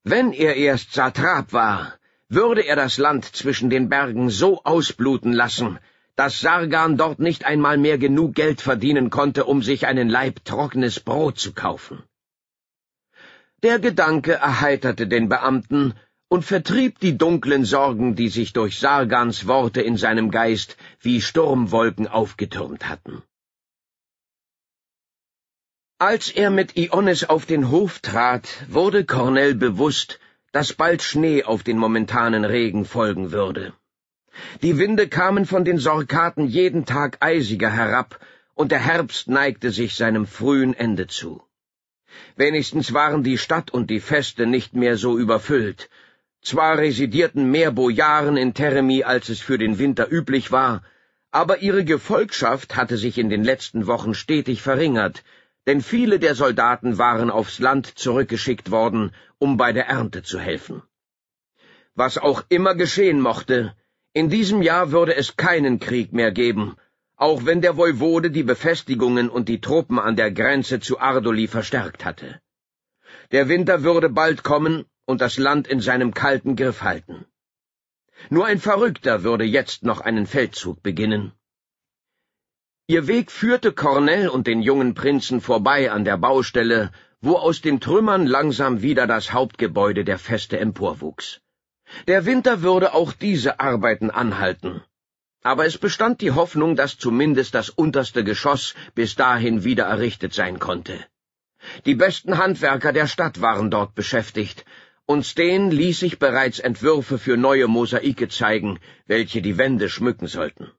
Wenn er erst Satrap war, würde er das Land zwischen den Bergen so ausbluten lassen, dass Sargan dort nicht einmal mehr genug Geld verdienen konnte, um sich einen Leib trockenes Brot zu kaufen. Der Gedanke erheiterte den Beamten, und vertrieb die dunklen Sorgen, die sich durch Sargans Worte in seinem Geist wie Sturmwolken aufgetürmt hatten. Als er mit Ionis auf den Hof trat, wurde Cornell bewusst, dass bald Schnee auf den momentanen Regen folgen würde. Die Winde kamen von den Sorkaten jeden Tag eisiger herab, und der Herbst neigte sich seinem frühen Ende zu. Wenigstens waren die Stadt und die Feste nicht mehr so überfüllt, zwar residierten mehr Bojaren in Teremi, als es für den Winter üblich war, aber ihre Gefolgschaft hatte sich in den letzten Wochen stetig verringert, denn viele der Soldaten waren aufs Land zurückgeschickt worden, um bei der Ernte zu helfen. Was auch immer geschehen mochte, in diesem Jahr würde es keinen Krieg mehr geben, auch wenn der Voivode die Befestigungen und die Truppen an der Grenze zu Ardoli verstärkt hatte. Der Winter würde bald kommen, und das Land in seinem kalten Griff halten. Nur ein Verrückter würde jetzt noch einen Feldzug beginnen. Ihr Weg führte Cornell und den jungen Prinzen vorbei an der Baustelle, wo aus den Trümmern langsam wieder das Hauptgebäude der Feste emporwuchs. Der Winter würde auch diese Arbeiten anhalten. Aber es bestand die Hoffnung, dass zumindest das unterste Geschoss bis dahin wieder errichtet sein konnte. Die besten Handwerker der Stadt waren dort beschäftigt, und Steen ließ sich bereits Entwürfe für neue Mosaike zeigen, welche die Wände schmücken sollten.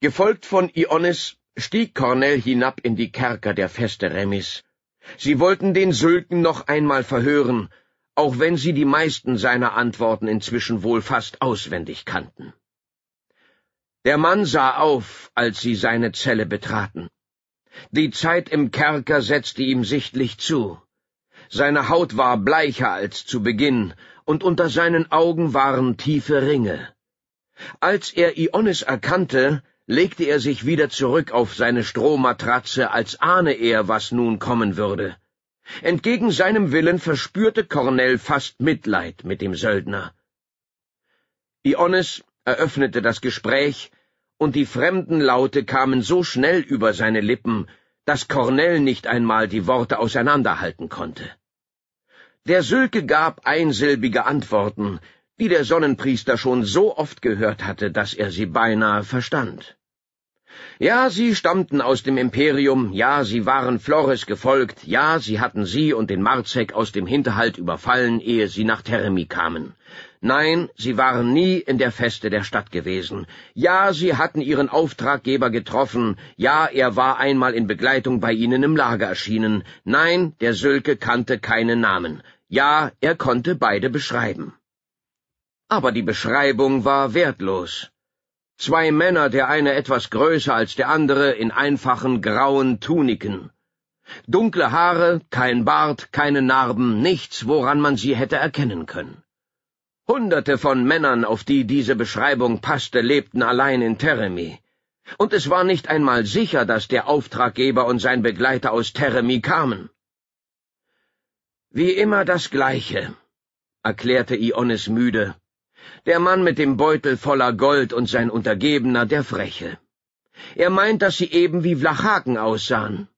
Gefolgt von Ionis stieg Cornell hinab in die Kerker der Feste Remis. Sie wollten den Sülken noch einmal verhören, auch wenn sie die meisten seiner Antworten inzwischen wohl fast auswendig kannten. Der Mann sah auf, als sie seine Zelle betraten. Die Zeit im Kerker setzte ihm sichtlich zu. Seine Haut war bleicher als zu Beginn, und unter seinen Augen waren tiefe Ringe. Als er Ionis erkannte, legte er sich wieder zurück auf seine Strohmatratze, als ahne er, was nun kommen würde. Entgegen seinem Willen verspürte Cornell fast Mitleid mit dem Söldner. Ionis eröffnete das Gespräch, und die fremden Laute kamen so schnell über seine Lippen, dass Cornell nicht einmal die Worte auseinanderhalten konnte. Der Sülke gab einsilbige Antworten, die der Sonnenpriester schon so oft gehört hatte, dass er sie beinahe verstand. Ja, sie stammten aus dem Imperium, ja, sie waren Flores gefolgt, ja, sie hatten sie und den Marzek aus dem Hinterhalt überfallen, ehe sie nach Teremi kamen. Nein, sie waren nie in der Feste der Stadt gewesen. Ja, sie hatten ihren Auftraggeber getroffen. Ja, er war einmal in Begleitung bei ihnen im Lager erschienen. Nein, der Sülke kannte keine Namen. Ja, er konnte beide beschreiben. Aber die Beschreibung war wertlos. Zwei Männer, der eine etwas größer als der andere, in einfachen grauen Tuniken. Dunkle Haare, kein Bart, keine Narben, nichts, woran man sie hätte erkennen können. Hunderte von Männern, auf die diese Beschreibung passte, lebten allein in Teremi. Und es war nicht einmal sicher, dass der Auftraggeber und sein Begleiter aus Teremi kamen. Wie immer das Gleiche, erklärte Iones müde. Der Mann mit dem Beutel voller Gold und sein Untergebener, der Freche. Er meint, dass sie eben wie Vlachaken aussahen.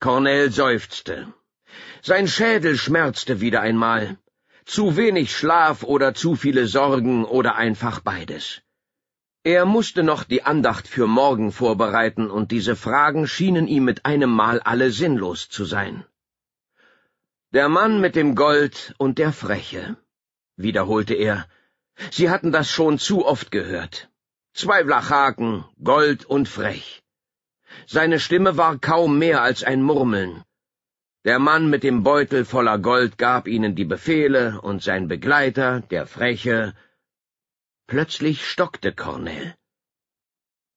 Cornell seufzte. Sein Schädel schmerzte wieder einmal zu wenig Schlaf oder zu viele Sorgen oder einfach beides. Er musste noch die Andacht für morgen vorbereiten, und diese Fragen schienen ihm mit einem Mal alle sinnlos zu sein. Der Mann mit dem Gold und der Freche, wiederholte er, sie hatten das schon zu oft gehört. Zwei Blachhaken, Gold und Frech. Seine Stimme war kaum mehr als ein Murmeln. Der Mann mit dem Beutel voller Gold gab ihnen die Befehle, und sein Begleiter, der Freche. Plötzlich stockte Cornell.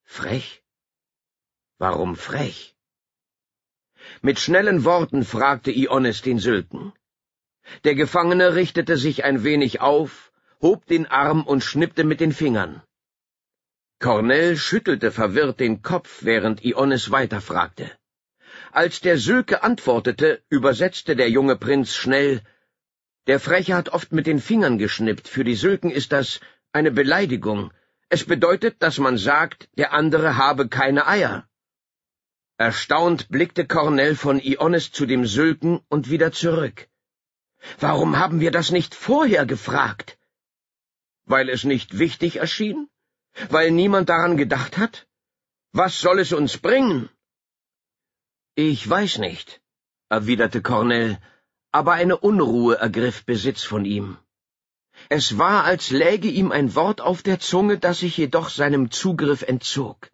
Frech? Warum frech? Mit schnellen Worten fragte Iones den Sülken. Der Gefangene richtete sich ein wenig auf, hob den Arm und schnippte mit den Fingern. Cornell schüttelte verwirrt den Kopf, während Iones weiterfragte. Als der Söke antwortete, übersetzte der junge Prinz schnell Der Freche hat oft mit den Fingern geschnippt, für die Söken ist das eine Beleidigung. Es bedeutet, dass man sagt, der andere habe keine Eier. Erstaunt blickte Cornell von Iones zu dem Sülken und wieder zurück. Warum haben wir das nicht vorher gefragt? Weil es nicht wichtig erschien? Weil niemand daran gedacht hat? Was soll es uns bringen? Ich weiß nicht, erwiderte Cornell, aber eine Unruhe ergriff Besitz von ihm. Es war, als läge ihm ein Wort auf der Zunge, das sich jedoch seinem Zugriff entzog.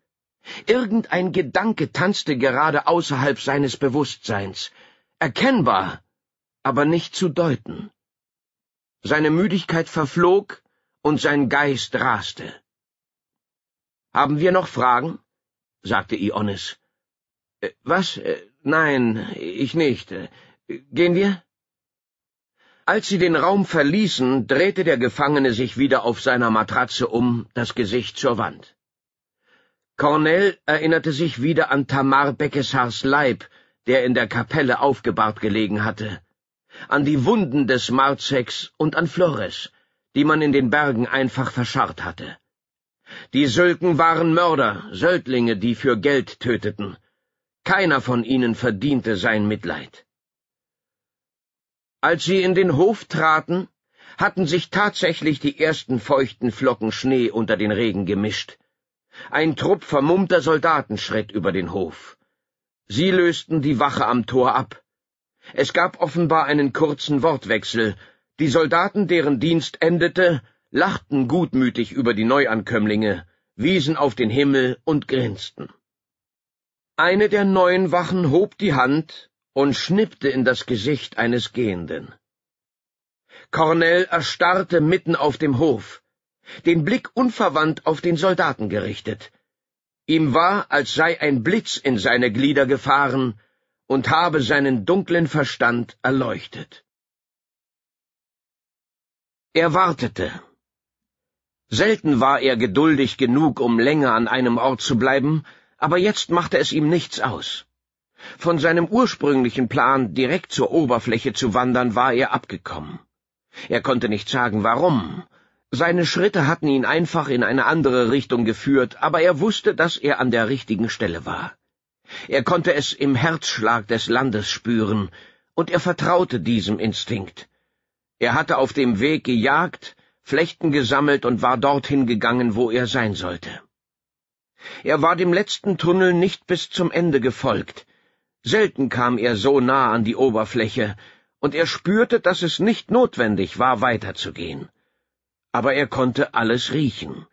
Irgendein Gedanke tanzte gerade außerhalb seines Bewusstseins, erkennbar, aber nicht zu deuten. Seine Müdigkeit verflog und sein Geist raste. Haben wir noch Fragen? sagte Ionis. Äh, was? Äh, nein, ich nicht. Äh, gehen wir? Als sie den Raum verließen, drehte der Gefangene sich wieder auf seiner Matratze um, das Gesicht zur Wand. Cornell erinnerte sich wieder an Tamar Beckeshars Leib, der in der Kapelle aufgebahrt gelegen hatte, an die Wunden des Marzeks und an Flores, die man in den Bergen einfach verscharrt hatte. Die Sülken waren Mörder, Söldlinge, die für Geld töteten. Keiner von ihnen verdiente sein Mitleid. Als sie in den Hof traten, hatten sich tatsächlich die ersten feuchten Flocken Schnee unter den Regen gemischt. Ein Trupp vermummter Soldaten schritt über den Hof. Sie lösten die Wache am Tor ab. Es gab offenbar einen kurzen Wortwechsel. Die Soldaten, deren Dienst endete, lachten gutmütig über die Neuankömmlinge, wiesen auf den Himmel und grinsten. Eine der neuen Wachen hob die Hand und schnippte in das Gesicht eines Gehenden. Cornell erstarrte mitten auf dem Hof, den Blick unverwandt auf den Soldaten gerichtet. Ihm war, als sei ein Blitz in seine Glieder gefahren und habe seinen dunklen Verstand erleuchtet. Er wartete. Selten war er geduldig genug, um länger an einem Ort zu bleiben, aber jetzt machte es ihm nichts aus. Von seinem ursprünglichen Plan, direkt zur Oberfläche zu wandern, war er abgekommen. Er konnte nicht sagen, warum. Seine Schritte hatten ihn einfach in eine andere Richtung geführt, aber er wusste, dass er an der richtigen Stelle war. Er konnte es im Herzschlag des Landes spüren, und er vertraute diesem Instinkt. Er hatte auf dem Weg gejagt, Flechten gesammelt und war dorthin gegangen, wo er sein sollte. Er war dem letzten Tunnel nicht bis zum Ende gefolgt. Selten kam er so nah an die Oberfläche, und er spürte, dass es nicht notwendig war, weiterzugehen. Aber er konnte alles riechen.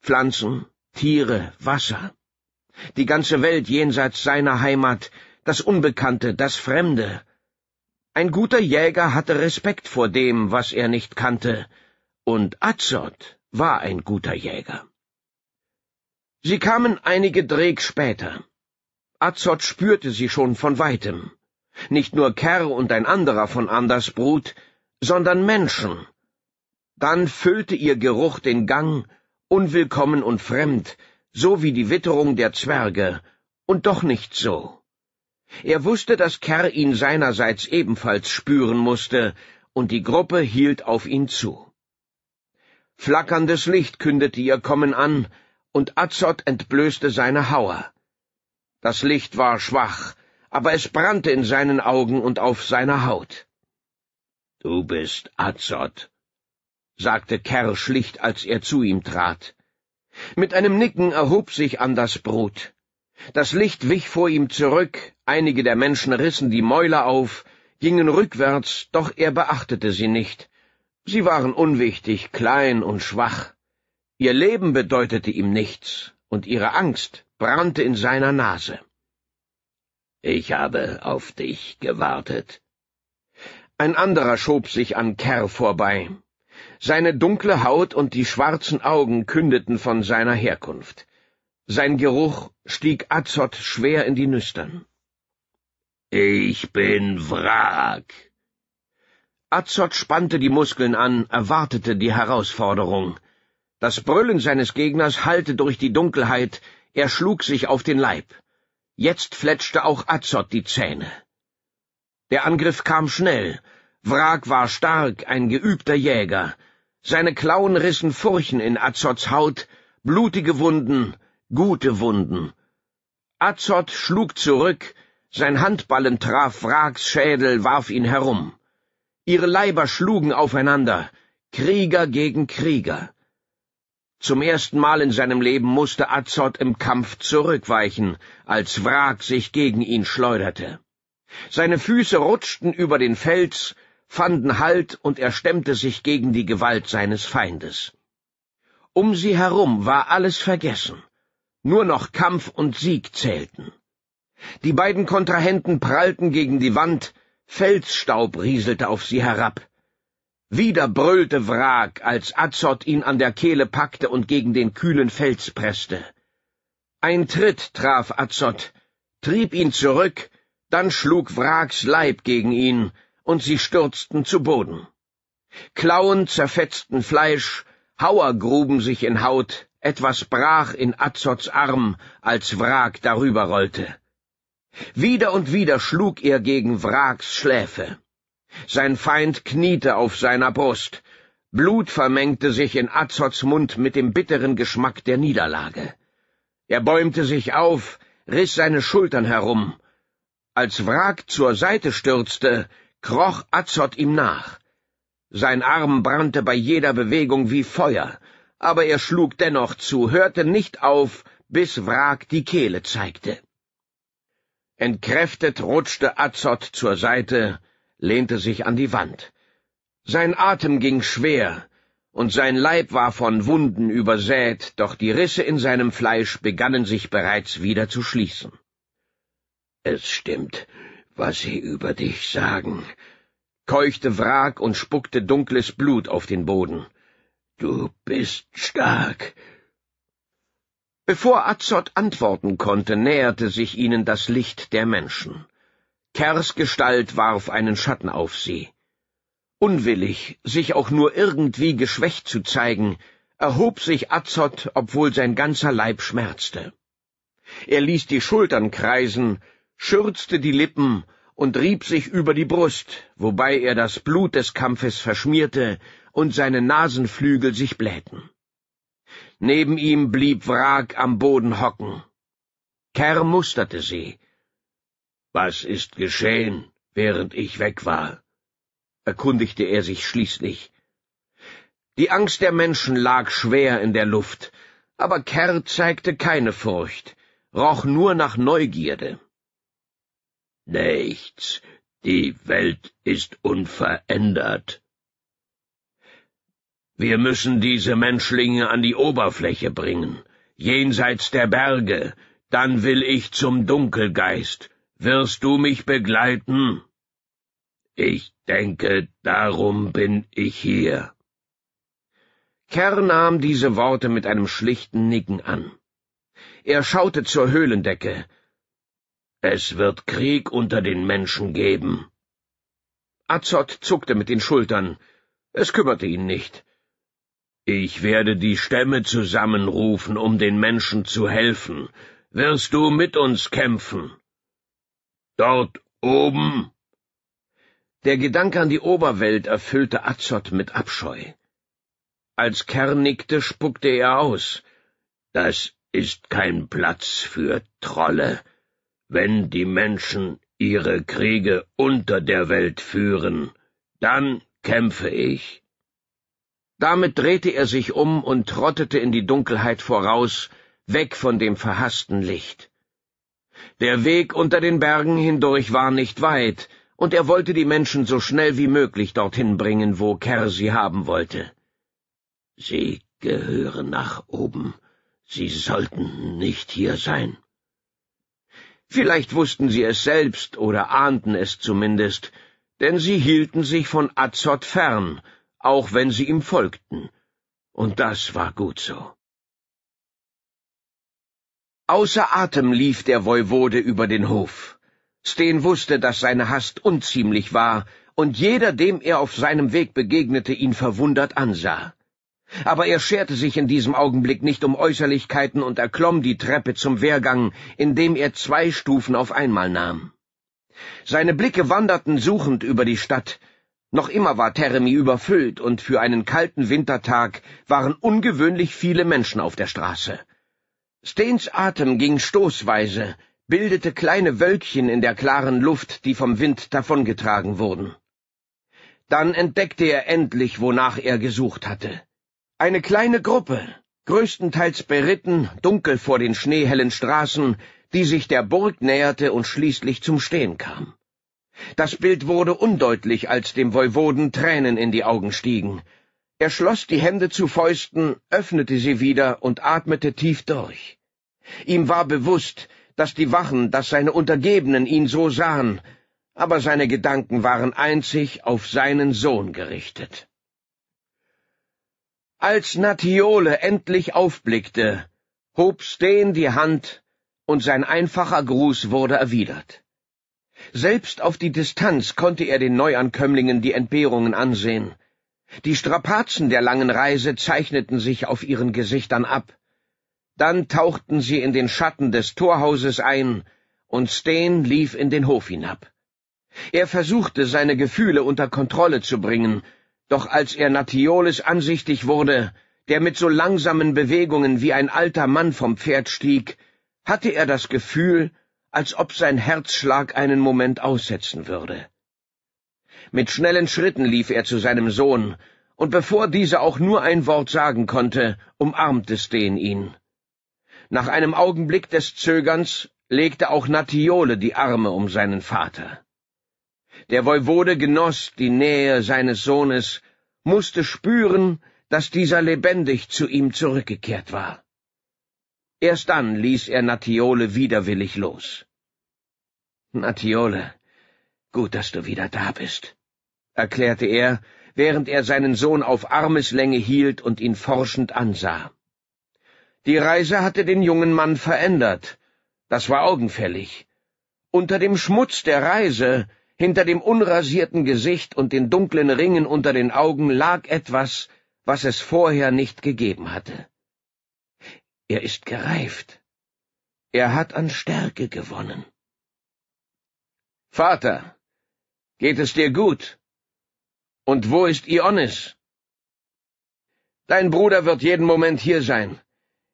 Pflanzen, Tiere, Wasser. Die ganze Welt jenseits seiner Heimat, das Unbekannte, das Fremde. Ein guter Jäger hatte Respekt vor dem, was er nicht kannte, und Azot war ein guter Jäger. Sie kamen einige Dreg später. Azot spürte sie schon von weitem. Nicht nur Kerr und ein anderer von Anders Brut, sondern Menschen. Dann füllte ihr Geruch den Gang, unwillkommen und fremd, so wie die Witterung der Zwerge, und doch nicht so. Er wusste, dass Kerr ihn seinerseits ebenfalls spüren musste, und die Gruppe hielt auf ihn zu. Flackerndes Licht kündete ihr Kommen an, und Azot entblößte seine Hauer. Das Licht war schwach, aber es brannte in seinen Augen und auf seiner Haut. Du bist Azot, sagte Kerr schlicht, als er zu ihm trat. Mit einem Nicken erhob sich an das Brot. Das Licht wich vor ihm zurück, einige der Menschen rissen die Mäuler auf, gingen rückwärts, doch er beachtete sie nicht. Sie waren unwichtig, klein und schwach. Ihr Leben bedeutete ihm nichts, und ihre Angst brannte in seiner Nase. Ich habe auf dich gewartet. Ein anderer schob sich an Kerr vorbei. Seine dunkle Haut und die schwarzen Augen kündeten von seiner Herkunft. Sein Geruch stieg Azot schwer in die Nüstern. Ich bin Wrak. Azot spannte die Muskeln an, erwartete die Herausforderung. Das Brüllen seines Gegners hallte durch die Dunkelheit, er schlug sich auf den Leib. Jetzt fletschte auch Azot die Zähne. Der Angriff kam schnell. Wrag war stark, ein geübter Jäger. Seine Klauen rissen Furchen in Azots Haut, blutige Wunden, gute Wunden. Azot schlug zurück, sein Handballen traf Wrags Schädel, warf ihn herum. Ihre Leiber schlugen aufeinander, Krieger gegen Krieger. Zum ersten Mal in seinem Leben musste Azot im Kampf zurückweichen, als Wrak sich gegen ihn schleuderte. Seine Füße rutschten über den Fels, fanden Halt und er stemmte sich gegen die Gewalt seines Feindes. Um sie herum war alles vergessen. Nur noch Kampf und Sieg zählten. Die beiden Kontrahenten prallten gegen die Wand, Felsstaub rieselte auf sie herab. Wieder brüllte Wrak, als Azot ihn an der Kehle packte und gegen den kühlen Fels presste. Ein Tritt traf Azot, trieb ihn zurück, dann schlug Wraks Leib gegen ihn, und sie stürzten zu Boden. Klauen zerfetzten Fleisch, Hauer gruben sich in Haut, etwas brach in Azots Arm, als Wrak darüber rollte. Wieder und wieder schlug er gegen Wraks Schläfe. Sein Feind kniete auf seiner Brust. Blut vermengte sich in Azots Mund mit dem bitteren Geschmack der Niederlage. Er bäumte sich auf, riss seine Schultern herum. Als Wrak zur Seite stürzte, kroch Azot ihm nach. Sein Arm brannte bei jeder Bewegung wie Feuer, aber er schlug dennoch zu, hörte nicht auf, bis Wrak die Kehle zeigte. Entkräftet rutschte Azot zur Seite, lehnte sich an die Wand. Sein Atem ging schwer, und sein Leib war von Wunden übersät, doch die Risse in seinem Fleisch begannen sich bereits wieder zu schließen. Es stimmt, was sie über dich sagen, keuchte Wrak und spuckte dunkles Blut auf den Boden. Du bist stark. Bevor Azot antworten konnte, näherte sich ihnen das Licht der Menschen. Kerrs Gestalt warf einen Schatten auf sie. Unwillig, sich auch nur irgendwie geschwächt zu zeigen, erhob sich Azot, obwohl sein ganzer Leib schmerzte. Er ließ die Schultern kreisen, schürzte die Lippen und rieb sich über die Brust, wobei er das Blut des Kampfes verschmierte und seine Nasenflügel sich blähten. Neben ihm blieb Wrag am Boden hocken. Kerr musterte sie, was ist geschehen, während ich weg war? erkundigte er sich schließlich. Die Angst der Menschen lag schwer in der Luft, aber Kerr zeigte keine Furcht, roch nur nach Neugierde. Nichts, die Welt ist unverändert. Wir müssen diese Menschlinge an die Oberfläche bringen, jenseits der Berge, dann will ich zum Dunkelgeist, wirst du mich begleiten? Ich denke, darum bin ich hier. Kerr nahm diese Worte mit einem schlichten Nicken an. Er schaute zur Höhlendecke. Es wird Krieg unter den Menschen geben. Azot zuckte mit den Schultern. Es kümmerte ihn nicht. Ich werde die Stämme zusammenrufen, um den Menschen zu helfen. Wirst du mit uns kämpfen? Dort oben? Der Gedanke an die Oberwelt erfüllte Azot mit Abscheu. Als Kerr nickte, spuckte er aus. Das ist kein Platz für Trolle. Wenn die Menschen ihre Kriege unter der Welt führen, dann kämpfe ich. Damit drehte er sich um und trottete in die Dunkelheit voraus, weg von dem verhaßten Licht. Der Weg unter den Bergen hindurch war nicht weit, und er wollte die Menschen so schnell wie möglich dorthin bringen, wo Kerr sie haben wollte. Sie gehören nach oben. Sie sollten nicht hier sein. Vielleicht wussten sie es selbst oder ahnten es zumindest, denn sie hielten sich von Azot fern, auch wenn sie ihm folgten. Und das war gut so. Außer Atem lief der Voivode über den Hof. Steen wusste, dass seine Hast unziemlich war, und jeder, dem er auf seinem Weg begegnete, ihn verwundert ansah. Aber er scherte sich in diesem Augenblick nicht um Äußerlichkeiten und erklomm die Treppe zum Wehrgang, indem er zwei Stufen auf einmal nahm. Seine Blicke wanderten suchend über die Stadt. Noch immer war Teremi überfüllt, und für einen kalten Wintertag waren ungewöhnlich viele Menschen auf der Straße. Steens Atem ging stoßweise, bildete kleine Wölkchen in der klaren Luft, die vom Wind davongetragen wurden. Dann entdeckte er endlich, wonach er gesucht hatte. Eine kleine Gruppe, größtenteils beritten, dunkel vor den schneehellen Straßen, die sich der Burg näherte und schließlich zum Stehen kam. Das Bild wurde undeutlich, als dem Voivoden Tränen in die Augen stiegen, er schloss die Hände zu Fäusten, öffnete sie wieder und atmete tief durch. Ihm war bewusst, dass die Wachen, dass seine Untergebenen ihn so sahen, aber seine Gedanken waren einzig auf seinen Sohn gerichtet. Als Natiole endlich aufblickte, hob Steen die Hand, und sein einfacher Gruß wurde erwidert. Selbst auf die Distanz konnte er den Neuankömmlingen die Entbehrungen ansehen. Die Strapazen der langen Reise zeichneten sich auf ihren Gesichtern ab. Dann tauchten sie in den Schatten des Torhauses ein, und Steen lief in den Hof hinab. Er versuchte, seine Gefühle unter Kontrolle zu bringen, doch als er Natioles ansichtig wurde, der mit so langsamen Bewegungen wie ein alter Mann vom Pferd stieg, hatte er das Gefühl, als ob sein Herzschlag einen Moment aussetzen würde. Mit schnellen Schritten lief er zu seinem Sohn, und bevor dieser auch nur ein Wort sagen konnte, umarmte Steen ihn. Nach einem Augenblick des Zögerns legte auch Natiole die Arme um seinen Vater. Der Voivode genoss die Nähe seines Sohnes, musste spüren, dass dieser lebendig zu ihm zurückgekehrt war. Erst dann ließ er Natiole widerwillig los. Natiole, gut, dass du wieder da bist, erklärte er, während er seinen Sohn auf Armeslänge hielt und ihn forschend ansah. Die Reise hatte den jungen Mann verändert, das war augenfällig. Unter dem Schmutz der Reise, hinter dem unrasierten Gesicht und den dunklen Ringen unter den Augen lag etwas, was es vorher nicht gegeben hatte. Er ist gereift. Er hat an Stärke gewonnen. Vater, geht es dir gut? Und wo ist Ionis? Dein Bruder wird jeden Moment hier sein.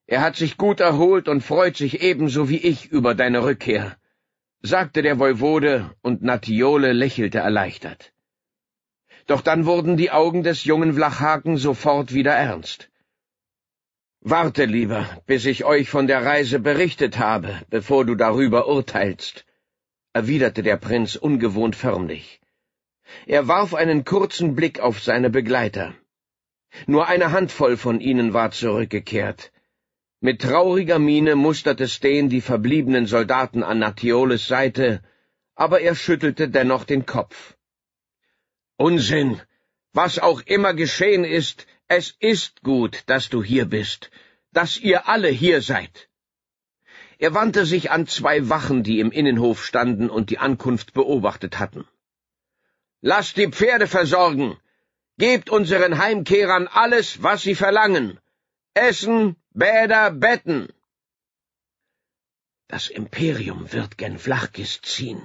Er hat sich gut erholt und freut sich ebenso wie ich über deine Rückkehr, sagte der Voivode, und Natiole lächelte erleichtert. Doch dann wurden die Augen des jungen Vlachhaken sofort wieder ernst. Warte lieber, bis ich euch von der Reise berichtet habe, bevor du darüber urteilst, erwiderte der Prinz ungewohnt förmlich. Er warf einen kurzen Blick auf seine Begleiter. Nur eine Handvoll von ihnen war zurückgekehrt. Mit trauriger Miene musterte Steen die verbliebenen Soldaten an Natioles Seite, aber er schüttelte dennoch den Kopf. Unsinn! Was auch immer geschehen ist, es ist gut, dass du hier bist, dass ihr alle hier seid. Er wandte sich an zwei Wachen, die im Innenhof standen und die Ankunft beobachtet hatten. Lasst die Pferde versorgen. Gebt unseren Heimkehrern alles, was sie verlangen. Essen, Bäder, Betten. Das Imperium wird gen Flachkis ziehen,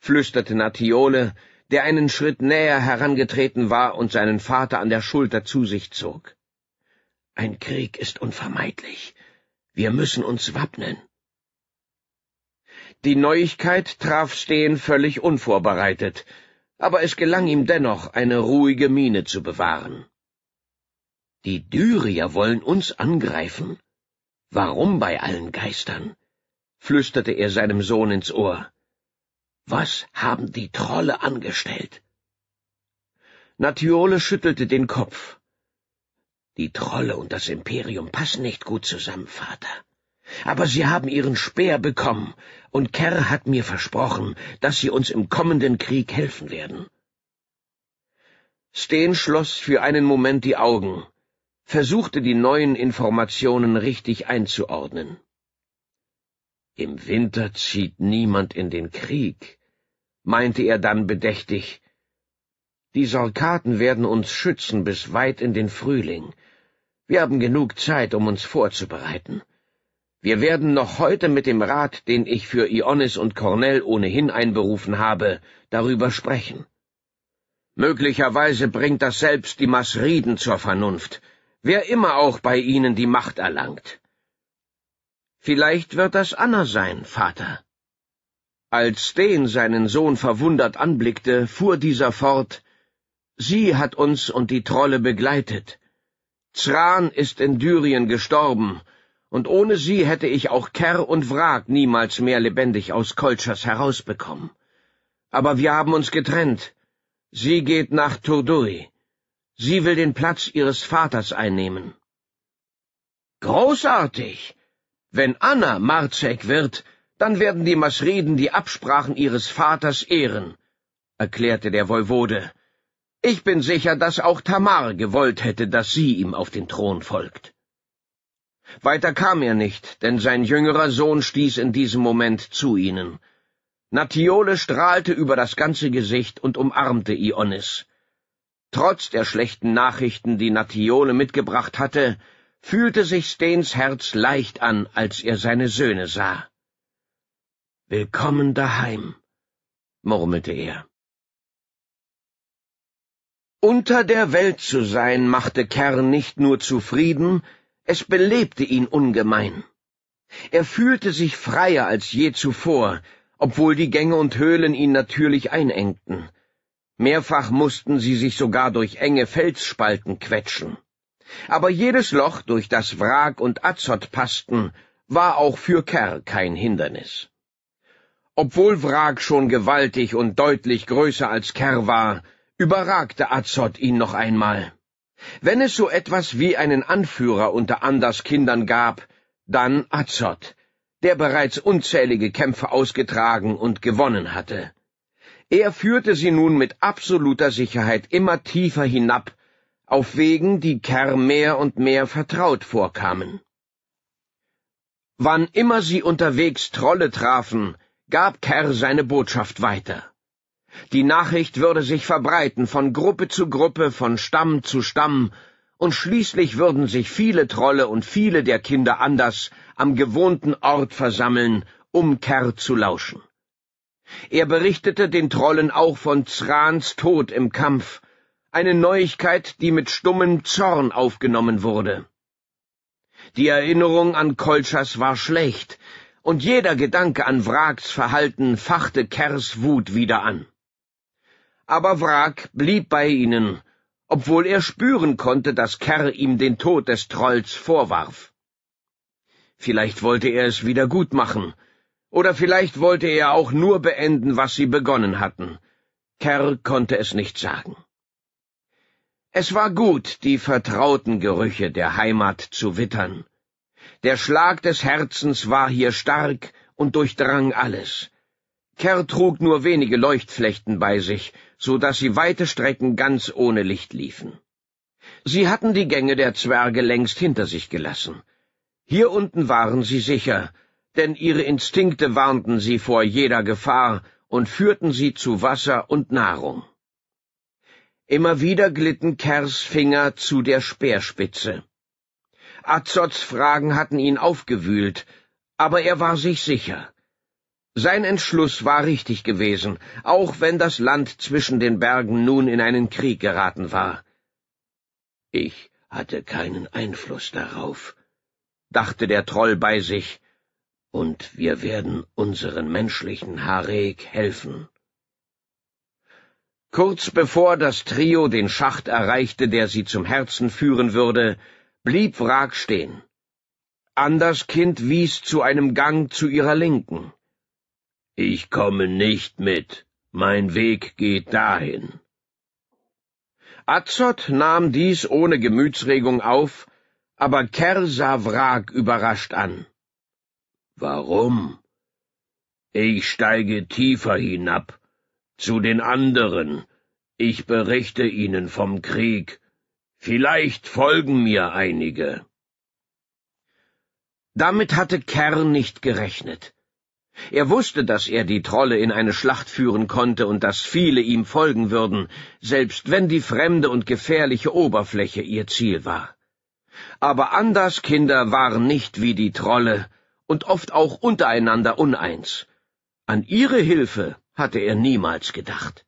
flüsterte Natiole, der einen Schritt näher herangetreten war und seinen Vater an der Schulter zu sich zog. Ein Krieg ist unvermeidlich. Wir müssen uns wappnen. Die Neuigkeit traf Stehen völlig unvorbereitet aber es gelang ihm dennoch, eine ruhige Miene zu bewahren. Die Dyrier wollen uns angreifen? Warum bei allen Geistern? flüsterte er seinem Sohn ins Ohr. Was haben die Trolle angestellt? Natiole schüttelte den Kopf. Die Trolle und das Imperium passen nicht gut zusammen, Vater aber sie haben ihren Speer bekommen, und Kerr hat mir versprochen, dass sie uns im kommenden Krieg helfen werden. Steen schloss für einen Moment die Augen, versuchte die neuen Informationen richtig einzuordnen. Im Winter zieht niemand in den Krieg, meinte er dann bedächtig. Die Sorkaten werden uns schützen bis weit in den Frühling. Wir haben genug Zeit, um uns vorzubereiten. Wir werden noch heute mit dem Rat, den ich für Ionis und Cornell ohnehin einberufen habe, darüber sprechen. Möglicherweise bringt das selbst die Masriden zur Vernunft, wer immer auch bei ihnen die Macht erlangt. Vielleicht wird das Anna sein, Vater. Als Steen seinen Sohn verwundert anblickte, fuhr dieser fort, Sie hat uns und die Trolle begleitet. Zran ist in Dyrien gestorben, und ohne sie hätte ich auch Kerr und Wrag niemals mehr lebendig aus Kolchers herausbekommen. Aber wir haben uns getrennt. Sie geht nach Turdui. Sie will den Platz ihres Vaters einnehmen. Großartig! Wenn Anna Marzek wird, dann werden die Masriden die Absprachen ihres Vaters ehren, erklärte der Voivode. Ich bin sicher, dass auch Tamar gewollt hätte, dass sie ihm auf den Thron folgt. Weiter kam er nicht, denn sein jüngerer Sohn stieß in diesem Moment zu ihnen. Natiole strahlte über das ganze Gesicht und umarmte Ionis. Trotz der schlechten Nachrichten, die Natiole mitgebracht hatte, fühlte sich Steens Herz leicht an, als er seine Söhne sah. Willkommen daheim, murmelte er. Unter der Welt zu sein machte Kern nicht nur zufrieden, es belebte ihn ungemein. Er fühlte sich freier als je zuvor, obwohl die Gänge und Höhlen ihn natürlich einengten. Mehrfach mussten sie sich sogar durch enge Felsspalten quetschen. Aber jedes Loch, durch das Wrak und Azot passten, war auch für Kerr kein Hindernis. Obwohl Wrak schon gewaltig und deutlich größer als Kerr war, überragte Azot ihn noch einmal. Wenn es so etwas wie einen Anführer unter Anders Kindern gab, dann Azot, der bereits unzählige Kämpfe ausgetragen und gewonnen hatte. Er führte sie nun mit absoluter Sicherheit immer tiefer hinab, auf Wegen, die Kerr mehr und mehr vertraut vorkamen. Wann immer sie unterwegs Trolle trafen, gab Kerr seine Botschaft weiter. Die Nachricht würde sich verbreiten von Gruppe zu Gruppe, von Stamm zu Stamm, und schließlich würden sich viele Trolle und viele der Kinder anders am gewohnten Ort versammeln, um Kerr zu lauschen. Er berichtete den Trollen auch von Zrans Tod im Kampf, eine Neuigkeit, die mit stummem Zorn aufgenommen wurde. Die Erinnerung an Kolchas war schlecht, und jeder Gedanke an Wraks Verhalten fachte Kers Wut wieder an aber Wrak blieb bei ihnen, obwohl er spüren konnte, dass Kerr ihm den Tod des Trolls vorwarf. Vielleicht wollte er es wieder gut machen, oder vielleicht wollte er auch nur beenden, was sie begonnen hatten. Kerr konnte es nicht sagen. Es war gut, die vertrauten Gerüche der Heimat zu wittern. Der Schlag des Herzens war hier stark und durchdrang alles. Kerr trug nur wenige Leuchtflechten bei sich, so dass sie weite Strecken ganz ohne Licht liefen. Sie hatten die Gänge der Zwerge längst hinter sich gelassen. Hier unten waren sie sicher, denn ihre Instinkte warnten sie vor jeder Gefahr und führten sie zu Wasser und Nahrung. Immer wieder glitten Kers Finger zu der Speerspitze. Azots Fragen hatten ihn aufgewühlt, aber er war sich sicher, sein Entschluss war richtig gewesen, auch wenn das Land zwischen den Bergen nun in einen Krieg geraten war. Ich hatte keinen Einfluss darauf, dachte der Troll bei sich, und wir werden unseren menschlichen Hareg helfen. Kurz bevor das Trio den Schacht erreichte, der sie zum Herzen führen würde, blieb Wrak stehen. Anders Kind wies zu einem Gang zu ihrer Linken. Ich komme nicht mit. Mein Weg geht dahin. Azot nahm dies ohne Gemütsregung auf, aber Kerr sah Wrag überrascht an. Warum? Ich steige tiefer hinab, zu den anderen. Ich berichte ihnen vom Krieg. Vielleicht folgen mir einige. Damit hatte Kerr nicht gerechnet. Er wusste, dass er die Trolle in eine Schlacht führen konnte und dass viele ihm folgen würden, selbst wenn die fremde und gefährliche Oberfläche ihr Ziel war. Aber Anders Kinder waren nicht wie die Trolle und oft auch untereinander uneins. An ihre Hilfe hatte er niemals gedacht.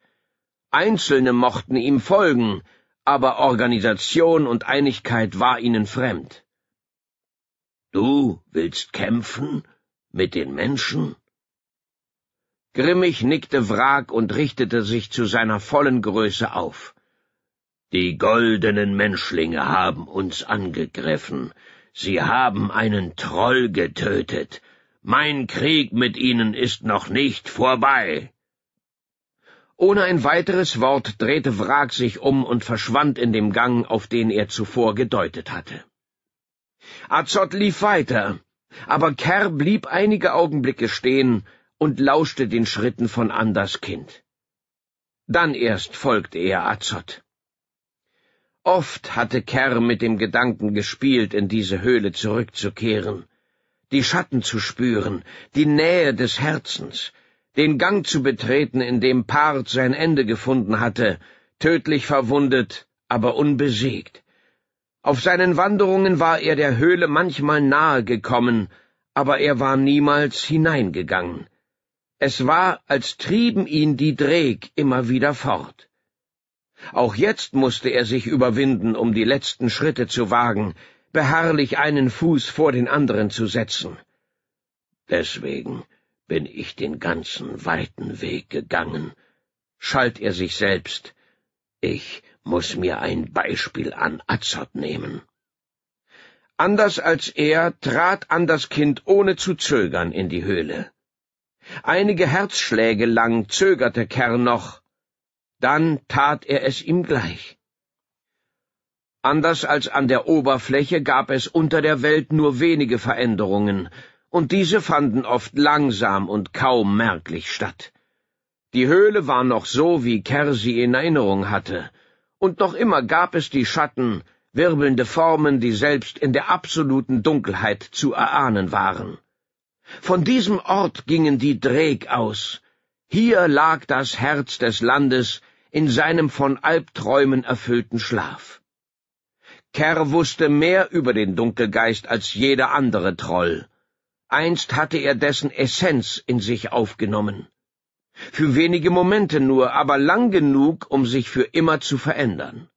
Einzelne mochten ihm folgen, aber Organisation und Einigkeit war ihnen fremd. Du willst kämpfen mit den Menschen? Grimmig nickte Wrak und richtete sich zu seiner vollen Größe auf. Die goldenen Menschlinge haben uns angegriffen. Sie haben einen Troll getötet. Mein Krieg mit ihnen ist noch nicht vorbei. Ohne ein weiteres Wort drehte Wrak sich um und verschwand in dem Gang, auf den er zuvor gedeutet hatte. Azot lief weiter, aber Kerr blieb einige Augenblicke stehen, und lauschte den Schritten von Anders Kind. Dann erst folgte er Azot. Oft hatte Kerr mit dem Gedanken gespielt, in diese Höhle zurückzukehren, die Schatten zu spüren, die Nähe des Herzens, den Gang zu betreten, in dem Part sein Ende gefunden hatte, tödlich verwundet, aber unbesiegt. Auf seinen Wanderungen war er der Höhle manchmal nahe gekommen, aber er war niemals hineingegangen. Es war, als trieben ihn die Dreg immer wieder fort. Auch jetzt musste er sich überwinden, um die letzten Schritte zu wagen, beharrlich einen Fuß vor den anderen zu setzen. Deswegen bin ich den ganzen weiten Weg gegangen, schalt er sich selbst. Ich muß mir ein Beispiel an Azot nehmen. Anders als er trat an das Kind ohne zu zögern in die Höhle. Einige Herzschläge lang zögerte Kerr noch, dann tat er es ihm gleich. Anders als an der Oberfläche gab es unter der Welt nur wenige Veränderungen, und diese fanden oft langsam und kaum merklich statt. Die Höhle war noch so, wie Kerr sie in Erinnerung hatte, und noch immer gab es die Schatten, wirbelnde Formen, die selbst in der absoluten Dunkelheit zu erahnen waren. Von diesem Ort gingen die Dreg aus. Hier lag das Herz des Landes in seinem von Albträumen erfüllten Schlaf. Kerr wusste mehr über den Dunkelgeist als jeder andere Troll. Einst hatte er dessen Essenz in sich aufgenommen. Für wenige Momente nur, aber lang genug, um sich für immer zu verändern.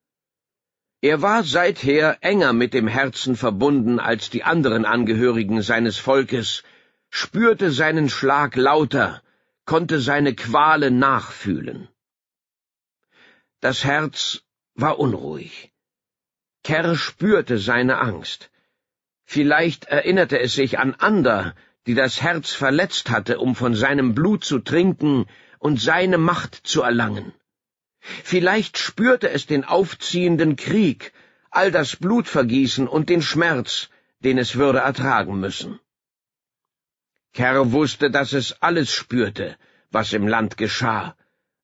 Er war seither enger mit dem Herzen verbunden als die anderen Angehörigen seines Volkes, spürte seinen Schlag lauter, konnte seine Qualen nachfühlen. Das Herz war unruhig. Kerr spürte seine Angst. Vielleicht erinnerte es sich an Ander, die das Herz verletzt hatte, um von seinem Blut zu trinken und seine Macht zu erlangen. Vielleicht spürte es den aufziehenden Krieg, all das Blutvergießen und den Schmerz, den es würde ertragen müssen. Kerr wusste, dass es alles spürte, was im Land geschah,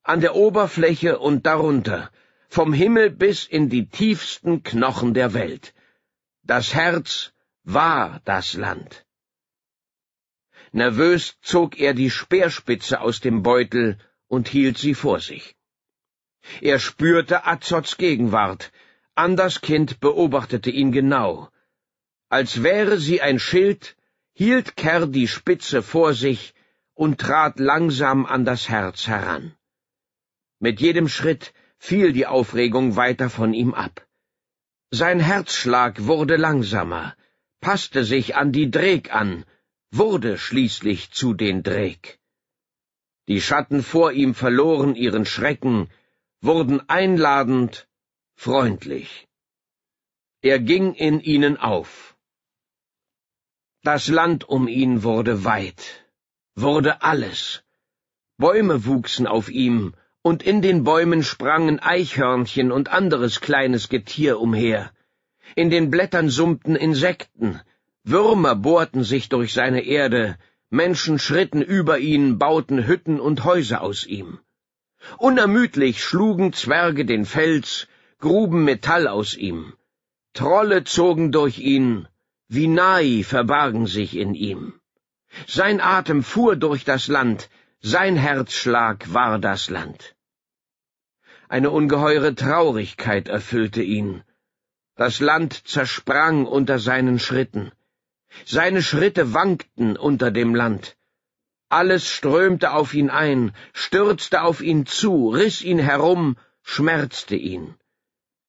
an der Oberfläche und darunter, vom Himmel bis in die tiefsten Knochen der Welt. Das Herz war das Land. Nervös zog er die Speerspitze aus dem Beutel und hielt sie vor sich. Er spürte Azots Gegenwart. Anders Kind beobachtete ihn genau. Als wäre sie ein Schild, hielt Kerr die Spitze vor sich und trat langsam an das Herz heran. Mit jedem Schritt fiel die Aufregung weiter von ihm ab. Sein Herzschlag wurde langsamer, passte sich an die Dreg an, wurde schließlich zu den Dreg. Die Schatten vor ihm verloren ihren Schrecken, wurden einladend, freundlich. Er ging in ihnen auf. Das Land um ihn wurde weit, wurde alles. Bäume wuchsen auf ihm, und in den Bäumen sprangen Eichhörnchen und anderes kleines Getier umher. In den Blättern summten Insekten, Würmer bohrten sich durch seine Erde, Menschen schritten über ihn, bauten Hütten und Häuser aus ihm. Unermüdlich schlugen Zwerge den Fels, gruben Metall aus ihm. Trolle zogen durch ihn, wie Vinai verbargen sich in ihm. Sein Atem fuhr durch das Land, sein Herzschlag war das Land. Eine ungeheure Traurigkeit erfüllte ihn. Das Land zersprang unter seinen Schritten. Seine Schritte wankten unter dem Land. Alles strömte auf ihn ein, stürzte auf ihn zu, riss ihn herum, schmerzte ihn.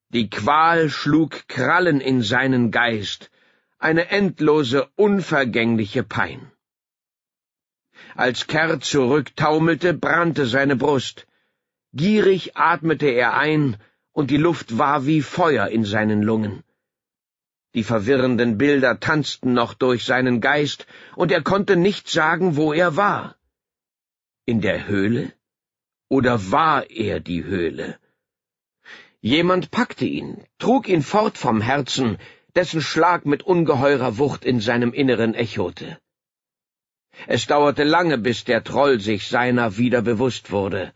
Die Qual schlug Krallen in seinen Geist, eine endlose, unvergängliche Pein. Als Kerr zurücktaumelte, brannte seine Brust. Gierig atmete er ein, und die Luft war wie Feuer in seinen Lungen. Die verwirrenden Bilder tanzten noch durch seinen Geist, und er konnte nicht sagen, wo er war. In der Höhle? Oder war er die Höhle? Jemand packte ihn, trug ihn fort vom Herzen, dessen Schlag mit ungeheurer Wucht in seinem Inneren echote. Es dauerte lange, bis der Troll sich seiner wieder bewusst wurde.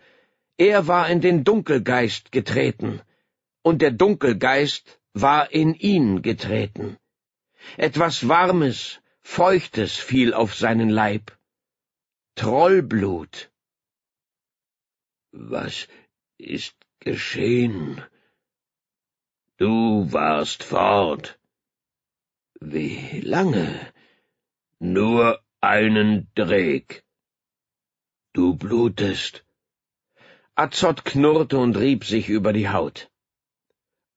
Er war in den Dunkelgeist getreten, und der Dunkelgeist war in ihn getreten. Etwas Warmes, Feuchtes fiel auf seinen Leib. Trollblut. Was ist geschehen? Du warst fort, wie lange? Nur einen Dreck. Du blutest. Azot knurrte und rieb sich über die Haut.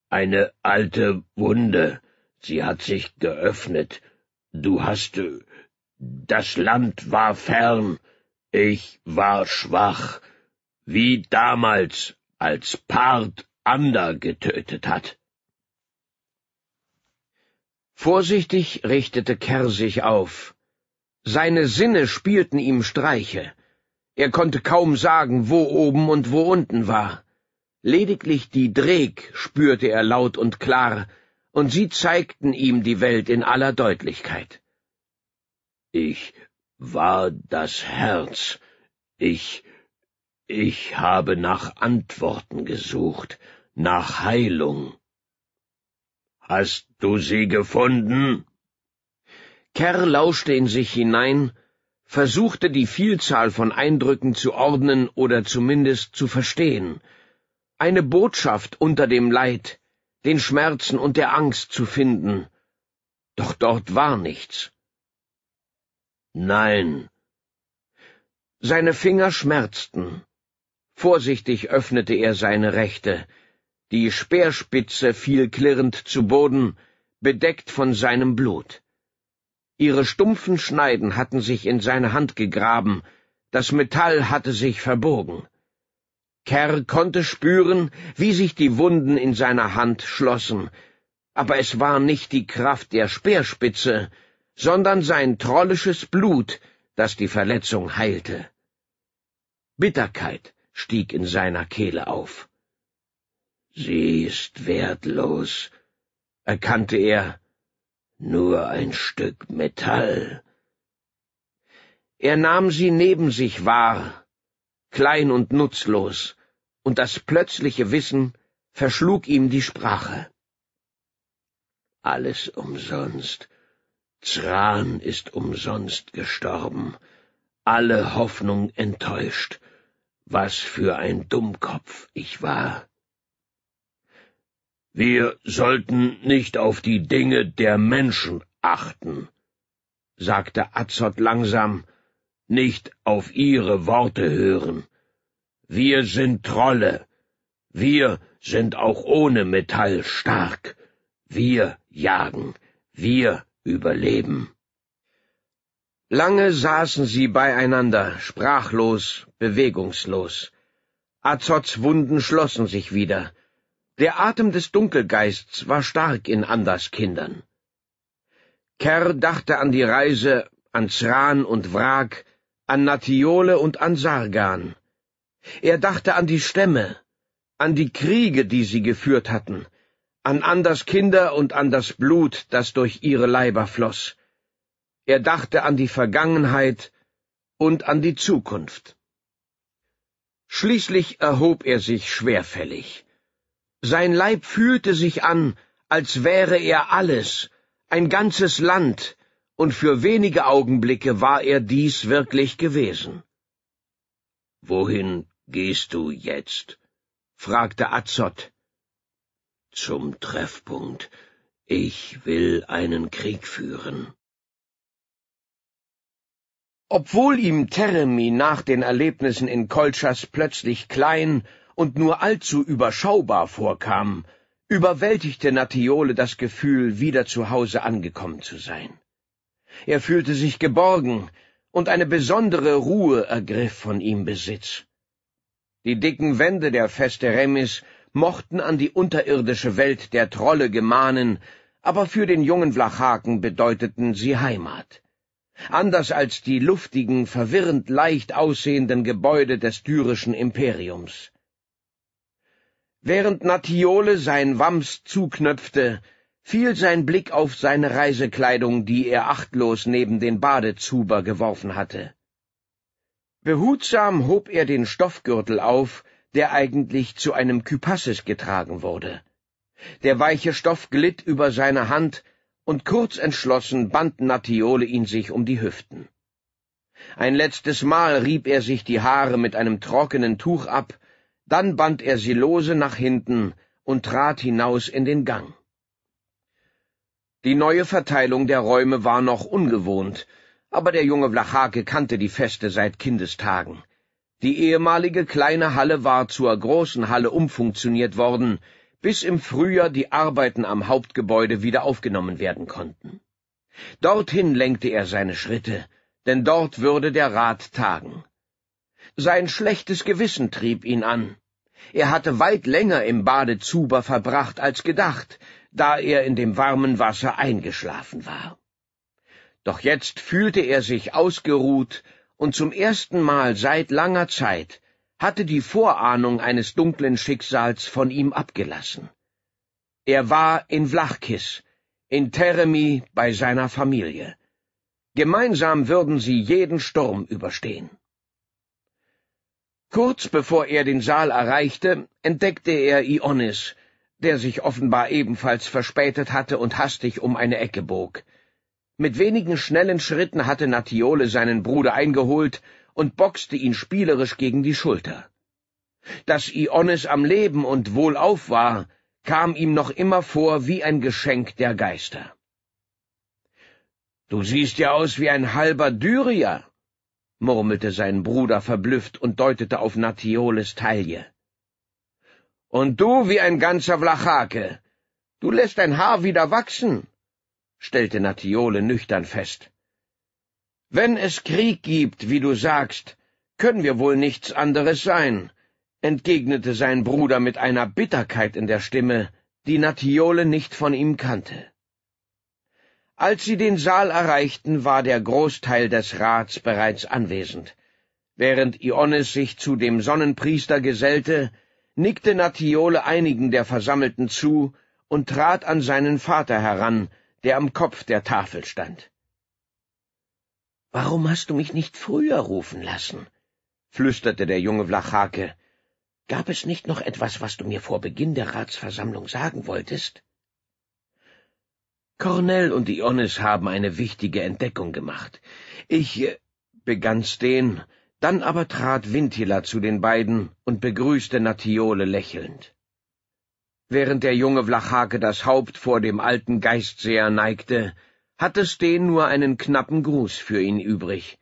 Eine alte Wunde. Sie hat sich geöffnet. Du hast... Äh, das Land war fern. Ich war schwach. Wie damals, als Part Ander getötet hat. Vorsichtig richtete Kerr sich auf. Seine Sinne spielten ihm Streiche. Er konnte kaum sagen, wo oben und wo unten war. Lediglich die Dreg spürte er laut und klar, und sie zeigten ihm die Welt in aller Deutlichkeit. Ich war das Herz. Ich, ich habe nach Antworten gesucht, nach Heilung. Hast du sie gefunden? Kerr lauschte in sich hinein, versuchte die Vielzahl von Eindrücken zu ordnen oder zumindest zu verstehen, eine Botschaft unter dem Leid, den Schmerzen und der Angst zu finden. Doch dort war nichts. Nein. Seine Finger schmerzten. Vorsichtig öffnete er seine rechte, die Speerspitze fiel klirrend zu Boden, bedeckt von seinem Blut. Ihre stumpfen Schneiden hatten sich in seine Hand gegraben, das Metall hatte sich verbogen. Kerr konnte spüren, wie sich die Wunden in seiner Hand schlossen, aber es war nicht die Kraft der Speerspitze, sondern sein trollisches Blut, das die Verletzung heilte. Bitterkeit stieg in seiner Kehle auf. Sie ist wertlos, erkannte er, nur ein Stück Metall. Er nahm sie neben sich wahr, klein und nutzlos, und das plötzliche Wissen verschlug ihm die Sprache. Alles umsonst, Zran ist umsonst gestorben, alle Hoffnung enttäuscht, was für ein Dummkopf ich war. Wir sollten nicht auf die Dinge der Menschen achten, sagte Azot langsam, nicht auf ihre Worte hören. Wir sind Trolle. Wir sind auch ohne Metall stark. Wir jagen. Wir überleben. Lange saßen sie beieinander, sprachlos, bewegungslos. Azots Wunden schlossen sich wieder. Der Atem des Dunkelgeists war stark in Anders Kindern. Kerr dachte an die Reise, an Zran und Wrak, an Natiole und an Sargan. Er dachte an die Stämme, an die Kriege, die sie geführt hatten, an Anders Kinder und an das Blut, das durch ihre Leiber floss. Er dachte an die Vergangenheit und an die Zukunft. Schließlich erhob er sich schwerfällig. Sein Leib fühlte sich an, als wäre er alles, ein ganzes Land, und für wenige Augenblicke war er dies wirklich gewesen. Wohin gehst du jetzt? fragte Azot. Zum Treffpunkt. Ich will einen Krieg führen. Obwohl ihm Teremi nach den Erlebnissen in Kolchas plötzlich klein und nur allzu überschaubar vorkam, überwältigte Nattiole das Gefühl, wieder zu Hause angekommen zu sein. Er fühlte sich geborgen, und eine besondere Ruhe ergriff von ihm Besitz. Die dicken Wände der Feste Remis mochten an die unterirdische Welt der Trolle gemahnen, aber für den jungen Vlachaken bedeuteten sie Heimat. Anders als die luftigen, verwirrend leicht aussehenden Gebäude des dyrischen Imperiums. Während Natiole sein Wams zuknöpfte, fiel sein Blick auf seine Reisekleidung, die er achtlos neben den Badezuber geworfen hatte. Behutsam hob er den Stoffgürtel auf, der eigentlich zu einem Kypasses getragen wurde. Der weiche Stoff glitt über seine Hand, und kurz entschlossen band Natiole ihn sich um die Hüften. Ein letztes Mal rieb er sich die Haare mit einem trockenen Tuch ab dann band er sie lose nach hinten und trat hinaus in den Gang. Die neue Verteilung der Räume war noch ungewohnt, aber der junge Vlachake kannte die Feste seit Kindestagen. Die ehemalige kleine Halle war zur großen Halle umfunktioniert worden, bis im Frühjahr die Arbeiten am Hauptgebäude wieder aufgenommen werden konnten. Dorthin lenkte er seine Schritte, denn dort würde der Rat tagen. Sein schlechtes Gewissen trieb ihn an. Er hatte weit länger im Badezuber verbracht als gedacht, da er in dem warmen Wasser eingeschlafen war. Doch jetzt fühlte er sich ausgeruht, und zum ersten Mal seit langer Zeit hatte die Vorahnung eines dunklen Schicksals von ihm abgelassen. Er war in Vlachkis, in Teremi bei seiner Familie. Gemeinsam würden sie jeden Sturm überstehen. Kurz bevor er den Saal erreichte, entdeckte er Ionis, der sich offenbar ebenfalls verspätet hatte und hastig um eine Ecke bog. Mit wenigen schnellen Schritten hatte Natiole seinen Bruder eingeholt und boxte ihn spielerisch gegen die Schulter. Dass Ionis am Leben und wohlauf war, kam ihm noch immer vor wie ein Geschenk der Geister. Du siehst ja aus wie ein halber Dyrier, murmelte sein Bruder verblüfft und deutete auf Natioles Taille. Und du wie ein ganzer Vlachake. Du lässt dein Haar wieder wachsen, stellte Natiole nüchtern fest. Wenn es Krieg gibt, wie du sagst, können wir wohl nichts anderes sein, entgegnete sein Bruder mit einer Bitterkeit in der Stimme, die Natiole nicht von ihm kannte. Als sie den Saal erreichten, war der Großteil des Rats bereits anwesend. Während Ioannis sich zu dem Sonnenpriester gesellte, nickte Natiole einigen der Versammelten zu und trat an seinen Vater heran, der am Kopf der Tafel stand. Warum hast du mich nicht früher rufen lassen? flüsterte der junge Vlachake. Gab es nicht noch etwas, was du mir vor Beginn der Ratsversammlung sagen wolltest? Cornell und Ionis haben eine wichtige Entdeckung gemacht. Ich äh, begann Steen, dann aber trat Wintila zu den beiden und begrüßte Natiole lächelnd. Während der junge Vlachake das Haupt vor dem alten Geistseher neigte, hatte Steen nur einen knappen Gruß für ihn übrig.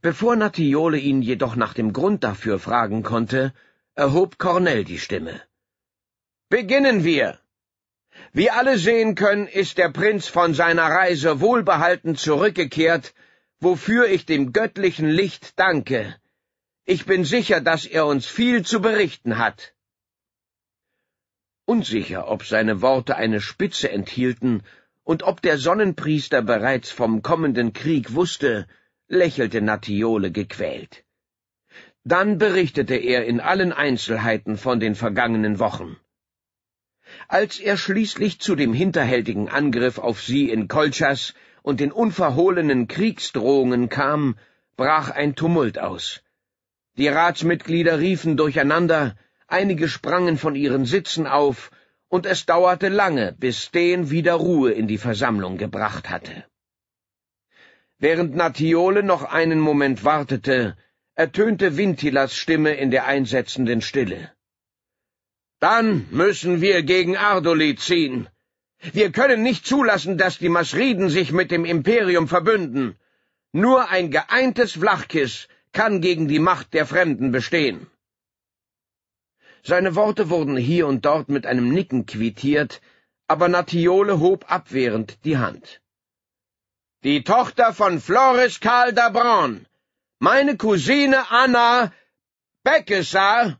Bevor Natiole ihn jedoch nach dem Grund dafür fragen konnte, erhob Cornell die Stimme. Beginnen wir! Wie alle sehen können, ist der Prinz von seiner Reise wohlbehalten zurückgekehrt, wofür ich dem göttlichen Licht danke. Ich bin sicher, dass er uns viel zu berichten hat. Unsicher, ob seine Worte eine Spitze enthielten und ob der Sonnenpriester bereits vom kommenden Krieg wusste, lächelte Natiole gequält. Dann berichtete er in allen Einzelheiten von den vergangenen Wochen. Als er schließlich zu dem hinterhältigen Angriff auf sie in Kolchas und den unverhohlenen Kriegsdrohungen kam, brach ein Tumult aus. Die Ratsmitglieder riefen durcheinander, einige sprangen von ihren Sitzen auf, und es dauerte lange, bis den wieder Ruhe in die Versammlung gebracht hatte. Während Natiole noch einen Moment wartete, ertönte Vintilas Stimme in der einsetzenden Stille. Dann müssen wir gegen Ardoli ziehen. Wir können nicht zulassen, dass die Masriden sich mit dem Imperium verbünden. Nur ein geeintes Flachkiss kann gegen die Macht der Fremden bestehen. Seine Worte wurden hier und dort mit einem Nicken quittiert, aber Natiole hob abwehrend die Hand. Die Tochter von Floris Karl d'Abron, meine Cousine Anna Beckessar,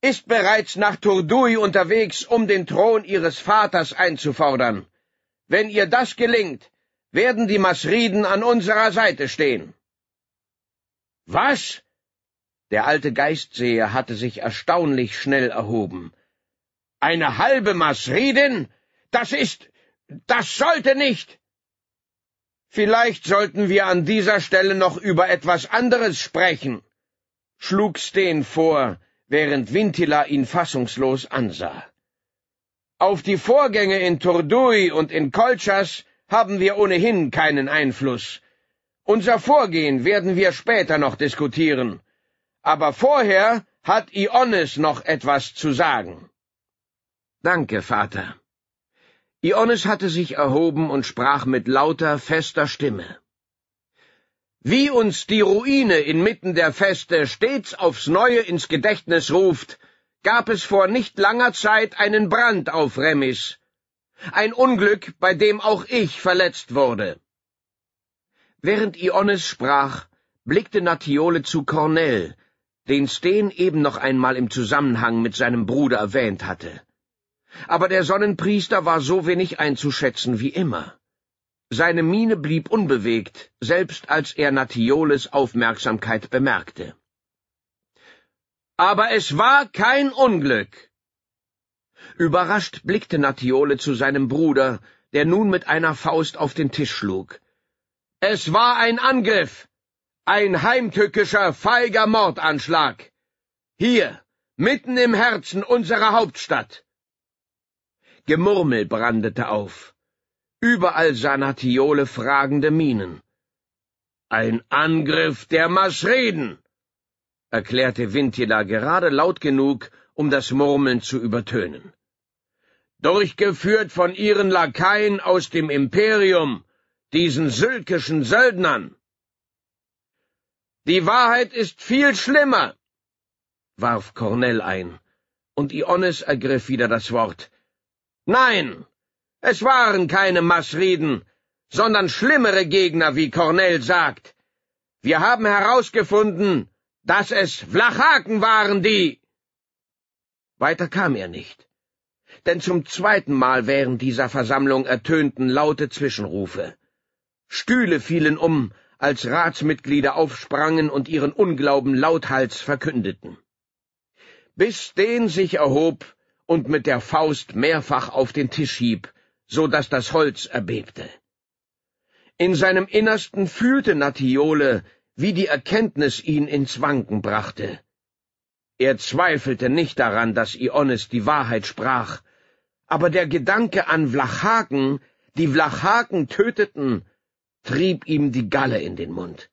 ist bereits nach Turdui unterwegs, um den Thron ihres Vaters einzufordern. Wenn ihr das gelingt, werden die Masriden an unserer Seite stehen. Was? Der alte Geistseher hatte sich erstaunlich schnell erhoben. Eine halbe Masridin? Das ist. das sollte nicht. Vielleicht sollten wir an dieser Stelle noch über etwas anderes sprechen, schlug Steen vor, während Wintila ihn fassungslos ansah. Auf die Vorgänge in Tordui und in Kolchas haben wir ohnehin keinen Einfluss. Unser Vorgehen werden wir später noch diskutieren. Aber vorher hat Iones noch etwas zu sagen. Danke, Vater. Iones hatte sich erhoben und sprach mit lauter, fester Stimme wie uns die Ruine inmitten der Feste stets aufs Neue ins Gedächtnis ruft, gab es vor nicht langer Zeit einen Brand auf Remis, ein Unglück, bei dem auch ich verletzt wurde. Während Iones sprach, blickte Natiole zu Cornell, den Steen eben noch einmal im Zusammenhang mit seinem Bruder erwähnt hatte. Aber der Sonnenpriester war so wenig einzuschätzen wie immer. Seine Miene blieb unbewegt, selbst als er Natioles Aufmerksamkeit bemerkte. Aber es war kein Unglück. Überrascht blickte Natiole zu seinem Bruder, der nun mit einer Faust auf den Tisch schlug. Es war ein Angriff, ein heimtückischer, feiger Mordanschlag. Hier, mitten im Herzen unserer Hauptstadt. Gemurmel brandete auf. Überall sah Nathiole fragende Mienen. Ein Angriff der Maschreden, erklärte Vintila gerade laut genug, um das Murmeln zu übertönen. Durchgeführt von ihren Lakaien aus dem Imperium, diesen sylkischen Söldnern. Die Wahrheit ist viel schlimmer, warf Cornell ein, und Iones ergriff wieder das Wort. Nein, es waren keine Massreden, sondern schlimmere Gegner, wie Cornell sagt. Wir haben herausgefunden, dass es Vlachaken waren, die. Weiter kam er nicht, denn zum zweiten Mal während dieser Versammlung ertönten laute Zwischenrufe. Stühle fielen um, als Ratsmitglieder aufsprangen und ihren Unglauben lauthals verkündeten. Bis den sich erhob und mit der Faust mehrfach auf den Tisch hieb, so dass das Holz erbebte. In seinem Innersten fühlte Natiole, wie die Erkenntnis ihn ins Wanken brachte. Er zweifelte nicht daran, dass Ionis die Wahrheit sprach, aber der Gedanke an Vlachaken, die Vlachaken töteten, trieb ihm die Galle in den Mund.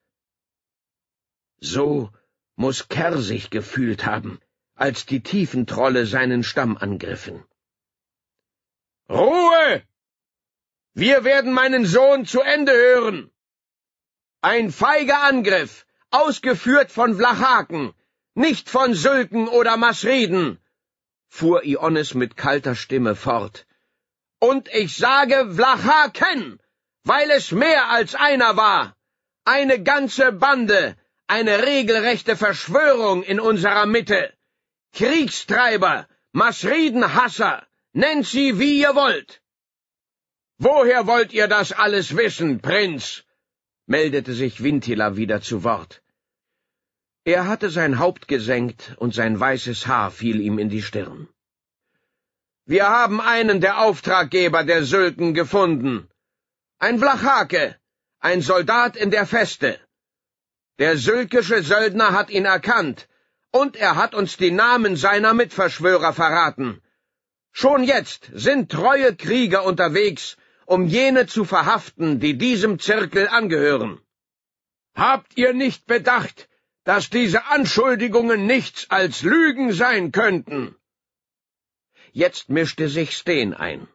So muß Kerr sich gefühlt haben, als die Tiefentrolle seinen Stamm angriffen. Ruhe! Wir werden meinen Sohn zu Ende hören. Ein feiger Angriff, ausgeführt von Vlachaken, nicht von Sülken oder Masriden, fuhr Ionis mit kalter Stimme fort. Und ich sage Vlachaken, weil es mehr als einer war, eine ganze Bande, eine regelrechte Verschwörung in unserer Mitte, Kriegstreiber, Masridenhasser, Nennt sie, wie ihr wollt. Woher wollt ihr das alles wissen, Prinz? meldete sich Wintila wieder zu Wort. Er hatte sein Haupt gesenkt und sein weißes Haar fiel ihm in die Stirn. Wir haben einen der Auftraggeber der Sülken gefunden. Ein Vlachake, ein Soldat in der Feste. Der sülkische Söldner hat ihn erkannt, und er hat uns die Namen seiner Mitverschwörer verraten. Schon jetzt sind treue Krieger unterwegs, um jene zu verhaften, die diesem Zirkel angehören. Habt ihr nicht bedacht, dass diese Anschuldigungen nichts als Lügen sein könnten? Jetzt mischte sich Steen ein.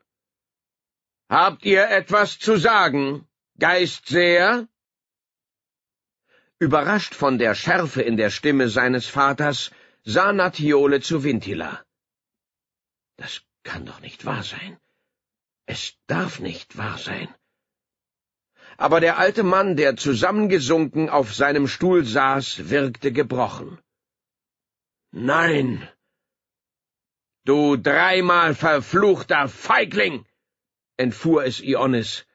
Habt ihr etwas zu sagen, Geistseher? Überrascht von der Schärfe in der Stimme seines Vaters, sah Natiole zu Vintila. Das kann doch nicht wahr sein. Es darf nicht wahr sein. Aber der alte Mann, der zusammengesunken auf seinem Stuhl saß, wirkte gebrochen. Nein. Du dreimal verfluchter Feigling, entfuhr es Ionis.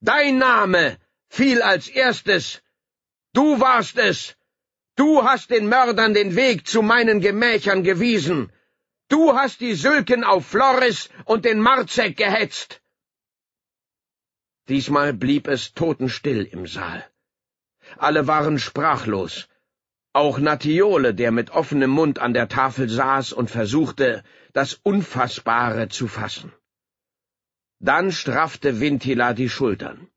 Dein Name fiel als erstes. Du warst es. Du hast den Mördern den Weg zu meinen Gemächern gewiesen. Du hast die Sülken auf Flores und den Marzek gehetzt. Diesmal blieb es totenstill im Saal. Alle waren sprachlos. Auch Natiole, der mit offenem Mund an der Tafel saß und versuchte, das Unfassbare zu fassen. Dann straffte Vintila die Schultern.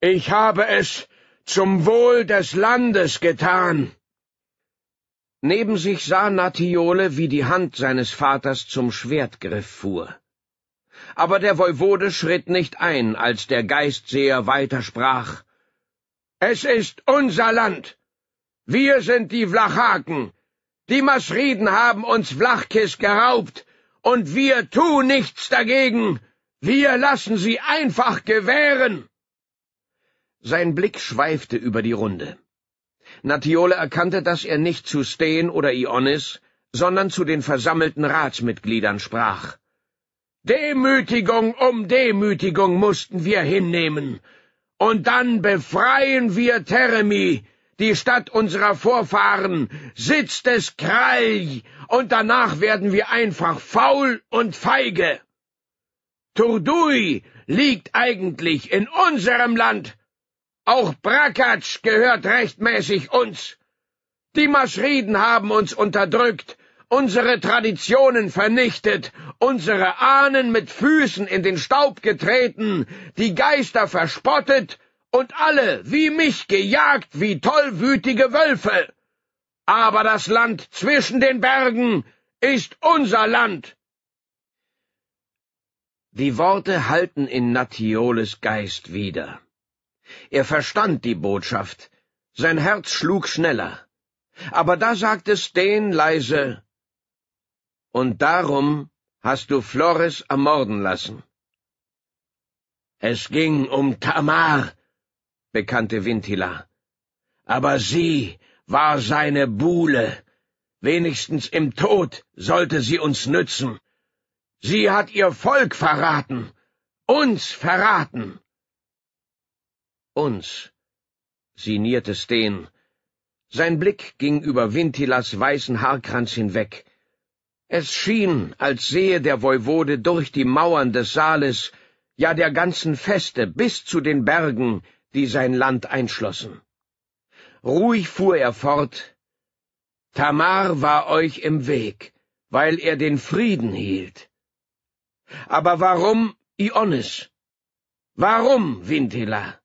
Ich habe es zum Wohl des Landes getan, Neben sich sah Natiole, wie die Hand seines Vaters zum Schwertgriff fuhr. Aber der Voivode schritt nicht ein, als der Geistseher weitersprach. Es ist unser Land. Wir sind die Vlachaken. Die Masriden haben uns Vlachkis geraubt, und wir tun nichts dagegen. Wir lassen sie einfach gewähren. Sein Blick schweifte über die Runde. Natiole erkannte, dass er nicht zu Steen oder Ionis, sondern zu den versammelten Ratsmitgliedern sprach. Demütigung um Demütigung mussten wir hinnehmen, und dann befreien wir Teremi, die Stadt unserer Vorfahren, Sitz des Kralj, und danach werden wir einfach faul und feige. Turdui liegt eigentlich in unserem Land, auch Brakatsch gehört rechtmäßig uns. Die Maschriden haben uns unterdrückt, unsere Traditionen vernichtet, unsere Ahnen mit Füßen in den Staub getreten, die Geister verspottet und alle wie mich gejagt wie tollwütige Wölfe. Aber das Land zwischen den Bergen ist unser Land. Die Worte halten in Natioles Geist wieder. Er verstand die Botschaft. Sein Herz schlug schneller. Aber da sagt es den leise, und darum hast du Flores ermorden lassen. Es ging um Tamar, bekannte Vintila. Aber sie war seine Buhle. Wenigstens im Tod sollte sie uns nützen. Sie hat ihr Volk verraten, uns verraten uns, signierte Steen. Sein Blick ging über Vintilas weißen Haarkranz hinweg. Es schien, als sehe der Voivode durch die Mauern des Saales, ja der ganzen Feste bis zu den Bergen, die sein Land einschlossen. Ruhig fuhr er fort, Tamar war euch im Weg, weil er den Frieden hielt. Aber warum Ionis? Warum, Vintila?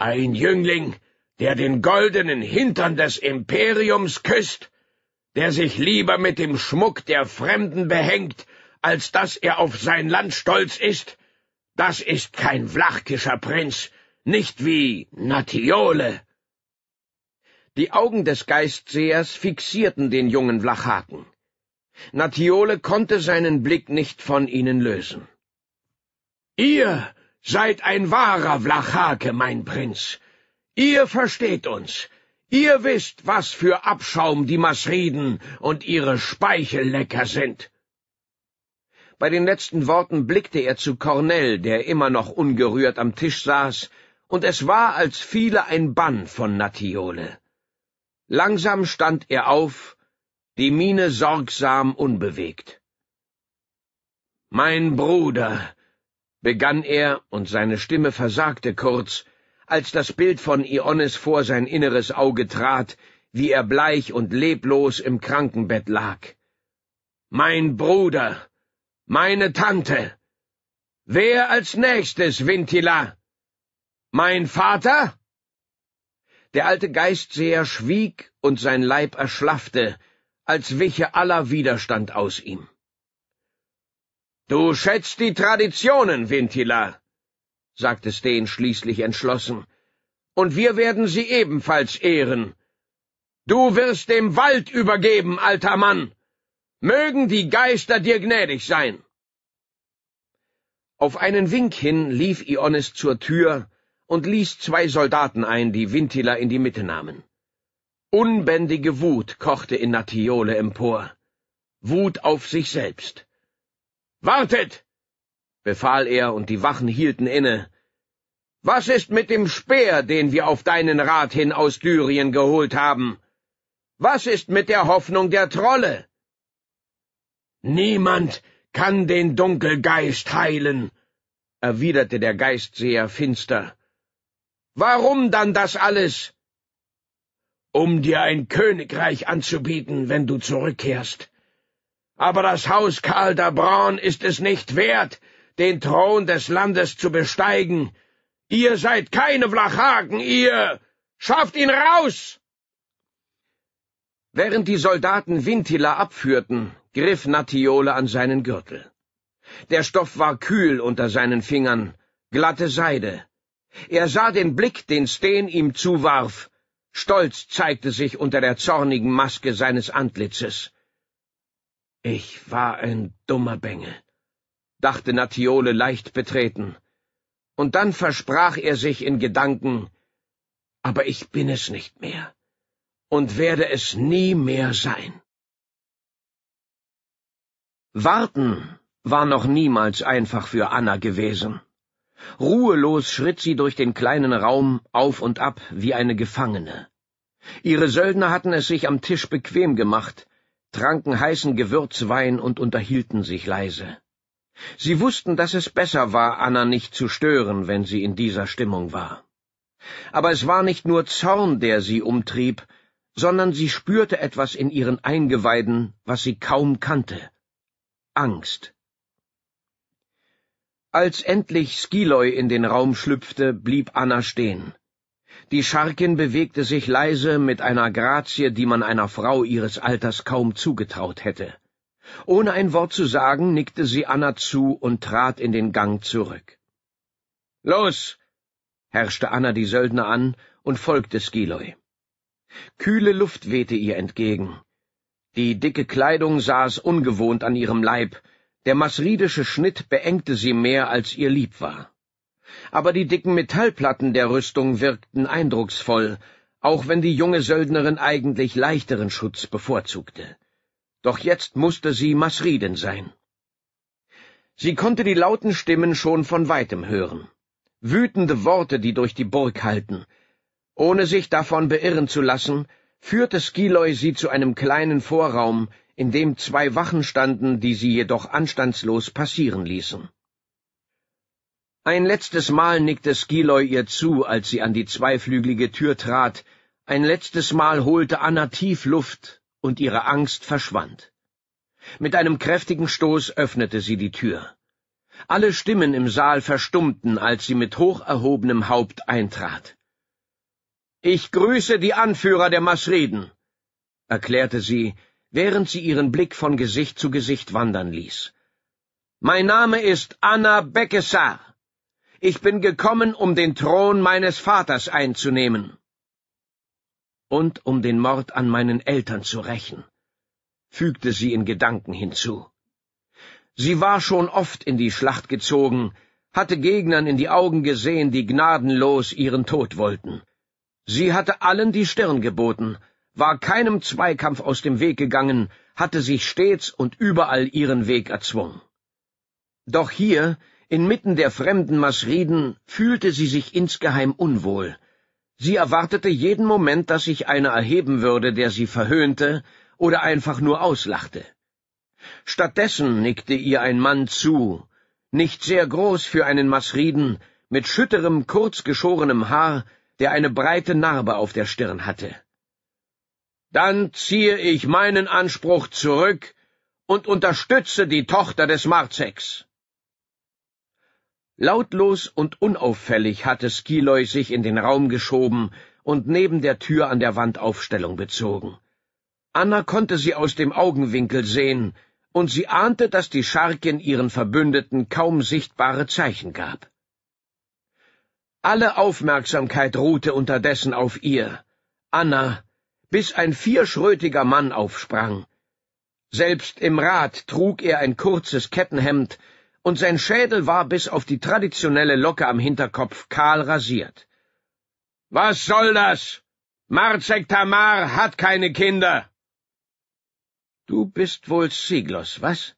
Ein Jüngling, der den goldenen Hintern des Imperiums küsst, der sich lieber mit dem Schmuck der Fremden behängt, als dass er auf sein Land stolz ist, das ist kein vlachkischer Prinz, nicht wie Natiole. Die Augen des Geistsehers fixierten den jungen Vlachaken. Natiole konnte seinen Blick nicht von ihnen lösen. Ihr Seid ein wahrer Vlachake, mein Prinz. Ihr versteht uns. Ihr wisst, was für Abschaum die Masriden und ihre Speichellecker sind. Bei den letzten Worten blickte er zu Cornell, der immer noch ungerührt am Tisch saß, und es war, als fiele ein Bann von Natiole. Langsam stand er auf, die Miene sorgsam unbewegt. Mein Bruder, begann er, und seine Stimme versagte kurz, als das Bild von Ionis vor sein inneres Auge trat, wie er bleich und leblos im Krankenbett lag. Mein Bruder, meine Tante. Wer als nächstes, Vintila? Mein Vater? Der alte Geistseher schwieg und sein Leib erschlaffte, als wiche aller Widerstand aus ihm. Du schätzt die Traditionen, Vintila, sagte Steen schließlich entschlossen, und wir werden sie ebenfalls ehren. Du wirst dem Wald übergeben, alter Mann. Mögen die Geister dir gnädig sein. Auf einen Wink hin lief Ionis zur Tür und ließ zwei Soldaten ein, die Vintila in die Mitte nahmen. Unbändige Wut kochte in Natiole empor. Wut auf sich selbst. Wartet! befahl er, und die Wachen hielten inne. Was ist mit dem Speer, den wir auf deinen Rat hin aus Syrien geholt haben? Was ist mit der Hoffnung der Trolle? Niemand kann den Dunkelgeist heilen, erwiderte der Geistseher finster. Warum dann das alles? Um dir ein Königreich anzubieten, wenn du zurückkehrst aber das Haus Karl der Braun ist es nicht wert, den Thron des Landes zu besteigen. Ihr seid keine Vlachaken, ihr. Schafft ihn raus. Während die Soldaten Wintila abführten, griff Natiole an seinen Gürtel. Der Stoff war kühl unter seinen Fingern, glatte Seide. Er sah den Blick, den Steen ihm zuwarf. Stolz zeigte sich unter der zornigen Maske seines Antlitzes. Ich war ein dummer Bengel, dachte Natiole leicht betreten. Und dann versprach er sich in Gedanken, aber ich bin es nicht mehr und werde es nie mehr sein. Warten war noch niemals einfach für Anna gewesen. Ruhelos schritt sie durch den kleinen Raum auf und ab wie eine Gefangene. Ihre Söldner hatten es sich am Tisch bequem gemacht, tranken heißen Gewürzwein und unterhielten sich leise. Sie wussten, dass es besser war, Anna nicht zu stören, wenn sie in dieser Stimmung war. Aber es war nicht nur Zorn, der sie umtrieb, sondern sie spürte etwas in ihren Eingeweiden, was sie kaum kannte. Angst. Als endlich Skiloy in den Raum schlüpfte, blieb Anna stehen. Die Scharkin bewegte sich leise mit einer Grazie, die man einer Frau ihres Alters kaum zugetraut hätte. Ohne ein Wort zu sagen, nickte sie Anna zu und trat in den Gang zurück. Los! herrschte Anna die Söldner an und folgte Skiloi. Kühle Luft wehte ihr entgegen. Die dicke Kleidung saß ungewohnt an ihrem Leib, der masridische Schnitt beengte sie mehr, als ihr lieb war aber die dicken Metallplatten der Rüstung wirkten eindrucksvoll, auch wenn die junge Söldnerin eigentlich leichteren Schutz bevorzugte. Doch jetzt musste sie Masriden sein. Sie konnte die lauten Stimmen schon von weitem hören. Wütende Worte, die durch die Burg halten. Ohne sich davon beirren zu lassen, führte Skiloi sie zu einem kleinen Vorraum, in dem zwei Wachen standen, die sie jedoch anstandslos passieren ließen. Ein letztes Mal nickte Skiloy ihr zu, als sie an die zweiflügelige Tür trat, ein letztes Mal holte Anna tief Luft, und ihre Angst verschwand. Mit einem kräftigen Stoß öffnete sie die Tür. Alle Stimmen im Saal verstummten, als sie mit hoch erhobenem Haupt eintrat. Ich grüße die Anführer der Masreden, erklärte sie, während sie ihren Blick von Gesicht zu Gesicht wandern ließ. Mein Name ist Anna Beckesar. Ich bin gekommen, um den Thron meines Vaters einzunehmen und um den Mord an meinen Eltern zu rächen, fügte sie in Gedanken hinzu. Sie war schon oft in die Schlacht gezogen, hatte Gegnern in die Augen gesehen, die gnadenlos ihren Tod wollten. Sie hatte allen die Stirn geboten, war keinem Zweikampf aus dem Weg gegangen, hatte sich stets und überall ihren Weg erzwungen. Doch hier, Inmitten der fremden Masriden fühlte sie sich insgeheim unwohl. Sie erwartete jeden Moment, dass sich einer erheben würde, der sie verhöhnte oder einfach nur auslachte. Stattdessen nickte ihr ein Mann zu, nicht sehr groß für einen Masriden, mit schütterem, kurz geschorenem Haar, der eine breite Narbe auf der Stirn hatte. Dann ziehe ich meinen Anspruch zurück und unterstütze die Tochter des Marzeks. Lautlos und unauffällig hatte Skiloy sich in den Raum geschoben und neben der Tür an der Wand Aufstellung bezogen. Anna konnte sie aus dem Augenwinkel sehen, und sie ahnte, dass die Scharkin ihren Verbündeten kaum sichtbare Zeichen gab. Alle Aufmerksamkeit ruhte unterdessen auf ihr, Anna, bis ein vierschrötiger Mann aufsprang. Selbst im Rat trug er ein kurzes Kettenhemd, und sein Schädel war bis auf die traditionelle Locke am Hinterkopf kahl rasiert. Was soll das? Marzek Tamar hat keine Kinder. Du bist wohl Siglos, was?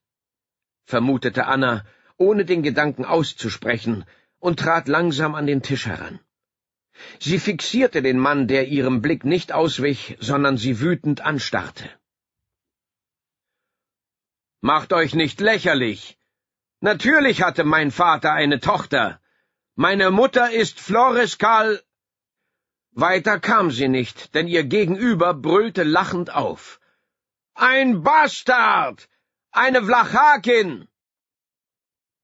vermutete Anna, ohne den Gedanken auszusprechen, und trat langsam an den Tisch heran. Sie fixierte den Mann, der ihrem Blick nicht auswich, sondern sie wütend anstarrte. Macht euch nicht lächerlich, Natürlich hatte mein Vater eine Tochter. Meine Mutter ist Flores Karl. Weiter kam sie nicht, denn ihr Gegenüber brüllte lachend auf. Ein Bastard! Eine Vlachakin!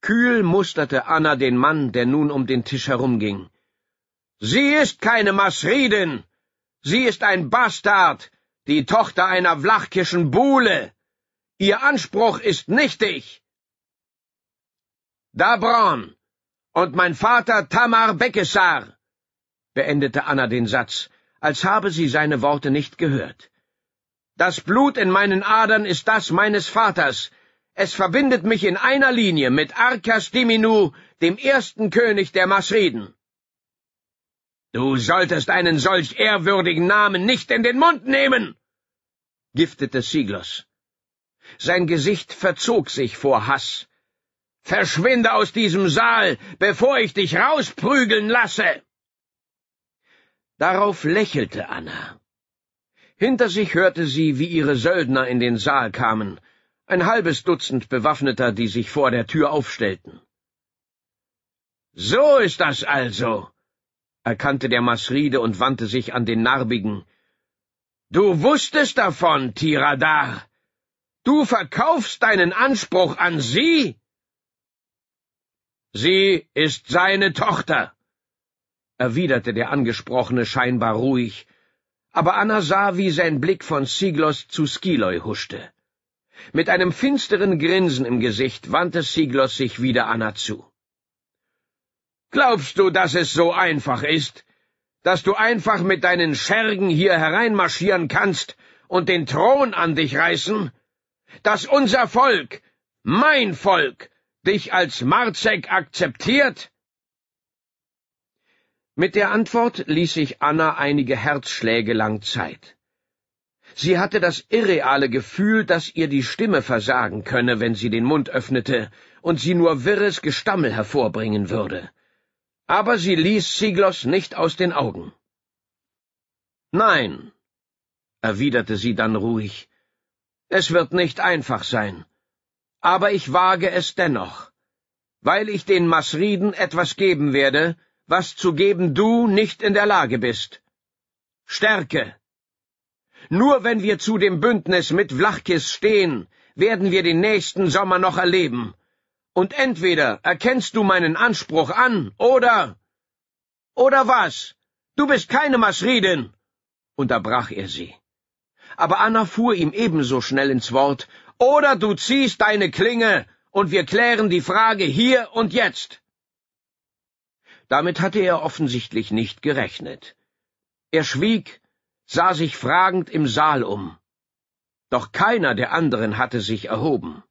Kühl musterte Anna den Mann, der nun um den Tisch herumging. Sie ist keine Masridin! Sie ist ein Bastard, die Tochter einer vlachkischen Buhle! Ihr Anspruch ist nichtig! Dabron und mein Vater Tamar Bekesar, beendete Anna den Satz, als habe sie seine Worte nicht gehört. Das Blut in meinen Adern ist das meines Vaters. Es verbindet mich in einer Linie mit Arkas Diminu, dem ersten König der Masriden. Du solltest einen solch ehrwürdigen Namen nicht in den Mund nehmen, giftete Siglos. Sein Gesicht verzog sich vor Hass, Verschwinde aus diesem Saal, bevor ich dich rausprügeln lasse. Darauf lächelte Anna. Hinter sich hörte sie, wie ihre Söldner in den Saal kamen, ein halbes Dutzend Bewaffneter, die sich vor der Tür aufstellten. So ist das also, erkannte der Masride und wandte sich an den Narbigen. Du wusstest davon, Tiradar. Du verkaufst deinen Anspruch an sie? Sie ist seine Tochter, erwiderte der Angesprochene scheinbar ruhig, aber Anna sah, wie sein Blick von Siglos zu Skiloi huschte. Mit einem finsteren Grinsen im Gesicht wandte Siglos sich wieder Anna zu. Glaubst du, dass es so einfach ist, dass du einfach mit deinen Schergen hier hereinmarschieren kannst und den Thron an dich reißen? Dass unser Volk, mein Volk, dich als Marzek akzeptiert? Mit der Antwort ließ sich Anna einige Herzschläge lang Zeit. Sie hatte das irreale Gefühl, dass ihr die Stimme versagen könne, wenn sie den Mund öffnete, und sie nur wirres Gestammel hervorbringen würde. Aber sie ließ Siglos nicht aus den Augen. Nein, erwiderte sie dann ruhig, es wird nicht einfach sein aber ich wage es dennoch, weil ich den Masriden etwas geben werde, was zu geben du nicht in der Lage bist. Stärke. Nur wenn wir zu dem Bündnis mit Vlachkis stehen, werden wir den nächsten Sommer noch erleben. Und entweder erkennst du meinen Anspruch an, oder... Oder was? Du bist keine Masridin! unterbrach er sie. Aber Anna fuhr ihm ebenso schnell ins Wort oder du ziehst deine Klinge, und wir klären die Frage hier und jetzt. Damit hatte er offensichtlich nicht gerechnet. Er schwieg, sah sich fragend im Saal um. Doch keiner der anderen hatte sich erhoben.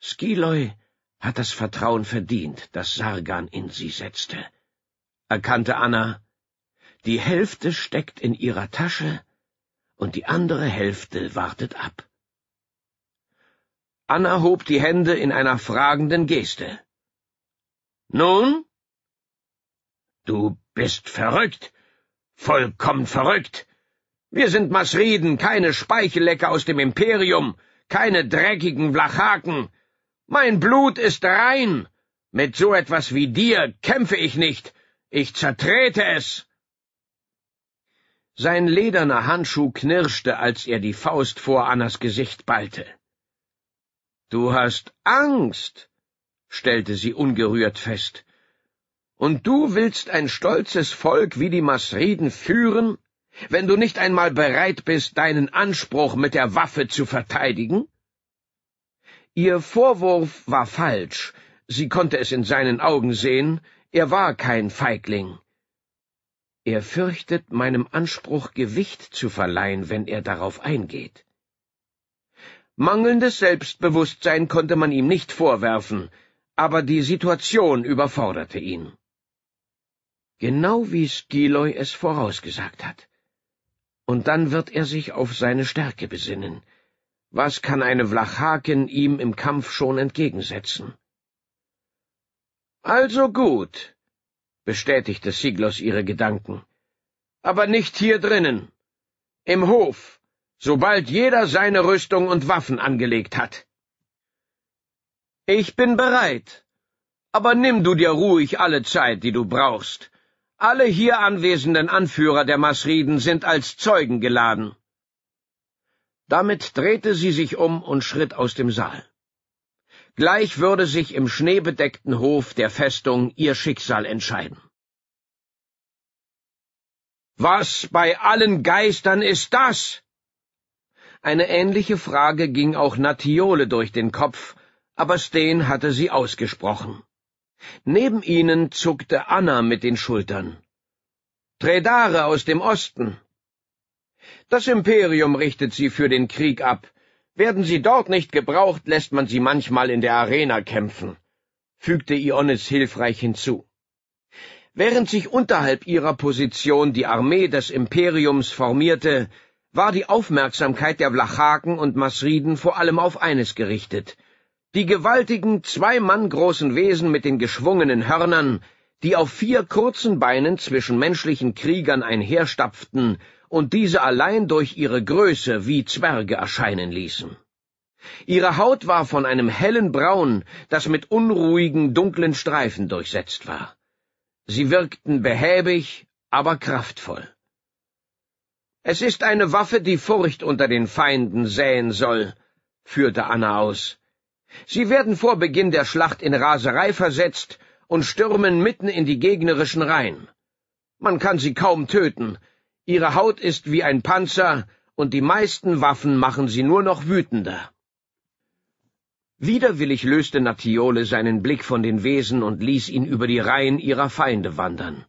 Skiloy hat das Vertrauen verdient, das Sargan in sie setzte, erkannte Anna. Die Hälfte steckt in ihrer Tasche, und die andere Hälfte wartet ab. Anna hob die Hände in einer fragenden Geste. Nun? Du bist verrückt, vollkommen verrückt. Wir sind Masriden, keine Speichellecker aus dem Imperium, keine dreckigen Vlachaken. Mein Blut ist rein. Mit so etwas wie dir kämpfe ich nicht. Ich zertrete es. Sein lederner Handschuh knirschte, als er die Faust vor Annas Gesicht ballte. Du hast Angst, stellte sie ungerührt fest. Und du willst ein stolzes Volk wie die Masriden führen, wenn du nicht einmal bereit bist, deinen Anspruch mit der Waffe zu verteidigen? Ihr Vorwurf war falsch, sie konnte es in seinen Augen sehen, er war kein Feigling. Er fürchtet, meinem Anspruch Gewicht zu verleihen, wenn er darauf eingeht. Mangelndes Selbstbewusstsein konnte man ihm nicht vorwerfen, aber die Situation überforderte ihn. Genau wie Skiloy es vorausgesagt hat. Und dann wird er sich auf seine Stärke besinnen. Was kann eine Vlachaken ihm im Kampf schon entgegensetzen? Also gut, bestätigte Siglos ihre Gedanken. Aber nicht hier drinnen. Im Hof sobald jeder seine Rüstung und Waffen angelegt hat. Ich bin bereit, aber nimm du dir ruhig alle Zeit, die du brauchst. Alle hier anwesenden Anführer der Masriden sind als Zeugen geladen. Damit drehte sie sich um und schritt aus dem Saal. Gleich würde sich im schneebedeckten Hof der Festung ihr Schicksal entscheiden. Was bei allen Geistern ist das? Eine ähnliche Frage ging auch Natiole durch den Kopf, aber Steen hatte sie ausgesprochen. Neben ihnen zuckte Anna mit den Schultern. Tredare aus dem Osten. Das Imperium richtet sie für den Krieg ab. Werden sie dort nicht gebraucht, lässt man sie manchmal in der Arena kämpfen, fügte Ionis hilfreich hinzu. Während sich unterhalb ihrer Position die Armee des Imperiums formierte, war die Aufmerksamkeit der Vlachaken und Masriden vor allem auf eines gerichtet, die gewaltigen, zwei Mann großen Wesen mit den geschwungenen Hörnern, die auf vier kurzen Beinen zwischen menschlichen Kriegern einherstapften und diese allein durch ihre Größe wie Zwerge erscheinen ließen. Ihre Haut war von einem hellen Braun, das mit unruhigen, dunklen Streifen durchsetzt war. Sie wirkten behäbig, aber kraftvoll. Es ist eine Waffe, die Furcht unter den Feinden säen soll, führte Anna aus. Sie werden vor Beginn der Schlacht in Raserei versetzt und stürmen mitten in die gegnerischen Reihen. Man kann sie kaum töten. Ihre Haut ist wie ein Panzer, und die meisten Waffen machen sie nur noch wütender. Widerwillig löste Natiole seinen Blick von den Wesen und ließ ihn über die Reihen ihrer Feinde wandern.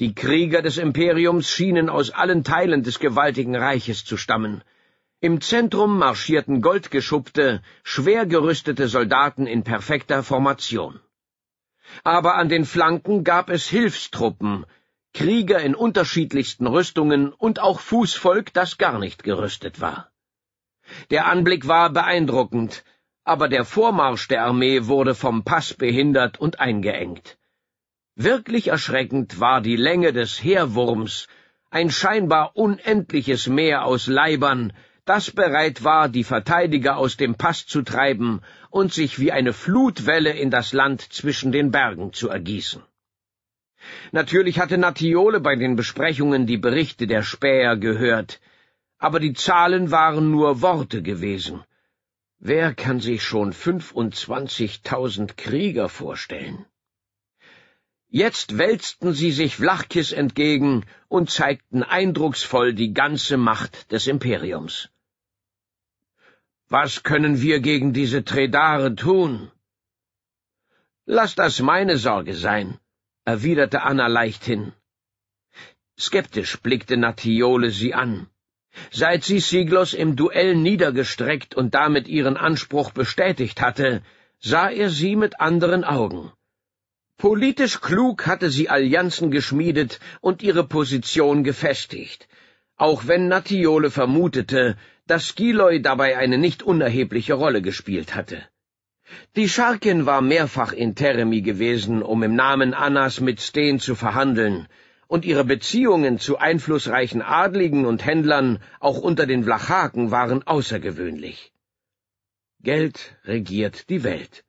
Die Krieger des Imperiums schienen aus allen Teilen des gewaltigen Reiches zu stammen. Im Zentrum marschierten goldgeschuppte, schwer gerüstete Soldaten in perfekter Formation. Aber an den Flanken gab es Hilfstruppen, Krieger in unterschiedlichsten Rüstungen und auch Fußvolk, das gar nicht gerüstet war. Der Anblick war beeindruckend, aber der Vormarsch der Armee wurde vom Pass behindert und eingeengt. Wirklich erschreckend war die Länge des Heerwurms, ein scheinbar unendliches Meer aus Leibern, das bereit war, die Verteidiger aus dem Pass zu treiben und sich wie eine Flutwelle in das Land zwischen den Bergen zu ergießen. Natürlich hatte Natiole bei den Besprechungen die Berichte der Späher gehört, aber die Zahlen waren nur Worte gewesen. Wer kann sich schon fünfundzwanzigtausend Krieger vorstellen? Jetzt wälzten sie sich Vlachkis entgegen und zeigten eindrucksvoll die ganze Macht des Imperiums. Was können wir gegen diese Tredare tun? Lass das meine Sorge sein, erwiderte Anna leichthin. Skeptisch blickte Natiole sie an. Seit sie Siglos im Duell niedergestreckt und damit ihren Anspruch bestätigt hatte, sah er sie mit anderen Augen. Politisch klug hatte sie Allianzen geschmiedet und ihre Position gefestigt, auch wenn Nattiole vermutete, dass Giloy dabei eine nicht unerhebliche Rolle gespielt hatte. Die Scharkin war mehrfach in Teremi gewesen, um im Namen Annas mit Steen zu verhandeln, und ihre Beziehungen zu einflussreichen Adligen und Händlern, auch unter den Vlachaken, waren außergewöhnlich. Geld regiert die Welt,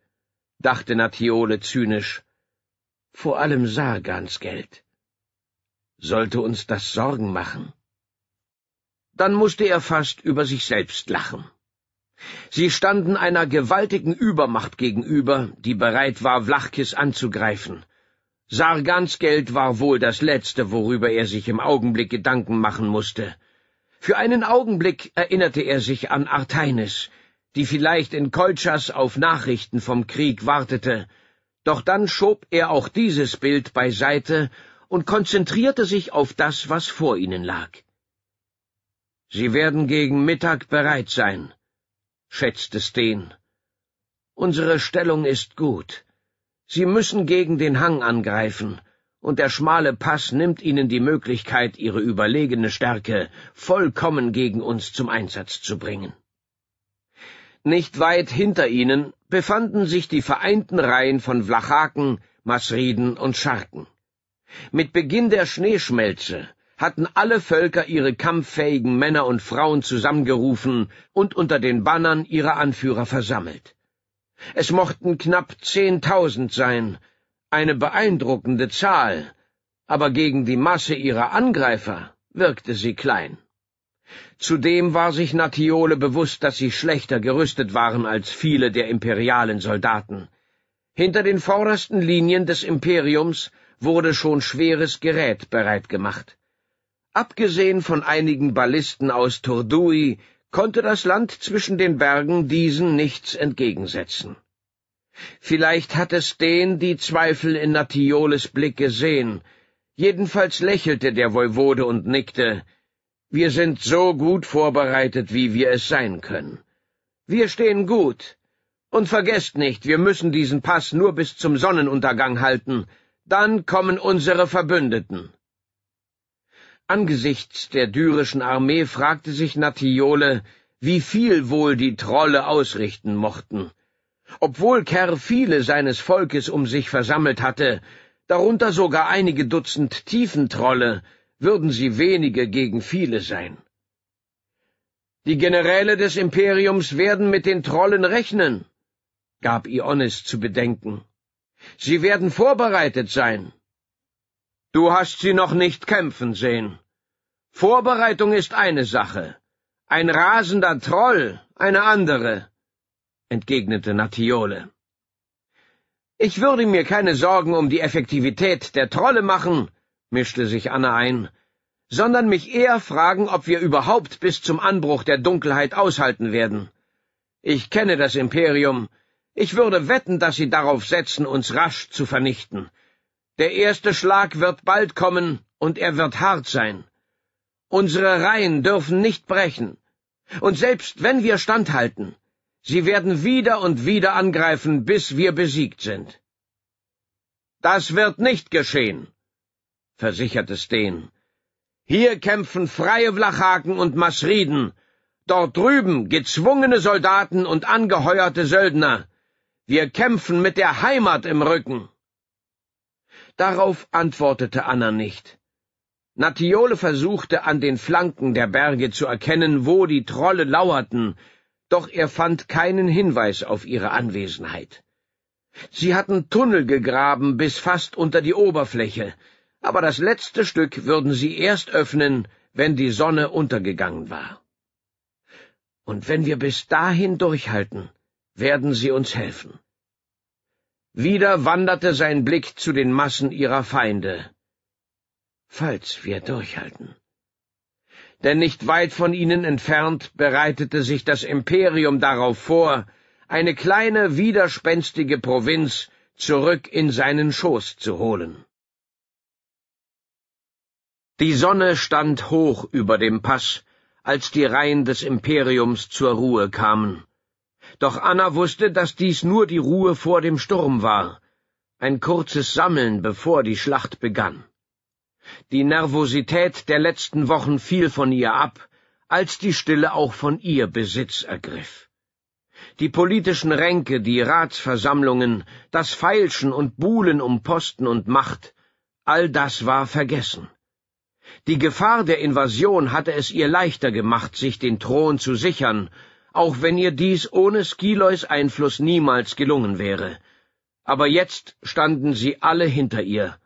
dachte Natiole zynisch vor allem Sargans Geld. Sollte uns das Sorgen machen? Dann musste er fast über sich selbst lachen. Sie standen einer gewaltigen Übermacht gegenüber, die bereit war, Vlachkis anzugreifen. Sargans Geld war wohl das Letzte, worüber er sich im Augenblick Gedanken machen musste. Für einen Augenblick erinnerte er sich an Arteinis, die vielleicht in Kolchas auf Nachrichten vom Krieg wartete, doch dann schob er auch dieses Bild beiseite und konzentrierte sich auf das, was vor ihnen lag. Sie werden gegen Mittag bereit sein, schätzte Steen. Unsere Stellung ist gut. Sie müssen gegen den Hang angreifen, und der schmale Pass nimmt ihnen die Möglichkeit, ihre überlegene Stärke vollkommen gegen uns zum Einsatz zu bringen. Nicht weit hinter ihnen befanden sich die vereinten Reihen von Vlachaken, Masriden und Scharken. Mit Beginn der Schneeschmelze hatten alle Völker ihre kampffähigen Männer und Frauen zusammengerufen und unter den Bannern ihrer Anführer versammelt. Es mochten knapp zehntausend sein, eine beeindruckende Zahl, aber gegen die Masse ihrer Angreifer wirkte sie klein. Zudem war sich Natiole bewusst, dass sie schlechter gerüstet waren als viele der imperialen Soldaten. Hinter den vordersten Linien des Imperiums wurde schon schweres Gerät bereitgemacht. Abgesehen von einigen Ballisten aus Turdui konnte das Land zwischen den Bergen diesen nichts entgegensetzen. Vielleicht hat es den die Zweifel in Natioles Blick gesehen, jedenfalls lächelte der Voivode und nickte, wir sind so gut vorbereitet, wie wir es sein können. Wir stehen gut. Und vergesst nicht, wir müssen diesen Pass nur bis zum Sonnenuntergang halten, dann kommen unsere Verbündeten. Angesichts der dyrischen Armee fragte sich Natiole, wie viel wohl die Trolle ausrichten mochten. Obwohl Kerr viele seines Volkes um sich versammelt hatte, darunter sogar einige Dutzend Tiefentrolle, würden sie wenige gegen viele sein. Die Generäle des Imperiums werden mit den Trollen rechnen, gab Ionis zu bedenken. Sie werden vorbereitet sein. Du hast sie noch nicht kämpfen sehen. Vorbereitung ist eine Sache, ein rasender Troll eine andere, entgegnete Natiole. Ich würde mir keine Sorgen um die Effektivität der Trolle machen, mischte sich Anna ein, sondern mich eher fragen, ob wir überhaupt bis zum Anbruch der Dunkelheit aushalten werden. Ich kenne das Imperium. Ich würde wetten, dass sie darauf setzen, uns rasch zu vernichten. Der erste Schlag wird bald kommen, und er wird hart sein. Unsere Reihen dürfen nicht brechen. Und selbst wenn wir standhalten, sie werden wieder und wieder angreifen, bis wir besiegt sind. Das wird nicht geschehen versicherte Steen. Hier kämpfen freie Vlachaken und Masriden, dort drüben gezwungene Soldaten und angeheuerte Söldner. Wir kämpfen mit der Heimat im Rücken. Darauf antwortete Anna nicht. Natiole versuchte an den Flanken der Berge zu erkennen, wo die Trolle lauerten, doch er fand keinen Hinweis auf ihre Anwesenheit. Sie hatten Tunnel gegraben bis fast unter die Oberfläche, aber das letzte Stück würden sie erst öffnen, wenn die Sonne untergegangen war. Und wenn wir bis dahin durchhalten, werden sie uns helfen. Wieder wanderte sein Blick zu den Massen ihrer Feinde. Falls wir durchhalten. Denn nicht weit von ihnen entfernt bereitete sich das Imperium darauf vor, eine kleine widerspenstige Provinz zurück in seinen Schoß zu holen. Die Sonne stand hoch über dem Pass, als die Reihen des Imperiums zur Ruhe kamen. Doch Anna wusste, dass dies nur die Ruhe vor dem Sturm war, ein kurzes Sammeln, bevor die Schlacht begann. Die Nervosität der letzten Wochen fiel von ihr ab, als die Stille auch von ihr Besitz ergriff. Die politischen Ränke, die Ratsversammlungen, das Feilschen und Buhlen um Posten und Macht, all das war vergessen. Die Gefahr der Invasion hatte es ihr leichter gemacht, sich den Thron zu sichern, auch wenn ihr dies ohne Skilois Einfluss niemals gelungen wäre. Aber jetzt standen sie alle hinter ihr,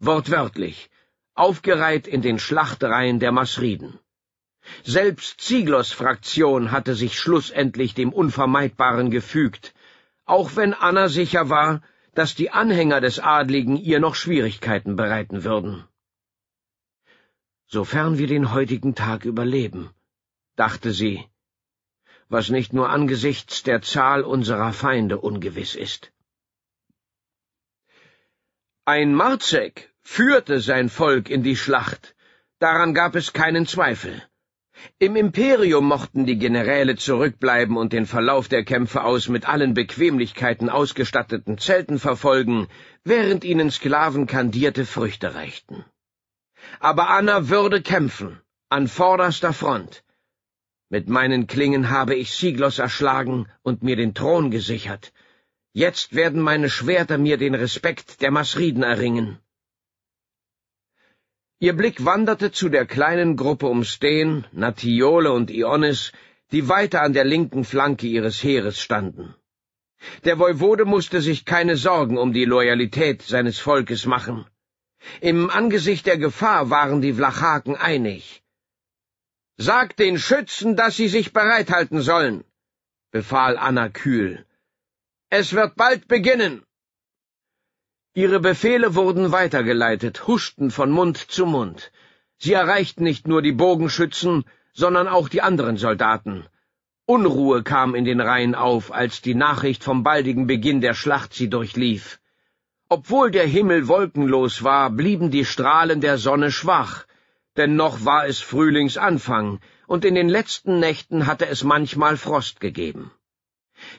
wortwörtlich, aufgereiht in den Schlachtreihen der Masriden. Selbst Ziglos Fraktion hatte sich schlussendlich dem Unvermeidbaren gefügt, auch wenn Anna sicher war, dass die Anhänger des Adligen ihr noch Schwierigkeiten bereiten würden sofern wir den heutigen Tag überleben, dachte sie, was nicht nur angesichts der Zahl unserer Feinde ungewiss ist. Ein Marzek führte sein Volk in die Schlacht, daran gab es keinen Zweifel. Im Imperium mochten die Generäle zurückbleiben und den Verlauf der Kämpfe aus mit allen Bequemlichkeiten ausgestatteten Zelten verfolgen, während ihnen Sklaven kandierte Früchte reichten aber Anna würde kämpfen, an vorderster Front. Mit meinen Klingen habe ich Siglos erschlagen und mir den Thron gesichert. Jetzt werden meine Schwerter mir den Respekt der Masriden erringen. Ihr Blick wanderte zu der kleinen Gruppe um Steen, Natiole und Ionis, die weiter an der linken Flanke ihres Heeres standen. Der Voivode musste sich keine Sorgen um die Loyalität seines Volkes machen. Im Angesicht der Gefahr waren die Vlachaken einig. Sagt den Schützen, dass sie sich bereithalten sollen, befahl Anna kühl. Es wird bald beginnen. Ihre Befehle wurden weitergeleitet, huschten von Mund zu Mund. Sie erreichten nicht nur die Bogenschützen, sondern auch die anderen Soldaten. Unruhe kam in den Reihen auf, als die Nachricht vom baldigen Beginn der Schlacht sie durchlief. Obwohl der Himmel wolkenlos war, blieben die Strahlen der Sonne schwach, denn noch war es Frühlingsanfang, und in den letzten Nächten hatte es manchmal Frost gegeben.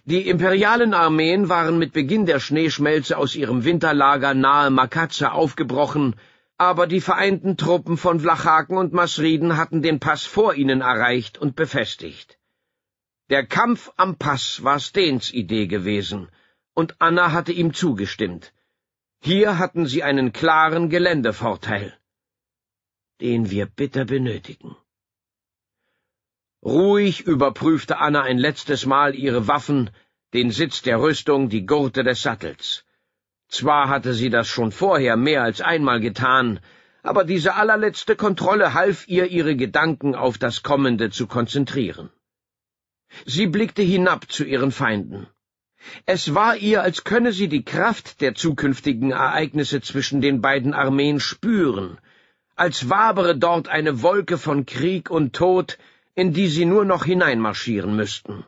Die imperialen Armeen waren mit Beginn der Schneeschmelze aus ihrem Winterlager nahe Makatze aufgebrochen, aber die vereinten Truppen von Vlachaken und Masriden hatten den Pass vor ihnen erreicht und befestigt. Der Kampf am Pass war Steens Idee gewesen, und Anna hatte ihm zugestimmt. Hier hatten sie einen klaren Geländevorteil, den wir bitter benötigen. Ruhig überprüfte Anna ein letztes Mal ihre Waffen, den Sitz der Rüstung, die Gurte des Sattels. Zwar hatte sie das schon vorher mehr als einmal getan, aber diese allerletzte Kontrolle half ihr, ihre Gedanken auf das Kommende zu konzentrieren. Sie blickte hinab zu ihren Feinden. Es war ihr, als könne sie die Kraft der zukünftigen Ereignisse zwischen den beiden Armeen spüren, als wabere dort eine Wolke von Krieg und Tod, in die sie nur noch hineinmarschieren müssten,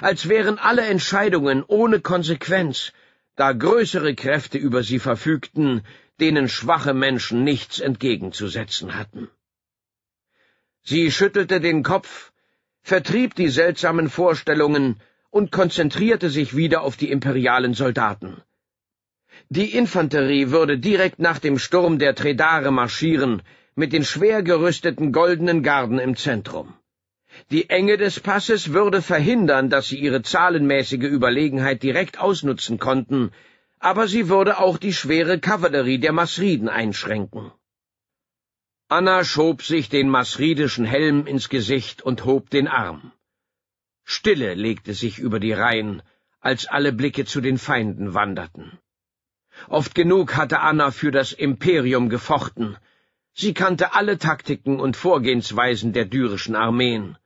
als wären alle Entscheidungen ohne Konsequenz, da größere Kräfte über sie verfügten, denen schwache Menschen nichts entgegenzusetzen hatten. Sie schüttelte den Kopf, vertrieb die seltsamen Vorstellungen, und konzentrierte sich wieder auf die imperialen Soldaten. Die Infanterie würde direkt nach dem Sturm der Tredare marschieren, mit den schwer gerüsteten goldenen Garden im Zentrum. Die Enge des Passes würde verhindern, dass sie ihre zahlenmäßige Überlegenheit direkt ausnutzen konnten, aber sie würde auch die schwere Kavallerie der Masriden einschränken. Anna schob sich den masridischen Helm ins Gesicht und hob den Arm. Stille legte sich über die Reihen, als alle Blicke zu den Feinden wanderten. Oft genug hatte Anna für das Imperium gefochten, sie kannte alle Taktiken und Vorgehensweisen der dyrischen Armeen.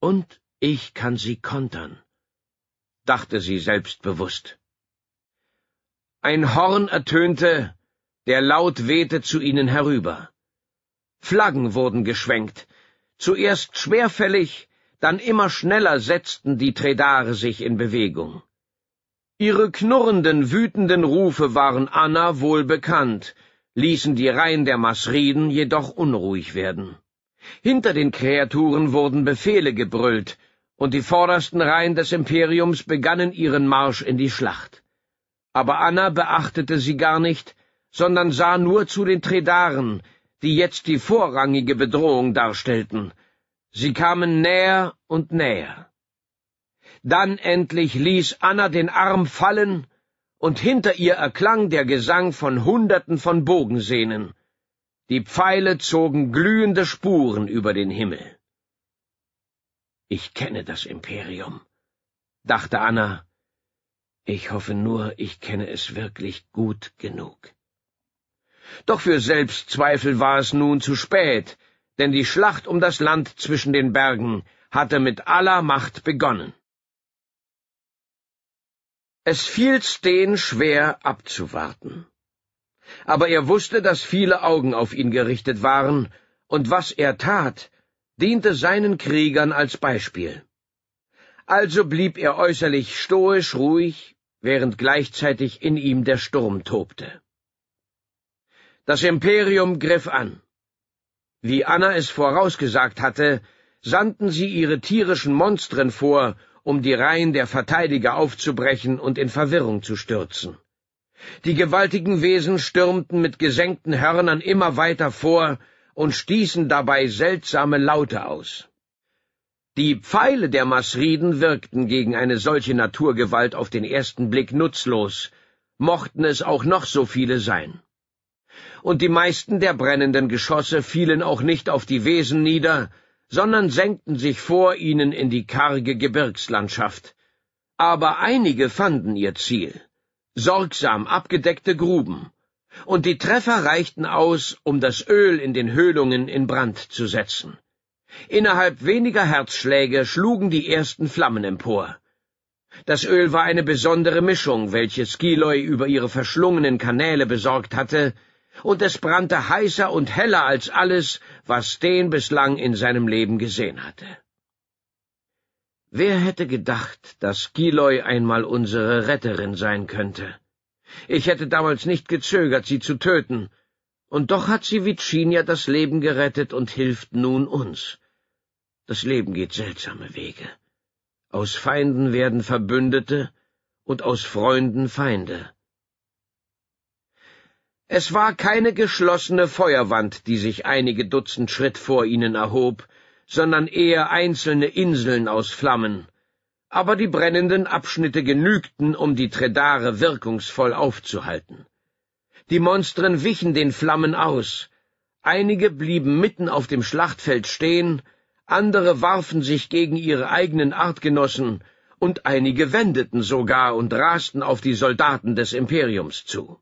Und ich kann sie kontern, dachte sie selbstbewusst. Ein Horn ertönte, der laut wehte zu ihnen herüber. Flaggen wurden geschwenkt, zuerst schwerfällig, dann immer schneller setzten die Tredare sich in Bewegung. Ihre knurrenden, wütenden Rufe waren Anna wohl bekannt, ließen die Reihen der Masriden jedoch unruhig werden. Hinter den Kreaturen wurden Befehle gebrüllt, und die vordersten Reihen des Imperiums begannen ihren Marsch in die Schlacht. Aber Anna beachtete sie gar nicht, sondern sah nur zu den Tredaren, die jetzt die vorrangige Bedrohung darstellten, Sie kamen näher und näher. Dann endlich ließ Anna den Arm fallen, und hinter ihr erklang der Gesang von Hunderten von Bogensehnen. Die Pfeile zogen glühende Spuren über den Himmel. Ich kenne das Imperium, dachte Anna. Ich hoffe nur, ich kenne es wirklich gut genug. Doch für Selbstzweifel war es nun zu spät, denn die Schlacht um das Land zwischen den Bergen hatte mit aller Macht begonnen. Es fiel Steen schwer abzuwarten. Aber er wusste, dass viele Augen auf ihn gerichtet waren, und was er tat, diente seinen Kriegern als Beispiel. Also blieb er äußerlich stoisch ruhig, während gleichzeitig in ihm der Sturm tobte. Das Imperium griff an. Wie Anna es vorausgesagt hatte, sandten sie ihre tierischen Monstren vor, um die Reihen der Verteidiger aufzubrechen und in Verwirrung zu stürzen. Die gewaltigen Wesen stürmten mit gesenkten Hörnern immer weiter vor und stießen dabei seltsame Laute aus. Die Pfeile der Masriden wirkten gegen eine solche Naturgewalt auf den ersten Blick nutzlos, mochten es auch noch so viele sein und die meisten der brennenden Geschosse fielen auch nicht auf die Wesen nieder, sondern senkten sich vor ihnen in die karge Gebirgslandschaft. Aber einige fanden ihr Ziel, sorgsam abgedeckte Gruben, und die Treffer reichten aus, um das Öl in den Höhlungen in Brand zu setzen. Innerhalb weniger Herzschläge schlugen die ersten Flammen empor. Das Öl war eine besondere Mischung, welche Skiloi über ihre verschlungenen Kanäle besorgt hatte, und es brannte heißer und heller als alles, was den bislang in seinem Leben gesehen hatte. Wer hätte gedacht, dass Giloy einmal unsere Retterin sein könnte? Ich hätte damals nicht gezögert, sie zu töten, und doch hat sie Vicinia das Leben gerettet und hilft nun uns. Das Leben geht seltsame Wege. Aus Feinden werden Verbündete und aus Freunden Feinde. Es war keine geschlossene Feuerwand, die sich einige Dutzend Schritt vor ihnen erhob, sondern eher einzelne Inseln aus Flammen. Aber die brennenden Abschnitte genügten, um die Tredare wirkungsvoll aufzuhalten. Die Monstren wichen den Flammen aus. Einige blieben mitten auf dem Schlachtfeld stehen, andere warfen sich gegen ihre eigenen Artgenossen, und einige wendeten sogar und rasten auf die Soldaten des Imperiums zu.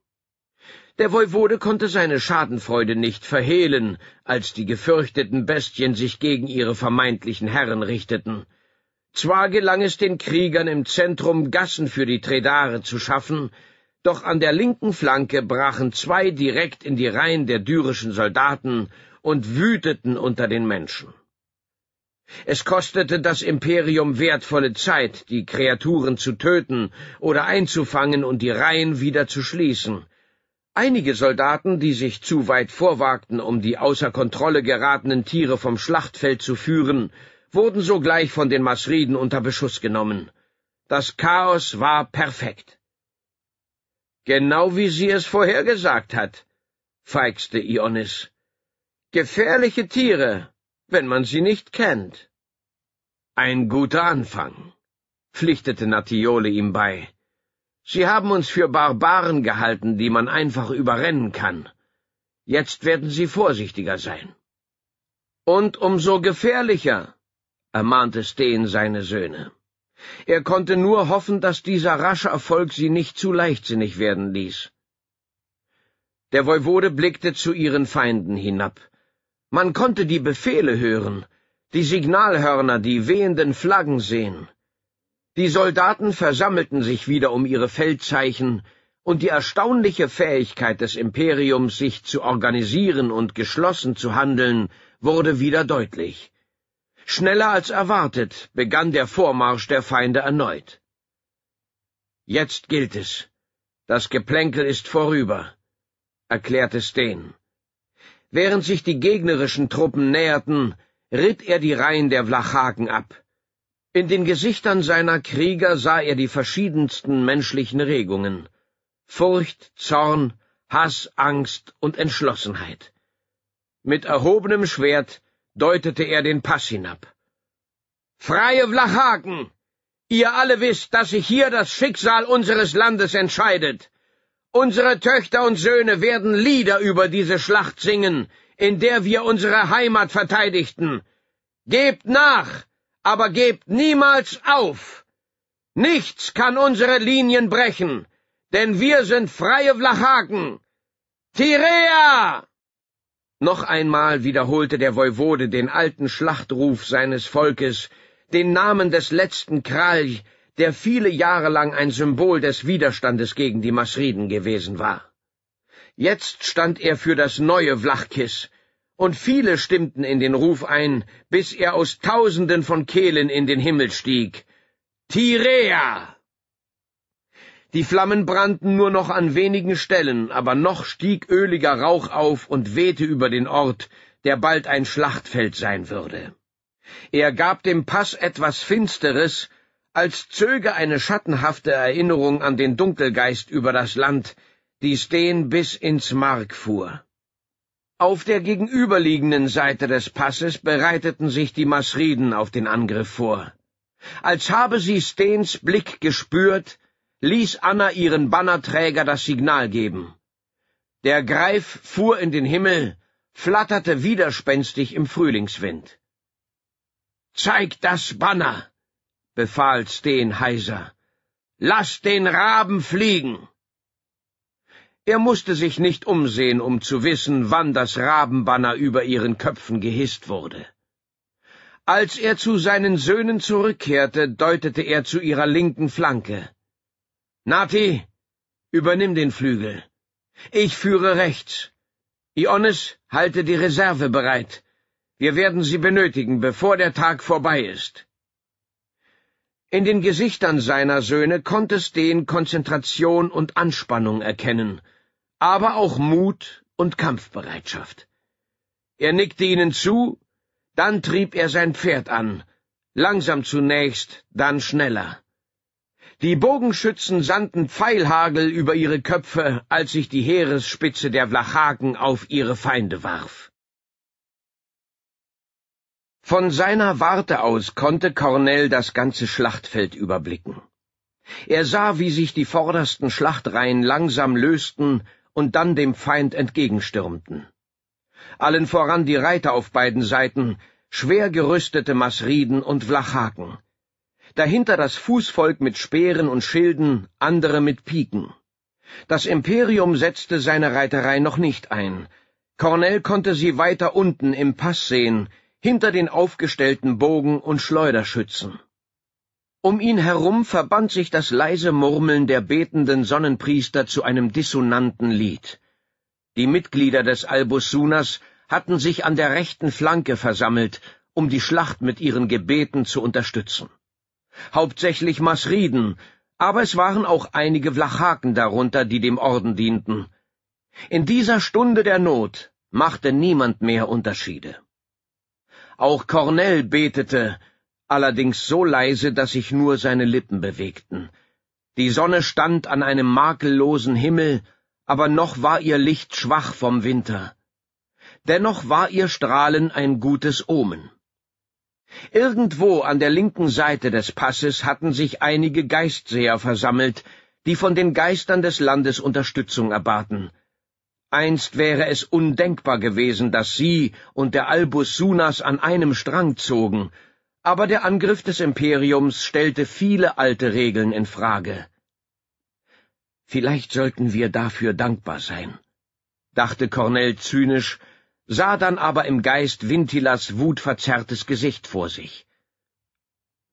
Der Voivode konnte seine Schadenfreude nicht verhehlen, als die gefürchteten Bestien sich gegen ihre vermeintlichen Herren richteten. Zwar gelang es den Kriegern im Zentrum, Gassen für die Tredare zu schaffen, doch an der linken Flanke brachen zwei direkt in die Reihen der dyrischen Soldaten und wüteten unter den Menschen. Es kostete das Imperium wertvolle Zeit, die Kreaturen zu töten oder einzufangen und die Reihen wieder zu schließen. Einige Soldaten, die sich zu weit vorwagten, um die außer Kontrolle geratenen Tiere vom Schlachtfeld zu führen, wurden sogleich von den Masriden unter Beschuss genommen. Das Chaos war perfekt. Genau wie sie es vorhergesagt hat, feixte Ionis. Gefährliche Tiere, wenn man sie nicht kennt. Ein guter Anfang, pflichtete Natiole ihm bei. Sie haben uns für Barbaren gehalten, die man einfach überrennen kann. Jetzt werden Sie vorsichtiger sein. Und umso gefährlicher, ermahnte Steen seine Söhne. Er konnte nur hoffen, dass dieser rasche Erfolg sie nicht zu leichtsinnig werden ließ. Der Voivode blickte zu ihren Feinden hinab. Man konnte die Befehle hören, die Signalhörner, die wehenden Flaggen sehen. Die Soldaten versammelten sich wieder um ihre Feldzeichen, und die erstaunliche Fähigkeit des Imperiums, sich zu organisieren und geschlossen zu handeln, wurde wieder deutlich. Schneller als erwartet begann der Vormarsch der Feinde erneut. Jetzt gilt es. Das Geplänkel ist vorüber, erklärte Steen. Während sich die gegnerischen Truppen näherten, ritt er die Reihen der Vlachaken ab. In den Gesichtern seiner Krieger sah er die verschiedensten menschlichen Regungen Furcht, Zorn, Hass, Angst und Entschlossenheit. Mit erhobenem Schwert deutete er den Pass hinab. Freie Vlachaken. Ihr alle wisst, dass sich hier das Schicksal unseres Landes entscheidet. Unsere Töchter und Söhne werden Lieder über diese Schlacht singen, in der wir unsere Heimat verteidigten. Gebt nach, aber gebt niemals auf. Nichts kann unsere Linien brechen, denn wir sind freie Vlachaken. Tirea! Noch einmal wiederholte der Voivode den alten Schlachtruf seines Volkes, den Namen des letzten Kralj, der viele Jahre lang ein Symbol des Widerstandes gegen die Masriden gewesen war. Jetzt stand er für das neue Vlachkis, und viele stimmten in den Ruf ein, bis er aus tausenden von Kehlen in den Himmel stieg. Tirea! Die Flammen brannten nur noch an wenigen Stellen, aber noch stieg öliger Rauch auf und wehte über den Ort, der bald ein Schlachtfeld sein würde. Er gab dem Pass etwas Finsteres, als zöge eine schattenhafte Erinnerung an den Dunkelgeist über das Land, die Steen bis ins Mark fuhr. Auf der gegenüberliegenden Seite des Passes bereiteten sich die Masriden auf den Angriff vor. Als habe sie Steens Blick gespürt, ließ Anna ihren Bannerträger das Signal geben. Der Greif fuhr in den Himmel, flatterte widerspenstig im Frühlingswind. Zeig das Banner, befahl Steen heiser. Lass den Raben fliegen. Er musste sich nicht umsehen, um zu wissen, wann das Rabenbanner über ihren Köpfen gehisst wurde. Als er zu seinen Söhnen zurückkehrte, deutete er zu ihrer linken Flanke. Nati, übernimm den Flügel. Ich führe rechts. Ionis, halte die Reserve bereit. Wir werden sie benötigen, bevor der Tag vorbei ist. In den Gesichtern seiner Söhne konnte Steen Konzentration und Anspannung erkennen – aber auch Mut und Kampfbereitschaft. Er nickte ihnen zu, dann trieb er sein Pferd an, langsam zunächst, dann schneller. Die Bogenschützen sandten Pfeilhagel über ihre Köpfe, als sich die Heeresspitze der Vlachaken auf ihre Feinde warf. Von seiner Warte aus konnte Cornell das ganze Schlachtfeld überblicken. Er sah, wie sich die vordersten Schlachtreihen langsam lösten und dann dem Feind entgegenstürmten. Allen voran die Reiter auf beiden Seiten, schwer gerüstete Masriden und Vlachaken. Dahinter das Fußvolk mit Speeren und Schilden, andere mit Piken. Das Imperium setzte seine Reiterei noch nicht ein. Cornell konnte sie weiter unten im Pass sehen, hinter den aufgestellten Bogen und Schleuderschützen. Um ihn herum verband sich das leise Murmeln der betenden Sonnenpriester zu einem dissonanten Lied. Die Mitglieder des Albusunas hatten sich an der rechten Flanke versammelt, um die Schlacht mit ihren Gebeten zu unterstützen. Hauptsächlich Masriden, aber es waren auch einige Vlachaken darunter, die dem Orden dienten. In dieser Stunde der Not machte niemand mehr Unterschiede. Auch Cornell betete, allerdings so leise, dass sich nur seine Lippen bewegten. Die Sonne stand an einem makellosen Himmel, aber noch war ihr Licht schwach vom Winter. Dennoch war ihr Strahlen ein gutes Omen. Irgendwo an der linken Seite des Passes hatten sich einige Geistseher versammelt, die von den Geistern des Landes Unterstützung erbaten. Einst wäre es undenkbar gewesen, dass sie und der Albus Sunas an einem Strang zogen, aber der Angriff des Imperiums stellte viele alte Regeln in Frage. Vielleicht sollten wir dafür dankbar sein, dachte Cornell zynisch, sah dann aber im Geist Vintilas wutverzerrtes Gesicht vor sich.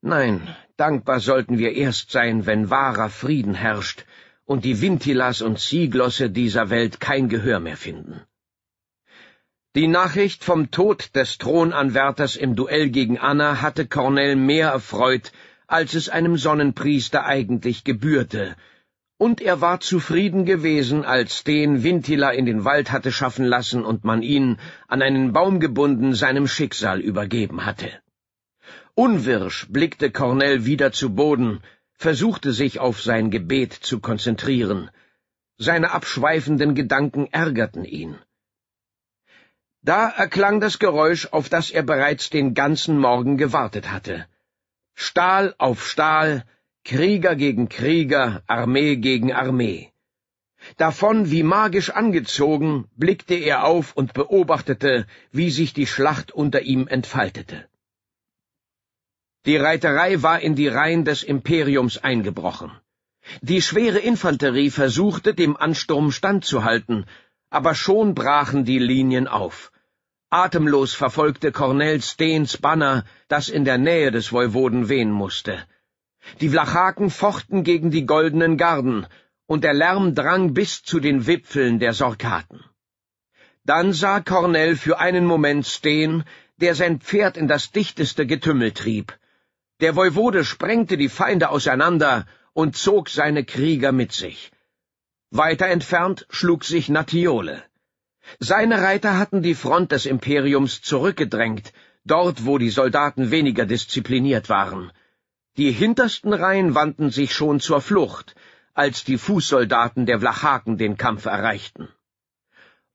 Nein, dankbar sollten wir erst sein, wenn wahrer Frieden herrscht und die Vintilas und Sieglosse dieser Welt kein Gehör mehr finden. Die Nachricht vom Tod des Thronanwärters im Duell gegen Anna hatte Cornell mehr erfreut, als es einem Sonnenpriester eigentlich gebührte, und er war zufrieden gewesen, als den Wintila in den Wald hatte schaffen lassen und man ihn, an einen Baum gebunden, seinem Schicksal übergeben hatte. Unwirsch blickte Cornell wieder zu Boden, versuchte sich auf sein Gebet zu konzentrieren. Seine abschweifenden Gedanken ärgerten ihn. Da erklang das Geräusch, auf das er bereits den ganzen Morgen gewartet hatte. Stahl auf Stahl, Krieger gegen Krieger, Armee gegen Armee. Davon wie magisch angezogen, blickte er auf und beobachtete, wie sich die Schlacht unter ihm entfaltete. Die Reiterei war in die Reihen des Imperiums eingebrochen. Die schwere Infanterie versuchte, dem Ansturm standzuhalten, aber schon brachen die Linien auf. Atemlos verfolgte Cornell Steens Banner, das in der Nähe des Voivoden wehen musste. Die Vlachaken fochten gegen die goldenen Garden, und der Lärm drang bis zu den Wipfeln der Sorkaten. Dann sah Cornell für einen Moment Steen, der sein Pferd in das dichteste Getümmel trieb. Der Voivode sprengte die Feinde auseinander und zog seine Krieger mit sich. Weiter entfernt schlug sich Natiole. Seine Reiter hatten die Front des Imperiums zurückgedrängt, dort wo die Soldaten weniger diszipliniert waren. Die hintersten Reihen wandten sich schon zur Flucht, als die Fußsoldaten der Vlachaken den Kampf erreichten.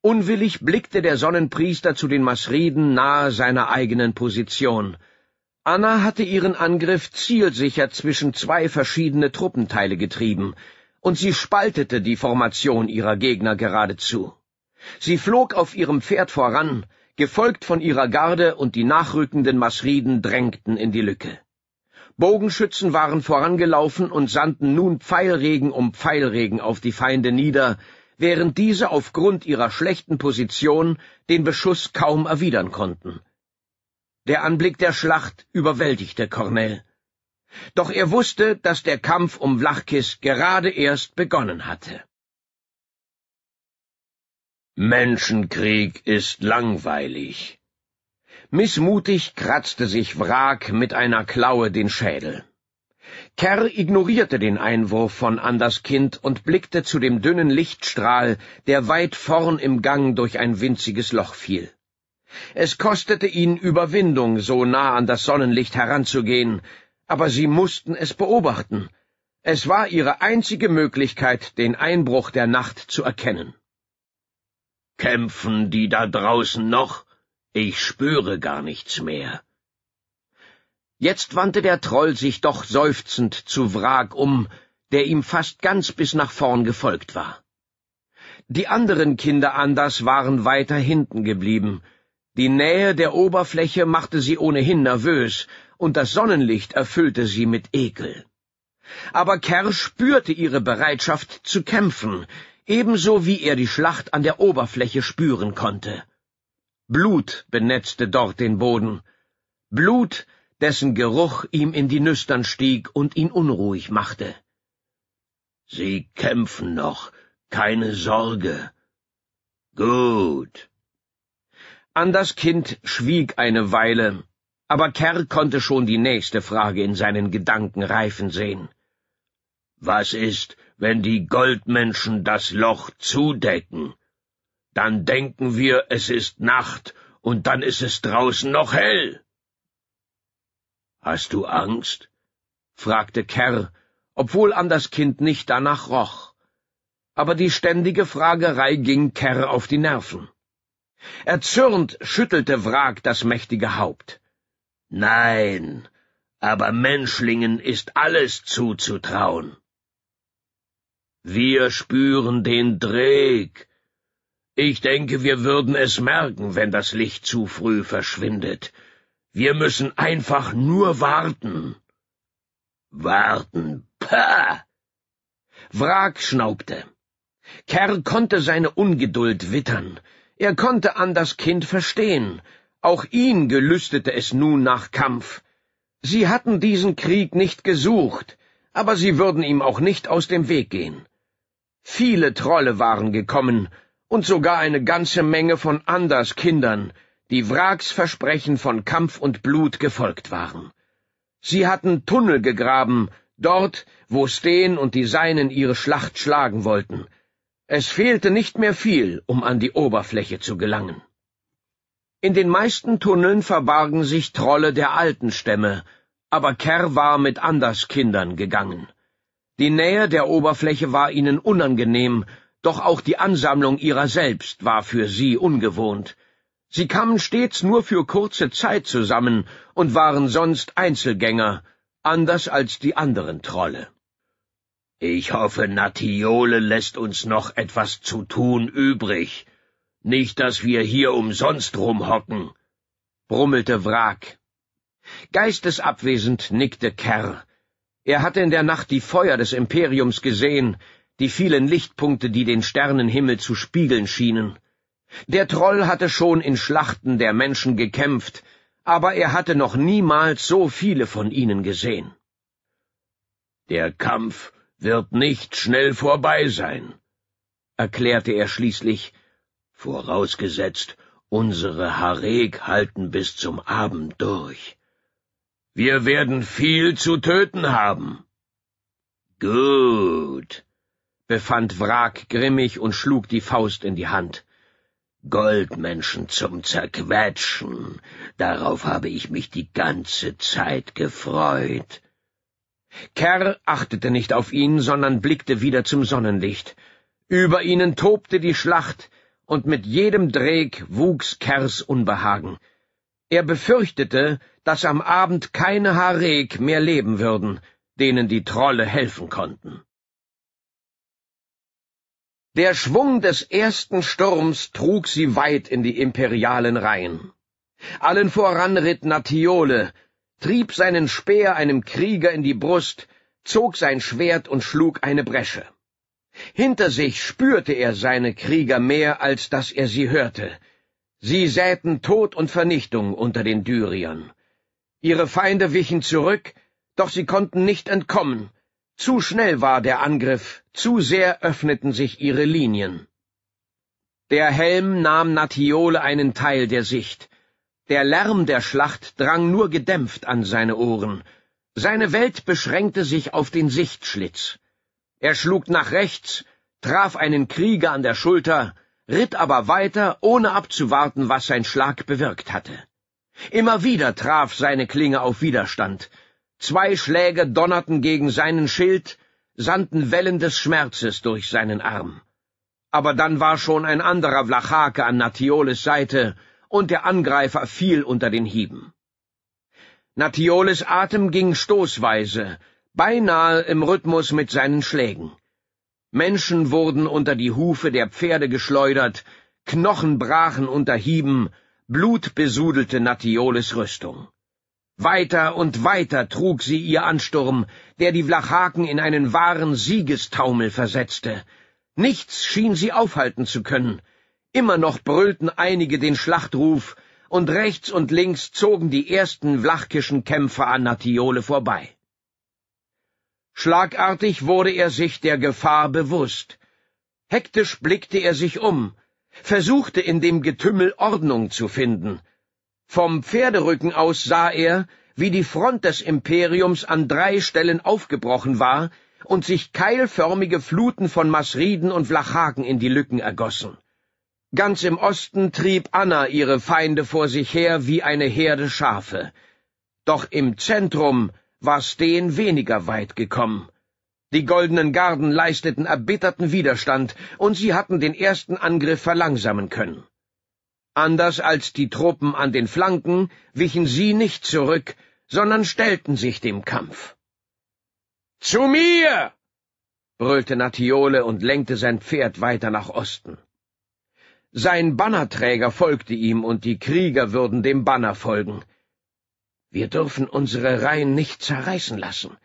Unwillig blickte der Sonnenpriester zu den Masriden nahe seiner eigenen Position. Anna hatte ihren Angriff zielsicher zwischen zwei verschiedene Truppenteile getrieben, und sie spaltete die Formation ihrer Gegner geradezu. Sie flog auf ihrem Pferd voran, gefolgt von ihrer Garde, und die nachrückenden Masriden drängten in die Lücke. Bogenschützen waren vorangelaufen und sandten nun Pfeilregen um Pfeilregen auf die Feinde nieder, während diese aufgrund ihrer schlechten Position den Beschuss kaum erwidern konnten. Der Anblick der Schlacht überwältigte Cornell. Doch er wusste, dass der Kampf um Vlachkis gerade erst begonnen hatte. Menschenkrieg ist langweilig. Missmutig kratzte sich Wrak mit einer Klaue den Schädel. Kerr ignorierte den Einwurf von Anders Kind und blickte zu dem dünnen Lichtstrahl, der weit vorn im Gang durch ein winziges Loch fiel. Es kostete ihn Überwindung, so nah an das Sonnenlicht heranzugehen, aber sie mussten es beobachten. Es war ihre einzige Möglichkeit, den Einbruch der Nacht zu erkennen. Kämpfen die da draußen noch? Ich spüre gar nichts mehr. Jetzt wandte der Troll sich doch seufzend zu Wrag um, der ihm fast ganz bis nach vorn gefolgt war. Die anderen Kinder anders waren weiter hinten geblieben. Die Nähe der Oberfläche machte sie ohnehin nervös, und das Sonnenlicht erfüllte sie mit Ekel. Aber Kerr spürte ihre Bereitschaft zu kämpfen, ebenso wie er die Schlacht an der Oberfläche spüren konnte. Blut benetzte dort den Boden, Blut, dessen Geruch ihm in die Nüstern stieg und ihn unruhig machte. Sie kämpfen noch, keine Sorge. Gut. Anders Kind schwieg eine Weile, aber Kerr konnte schon die nächste Frage in seinen Gedanken reifen sehen. Was ist, wenn die Goldmenschen das Loch zudecken. Dann denken wir, es ist Nacht, und dann ist es draußen noch hell. Hast du Angst? fragte Kerr, obwohl an das Kind nicht danach roch. Aber die ständige Fragerei ging Kerr auf die Nerven. Erzürnt schüttelte Wrag das mächtige Haupt. Nein, aber Menschlingen ist alles zuzutrauen. Wir spüren den Dreck. Ich denke, wir würden es merken, wenn das Licht zu früh verschwindet. Wir müssen einfach nur warten. Warten, pah! Wrak schnaubte. Kerr konnte seine Ungeduld wittern. Er konnte an das Kind verstehen. Auch ihn gelüstete es nun nach Kampf. Sie hatten diesen Krieg nicht gesucht, aber sie würden ihm auch nicht aus dem Weg gehen. Viele Trolle waren gekommen, und sogar eine ganze Menge von Anders Kindern, die Wracks Versprechen von Kampf und Blut gefolgt waren. Sie hatten Tunnel gegraben, dort, wo Steen und die Seinen ihre Schlacht schlagen wollten. Es fehlte nicht mehr viel, um an die Oberfläche zu gelangen. In den meisten Tunneln verbargen sich Trolle der alten Stämme, aber Kerr war mit Anders Kindern gegangen. Die Nähe der Oberfläche war ihnen unangenehm, doch auch die Ansammlung ihrer selbst war für sie ungewohnt. Sie kamen stets nur für kurze Zeit zusammen und waren sonst Einzelgänger, anders als die anderen Trolle. Ich hoffe, Natiole lässt uns noch etwas zu tun übrig. Nicht, dass wir hier umsonst rumhocken, brummelte Wrak. Geistesabwesend nickte Kerr, er hatte in der Nacht die Feuer des Imperiums gesehen, die vielen Lichtpunkte, die den Sternenhimmel zu spiegeln schienen. Der Troll hatte schon in Schlachten der Menschen gekämpft, aber er hatte noch niemals so viele von ihnen gesehen. Der Kampf wird nicht schnell vorbei sein, erklärte er schließlich, vorausgesetzt, unsere Hareg halten bis zum Abend durch. Wir werden viel zu töten haben. Gut, befand Wrak grimmig und schlug die Faust in die Hand. Goldmenschen zum Zerquetschen, darauf habe ich mich die ganze Zeit gefreut. Kerr achtete nicht auf ihn, sondern blickte wieder zum Sonnenlicht. Über ihnen tobte die Schlacht, und mit jedem Dreg wuchs Kers Unbehagen. Er befürchtete, dass am Abend keine Harek mehr leben würden, denen die Trolle helfen konnten. Der Schwung des ersten Sturms trug sie weit in die imperialen Reihen. Allen voran ritt Natiole, trieb seinen Speer einem Krieger in die Brust, zog sein Schwert und schlug eine Bresche. Hinter sich spürte er seine Krieger mehr, als dass er sie hörte. Sie säten Tod und Vernichtung unter den Dyriern. Ihre Feinde wichen zurück, doch sie konnten nicht entkommen. Zu schnell war der Angriff, zu sehr öffneten sich ihre Linien. Der Helm nahm Natiole einen Teil der Sicht. Der Lärm der Schlacht drang nur gedämpft an seine Ohren. Seine Welt beschränkte sich auf den Sichtschlitz. Er schlug nach rechts, traf einen Krieger an der Schulter, ritt aber weiter, ohne abzuwarten, was sein Schlag bewirkt hatte. Immer wieder traf seine Klinge auf Widerstand. Zwei Schläge donnerten gegen seinen Schild, sandten Wellen des Schmerzes durch seinen Arm. Aber dann war schon ein anderer Vlachake an Natioles Seite, und der Angreifer fiel unter den Hieben. Natioles Atem ging stoßweise, beinahe im Rhythmus mit seinen Schlägen. Menschen wurden unter die Hufe der Pferde geschleudert, Knochen brachen unter Hieben, Blut besudelte Natioles Rüstung. Weiter und weiter trug sie ihr Ansturm, der die Vlachaken in einen wahren Siegestaumel versetzte. Nichts schien sie aufhalten zu können. Immer noch brüllten einige den Schlachtruf, und rechts und links zogen die ersten vlachkischen Kämpfer an Natiole vorbei. Schlagartig wurde er sich der Gefahr bewusst. Hektisch blickte er sich um, versuchte in dem Getümmel Ordnung zu finden. Vom Pferderücken aus sah er, wie die Front des Imperiums an drei Stellen aufgebrochen war und sich keilförmige Fluten von Masriden und Vlachaken in die Lücken ergossen. Ganz im Osten trieb Anna ihre Feinde vor sich her wie eine Herde Schafe. Doch im Zentrum war Steen weniger weit gekommen. Die goldenen Garden leisteten erbitterten Widerstand, und sie hatten den ersten Angriff verlangsamen können. Anders als die Truppen an den Flanken wichen sie nicht zurück, sondern stellten sich dem Kampf. Zu mir! brüllte Natiole und lenkte sein Pferd weiter nach Osten. Sein Bannerträger folgte ihm, und die Krieger würden dem Banner folgen. Wir dürfen unsere Reihen nicht zerreißen lassen.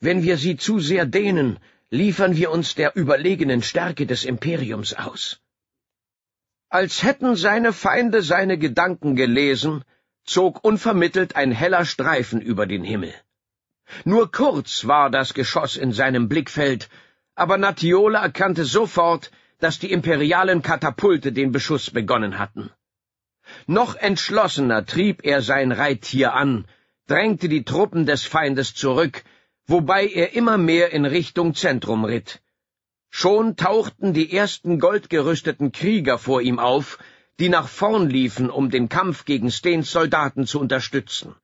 Wenn wir sie zu sehr dehnen, liefern wir uns der überlegenen Stärke des Imperiums aus. Als hätten seine Feinde seine Gedanken gelesen, zog unvermittelt ein heller Streifen über den Himmel. Nur kurz war das Geschoss in seinem Blickfeld, aber Natiola erkannte sofort, dass die imperialen Katapulte den Beschuss begonnen hatten. Noch entschlossener trieb er sein Reittier an, drängte die Truppen des Feindes zurück, wobei er immer mehr in Richtung Zentrum ritt. Schon tauchten die ersten goldgerüsteten Krieger vor ihm auf, die nach vorn liefen, um den Kampf gegen Steens Soldaten zu unterstützen.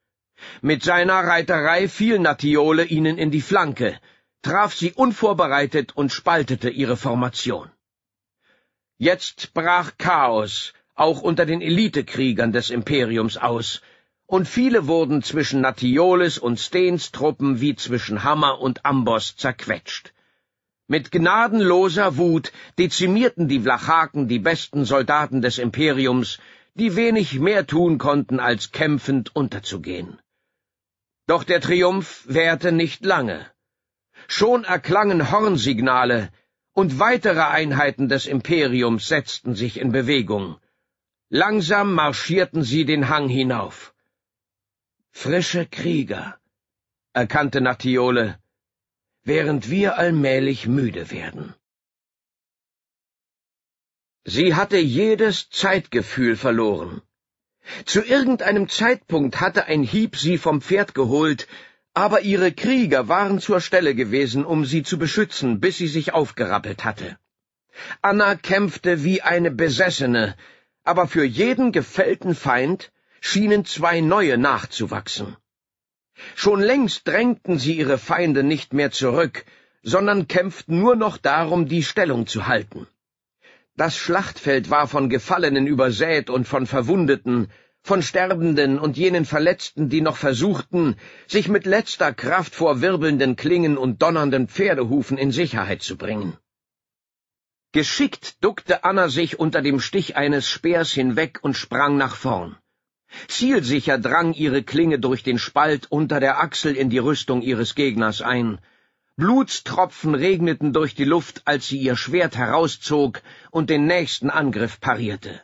Mit seiner Reiterei fiel Natiole ihnen in die Flanke, traf sie unvorbereitet und spaltete ihre Formation. Jetzt brach Chaos, auch unter den Elitekriegern des Imperiums aus, und viele wurden zwischen Natioles und Steens Truppen wie zwischen Hammer und Amboss zerquetscht. Mit gnadenloser Wut dezimierten die Vlachaken die besten Soldaten des Imperiums, die wenig mehr tun konnten, als kämpfend unterzugehen. Doch der Triumph währte nicht lange. Schon erklangen Hornsignale, und weitere Einheiten des Imperiums setzten sich in Bewegung. Langsam marschierten sie den Hang hinauf. Frische Krieger, erkannte Nattiole, während wir allmählich müde werden. Sie hatte jedes Zeitgefühl verloren. Zu irgendeinem Zeitpunkt hatte ein Hieb sie vom Pferd geholt, aber ihre Krieger waren zur Stelle gewesen, um sie zu beschützen, bis sie sich aufgerappelt hatte. Anna kämpfte wie eine Besessene, aber für jeden gefällten Feind schienen zwei neue nachzuwachsen. Schon längst drängten sie ihre Feinde nicht mehr zurück, sondern kämpften nur noch darum, die Stellung zu halten. Das Schlachtfeld war von Gefallenen übersät und von Verwundeten, von Sterbenden und jenen Verletzten, die noch versuchten, sich mit letzter Kraft vor wirbelnden Klingen und donnernden Pferdehufen in Sicherheit zu bringen. Geschickt duckte Anna sich unter dem Stich eines Speers hinweg und sprang nach vorn. Zielsicher drang ihre Klinge durch den Spalt unter der Achsel in die Rüstung ihres Gegners ein. Blutstropfen regneten durch die Luft, als sie ihr Schwert herauszog und den nächsten Angriff parierte.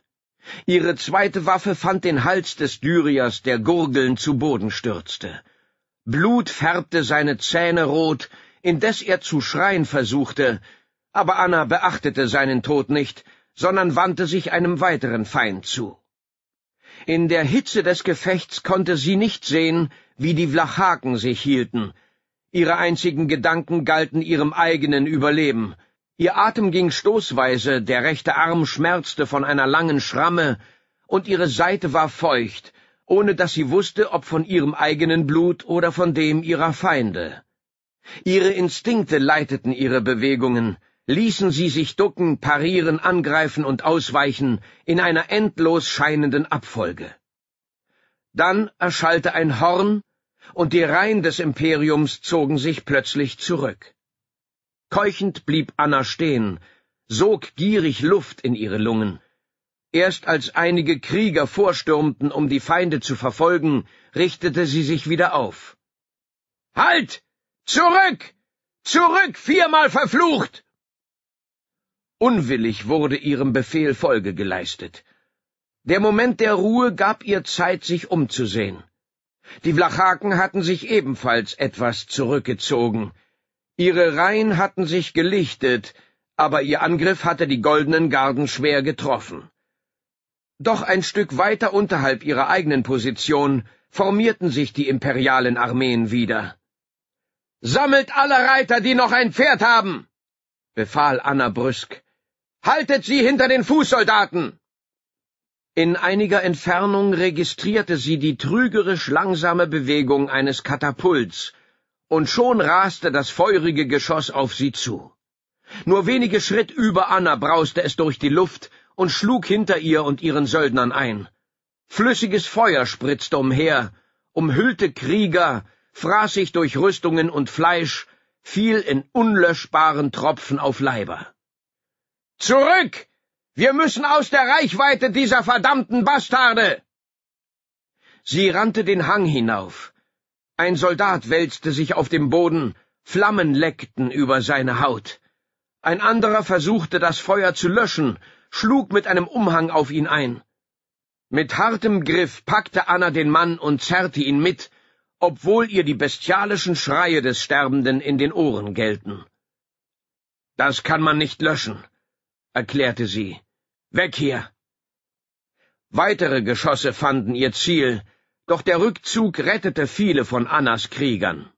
Ihre zweite Waffe fand den Hals des Dyriers, der gurgelnd zu Boden stürzte. Blut färbte seine Zähne rot, indes er zu schreien versuchte, aber Anna beachtete seinen Tod nicht, sondern wandte sich einem weiteren Feind zu. In der Hitze des Gefechts konnte sie nicht sehen, wie die Vlachaken sich hielten. Ihre einzigen Gedanken galten ihrem eigenen Überleben. Ihr Atem ging stoßweise, der rechte Arm schmerzte von einer langen Schramme, und ihre Seite war feucht, ohne dass sie wusste, ob von ihrem eigenen Blut oder von dem ihrer Feinde. Ihre Instinkte leiteten ihre Bewegungen, ließen sie sich ducken, parieren, angreifen und ausweichen in einer endlos scheinenden Abfolge. Dann erschallte ein Horn, und die Reihen des Imperiums zogen sich plötzlich zurück. Keuchend blieb Anna stehen, sog gierig Luft in ihre Lungen. Erst als einige Krieger vorstürmten, um die Feinde zu verfolgen, richtete sie sich wieder auf. Halt! Zurück! Zurück, viermal verflucht! Unwillig wurde ihrem Befehl Folge geleistet. Der Moment der Ruhe gab ihr Zeit, sich umzusehen. Die Vlachaken hatten sich ebenfalls etwas zurückgezogen. Ihre Reihen hatten sich gelichtet, aber ihr Angriff hatte die goldenen Garden schwer getroffen. Doch ein Stück weiter unterhalb ihrer eigenen Position formierten sich die imperialen Armeen wieder. Sammelt alle Reiter, die noch ein Pferd haben! befahl Anna brüsk. Haltet sie hinter den Fußsoldaten! In einiger Entfernung registrierte sie die trügerisch langsame Bewegung eines Katapults, und schon raste das feurige Geschoss auf sie zu. Nur wenige Schritt über Anna brauste es durch die Luft und schlug hinter ihr und ihren Söldnern ein. Flüssiges Feuer spritzte umher, umhüllte Krieger, fraß sich durch Rüstungen und Fleisch, fiel in unlöschbaren Tropfen auf Leiber. Zurück! Wir müssen aus der Reichweite dieser verdammten Bastarde! Sie rannte den Hang hinauf. Ein Soldat wälzte sich auf dem Boden, Flammen leckten über seine Haut. Ein anderer versuchte, das Feuer zu löschen, schlug mit einem Umhang auf ihn ein. Mit hartem Griff packte Anna den Mann und zerrte ihn mit, obwohl ihr die bestialischen Schreie des Sterbenden in den Ohren gelten. Das kann man nicht löschen erklärte sie. Weg hier! Weitere Geschosse fanden ihr Ziel, doch der Rückzug rettete viele von Annas Kriegern.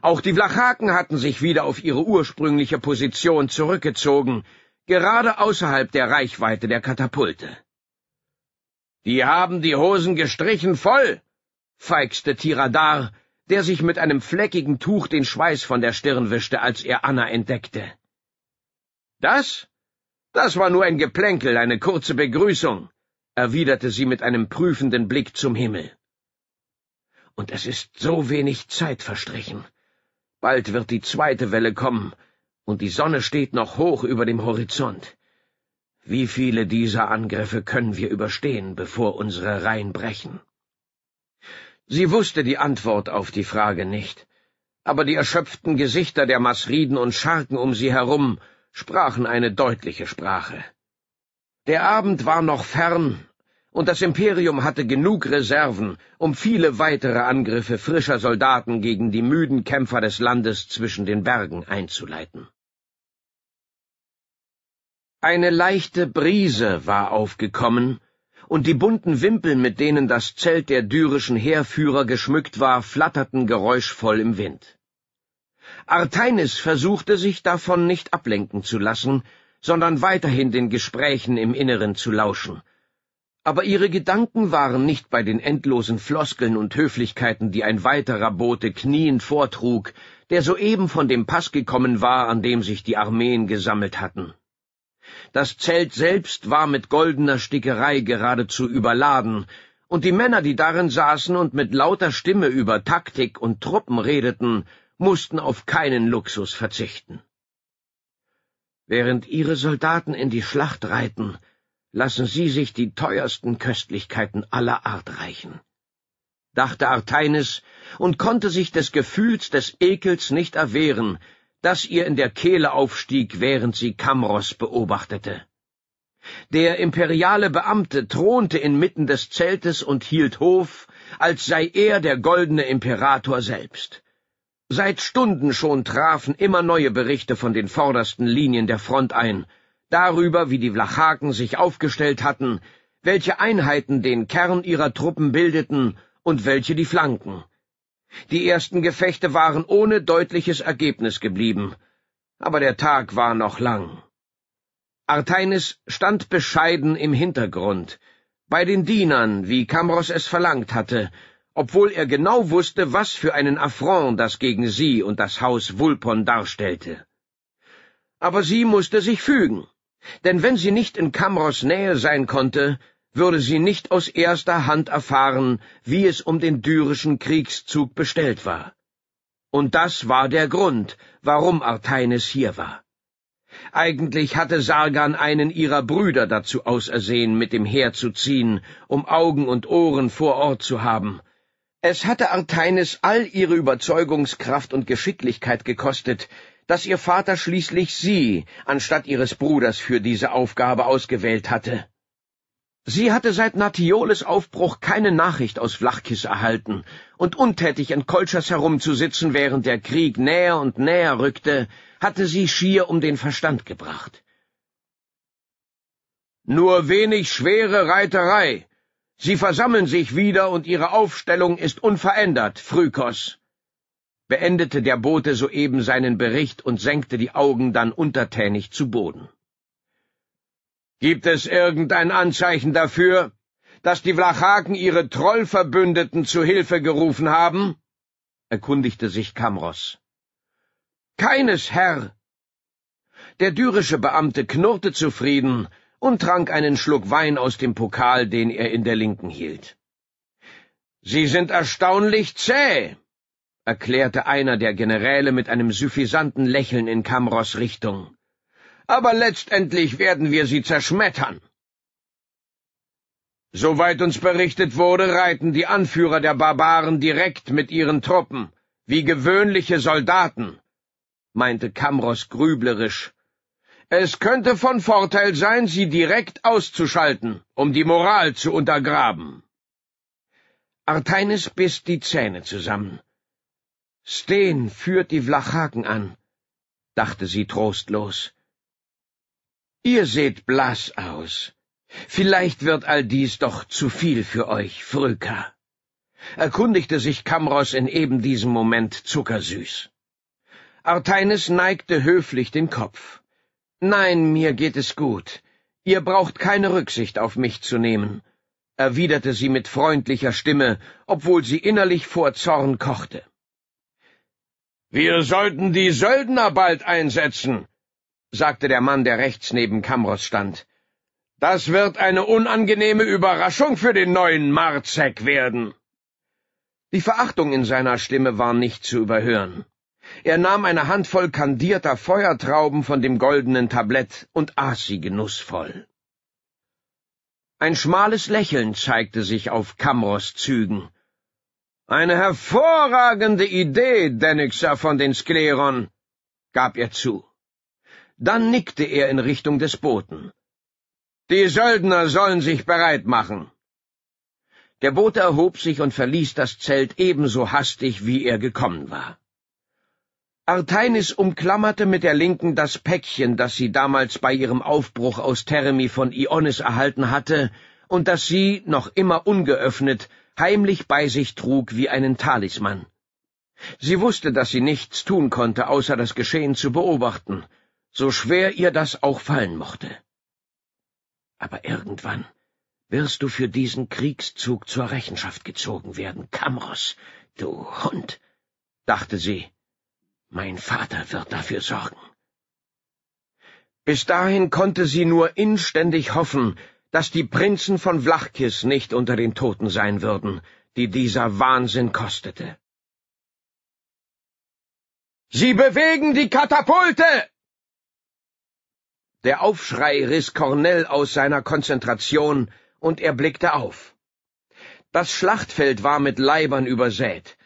Auch die Vlachaken hatten sich wieder auf ihre ursprüngliche Position zurückgezogen, gerade außerhalb der Reichweite der Katapulte. Die haben die Hosen gestrichen voll, feixte Tiradar, der sich mit einem fleckigen Tuch den Schweiß von der Stirn wischte, als er Anna entdeckte. Das das war nur ein Geplänkel, eine kurze Begrüßung, erwiderte sie mit einem prüfenden Blick zum Himmel. Und es ist so wenig Zeit verstrichen. Bald wird die zweite Welle kommen, und die Sonne steht noch hoch über dem Horizont. Wie viele dieser Angriffe können wir überstehen, bevor unsere Reihen brechen? Sie wusste die Antwort auf die Frage nicht, aber die erschöpften Gesichter der Masriden und Scharken um sie herum sprachen eine deutliche Sprache. Der Abend war noch fern, und das Imperium hatte genug Reserven, um viele weitere Angriffe frischer Soldaten gegen die müden Kämpfer des Landes zwischen den Bergen einzuleiten. Eine leichte Brise war aufgekommen, und die bunten Wimpel, mit denen das Zelt der dyrischen Heerführer geschmückt war, flatterten geräuschvoll im Wind. Arteinis versuchte sich davon nicht ablenken zu lassen, sondern weiterhin den Gesprächen im Inneren zu lauschen. Aber ihre Gedanken waren nicht bei den endlosen Floskeln und Höflichkeiten, die ein weiterer Bote kniend vortrug, der soeben von dem Pass gekommen war, an dem sich die Armeen gesammelt hatten. Das Zelt selbst war mit goldener Stickerei geradezu überladen, und die Männer, die darin saßen und mit lauter Stimme über Taktik und Truppen redeten, mussten auf keinen Luxus verzichten. Während ihre Soldaten in die Schlacht reiten, lassen sie sich die teuersten Köstlichkeiten aller Art reichen, dachte Arteinis und konnte sich des Gefühls des Ekels nicht erwehren, das ihr in der Kehle aufstieg, während sie Kamros beobachtete. Der imperiale Beamte thronte inmitten des Zeltes und hielt Hof, als sei er der goldene Imperator selbst. Seit Stunden schon trafen immer neue Berichte von den vordersten Linien der Front ein, darüber, wie die Vlachaken sich aufgestellt hatten, welche Einheiten den Kern ihrer Truppen bildeten und welche die Flanken. Die ersten Gefechte waren ohne deutliches Ergebnis geblieben, aber der Tag war noch lang. Arteinis stand bescheiden im Hintergrund, bei den Dienern, wie Kamros es verlangt hatte, obwohl er genau wusste, was für einen Affront das gegen sie und das Haus Vulpon darstellte. Aber sie musste sich fügen, denn wenn sie nicht in Kamros Nähe sein konnte, würde sie nicht aus erster Hand erfahren, wie es um den dyrischen Kriegszug bestellt war. Und das war der Grund, warum Artaines hier war. Eigentlich hatte Sargan einen ihrer Brüder dazu ausersehen, mit dem Heer zu ziehen, um Augen und Ohren vor Ort zu haben, es hatte Artaines all ihre Überzeugungskraft und Geschicklichkeit gekostet, dass ihr Vater schließlich sie anstatt ihres Bruders für diese Aufgabe ausgewählt hatte. Sie hatte seit Natioles Aufbruch keine Nachricht aus Flachkis erhalten, und untätig in Kolchas herumzusitzen, während der Krieg näher und näher rückte, hatte sie schier um den Verstand gebracht. Nur wenig schwere Reiterei, Sie versammeln sich wieder und Ihre Aufstellung ist unverändert, Phrykos, beendete der Bote soeben seinen Bericht und senkte die Augen dann untertänig zu Boden. Gibt es irgendein Anzeichen dafür, dass die Vlachaken ihre Trollverbündeten zu Hilfe gerufen haben? erkundigte sich Kamros. Keines, Herr. Der dürische Beamte knurrte zufrieden und trank einen Schluck Wein aus dem Pokal, den er in der Linken hielt. Sie sind erstaunlich zäh, erklärte einer der Generäle mit einem suffisanten Lächeln in Kamros Richtung. Aber letztendlich werden wir sie zerschmettern. Soweit uns berichtet wurde, reiten die Anführer der Barbaren direkt mit ihren Truppen, wie gewöhnliche Soldaten, meinte Kamros grüblerisch es könnte von Vorteil sein, sie direkt auszuschalten, um die Moral zu untergraben. Arteinis biss die Zähne zusammen. Steen führt die Vlachaken an, dachte sie trostlos. Ihr seht blass aus. Vielleicht wird all dies doch zu viel für euch, Fröka, erkundigte sich Kamros in eben diesem Moment zuckersüß. Arteinis neigte höflich den Kopf. Nein, mir geht es gut. Ihr braucht keine Rücksicht auf mich zu nehmen, erwiderte sie mit freundlicher Stimme, obwohl sie innerlich vor Zorn kochte. Wir sollten die Söldner bald einsetzen, sagte der Mann, der rechts neben Kamros stand. Das wird eine unangenehme Überraschung für den neuen Marzek werden. Die Verachtung in seiner Stimme war nicht zu überhören. Er nahm eine Handvoll kandierter Feuertrauben von dem goldenen Tablett und aß sie genussvoll. Ein schmales Lächeln zeigte sich auf Kamros Zügen. Eine hervorragende Idee, Dennixer von den Skleron, gab er zu. Dann nickte er in Richtung des Boten. Die Söldner sollen sich bereit machen. Der Bote erhob sich und verließ das Zelt ebenso hastig, wie er gekommen war. Arteinis umklammerte mit der Linken das Päckchen, das sie damals bei ihrem Aufbruch aus Teremi von Ionis erhalten hatte und das sie, noch immer ungeöffnet, heimlich bei sich trug wie einen Talisman. Sie wusste, dass sie nichts tun konnte, außer das Geschehen zu beobachten, so schwer ihr das auch fallen mochte. Aber irgendwann wirst du für diesen Kriegszug zur Rechenschaft gezogen werden, Kamros, du Hund, dachte sie mein Vater wird dafür sorgen. Bis dahin konnte sie nur inständig hoffen, dass die Prinzen von Vlachkis nicht unter den Toten sein würden, die dieser Wahnsinn kostete. Sie bewegen die Katapulte! Der Aufschrei riss Cornell aus seiner Konzentration, und er blickte auf. Das Schlachtfeld war mit Leibern übersät.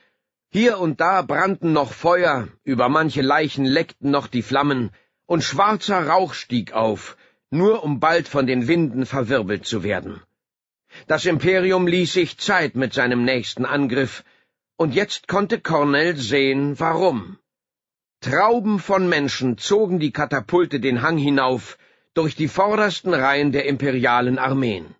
Hier und da brannten noch Feuer, über manche Leichen leckten noch die Flammen, und schwarzer Rauch stieg auf, nur um bald von den Winden verwirbelt zu werden. Das Imperium ließ sich Zeit mit seinem nächsten Angriff, und jetzt konnte Cornell sehen, warum. Trauben von Menschen zogen die Katapulte den Hang hinauf, durch die vordersten Reihen der imperialen Armeen.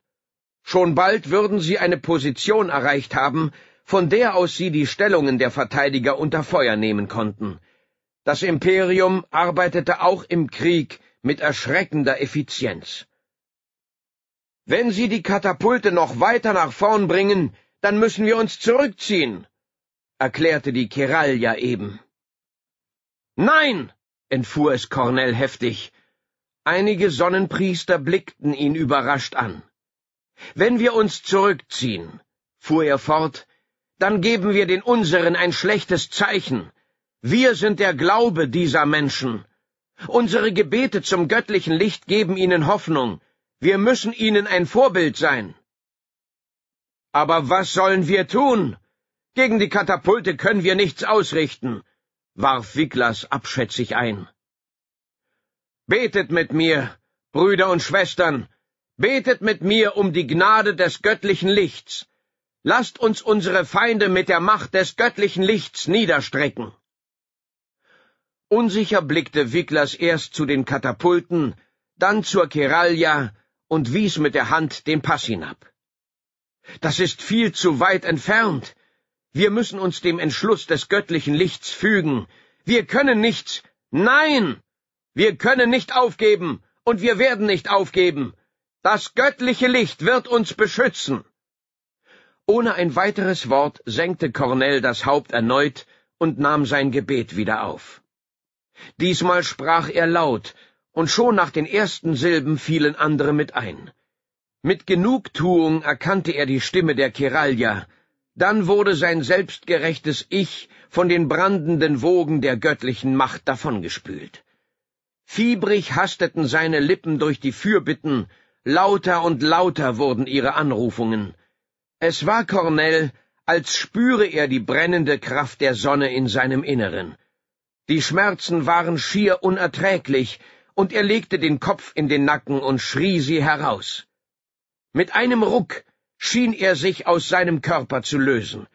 Schon bald würden sie eine Position erreicht haben, von der aus sie die Stellungen der Verteidiger unter Feuer nehmen konnten. Das Imperium arbeitete auch im Krieg mit erschreckender Effizienz. Wenn Sie die Katapulte noch weiter nach vorn bringen, dann müssen wir uns zurückziehen, erklärte die Keralja eben. Nein, entfuhr es Cornell heftig. Einige Sonnenpriester blickten ihn überrascht an. Wenn wir uns zurückziehen, fuhr er fort, dann geben wir den unseren ein schlechtes Zeichen. Wir sind der Glaube dieser Menschen. Unsere Gebete zum göttlichen Licht geben ihnen Hoffnung. Wir müssen ihnen ein Vorbild sein. Aber was sollen wir tun? Gegen die Katapulte können wir nichts ausrichten, warf Wiklas abschätzig ein. Betet mit mir, Brüder und Schwestern, betet mit mir um die Gnade des göttlichen Lichts, Lasst uns unsere Feinde mit der Macht des göttlichen Lichts niederstrecken. Unsicher blickte Wicklers erst zu den Katapulten, dann zur Keralja und wies mit der Hand den Pass hinab. Das ist viel zu weit entfernt. Wir müssen uns dem Entschluss des göttlichen Lichts fügen. Wir können nichts. Nein! Wir können nicht aufgeben, und wir werden nicht aufgeben. Das göttliche Licht wird uns beschützen. Ohne ein weiteres Wort senkte Cornell das Haupt erneut und nahm sein Gebet wieder auf. Diesmal sprach er laut, und schon nach den ersten Silben fielen andere mit ein. Mit Genugtuung erkannte er die Stimme der Keralja, dann wurde sein selbstgerechtes Ich von den brandenden Wogen der göttlichen Macht davongespült. Fiebrig hasteten seine Lippen durch die Fürbitten, lauter und lauter wurden ihre Anrufungen, es war Cornell, als spüre er die brennende Kraft der Sonne in seinem Inneren. Die Schmerzen waren schier unerträglich, und er legte den Kopf in den Nacken und schrie sie heraus. Mit einem Ruck schien er sich aus seinem Körper zu lösen.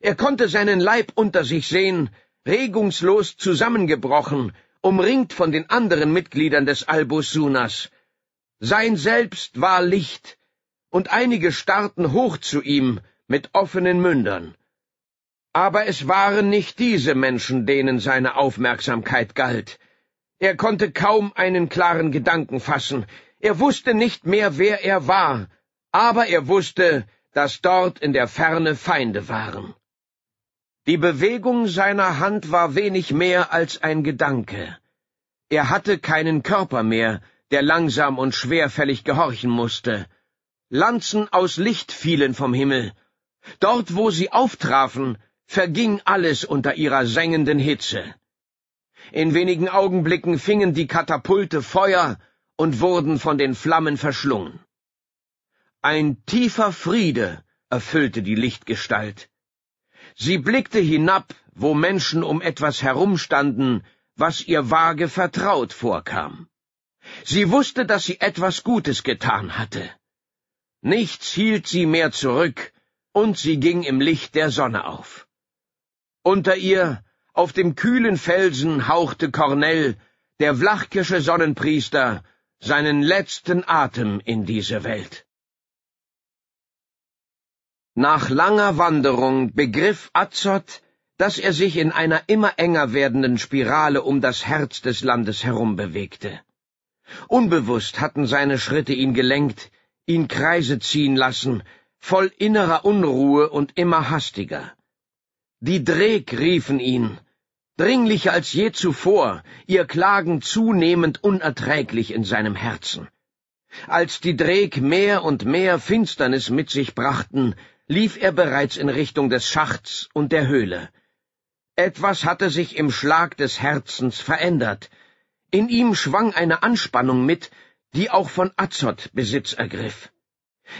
Er konnte seinen Leib unter sich sehen, regungslos zusammengebrochen, umringt von den anderen Mitgliedern des Albusunas. Sein Selbst war Licht, und einige starrten hoch zu ihm mit offenen Mündern. Aber es waren nicht diese Menschen, denen seine Aufmerksamkeit galt. Er konnte kaum einen klaren Gedanken fassen, er wusste nicht mehr, wer er war, aber er wusste, dass dort in der Ferne Feinde waren. Die Bewegung seiner Hand war wenig mehr als ein Gedanke. Er hatte keinen Körper mehr, der langsam und schwerfällig gehorchen musste. Lanzen aus Licht fielen vom Himmel. Dort, wo sie auftrafen, verging alles unter ihrer sengenden Hitze. In wenigen Augenblicken fingen die Katapulte Feuer und wurden von den Flammen verschlungen. Ein tiefer Friede erfüllte die Lichtgestalt. Sie blickte hinab, wo Menschen um etwas herumstanden, was ihr vage vertraut vorkam. Sie wusste, dass sie etwas Gutes getan hatte. Nichts hielt sie mehr zurück, und sie ging im Licht der Sonne auf. Unter ihr, auf dem kühlen Felsen, hauchte Cornell, der Vlachkische Sonnenpriester, seinen letzten Atem in diese Welt. Nach langer Wanderung begriff Azot, dass er sich in einer immer enger werdenden Spirale um das Herz des Landes herumbewegte. Unbewusst hatten seine Schritte ihn gelenkt, ihn Kreise ziehen lassen, voll innerer Unruhe und immer hastiger. Die Dreg riefen ihn, dringlicher als je zuvor, ihr Klagen zunehmend unerträglich in seinem Herzen. Als die Dreg mehr und mehr Finsternis mit sich brachten, lief er bereits in Richtung des Schachts und der Höhle. Etwas hatte sich im Schlag des Herzens verändert. In ihm schwang eine Anspannung mit, die auch von Azot Besitz ergriff.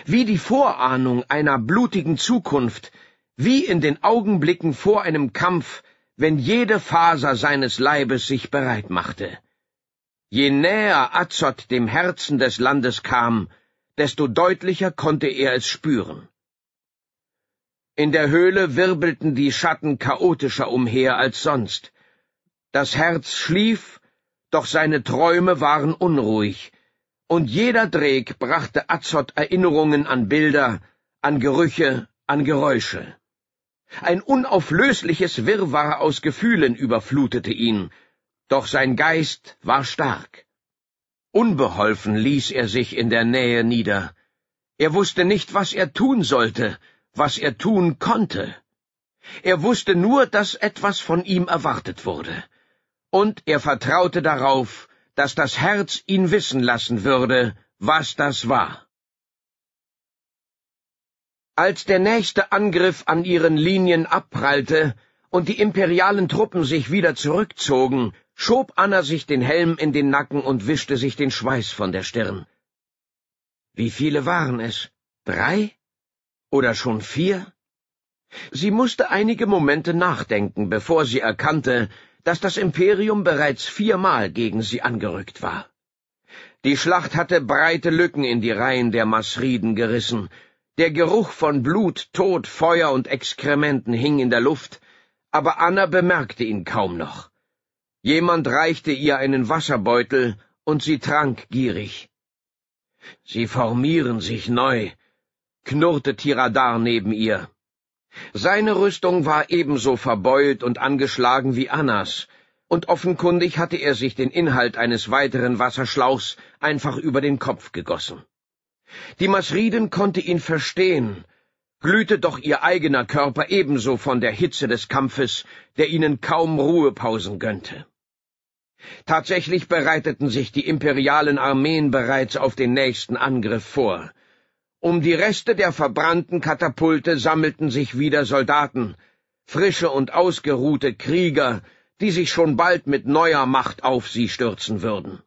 Wie die Vorahnung einer blutigen Zukunft, wie in den Augenblicken vor einem Kampf, wenn jede Faser seines Leibes sich bereit machte. Je näher Azot dem Herzen des Landes kam, desto deutlicher konnte er es spüren. In der Höhle wirbelten die Schatten chaotischer umher als sonst. Das Herz schlief, doch seine Träume waren unruhig, und jeder Dreck brachte Azot Erinnerungen an Bilder, an Gerüche, an Geräusche. Ein unauflösliches Wirrwarr aus Gefühlen überflutete ihn, doch sein Geist war stark. Unbeholfen ließ er sich in der Nähe nieder. Er wusste nicht, was er tun sollte, was er tun konnte. Er wusste nur, dass etwas von ihm erwartet wurde. Und er vertraute darauf, dass das Herz ihn wissen lassen würde, was das war. Als der nächste Angriff an ihren Linien abprallte und die imperialen Truppen sich wieder zurückzogen, schob Anna sich den Helm in den Nacken und wischte sich den Schweiß von der Stirn. Wie viele waren es? Drei? Oder schon vier? Sie musste einige Momente nachdenken, bevor sie erkannte, dass das Imperium bereits viermal gegen sie angerückt war. Die Schlacht hatte breite Lücken in die Reihen der Masriden gerissen, der Geruch von Blut, Tod, Feuer und Exkrementen hing in der Luft, aber Anna bemerkte ihn kaum noch. Jemand reichte ihr einen Wasserbeutel, und sie trank gierig. Sie formieren sich neu, knurrte Tiradar neben ihr. Seine Rüstung war ebenso verbeult und angeschlagen wie Annas, und offenkundig hatte er sich den Inhalt eines weiteren Wasserschlauchs einfach über den Kopf gegossen. Die Masriden konnte ihn verstehen, glühte doch ihr eigener Körper ebenso von der Hitze des Kampfes, der ihnen kaum Ruhepausen gönnte. Tatsächlich bereiteten sich die imperialen Armeen bereits auf den nächsten Angriff vor. Um die Reste der verbrannten Katapulte sammelten sich wieder Soldaten, frische und ausgeruhte Krieger, die sich schon bald mit neuer Macht auf sie stürzen würden.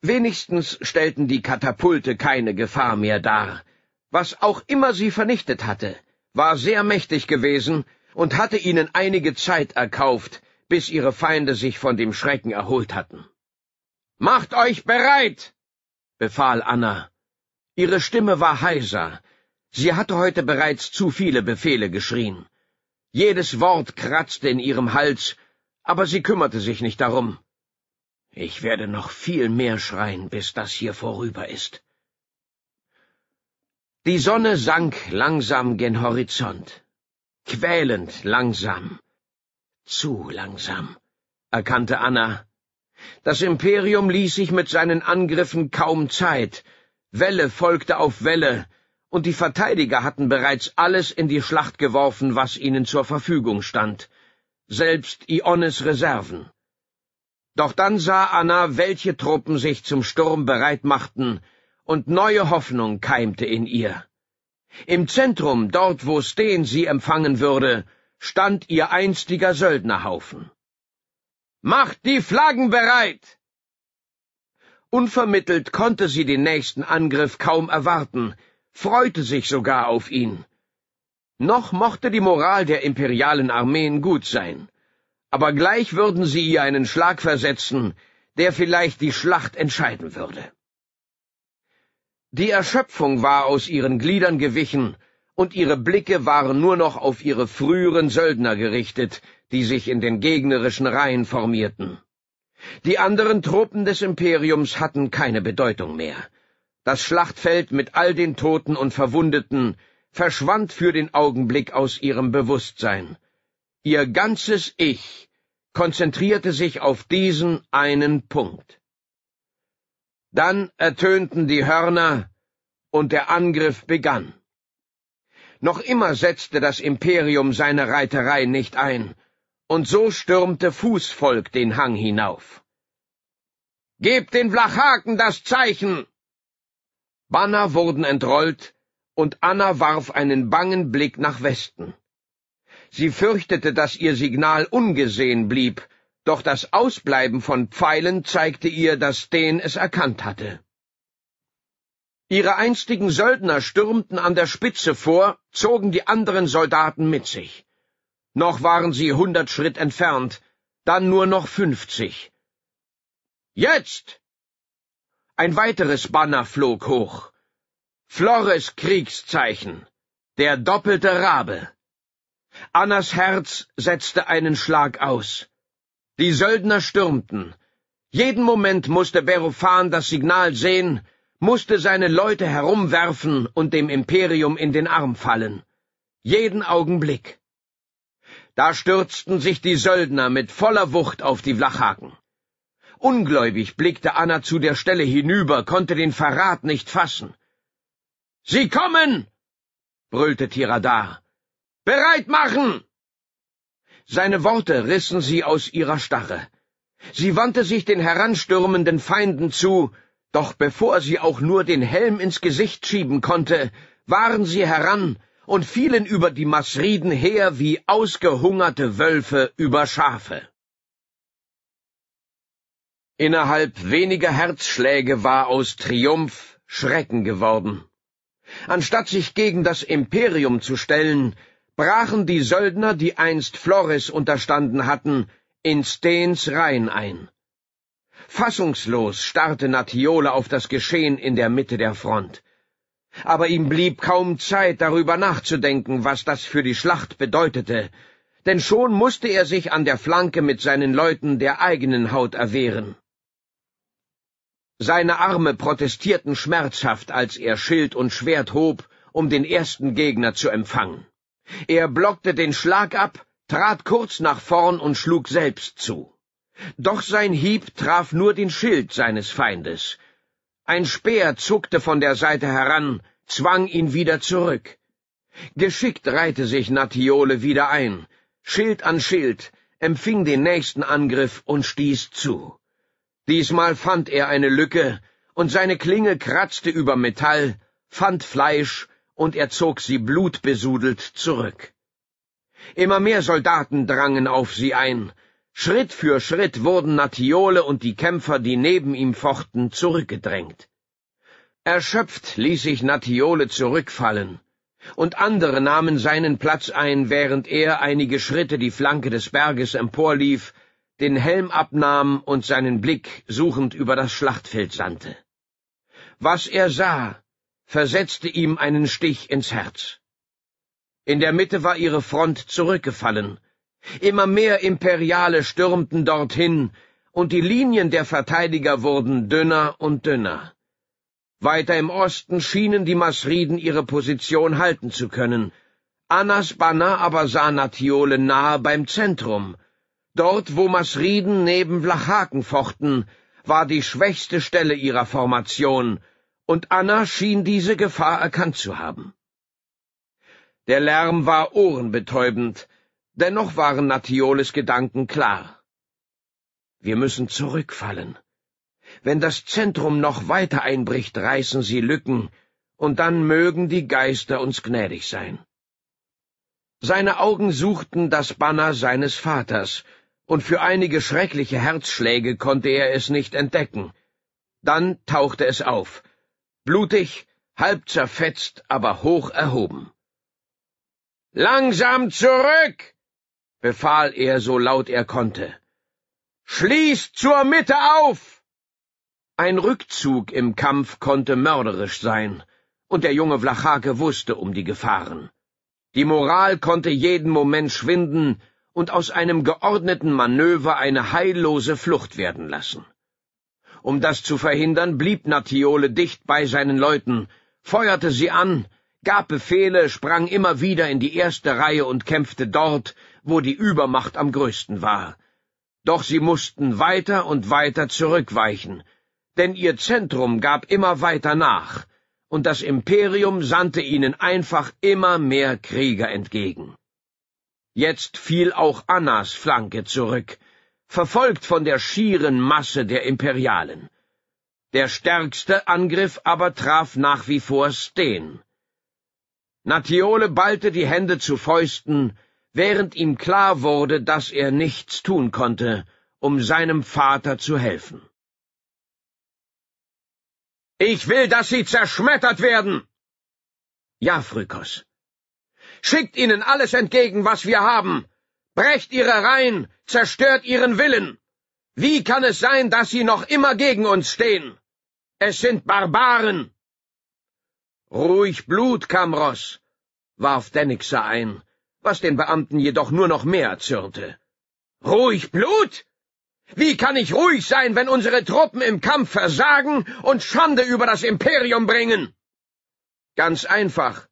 Wenigstens stellten die Katapulte keine Gefahr mehr dar. Was auch immer sie vernichtet hatte, war sehr mächtig gewesen und hatte ihnen einige Zeit erkauft, bis ihre Feinde sich von dem Schrecken erholt hatten. Macht euch bereit! befahl Anna Ihre Stimme war heiser. Sie hatte heute bereits zu viele Befehle geschrien. Jedes Wort kratzte in ihrem Hals, aber sie kümmerte sich nicht darum. Ich werde noch viel mehr schreien, bis das hier vorüber ist. Die Sonne sank langsam gen Horizont. Quälend langsam. Zu langsam, erkannte Anna. Das Imperium ließ sich mit seinen Angriffen kaum Zeit, Welle folgte auf Welle, und die Verteidiger hatten bereits alles in die Schlacht geworfen, was ihnen zur Verfügung stand, selbst Iones Reserven. Doch dann sah Anna, welche Truppen sich zum Sturm bereit machten, und neue Hoffnung keimte in ihr. Im Zentrum, dort wo Steen sie empfangen würde, stand ihr einstiger Söldnerhaufen. Macht die Flaggen bereit! Unvermittelt konnte sie den nächsten Angriff kaum erwarten, freute sich sogar auf ihn. Noch mochte die Moral der imperialen Armeen gut sein, aber gleich würden sie ihr einen Schlag versetzen, der vielleicht die Schlacht entscheiden würde. Die Erschöpfung war aus ihren Gliedern gewichen, und ihre Blicke waren nur noch auf ihre früheren Söldner gerichtet, die sich in den gegnerischen Reihen formierten. Die anderen Truppen des Imperiums hatten keine Bedeutung mehr. Das Schlachtfeld mit all den Toten und Verwundeten verschwand für den Augenblick aus ihrem Bewusstsein. Ihr ganzes Ich konzentrierte sich auf diesen einen Punkt. Dann ertönten die Hörner und der Angriff begann. Noch immer setzte das Imperium seine Reiterei nicht ein, und so stürmte Fußvolk den Hang hinauf. Gebt den Blachhaken das Zeichen! Banner wurden entrollt, und Anna warf einen bangen Blick nach Westen. Sie fürchtete, dass ihr Signal ungesehen blieb, doch das Ausbleiben von Pfeilen zeigte ihr, dass den es erkannt hatte. Ihre einstigen Söldner stürmten an der Spitze vor, zogen die anderen Soldaten mit sich. Noch waren sie hundert Schritt entfernt, dann nur noch fünfzig. Jetzt! Ein weiteres Banner flog hoch. Flores Kriegszeichen. Der doppelte Rabe. Annas Herz setzte einen Schlag aus. Die Söldner stürmten. Jeden Moment musste Berufan das Signal sehen, musste seine Leute herumwerfen und dem Imperium in den Arm fallen. Jeden Augenblick. Da stürzten sich die Söldner mit voller Wucht auf die Flachhaken. Ungläubig blickte Anna zu der Stelle hinüber, konnte den Verrat nicht fassen. Sie kommen! brüllte Tiradar. Bereit machen! Seine Worte rissen sie aus ihrer Starre. Sie wandte sich den heranstürmenden Feinden zu, doch bevor sie auch nur den Helm ins Gesicht schieben konnte, waren sie heran, und fielen über die Masriden her wie ausgehungerte Wölfe über Schafe. Innerhalb weniger Herzschläge war aus Triumph Schrecken geworden. Anstatt sich gegen das Imperium zu stellen, brachen die Söldner, die einst Flores unterstanden hatten, in Steens Reihen ein. Fassungslos starrte Natiole auf das Geschehen in der Mitte der Front aber ihm blieb kaum Zeit darüber nachzudenken, was das für die Schlacht bedeutete, denn schon musste er sich an der Flanke mit seinen Leuten der eigenen Haut erwehren. Seine Arme protestierten schmerzhaft, als er Schild und Schwert hob, um den ersten Gegner zu empfangen. Er blockte den Schlag ab, trat kurz nach vorn und schlug selbst zu. Doch sein Hieb traf nur den Schild seines Feindes, ein Speer zuckte von der Seite heran, zwang ihn wieder zurück. Geschickt reihte sich Natiole wieder ein, Schild an Schild, empfing den nächsten Angriff und stieß zu. Diesmal fand er eine Lücke, und seine Klinge kratzte über Metall, fand Fleisch, und er zog sie blutbesudelt zurück. Immer mehr Soldaten drangen auf sie ein, Schritt für Schritt wurden Natiole und die Kämpfer, die neben ihm fochten, zurückgedrängt. Erschöpft ließ sich Natiole zurückfallen, und andere nahmen seinen Platz ein, während er einige Schritte die Flanke des Berges emporlief, den Helm abnahm und seinen Blick suchend über das Schlachtfeld sandte. Was er sah, versetzte ihm einen Stich ins Herz. In der Mitte war ihre Front zurückgefallen, Immer mehr Imperiale stürmten dorthin, und die Linien der Verteidiger wurden dünner und dünner. Weiter im Osten schienen die Masriden ihre Position halten zu können. Annas Banner aber sah Natiole nahe beim Zentrum. Dort, wo Masriden neben Vlachaken fochten, war die schwächste Stelle ihrer Formation, und Anna schien diese Gefahr erkannt zu haben. Der Lärm war ohrenbetäubend, Dennoch waren Natioles Gedanken klar. Wir müssen zurückfallen. Wenn das Zentrum noch weiter einbricht, reißen sie Lücken, und dann mögen die Geister uns gnädig sein. Seine Augen suchten das Banner seines Vaters, und für einige schreckliche Herzschläge konnte er es nicht entdecken. Dann tauchte es auf, blutig, halb zerfetzt, aber hoch erhoben. Langsam zurück! befahl er so laut er konnte. Schließt zur Mitte auf! Ein Rückzug im Kampf konnte mörderisch sein, und der junge Vlachake wusste um die Gefahren. Die Moral konnte jeden Moment schwinden und aus einem geordneten Manöver eine heillose Flucht werden lassen. Um das zu verhindern, blieb Natiole dicht bei seinen Leuten, feuerte sie an, gab Befehle, sprang immer wieder in die erste Reihe und kämpfte dort, wo die Übermacht am größten war. Doch sie mussten weiter und weiter zurückweichen, denn ihr Zentrum gab immer weiter nach, und das Imperium sandte ihnen einfach immer mehr Krieger entgegen. Jetzt fiel auch Annas Flanke zurück, verfolgt von der schieren Masse der Imperialen. Der stärkste Angriff aber traf nach wie vor Steen. Natiole ballte die Hände zu Fäusten, während ihm klar wurde, dass er nichts tun konnte, um seinem Vater zu helfen. Ich will, dass sie zerschmettert werden! Ja, Phrykos. Schickt ihnen alles entgegen, was wir haben! Brecht ihre Reihen, zerstört ihren Willen! Wie kann es sein, dass sie noch immer gegen uns stehen? Es sind Barbaren! Ruhig Blut, Kamros, warf Denixer ein, was den Beamten jedoch nur noch mehr zürnte. Ruhig Blut? Wie kann ich ruhig sein, wenn unsere Truppen im Kampf versagen und Schande über das Imperium bringen? Ganz einfach.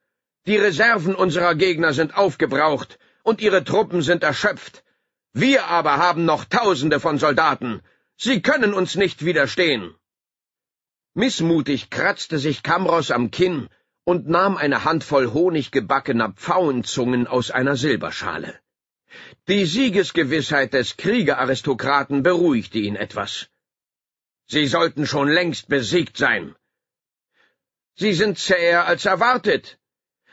Die Reserven unserer Gegner sind aufgebraucht und ihre Truppen sind erschöpft. Wir aber haben noch Tausende von Soldaten. Sie können uns nicht widerstehen. Missmutig kratzte sich Kamros am Kinn und nahm eine Handvoll honiggebackener Pfauenzungen aus einer Silberschale. Die Siegesgewissheit des Kriegeraristokraten beruhigte ihn etwas. Sie sollten schon längst besiegt sein. Sie sind zäher als erwartet,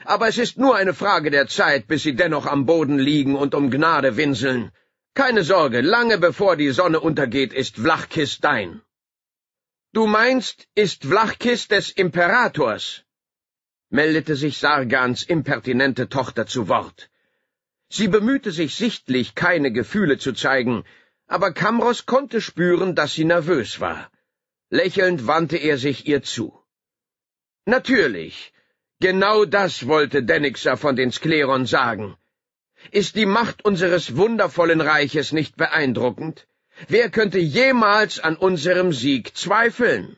aber es ist nur eine Frage der Zeit, bis sie dennoch am Boden liegen und um Gnade winseln. Keine Sorge, lange bevor die Sonne untergeht, ist Vlachkis dein. Du meinst, ist Vlachkis des Imperators? meldete sich Sargans impertinente Tochter zu Wort. Sie bemühte sich sichtlich, keine Gefühle zu zeigen, aber Kamros konnte spüren, dass sie nervös war. Lächelnd wandte er sich ihr zu. Natürlich, genau das wollte Denixer von den Skleron sagen. Ist die Macht unseres wundervollen Reiches nicht beeindruckend? Wer könnte jemals an unserem Sieg zweifeln?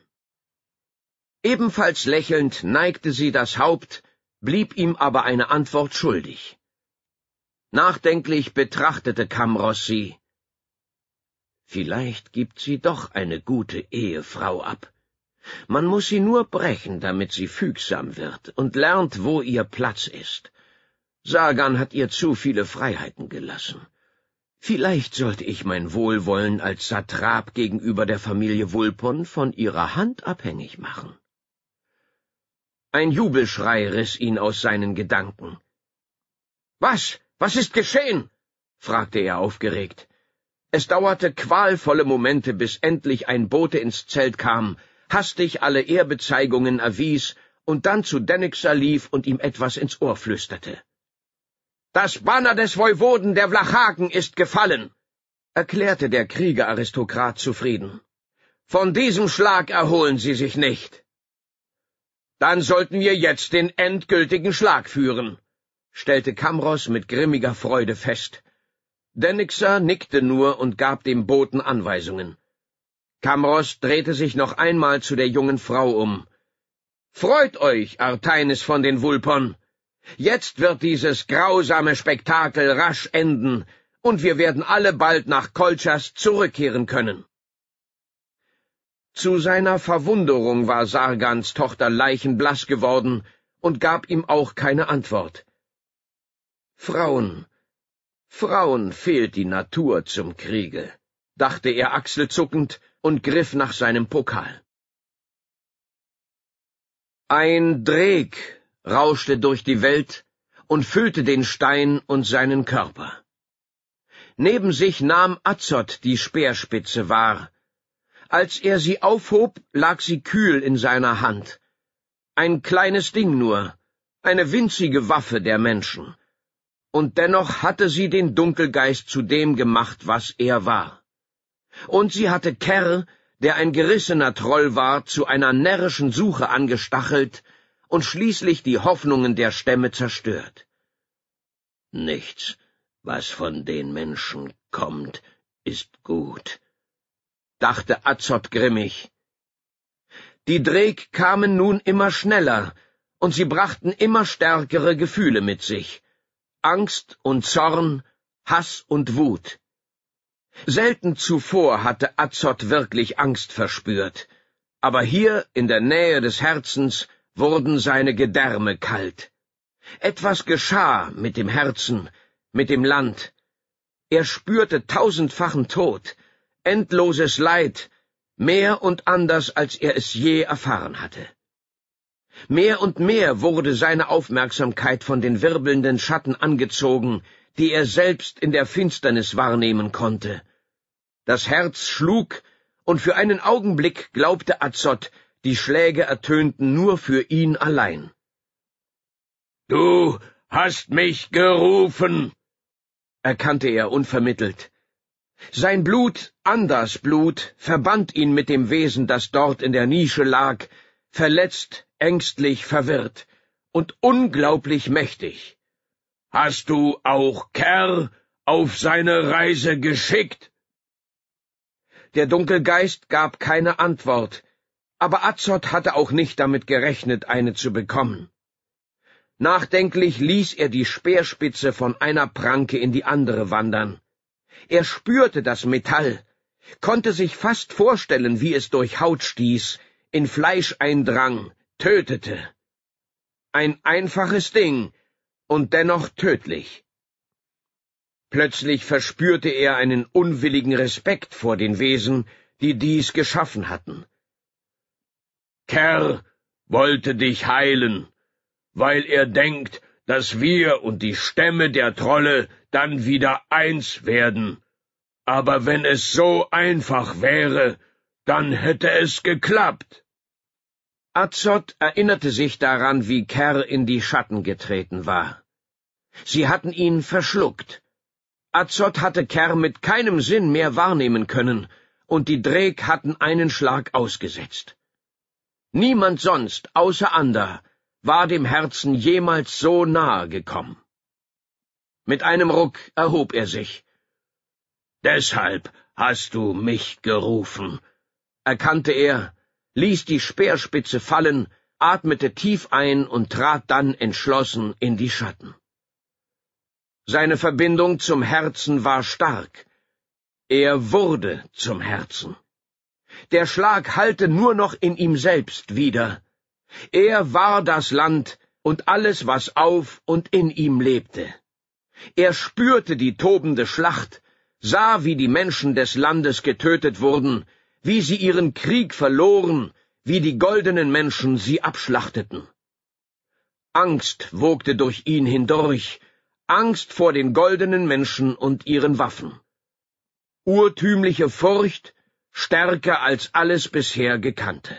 Ebenfalls lächelnd neigte sie das Haupt, blieb ihm aber eine Antwort schuldig. Nachdenklich betrachtete Kamros sie. Vielleicht gibt sie doch eine gute Ehefrau ab. Man muß sie nur brechen, damit sie fügsam wird und lernt, wo ihr Platz ist. Sagan hat ihr zu viele Freiheiten gelassen. Vielleicht sollte ich mein Wohlwollen als Satrap gegenüber der Familie Wulpon von ihrer Hand abhängig machen. Ein Jubelschrei riss ihn aus seinen Gedanken. Was? Was ist geschehen? fragte er aufgeregt. Es dauerte qualvolle Momente, bis endlich ein Bote ins Zelt kam, hastig alle Ehrbezeigungen erwies und dann zu Denixer lief und ihm etwas ins Ohr flüsterte. Das Banner des Voivoden der Vlachaken ist gefallen, erklärte der Kriegeraristokrat zufrieden. Von diesem Schlag erholen Sie sich nicht. Dann sollten wir jetzt den endgültigen Schlag führen, stellte Kamros mit grimmiger Freude fest. Dennixer nickte nur und gab dem Boten Anweisungen. Kamros drehte sich noch einmal zu der jungen Frau um. Freut euch, Arteinis von den Vulpern! Jetzt wird dieses grausame Spektakel rasch enden, und wir werden alle bald nach Kolchas zurückkehren können. Zu seiner Verwunderung war Sargans Tochter leichenblaß geworden und gab ihm auch keine Antwort. Frauen, Frauen fehlt die Natur zum Kriege, dachte er achselzuckend und griff nach seinem Pokal. Ein Dreg rauschte durch die Welt und füllte den Stein und seinen Körper. Neben sich nahm Azot die Speerspitze wahr, als er sie aufhob, lag sie kühl in seiner Hand. Ein kleines Ding nur, eine winzige Waffe der Menschen. Und dennoch hatte sie den Dunkelgeist zu dem gemacht, was er war. Und sie hatte Kerr, der ein gerissener Troll war, zu einer närrischen Suche angestachelt und schließlich die Hoffnungen der Stämme zerstört. Nichts, was von den Menschen kommt, ist gut, dachte Azot grimmig. Die Dreg kamen nun immer schneller, und sie brachten immer stärkere Gefühle mit sich. Angst und Zorn, Hass und Wut. Selten zuvor hatte Azot wirklich Angst verspürt, aber hier in der Nähe des Herzens wurden seine Gedärme kalt. Etwas geschah mit dem Herzen, mit dem Land. Er spürte tausendfachen Tod, endloses Leid, mehr und anders, als er es je erfahren hatte. Mehr und mehr wurde seine Aufmerksamkeit von den wirbelnden Schatten angezogen, die er selbst in der Finsternis wahrnehmen konnte. Das Herz schlug, und für einen Augenblick glaubte Azot, die Schläge ertönten nur für ihn allein. Du hast mich gerufen, erkannte er unvermittelt. Sein Blut, Anders Blut, verband ihn mit dem Wesen, das dort in der Nische lag, verletzt, ängstlich, verwirrt und unglaublich mächtig. Hast du auch Kerr auf seine Reise geschickt? Der Dunkelgeist gab keine Antwort, aber Azot hatte auch nicht damit gerechnet, eine zu bekommen. Nachdenklich ließ er die Speerspitze von einer Pranke in die andere wandern. Er spürte das Metall, konnte sich fast vorstellen, wie es durch Haut stieß, in Fleisch eindrang, tötete. Ein einfaches Ding und dennoch tödlich. Plötzlich verspürte er einen unwilligen Respekt vor den Wesen, die dies geschaffen hatten. Kerr wollte dich heilen, weil er denkt, dass wir und die Stämme der Trolle dann wieder eins werden. Aber wenn es so einfach wäre, dann hätte es geklappt. Azot erinnerte sich daran, wie Kerr in die Schatten getreten war. Sie hatten ihn verschluckt. Azot hatte Kerr mit keinem Sinn mehr wahrnehmen können, und die Dreg hatten einen Schlag ausgesetzt. Niemand sonst außer Ander war dem Herzen jemals so nahe gekommen. Mit einem Ruck erhob er sich. Deshalb hast du mich gerufen, erkannte er, ließ die Speerspitze fallen, atmete tief ein und trat dann entschlossen in die Schatten. Seine Verbindung zum Herzen war stark. Er wurde zum Herzen. Der Schlag hallte nur noch in ihm selbst wieder. Er war das Land und alles, was auf und in ihm lebte. Er spürte die tobende Schlacht, sah, wie die Menschen des Landes getötet wurden, wie sie ihren Krieg verloren, wie die goldenen Menschen sie abschlachteten. Angst wogte durch ihn hindurch, Angst vor den goldenen Menschen und ihren Waffen. Urtümliche Furcht, stärker als alles bisher Gekannte.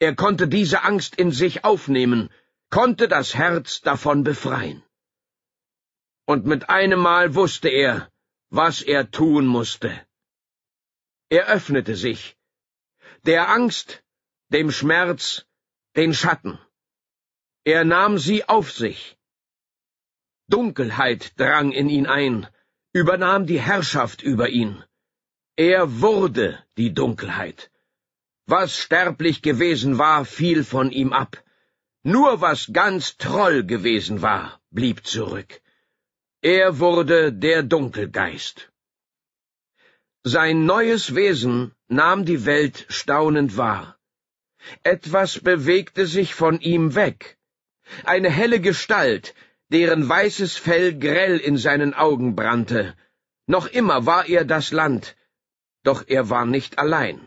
Er konnte diese Angst in sich aufnehmen, konnte das Herz davon befreien und mit einem Mal wusste er, was er tun musste. Er öffnete sich, der Angst, dem Schmerz, den Schatten. Er nahm sie auf sich. Dunkelheit drang in ihn ein, übernahm die Herrschaft über ihn. Er wurde die Dunkelheit. Was sterblich gewesen war, fiel von ihm ab. Nur was ganz Troll gewesen war, blieb zurück. Er wurde der Dunkelgeist. Sein neues Wesen nahm die Welt staunend wahr. Etwas bewegte sich von ihm weg. Eine helle Gestalt, deren weißes Fell grell in seinen Augen brannte. Noch immer war er das Land, doch er war nicht allein.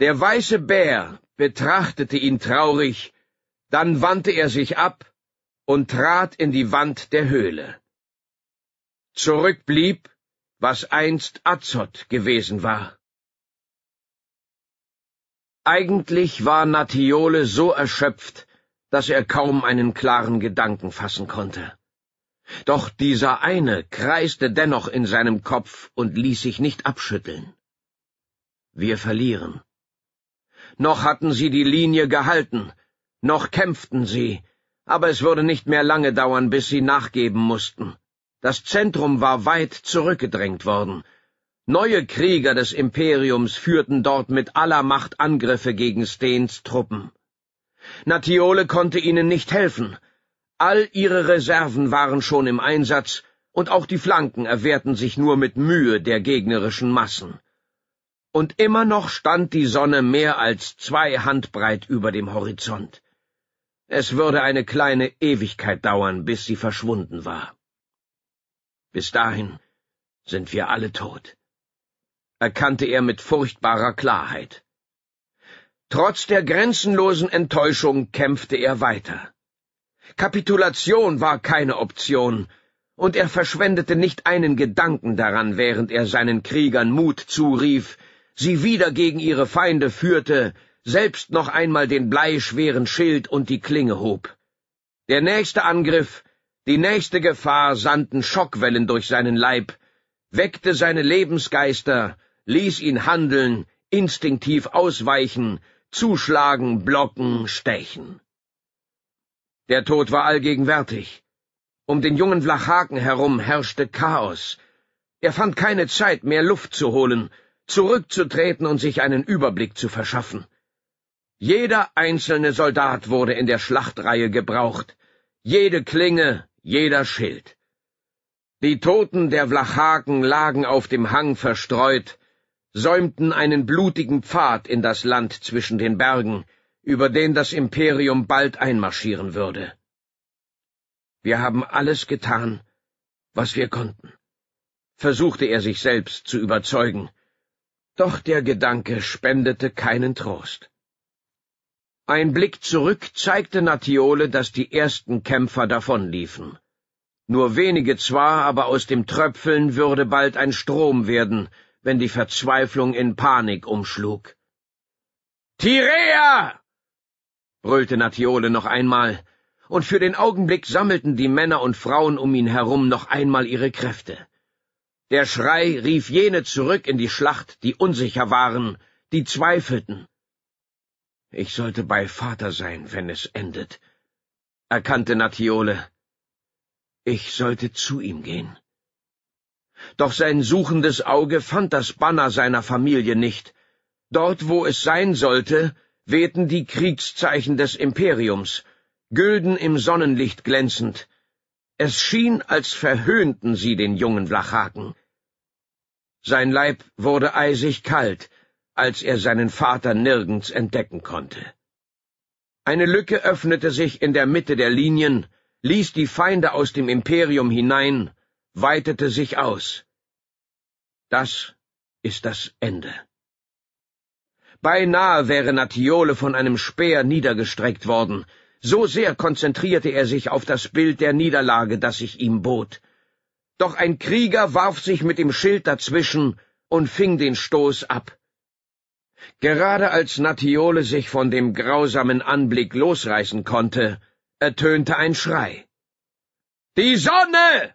Der weiße Bär betrachtete ihn traurig, dann wandte er sich ab und trat in die Wand der Höhle. Zurück blieb, was einst Azot gewesen war. Eigentlich war Natiole so erschöpft, dass er kaum einen klaren Gedanken fassen konnte. Doch dieser eine kreiste dennoch in seinem Kopf und ließ sich nicht abschütteln. Wir verlieren. Noch hatten sie die Linie gehalten, noch kämpften sie, aber es würde nicht mehr lange dauern, bis sie nachgeben mussten. Das Zentrum war weit zurückgedrängt worden. Neue Krieger des Imperiums führten dort mit aller Macht Angriffe gegen Steens Truppen. Natiole konnte ihnen nicht helfen. All ihre Reserven waren schon im Einsatz, und auch die Flanken erwehrten sich nur mit Mühe der gegnerischen Massen. Und immer noch stand die Sonne mehr als zwei Handbreit über dem Horizont. Es würde eine kleine Ewigkeit dauern, bis sie verschwunden war. Bis dahin sind wir alle tot, erkannte er mit furchtbarer Klarheit. Trotz der grenzenlosen Enttäuschung kämpfte er weiter. Kapitulation war keine Option, und er verschwendete nicht einen Gedanken daran, während er seinen Kriegern Mut zurief, sie wieder gegen ihre Feinde führte, selbst noch einmal den bleischweren Schild und die Klinge hob. Der nächste Angriff, die nächste Gefahr sandten Schockwellen durch seinen Leib, weckte seine Lebensgeister, ließ ihn handeln, instinktiv ausweichen, zuschlagen, blocken, stechen. Der Tod war allgegenwärtig. Um den jungen Vlachaken herum herrschte Chaos. Er fand keine Zeit, mehr Luft zu holen, zurückzutreten und sich einen Überblick zu verschaffen. Jeder einzelne Soldat wurde in der Schlachtreihe gebraucht, jede Klinge, jeder Schild. Die Toten der Vlachaken lagen auf dem Hang verstreut, säumten einen blutigen Pfad in das Land zwischen den Bergen, über den das Imperium bald einmarschieren würde. Wir haben alles getan, was wir konnten, versuchte er sich selbst zu überzeugen, doch der Gedanke spendete keinen Trost. Ein Blick zurück zeigte Natiole, dass die ersten Kämpfer davonliefen. Nur wenige zwar, aber aus dem Tröpfeln würde bald ein Strom werden, wenn die Verzweiflung in Panik umschlug. Tirea! brüllte Natiole noch einmal, und für den Augenblick sammelten die Männer und Frauen um ihn herum noch einmal ihre Kräfte. Der Schrei rief jene zurück in die Schlacht, die unsicher waren, die zweifelten, ich sollte bei Vater sein, wenn es endet, erkannte Natiole. Ich sollte zu ihm gehen. Doch sein suchendes Auge fand das Banner seiner Familie nicht. Dort, wo es sein sollte, wehten die Kriegszeichen des Imperiums, Gülden im Sonnenlicht glänzend. Es schien, als verhöhnten sie den jungen Vlachaken. Sein Leib wurde eisig kalt, als er seinen Vater nirgends entdecken konnte. Eine Lücke öffnete sich in der Mitte der Linien, ließ die Feinde aus dem Imperium hinein, weitete sich aus. Das ist das Ende. Beinahe wäre Natiole von einem Speer niedergestreckt worden, so sehr konzentrierte er sich auf das Bild der Niederlage, das sich ihm bot. Doch ein Krieger warf sich mit dem Schild dazwischen und fing den Stoß ab. Gerade als Natiole sich von dem grausamen Anblick losreißen konnte, ertönte ein Schrei. Die Sonne!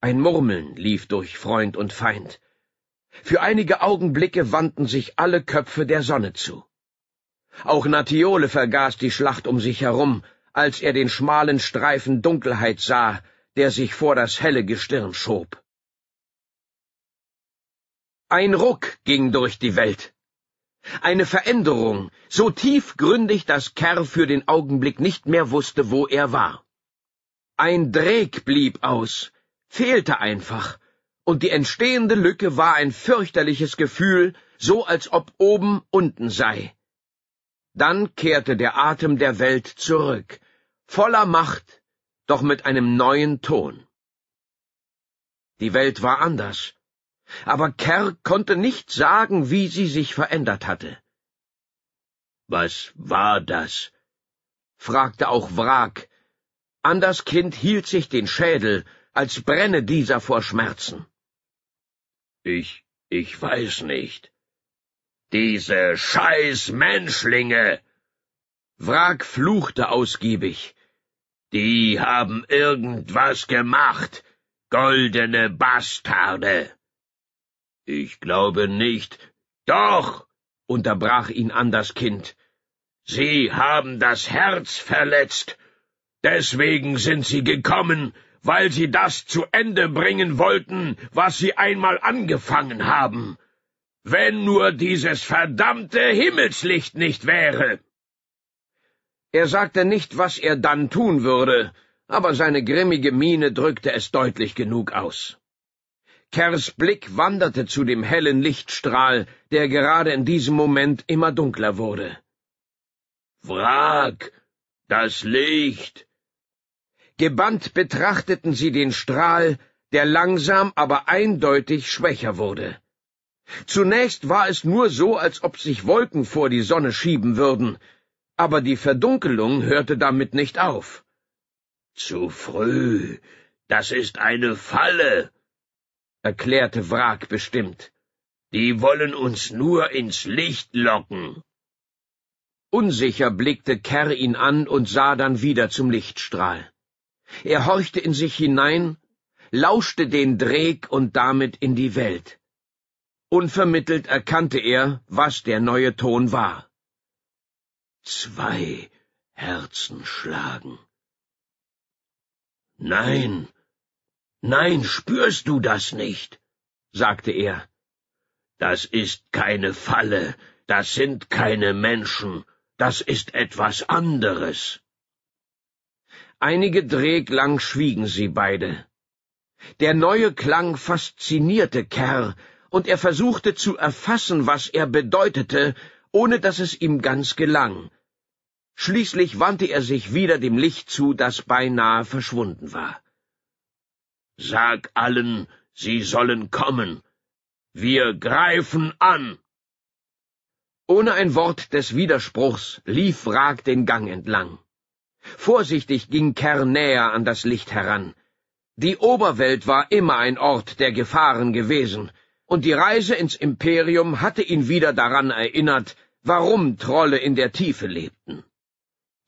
Ein Murmeln lief durch Freund und Feind. Für einige Augenblicke wandten sich alle Köpfe der Sonne zu. Auch Natiole vergaß die Schlacht um sich herum, als er den schmalen Streifen Dunkelheit sah, der sich vor das helle Gestirn schob. Ein Ruck ging durch die Welt. Eine Veränderung, so tiefgründig, dass Kerr für den Augenblick nicht mehr wusste, wo er war. Ein Dreck blieb aus, fehlte einfach, und die entstehende Lücke war ein fürchterliches Gefühl, so als ob oben unten sei. Dann kehrte der Atem der Welt zurück, voller Macht, doch mit einem neuen Ton. Die Welt war anders, aber Kerr konnte nicht sagen, wie sie sich verändert hatte. Was war das? fragte auch Wrak. Anders Kind hielt sich den Schädel, als brenne dieser vor Schmerzen. Ich, ich weiß nicht. Diese scheiß Menschlinge! Wrak fluchte ausgiebig. Die haben irgendwas gemacht, goldene Bastarde! Ich glaube nicht. Doch, unterbrach ihn an das Kind. Sie haben das Herz verletzt. Deswegen sind Sie gekommen, weil Sie das zu Ende bringen wollten, was Sie einmal angefangen haben. Wenn nur dieses verdammte Himmelslicht nicht wäre. Er sagte nicht, was er dann tun würde, aber seine grimmige Miene drückte es deutlich genug aus. Kers Blick wanderte zu dem hellen Lichtstrahl, der gerade in diesem Moment immer dunkler wurde. Wrack! Das Licht! Gebannt betrachteten sie den Strahl, der langsam, aber eindeutig schwächer wurde. Zunächst war es nur so, als ob sich Wolken vor die Sonne schieben würden, aber die Verdunkelung hörte damit nicht auf. Zu früh. Das ist eine Falle, erklärte Wrak bestimmt. Die wollen uns nur ins Licht locken. Unsicher blickte Kerr ihn an und sah dann wieder zum Lichtstrahl. Er horchte in sich hinein, lauschte den Dreg und damit in die Welt. Unvermittelt erkannte er, was der neue Ton war. Zwei Herzen schlagen. Nein, Nein, spürst du das nicht? sagte er. Das ist keine Falle, das sind keine Menschen, das ist etwas anderes. Einige Dreg schwiegen sie beide. Der neue Klang faszinierte Kerr, und er versuchte zu erfassen, was er bedeutete, ohne dass es ihm ganz gelang. Schließlich wandte er sich wieder dem Licht zu, das beinahe verschwunden war. Sag allen, sie sollen kommen. Wir greifen an. Ohne ein Wort des Widerspruchs lief Rag den Gang entlang. Vorsichtig ging Kerr näher an das Licht heran. Die Oberwelt war immer ein Ort der Gefahren gewesen, und die Reise ins Imperium hatte ihn wieder daran erinnert, warum Trolle in der Tiefe lebten.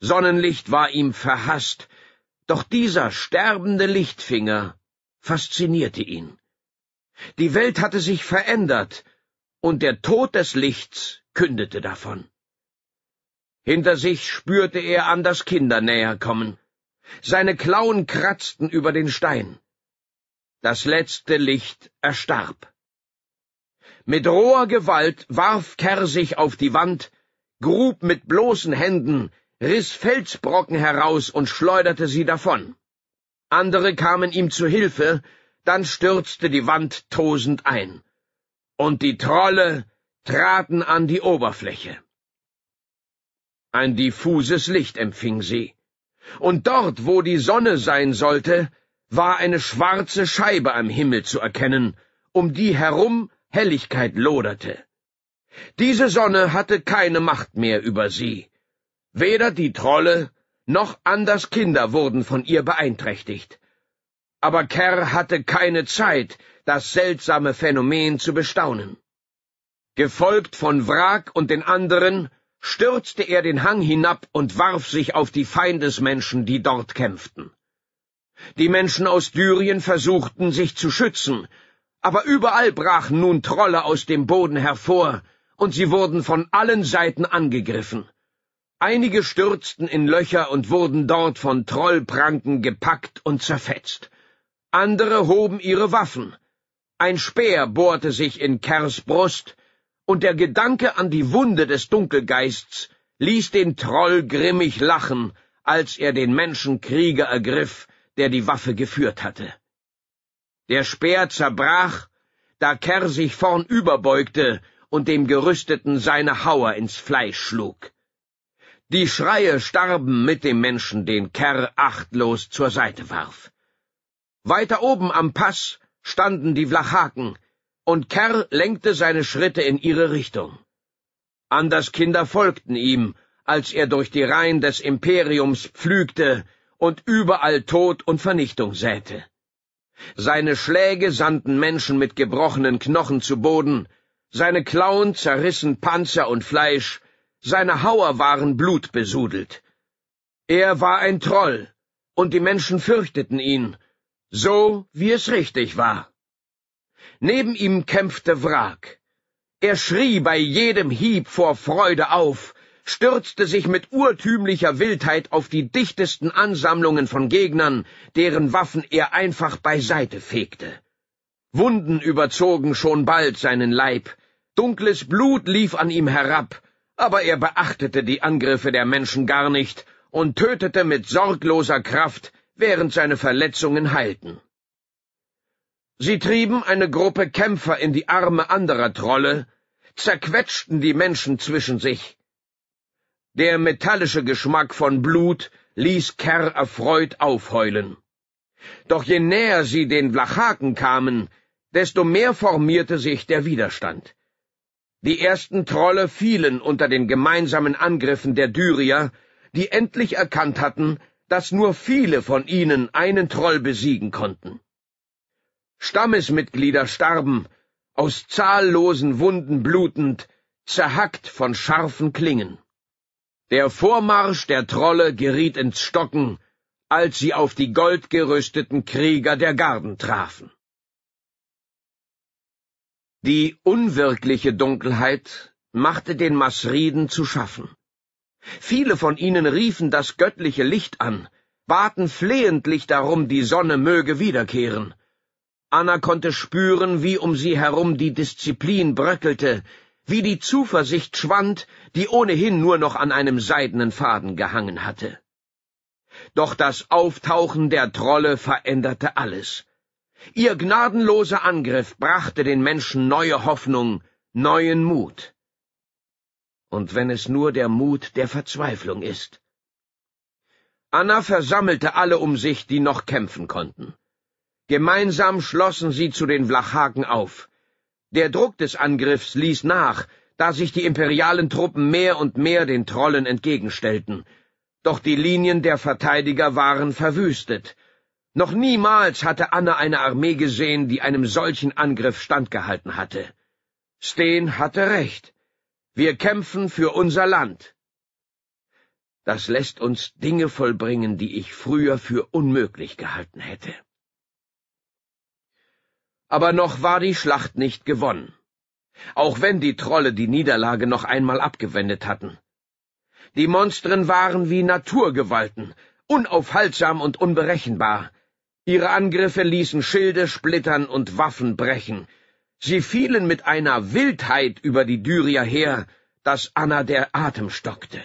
Sonnenlicht war ihm verhaßt, doch dieser sterbende Lichtfinger faszinierte ihn. Die Welt hatte sich verändert, und der Tod des Lichts kündete davon. Hinter sich spürte er an, das Kinder näher kommen. Seine Klauen kratzten über den Stein. Das letzte Licht erstarb. Mit roher Gewalt warf Kerr sich auf die Wand, grub mit bloßen Händen, riss Felsbrocken heraus und schleuderte sie davon andere kamen ihm zu Hilfe, dann stürzte die Wand tosend ein, und die Trolle traten an die Oberfläche. Ein diffuses Licht empfing sie, und dort, wo die Sonne sein sollte, war eine schwarze Scheibe am Himmel zu erkennen, um die herum Helligkeit loderte. Diese Sonne hatte keine Macht mehr über sie, weder die Trolle noch Anders Kinder wurden von ihr beeinträchtigt. Aber Kerr hatte keine Zeit, das seltsame Phänomen zu bestaunen. Gefolgt von Wrak und den anderen, stürzte er den Hang hinab und warf sich auf die Feindesmenschen, die dort kämpften. Die Menschen aus Syrien versuchten, sich zu schützen, aber überall brachen nun Trolle aus dem Boden hervor, und sie wurden von allen Seiten angegriffen. Einige stürzten in Löcher und wurden dort von Trollpranken gepackt und zerfetzt. Andere hoben ihre Waffen. Ein Speer bohrte sich in Kers Brust, und der Gedanke an die Wunde des Dunkelgeists ließ den Troll grimmig lachen, als er den Menschenkrieger ergriff, der die Waffe geführt hatte. Der Speer zerbrach, da Kerr sich vorn überbeugte und dem Gerüsteten seine Hauer ins Fleisch schlug. Die Schreie starben mit dem Menschen, den Kerr achtlos zur Seite warf. Weiter oben am Pass standen die Vlachaken, und Kerr lenkte seine Schritte in ihre Richtung. Anders Kinder folgten ihm, als er durch die Reihen des Imperiums pflügte und überall Tod und Vernichtung säte. Seine Schläge sandten Menschen mit gebrochenen Knochen zu Boden, seine Klauen zerrissen Panzer und Fleisch, seine Hauer waren blutbesudelt. Er war ein Troll, und die Menschen fürchteten ihn, so wie es richtig war. Neben ihm kämpfte Wrak. Er schrie bei jedem Hieb vor Freude auf, stürzte sich mit urtümlicher Wildheit auf die dichtesten Ansammlungen von Gegnern, deren Waffen er einfach beiseite fegte. Wunden überzogen schon bald seinen Leib, dunkles Blut lief an ihm herab, aber er beachtete die Angriffe der Menschen gar nicht und tötete mit sorgloser Kraft, während seine Verletzungen heilten. Sie trieben eine Gruppe Kämpfer in die Arme anderer Trolle, zerquetschten die Menschen zwischen sich. Der metallische Geschmack von Blut ließ Kerr erfreut aufheulen. Doch je näher sie den Vlachaken kamen, desto mehr formierte sich der Widerstand. Die ersten Trolle fielen unter den gemeinsamen Angriffen der Dyrier, die endlich erkannt hatten, dass nur viele von ihnen einen Troll besiegen konnten. Stammesmitglieder starben, aus zahllosen Wunden blutend, zerhackt von scharfen Klingen. Der Vormarsch der Trolle geriet ins Stocken, als sie auf die goldgerüsteten Krieger der Garden trafen. Die unwirkliche Dunkelheit machte den Masriden zu schaffen. Viele von ihnen riefen das göttliche Licht an, baten flehentlich darum, die Sonne möge wiederkehren. Anna konnte spüren, wie um sie herum die Disziplin bröckelte, wie die Zuversicht schwand, die ohnehin nur noch an einem seidenen Faden gehangen hatte. Doch das Auftauchen der Trolle veränderte alles. Ihr gnadenloser Angriff brachte den Menschen neue Hoffnung, neuen Mut. Und wenn es nur der Mut der Verzweiflung ist. Anna versammelte alle um sich, die noch kämpfen konnten. Gemeinsam schlossen sie zu den Vlachaken auf. Der Druck des Angriffs ließ nach, da sich die imperialen Truppen mehr und mehr den Trollen entgegenstellten. Doch die Linien der Verteidiger waren verwüstet, noch niemals hatte Anna eine Armee gesehen, die einem solchen Angriff standgehalten hatte. Steen hatte recht. Wir kämpfen für unser Land. Das lässt uns Dinge vollbringen, die ich früher für unmöglich gehalten hätte. Aber noch war die Schlacht nicht gewonnen, auch wenn die Trolle die Niederlage noch einmal abgewendet hatten. Die Monstren waren wie Naturgewalten, unaufhaltsam und unberechenbar, Ihre Angriffe ließen Schilde splittern und Waffen brechen. Sie fielen mit einer Wildheit über die Dyrier her, dass Anna der Atem stockte.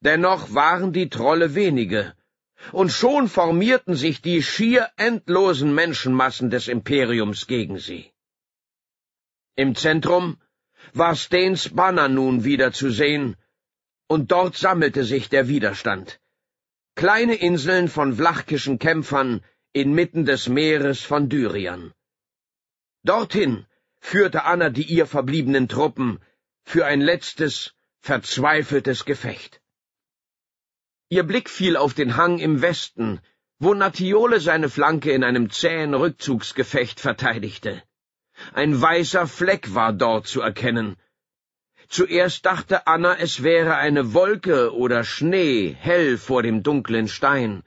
Dennoch waren die Trolle wenige, und schon formierten sich die schier endlosen Menschenmassen des Imperiums gegen sie. Im Zentrum war Stains Banner nun wieder zu sehen, und dort sammelte sich der Widerstand kleine Inseln von vlachkischen Kämpfern inmitten des Meeres von Dyrian. Dorthin führte Anna die ihr verbliebenen Truppen für ein letztes, verzweifeltes Gefecht. Ihr Blick fiel auf den Hang im Westen, wo Natiole seine Flanke in einem zähen Rückzugsgefecht verteidigte. Ein weißer Fleck war dort zu erkennen, Zuerst dachte Anna, es wäre eine Wolke oder Schnee hell vor dem dunklen Stein.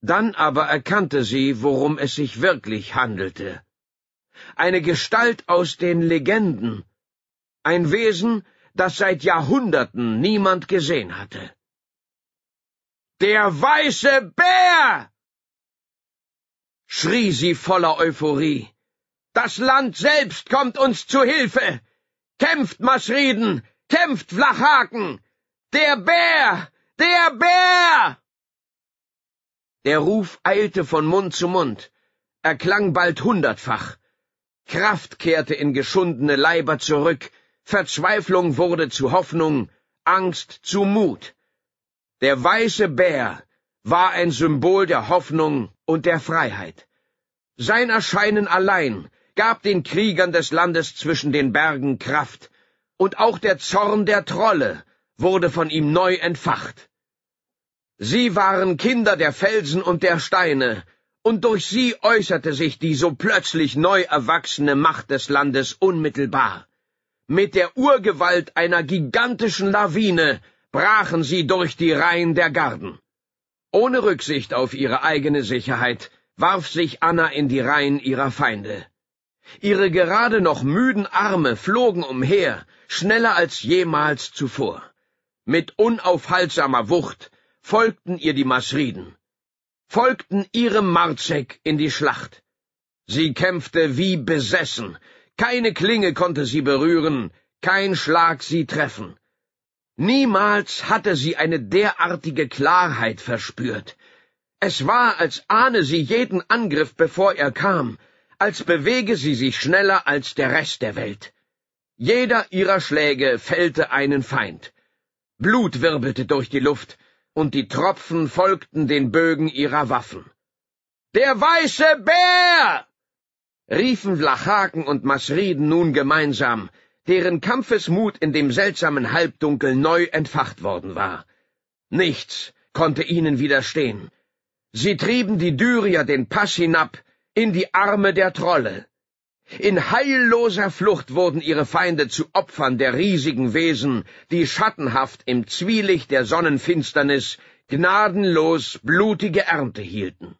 Dann aber erkannte sie, worum es sich wirklich handelte. Eine Gestalt aus den Legenden, ein Wesen, das seit Jahrhunderten niemand gesehen hatte. Der weiße Bär! schrie sie voller Euphorie. Das Land selbst kommt uns zu Hilfe! Kämpft, Maschriden! Kämpft, Flachhaken! Der Bär! Der Bär! Der Ruf eilte von Mund zu Mund, erklang bald hundertfach. Kraft kehrte in geschundene Leiber zurück, Verzweiflung wurde zu Hoffnung, Angst zu Mut. Der weiße Bär war ein Symbol der Hoffnung und der Freiheit. Sein Erscheinen allein gab den Kriegern des Landes zwischen den Bergen Kraft, und auch der Zorn der Trolle wurde von ihm neu entfacht. Sie waren Kinder der Felsen und der Steine, und durch sie äußerte sich die so plötzlich neu erwachsene Macht des Landes unmittelbar. Mit der Urgewalt einer gigantischen Lawine brachen sie durch die Reihen der Garden. Ohne Rücksicht auf ihre eigene Sicherheit warf sich Anna in die Reihen ihrer Feinde. Ihre gerade noch müden Arme flogen umher, schneller als jemals zuvor. Mit unaufhaltsamer Wucht folgten ihr die Masriden, folgten ihrem Marzek in die Schlacht. Sie kämpfte wie besessen, keine Klinge konnte sie berühren, kein Schlag sie treffen. Niemals hatte sie eine derartige Klarheit verspürt. Es war, als ahne sie jeden Angriff, bevor er kam, als bewege sie sich schneller als der Rest der Welt. Jeder ihrer Schläge fällte einen Feind. Blut wirbelte durch die Luft, und die Tropfen folgten den Bögen ihrer Waffen. Der weiße Bär! riefen Vlachaken und Masriden nun gemeinsam, deren Kampfesmut in dem seltsamen Halbdunkel neu entfacht worden war. Nichts konnte ihnen widerstehen. Sie trieben die Dyrier den Pass hinab, in die Arme der Trolle. In heilloser Flucht wurden ihre Feinde zu Opfern der riesigen Wesen, die schattenhaft im Zwielicht der Sonnenfinsternis gnadenlos blutige Ernte hielten.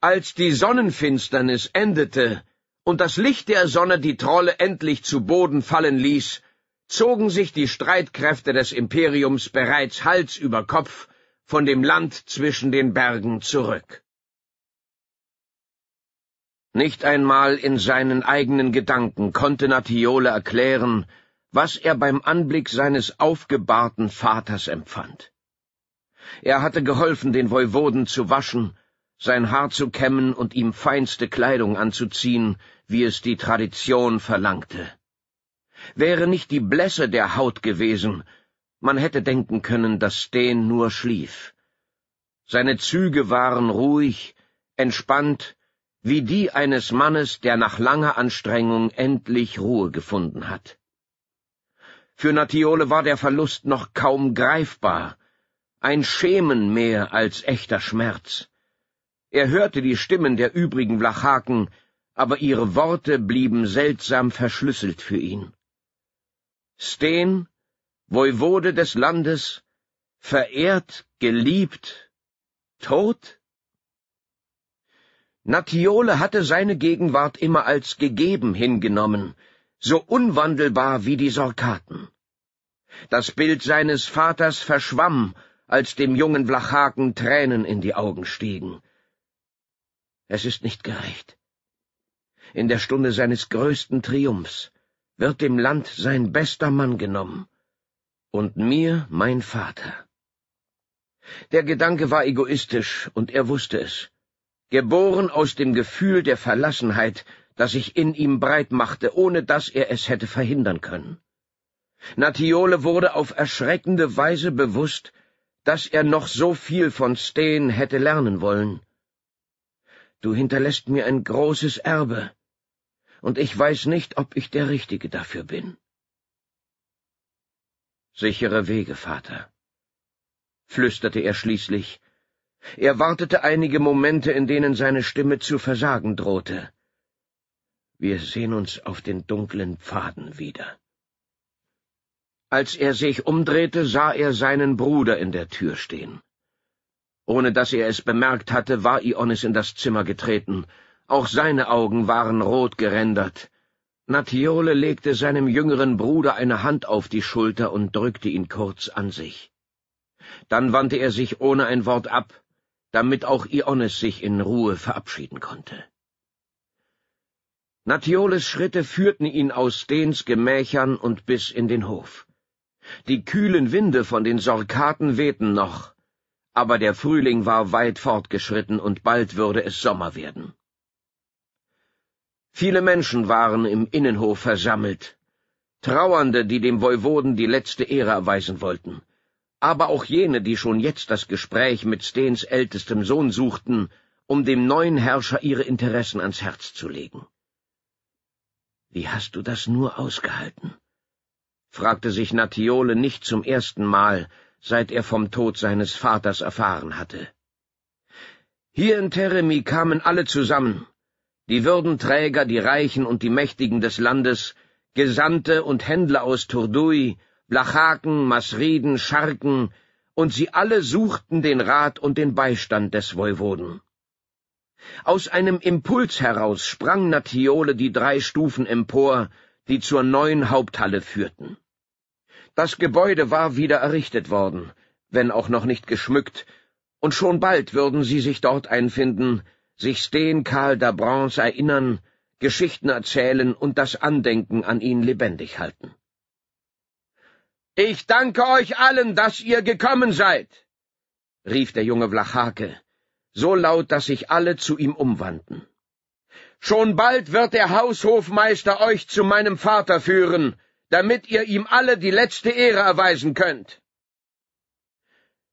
Als die Sonnenfinsternis endete und das Licht der Sonne die Trolle endlich zu Boden fallen ließ, zogen sich die Streitkräfte des Imperiums bereits Hals über Kopf von dem Land zwischen den Bergen zurück. Nicht einmal in seinen eigenen Gedanken konnte Natiole erklären, was er beim Anblick seines aufgebahrten Vaters empfand. Er hatte geholfen, den Voivoden zu waschen, sein Haar zu kämmen und ihm feinste Kleidung anzuziehen, wie es die Tradition verlangte. Wäre nicht die Blässe der Haut gewesen, man hätte denken können, dass Steen nur schlief. Seine Züge waren ruhig, entspannt wie die eines Mannes, der nach langer Anstrengung endlich Ruhe gefunden hat. Für Natiole war der Verlust noch kaum greifbar, ein Schämen mehr als echter Schmerz. Er hörte die Stimmen der übrigen Vlachaken, aber ihre Worte blieben seltsam verschlüsselt für ihn. Sten, Voivode des Landes, verehrt, geliebt, tot? Natiole hatte seine Gegenwart immer als gegeben hingenommen, so unwandelbar wie die Sorkaten. Das Bild seines Vaters verschwamm, als dem jungen Vlachaken Tränen in die Augen stiegen. Es ist nicht gerecht. In der Stunde seines größten Triumphs wird dem Land sein bester Mann genommen und mir mein Vater. Der Gedanke war egoistisch, und er wusste es geboren aus dem Gefühl der Verlassenheit, das sich in ihm breit machte, ohne dass er es hätte verhindern können. Natiole wurde auf erschreckende Weise bewusst, dass er noch so viel von Steen hätte lernen wollen. Du hinterlässt mir ein großes Erbe, und ich weiß nicht, ob ich der Richtige dafür bin. Sichere Wege, Vater, flüsterte er schließlich, er wartete einige Momente, in denen seine Stimme zu versagen drohte. Wir sehen uns auf den dunklen Pfaden wieder. Als er sich umdrehte, sah er seinen Bruder in der Tür stehen. Ohne dass er es bemerkt hatte, war Ionis in das Zimmer getreten. Auch seine Augen waren rot gerändert. Natiole legte seinem jüngeren Bruder eine Hand auf die Schulter und drückte ihn kurz an sich. Dann wandte er sich ohne ein Wort ab damit auch Iones sich in Ruhe verabschieden konnte. Natioles Schritte führten ihn aus Stens Gemächern und bis in den Hof. Die kühlen Winde von den Sorkaten wehten noch, aber der Frühling war weit fortgeschritten und bald würde es Sommer werden. Viele Menschen waren im Innenhof versammelt, Trauernde, die dem Voivoden die letzte Ehre erweisen wollten, aber auch jene, die schon jetzt das Gespräch mit Steens ältestem Sohn suchten, um dem neuen Herrscher ihre Interessen ans Herz zu legen. Wie hast du das nur ausgehalten? fragte sich Natiole nicht zum ersten Mal, seit er vom Tod seines Vaters erfahren hatte. Hier in Teremi kamen alle zusammen, die Würdenträger, die Reichen und die Mächtigen des Landes, Gesandte und Händler aus Turdui, Blachaken, Masriden, Scharken, und sie alle suchten den Rat und den Beistand des Voivoden. Aus einem Impuls heraus sprang Natiole die drei Stufen empor, die zur neuen Haupthalle führten. Das Gebäude war wieder errichtet worden, wenn auch noch nicht geschmückt, und schon bald würden sie sich dort einfinden, sich Steen Karl d'Abrance erinnern, Geschichten erzählen und das Andenken an ihn lebendig halten. Ich danke euch allen, dass ihr gekommen seid, rief der junge Vlachake, so laut, dass sich alle zu ihm umwandten. Schon bald wird der Haushofmeister euch zu meinem Vater führen, damit ihr ihm alle die letzte Ehre erweisen könnt.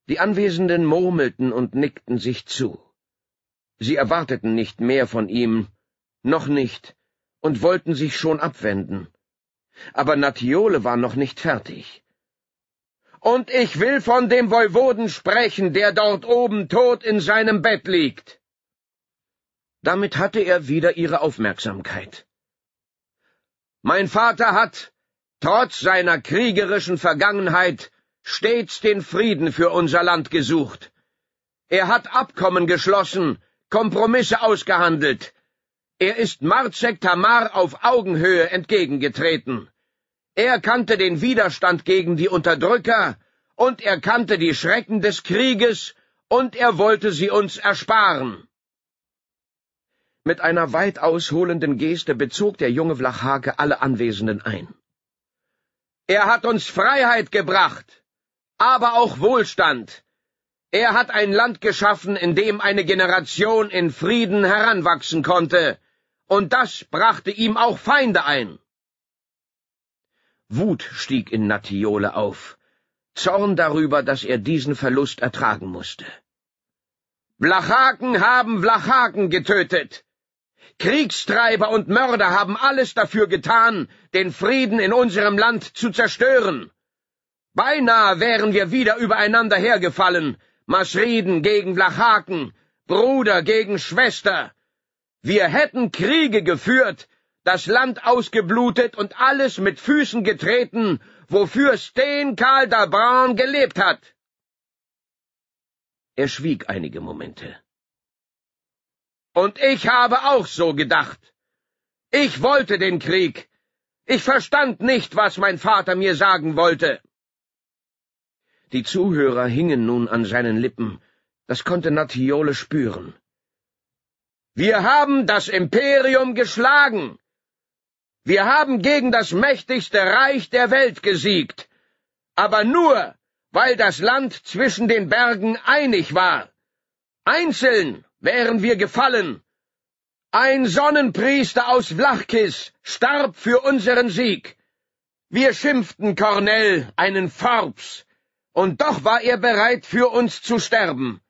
Die Anwesenden murmelten und nickten sich zu. Sie erwarteten nicht mehr von ihm, noch nicht, und wollten sich schon abwenden. Aber Natiole war noch nicht fertig und ich will von dem Voivoden sprechen, der dort oben tot in seinem Bett liegt. Damit hatte er wieder ihre Aufmerksamkeit. Mein Vater hat, trotz seiner kriegerischen Vergangenheit, stets den Frieden für unser Land gesucht. Er hat Abkommen geschlossen, Kompromisse ausgehandelt. Er ist Marzek Tamar auf Augenhöhe entgegengetreten. Er kannte den Widerstand gegen die Unterdrücker, und er kannte die Schrecken des Krieges, und er wollte sie uns ersparen. Mit einer weit ausholenden Geste bezog der junge Vlachake alle Anwesenden ein. Er hat uns Freiheit gebracht, aber auch Wohlstand. Er hat ein Land geschaffen, in dem eine Generation in Frieden heranwachsen konnte, und das brachte ihm auch Feinde ein. Wut stieg in Natiole auf, Zorn darüber, dass er diesen Verlust ertragen musste. Blachaken haben Blachaken getötet. Kriegstreiber und Mörder haben alles dafür getan, den Frieden in unserem Land zu zerstören. Beinahe wären wir wieder übereinander hergefallen, Masriden gegen Blachaken, Bruder gegen Schwester. Wir hätten Kriege geführt, das Land ausgeblutet und alles mit Füßen getreten, wofür Steen Karl da Braun gelebt hat. Er schwieg einige Momente. Und ich habe auch so gedacht. Ich wollte den Krieg. Ich verstand nicht, was mein Vater mir sagen wollte. Die Zuhörer hingen nun an seinen Lippen. Das konnte Natiole spüren. Wir haben das Imperium geschlagen. Wir haben gegen das mächtigste Reich der Welt gesiegt, aber nur, weil das Land zwischen den Bergen einig war. Einzeln wären wir gefallen. Ein Sonnenpriester aus Vlachkis starb für unseren Sieg. Wir schimpften Cornell einen Forbes, und doch war er bereit, für uns zu sterben.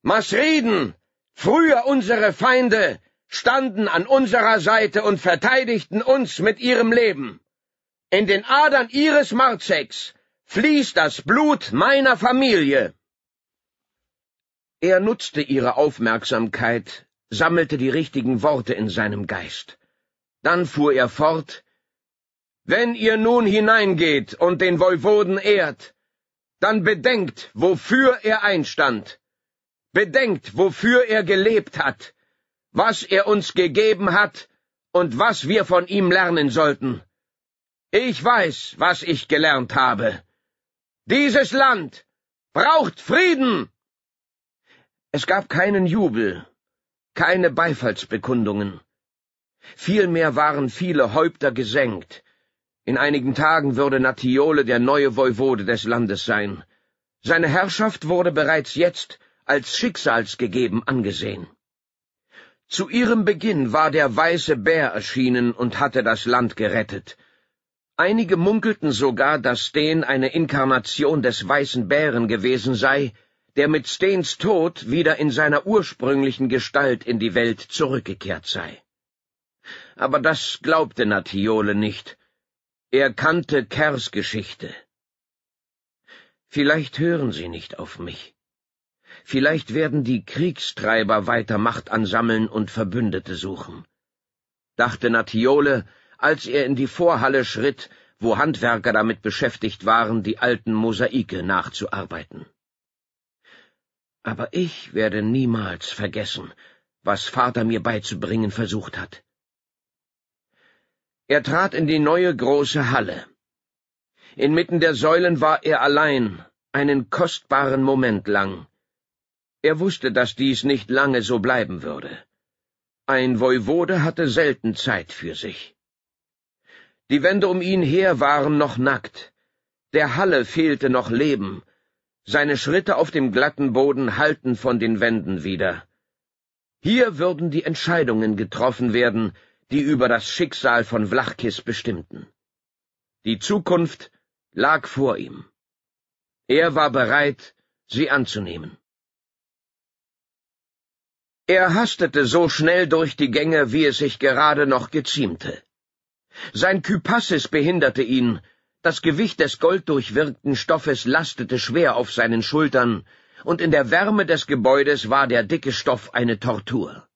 Masriden, früher unsere Feinde, standen an unserer Seite und verteidigten uns mit ihrem Leben. In den Adern ihres Marzeks fließt das Blut meiner Familie. Er nutzte ihre Aufmerksamkeit, sammelte die richtigen Worte in seinem Geist. Dann fuhr er fort, Wenn ihr nun hineingeht und den Voivoden ehrt, dann bedenkt, wofür er einstand, bedenkt, wofür er gelebt hat, was er uns gegeben hat und was wir von ihm lernen sollten. Ich weiß, was ich gelernt habe. Dieses Land braucht Frieden. Es gab keinen Jubel, keine Beifallsbekundungen. Vielmehr waren viele Häupter gesenkt. In einigen Tagen würde Natiole der neue Voivode des Landes sein. Seine Herrschaft wurde bereits jetzt als schicksalsgegeben angesehen. Zu ihrem Beginn war der weiße Bär erschienen und hatte das Land gerettet. Einige munkelten sogar, dass Steen eine Inkarnation des weißen Bären gewesen sei, der mit Steens Tod wieder in seiner ursprünglichen Gestalt in die Welt zurückgekehrt sei. Aber das glaubte Natiole nicht. Er kannte Kers Geschichte. Vielleicht hören Sie nicht auf mich. Vielleicht werden die Kriegstreiber weiter Macht ansammeln und Verbündete suchen. Dachte Natiole, als er in die Vorhalle schritt, wo Handwerker damit beschäftigt waren, die alten Mosaike nachzuarbeiten. Aber ich werde niemals vergessen, was Vater mir beizubringen versucht hat. Er trat in die neue große Halle. Inmitten der Säulen war er allein, einen kostbaren Moment lang, er wusste, dass dies nicht lange so bleiben würde. Ein Voivode hatte selten Zeit für sich. Die Wände um ihn her waren noch nackt, der Halle fehlte noch Leben, seine Schritte auf dem glatten Boden hallten von den Wänden wieder. Hier würden die Entscheidungen getroffen werden, die über das Schicksal von Vlachkis bestimmten. Die Zukunft lag vor ihm. Er war bereit, sie anzunehmen. Er hastete so schnell durch die Gänge, wie es sich gerade noch geziemte. Sein Kypassis behinderte ihn, das Gewicht des golddurchwirkten Stoffes lastete schwer auf seinen Schultern, und in der Wärme des Gebäudes war der dicke Stoff eine Tortur.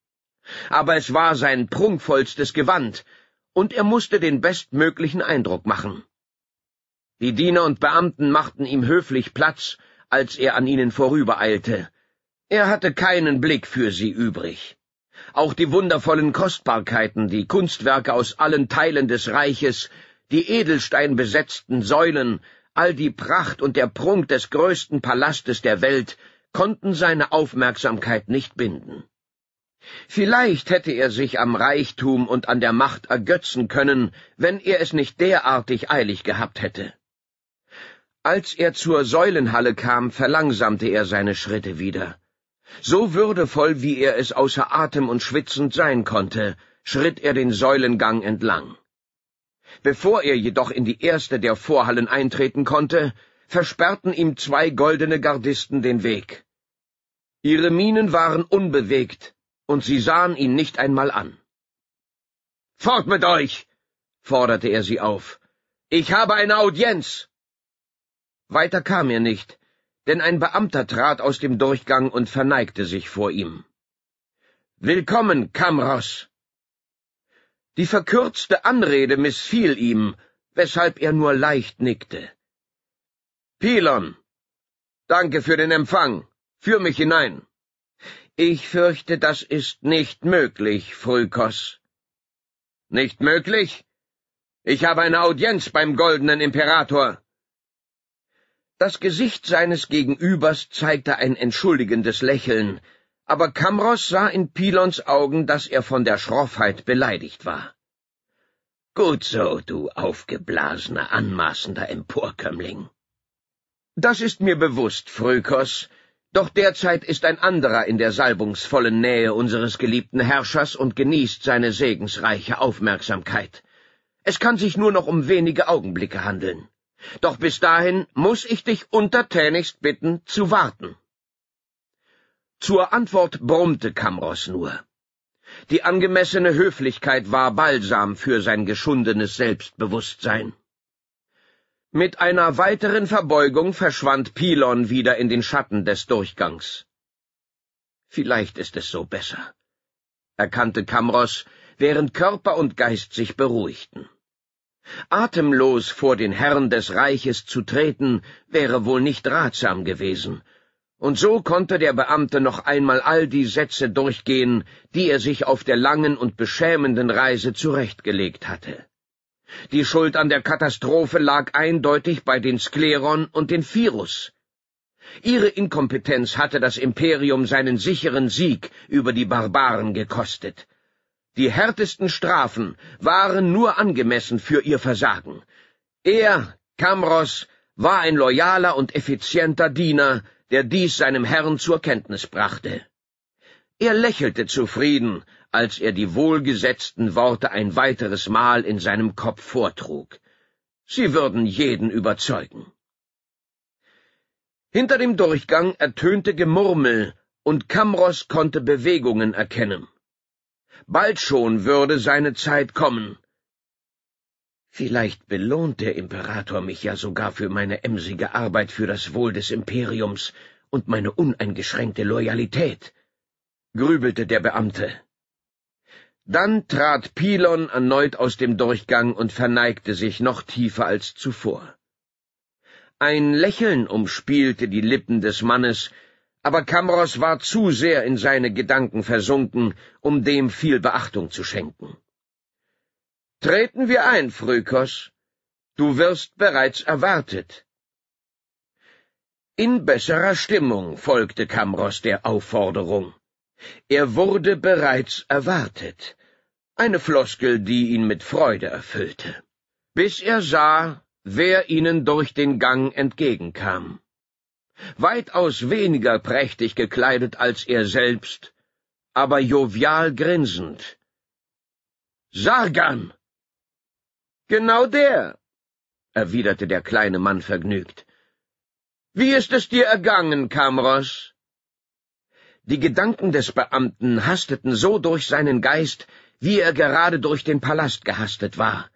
Aber es war sein prunkvollstes Gewand, und er musste den bestmöglichen Eindruck machen. Die Diener und Beamten machten ihm höflich Platz, als er an ihnen vorübereilte, er hatte keinen Blick für sie übrig. Auch die wundervollen Kostbarkeiten, die Kunstwerke aus allen Teilen des Reiches, die edelsteinbesetzten Säulen, all die Pracht und der Prunk des größten Palastes der Welt konnten seine Aufmerksamkeit nicht binden. Vielleicht hätte er sich am Reichtum und an der Macht ergötzen können, wenn er es nicht derartig eilig gehabt hätte. Als er zur Säulenhalle kam, verlangsamte er seine Schritte wieder. So würdevoll, wie er es außer Atem und schwitzend sein konnte, schritt er den Säulengang entlang. Bevor er jedoch in die erste der Vorhallen eintreten konnte, versperrten ihm zwei goldene Gardisten den Weg. Ihre Mienen waren unbewegt, und sie sahen ihn nicht einmal an. Fort mit euch! forderte er sie auf. Ich habe eine Audienz! Weiter kam er nicht, denn ein Beamter trat aus dem Durchgang und verneigte sich vor ihm. Willkommen, Kamros! Die verkürzte Anrede missfiel ihm, weshalb er nur leicht nickte. Pilon, danke für den Empfang. Führ mich hinein. Ich fürchte, das ist nicht möglich, Phrykos. Nicht möglich? Ich habe eine Audienz beim goldenen Imperator. Das Gesicht seines Gegenübers zeigte ein entschuldigendes Lächeln, aber Kamros sah in Pilons Augen, dass er von der Schroffheit beleidigt war. Gut so, du aufgeblasener, anmaßender Emporkömmling. Das ist mir bewusst, Phrykos, doch derzeit ist ein anderer in der salbungsvollen Nähe unseres geliebten Herrschers und genießt seine segensreiche Aufmerksamkeit. Es kann sich nur noch um wenige Augenblicke handeln. Doch bis dahin muß ich dich untertänigst bitten, zu warten. Zur Antwort brummte Kamros nur. Die angemessene Höflichkeit war Balsam für sein geschundenes Selbstbewusstsein. Mit einer weiteren Verbeugung verschwand Pilon wieder in den Schatten des Durchgangs. Vielleicht ist es so besser, erkannte Kamros, während Körper und Geist sich beruhigten. Atemlos vor den Herrn des Reiches zu treten, wäre wohl nicht ratsam gewesen. Und so konnte der Beamte noch einmal all die Sätze durchgehen, die er sich auf der langen und beschämenden Reise zurechtgelegt hatte. Die Schuld an der Katastrophe lag eindeutig bei den Skleron und den Virus. Ihre Inkompetenz hatte das Imperium seinen sicheren Sieg über die Barbaren gekostet. Die härtesten Strafen waren nur angemessen für ihr Versagen. Er, Kamros, war ein loyaler und effizienter Diener, der dies seinem Herrn zur Kenntnis brachte. Er lächelte zufrieden, als er die wohlgesetzten Worte ein weiteres Mal in seinem Kopf vortrug. Sie würden jeden überzeugen. Hinter dem Durchgang ertönte Gemurmel, und Kamros konnte Bewegungen erkennen. Bald schon würde seine Zeit kommen. Vielleicht belohnt der Imperator mich ja sogar für meine emsige Arbeit für das Wohl des Imperiums und meine uneingeschränkte Loyalität, grübelte der Beamte. Dann trat Pilon erneut aus dem Durchgang und verneigte sich noch tiefer als zuvor. Ein Lächeln umspielte die Lippen des Mannes, aber Kamros war zu sehr in seine Gedanken versunken, um dem viel Beachtung zu schenken. Treten wir ein, Phrykos. Du wirst bereits erwartet. In besserer Stimmung folgte Kamros der Aufforderung. Er wurde bereits erwartet. Eine Floskel, die ihn mit Freude erfüllte. Bis er sah, wer ihnen durch den Gang entgegenkam weitaus weniger prächtig gekleidet als er selbst, aber jovial grinsend. Sargan! Genau der, erwiderte der kleine Mann vergnügt. Wie ist es dir ergangen, Kamros? Die Gedanken des Beamten hasteten so durch seinen Geist, wie er gerade durch den Palast gehastet war.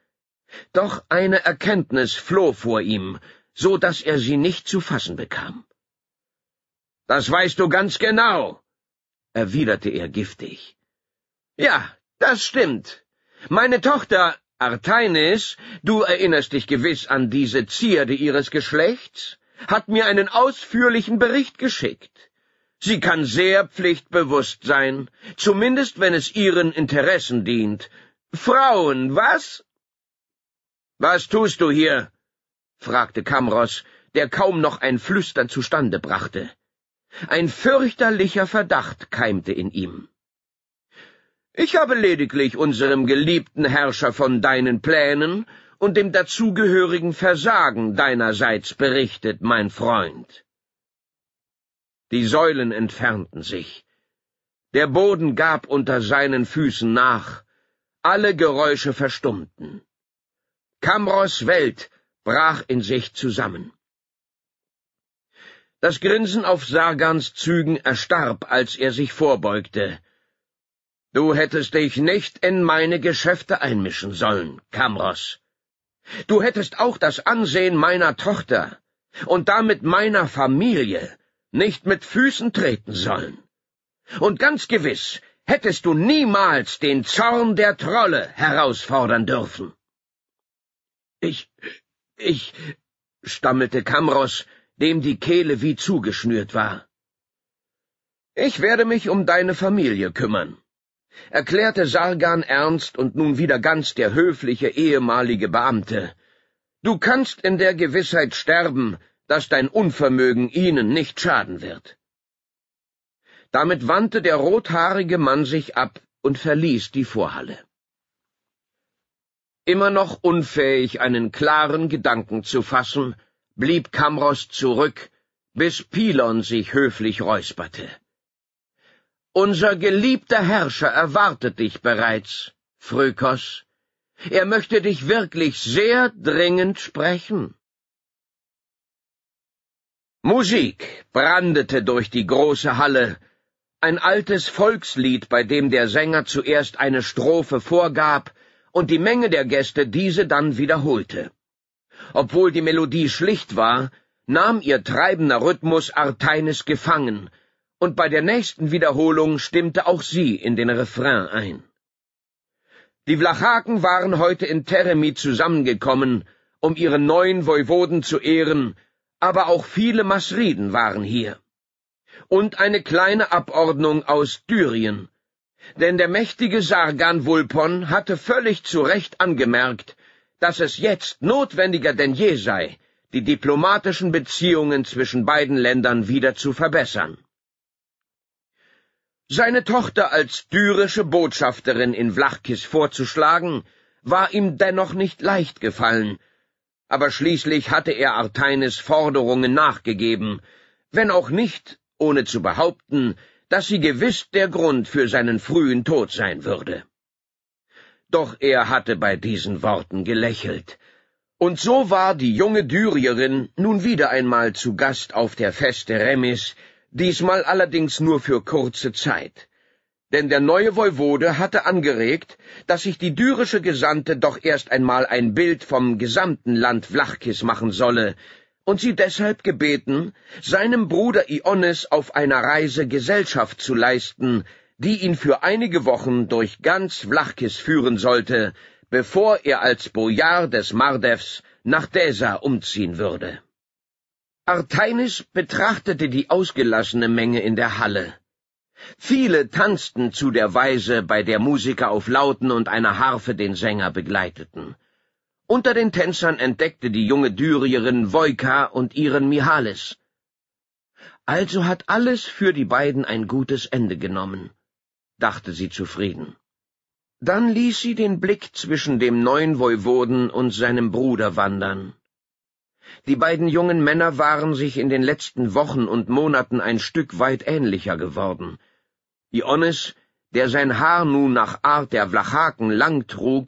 Doch eine Erkenntnis floh vor ihm, so daß er sie nicht zu fassen bekam. Das weißt du ganz genau, erwiderte er giftig. Ja, das stimmt. Meine Tochter Artainis, du erinnerst dich gewiss an diese Zierde ihres Geschlechts, hat mir einen ausführlichen Bericht geschickt. Sie kann sehr pflichtbewusst sein, zumindest wenn es ihren Interessen dient. Frauen, was? Was tust du hier? fragte Kamros, der kaum noch ein Flüstern zustande brachte. Ein fürchterlicher Verdacht keimte in ihm. Ich habe lediglich unserem geliebten Herrscher von deinen Plänen und dem dazugehörigen Versagen deinerseits berichtet, mein Freund. Die Säulen entfernten sich. Der Boden gab unter seinen Füßen nach. Alle Geräusche verstummten. Kamros Welt brach in sich zusammen. Das Grinsen auf Sargans Zügen erstarb, als er sich vorbeugte. Du hättest dich nicht in meine Geschäfte einmischen sollen, Kamros. Du hättest auch das Ansehen meiner Tochter und damit meiner Familie nicht mit Füßen treten sollen. Und ganz gewiss hättest du niemals den Zorn der Trolle herausfordern dürfen. Ich, ich, stammelte Kamros, dem die Kehle wie zugeschnürt war. Ich werde mich um deine Familie kümmern, erklärte Sargan ernst und nun wieder ganz der höfliche ehemalige Beamte. Du kannst in der Gewissheit sterben, dass dein Unvermögen ihnen nicht schaden wird. Damit wandte der rothaarige Mann sich ab und verließ die Vorhalle. Immer noch unfähig, einen klaren Gedanken zu fassen, blieb Kamros zurück, bis Pilon sich höflich räusperte. Unser geliebter Herrscher erwartet dich bereits, Phrykos. Er möchte dich wirklich sehr dringend sprechen. Musik brandete durch die große Halle, ein altes Volkslied, bei dem der Sänger zuerst eine Strophe vorgab und die Menge der Gäste diese dann wiederholte. Obwohl die Melodie schlicht war, nahm ihr treibender Rhythmus Arteinis gefangen, und bei der nächsten Wiederholung stimmte auch sie in den Refrain ein. Die Vlachaken waren heute in Teremi zusammengekommen, um ihren neuen Voivoden zu ehren, aber auch viele Masriden waren hier. Und eine kleine Abordnung aus Dyrien. Denn der mächtige Sargan Vulpon hatte völlig zu Recht angemerkt, dass es jetzt notwendiger denn je sei, die diplomatischen Beziehungen zwischen beiden Ländern wieder zu verbessern. Seine Tochter als dürische Botschafterin in Vlachkis vorzuschlagen, war ihm dennoch nicht leicht gefallen, aber schließlich hatte er Arteines Forderungen nachgegeben, wenn auch nicht, ohne zu behaupten, dass sie gewiss der Grund für seinen frühen Tod sein würde. Doch er hatte bei diesen Worten gelächelt. Und so war die junge Dyrierin nun wieder einmal zu Gast auf der Feste Remis, diesmal allerdings nur für kurze Zeit. Denn der neue Voivode hatte angeregt, dass sich die dyrische Gesandte doch erst einmal ein Bild vom gesamten Land Vlachkis machen solle, und sie deshalb gebeten, seinem Bruder Iones auf einer Reise Gesellschaft zu leisten, die ihn für einige Wochen durch ganz Vlachkis führen sollte, bevor er als Bojar des Mardevs nach Desa umziehen würde. Arteinis betrachtete die ausgelassene Menge in der Halle. Viele tanzten zu der Weise, bei der Musiker auf Lauten und einer Harfe den Sänger begleiteten. Unter den Tänzern entdeckte die junge Dyrierin Wojka und ihren Mihalis. Also hat alles für die beiden ein gutes Ende genommen dachte sie zufrieden. Dann ließ sie den Blick zwischen dem neuen Voivoden und seinem Bruder wandern. Die beiden jungen Männer waren sich in den letzten Wochen und Monaten ein Stück weit ähnlicher geworden. Ioannis, der sein Haar nun nach Art der Vlachaken lang trug,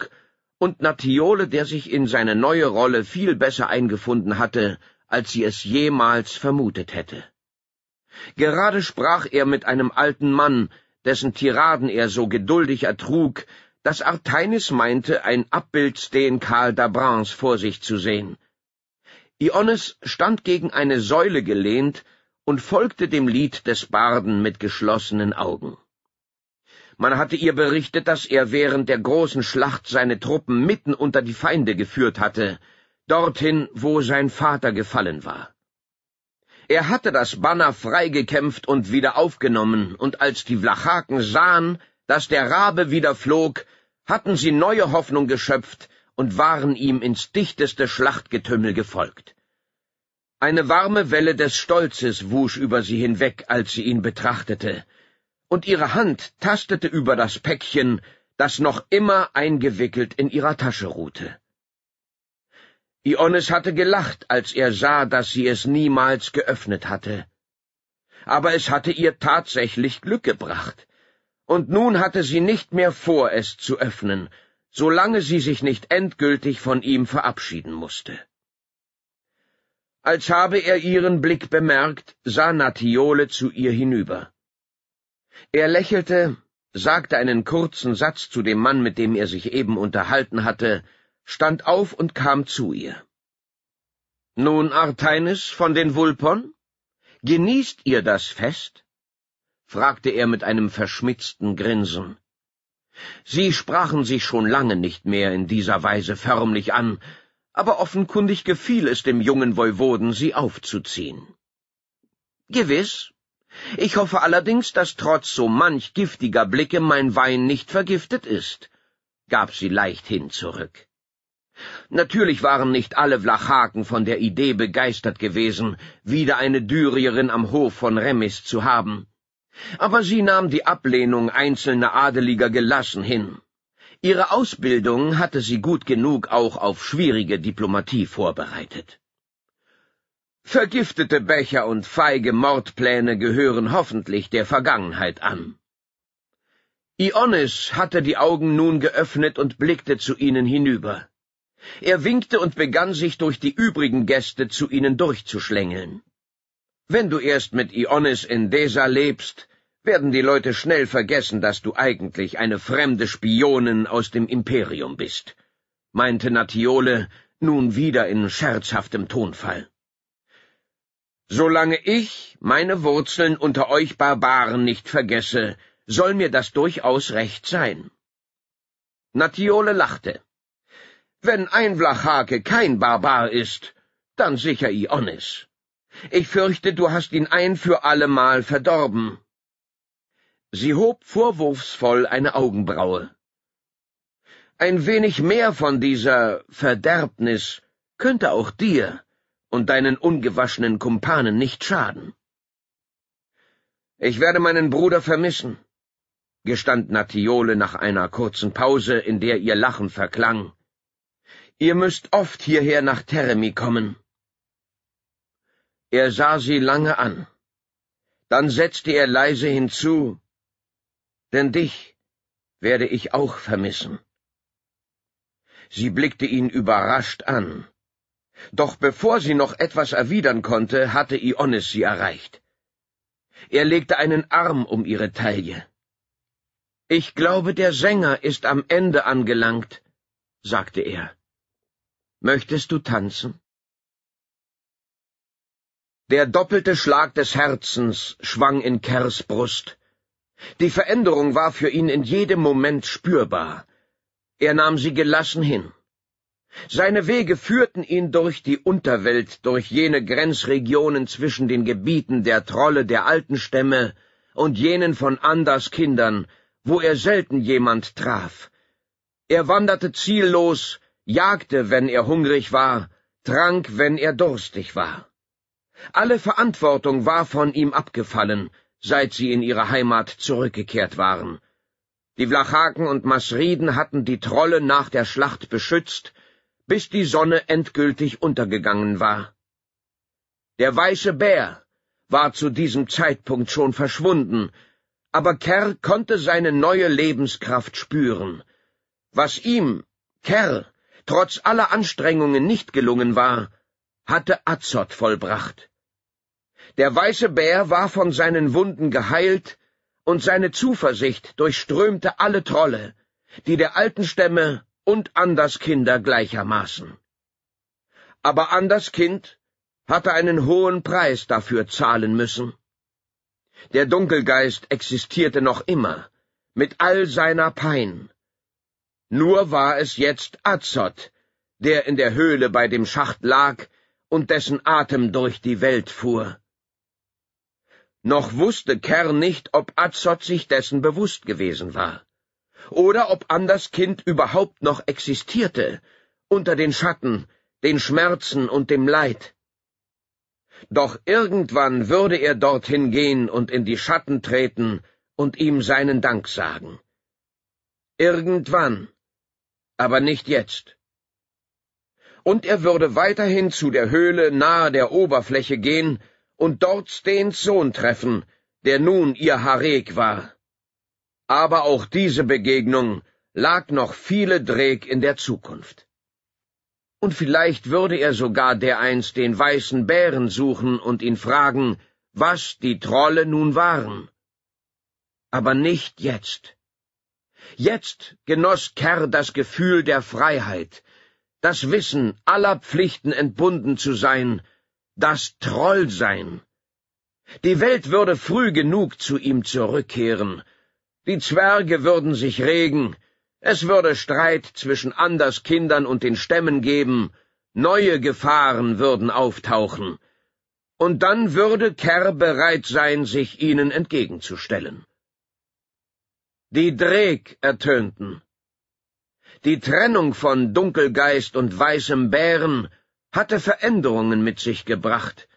und Natiole, der sich in seine neue Rolle viel besser eingefunden hatte, als sie es jemals vermutet hätte. Gerade sprach er mit einem alten Mann, dessen Tiraden er so geduldig ertrug, dass Arteinis meinte, ein Abbild den Karl d'Abrans vor sich zu sehen. Iones stand gegen eine Säule gelehnt und folgte dem Lied des Barden mit geschlossenen Augen. Man hatte ihr berichtet, dass er während der großen Schlacht seine Truppen mitten unter die Feinde geführt hatte, dorthin, wo sein Vater gefallen war. Er hatte das Banner freigekämpft und wieder aufgenommen, und als die Vlachaken sahen, dass der Rabe wieder flog, hatten sie neue Hoffnung geschöpft und waren ihm ins dichteste Schlachtgetümmel gefolgt. Eine warme Welle des Stolzes wusch über sie hinweg, als sie ihn betrachtete, und ihre Hand tastete über das Päckchen, das noch immer eingewickelt in ihrer Tasche ruhte. Ionis hatte gelacht, als er sah, dass sie es niemals geöffnet hatte. Aber es hatte ihr tatsächlich Glück gebracht, und nun hatte sie nicht mehr vor, es zu öffnen, solange sie sich nicht endgültig von ihm verabschieden musste. Als habe er ihren Blick bemerkt, sah Natiole zu ihr hinüber. Er lächelte, sagte einen kurzen Satz zu dem Mann, mit dem er sich eben unterhalten hatte, stand auf und kam zu ihr. Nun, Arteinis von den Vulpon, genießt ihr das Fest? fragte er mit einem verschmitzten Grinsen. Sie sprachen sich schon lange nicht mehr in dieser Weise förmlich an, aber offenkundig gefiel es dem jungen Voivoden, sie aufzuziehen. Gewiss. Ich hoffe allerdings, dass trotz so manch giftiger Blicke mein Wein nicht vergiftet ist, gab sie leichthin zurück. Natürlich waren nicht alle Vlachaken von der Idee begeistert gewesen, wieder eine Dyrierin am Hof von Remis zu haben. Aber sie nahm die Ablehnung einzelner Adeliger gelassen hin. Ihre Ausbildung hatte sie gut genug auch auf schwierige Diplomatie vorbereitet. Vergiftete Becher und feige Mordpläne gehören hoffentlich der Vergangenheit an. Ionis hatte die Augen nun geöffnet und blickte zu ihnen hinüber. Er winkte und begann sich durch die übrigen Gäste zu ihnen durchzuschlängeln. Wenn du erst mit Ionis in Desa lebst, werden die Leute schnell vergessen, dass du eigentlich eine fremde Spionin aus dem Imperium bist, meinte Natiole nun wieder in scherzhaftem Tonfall. Solange ich meine Wurzeln unter euch Barbaren nicht vergesse, soll mir das durchaus recht sein. Natiole lachte. Wenn ein Blachhake kein Barbar ist, dann sicher Ionis. Ich fürchte, du hast ihn ein für allemal verdorben. Sie hob vorwurfsvoll eine Augenbraue. Ein wenig mehr von dieser Verderbnis könnte auch dir und deinen ungewaschenen Kumpanen nicht schaden. Ich werde meinen Bruder vermissen, gestand Natiole nach einer kurzen Pause, in der ihr Lachen verklang. Ihr müsst oft hierher nach Teremi kommen. Er sah sie lange an. Dann setzte er leise hinzu, denn dich werde ich auch vermissen. Sie blickte ihn überrascht an. Doch bevor sie noch etwas erwidern konnte, hatte Ionis sie erreicht. Er legte einen Arm um ihre Taille. Ich glaube, der Sänger ist am Ende angelangt, sagte er. Möchtest du tanzen? Der doppelte Schlag des Herzens schwang in Kers Brust. Die Veränderung war für ihn in jedem Moment spürbar. Er nahm sie gelassen hin. Seine Wege führten ihn durch die Unterwelt, durch jene Grenzregionen zwischen den Gebieten der Trolle der alten Stämme und jenen von Anders Kindern, wo er selten jemand traf. Er wanderte ziellos jagte, wenn er hungrig war, trank, wenn er durstig war. Alle Verantwortung war von ihm abgefallen, seit sie in ihre Heimat zurückgekehrt waren. Die Vlachaken und Masriden hatten die Trolle nach der Schlacht beschützt, bis die Sonne endgültig untergegangen war. Der weiße Bär war zu diesem Zeitpunkt schon verschwunden, aber Kerr konnte seine neue Lebenskraft spüren. Was ihm, Kerr, trotz aller Anstrengungen nicht gelungen war, hatte Azot vollbracht. Der weiße Bär war von seinen Wunden geheilt, und seine Zuversicht durchströmte alle Trolle, die der alten Stämme und Anderskinder gleichermaßen. Aber Anderskind hatte einen hohen Preis dafür zahlen müssen. Der Dunkelgeist existierte noch immer, mit all seiner Pein, nur war es jetzt Azot, der in der Höhle bei dem Schacht lag und dessen Atem durch die Welt fuhr. Noch wusste Kerr nicht, ob Azot sich dessen bewusst gewesen war, oder ob Anders Kind überhaupt noch existierte, unter den Schatten, den Schmerzen und dem Leid. Doch irgendwann würde er dorthin gehen und in die Schatten treten und ihm seinen Dank sagen. Irgendwann aber nicht jetzt. Und er würde weiterhin zu der Höhle nahe der Oberfläche gehen und dort Stens Sohn treffen, der nun ihr Hareg war. Aber auch diese Begegnung lag noch viele Dreck in der Zukunft. Und vielleicht würde er sogar dereinst den weißen Bären suchen und ihn fragen, was die Trolle nun waren. Aber nicht jetzt. Jetzt genoss Kerr das Gefühl der Freiheit, das Wissen, aller Pflichten entbunden zu sein, das Trollsein. Die Welt würde früh genug zu ihm zurückkehren, die Zwerge würden sich regen, es würde Streit zwischen Anderskindern und den Stämmen geben, neue Gefahren würden auftauchen, und dann würde Kerr bereit sein, sich ihnen entgegenzustellen die Dreg ertönten. Die Trennung von Dunkelgeist und weißem Bären hatte Veränderungen mit sich gebracht,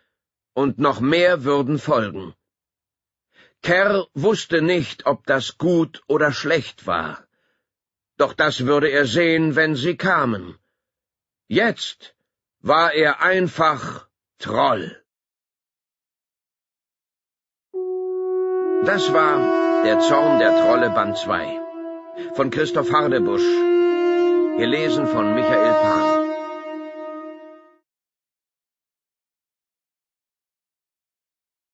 und noch mehr würden folgen. Kerr wusste nicht, ob das gut oder schlecht war. Doch das würde er sehen, wenn sie kamen. Jetzt war er einfach Troll. Das war der Zorn der Trolle Band 2 von Christoph Hardebusch. Gelesen von Michael Pan.